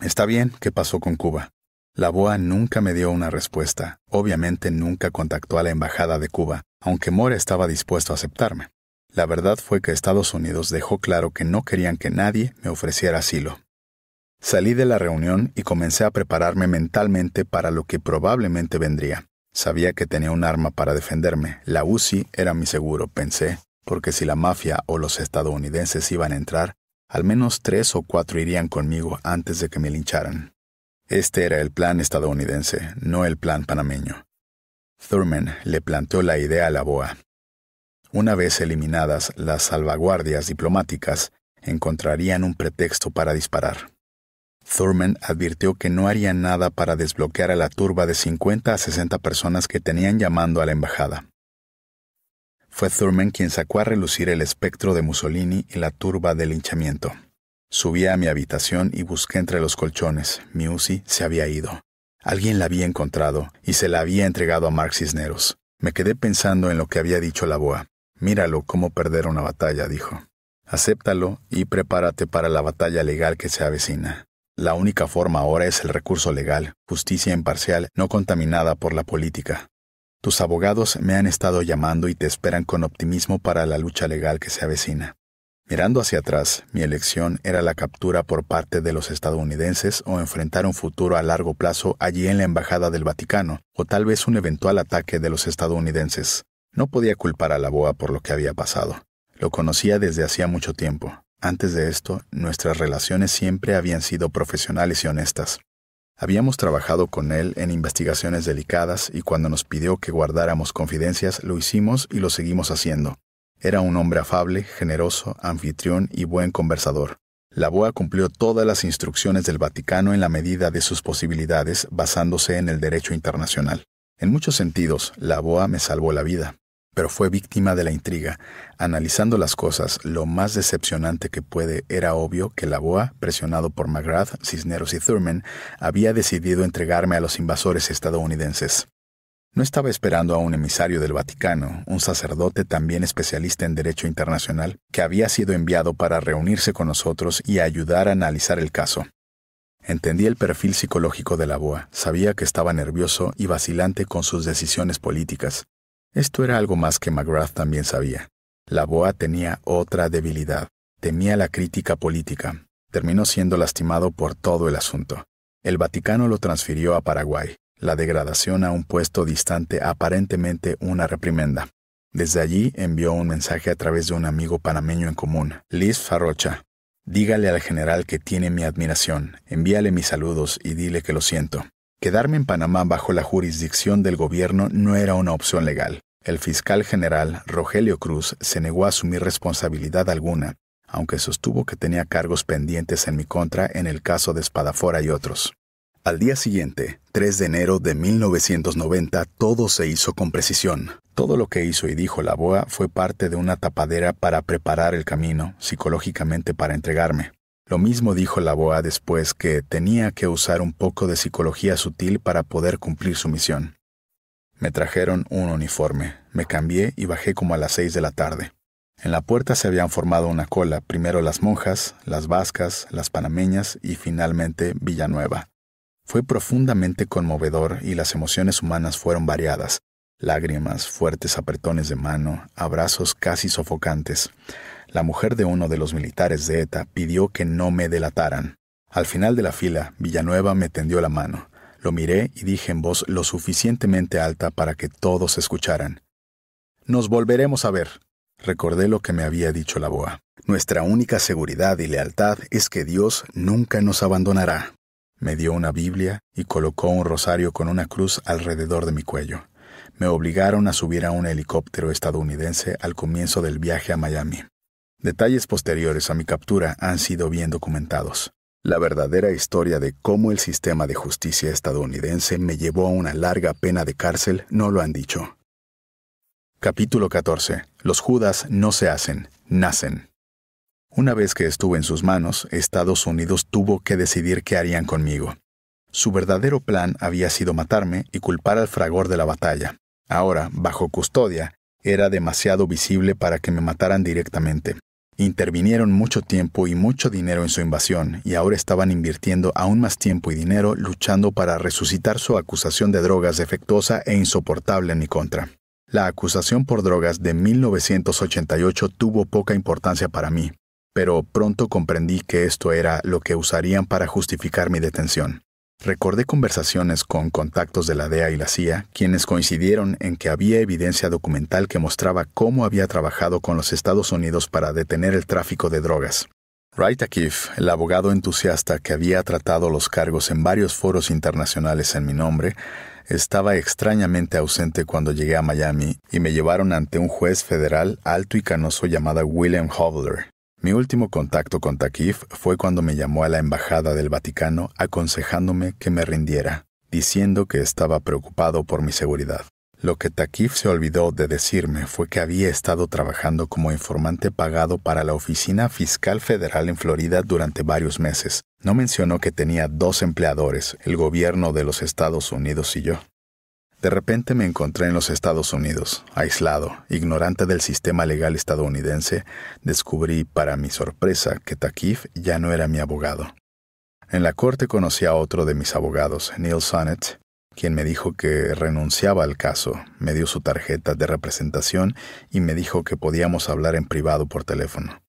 Speaker 1: Está bien, ¿qué pasó con Cuba? La BOA nunca me dio una respuesta. Obviamente nunca contactó a la embajada de Cuba, aunque Mora estaba dispuesto a aceptarme. La verdad fue que Estados Unidos dejó claro que no querían que nadie me ofreciera asilo. Salí de la reunión y comencé a prepararme mentalmente para lo que probablemente vendría. Sabía que tenía un arma para defenderme. La UCI era mi seguro, pensé, porque si la mafia o los estadounidenses iban a entrar, al menos tres o cuatro irían conmigo antes de que me lincharan. Este era el plan estadounidense, no el plan panameño. Thurman le planteó la idea a la BOA. Una vez eliminadas las salvaguardias diplomáticas, encontrarían un pretexto para disparar. Thurman advirtió que no haría nada para desbloquear a la turba de 50 a 60 personas que tenían llamando a la embajada. Fue Thurman quien sacó a relucir el espectro de Mussolini y la turba del linchamiento. Subí a mi habitación y busqué entre los colchones. Mi Uzi se había ido. Alguien la había encontrado y se la había entregado a Mark Cisneros. Me quedé pensando en lo que había dicho la boa. Míralo cómo perder una batalla, dijo. Acéptalo y prepárate para la batalla legal que se avecina. La única forma ahora es el recurso legal, justicia imparcial, no contaminada por la política. Tus abogados me han estado llamando y te esperan con optimismo para la lucha legal que se avecina. Mirando hacia atrás, mi elección era la captura por parte de los estadounidenses o enfrentar un futuro a largo plazo allí en la Embajada del Vaticano, o tal vez un eventual ataque de los estadounidenses. No podía culpar a la boa por lo que había pasado. Lo conocía desde hacía mucho tiempo. Antes de esto, nuestras relaciones siempre habían sido profesionales y honestas. Habíamos trabajado con él en investigaciones delicadas y cuando nos pidió que guardáramos confidencias lo hicimos y lo seguimos haciendo. Era un hombre afable, generoso, anfitrión y buen conversador. La BOA cumplió todas las instrucciones del Vaticano en la medida de sus posibilidades basándose en el derecho internacional. En muchos sentidos, la BOA me salvó la vida pero fue víctima de la intriga. Analizando las cosas, lo más decepcionante que puede era obvio que la BOA, presionado por McGrath, Cisneros y Thurman, había decidido entregarme a los invasores estadounidenses. No estaba esperando a un emisario del Vaticano, un sacerdote también especialista en derecho internacional, que había sido enviado para reunirse con nosotros y ayudar a analizar el caso. Entendí el perfil psicológico de la BOA, sabía que estaba nervioso y vacilante con sus decisiones políticas. Esto era algo más que McGrath también sabía. La BOA tenía otra debilidad. Temía la crítica política. Terminó siendo lastimado por todo el asunto. El Vaticano lo transfirió a Paraguay, la degradación a un puesto distante aparentemente una reprimenda. Desde allí envió un mensaje a través de un amigo panameño en común, Liz Farrocha. Dígale al general que tiene mi admiración, envíale mis saludos y dile que lo siento. Quedarme en Panamá bajo la jurisdicción del gobierno no era una opción legal. El fiscal general Rogelio Cruz se negó a asumir responsabilidad alguna, aunque sostuvo que tenía cargos pendientes en mi contra en el caso de Espadafora y otros. Al día siguiente, 3 de enero de 1990, todo se hizo con precisión. Todo lo que hizo y dijo la BOA fue parte de una tapadera para preparar el camino, psicológicamente para entregarme. Lo mismo dijo la BOA después que tenía que usar un poco de psicología sutil para poder cumplir su misión. Me trajeron un uniforme, me cambié y bajé como a las seis de la tarde. En la puerta se habían formado una cola, primero las monjas, las vascas, las panameñas y finalmente Villanueva. Fue profundamente conmovedor y las emociones humanas fueron variadas. Lágrimas, fuertes apretones de mano, abrazos casi sofocantes. La mujer de uno de los militares de ETA pidió que no me delataran. Al final de la fila, Villanueva me tendió la mano. Lo miré y dije en voz lo suficientemente alta para que todos escucharan. Nos volveremos a ver. Recordé lo que me había dicho la boa. Nuestra única seguridad y lealtad es que Dios nunca nos abandonará. Me dio una Biblia y colocó un rosario con una cruz alrededor de mi cuello. Me obligaron a subir a un helicóptero estadounidense al comienzo del viaje a Miami. Detalles posteriores a mi captura han sido bien documentados la verdadera historia de cómo el sistema de justicia estadounidense me llevó a una larga pena de cárcel no lo han dicho. Capítulo 14. Los Judas no se hacen, nacen. Una vez que estuve en sus manos, Estados Unidos tuvo que decidir qué harían conmigo. Su verdadero plan había sido matarme y culpar al fragor de la batalla. Ahora, bajo custodia, era demasiado visible para que me mataran directamente. Intervinieron mucho tiempo y mucho dinero en su invasión, y ahora estaban invirtiendo aún más tiempo y dinero luchando para resucitar su acusación de drogas defectuosa e insoportable en mi contra. La acusación por drogas de 1988 tuvo poca importancia para mí, pero pronto comprendí que esto era lo que usarían para justificar mi detención. Recordé conversaciones con contactos de la DEA y la CIA, quienes coincidieron en que había evidencia documental que mostraba cómo había trabajado con los Estados Unidos para detener el tráfico de drogas. Wright Akif, el abogado entusiasta que había tratado los cargos en varios foros internacionales en mi nombre, estaba extrañamente ausente cuando llegué a Miami y me llevaron ante un juez federal alto y canoso llamado William Hobler. Mi último contacto con Takif fue cuando me llamó a la Embajada del Vaticano aconsejándome que me rindiera, diciendo que estaba preocupado por mi seguridad. Lo que Takif se olvidó de decirme fue que había estado trabajando como informante pagado para la Oficina Fiscal Federal en Florida durante varios meses. No mencionó que tenía dos empleadores, el gobierno de los Estados Unidos y yo. De repente me encontré en los Estados Unidos, aislado, ignorante del sistema legal estadounidense, descubrí, para mi sorpresa, que Takif ya no era mi abogado. En la corte conocí a otro de mis abogados, Neil Sonnet, quien me dijo que renunciaba al caso, me dio su tarjeta de representación y me dijo que podíamos hablar en privado por teléfono.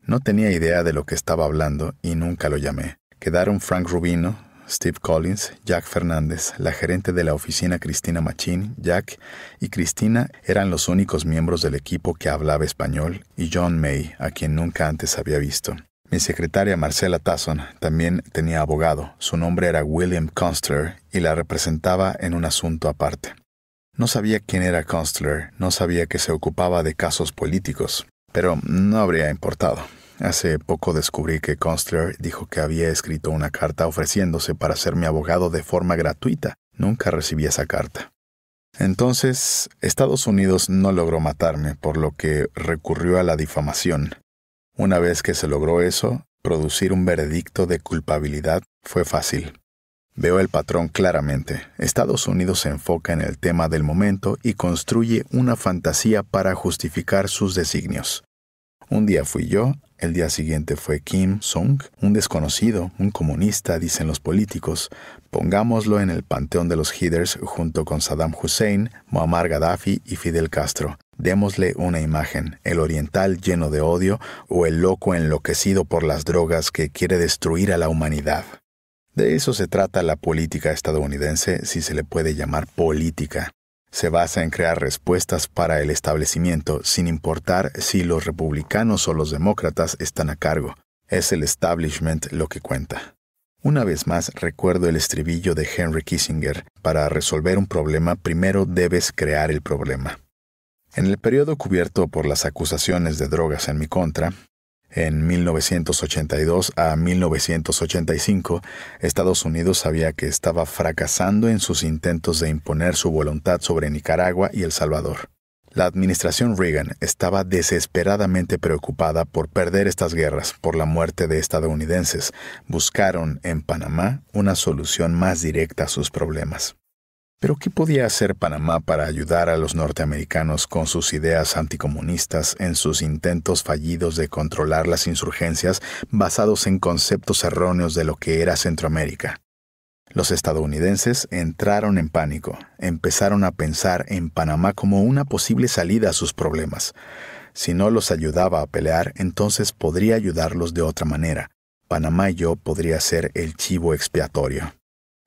Speaker 1: No tenía idea de lo que estaba hablando y nunca lo llamé. Quedaron Frank Rubino, Steve Collins, Jack Fernández, la gerente de la oficina Cristina Machín, Jack y Cristina eran los únicos miembros del equipo que hablaba español y John May, a quien nunca antes había visto. Mi secretaria Marcela Tasson también tenía abogado, su nombre era William Constler y la representaba en un asunto aparte. No sabía quién era Constler, no sabía que se ocupaba de casos políticos, pero no habría importado. Hace poco descubrí que Constler dijo que había escrito una carta ofreciéndose para ser mi abogado de forma gratuita. Nunca recibí esa carta. Entonces, Estados Unidos no logró matarme, por lo que recurrió a la difamación. Una vez que se logró eso, producir un veredicto de culpabilidad fue fácil. Veo el patrón claramente. Estados Unidos se enfoca en el tema del momento y construye una fantasía para justificar sus designios. Un día fui yo, el día siguiente fue Kim Sung, un desconocido, un comunista, dicen los políticos. Pongámoslo en el panteón de los hiders junto con Saddam Hussein, Muammar Gaddafi y Fidel Castro. Démosle una imagen, el oriental lleno de odio o el loco enloquecido por las drogas que quiere destruir a la humanidad. De eso se trata la política estadounidense, si se le puede llamar política se basa en crear respuestas para el establecimiento, sin importar si los republicanos o los demócratas están a cargo. Es el establishment lo que cuenta. Una vez más recuerdo el estribillo de Henry Kissinger, para resolver un problema primero debes crear el problema. En el periodo cubierto por las acusaciones de drogas en mi contra, en 1982 a 1985, Estados Unidos sabía que estaba fracasando en sus intentos de imponer su voluntad sobre Nicaragua y El Salvador. La administración Reagan estaba desesperadamente preocupada por perder estas guerras por la muerte de estadounidenses. Buscaron en Panamá una solución más directa a sus problemas. Pero ¿qué podía hacer Panamá para ayudar a los norteamericanos con sus ideas anticomunistas en sus intentos fallidos de controlar las insurgencias basados en conceptos erróneos de lo que era Centroamérica? Los estadounidenses entraron en pánico, empezaron a pensar en Panamá como una posible salida a sus problemas. Si no los ayudaba a pelear, entonces podría ayudarlos de otra manera. Panamá y yo podría ser el chivo expiatorio.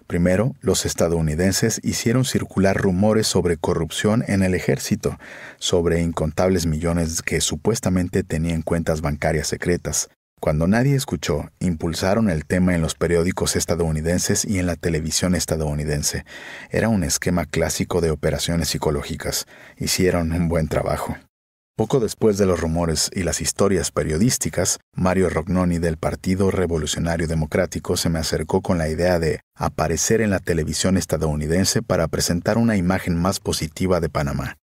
Speaker 1: Primero, los estadounidenses hicieron circular rumores sobre corrupción en el ejército, sobre incontables millones que supuestamente tenían cuentas bancarias secretas. Cuando nadie escuchó, impulsaron el tema en los periódicos estadounidenses y en la televisión estadounidense. Era un esquema clásico de operaciones psicológicas. Hicieron un buen trabajo. Poco después de los rumores y las historias periodísticas, Mario Rognoni del Partido Revolucionario Democrático se me acercó con la idea de aparecer en la televisión estadounidense para presentar una imagen más positiva de Panamá.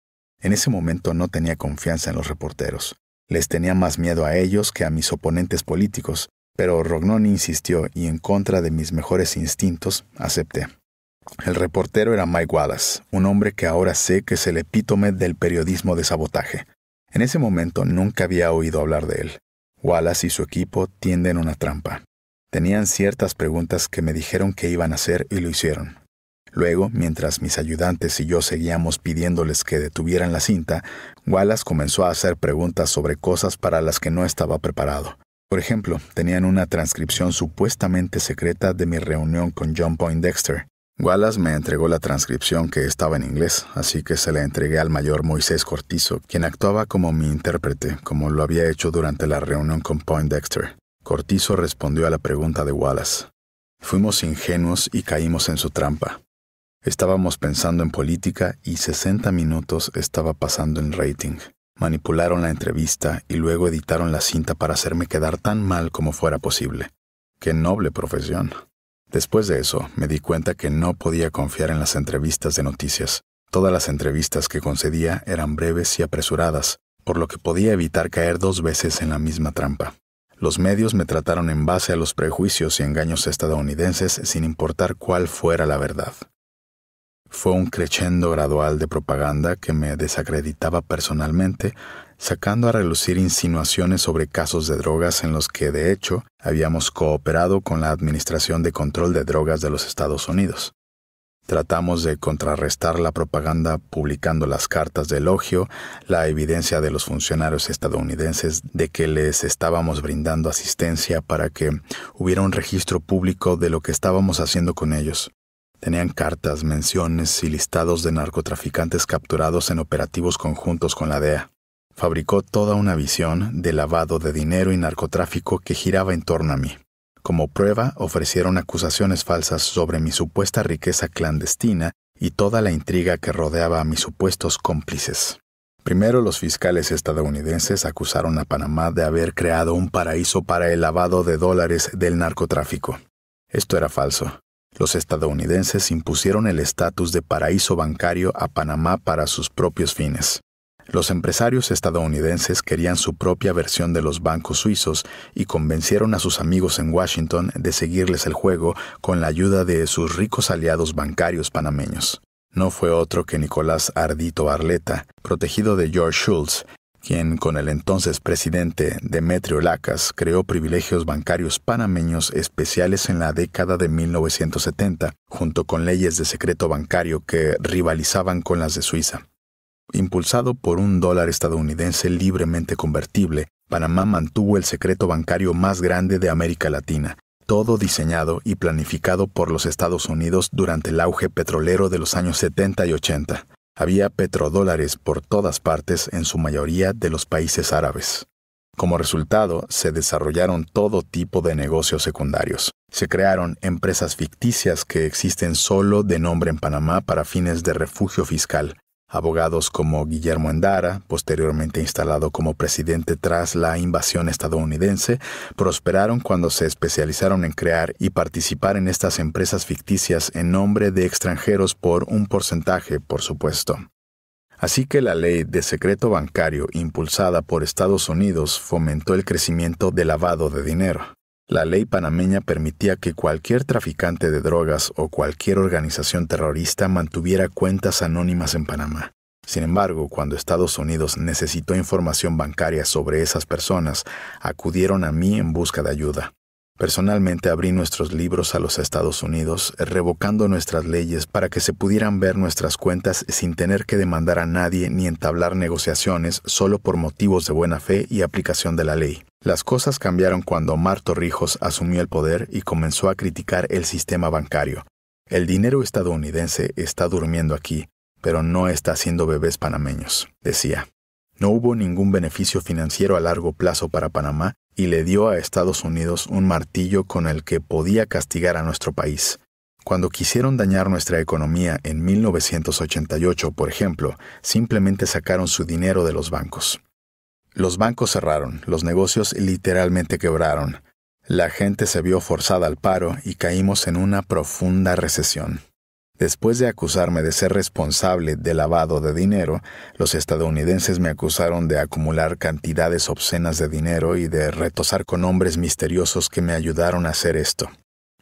Speaker 1: En ese momento no tenía confianza en los reporteros. Les tenía más miedo a ellos que a mis oponentes políticos, pero Rognoni insistió y en contra de mis mejores instintos, acepté. El reportero era Mike Wallace, un hombre que ahora sé que es el epítome del periodismo de sabotaje. En ese momento nunca había oído hablar de él. Wallace y su equipo tienden una trampa. Tenían ciertas preguntas que me dijeron que iban a hacer y lo hicieron. Luego, mientras mis ayudantes y yo seguíamos pidiéndoles que detuvieran la cinta, Wallace comenzó a hacer preguntas sobre cosas para las que no estaba preparado. Por ejemplo, tenían una transcripción supuestamente secreta de mi reunión con John Poindexter. Wallace me entregó la transcripción que estaba en inglés, así que se la entregué al mayor Moisés Cortizo, quien actuaba como mi intérprete, como lo había hecho durante la reunión con Poindexter. Cortizo respondió a la pregunta de Wallace. Fuimos ingenuos y caímos en su trampa. Estábamos pensando en política y 60 minutos estaba pasando en rating. Manipularon la entrevista y luego editaron la cinta para hacerme quedar tan mal como fuera posible. Qué noble profesión. Después de eso, me di cuenta que no podía confiar en las entrevistas de noticias. Todas las entrevistas que concedía eran breves y apresuradas, por lo que podía evitar caer dos veces en la misma trampa. Los medios me trataron en base a los prejuicios y engaños estadounidenses sin importar cuál fuera la verdad. Fue un crescendo gradual de propaganda que me desacreditaba personalmente sacando a relucir insinuaciones sobre casos de drogas en los que, de hecho, habíamos cooperado con la Administración de Control de Drogas de los Estados Unidos. Tratamos de contrarrestar la propaganda publicando las cartas de elogio, la evidencia de los funcionarios estadounidenses de que les estábamos brindando asistencia para que hubiera un registro público de lo que estábamos haciendo con ellos. Tenían cartas, menciones y listados de narcotraficantes capturados en operativos conjuntos con la DEA fabricó toda una visión de lavado de dinero y narcotráfico que giraba en torno a mí. Como prueba, ofrecieron acusaciones falsas sobre mi supuesta riqueza clandestina y toda la intriga que rodeaba a mis supuestos cómplices. Primero, los fiscales estadounidenses acusaron a Panamá de haber creado un paraíso para el lavado de dólares del narcotráfico. Esto era falso. Los estadounidenses impusieron el estatus de paraíso bancario a Panamá para sus propios fines. Los empresarios estadounidenses querían su propia versión de los bancos suizos y convencieron a sus amigos en Washington de seguirles el juego con la ayuda de sus ricos aliados bancarios panameños. No fue otro que Nicolás Ardito Arleta, protegido de George Shultz, quien con el entonces presidente Demetrio Lacas creó privilegios bancarios panameños especiales en la década de 1970, junto con leyes de secreto bancario que rivalizaban con las de Suiza. Impulsado por un dólar estadounidense libremente convertible, Panamá mantuvo el secreto bancario más grande de América Latina, todo diseñado y planificado por los Estados Unidos durante el auge petrolero de los años 70 y 80. Había petrodólares por todas partes en su mayoría de los países árabes. Como resultado, se desarrollaron todo tipo de negocios secundarios. Se crearon empresas ficticias que existen solo de nombre en Panamá para fines de refugio fiscal, Abogados como Guillermo Endara, posteriormente instalado como presidente tras la invasión estadounidense, prosperaron cuando se especializaron en crear y participar en estas empresas ficticias en nombre de extranjeros por un porcentaje, por supuesto. Así que la ley de secreto bancario impulsada por Estados Unidos fomentó el crecimiento del lavado de dinero. La ley panameña permitía que cualquier traficante de drogas o cualquier organización terrorista mantuviera cuentas anónimas en Panamá. Sin embargo, cuando Estados Unidos necesitó información bancaria sobre esas personas, acudieron a mí en busca de ayuda. Personalmente abrí nuestros libros a los Estados Unidos, revocando nuestras leyes para que se pudieran ver nuestras cuentas sin tener que demandar a nadie ni entablar negociaciones solo por motivos de buena fe y aplicación de la ley. Las cosas cambiaron cuando Marto Rijos asumió el poder y comenzó a criticar el sistema bancario. El dinero estadounidense está durmiendo aquí, pero no está haciendo bebés panameños, decía. No hubo ningún beneficio financiero a largo plazo para Panamá y le dio a Estados Unidos un martillo con el que podía castigar a nuestro país. Cuando quisieron dañar nuestra economía en 1988, por ejemplo, simplemente sacaron su dinero de los bancos. Los bancos cerraron, los negocios literalmente quebraron. La gente se vio forzada al paro y caímos en una profunda recesión. Después de acusarme de ser responsable de lavado de dinero, los estadounidenses me acusaron de acumular cantidades obscenas de dinero y de retosar con hombres misteriosos que me ayudaron a hacer esto.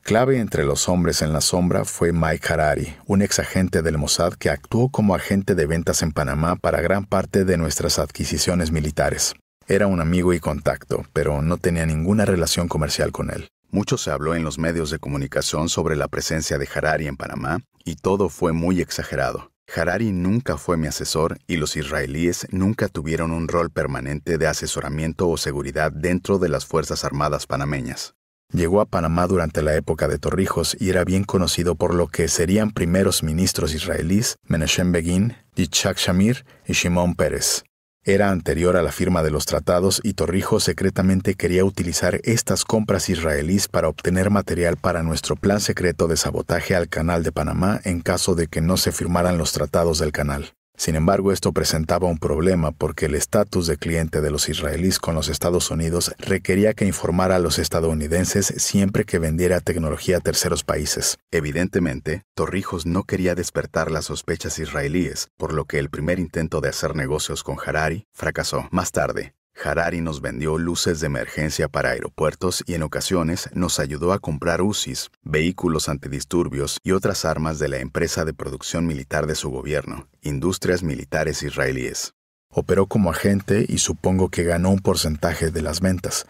Speaker 1: Clave entre los hombres en la sombra fue Mike Harari, un ex agente del Mossad que actuó como agente de ventas en Panamá para gran parte de nuestras adquisiciones militares. Era un amigo y contacto, pero no tenía ninguna relación comercial con él. Mucho se habló en los medios de comunicación sobre la presencia de Harari en Panamá, y todo fue muy exagerado. Harari nunca fue mi asesor y los israelíes nunca tuvieron un rol permanente de asesoramiento o seguridad dentro de las Fuerzas Armadas panameñas. Llegó a Panamá durante la época de Torrijos y era bien conocido por lo que serían primeros ministros israelíes Menachem Begin, Yitzhak Shamir y Shimon Pérez. Era anterior a la firma de los tratados y Torrijos secretamente quería utilizar estas compras israelíes para obtener material para nuestro plan secreto de sabotaje al Canal de Panamá en caso de que no se firmaran los tratados del canal. Sin embargo, esto presentaba un problema porque el estatus de cliente de los israelíes con los Estados Unidos requería que informara a los estadounidenses siempre que vendiera tecnología a terceros países. Evidentemente, Torrijos no quería despertar las sospechas israelíes, por lo que el primer intento de hacer negocios con Harari fracasó. Más tarde, Harari nos vendió luces de emergencia para aeropuertos y en ocasiones nos ayudó a comprar UCIs, vehículos antidisturbios y otras armas de la empresa de producción militar de su gobierno, Industrias Militares Israelíes. Operó como agente y supongo que ganó un porcentaje de las ventas.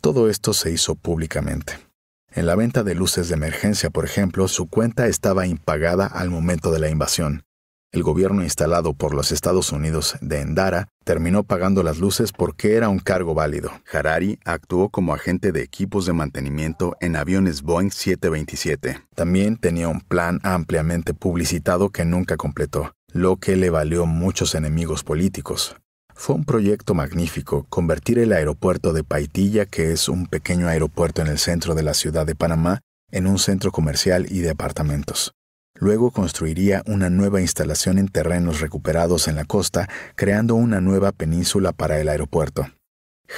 Speaker 1: Todo esto se hizo públicamente. En la venta de luces de emergencia, por ejemplo, su cuenta estaba impagada al momento de la invasión. El gobierno instalado por los Estados Unidos de Endara terminó pagando las luces porque era un cargo válido. Harari actuó como agente de equipos de mantenimiento en aviones Boeing 727. También tenía un plan ampliamente publicitado que nunca completó, lo que le valió muchos enemigos políticos. Fue un proyecto magnífico convertir el aeropuerto de Paitilla, que es un pequeño aeropuerto en el centro de la ciudad de Panamá, en un centro comercial y de apartamentos. Luego construiría una nueva instalación en terrenos recuperados en la costa, creando una nueva península para el aeropuerto.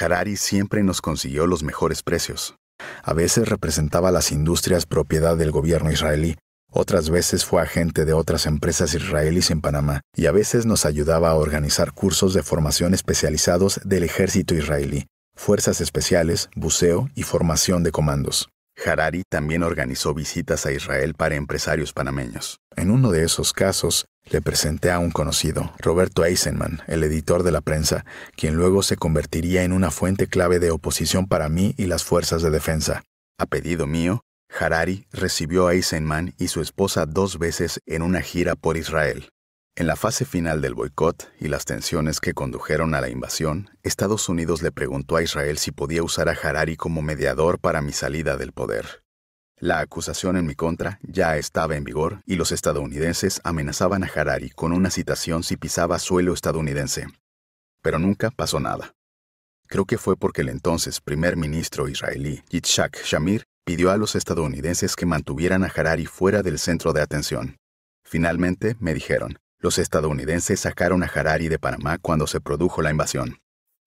Speaker 1: Harari siempre nos consiguió los mejores precios. A veces representaba las industrias propiedad del gobierno israelí, otras veces fue agente de otras empresas israelíes en Panamá y a veces nos ayudaba a organizar cursos de formación especializados del ejército israelí, fuerzas especiales, buceo y formación de comandos. Harari también organizó visitas a Israel para empresarios panameños. En uno de esos casos, le presenté a un conocido, Roberto Eisenman, el editor de la prensa, quien luego se convertiría en una fuente clave de oposición para mí y las fuerzas de defensa. A pedido mío, Harari recibió a Eisenman y su esposa dos veces en una gira por Israel. En la fase final del boicot y las tensiones que condujeron a la invasión, Estados Unidos le preguntó a Israel si podía usar a Harari como mediador para mi salida del poder. La acusación en mi contra ya estaba en vigor y los estadounidenses amenazaban a Harari con una citación si pisaba suelo estadounidense. Pero nunca pasó nada. Creo que fue porque el entonces primer ministro israelí Yitzhak Shamir pidió a los estadounidenses que mantuvieran a Harari fuera del centro de atención. Finalmente me dijeron, los estadounidenses sacaron a Harari de Panamá cuando se produjo la invasión.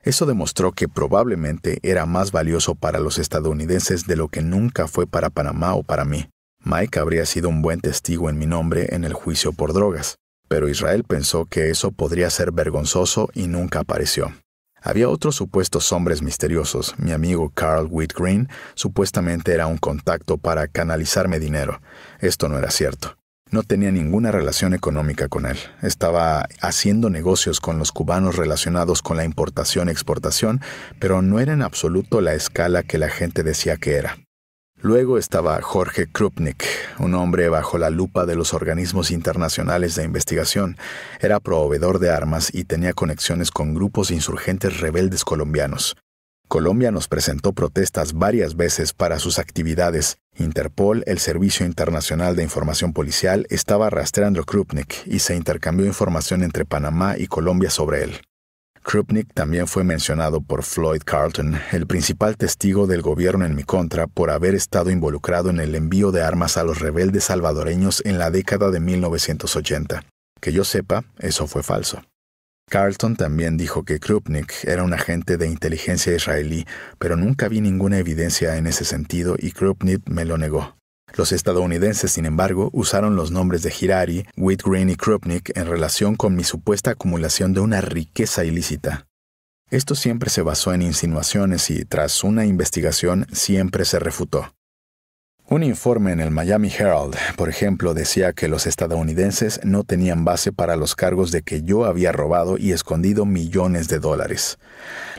Speaker 1: Eso demostró que probablemente era más valioso para los estadounidenses de lo que nunca fue para Panamá o para mí. Mike habría sido un buen testigo en mi nombre en el juicio por drogas, pero Israel pensó que eso podría ser vergonzoso y nunca apareció. Había otros supuestos hombres misteriosos. Mi amigo Carl Whitgreen supuestamente era un contacto para canalizarme dinero. Esto no era cierto. No tenía ninguna relación económica con él. Estaba haciendo negocios con los cubanos relacionados con la importación exportación, pero no era en absoluto la escala que la gente decía que era. Luego estaba Jorge Krupnik, un hombre bajo la lupa de los organismos internacionales de investigación. Era proveedor de armas y tenía conexiones con grupos insurgentes rebeldes colombianos. Colombia nos presentó protestas varias veces para sus actividades. Interpol, el Servicio Internacional de Información Policial, estaba rastreando Krupnik y se intercambió información entre Panamá y Colombia sobre él. Krupnik también fue mencionado por Floyd Carlton, el principal testigo del gobierno en mi contra por haber estado involucrado en el envío de armas a los rebeldes salvadoreños en la década de 1980. Que yo sepa, eso fue falso. Carlton también dijo que Krupnik era un agente de inteligencia israelí, pero nunca vi ninguna evidencia en ese sentido y Krupnik me lo negó. Los estadounidenses, sin embargo, usaron los nombres de Hirari, Whitgreen y Krupnik en relación con mi supuesta acumulación de una riqueza ilícita. Esto siempre se basó en insinuaciones y, tras una investigación, siempre se refutó. Un informe en el Miami Herald, por ejemplo, decía que los estadounidenses no tenían base para los cargos de que yo había robado y escondido millones de dólares.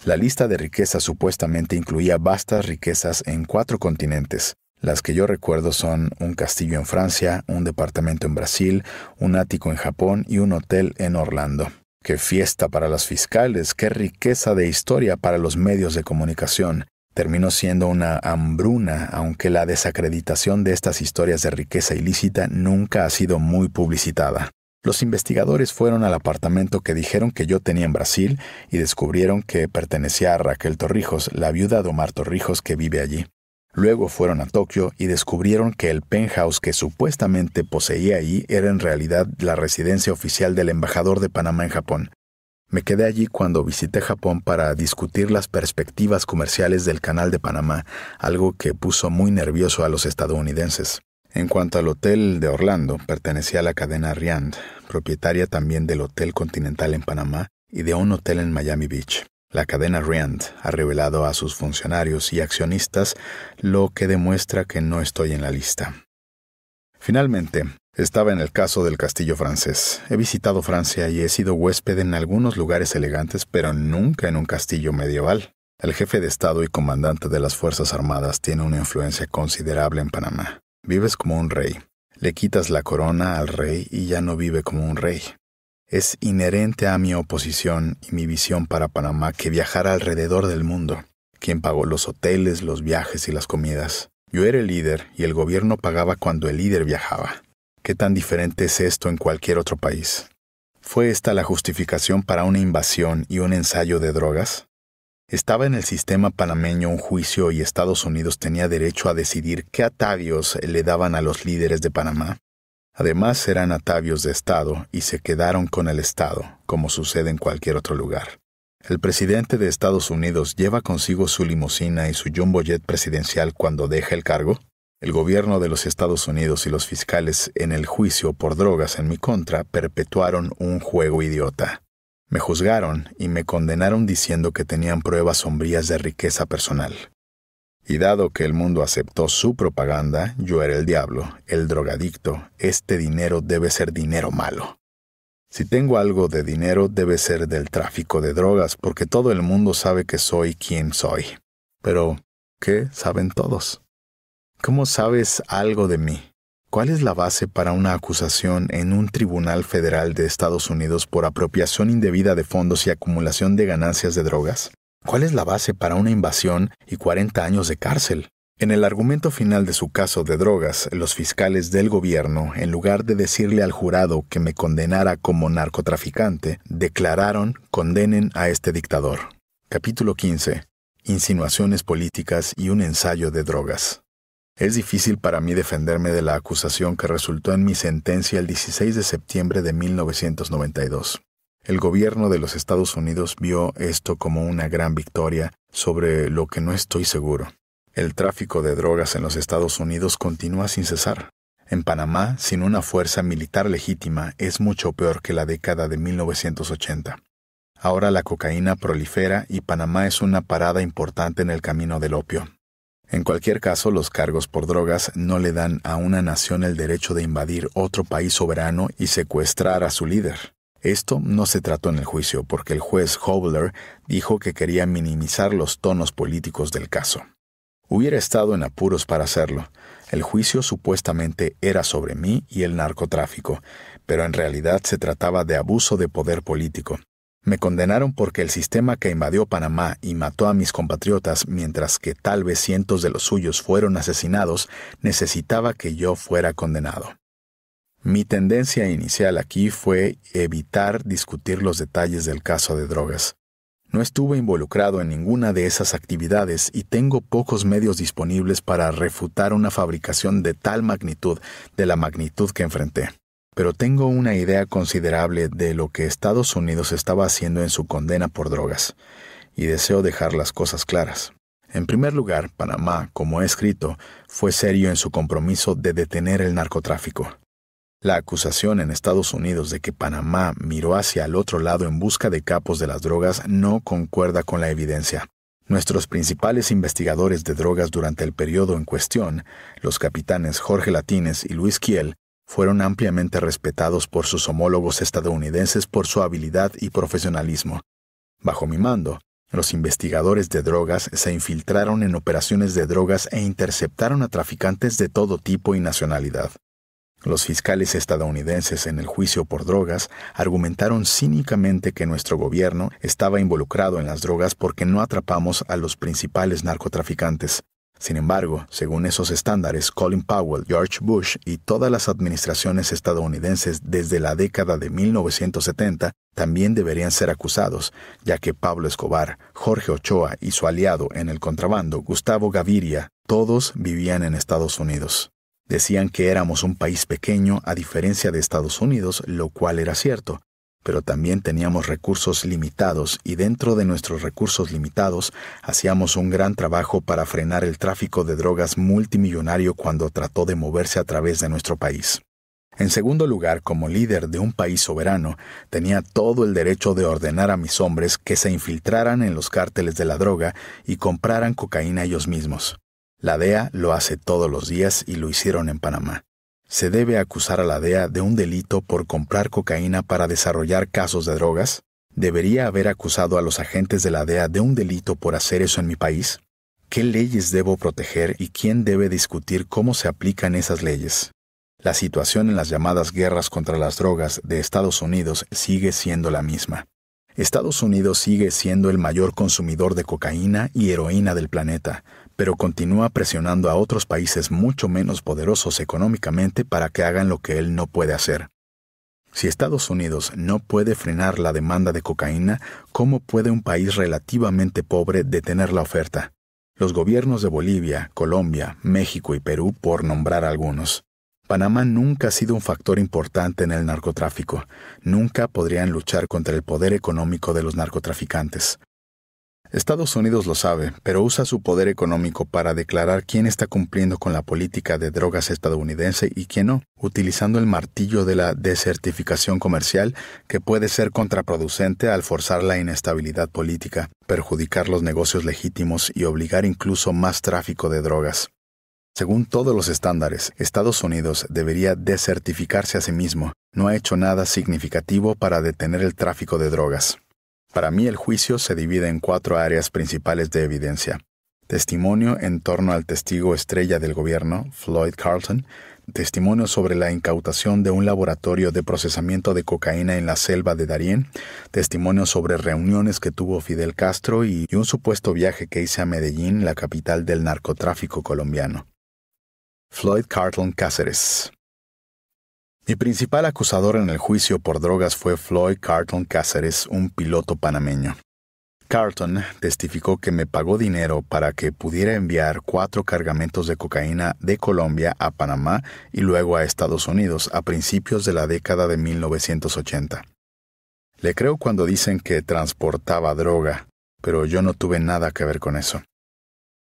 Speaker 1: La lista de riquezas supuestamente incluía vastas riquezas en cuatro continentes. Las que yo recuerdo son un castillo en Francia, un departamento en Brasil, un ático en Japón y un hotel en Orlando. Qué fiesta para las fiscales, qué riqueza de historia para los medios de comunicación terminó siendo una hambruna, aunque la desacreditación de estas historias de riqueza ilícita nunca ha sido muy publicitada. Los investigadores fueron al apartamento que dijeron que yo tenía en Brasil y descubrieron que pertenecía a Raquel Torrijos, la viuda de Omar Torrijos que vive allí. Luego fueron a Tokio y descubrieron que el penthouse que supuestamente poseía allí era en realidad la residencia oficial del embajador de Panamá en Japón. Me quedé allí cuando visité Japón para discutir las perspectivas comerciales del Canal de Panamá, algo que puso muy nervioso a los estadounidenses. En cuanto al hotel de Orlando, pertenecía a la cadena Riand, propietaria también del Hotel Continental en Panamá y de un hotel en Miami Beach. La cadena Riand ha revelado a sus funcionarios y accionistas lo que demuestra que no estoy en la lista. Finalmente, estaba en el caso del castillo francés. He visitado Francia y he sido huésped en algunos lugares elegantes, pero nunca en un castillo medieval. El jefe de Estado y comandante de las Fuerzas Armadas tiene una influencia considerable en Panamá. Vives como un rey. Le quitas la corona al rey y ya no vive como un rey. Es inherente a mi oposición y mi visión para Panamá que viajara alrededor del mundo. Quien pagó los hoteles, los viajes y las comidas. Yo era el líder y el gobierno pagaba cuando el líder viajaba. ¿Qué tan diferente es esto en cualquier otro país? ¿Fue esta la justificación para una invasión y un ensayo de drogas? Estaba en el sistema panameño un juicio y Estados Unidos tenía derecho a decidir qué atavios le daban a los líderes de Panamá. Además eran atavios de Estado y se quedaron con el Estado, como sucede en cualquier otro lugar. El presidente de Estados Unidos lleva consigo su limusina y su jumbo jet presidencial cuando deja el cargo. El gobierno de los Estados Unidos y los fiscales en el juicio por drogas en mi contra perpetuaron un juego idiota. Me juzgaron y me condenaron diciendo que tenían pruebas sombrías de riqueza personal. Y dado que el mundo aceptó su propaganda, yo era el diablo, el drogadicto, este dinero debe ser dinero malo. Si tengo algo de dinero debe ser del tráfico de drogas, porque todo el mundo sabe que soy quien soy. Pero, ¿qué saben todos? ¿Cómo sabes algo de mí? ¿Cuál es la base para una acusación en un tribunal federal de Estados Unidos por apropiación indebida de fondos y acumulación de ganancias de drogas? ¿Cuál es la base para una invasión y 40 años de cárcel? En el argumento final de su caso de drogas, los fiscales del gobierno, en lugar de decirle al jurado que me condenara como narcotraficante, declararon condenen a este dictador. Capítulo 15. Insinuaciones políticas y un ensayo de drogas. Es difícil para mí defenderme de la acusación que resultó en mi sentencia el 16 de septiembre de 1992. El gobierno de los Estados Unidos vio esto como una gran victoria sobre lo que no estoy seguro. El tráfico de drogas en los Estados Unidos continúa sin cesar. En Panamá, sin una fuerza militar legítima, es mucho peor que la década de 1980. Ahora la cocaína prolifera y Panamá es una parada importante en el camino del opio. En cualquier caso, los cargos por drogas no le dan a una nación el derecho de invadir otro país soberano y secuestrar a su líder. Esto no se trató en el juicio porque el juez Hobler dijo que quería minimizar los tonos políticos del caso. Hubiera estado en apuros para hacerlo. El juicio supuestamente era sobre mí y el narcotráfico, pero en realidad se trataba de abuso de poder político, me condenaron porque el sistema que invadió Panamá y mató a mis compatriotas mientras que tal vez cientos de los suyos fueron asesinados necesitaba que yo fuera condenado. Mi tendencia inicial aquí fue evitar discutir los detalles del caso de drogas. No estuve involucrado en ninguna de esas actividades y tengo pocos medios disponibles para refutar una fabricación de tal magnitud de la magnitud que enfrenté pero tengo una idea considerable de lo que Estados Unidos estaba haciendo en su condena por drogas, y deseo dejar las cosas claras. En primer lugar, Panamá, como he escrito, fue serio en su compromiso de detener el narcotráfico. La acusación en Estados Unidos de que Panamá miró hacia el otro lado en busca de capos de las drogas no concuerda con la evidencia. Nuestros principales investigadores de drogas durante el periodo en cuestión, los capitanes Jorge Latines y Luis Kiel, fueron ampliamente respetados por sus homólogos estadounidenses por su habilidad y profesionalismo. Bajo mi mando, los investigadores de drogas se infiltraron en operaciones de drogas e interceptaron a traficantes de todo tipo y nacionalidad. Los fiscales estadounidenses en el juicio por drogas argumentaron cínicamente que nuestro gobierno estaba involucrado en las drogas porque no atrapamos a los principales narcotraficantes. Sin embargo, según esos estándares, Colin Powell, George Bush y todas las administraciones estadounidenses desde la década de 1970 también deberían ser acusados, ya que Pablo Escobar, Jorge Ochoa y su aliado en el contrabando, Gustavo Gaviria, todos vivían en Estados Unidos. Decían que éramos un país pequeño a diferencia de Estados Unidos, lo cual era cierto, pero también teníamos recursos limitados y dentro de nuestros recursos limitados hacíamos un gran trabajo para frenar el tráfico de drogas multimillonario cuando trató de moverse a través de nuestro país. En segundo lugar, como líder de un país soberano, tenía todo el derecho de ordenar a mis hombres que se infiltraran en los cárteles de la droga y compraran cocaína ellos mismos. La DEA lo hace todos los días y lo hicieron en Panamá. ¿Se debe acusar a la DEA de un delito por comprar cocaína para desarrollar casos de drogas? ¿Debería haber acusado a los agentes de la DEA de un delito por hacer eso en mi país? ¿Qué leyes debo proteger y quién debe discutir cómo se aplican esas leyes? La situación en las llamadas guerras contra las drogas de Estados Unidos sigue siendo la misma. Estados Unidos sigue siendo el mayor consumidor de cocaína y heroína del planeta, pero continúa presionando a otros países mucho menos poderosos económicamente para que hagan lo que él no puede hacer. Si Estados Unidos no puede frenar la demanda de cocaína, ¿cómo puede un país relativamente pobre detener la oferta? Los gobiernos de Bolivia, Colombia, México y Perú, por nombrar algunos. Panamá nunca ha sido un factor importante en el narcotráfico. Nunca podrían luchar contra el poder económico de los narcotraficantes. Estados Unidos lo sabe, pero usa su poder económico para declarar quién está cumpliendo con la política de drogas estadounidense y quién no, utilizando el martillo de la desertificación comercial que puede ser contraproducente al forzar la inestabilidad política, perjudicar los negocios legítimos y obligar incluso más tráfico de drogas. Según todos los estándares, Estados Unidos debería desertificarse a sí mismo. No ha hecho nada significativo para detener el tráfico de drogas. Para mí el juicio se divide en cuatro áreas principales de evidencia. Testimonio en torno al testigo estrella del gobierno, Floyd Carlton, testimonio sobre la incautación de un laboratorio de procesamiento de cocaína en la selva de Darién, testimonio sobre reuniones que tuvo Fidel Castro y un supuesto viaje que hice a Medellín, la capital del narcotráfico colombiano. Floyd Carlton Cáceres mi principal acusador en el juicio por drogas fue Floyd Carlton Cáceres, un piloto panameño. Carlton testificó que me pagó dinero para que pudiera enviar cuatro cargamentos de cocaína de Colombia a Panamá y luego a Estados Unidos a principios de la década de 1980. Le creo cuando dicen que transportaba droga, pero yo no tuve nada que ver con eso.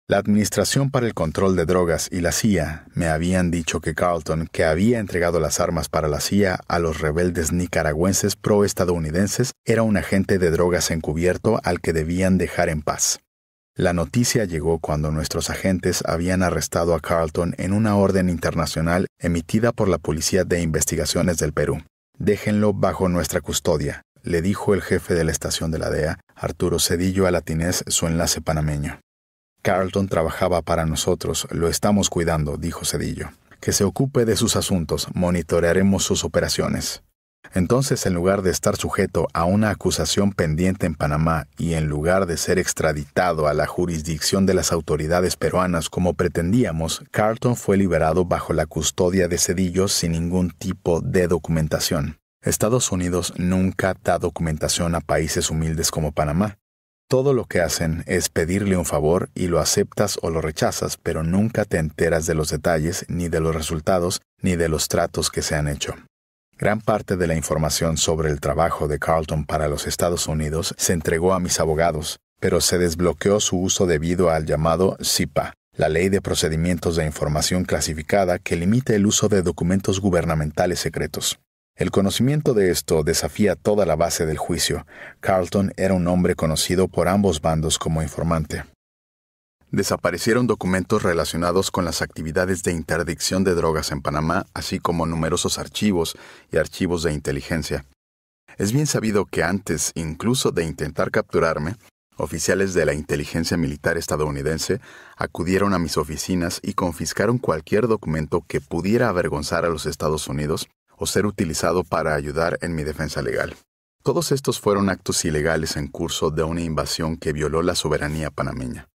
Speaker 1: La Administración para el Control de Drogas y la CIA me habían dicho que Carlton, que había entregado las armas para la CIA a los rebeldes nicaragüenses proestadounidenses, era un agente de drogas encubierto al que debían dejar en paz. La noticia llegó cuando nuestros agentes habían arrestado a Carlton en una orden internacional emitida por la Policía de Investigaciones del Perú. Déjenlo bajo nuestra custodia, le dijo el jefe de la estación de la DEA, Arturo Cedillo a Latinés, su enlace panameño. Carlton trabajaba para nosotros, lo estamos cuidando, dijo Cedillo. Que se ocupe de sus asuntos, monitorearemos sus operaciones. Entonces, en lugar de estar sujeto a una acusación pendiente en Panamá y en lugar de ser extraditado a la jurisdicción de las autoridades peruanas como pretendíamos, Carlton fue liberado bajo la custodia de Cedillo sin ningún tipo de documentación. Estados Unidos nunca da documentación a países humildes como Panamá, todo lo que hacen es pedirle un favor y lo aceptas o lo rechazas, pero nunca te enteras de los detalles, ni de los resultados, ni de los tratos que se han hecho. Gran parte de la información sobre el trabajo de Carlton para los Estados Unidos se entregó a mis abogados, pero se desbloqueó su uso debido al llamado SIPA, la Ley de Procedimientos de Información Clasificada que limita el uso de documentos gubernamentales secretos. El conocimiento de esto desafía toda la base del juicio. Carlton era un hombre conocido por ambos bandos como informante. Desaparecieron documentos relacionados con las actividades de interdicción de drogas en Panamá, así como numerosos archivos y archivos de inteligencia. Es bien sabido que antes incluso de intentar capturarme, oficiales de la inteligencia militar estadounidense acudieron a mis oficinas y confiscaron cualquier documento que pudiera avergonzar a los Estados Unidos o ser utilizado para ayudar en mi defensa legal. Todos estos fueron actos ilegales en curso de una invasión que violó la soberanía panameña.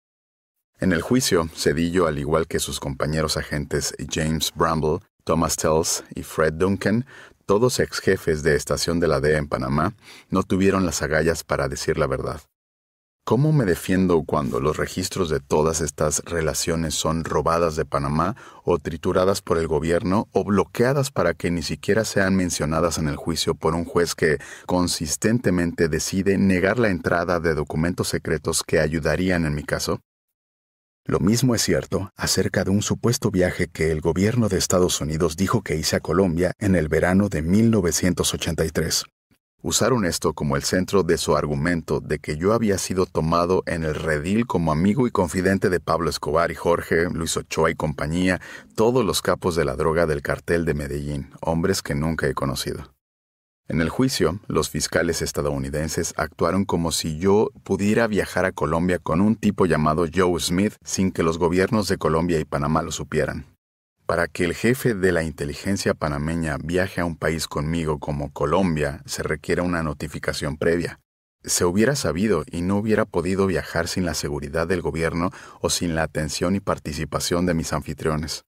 Speaker 1: En el juicio, Cedillo, al igual que sus compañeros agentes James Bramble, Thomas Tells y Fred Duncan, todos ex jefes de estación de la DEA en Panamá, no tuvieron las agallas para decir la verdad. ¿Cómo me defiendo cuando los registros de todas estas relaciones son robadas de Panamá o trituradas por el gobierno o bloqueadas para que ni siquiera sean mencionadas en el juicio por un juez que consistentemente decide negar la entrada de documentos secretos que ayudarían en mi caso? Lo mismo es cierto acerca de un supuesto viaje que el gobierno de Estados Unidos dijo que hice a Colombia en el verano de 1983. Usaron esto como el centro de su argumento de que yo había sido tomado en el redil como amigo y confidente de Pablo Escobar y Jorge, Luis Ochoa y compañía, todos los capos de la droga del cartel de Medellín, hombres que nunca he conocido. En el juicio, los fiscales estadounidenses actuaron como si yo pudiera viajar a Colombia con un tipo llamado Joe Smith sin que los gobiernos de Colombia y Panamá lo supieran. Para que el jefe de la inteligencia panameña viaje a un país conmigo como Colombia, se requiere una notificación previa. Se hubiera sabido y no hubiera podido viajar sin la seguridad del gobierno o sin la atención y participación de mis anfitriones.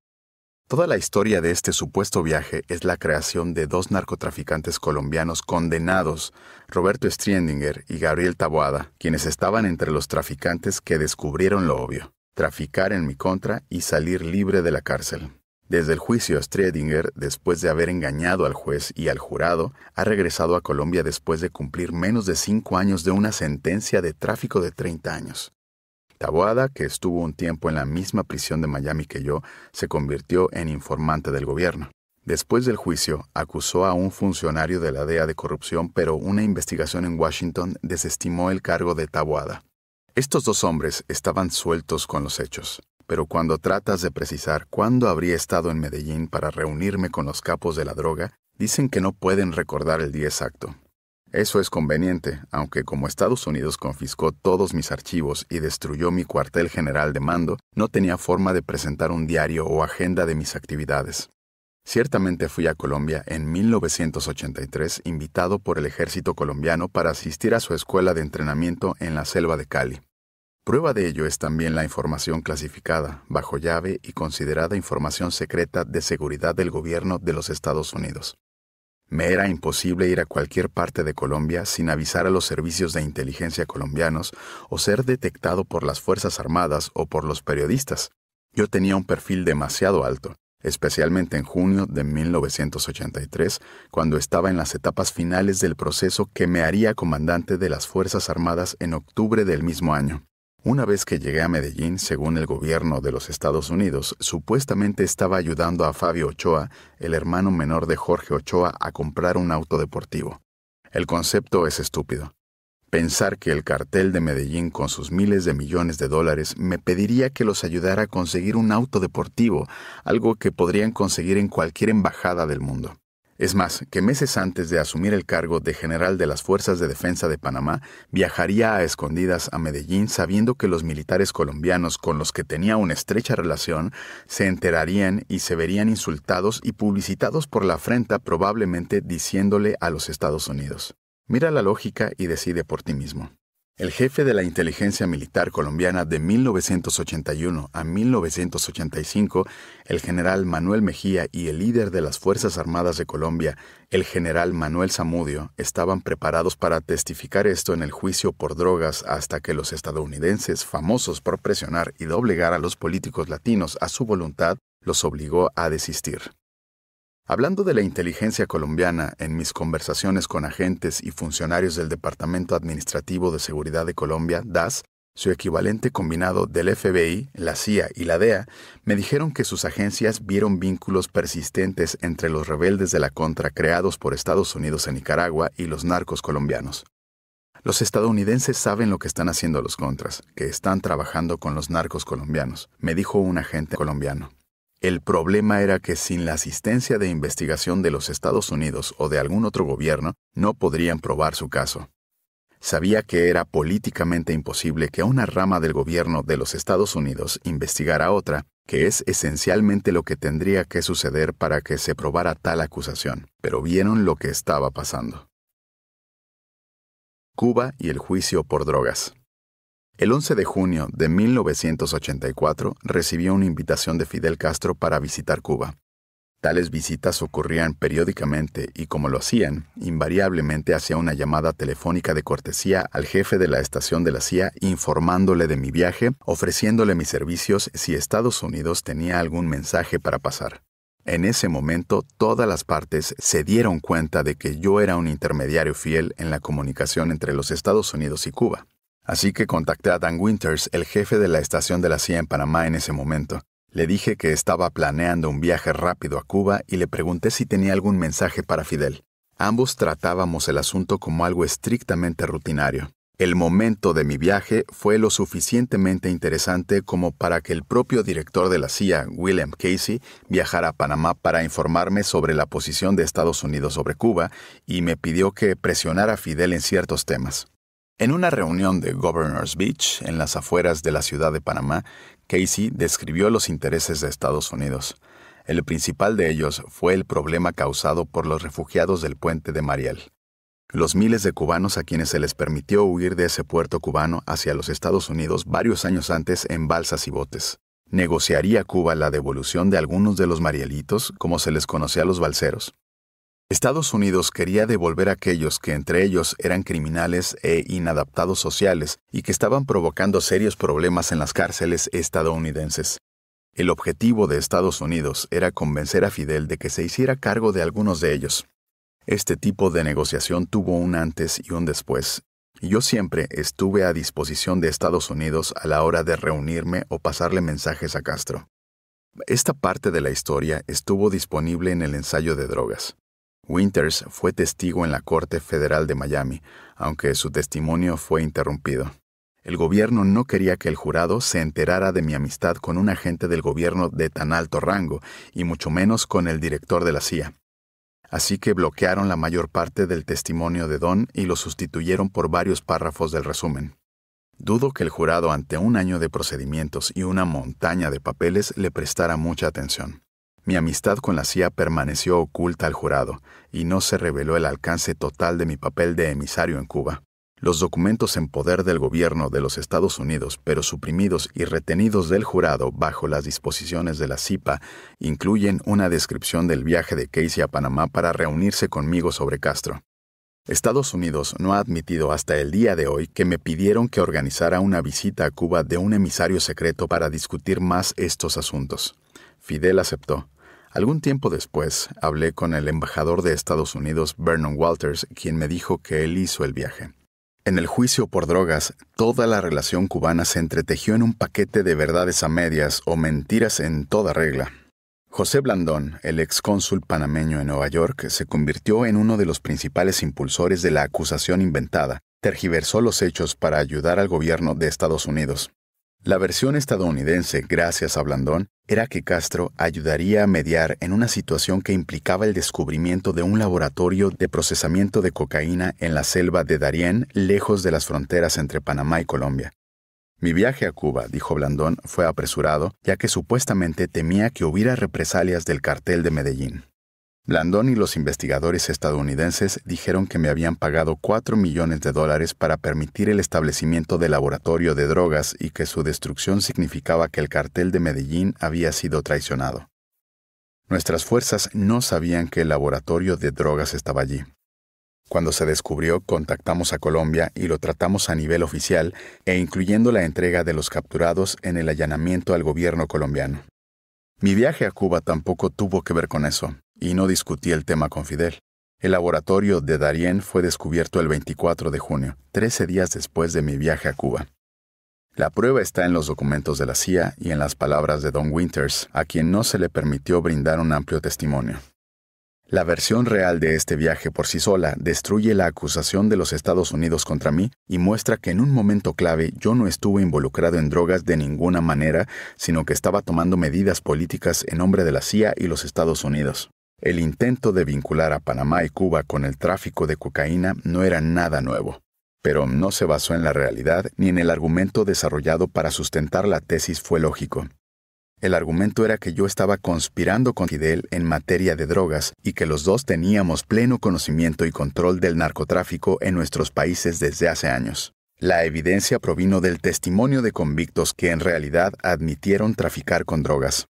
Speaker 1: Toda la historia de este supuesto viaje es la creación de dos narcotraficantes colombianos condenados, Roberto Striendinger y Gabriel Taboada, quienes estaban entre los traficantes que descubrieron lo obvio, traficar en mi contra y salir libre de la cárcel. Desde el juicio, Stredinger, después de haber engañado al juez y al jurado, ha regresado a Colombia después de cumplir menos de cinco años de una sentencia de tráfico de 30 años. Taboada, que estuvo un tiempo en la misma prisión de Miami que yo, se convirtió en informante del gobierno. Después del juicio, acusó a un funcionario de la DEA de corrupción, pero una investigación en Washington desestimó el cargo de Taboada. Estos dos hombres estaban sueltos con los hechos pero cuando tratas de precisar cuándo habría estado en Medellín para reunirme con los capos de la droga, dicen que no pueden recordar el día exacto. Eso es conveniente, aunque como Estados Unidos confiscó todos mis archivos y destruyó mi cuartel general de mando, no tenía forma de presentar un diario o agenda de mis actividades. Ciertamente fui a Colombia en 1983 invitado por el ejército colombiano para asistir a su escuela de entrenamiento en la selva de Cali. Prueba de ello es también la información clasificada, bajo llave y considerada información secreta de seguridad del gobierno de los Estados Unidos. Me era imposible ir a cualquier parte de Colombia sin avisar a los servicios de inteligencia colombianos o ser detectado por las Fuerzas Armadas o por los periodistas. Yo tenía un perfil demasiado alto, especialmente en junio de 1983, cuando estaba en las etapas finales del proceso que me haría comandante de las Fuerzas Armadas en octubre del mismo año. Una vez que llegué a Medellín, según el gobierno de los Estados Unidos, supuestamente estaba ayudando a Fabio Ochoa, el hermano menor de Jorge Ochoa, a comprar un auto deportivo. El concepto es estúpido. Pensar que el cartel de Medellín con sus miles de millones de dólares me pediría que los ayudara a conseguir un auto deportivo, algo que podrían conseguir en cualquier embajada del mundo. Es más, que meses antes de asumir el cargo de general de las Fuerzas de Defensa de Panamá, viajaría a escondidas a Medellín sabiendo que los militares colombianos con los que tenía una estrecha relación se enterarían y se verían insultados y publicitados por la afrenta probablemente diciéndole a los Estados Unidos. Mira la lógica y decide por ti mismo. El jefe de la inteligencia militar colombiana de 1981 a 1985, el general Manuel Mejía y el líder de las Fuerzas Armadas de Colombia, el general Manuel Zamudio, estaban preparados para testificar esto en el juicio por drogas hasta que los estadounidenses, famosos por presionar y doblegar a los políticos latinos a su voluntad, los obligó a desistir. Hablando de la inteligencia colombiana, en mis conversaciones con agentes y funcionarios del Departamento Administrativo de Seguridad de Colombia, DAS, su equivalente combinado del FBI, la CIA y la DEA, me dijeron que sus agencias vieron vínculos persistentes entre los rebeldes de la contra creados por Estados Unidos en Nicaragua y los narcos colombianos. Los estadounidenses saben lo que están haciendo los contras, que están trabajando con los narcos colombianos, me dijo un agente colombiano. El problema era que sin la asistencia de investigación de los Estados Unidos o de algún otro gobierno, no podrían probar su caso. Sabía que era políticamente imposible que una rama del gobierno de los Estados Unidos investigara otra, que es esencialmente lo que tendría que suceder para que se probara tal acusación, pero vieron lo que estaba pasando. Cuba y el juicio por drogas. El 11 de junio de 1984 recibió una invitación de Fidel Castro para visitar Cuba. Tales visitas ocurrían periódicamente y como lo hacían, invariablemente hacía una llamada telefónica de cortesía al jefe de la estación de la CIA informándole de mi viaje, ofreciéndole mis servicios si Estados Unidos tenía algún mensaje para pasar. En ese momento todas las partes se dieron cuenta de que yo era un intermediario fiel en la comunicación entre los Estados Unidos y Cuba. Así que contacté a Dan Winters, el jefe de la estación de la CIA en Panamá en ese momento. Le dije que estaba planeando un viaje rápido a Cuba y le pregunté si tenía algún mensaje para Fidel. Ambos tratábamos el asunto como algo estrictamente rutinario. El momento de mi viaje fue lo suficientemente interesante como para que el propio director de la CIA, William Casey, viajara a Panamá para informarme sobre la posición de Estados Unidos sobre Cuba y me pidió que presionara a Fidel en ciertos temas. En una reunión de Governor's Beach, en las afueras de la ciudad de Panamá, Casey describió los intereses de Estados Unidos. El principal de ellos fue el problema causado por los refugiados del puente de Mariel. Los miles de cubanos a quienes se les permitió huir de ese puerto cubano hacia los Estados Unidos varios años antes en balsas y botes. ¿Negociaría Cuba la devolución de algunos de los marielitos, como se les conocía a los balseros? Estados Unidos quería devolver a aquellos que entre ellos eran criminales e inadaptados sociales y que estaban provocando serios problemas en las cárceles estadounidenses. El objetivo de Estados Unidos era convencer a Fidel de que se hiciera cargo de algunos de ellos. Este tipo de negociación tuvo un antes y un después, yo siempre estuve a disposición de Estados Unidos a la hora de reunirme o pasarle mensajes a Castro. Esta parte de la historia estuvo disponible en el ensayo de drogas. Winters fue testigo en la Corte Federal de Miami, aunque su testimonio fue interrumpido. El gobierno no quería que el jurado se enterara de mi amistad con un agente del gobierno de tan alto rango, y mucho menos con el director de la CIA. Así que bloquearon la mayor parte del testimonio de Don y lo sustituyeron por varios párrafos del resumen. Dudo que el jurado ante un año de procedimientos y una montaña de papeles le prestara mucha atención. Mi amistad con la CIA permaneció oculta al jurado y no se reveló el alcance total de mi papel de emisario en Cuba. Los documentos en poder del gobierno de los Estados Unidos, pero suprimidos y retenidos del jurado bajo las disposiciones de la CIPA, incluyen una descripción del viaje de Casey a Panamá para reunirse conmigo sobre Castro. Estados Unidos no ha admitido hasta el día de hoy que me pidieron que organizara una visita a Cuba de un emisario secreto para discutir más estos asuntos. Fidel aceptó. Algún tiempo después, hablé con el embajador de Estados Unidos, Vernon Walters, quien me dijo que él hizo el viaje. En el juicio por drogas, toda la relación cubana se entretejió en un paquete de verdades a medias o mentiras en toda regla. José Blandón, el excónsul panameño en Nueva York, se convirtió en uno de los principales impulsores de la acusación inventada, tergiversó los hechos para ayudar al gobierno de Estados Unidos. La versión estadounidense, gracias a Blandón, era que Castro ayudaría a mediar en una situación que implicaba el descubrimiento de un laboratorio de procesamiento de cocaína en la selva de Darién, lejos de las fronteras entre Panamá y Colombia. Mi viaje a Cuba, dijo Blandón, fue apresurado, ya que supuestamente temía que hubiera represalias del cartel de Medellín. Blandón y los investigadores estadounidenses dijeron que me habían pagado 4 millones de dólares para permitir el establecimiento de laboratorio de drogas y que su destrucción significaba que el cartel de Medellín había sido traicionado. Nuestras fuerzas no sabían que el laboratorio de drogas estaba allí. Cuando se descubrió, contactamos a Colombia y lo tratamos a nivel oficial e incluyendo la entrega de los capturados en el allanamiento al gobierno colombiano. Mi viaje a Cuba tampoco tuvo que ver con eso y no discutí el tema con Fidel. El laboratorio de Darien fue descubierto el 24 de junio, 13 días después de mi viaje a Cuba. La prueba está en los documentos de la CIA y en las palabras de Don Winters, a quien no se le permitió brindar un amplio testimonio. La versión real de este viaje por sí sola destruye la acusación de los Estados Unidos contra mí y muestra que en un momento clave yo no estuve involucrado en drogas de ninguna manera, sino que estaba tomando medidas políticas en nombre de la CIA y los Estados Unidos. El intento de vincular a Panamá y Cuba con el tráfico de cocaína no era nada nuevo, pero no se basó en la realidad ni en el argumento desarrollado para sustentar la tesis fue lógico. El argumento era que yo estaba conspirando con Fidel en materia de drogas y que los dos teníamos pleno conocimiento y control del narcotráfico en nuestros países desde hace años. La evidencia provino del testimonio de convictos que en realidad admitieron traficar con drogas.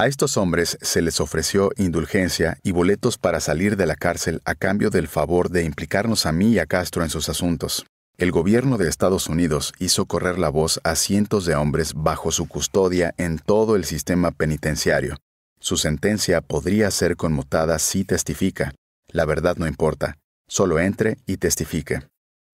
Speaker 1: A estos hombres se les ofreció indulgencia y boletos para salir de la cárcel a cambio del favor de implicarnos a mí y a Castro en sus asuntos. El gobierno de Estados Unidos hizo correr la voz a cientos de hombres bajo su custodia en todo el sistema penitenciario. Su sentencia podría ser conmutada si testifica. La verdad no importa, solo entre y testifique.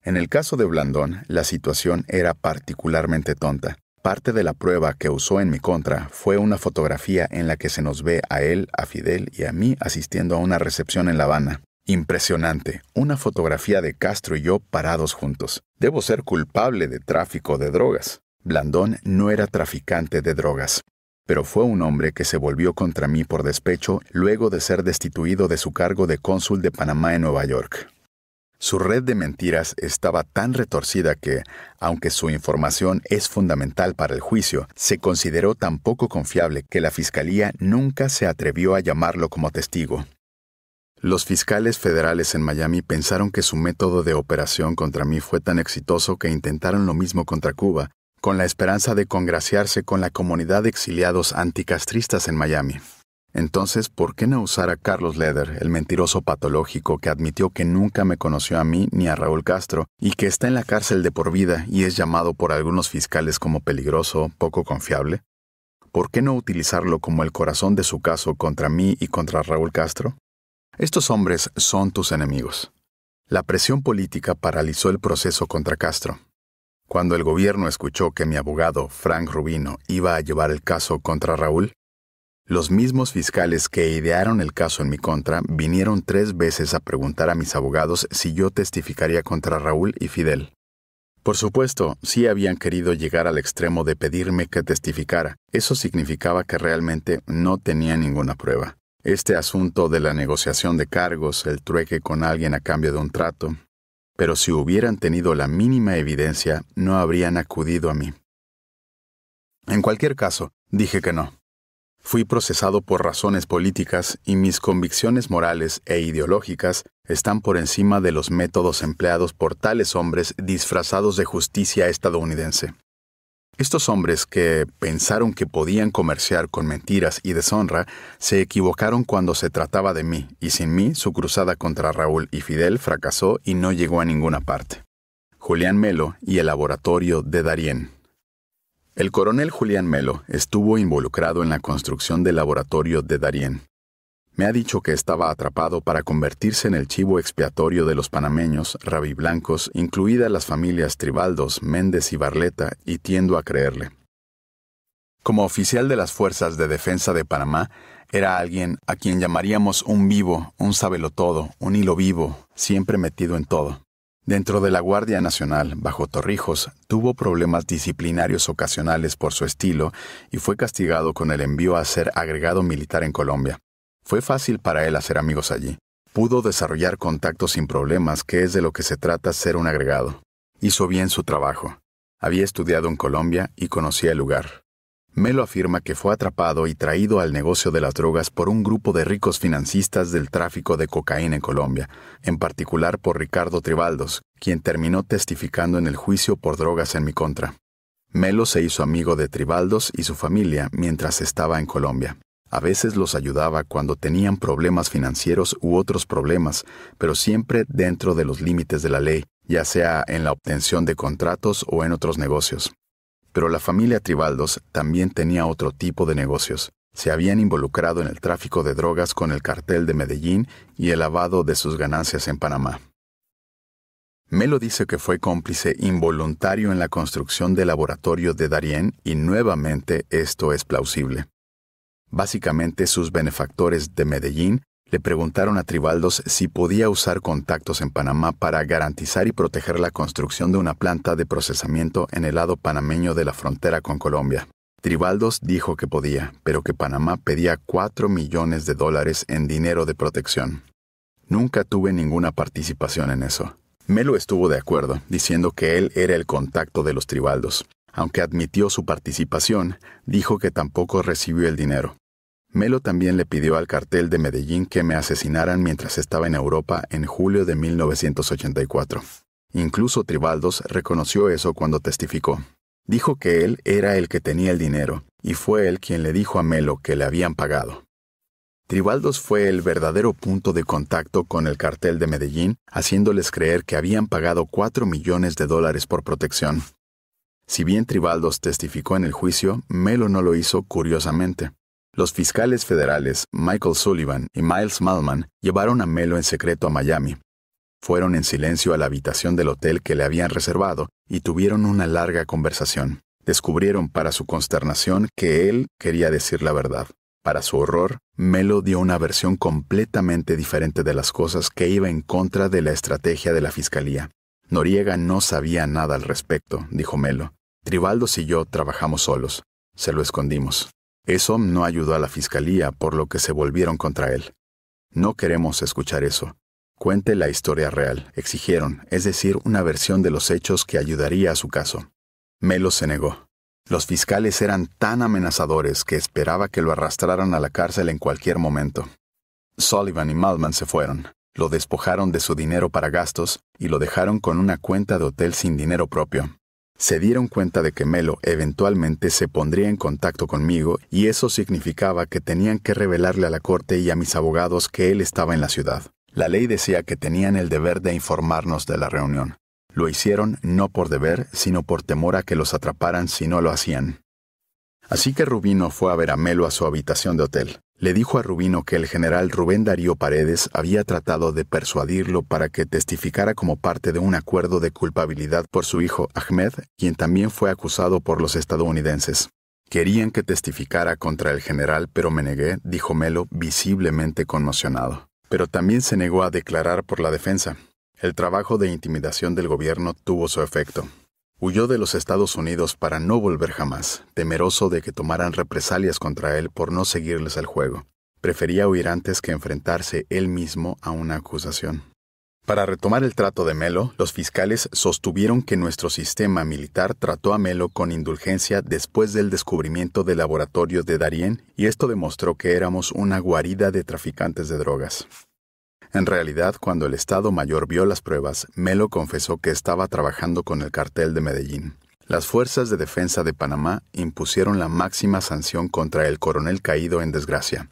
Speaker 1: En el caso de Blandón, la situación era particularmente tonta. Parte de la prueba que usó en mi contra fue una fotografía en la que se nos ve a él, a Fidel y a mí asistiendo a una recepción en La Habana. Impresionante, una fotografía de Castro y yo parados juntos. Debo ser culpable de tráfico de drogas. Blandón no era traficante de drogas, pero fue un hombre que se volvió contra mí por despecho luego de ser destituido de su cargo de cónsul de Panamá en Nueva York. Su red de mentiras estaba tan retorcida que, aunque su información es fundamental para el juicio, se consideró tan poco confiable que la Fiscalía nunca se atrevió a llamarlo como testigo. Los fiscales federales en Miami pensaron que su método de operación contra mí fue tan exitoso que intentaron lo mismo contra Cuba, con la esperanza de congraciarse con la comunidad de exiliados anticastristas en Miami. Entonces, ¿por qué no usar a Carlos Leder, el mentiroso patológico que admitió que nunca me conoció a mí ni a Raúl Castro y que está en la cárcel de por vida y es llamado por algunos fiscales como peligroso, poco confiable? ¿Por qué no utilizarlo como el corazón de su caso contra mí y contra Raúl Castro? Estos hombres son tus enemigos. La presión política paralizó el proceso contra Castro. Cuando el gobierno escuchó que mi abogado, Frank Rubino, iba a llevar el caso contra Raúl, los mismos fiscales que idearon el caso en mi contra vinieron tres veces a preguntar a mis abogados si yo testificaría contra Raúl y Fidel. Por supuesto, sí habían querido llegar al extremo de pedirme que testificara. Eso significaba que realmente no tenía ninguna prueba. Este asunto de la negociación de cargos, el trueque con alguien a cambio de un trato. Pero si hubieran tenido la mínima evidencia, no habrían acudido a mí. En cualquier caso, dije que no. Fui procesado por razones políticas y mis convicciones morales e ideológicas están por encima de los métodos empleados por tales hombres disfrazados de justicia estadounidense. Estos hombres que pensaron que podían comerciar con mentiras y deshonra se equivocaron cuando se trataba de mí, y sin mí su cruzada contra Raúl y Fidel fracasó y no llegó a ninguna parte. Julián Melo y el laboratorio de Darien. El coronel Julián Melo estuvo involucrado en la construcción del laboratorio de Darien. Me ha dicho que estaba atrapado para convertirse en el chivo expiatorio de los panameños, rabiblancos, incluidas las familias Tribaldos, Méndez y Barleta, y tiendo a creerle. Como oficial de las Fuerzas de Defensa de Panamá, era alguien a quien llamaríamos un vivo, un sabelotodo, un hilo vivo, siempre metido en todo. Dentro de la Guardia Nacional, bajo Torrijos, tuvo problemas disciplinarios ocasionales por su estilo y fue castigado con el envío a ser agregado militar en Colombia. Fue fácil para él hacer amigos allí. Pudo desarrollar contactos sin problemas, que es de lo que se trata ser un agregado. Hizo bien su trabajo. Había estudiado en Colombia y conocía el lugar. Melo afirma que fue atrapado y traído al negocio de las drogas por un grupo de ricos financistas del tráfico de cocaína en Colombia, en particular por Ricardo Tribaldos, quien terminó testificando en el juicio por drogas en mi contra. Melo se hizo amigo de Tribaldos y su familia mientras estaba en Colombia. A veces los ayudaba cuando tenían problemas financieros u otros problemas, pero siempre dentro de los límites de la ley, ya sea en la obtención de contratos o en otros negocios. Pero la familia Tribaldos también tenía otro tipo de negocios. Se habían involucrado en el tráfico de drogas con el cartel de Medellín y el lavado de sus ganancias en Panamá. Melo dice que fue cómplice involuntario en la construcción del laboratorio de Darien y nuevamente esto es plausible. Básicamente sus benefactores de Medellín le preguntaron a Tribaldos si podía usar contactos en Panamá para garantizar y proteger la construcción de una planta de procesamiento en el lado panameño de la frontera con Colombia. Tribaldos dijo que podía, pero que Panamá pedía 4 millones de dólares en dinero de protección. Nunca tuve ninguna participación en eso. Melo estuvo de acuerdo, diciendo que él era el contacto de los Tribaldos. Aunque admitió su participación, dijo que tampoco recibió el dinero. Melo también le pidió al cartel de Medellín que me asesinaran mientras estaba en Europa en julio de 1984. Incluso Tribaldos reconoció eso cuando testificó. Dijo que él era el que tenía el dinero, y fue él quien le dijo a Melo que le habían pagado. Tribaldos fue el verdadero punto de contacto con el cartel de Medellín, haciéndoles creer que habían pagado cuatro millones de dólares por protección. Si bien Tribaldos testificó en el juicio, Melo no lo hizo curiosamente. Los fiscales federales Michael Sullivan y Miles Malman llevaron a Melo en secreto a Miami. Fueron en silencio a la habitación del hotel que le habían reservado y tuvieron una larga conversación. Descubrieron para su consternación que él quería decir la verdad. Para su horror, Melo dio una versión completamente diferente de las cosas que iba en contra de la estrategia de la fiscalía. Noriega no sabía nada al respecto, dijo Melo. Tribaldos y yo trabajamos solos. Se lo escondimos. Eso no ayudó a la fiscalía, por lo que se volvieron contra él. No queremos escuchar eso. Cuente la historia real, exigieron, es decir, una versión de los hechos que ayudaría a su caso. Melo se negó. Los fiscales eran tan amenazadores que esperaba que lo arrastraran a la cárcel en cualquier momento. Sullivan y Malman se fueron, lo despojaron de su dinero para gastos y lo dejaron con una cuenta de hotel sin dinero propio se dieron cuenta de que Melo eventualmente se pondría en contacto conmigo y eso significaba que tenían que revelarle a la corte y a mis abogados que él estaba en la ciudad. La ley decía que tenían el deber de informarnos de la reunión. Lo hicieron no por deber, sino por temor a que los atraparan si no lo hacían. Así que Rubino fue a ver a Melo a su habitación de hotel le dijo a Rubino que el general Rubén Darío Paredes había tratado de persuadirlo para que testificara como parte de un acuerdo de culpabilidad por su hijo Ahmed, quien también fue acusado por los estadounidenses. Querían que testificara contra el general, pero me negué, dijo Melo, visiblemente conmocionado. Pero también se negó a declarar por la defensa. El trabajo de intimidación del gobierno tuvo su efecto. Huyó de los Estados Unidos para no volver jamás, temeroso de que tomaran represalias contra él por no seguirles el juego. Prefería huir antes que enfrentarse él mismo a una acusación. Para retomar el trato de Melo, los fiscales sostuvieron que nuestro sistema militar trató a Melo con indulgencia después del descubrimiento de laboratorios de Darien y esto demostró que éramos una guarida de traficantes de drogas. En realidad, cuando el Estado Mayor vio las pruebas, Melo confesó que estaba trabajando con el cartel de Medellín. Las fuerzas de defensa de Panamá impusieron la máxima sanción contra el coronel caído en desgracia.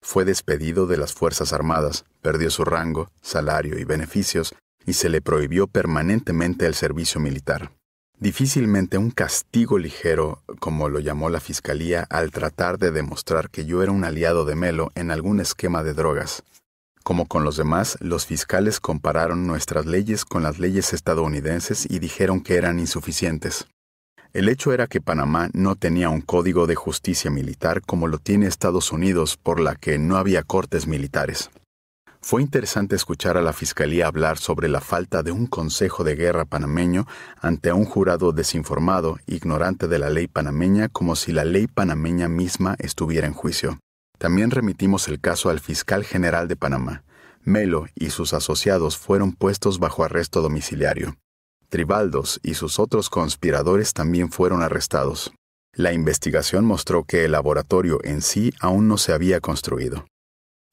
Speaker 1: Fue despedido de las Fuerzas Armadas, perdió su rango, salario y beneficios, y se le prohibió permanentemente el servicio militar. Difícilmente un castigo ligero, como lo llamó la Fiscalía al tratar de demostrar que yo era un aliado de Melo en algún esquema de drogas. Como con los demás, los fiscales compararon nuestras leyes con las leyes estadounidenses y dijeron que eran insuficientes. El hecho era que Panamá no tenía un código de justicia militar como lo tiene Estados Unidos, por la que no había cortes militares. Fue interesante escuchar a la Fiscalía hablar sobre la falta de un Consejo de Guerra panameño ante un jurado desinformado, ignorante de la ley panameña, como si la ley panameña misma estuviera en juicio. También remitimos el caso al fiscal general de Panamá. Melo y sus asociados fueron puestos bajo arresto domiciliario. Tribaldos y sus otros conspiradores también fueron arrestados. La investigación mostró que el laboratorio en sí aún no se había construido.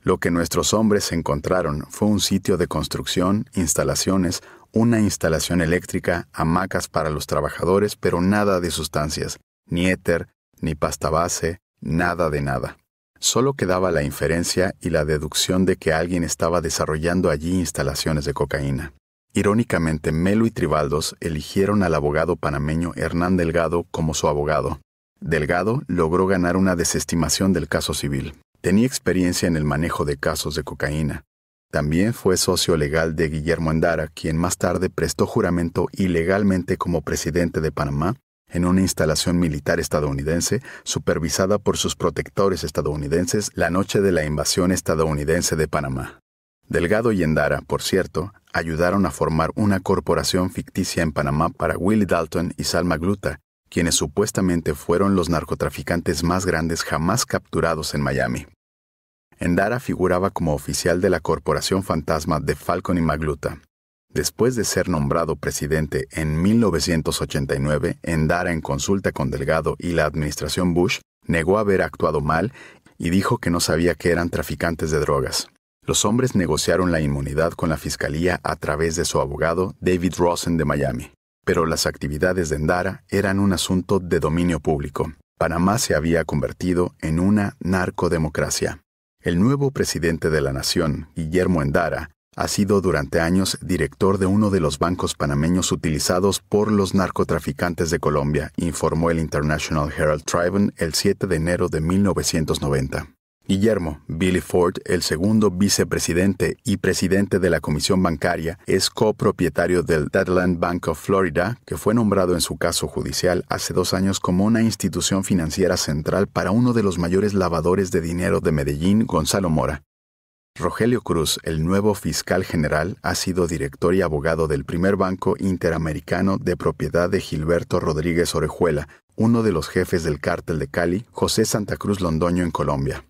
Speaker 1: Lo que nuestros hombres encontraron fue un sitio de construcción, instalaciones, una instalación eléctrica, hamacas para los trabajadores, pero nada de sustancias, ni éter, ni pasta base, nada de nada. Solo quedaba la inferencia y la deducción de que alguien estaba desarrollando allí instalaciones de cocaína. Irónicamente, Melo y Tribaldos eligieron al abogado panameño Hernán Delgado como su abogado. Delgado logró ganar una desestimación del caso civil. Tenía experiencia en el manejo de casos de cocaína. También fue socio legal de Guillermo Endara, quien más tarde prestó juramento ilegalmente como presidente de Panamá en una instalación militar estadounidense supervisada por sus protectores estadounidenses la noche de la invasión estadounidense de Panamá. Delgado y Endara, por cierto, ayudaron a formar una corporación ficticia en Panamá para Willie Dalton y Sal Magluta, quienes supuestamente fueron los narcotraficantes más grandes jamás capturados en Miami. Endara figuraba como oficial de la corporación fantasma de Falcon y Magluta, después de ser nombrado presidente en 1989 Endara en consulta con Delgado y la administración Bush, negó haber actuado mal y dijo que no sabía que eran traficantes de drogas. Los hombres negociaron la inmunidad con la fiscalía a través de su abogado David Rosen de Miami. Pero las actividades de Endara eran un asunto de dominio público. Panamá se había convertido en una narcodemocracia. El nuevo presidente de la nación, Guillermo Endara, ha sido durante años director de uno de los bancos panameños utilizados por los narcotraficantes de Colombia, informó el International Herald Tribune el 7 de enero de 1990. Guillermo Billy Ford, el segundo vicepresidente y presidente de la Comisión Bancaria, es copropietario del Deadland Bank of Florida, que fue nombrado en su caso judicial hace dos años como una institución financiera central para uno de los mayores lavadores de dinero de Medellín, Gonzalo Mora, Rogelio Cruz, el nuevo fiscal general, ha sido director y abogado del primer Banco Interamericano de propiedad de Gilberto Rodríguez Orejuela, uno de los jefes del cártel de Cali, José Santa Cruz Londoño en Colombia.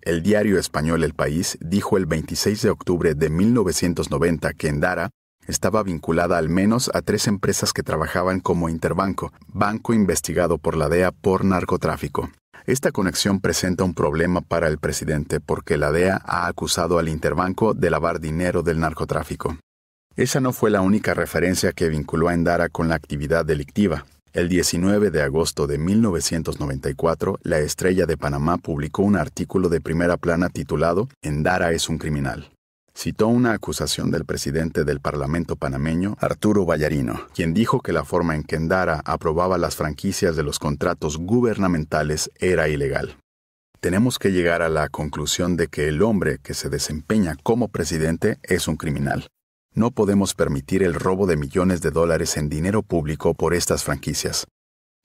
Speaker 1: El diario español El País dijo el 26 de octubre de 1990 que Endara estaba vinculada al menos a tres empresas que trabajaban como Interbanco, banco investigado por la DEA por narcotráfico. Esta conexión presenta un problema para el presidente porque la DEA ha acusado al Interbanco de lavar dinero del narcotráfico. Esa no fue la única referencia que vinculó a Endara con la actividad delictiva. El 19 de agosto de 1994, la Estrella de Panamá publicó un artículo de primera plana titulado Endara es un criminal citó una acusación del presidente del Parlamento panameño, Arturo Vallarino, quien dijo que la forma en que Endara aprobaba las franquicias de los contratos gubernamentales era ilegal. Tenemos que llegar a la conclusión de que el hombre que se desempeña como presidente es un criminal. No podemos permitir el robo de millones de dólares en dinero público por estas franquicias.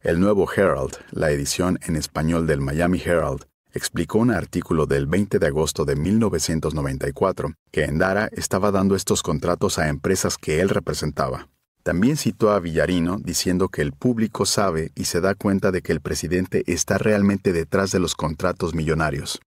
Speaker 1: El nuevo Herald, la edición en español del Miami Herald, explicó un artículo del 20 de agosto de 1994 que Endara estaba dando estos contratos a empresas que él representaba. También citó a Villarino diciendo que el público sabe y se da cuenta de que el presidente está realmente detrás de los contratos millonarios.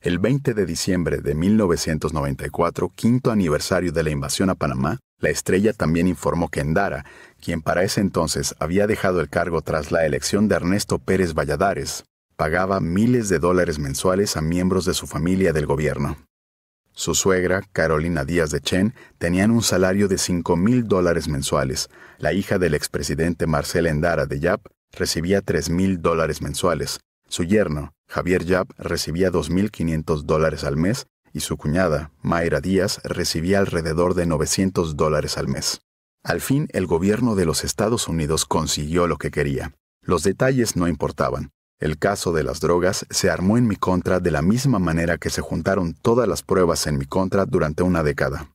Speaker 1: El 20 de diciembre de 1994, quinto aniversario de la invasión a Panamá, la estrella también informó que Endara, quien para ese entonces había dejado el cargo tras la elección de Ernesto Pérez Valladares, pagaba miles de dólares mensuales a miembros de su familia del gobierno. Su suegra, Carolina Díaz de Chen, tenían un salario de 5 mil dólares mensuales. La hija del expresidente Marcel Endara de Yap recibía 3 mil dólares mensuales. Su yerno, Javier Yap, recibía 2.500 dólares al mes y su cuñada, Mayra Díaz, recibía alrededor de 900 dólares al mes. Al fin, el gobierno de los Estados Unidos consiguió lo que quería. Los detalles no importaban. El caso de las drogas se armó en mi contra de la misma manera que se juntaron todas las pruebas en mi contra durante una década.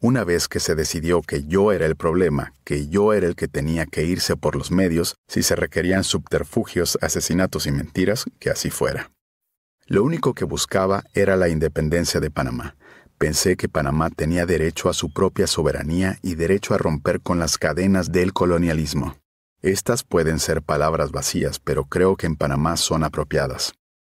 Speaker 1: Una vez que se decidió que yo era el problema, que yo era el que tenía que irse por los medios si se requerían subterfugios, asesinatos y mentiras, que así fuera. Lo único que buscaba era la independencia de Panamá. Pensé que Panamá tenía derecho a su propia soberanía y derecho a romper con las cadenas del colonialismo. Estas pueden ser palabras vacías, pero creo que en Panamá son apropiadas.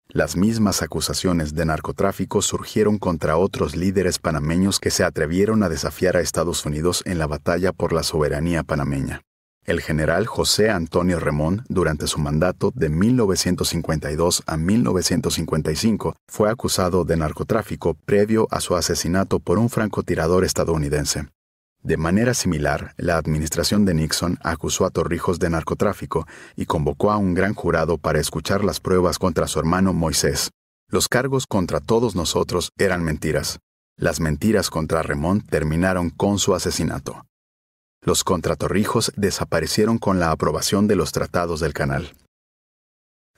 Speaker 1: Las mismas acusaciones de narcotráfico surgieron contra otros líderes panameños que se atrevieron a desafiar a Estados Unidos en la batalla por la soberanía panameña. El general José Antonio Remón, durante su mandato de 1952 a 1955, fue acusado de narcotráfico previo a su asesinato por un francotirador estadounidense. De manera similar, la administración de Nixon acusó a Torrijos de narcotráfico y convocó a un gran jurado para escuchar las pruebas contra su hermano Moisés. Los cargos contra todos nosotros eran mentiras. Las mentiras contra Ramón terminaron con su asesinato. Los contra Torrijos desaparecieron con la aprobación de los tratados del canal.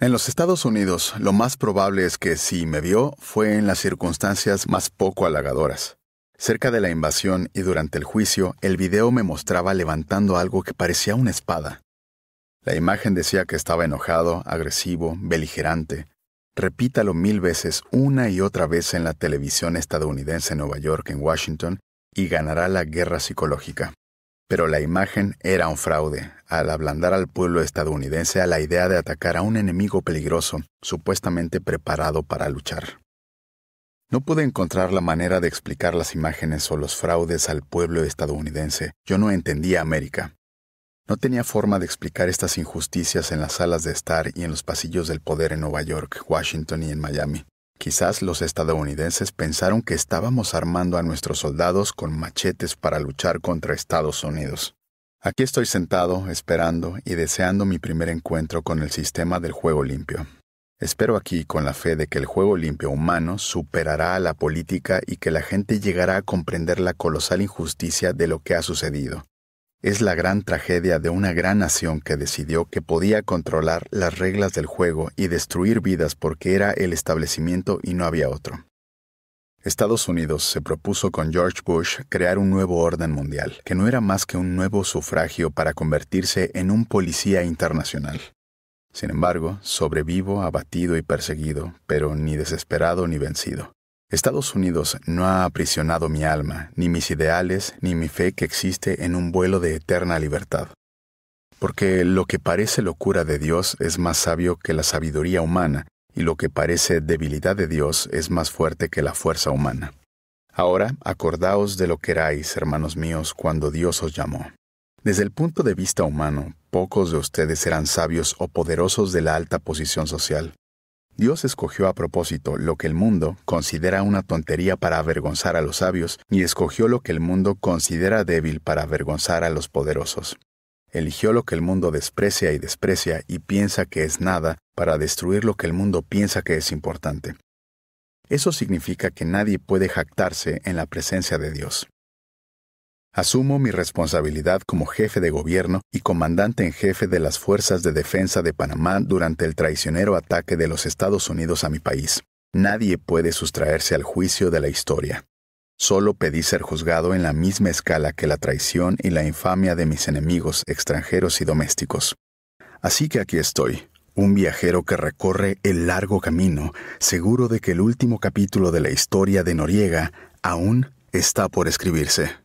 Speaker 1: En los Estados Unidos, lo más probable es que si me vio fue en las circunstancias más poco halagadoras. Cerca de la invasión y durante el juicio, el video me mostraba levantando algo que parecía una espada. La imagen decía que estaba enojado, agresivo, beligerante. Repítalo mil veces una y otra vez en la televisión estadounidense en Nueva York, en Washington, y ganará la guerra psicológica. Pero la imagen era un fraude, al ablandar al pueblo estadounidense a la idea de atacar a un enemigo peligroso, supuestamente preparado para luchar. No pude encontrar la manera de explicar las imágenes o los fraudes al pueblo estadounidense. Yo no entendía América. No tenía forma de explicar estas injusticias en las salas de estar y en los pasillos del poder en Nueva York, Washington y en Miami. Quizás los estadounidenses pensaron que estábamos armando a nuestros soldados con machetes para luchar contra Estados Unidos. Aquí estoy sentado, esperando y deseando mi primer encuentro con el sistema del juego limpio. Espero aquí con la fe de que el juego limpio humano superará a la política y que la gente llegará a comprender la colosal injusticia de lo que ha sucedido. Es la gran tragedia de una gran nación que decidió que podía controlar las reglas del juego y destruir vidas porque era el establecimiento y no había otro. Estados Unidos se propuso con George Bush crear un nuevo orden mundial, que no era más que un nuevo sufragio para convertirse en un policía internacional. Sin embargo, sobrevivo abatido y perseguido, pero ni desesperado ni vencido. Estados Unidos no ha aprisionado mi alma, ni mis ideales, ni mi fe que existe en un vuelo de eterna libertad. Porque lo que parece locura de Dios es más sabio que la sabiduría humana, y lo que parece debilidad de Dios es más fuerte que la fuerza humana. Ahora acordaos de lo que erais, hermanos míos, cuando Dios os llamó. Desde el punto de vista humano, pocos de ustedes serán sabios o poderosos de la alta posición social. Dios escogió a propósito lo que el mundo considera una tontería para avergonzar a los sabios y escogió lo que el mundo considera débil para avergonzar a los poderosos. Eligió lo que el mundo desprecia y desprecia y piensa que es nada para destruir lo que el mundo piensa que es importante. Eso significa que nadie puede jactarse en la presencia de Dios. Asumo mi responsabilidad como jefe de gobierno y comandante en jefe de las Fuerzas de Defensa de Panamá durante el traicionero ataque de los Estados Unidos a mi país. Nadie puede sustraerse al juicio de la historia. Solo pedí ser juzgado en la misma escala que la traición y la infamia de mis enemigos extranjeros y domésticos. Así que aquí estoy, un viajero que recorre el largo camino, seguro de que el último capítulo de la historia de Noriega aún está por escribirse.